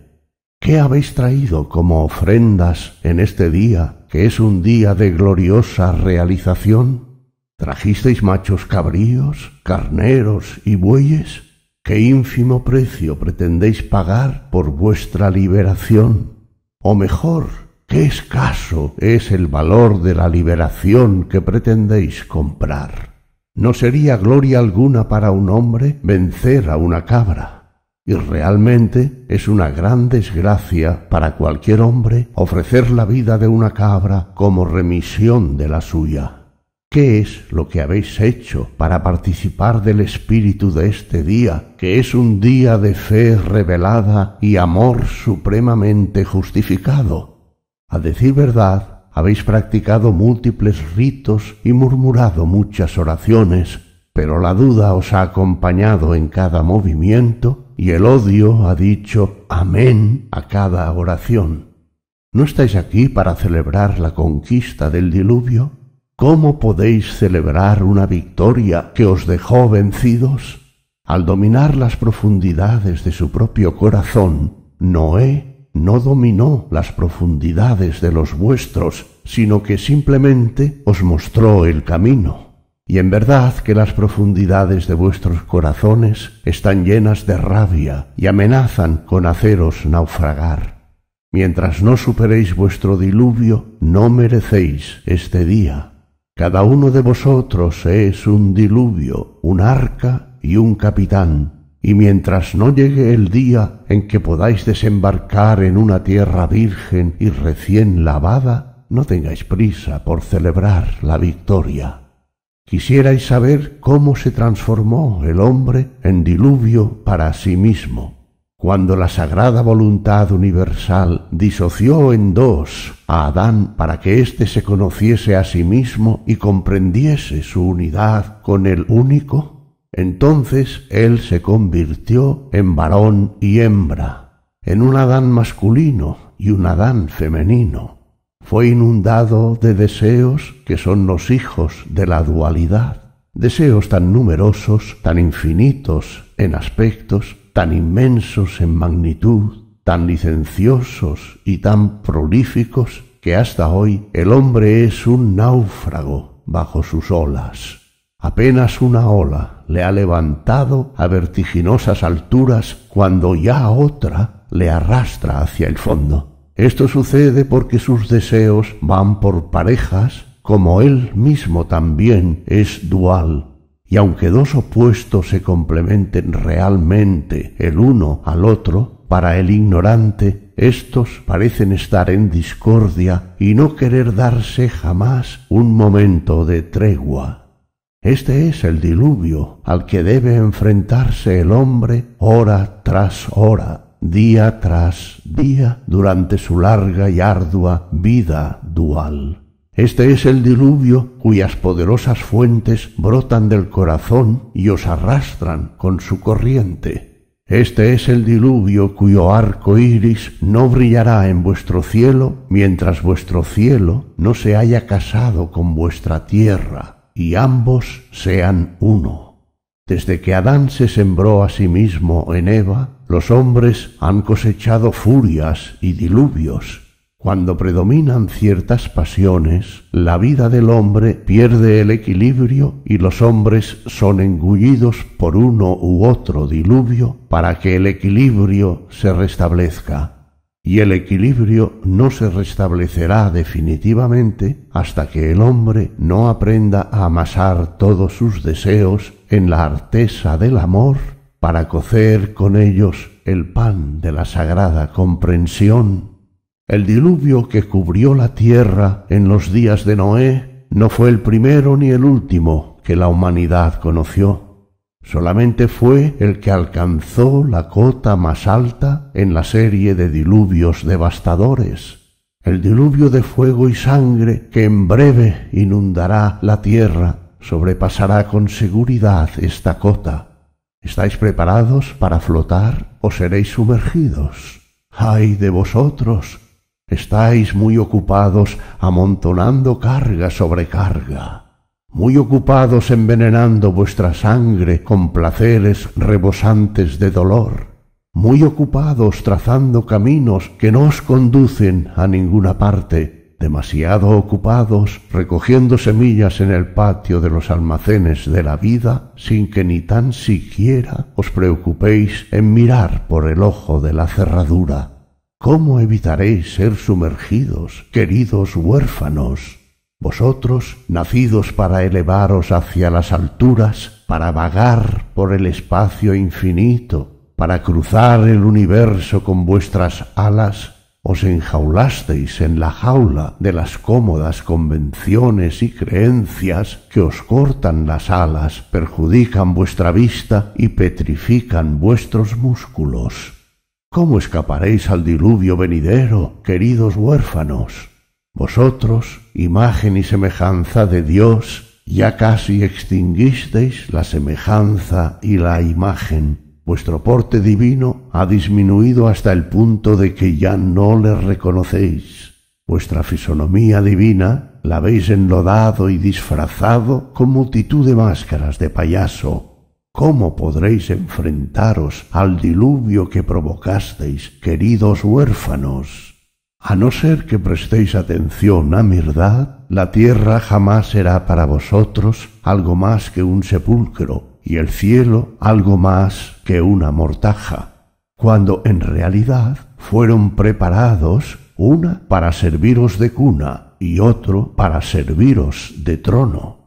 ¿Qué habéis traído como ofrendas en este día, que es un día de gloriosa realización? ¿Trajisteis machos cabríos, carneros y bueyes? ¿Qué ínfimo precio pretendéis pagar por vuestra liberación? O mejor, qué escaso es el valor de la liberación que pretendéis comprar. No sería gloria alguna para un hombre vencer a una cabra y realmente es una gran desgracia para cualquier hombre ofrecer la vida de una cabra como remisión de la suya. ¿Qué es lo que habéis hecho para participar del espíritu de este día, que es un día de fe revelada y amor supremamente justificado? A decir verdad, habéis practicado múltiples ritos y murmurado muchas oraciones, pero la duda os ha acompañado en cada movimiento y el odio ha dicho amén a cada oración. ¿No estáis aquí para celebrar la conquista del diluvio? ¿Cómo podéis celebrar una victoria que os dejó vencidos? Al dominar las profundidades de su propio corazón, Noé no dominó las profundidades de los vuestros, sino que simplemente os mostró el camino. Y en verdad que las profundidades de vuestros corazones están llenas de rabia y amenazan con haceros naufragar. Mientras no superéis vuestro diluvio, no merecéis este día cada uno de vosotros es un diluvio, un arca y un capitán, y mientras no llegue el día en que podáis desembarcar en una tierra virgen y recién lavada, no tengáis prisa por celebrar la victoria. Quisierais saber cómo se transformó el hombre en diluvio para sí mismo cuando la sagrada voluntad universal disoció en dos a Adán para que éste se conociese a sí mismo y comprendiese su unidad con el único, entonces él se convirtió en varón y hembra, en un Adán masculino y un Adán femenino. Fue inundado de deseos que son los hijos de la dualidad, deseos tan numerosos, tan infinitos en aspectos, tan inmensos en magnitud, tan licenciosos y tan prolíficos, que hasta hoy el hombre es un náufrago bajo sus olas. Apenas una ola le ha levantado a vertiginosas alturas cuando ya otra le arrastra hacia el fondo. Esto sucede porque sus deseos van por parejas, como él mismo también es dual y aunque dos opuestos se complementen realmente el uno al otro, para el ignorante, estos parecen estar en discordia y no querer darse jamás un momento de tregua. Este es el diluvio al que debe enfrentarse el hombre hora tras hora, día tras día, durante su larga y ardua vida dual. Este es el diluvio cuyas poderosas fuentes brotan del corazón y os arrastran con su corriente. Este es el diluvio cuyo arco iris no brillará en vuestro cielo mientras vuestro cielo no se haya casado con vuestra tierra y ambos sean uno. Desde que Adán se sembró a sí mismo en Eva, los hombres han cosechado furias y diluvios. Cuando predominan ciertas pasiones, la vida del hombre pierde el equilibrio y los hombres son engullidos por uno u otro diluvio para que el equilibrio se restablezca. Y el equilibrio no se restablecerá definitivamente hasta que el hombre no aprenda a amasar todos sus deseos en la artesa del amor para cocer con ellos el pan de la sagrada comprensión el diluvio que cubrió la tierra en los días de Noé no fue el primero ni el último que la humanidad conoció. Solamente fue el que alcanzó la cota más alta en la serie de diluvios devastadores, el diluvio de fuego y sangre que en breve inundará la tierra sobrepasará con seguridad esta cota. ¿Estáis preparados para flotar o seréis sumergidos? ¡Ay de vosotros Estáis muy ocupados amontonando carga sobre carga, muy ocupados envenenando vuestra sangre con placeres rebosantes de dolor, muy ocupados trazando caminos que no os conducen a ninguna parte, demasiado ocupados recogiendo semillas en el patio de los almacenes de la vida sin que ni tan siquiera os preocupéis en mirar por el ojo de la cerradura ¿Cómo evitaréis ser sumergidos, queridos huérfanos? Vosotros, nacidos para elevaros hacia las alturas, para vagar por el espacio infinito, para cruzar el universo con vuestras alas, os enjaulasteis en la jaula de las cómodas convenciones y creencias que os cortan las alas, perjudican vuestra vista y petrifican vuestros músculos. ¿Cómo escaparéis al diluvio venidero, queridos huérfanos? Vosotros, imagen y semejanza de Dios, ya casi extinguisteis la semejanza y la imagen. Vuestro porte divino ha disminuido hasta el punto de que ya no le reconocéis. Vuestra fisonomía divina la habéis enlodado y disfrazado con multitud de máscaras de payaso ¿Cómo podréis enfrentaros al diluvio que provocasteis, queridos huérfanos? A no ser que prestéis atención a mi verdad, la tierra jamás será para vosotros algo más que un sepulcro, y el cielo algo más que una mortaja, cuando en realidad fueron preparados una para serviros de cuna y otro para serviros de trono.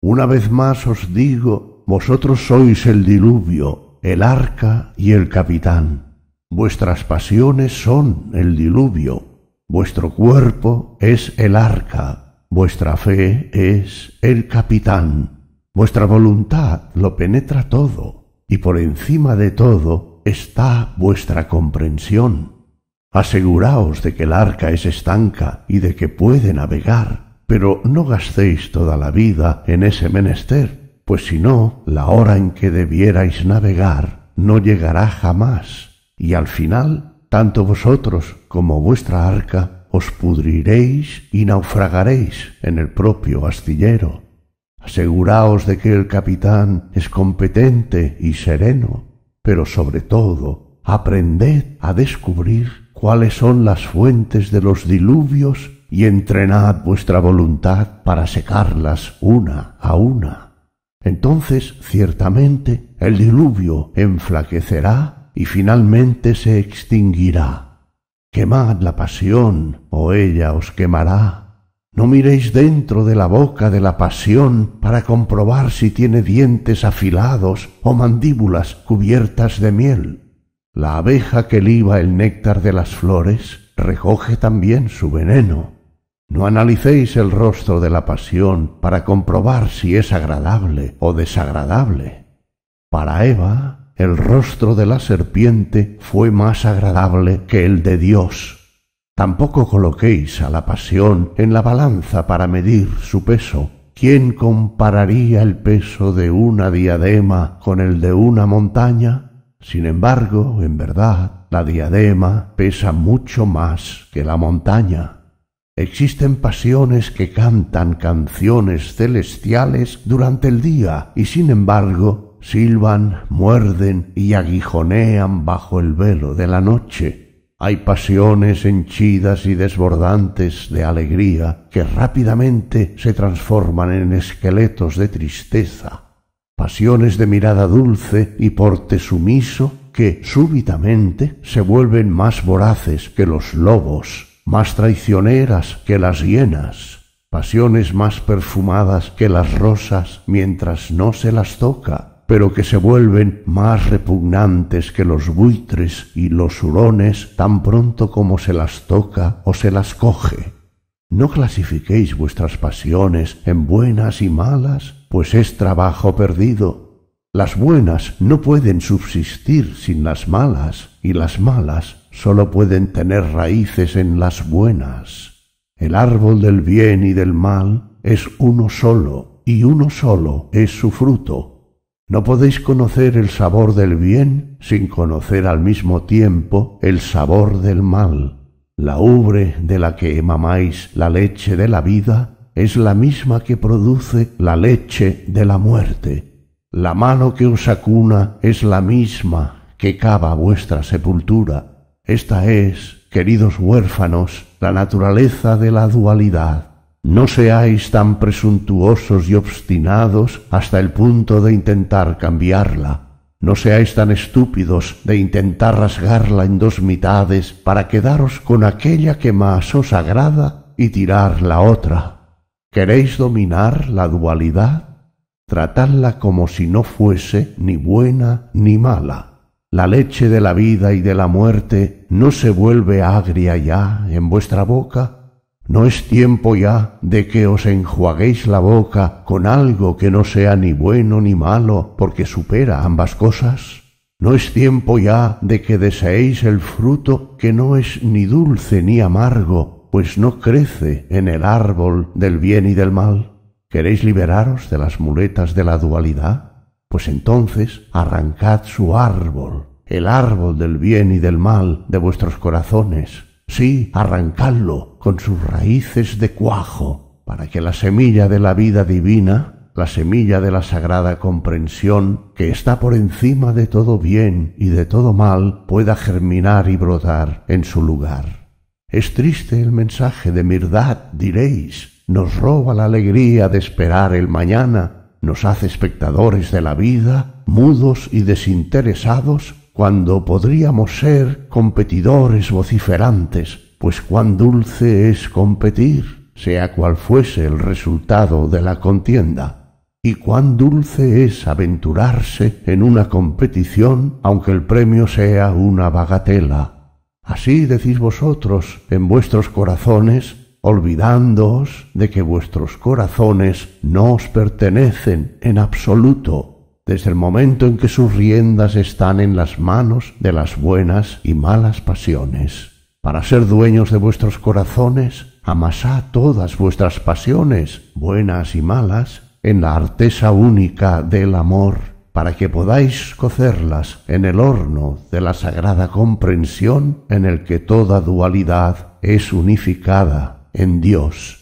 Una vez más os digo vosotros sois el diluvio, el arca y el capitán. Vuestras pasiones son el diluvio, vuestro cuerpo es el arca, vuestra fe es el capitán, vuestra voluntad lo penetra todo, y por encima de todo está vuestra comprensión. Aseguraos de que el arca es estanca y de que puede navegar, pero no gastéis toda la vida en ese menester, pues si no, la hora en que debierais navegar no llegará jamás, y al final, tanto vosotros como vuestra arca os pudriréis y naufragaréis en el propio astillero. Aseguraos de que el capitán es competente y sereno, pero sobre todo, aprended a descubrir cuáles son las fuentes de los diluvios y entrenad vuestra voluntad para secarlas una a una. Entonces ciertamente el diluvio enflaquecerá y finalmente se extinguirá. Quemad la pasión, o ella os quemará. No miréis dentro de la boca de la pasión para comprobar si tiene dientes afilados o mandíbulas cubiertas de miel. La abeja que liba el néctar de las flores recoge también su veneno no analicéis el rostro de la pasión para comprobar si es agradable o desagradable. Para Eva, el rostro de la serpiente fue más agradable que el de Dios. Tampoco coloquéis a la pasión en la balanza para medir su peso. ¿Quién compararía el peso de una diadema con el de una montaña? Sin embargo, en verdad, la diadema pesa mucho más que la montaña. Existen pasiones que cantan canciones celestiales durante el día y sin embargo silban, muerden y aguijonean bajo el velo de la noche. Hay pasiones henchidas y desbordantes de alegría que rápidamente se transforman en esqueletos de tristeza. Pasiones de mirada dulce y porte sumiso que súbitamente se vuelven más voraces que los lobos más traicioneras que las hienas, pasiones más perfumadas que las rosas mientras no se las toca, pero que se vuelven más repugnantes que los buitres y los hurones tan pronto como se las toca o se las coge. No clasifiquéis vuestras pasiones en buenas y malas, pues es trabajo perdido. Las buenas no pueden subsistir sin las malas, y las malas sólo pueden tener raíces en las buenas. El árbol del bien y del mal es uno solo, y uno solo es su fruto. No podéis conocer el sabor del bien sin conocer al mismo tiempo el sabor del mal. La ubre de la que mamáis la leche de la vida es la misma que produce la leche de la muerte. La mano que os acuna es la misma que cava vuestra sepultura esta es, queridos huérfanos, la naturaleza de la dualidad. No seáis tan presuntuosos y obstinados hasta el punto de intentar cambiarla. No seáis tan estúpidos de intentar rasgarla en dos mitades para quedaros con aquella que más os agrada y tirar la otra. ¿Queréis dominar la dualidad? Tratadla como si no fuese ni buena ni mala la leche de la vida y de la muerte no se vuelve agria ya en vuestra boca? ¿No es tiempo ya de que os enjuaguéis la boca con algo que no sea ni bueno ni malo, porque supera ambas cosas? ¿No es tiempo ya de que deseéis el fruto que no es ni dulce ni amargo, pues no crece en el árbol del bien y del mal? ¿Queréis liberaros de las muletas de la dualidad? pues entonces arrancad su árbol, el árbol del bien y del mal de vuestros corazones. Sí, arrancadlo con sus raíces de cuajo, para que la semilla de la vida divina, la semilla de la sagrada comprensión, que está por encima de todo bien y de todo mal, pueda germinar y brotar en su lugar. Es triste el mensaje de Mirdad, diréis, nos roba la alegría de esperar el mañana nos hace espectadores de la vida, mudos y desinteresados, cuando podríamos ser competidores vociferantes, pues cuán dulce es competir, sea cual fuese el resultado de la contienda. Y cuán dulce es aventurarse en una competición, aunque el premio sea una bagatela. Así decís vosotros en vuestros corazones, olvidándoos de que vuestros corazones no os pertenecen en absoluto desde el momento en que sus riendas están en las manos de las buenas y malas pasiones. Para ser dueños de vuestros corazones, amasad todas vuestras pasiones, buenas y malas, en la artesa única del amor, para que podáis cocerlas en el horno de la sagrada comprensión en el que toda dualidad es unificada en Dios.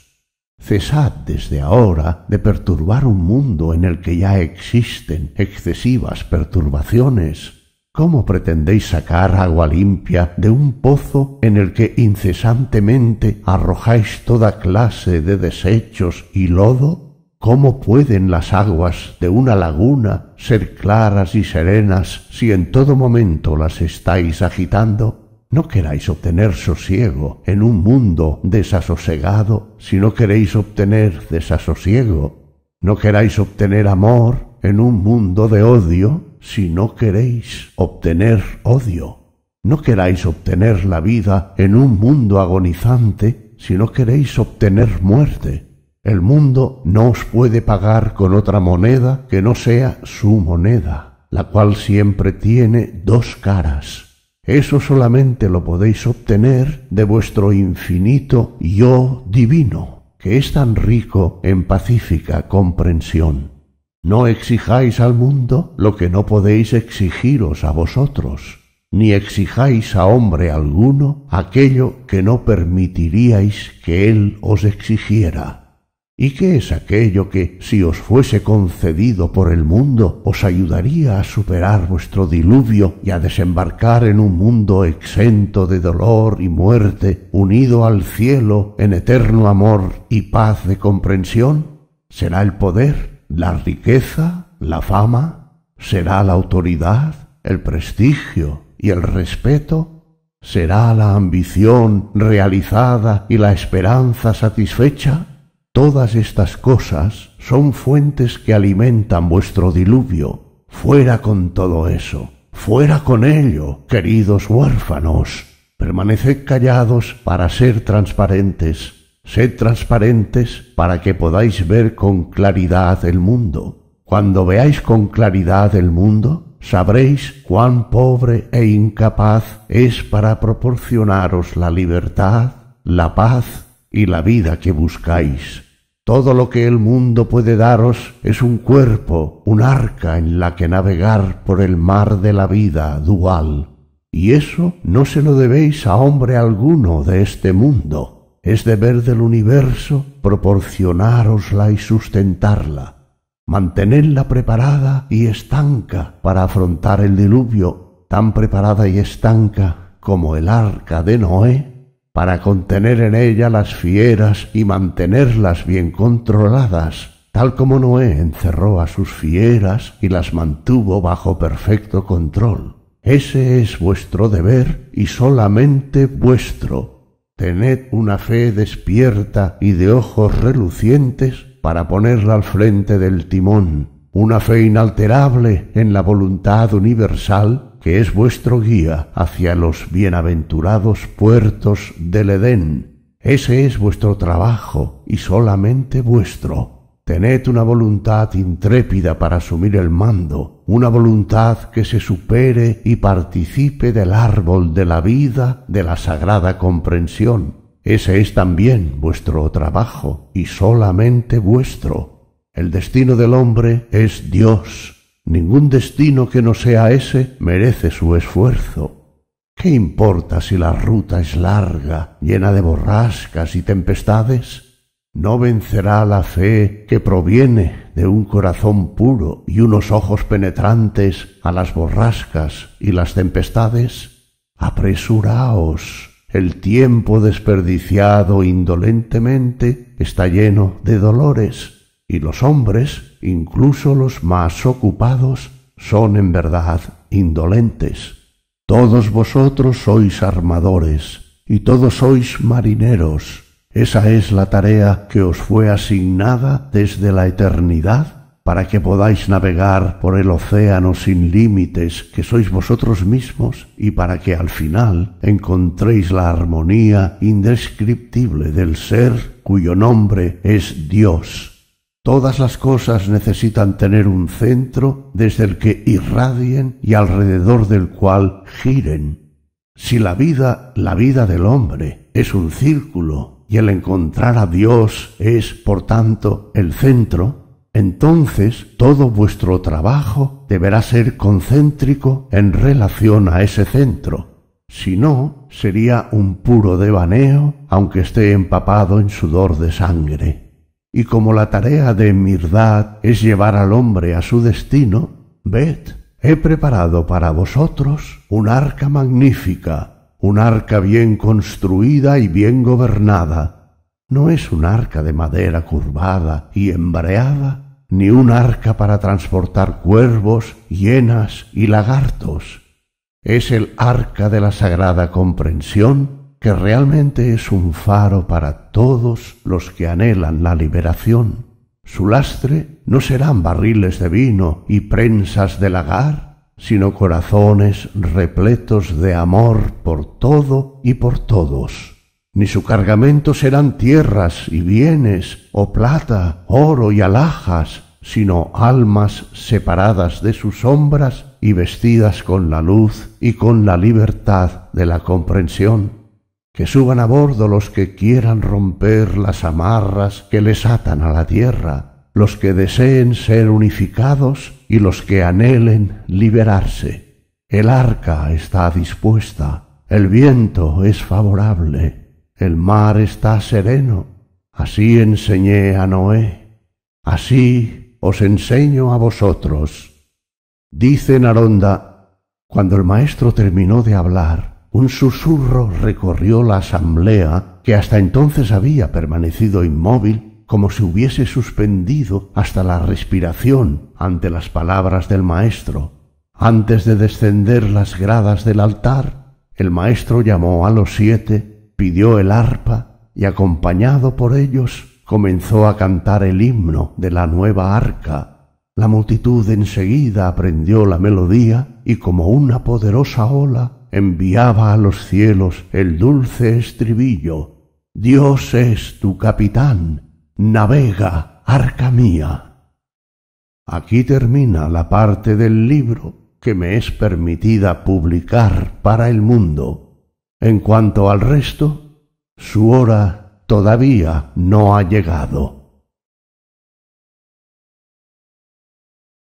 Cesad desde ahora de perturbar un mundo en el que ya existen excesivas perturbaciones. ¿Cómo pretendéis sacar agua limpia de un pozo en el que incesantemente arrojáis toda clase de desechos y lodo? ¿Cómo pueden las aguas de una laguna ser claras y serenas si en todo momento las estáis agitando? No queráis obtener sosiego en un mundo desasosegado si no queréis obtener desasosiego. No queráis obtener amor en un mundo de odio si no queréis obtener odio. No queráis obtener la vida en un mundo agonizante si no queréis obtener muerte. El mundo no os puede pagar con otra moneda que no sea su moneda, la cual siempre tiene dos caras eso solamente lo podéis obtener de vuestro infinito yo divino, que es tan rico en pacífica comprensión. No exijáis al mundo lo que no podéis exigiros a vosotros, ni exijáis a hombre alguno aquello que no permitiríais que él os exigiera. ¿Y qué es aquello que, si os fuese concedido por el mundo, os ayudaría a superar vuestro diluvio y a desembarcar en un mundo exento de dolor y muerte, unido al cielo en eterno amor y paz de comprensión? ¿Será el poder, la riqueza, la fama? ¿Será la autoridad, el prestigio y el respeto? ¿Será la ambición realizada y la esperanza satisfecha? Todas estas cosas son fuentes que alimentan vuestro diluvio. Fuera con todo eso, fuera con ello, queridos huérfanos. Permaneced callados para ser transparentes. Sed transparentes para que podáis ver con claridad el mundo. Cuando veáis con claridad el mundo, sabréis cuán pobre e incapaz es para proporcionaros la libertad, la paz y la vida que buscáis. Todo lo que el mundo puede daros es un cuerpo, un arca en la que navegar por el mar de la vida dual. Y eso no se lo debéis a hombre alguno de este mundo. Es deber del universo proporcionárosla y sustentarla. Mantenedla preparada y estanca para afrontar el diluvio, tan preparada y estanca como el arca de Noé para contener en ella las fieras y mantenerlas bien controladas, tal como Noé encerró a sus fieras y las mantuvo bajo perfecto control. Ese es vuestro deber y solamente vuestro. Tened una fe despierta y de ojos relucientes para ponerla al frente del timón, una fe inalterable en la voluntad universal que es vuestro guía hacia los bienaventurados puertos del Edén. Ese es vuestro trabajo y solamente vuestro. Tened una voluntad intrépida para asumir el mando, una voluntad que se supere y participe del árbol de la vida de la sagrada comprensión. Ese es también vuestro trabajo y solamente vuestro. El destino del hombre es Dios Ningún destino que no sea ese merece su esfuerzo. ¿Qué importa si la ruta es larga, llena de borrascas y tempestades? No vencerá la fe que proviene de un corazón puro y unos ojos penetrantes a las borrascas y las tempestades. Apresuraos. El tiempo desperdiciado indolentemente está lleno de dolores, y los hombres incluso los más ocupados, son en verdad indolentes. Todos vosotros sois armadores y todos sois marineros. Esa es la tarea que os fue asignada desde la eternidad para que podáis navegar por el océano sin límites que sois vosotros mismos y para que al final encontréis la armonía indescriptible del ser cuyo nombre es Dios. Todas las cosas necesitan tener un centro desde el que irradien y alrededor del cual giren. Si la vida, la vida del hombre, es un círculo y el encontrar a Dios es, por tanto, el centro, entonces todo vuestro trabajo deberá ser concéntrico en relación a ese centro. Si no, sería un puro devaneo, aunque esté empapado en sudor de sangre y como la tarea de Mirdad es llevar al hombre a su destino, ved, he preparado para vosotros un arca magnífica, un arca bien construida y bien gobernada. No es un arca de madera curvada y embreada, ni un arca para transportar cuervos, hienas y lagartos. Es el arca de la sagrada comprensión que realmente es un faro para todos los que anhelan la liberación. Su lastre no serán barriles de vino y prensas de lagar, sino corazones repletos de amor por todo y por todos. Ni su cargamento serán tierras y bienes, o plata, oro y alhajas, sino almas separadas de sus sombras y vestidas con la luz y con la libertad de la comprensión que suban a bordo los que quieran romper las amarras que les atan a la tierra, los que deseen ser unificados y los que anhelen liberarse. El arca está dispuesta, el viento es favorable, el mar está sereno. Así enseñé a Noé, así os enseño a vosotros. Dice Naronda, cuando el maestro terminó de hablar, un susurro recorrió la asamblea que hasta entonces había permanecido inmóvil como si hubiese suspendido hasta la respiración ante las palabras del maestro. Antes de descender las gradas del altar, el maestro llamó a los siete, pidió el arpa y acompañado por ellos comenzó a cantar el himno de la nueva arca la multitud enseguida aprendió la melodía y como una poderosa ola enviaba a los cielos el dulce estribillo, Dios es tu capitán, navega, arca mía. Aquí termina la parte del libro que me es permitida publicar para el mundo. En cuanto al resto, su hora todavía no ha llegado.